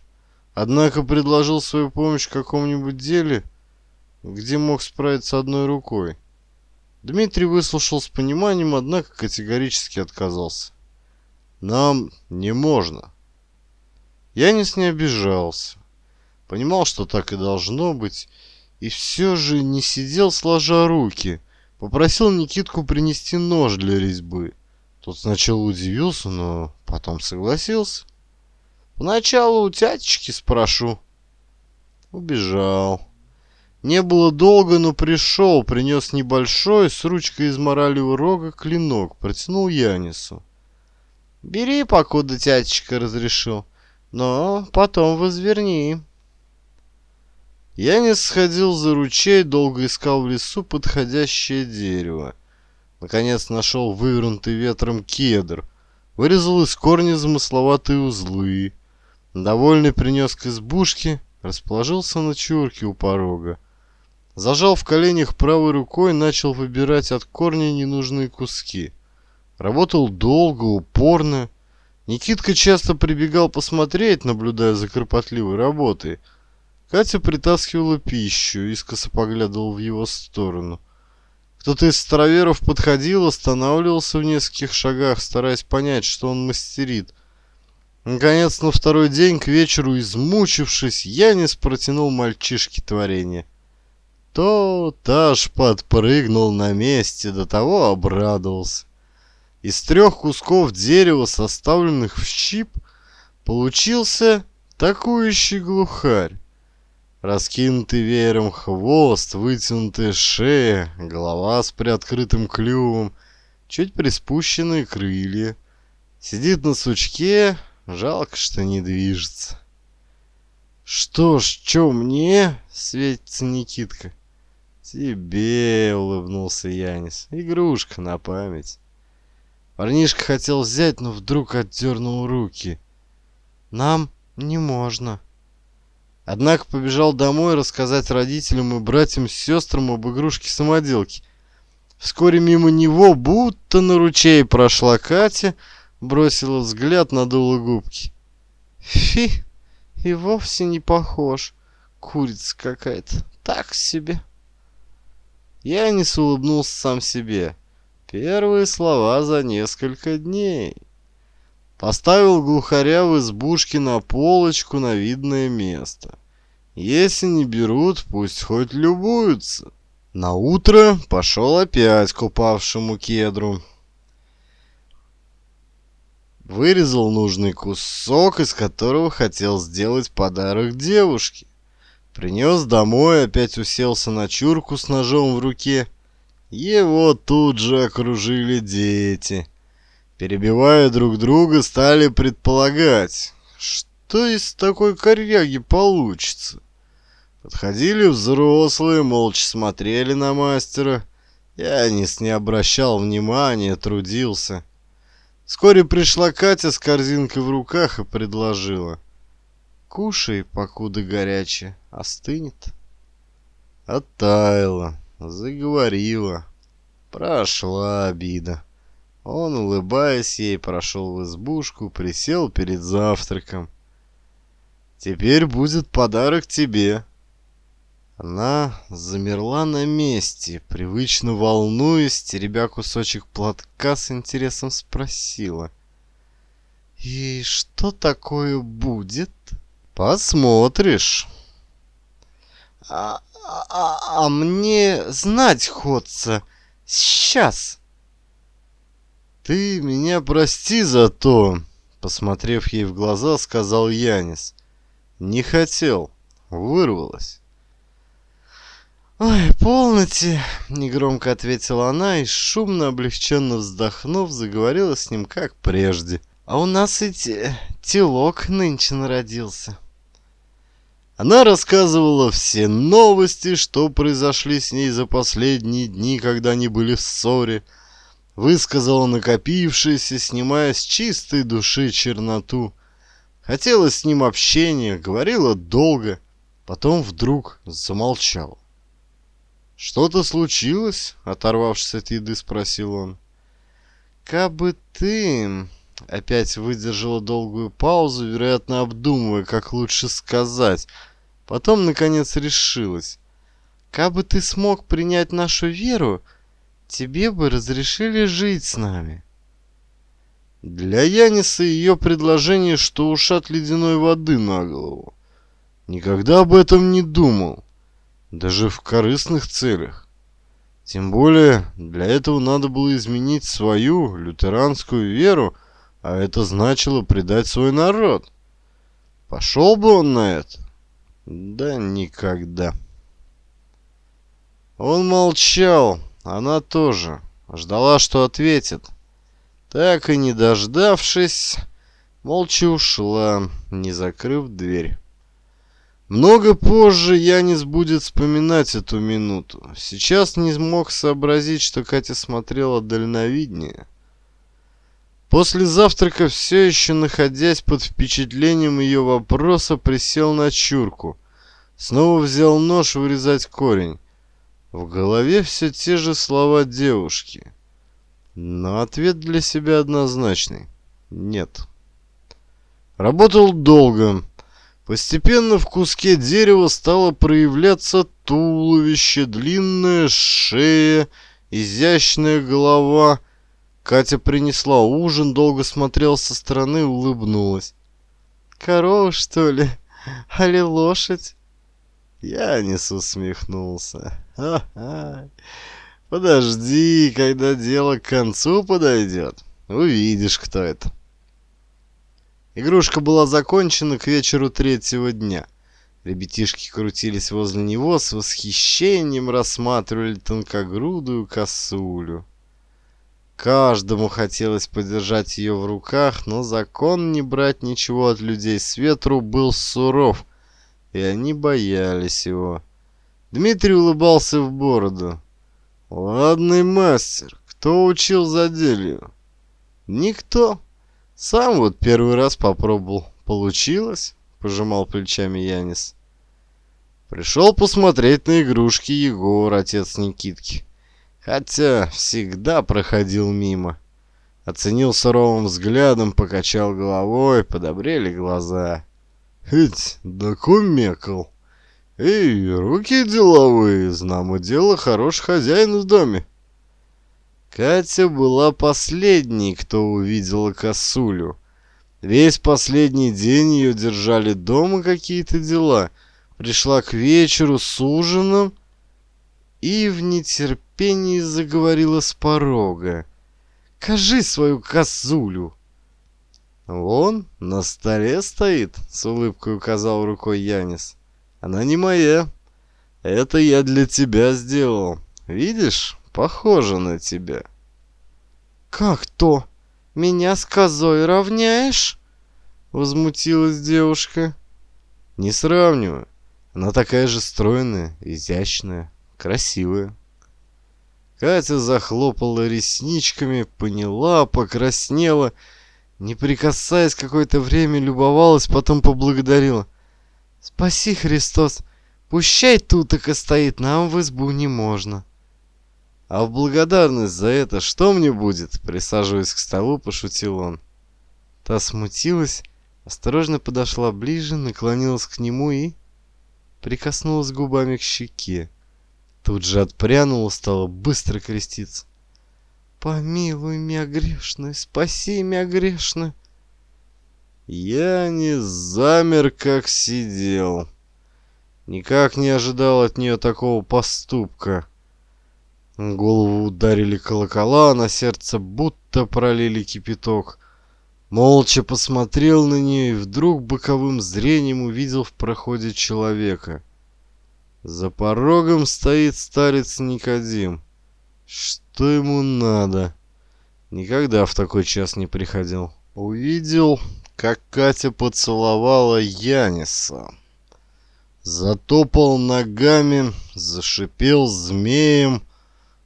Speaker 1: Однако предложил свою помощь в каком-нибудь деле, где мог справиться одной рукой. Дмитрий выслушал с пониманием, однако категорически отказался. «Нам не можно». Янис не обижался. Понимал, что так и должно быть, и все же не сидел сложа руки. Попросил Никитку принести нож для резьбы. Тот сначала удивился, но потом согласился. Вначалу у тятечки спрошу». Убежал. Не было долго, но пришел, принес небольшой, с ручкой из моралевого урока клинок, протянул Янису. «Бери, покуда тятечка разрешил, но потом возверни». Я не сходил за ручей, долго искал в лесу подходящее дерево. Наконец нашел вывернутый ветром кедр. Вырезал из корня замысловатые узлы. Довольный принес к избушке, расположился на чурке у порога. Зажал в коленях правой рукой, начал выбирать от корня ненужные куски. Работал долго, упорно. Никитка часто прибегал посмотреть, наблюдая за кропотливой работой. Катя притаскивала пищу, искоса поглядывал в его сторону. Кто-то из староверов подходил, останавливался в нескольких шагах, стараясь понять, что он мастерит. Наконец, на второй день, к вечеру, измучившись, Янис протянул мальчишке творение. То-то аж подпрыгнул на месте, до того обрадовался. Из трех кусков дерева, составленных в щип, получился такующий глухарь. Раскинутый веером хвост, вытянутая шея, голова с приоткрытым клювом, чуть приспущенные крылья. Сидит на сучке, жалко, что не движется. «Что ж, чё мне?» — светится Никитка. «Тебе!» — улыбнулся Янис. «Игрушка на память». Парнишка хотел взять, но вдруг отдернул руки. «Нам не можно». Однако побежал домой рассказать родителям и братьям с сестрам об игрушке-самоделке. Вскоре мимо него, будто на ручей прошла Катя, бросила взгляд, надула губки. «Фи, и вовсе не похож. Курица какая-то. Так себе». Я не улыбнулся сам себе. Первые слова за несколько дней. Поставил глухаря в избушке на полочку на видное место. Если не берут, пусть хоть любуются. На утро пошел опять к упавшему кедру. Вырезал нужный кусок, из которого хотел сделать подарок девушке. Принес домой, опять уселся на чурку с ножом в руке. Его тут же окружили дети — Перебивая друг друга, стали предполагать, что из такой коряги получится. Подходили взрослые, молча смотрели на мастера. Я Янис не обращал внимания, трудился. Вскоре пришла Катя с корзинкой в руках и предложила. «Кушай, покуда горячее, остынет». Оттаяла, заговорила. Прошла обида. Он, улыбаясь ей, прошел в избушку, присел перед завтраком. «Теперь будет подарок тебе». Она замерла на месте, привычно волнуясь, теребя кусочек платка с интересом спросила. «И что такое будет?» «Посмотришь». «А, а, а, а мне знать хочется Сейчас». «Ты меня прости за то», — посмотрев ей в глаза, сказал Янис. «Не хотел. вырвалась. «Ой, полноте!» — негромко ответила она и, шумно облегченно вздохнув, заговорила с ним как прежде. «А у нас и те... телок нынче народился». Она рассказывала все новости, что произошли с ней за последние дни, когда они были в ссоре, — высказала накопившееся, снимая с чистой души черноту. Хотела с ним общения, говорила долго, потом вдруг замолчала. «Что-то случилось?» — оторвавшись от еды, спросил он. «Кабы ты...» — опять выдержала долгую паузу, вероятно, обдумывая, как лучше сказать. Потом, наконец, решилась. «Кабы ты смог принять нашу веру...» тебе бы разрешили жить с нами». Для Яниса ее предложение, что ушат ледяной воды на голову. Никогда об этом не думал, даже в корыстных целях. Тем более, для этого надо было изменить свою лютеранскую веру, а это значило предать свой народ. Пошел бы он на это? Да никогда. Он молчал, она тоже ждала, что ответит. Так и не дождавшись, молча ушла, не закрыв дверь. Много позже Янис будет вспоминать эту минуту. Сейчас не смог сообразить, что Катя смотрела дальновиднее. После завтрака, все еще находясь под впечатлением ее вопроса, присел на чурку. Снова взял нож вырезать корень. В голове все те же слова девушки. Но ответ для себя однозначный. Нет. Работал долго. Постепенно в куске дерева стало проявляться туловище, длинная шея, изящная голова. Катя принесла ужин, долго смотрела со стороны, улыбнулась. «Корова, что ли? Али лошадь?» Я не усмехнулся. Подожди, когда дело к концу подойдет, увидишь, кто это. Игрушка была закончена к вечеру третьего дня. Ребятишки крутились возле него, с восхищением рассматривали тонкогрудую косулю. Каждому хотелось подержать ее в руках, но закон не брать ничего от людей с ветру был суров, и они боялись его. Дмитрий улыбался в бороду. «Ладный мастер, кто учил заделью?» «Никто. Сам вот первый раз попробовал. Получилось?» — пожимал плечами Янис. Пришел посмотреть на игрушки Егор, отец Никитки. Хотя всегда проходил мимо. Оценил суровым взглядом, покачал головой, подобрели глаза. «Хыть, да кумекал!» «Эй, руки деловые, знамо дело, хорош хозяин в доме!» Катя была последней, кто увидела косулю. Весь последний день ее держали дома какие-то дела. Пришла к вечеру с ужином и в нетерпении заговорила с порога. «Кажи свою косулю!» «Вон, на столе стоит», — с улыбкой указал рукой Янис. Она не моя. Это я для тебя сделал. Видишь, похоже на тебя. Как то? Меня с козой равняешь? Возмутилась девушка. Не сравниваю. Она такая же стройная, изящная, красивая. Катя захлопала ресничками, поняла, покраснела, не прикасаясь какое-то время, любовалась, потом поблагодарила. Спаси, Христос! Пущай тут так и стоит, нам в избу не можно. А в благодарность за это что мне будет? Присаживаясь к столу, пошутил он. Та смутилась, осторожно подошла ближе, наклонилась к нему и... Прикоснулась губами к щеке. Тут же отпрянула, стала быстро креститься. «Помилуй меня грешную, спаси меня грешную!» Я не замер, как сидел. Никак не ожидал от нее такого поступка. В голову ударили колокола, а на сердце будто пролили кипяток. Молча посмотрел на нее и вдруг боковым зрением увидел в проходе человека. За порогом стоит старец Никодим. Что ему надо? Никогда в такой час не приходил. Увидел, как Катя поцеловала Яниса. Затопал ногами, зашипел змеем,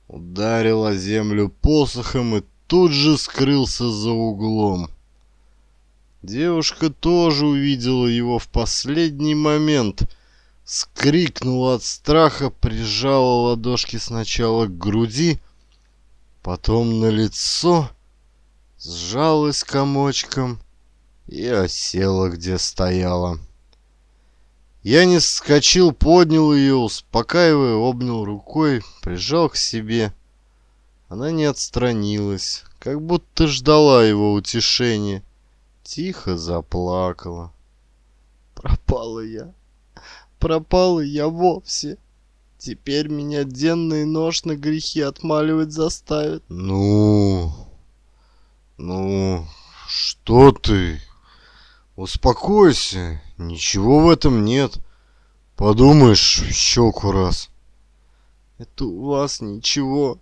Speaker 1: ударил о землю посохом и тут же скрылся за углом. Девушка тоже увидела его в последний момент, скрикнула от страха, прижала ладошки сначала к груди, потом на лицо, сжалась комочком и осела, где стояла. Я не скочил, поднял ее, успокаивая, обнял рукой, прижал к себе. Она не отстранилась, как будто ждала его утешения. Тихо заплакала. Пропала я, пропала я вовсе. Теперь меня денный нож на грехи отмаливать заставит. Ну, ну, что ты? «Успокойся, ничего в этом нет. Подумаешь, в щеку раз». «Это у вас ничего,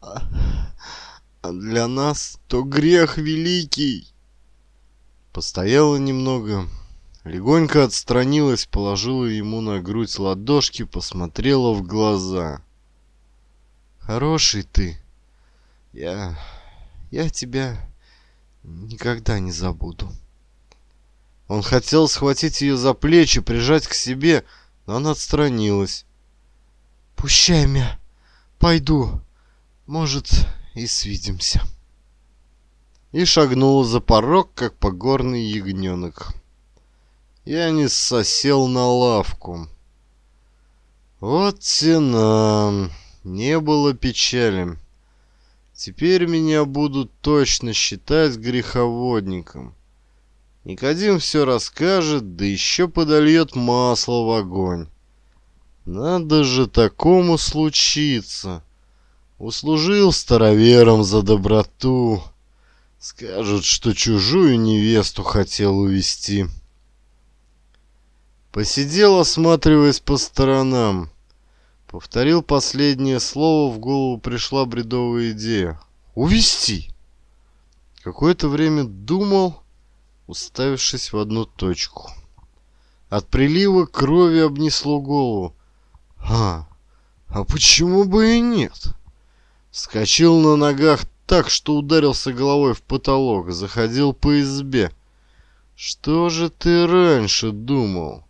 Speaker 1: а, а для нас то грех великий». Постояла немного, легонько отстранилась, положила ему на грудь ладошки, посмотрела в глаза. «Хороший ты. Я... я тебя никогда не забуду». Он хотел схватить ее за плечи, прижать к себе, но она отстранилась. «Пущай меня! Пойду! Может, и свидимся!» И шагнула за порог, как погорный ягненок. Я не сосел на лавку. Вот тена! Не было печали. Теперь меня будут точно считать греховодником. Никодим все расскажет, да еще подольет масло в огонь. Надо же такому случиться. Услужил старовером за доброту. Скажут, что чужую невесту хотел увести. Посидел, осматриваясь по сторонам. Повторил последнее слово, в голову пришла бредовая идея. Увести. Какое-то время думал, уставившись в одну точку. От прилива крови обнесло голову. «А, а почему бы и нет?» Скочил на ногах так, что ударился головой в потолок, заходил по избе. «Что же ты раньше думал?»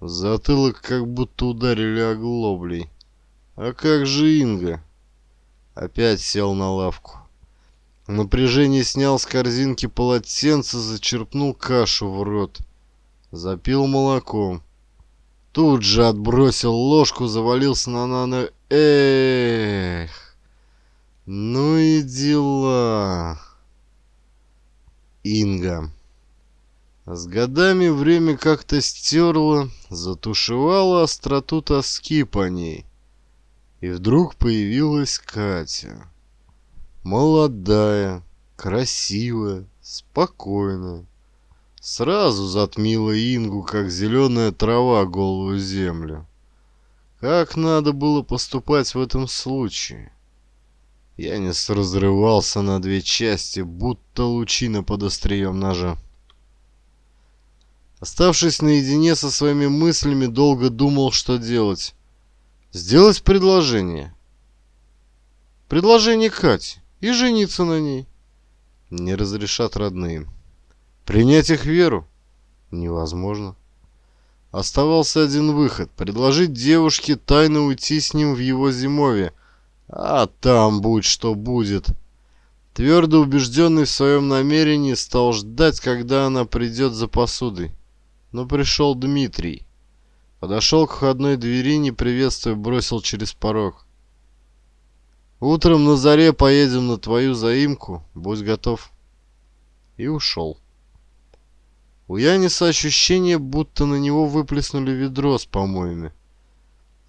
Speaker 1: В затылок как будто ударили оглоблей. «А как же Инга?» Опять сел на лавку напряжение снял с корзинки полотенце, зачерпнул кашу в рот. Запил молоком. Тут же отбросил ложку, завалился на нано... Эх! Ну и дела... Инга. С годами время как-то стерло, затушевало остроту тоски по ней. И вдруг появилась Катя. Молодая, красивая, спокойная. Сразу затмила Ингу, как зеленая трава голую землю. Как надо было поступать в этом случае? Я не разрывался на две части, будто лучина под острием ножа. Оставшись наедине со своими мыслями, долго думал, что делать. Сделать предложение. Предложение Кати и жениться на ней. Не разрешат родные. Принять их веру невозможно. Оставался один выход – предложить девушке тайно уйти с ним в его зимовье. А там будь что будет. Твердо убежденный в своем намерении, стал ждать, когда она придет за посудой. Но пришел Дмитрий. Подошел к входной двери, не приветствуя, бросил через порог. Утром на заре поедем на твою заимку, будь готов. И ушел. У Яниса ощущение, будто на него выплеснули ведро с помоями.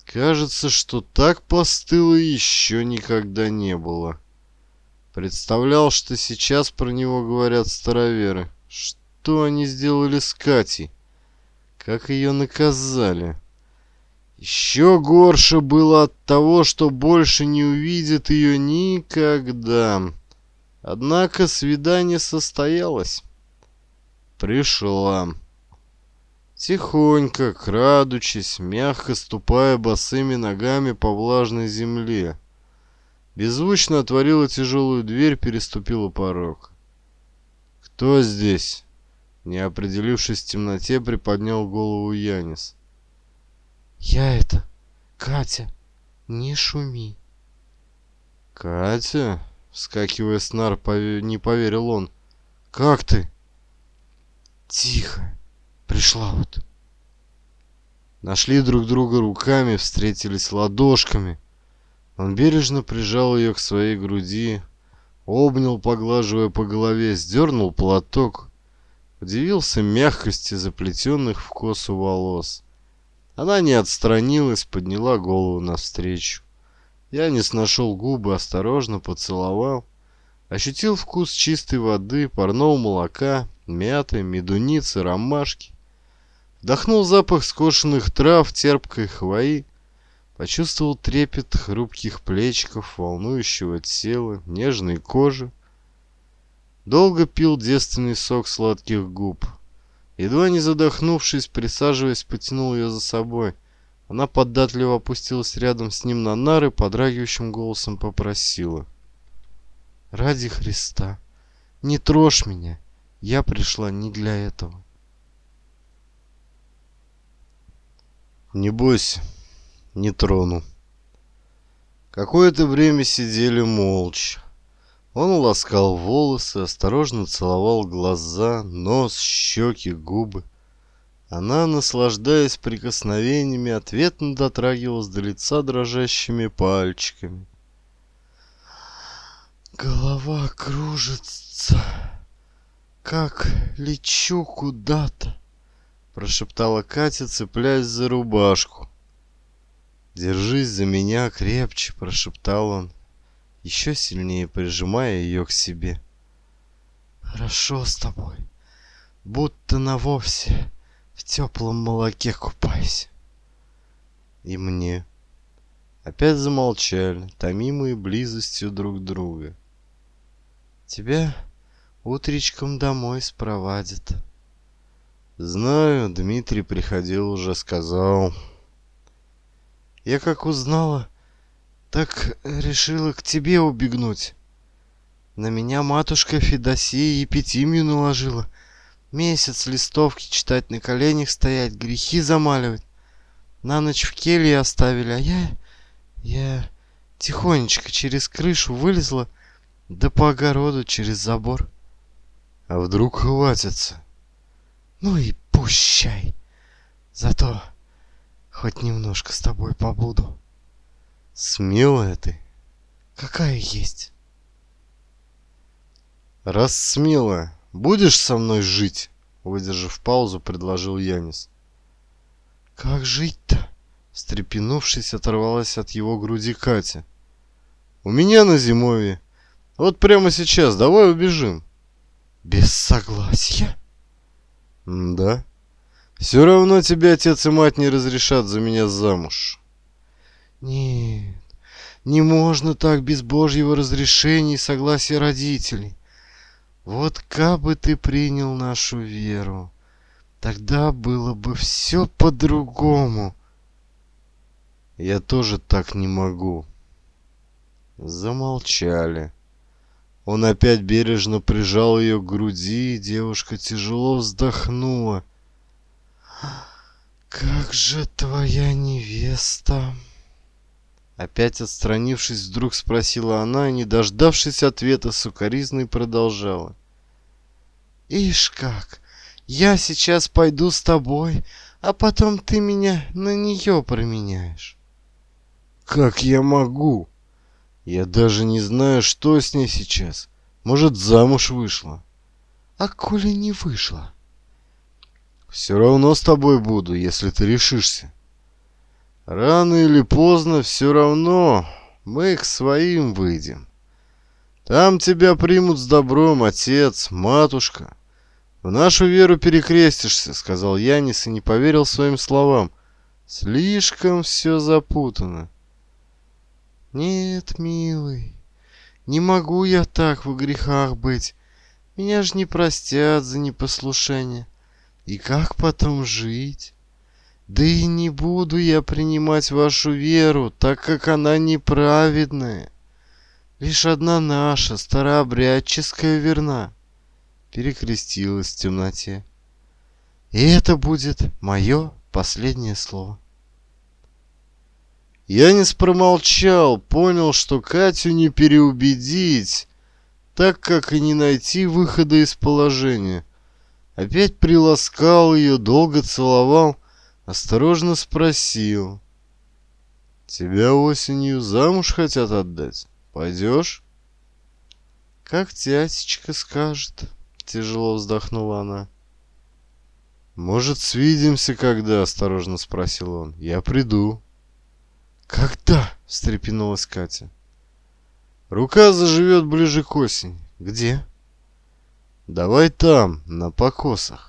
Speaker 1: Кажется, что так постыло еще никогда не было. Представлял, что сейчас про него говорят староверы. Что они сделали с Катей? Как ее наказали? Еще горше было от того, что больше не увидит ее никогда. Однако свидание состоялось. Пришла. Тихонько, крадучись, мягко ступая босыми ногами по влажной земле. Беззвучно отворила тяжелую дверь, переступила порог. «Кто здесь?» Не определившись в темноте, приподнял голову Янис. Я это... Катя, не шуми. Катя? Вскакивая с нар, пове... не поверил он. Как ты? Тихо. Пришла вот. Нашли друг друга руками, встретились ладошками. Он бережно прижал ее к своей груди, обнял, поглаживая по голове, сдернул платок. Удивился мягкости заплетенных в косу волос. — она не отстранилась, подняла голову навстречу. Я не сношел губы, осторожно поцеловал. Ощутил вкус чистой воды, парного молока, мяты, медуницы, ромашки. Вдохнул запах скошенных трав, терпкой хвои. Почувствовал трепет хрупких плечиков, волнующего тела, нежной кожи. Долго пил девственный сок сладких губ. Едва не задохнувшись, присаживаясь, потянул ее за собой. Она податливо опустилась рядом с ним на нары, подрагивающим голосом попросила. «Ради Христа, не трожь меня, я пришла не для этого». «Не бойся, не трону». Какое-то время сидели молча. Он ласкал волосы, осторожно целовал глаза, нос, щеки, губы. Она, наслаждаясь прикосновениями, ответно дотрагивалась до лица дрожащими пальчиками. Голова кружится, как лечу куда-то, прошептала Катя, цепляясь за рубашку. «Держись за меня крепче», — прошептал он еще сильнее прижимая ее к себе. «Хорошо с тобой, будто на вовсе в теплом молоке купайся. «И мне». Опять замолчали, томимые близостью друг друга. «Тебя утречком домой спровадят». «Знаю, Дмитрий приходил уже, сказал». «Я как узнала, так решила к тебе убегнуть. На меня матушка Федосия епитимию наложила. Месяц листовки читать на коленях стоять, грехи замаливать. На ночь в келье оставили, а я... Я тихонечко через крышу вылезла, да по огороду через забор. А вдруг хватится? Ну и пущай. Зато хоть немножко с тобой побуду. Смелая ты? Какая есть? Раз смелая, будешь со мной жить? Выдержав паузу, предложил Янис. Как жить-то? Встрепенувшись, оторвалась от его груди Катя. У меня на зимовье. Вот прямо сейчас, давай убежим. Без согласия? М да. Все равно тебе отец и мать не разрешат за меня замуж. Нет, не можно так без Божьего разрешения и согласия родителей. Вот как бы ты принял нашу веру, тогда было бы все по-другому. Я тоже так не могу. Замолчали. Он опять бережно прижал ее к груди, и девушка тяжело вздохнула. «Как же твоя невеста!» Опять отстранившись, вдруг спросила она и, не дождавшись ответа, сукоризной продолжала. «Ишь как! Я сейчас пойду с тобой, а потом ты меня на нее променяешь». «Как я могу? Я даже не знаю, что с ней сейчас. Может, замуж вышла?» «А коли не вышла?» «Все равно с тобой буду, если ты решишься». Рано или поздно все равно мы к своим выйдем. Там тебя примут с добром отец, матушка. В нашу веру перекрестишься, сказал Янис и не поверил своим словам. Слишком все запутано. Нет, милый, не могу я так в грехах быть. Меня ж не простят за непослушание. И как потом жить? Да и не буду я принимать вашу веру, так как она неправедная. Лишь одна наша, старообрядческая, верна. Перекрестилась в темноте. И это будет мое последнее слово. Янис промолчал, понял, что Катю не переубедить, так как и не найти выхода из положения. Опять приласкал ее, долго целовал, осторожно спросил. «Тебя осенью замуж хотят отдать. Пойдешь?» «Как тятечка скажет», — тяжело вздохнула она. «Может, свидимся когда?» — осторожно спросил он. «Я приду». «Когда?» — встрепенулась Катя. «Рука заживет ближе к осени». «Где?» «Давай там, на покосах».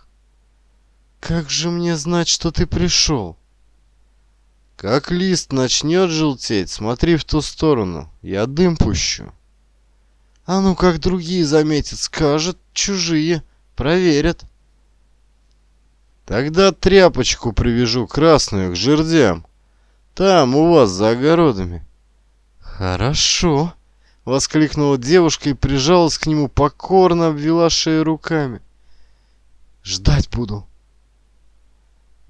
Speaker 1: «Как же мне знать, что ты пришел?» «Как лист начнет желтеть, смотри в ту сторону, я дым пущу». «А ну, как другие заметят, скажут, чужие, проверят». «Тогда тряпочку привяжу красную к жердям, там у вас за огородами». «Хорошо», — воскликнула девушка и прижалась к нему покорно, обвела шею руками. «Ждать буду»,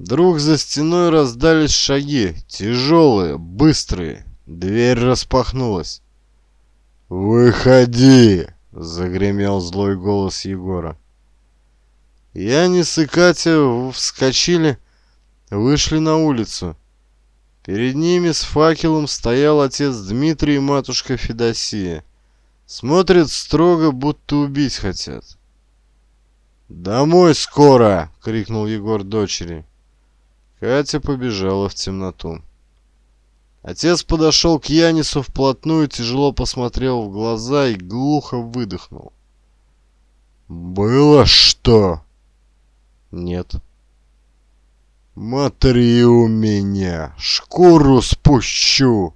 Speaker 1: Вдруг за стеной раздались шаги, тяжелые, быстрые. Дверь распахнулась. «Выходи!» — загремел злой голос Егора. Я не и Катя вскочили, вышли на улицу. Перед ними с факелом стоял отец Дмитрий и матушка Федосия. Смотрят строго, будто убить хотят. «Домой скоро!» — крикнул Егор дочери. Катя побежала в темноту. Отец подошел к Янису вплотную, тяжело посмотрел в глаза и глухо выдохнул. «Было что?» «Нет». «Мотри у меня, шкуру спущу!»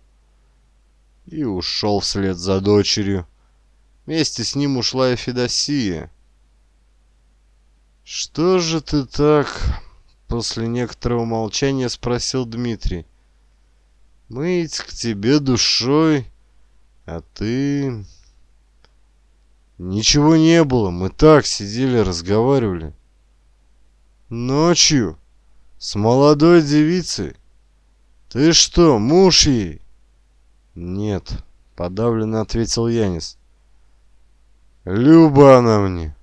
Speaker 1: И ушел вслед за дочерью. Вместе с ним ушла и Федосия. «Что же ты так...» После некоторого молчания спросил Дмитрий. «Мы ведь к тебе душой, а ты...» «Ничего не было, мы так сидели, разговаривали». «Ночью? С молодой девицей? Ты что, муж ей?» «Нет», — подавленно ответил Янис. «Люба она мне!»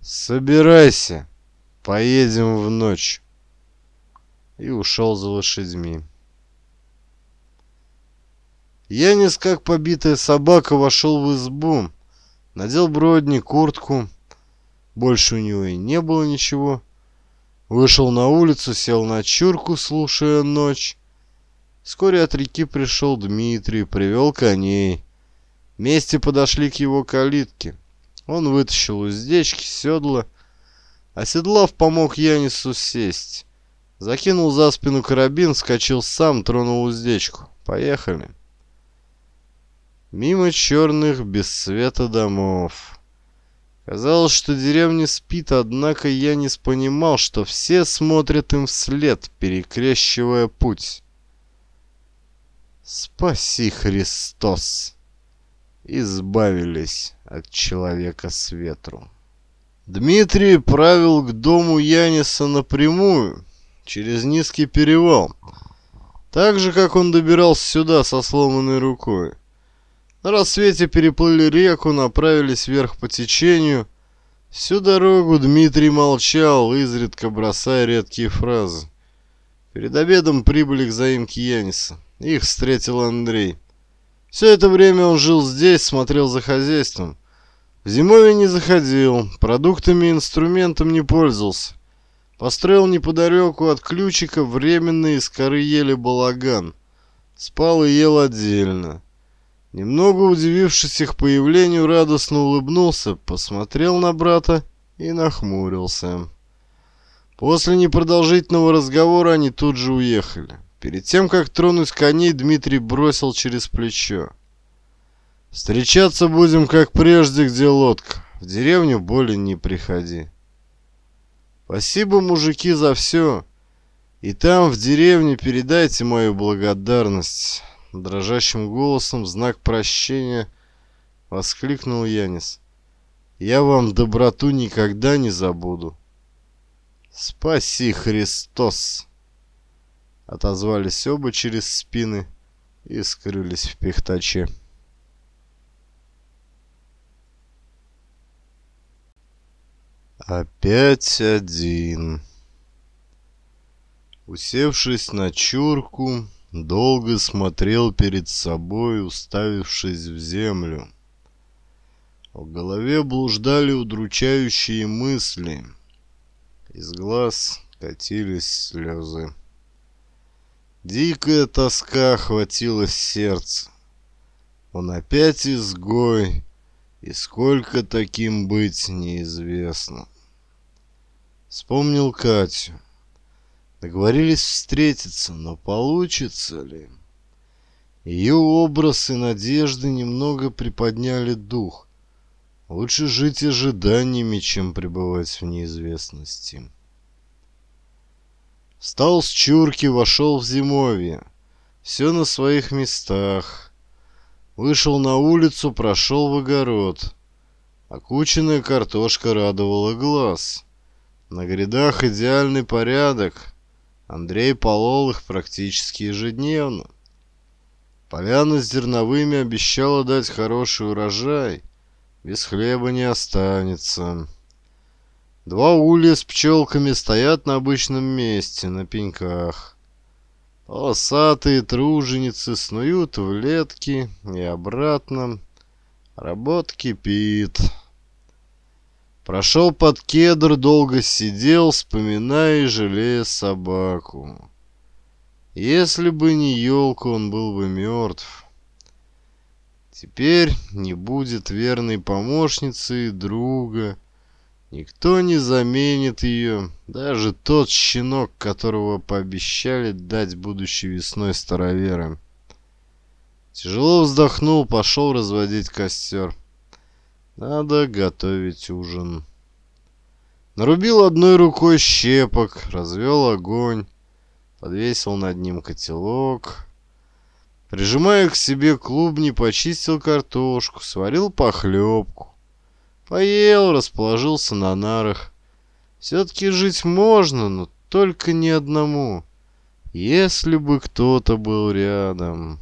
Speaker 1: «Собирайся!» Поедем в ночь. И ушел за лошадьми. Янис, как побитая собака, вошел в избу, надел бродни, куртку. Больше у него и не было ничего. Вышел на улицу, сел на чурку, слушая ночь. Вскоре от реки пришел Дмитрий, привел коней. Вместе подошли к его калитке. Он вытащил уздечки, седла Оседлав помог Янису сесть. Закинул за спину карабин, вскочил сам, тронул уздечку. Поехали. Мимо черных без света домов. Казалось, что деревня спит, однако я не понимал, что все смотрят им вслед, перекрещивая путь. Спаси Христос! Избавились от человека с ветру. Дмитрий правил к дому Яниса напрямую, через низкий перевал, так же, как он добирался сюда со сломанной рукой. На рассвете переплыли реку, направились вверх по течению. Всю дорогу Дмитрий молчал, изредка бросая редкие фразы. Перед обедом прибыли к заимке Яниса. Их встретил Андрей. Все это время он жил здесь, смотрел за хозяйством. В зимовье не заходил, продуктами и инструментом не пользовался. Построил неподалеку от ключика временный из коры ели балаган. Спал и ел отдельно. Немного удивившись их появлению, радостно улыбнулся, посмотрел на брата и нахмурился. После непродолжительного разговора они тут же уехали. Перед тем, как тронуть коней, Дмитрий бросил через плечо. Встречаться будем, как прежде, где лодка. В деревню более не приходи. Спасибо, мужики, за все. И там, в деревне, передайте мою благодарность. Дрожащим голосом, знак прощения, воскликнул Янис. Я вам доброту никогда не забуду. Спаси, Христос! Отозвались оба через спины и скрылись в пихтаче. Опять один. Усевшись на чурку, долго смотрел перед собой, уставившись в землю. В голове блуждали удручающие мысли. Из глаз катились слезы. Дикая тоска охватила сердце. Он опять изгой, и сколько таким быть неизвестно. Вспомнил Катю. Договорились встретиться, но получится ли? Ее образ и надежды немного приподняли дух. Лучше жить ожиданиями, чем пребывать в неизвестности. Встал с чурки, вошел в зимовье. Все на своих местах. Вышел на улицу, прошел в огород. Окученная картошка радовала глаз. На грядах идеальный порядок. Андрей полол их практически ежедневно. Поляна с зерновыми обещала дать хороший урожай. Без хлеба не останется. Два улья с пчелками стоят на обычном месте, на пеньках. Полосатые труженицы снуют в летки и обратно. Работа кипит. Прошел под кедр, долго сидел, вспоминая и жалея собаку. Если бы не елка, он был бы мертв. Теперь не будет верной помощницы и друга. Никто не заменит ее, даже тот щенок, которого пообещали дать будущей весной староверам. Тяжело вздохнул, пошел разводить костер. Надо готовить ужин. Нарубил одной рукой щепок, развел огонь, подвесил над ним котелок. Прижимая к себе клубни, почистил картошку, сварил похлебку. Поел, расположился на нарах. Все-таки жить можно, но только не одному. Если бы кто-то был рядом.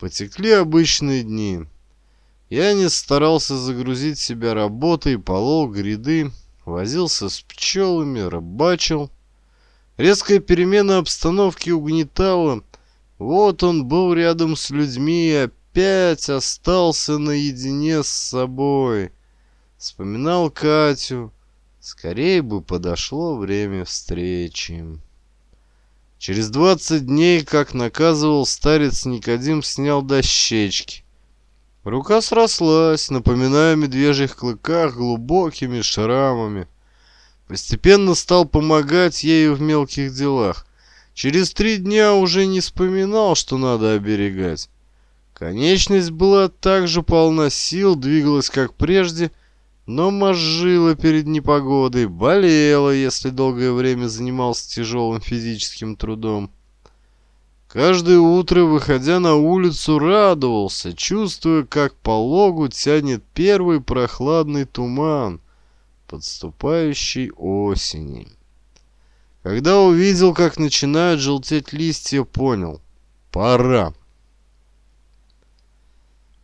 Speaker 1: Потекли обычные дни. Я не старался загрузить себя работой, полол гряды, возился с пчелами, рыбачил. Резкая перемена обстановки угнетала. Вот он был рядом с людьми и опять остался наедине с собой. Вспоминал Катю. Скорее бы подошло время встречи. Через двадцать дней, как наказывал старец, Никодим снял дощечки. Рука срослась, напоминая медвежьих клыках глубокими шрамами. Постепенно стал помогать ею в мелких делах. Через три дня уже не вспоминал, что надо оберегать. Конечность была также полна сил, двигалась как прежде, но мозжила перед непогодой, болела, если долгое время занимался тяжелым физическим трудом. Каждое утро, выходя на улицу, радовался, чувствуя, как по логу тянет первый прохладный туман подступающий осени. Когда увидел, как начинают желтеть листья, понял – пора.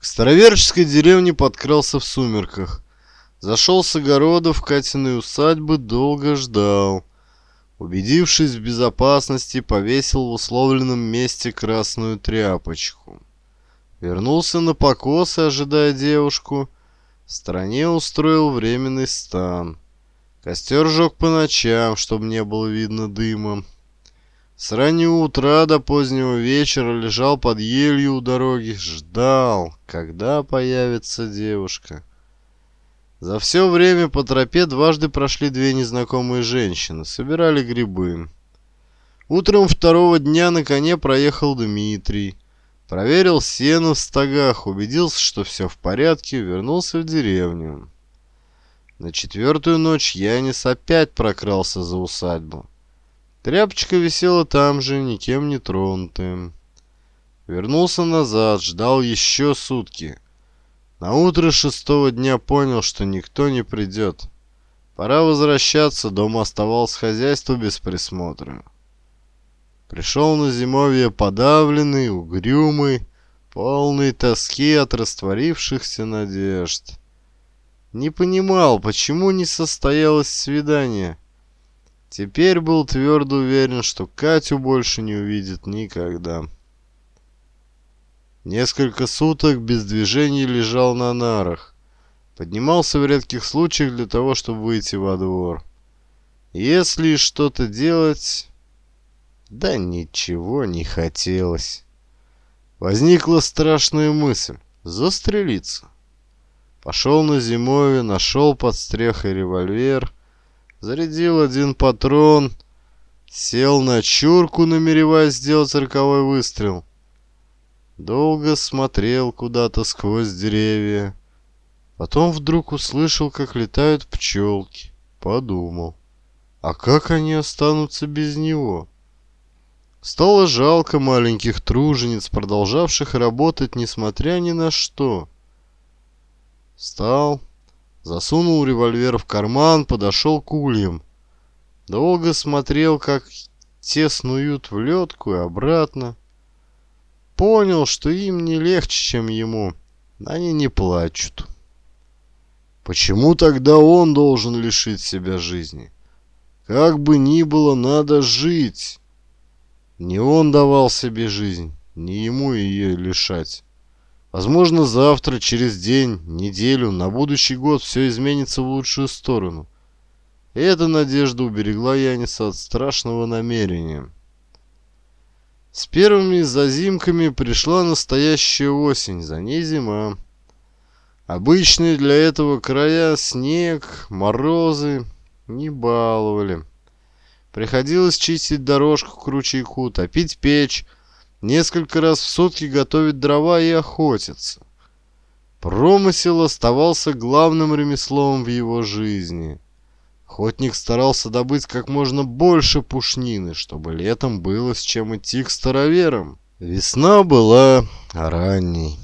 Speaker 1: К староверческой деревне подкрался в сумерках. Зашел с огорода в Катиной усадьбы, долго ждал – Убедившись в безопасности, повесил в условленном месте красную тряпочку. Вернулся на покос и ожидая девушку. В стране устроил временный стан. Костер жег по ночам, чтобы не было видно дыма. С раннего утра до позднего вечера лежал под елью у дороги, ждал, когда появится девушка. За все время по тропе дважды прошли две незнакомые женщины, собирали грибы. Утром второго дня на коне проехал Дмитрий. Проверил сено в стогах, убедился, что все в порядке, вернулся в деревню. На четвертую ночь Янис опять прокрался за усадьбу. Тряпочка висела там же, никем не тронутая. Вернулся назад, ждал еще сутки. На утро шестого дня понял, что никто не придет. Пора возвращаться, дома оставалось хозяйство без присмотра. Пришел на зимовье подавленный, угрюмый, полный тоски от растворившихся надежд. Не понимал, почему не состоялось свидание. Теперь был твердо уверен, что Катю больше не увидит никогда. Несколько суток без движения лежал на нарах. Поднимался в редких случаях для того, чтобы выйти во двор. Если что-то делать... Да ничего не хотелось. Возникла страшная мысль — застрелиться. Пошел на зимовье, нашел под стрехой револьвер, зарядил один патрон, сел на чурку, намереваясь сделать роковой выстрел — Долго смотрел куда-то сквозь деревья. Потом вдруг услышал, как летают пчелки. Подумал, а как они останутся без него? Стало жалко маленьких тружениц, продолжавших работать, несмотря ни на что. Встал, засунул револьвер в карман, подошел к ульям. Долго смотрел, как те снуют в ледку и обратно понял, что им не легче, чем ему. Они не плачут. Почему тогда он должен лишить себя жизни? Как бы ни было, надо жить. Не он давал себе жизнь, не ему ее лишать. Возможно, завтра, через день, неделю, на будущий год все изменится в лучшую сторону. эта надежда уберегла Яниса от страшного намерения. С первыми зазимками пришла настоящая осень, за ней зима. Обычные для этого края снег, морозы не баловали. Приходилось чистить дорожку к ручейку, топить печь, несколько раз в сутки готовить дрова и охотиться. Промысел оставался главным ремеслом в его жизни – Охотник старался добыть как можно больше пушнины, чтобы летом было с чем идти к староверам. Весна была ранней.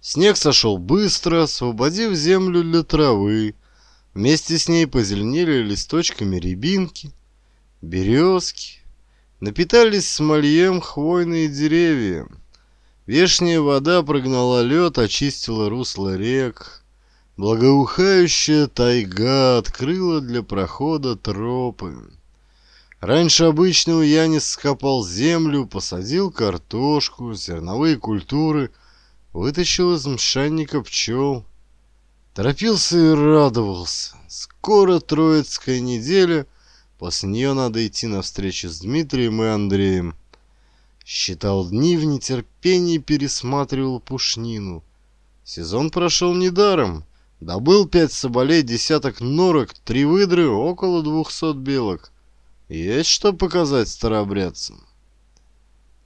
Speaker 1: Снег сошел быстро, освободив землю для травы. Вместе с ней позеленели листочками рябинки, березки. Напитались смольем хвойные деревья. Вешняя вода прогнала лед, очистила русло рек, Благоухающая тайга открыла для прохода тропы. Раньше обычного Янис скопал землю, посадил картошку, зерновые культуры, вытащил из мшанника пчел. Торопился и радовался. Скоро Троицкая неделя, после нее надо идти на встречу с Дмитрием и Андреем. Считал дни в нетерпении, пересматривал пушнину. Сезон прошел недаром. Добыл пять соболей, десяток норок, три выдры, около двухсот белок. Есть что показать старообрядцам.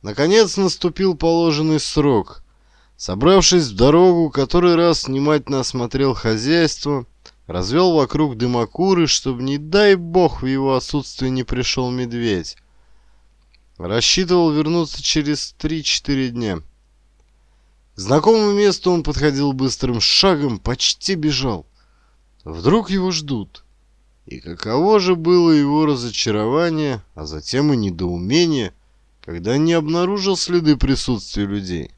Speaker 1: Наконец наступил положенный срок. Собравшись в дорогу, который раз внимательно осмотрел хозяйство, развел вокруг дымокуры, чтобы, не дай бог, в его отсутствие не пришел медведь. Рассчитывал вернуться через три-четыре дня знакомому месту он подходил быстрым шагом, почти бежал. Вдруг его ждут. И каково же было его разочарование, а затем и недоумение, когда не обнаружил следы присутствия людей.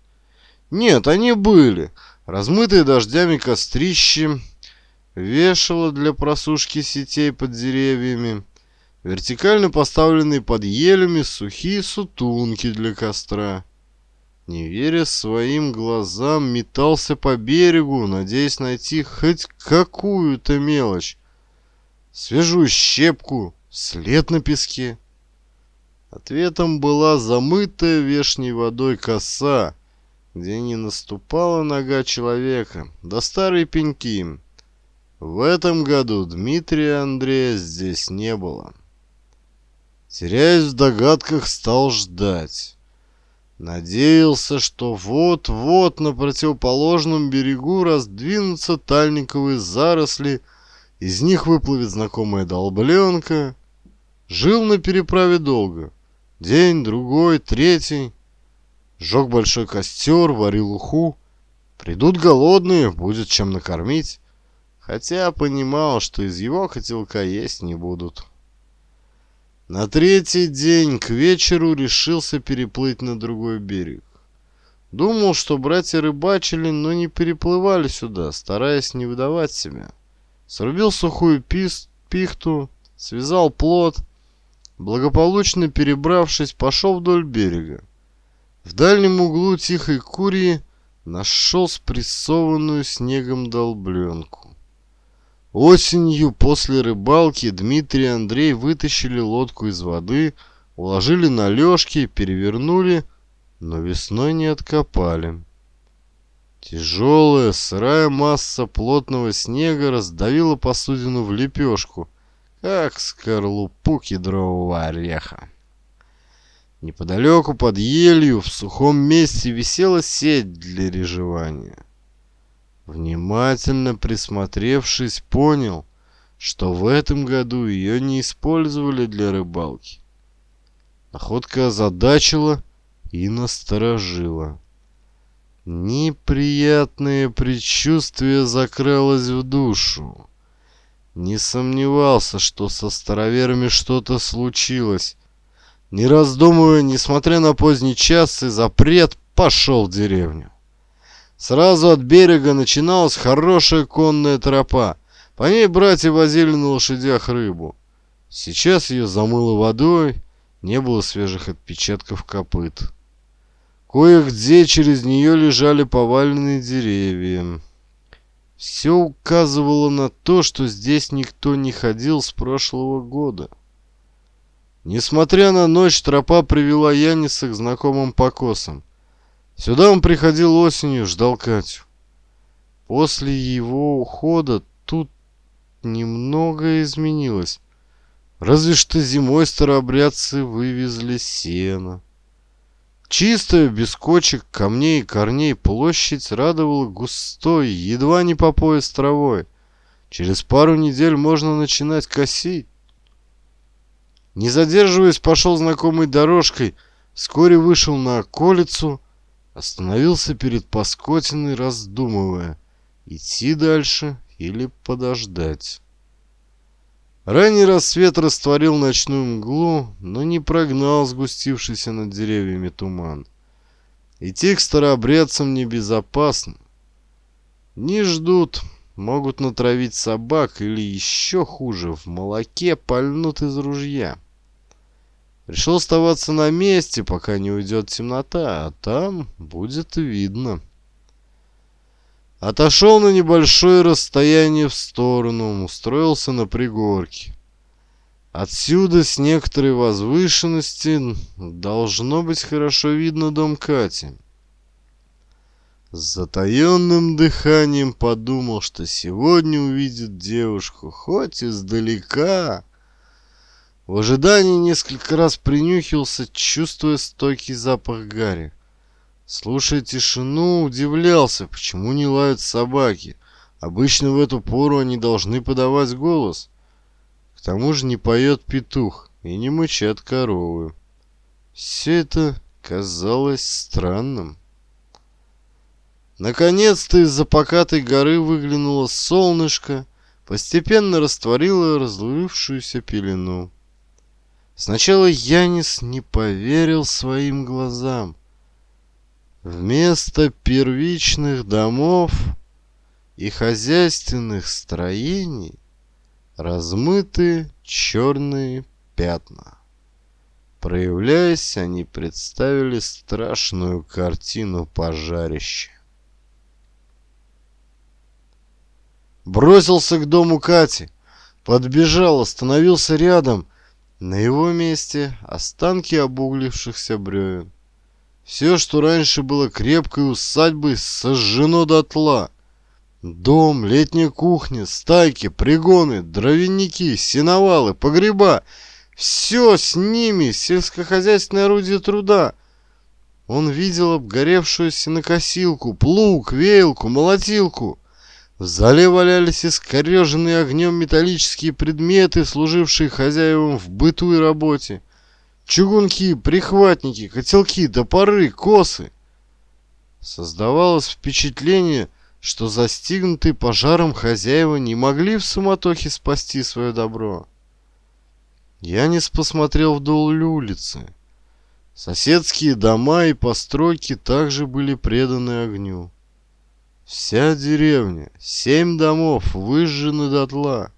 Speaker 1: Нет, они были. Размытые дождями кострищи, вешало для просушки сетей под деревьями, вертикально поставленные под елями сухие сутунки для костра не веря своим глазам, метался по берегу, надеясь найти хоть какую-то мелочь. Свежую щепку, след на песке. Ответом была замытая вешней водой коса, где не наступала нога человека, да старые пеньки. В этом году Дмитрия Андрея здесь не было. Теряясь в догадках, стал ждать. Надеялся, что вот-вот на противоположном берегу раздвинутся тальниковые заросли, из них выплывет знакомая долбленка. Жил на переправе долго. День, другой, третий. Жег большой костер, варил уху. Придут голодные, будет чем накормить. Хотя понимал, что из его котелка есть не будут. На третий день к вечеру решился переплыть на другой берег. Думал, что братья рыбачили, но не переплывали сюда, стараясь не выдавать себя. Срубил сухую пихту, связал плод, благополучно перебравшись, пошел вдоль берега. В дальнем углу тихой курии нашел спрессованную снегом долбленку. Осенью после рыбалки Дмитрий и Андрей вытащили лодку из воды, уложили на лёжки, перевернули, но весной не откопали. Тяжелая, сырая масса плотного снега раздавила посудину в лепешку, как скорлупу кедрового ореха. Неподалеку под елью в сухом месте висела сеть для режевания. Внимательно присмотревшись, понял, что в этом году ее не использовали для рыбалки. Находка озадачила и насторожила. Неприятное предчувствие закрылось в душу. Не сомневался, что со староверами что-то случилось. Не раздумывая, несмотря на поздний час и запрет, пошел в деревню. Сразу от берега начиналась хорошая конная тропа. По ней братья возили на лошадях рыбу. Сейчас ее замыло водой, не было свежих отпечатков копыт. Кое-где через нее лежали поваленные деревья. Все указывало на то, что здесь никто не ходил с прошлого года. Несмотря на ночь, тропа привела Яниса к знакомым покосам. Сюда он приходил осенью, ждал Катю. После его ухода тут немного изменилось. Разве что зимой старообрядцы вывезли сено. Чистая, без кочек, камней и корней площадь радовала густой, едва не по пояс травой. Через пару недель можно начинать косить. Не задерживаясь, пошел знакомой дорожкой, вскоре вышел на околицу, остановился перед Паскотиной, раздумывая, идти дальше или подождать. Ранний рассвет растворил ночную мглу, но не прогнал сгустившийся над деревьями туман. Идти к старообрядцам небезопасно. Не ждут, могут натравить собак или еще хуже, в молоке пальнут из ружья. Решил оставаться на месте, пока не уйдет темнота, а там будет видно. Отошел на небольшое расстояние в сторону, устроился на пригорке. Отсюда, с некоторой возвышенности, должно быть хорошо видно дом Кати. С затаенным дыханием подумал, что сегодня увидит девушку хоть издалека. В ожидании несколько раз принюхился, чувствуя стойкий запах гари. Слушая тишину, удивлялся, почему не лают собаки. Обычно в эту пору они должны подавать голос. К тому же не поет петух и не мычат коровы. Все это казалось странным. Наконец-то из-за покатой горы выглянуло солнышко, постепенно растворило разлывшуюся пелену. Сначала Янис не поверил своим глазам. Вместо первичных домов и хозяйственных строений размыты черные пятна. Проявляясь, они представили страшную картину пожарища. Бросился к дому Кати, подбежал, остановился рядом — на его месте останки обуглившихся бревен. Все, что раньше было крепкой усадьбой, сожжено дотла. Дом, летняя кухня, стайки, пригоны, дровяники, сеновалы, погреба. Все с ними, сельскохозяйственное орудие труда. Он видел обгоревшуюся накосилку, плуг, веялку, молотилку. В зале валялись искореженные огнем металлические предметы, служившие хозяевам в быту и работе. Чугунки, прихватники, котелки, топоры, косы. Создавалось впечатление, что застигнутые пожаром хозяева не могли в суматохе спасти свое добро. Янис посмотрел вдоль улицы. Соседские дома и постройки также были преданы огню. Вся деревня, семь домов выжжены дотла.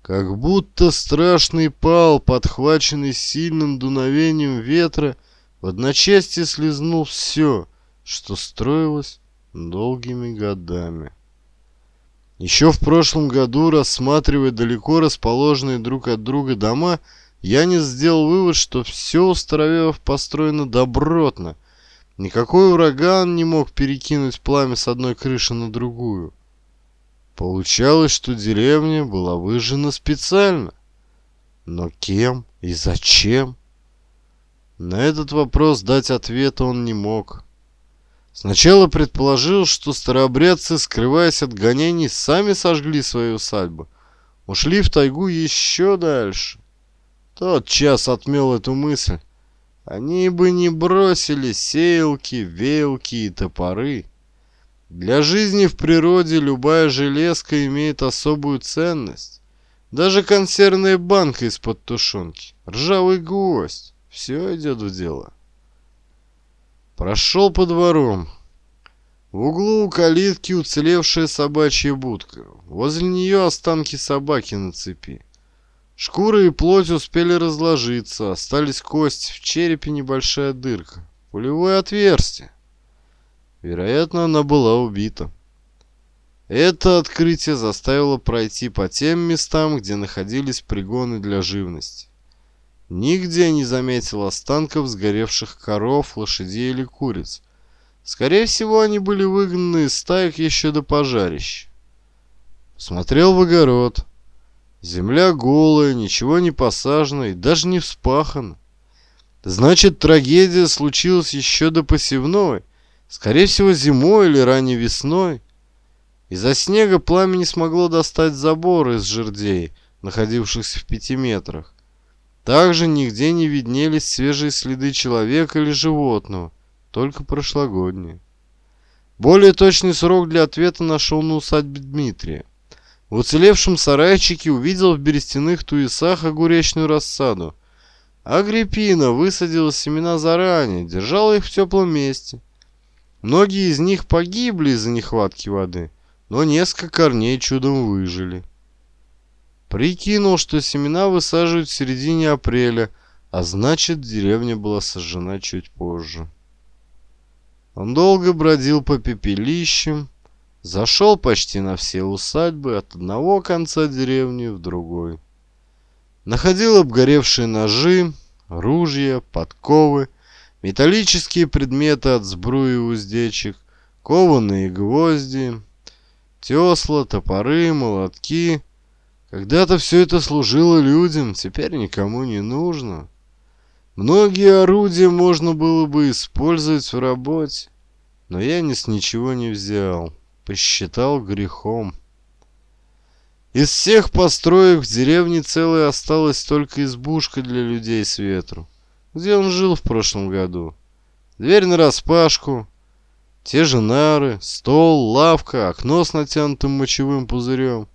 Speaker 1: Как будто страшный пал, подхваченный сильным дуновением ветра, в одночасье слезнул все, что строилось долгими годами. Еще в прошлом году, рассматривая далеко расположенные друг от друга дома, я не сделал вывод, что все у Старовевов построено добротно – Никакой ураган не мог перекинуть пламя с одной крыши на другую. Получалось, что деревня была выжжена специально. Но кем и зачем? На этот вопрос дать ответа он не мог. Сначала предположил, что старообрядцы, скрываясь от гонений, сами сожгли свою усадьбу. Ушли в тайгу еще дальше. Тот час отмел эту мысль они бы не бросили сеялки, веялки и топоры. Для жизни в природе любая железка имеет особую ценность. Даже консервная банка из-под тушенки, ржавый гвоздь, все идет в дело. Прошел по дворам. В углу у калитки уцелевшая собачья будка. Возле нее останки собаки на цепи. Шкуры и плоть успели разложиться, остались кости, в черепе небольшая дырка, пулевое отверстие. Вероятно, она была убита. Это открытие заставило пройти по тем местам, где находились пригоны для живности. Нигде не заметил останков сгоревших коров, лошадей или куриц. Скорее всего, они были выгнаны из стаек еще до пожарищ. Смотрел в огород. Земля голая, ничего не посажено и даже не вспахано. Значит, трагедия случилась еще до посевной, скорее всего, зимой или ранней весной. Из-за снега пламя не смогло достать заборы из жердей, находившихся в пяти метрах. Также нигде не виднелись свежие следы человека или животного, только прошлогодние. Более точный срок для ответа нашел на усадьбе Дмитрия. В уцелевшем сарайчике увидел в берестяных туесах огуречную рассаду. Агриппина высадила семена заранее, держала их в теплом месте. Многие из них погибли из-за нехватки воды, но несколько корней чудом выжили. Прикинул, что семена высаживают в середине апреля, а значит деревня была сожжена чуть позже. Он долго бродил по пепелищам, Зашел почти на все усадьбы от одного конца деревни в другой. Находил обгоревшие ножи, ружья, подковы, металлические предметы от сбруи и уздечек, кованые гвозди, тесла, топоры, молотки. Когда-то все это служило людям, теперь никому не нужно. Многие орудия можно было бы использовать в работе, но я ни с ничего не взял посчитал грехом. Из всех построек в деревне целой осталась только избушка для людей с ветру, где он жил в прошлом году. Дверь нараспашку, те же нары, стол, лавка, окно с натянутым мочевым пузырем,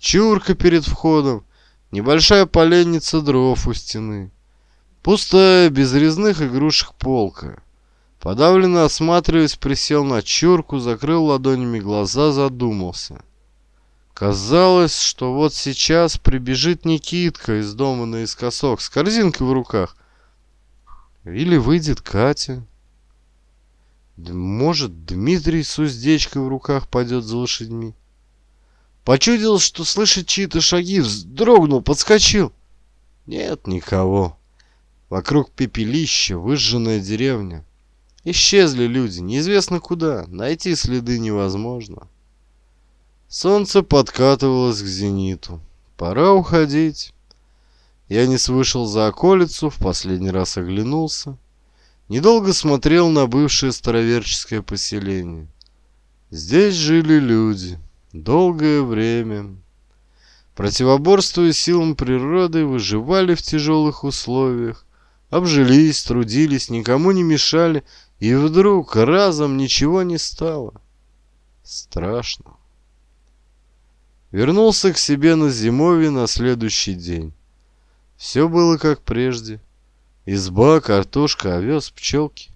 Speaker 1: чурка перед входом, небольшая поленница дров у стены, пустая, без резных игрушек полка. Подавленно осматриваясь, присел на чурку, закрыл ладонями глаза, задумался. Казалось, что вот сейчас прибежит Никитка из дома наискосок с корзинкой в руках. Или выйдет Катя. Может, Дмитрий с уздечкой в руках пойдет за лошадьми. Почудил, что слышит чьи-то шаги, вздрогнул, подскочил. Нет никого. Вокруг пепелища, выжженная деревня. Исчезли люди, неизвестно куда, найти следы невозможно. Солнце подкатывалось к зениту. Пора уходить. Я не вышел за околицу, в последний раз оглянулся. Недолго смотрел на бывшее староверческое поселение. Здесь жили люди. Долгое время. Противоборствуя силам природы, выживали в тяжелых условиях. Обжились, трудились, никому не мешали, и вдруг разом ничего не стало. Страшно. Вернулся к себе на зимовье на следующий день. Все было как прежде. Изба, картошка, овес, пчелки.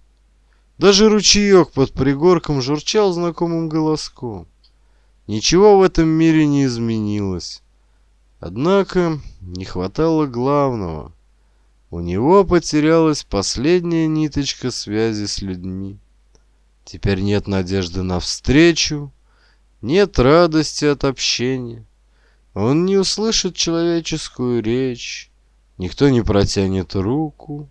Speaker 1: Даже ручеек под пригорком журчал знакомым голоском. Ничего в этом мире не изменилось. Однако не хватало главного — у него потерялась последняя ниточка связи с людьми. Теперь нет надежды на встречу, нет радости от общения. Он не услышит человеческую речь, никто не протянет руку.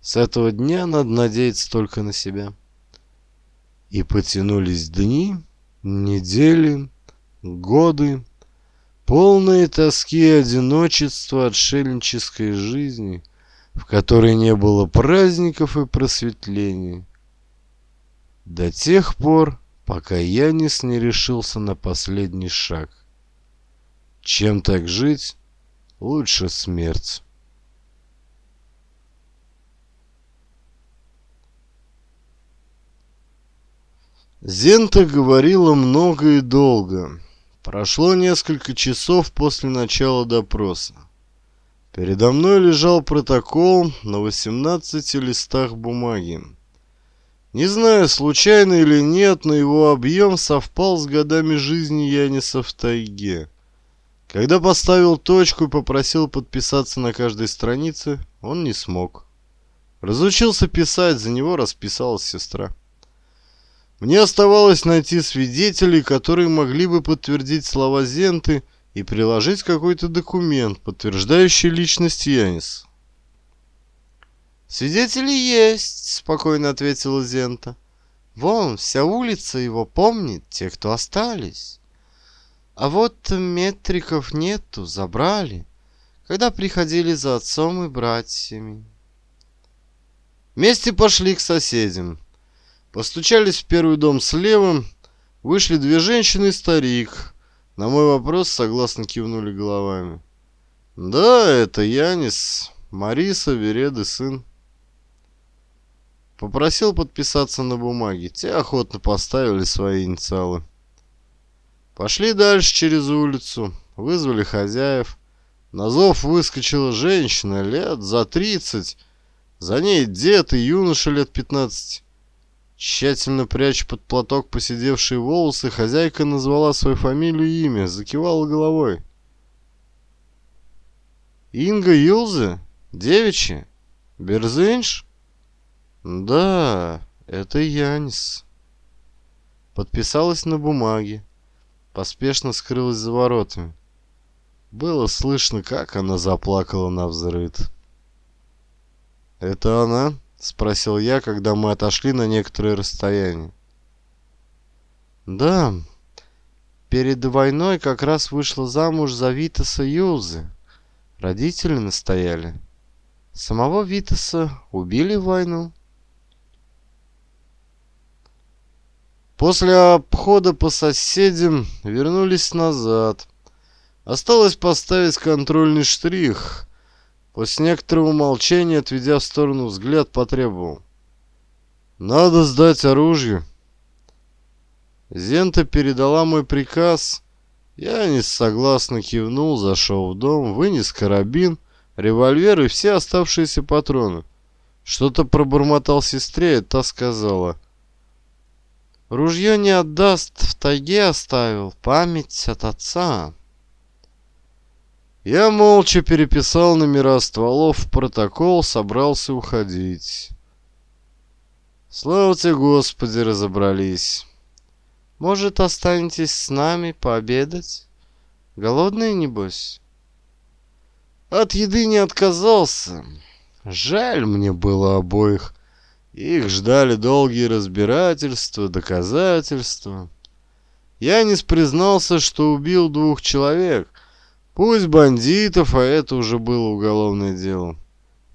Speaker 1: С этого дня надо надеяться только на себя. И потянулись дни, недели, годы полные тоски и одиночества отшельнической жизни, в которой не было праздников и просветлений. До тех пор, пока Янис не решился на последний шаг. Чем так жить, лучше смерть. Зента говорила много и долго. Прошло несколько часов после начала допроса. Передо мной лежал протокол на 18 листах бумаги. Не знаю, случайно или нет, но его объем совпал с годами жизни Яниса в тайге. Когда поставил точку и попросил подписаться на каждой странице, он не смог. Разучился писать, за него расписалась сестра. Мне оставалось найти свидетелей, которые могли бы подтвердить слова Зенты и приложить какой-то документ, подтверждающий личность Янис. «Свидетели есть», — спокойно ответила Зента. «Вон, вся улица его помнит, те, кто остались. А вот метриков нету, забрали, когда приходили за отцом и братьями». Вместе пошли к соседям. Постучались в первый дом слева, вышли две женщины и старик. На мой вопрос согласно кивнули головами. «Да, это Янис, Мариса, Вереды, сын». Попросил подписаться на бумаге, те охотно поставили свои инициалы. Пошли дальше через улицу, вызвали хозяев. На зов выскочила женщина лет за тридцать, за ней дед и юноша лет пятнадцать. Тщательно пряча под платок посидевшие волосы, хозяйка назвала свою фамилию и имя, закивала головой. «Инга Юлзе? Девичья? Берзинш?» «Да, это Янис». Подписалась на бумаге. Поспешно скрылась за воротами. Было слышно, как она заплакала на взрыв. «Это она?» спросил я, когда мы отошли на некоторое расстояние. Да, перед войной как раз вышла замуж за Витаса Юлзы. Родители настояли. Самого Витаса убили в войну. После обхода по соседям вернулись назад. Осталось поставить контрольный штрих — После некоторого молчания, отведя в сторону взгляд, потребовал. «Надо сдать оружие». Зента передала мой приказ. Я несогласно кивнул, зашел в дом, вынес карабин, револьвер и все оставшиеся патроны. Что-то пробормотал сестре, и та сказала. «Ружье не отдаст, в тайге оставил, память от отца». Я молча переписал номера стволов в протокол, собрался уходить. Слава тебе, Господи, разобрались. Может, останетесь с нами пообедать? Голодные, небось? От еды не отказался. Жаль мне было обоих. Их ждали долгие разбирательства, доказательства. Я не признался, что убил двух человек. Пусть бандитов, а это уже было уголовное дело.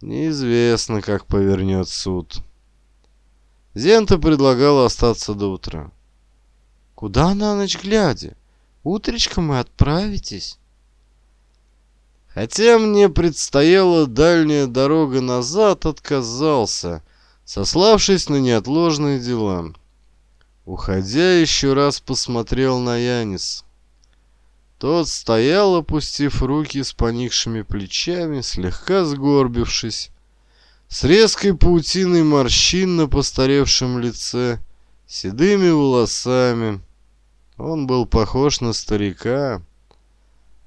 Speaker 1: Неизвестно, как повернет суд. Зента предлагала остаться до утра. «Куда на ночь глядя? Утречком и отправитесь». Хотя мне предстояла дальняя дорога назад, отказался, сославшись на неотложные дела. Уходя, еще раз посмотрел на Яниса. Тот стоял, опустив руки с поникшими плечами, слегка сгорбившись, с резкой паутиной морщин на постаревшем лице, седыми волосами. Он был похож на старика,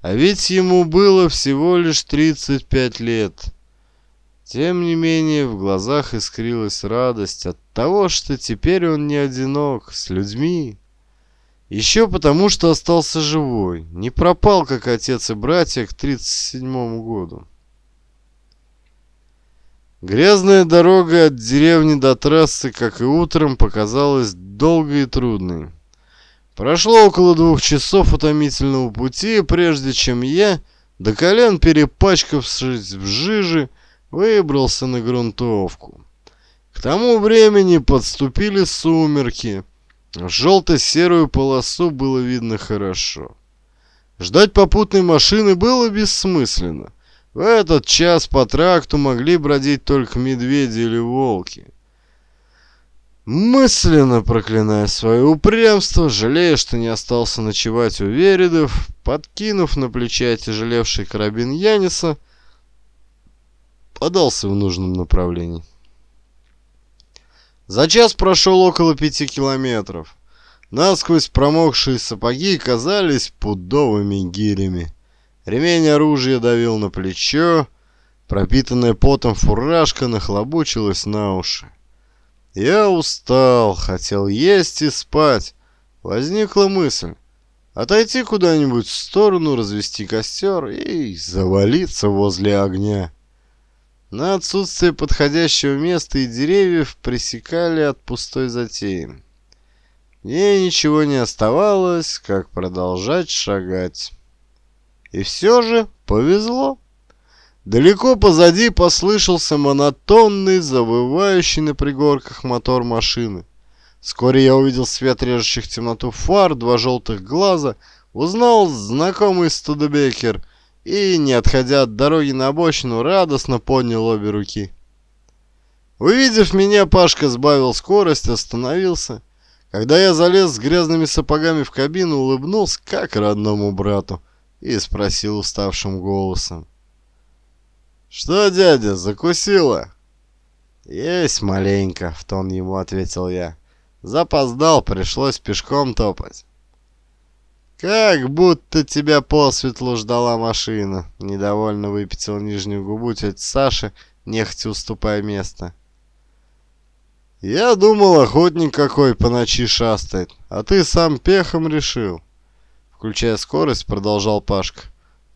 Speaker 1: а ведь ему было всего лишь 35 лет. Тем не менее, в глазах искрилась радость от того, что теперь он не одинок, с людьми, еще потому, что остался живой. Не пропал, как отец и братья, к 37 году. Грязная дорога от деревни до трассы, как и утром, показалась долгой и трудной. Прошло около двух часов утомительного пути, прежде чем я, до колен перепачкавшись в жиже, выбрался на грунтовку. К тому времени подступили сумерки – Желто-серую полосу было видно хорошо. Ждать попутной машины было бессмысленно. В этот час по тракту могли бродить только медведи или волки. Мысленно проклиная свое упрямство, жалея, что не остался ночевать у Веридов, подкинув на плече тяжелевший карабин Яниса, подался в нужном направлении. За час прошел около пяти километров. Насквозь промокшие сапоги казались пудовыми гирями. Ремень оружия давил на плечо, пропитанная потом фуражка нахлобучилась на уши. Я устал, хотел есть и спать. Возникла мысль отойти куда-нибудь в сторону, развести костер и завалиться возле огня но отсутствие подходящего места и деревьев пресекали от пустой затеи. Ей ничего не оставалось, как продолжать шагать. И все же повезло. Далеко позади послышался монотонный, завывающий на пригорках мотор машины. Вскоре я увидел свет режущих темноту фар, два желтых глаза, узнал знакомый Студебекер — и, не отходя от дороги на обочину, радостно поднял обе руки. Увидев меня, Пашка сбавил скорость, остановился. Когда я залез с грязными сапогами в кабину, улыбнулся, как родному брату, и спросил уставшим голосом. «Что, дядя, закусила?» «Есть маленько», — в тон ему ответил я. «Запоздал, пришлось пешком топать». «Как будто тебя посветло ждала машина!» — недовольно выпятил нижнюю губу тетя Саша, нехотя уступая место. «Я думал, охотник какой по ночи шастает, а ты сам пехом решил!» Включая скорость, продолжал Пашка.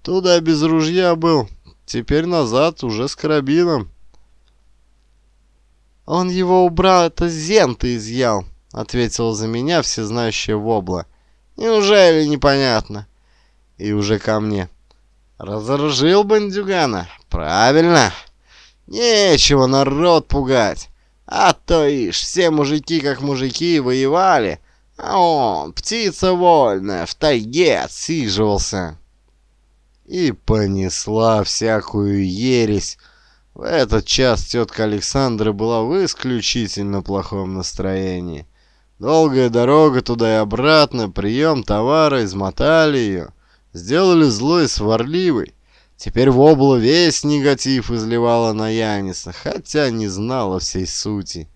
Speaker 1: «Туда без ружья был, теперь назад уже с карабином!» «Он его у брата Зента изъял!» — ответила за меня всезнающая Вобла — Неужели непонятно? И уже ко мне. Разоружил бандюгана? Правильно. Нечего народ пугать. А то ишь, все мужики как мужики воевали, а он, птица вольная, в тайге отсиживался. И понесла всякую ересь. В этот час тетка Александра была в исключительно плохом настроении. Долгая дорога туда и обратно, прием товара, измотали ее. Сделали злой сварливый. Теперь вобла весь негатив изливала на Яниса, хотя не знала всей сути.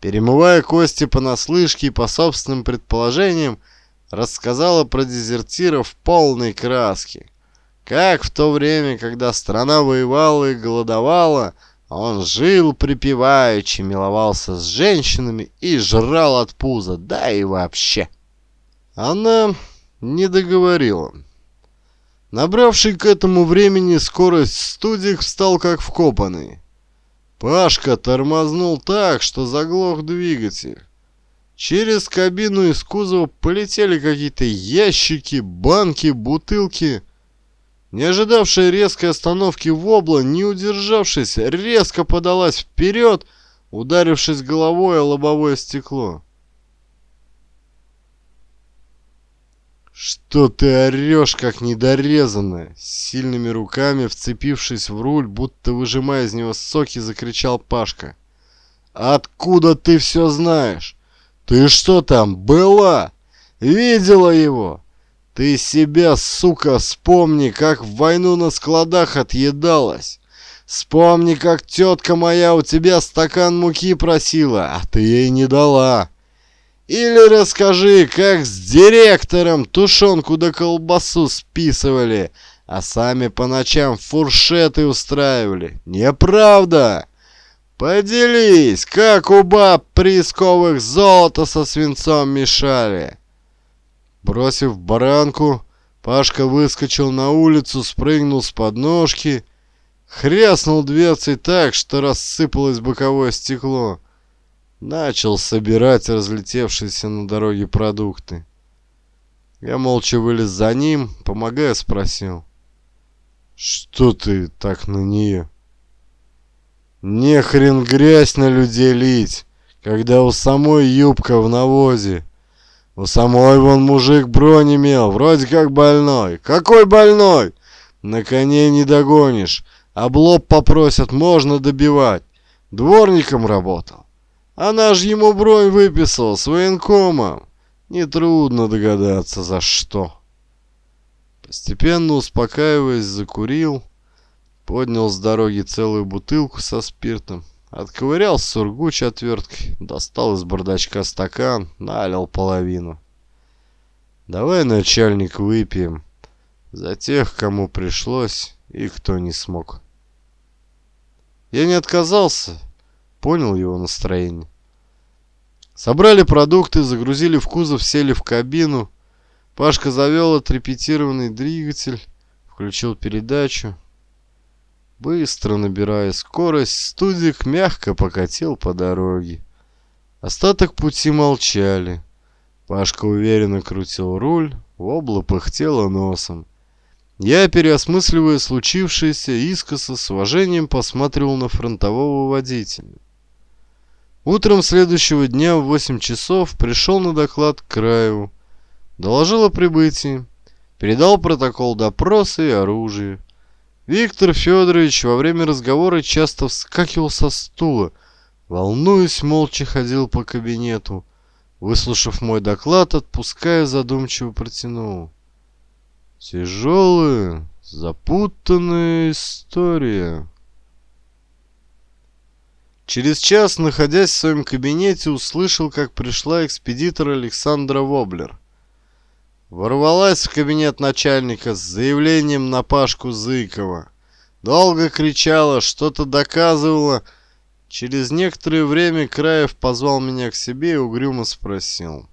Speaker 1: Перемывая кости понаслышке и по собственным предположениям, рассказала про дезертиров в полной краске. Как в то время, когда страна воевала и голодовала, он жил припеваючи, миловался с женщинами и жрал от пуза, да и вообще. Она не договорила. Набравший к этому времени скорость студик встал как вкопанный. Пашка тормознул так, что заглох двигатель. Через кабину из кузова полетели какие-то ящики, банки, бутылки. Не ожидавшая резкой остановки вобла, не удержавшись, резко подалась вперед, ударившись головой о лобовое стекло. «Что ты орешь, как недорезанная?» Сильными руками, вцепившись в руль, будто выжимая из него соки, закричал Пашка. «Откуда ты все знаешь? Ты что там, была? Видела его? Ты себя, сука, вспомни, как в войну на складах отъедалась. Вспомни, как тетка моя у тебя стакан муки просила, а ты ей не дала. Или расскажи, как с директором тушенку да колбасу списывали, а сами по ночам фуршеты устраивали. Неправда! Поделись, как у баб присковых золото со свинцом мешали. Бросив баранку, Пашка выскочил на улицу, спрыгнул с подножки, хряснул дверцей так, что рассыпалось боковое стекло. Начал собирать разлетевшиеся на дороге продукты. Я молча вылез за ним, помогая, спросил. «Что ты так на нее?» «Не хрен грязь на людей лить, когда у самой юбка в навозе!» У ну, самой вон мужик бронь имел, вроде как больной. Какой больной? На коне не догонишь. Облоб попросят, можно добивать. Дворником работал. Она же ему бронь выписала с военкомом. Нетрудно догадаться, за что. Постепенно успокаиваясь, закурил. Поднял с дороги целую бутылку со спиртом. Отковырял сургуч отверткой, достал из бардачка стакан, налил половину. «Давай, начальник, выпьем. За тех, кому пришлось и кто не смог». Я не отказался, понял его настроение. Собрали продукты, загрузили в кузов, сели в кабину. Пашка завел отрепетированный двигатель, включил передачу, Быстро набирая скорость, студик мягко покатил по дороге. Остаток пути молчали. Пашка уверенно крутил руль, вобла пыхтела носом. Я, переосмысливая случившееся, искоса с уважением посматривал на фронтового водителя. Утром следующего дня в 8 часов пришел на доклад к Краеву. Доложил о прибытии. Передал протокол допроса и оружие. Виктор Федорович во время разговора часто вскакивал со стула, волнуясь, молча ходил по кабинету. Выслушав мой доклад, отпуская, задумчиво протянул. Тяжелая, запутанная история. Через час, находясь в своем кабинете, услышал, как пришла экспедитор Александра Воблер. Ворвалась в кабинет начальника с заявлением на Пашку Зыкова. Долго кричала, что-то доказывала. Через некоторое время Краев позвал меня к себе и угрюмо спросил.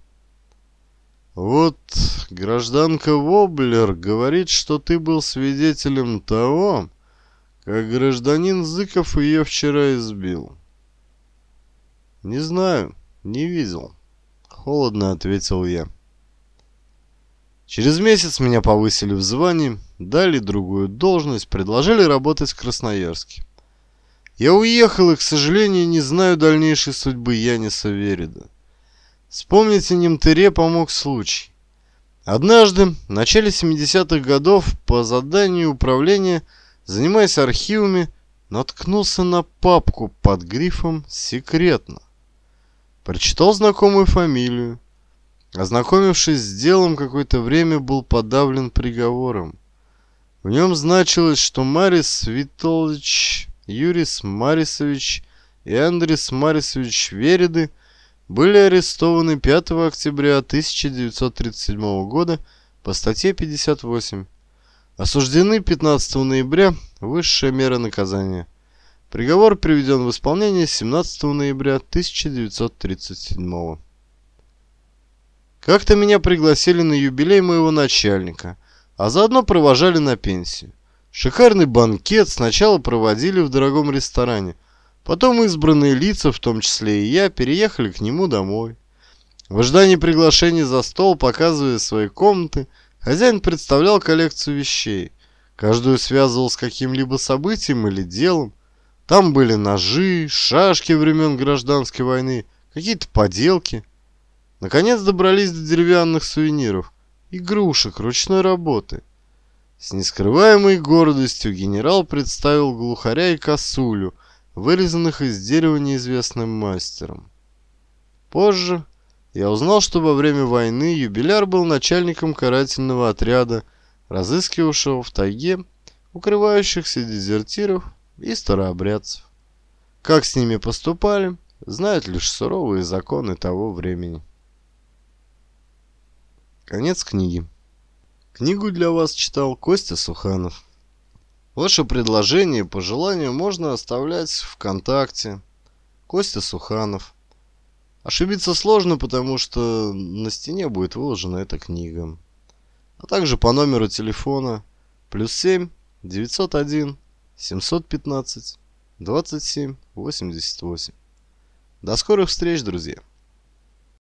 Speaker 1: «Вот гражданка Воблер говорит, что ты был свидетелем того, как гражданин Зыков ее вчера избил». «Не знаю, не видел», — холодно ответил я. Через месяц меня повысили в звании, дали другую должность, предложили работать в Красноярске. Я уехал и, к сожалению, не знаю дальнейшей судьбы Яниса Верида. Вспомните Немтыре помог случай. Однажды, в начале 70-х годов, по заданию управления, занимаясь архивами, наткнулся на папку под грифом «Секретно». Прочитал знакомую фамилию, Ознакомившись с делом, какое-то время был подавлен приговором. В нем значилось, что Марис Витолович, Юрис Марисович и Андрис Марисович Вереды были арестованы 5 октября 1937 года по статье 58. Осуждены 15 ноября высшая мера наказания. Приговор приведен в исполнение 17 ноября 1937 года. Как-то меня пригласили на юбилей моего начальника, а заодно провожали на пенсию. Шикарный банкет сначала проводили в дорогом ресторане, потом избранные лица, в том числе и я, переехали к нему домой. В ожидании приглашения за стол, показывая свои комнаты, хозяин представлял коллекцию вещей. Каждую связывал с каким-либо событием или делом. Там были ножи, шашки времен гражданской войны, какие-то поделки. Наконец добрались до деревянных сувениров, игрушек ручной работы. С нескрываемой гордостью генерал представил глухаря и косулю, вырезанных из дерева неизвестным мастером. Позже я узнал, что во время войны юбиляр был начальником карательного отряда, разыскивавшего в тайге укрывающихся дезертиров и старообрядцев. Как с ними поступали, знают лишь суровые законы того времени. Конец книги. Книгу для вас читал Костя Суханов. Ваше предложение и пожелания можно оставлять ВКонтакте. Костя Суханов. Ошибиться сложно, потому что на стене будет выложена эта книга. А также по номеру телефона плюс 7 901 715 27 88. До скорых встреч, друзья!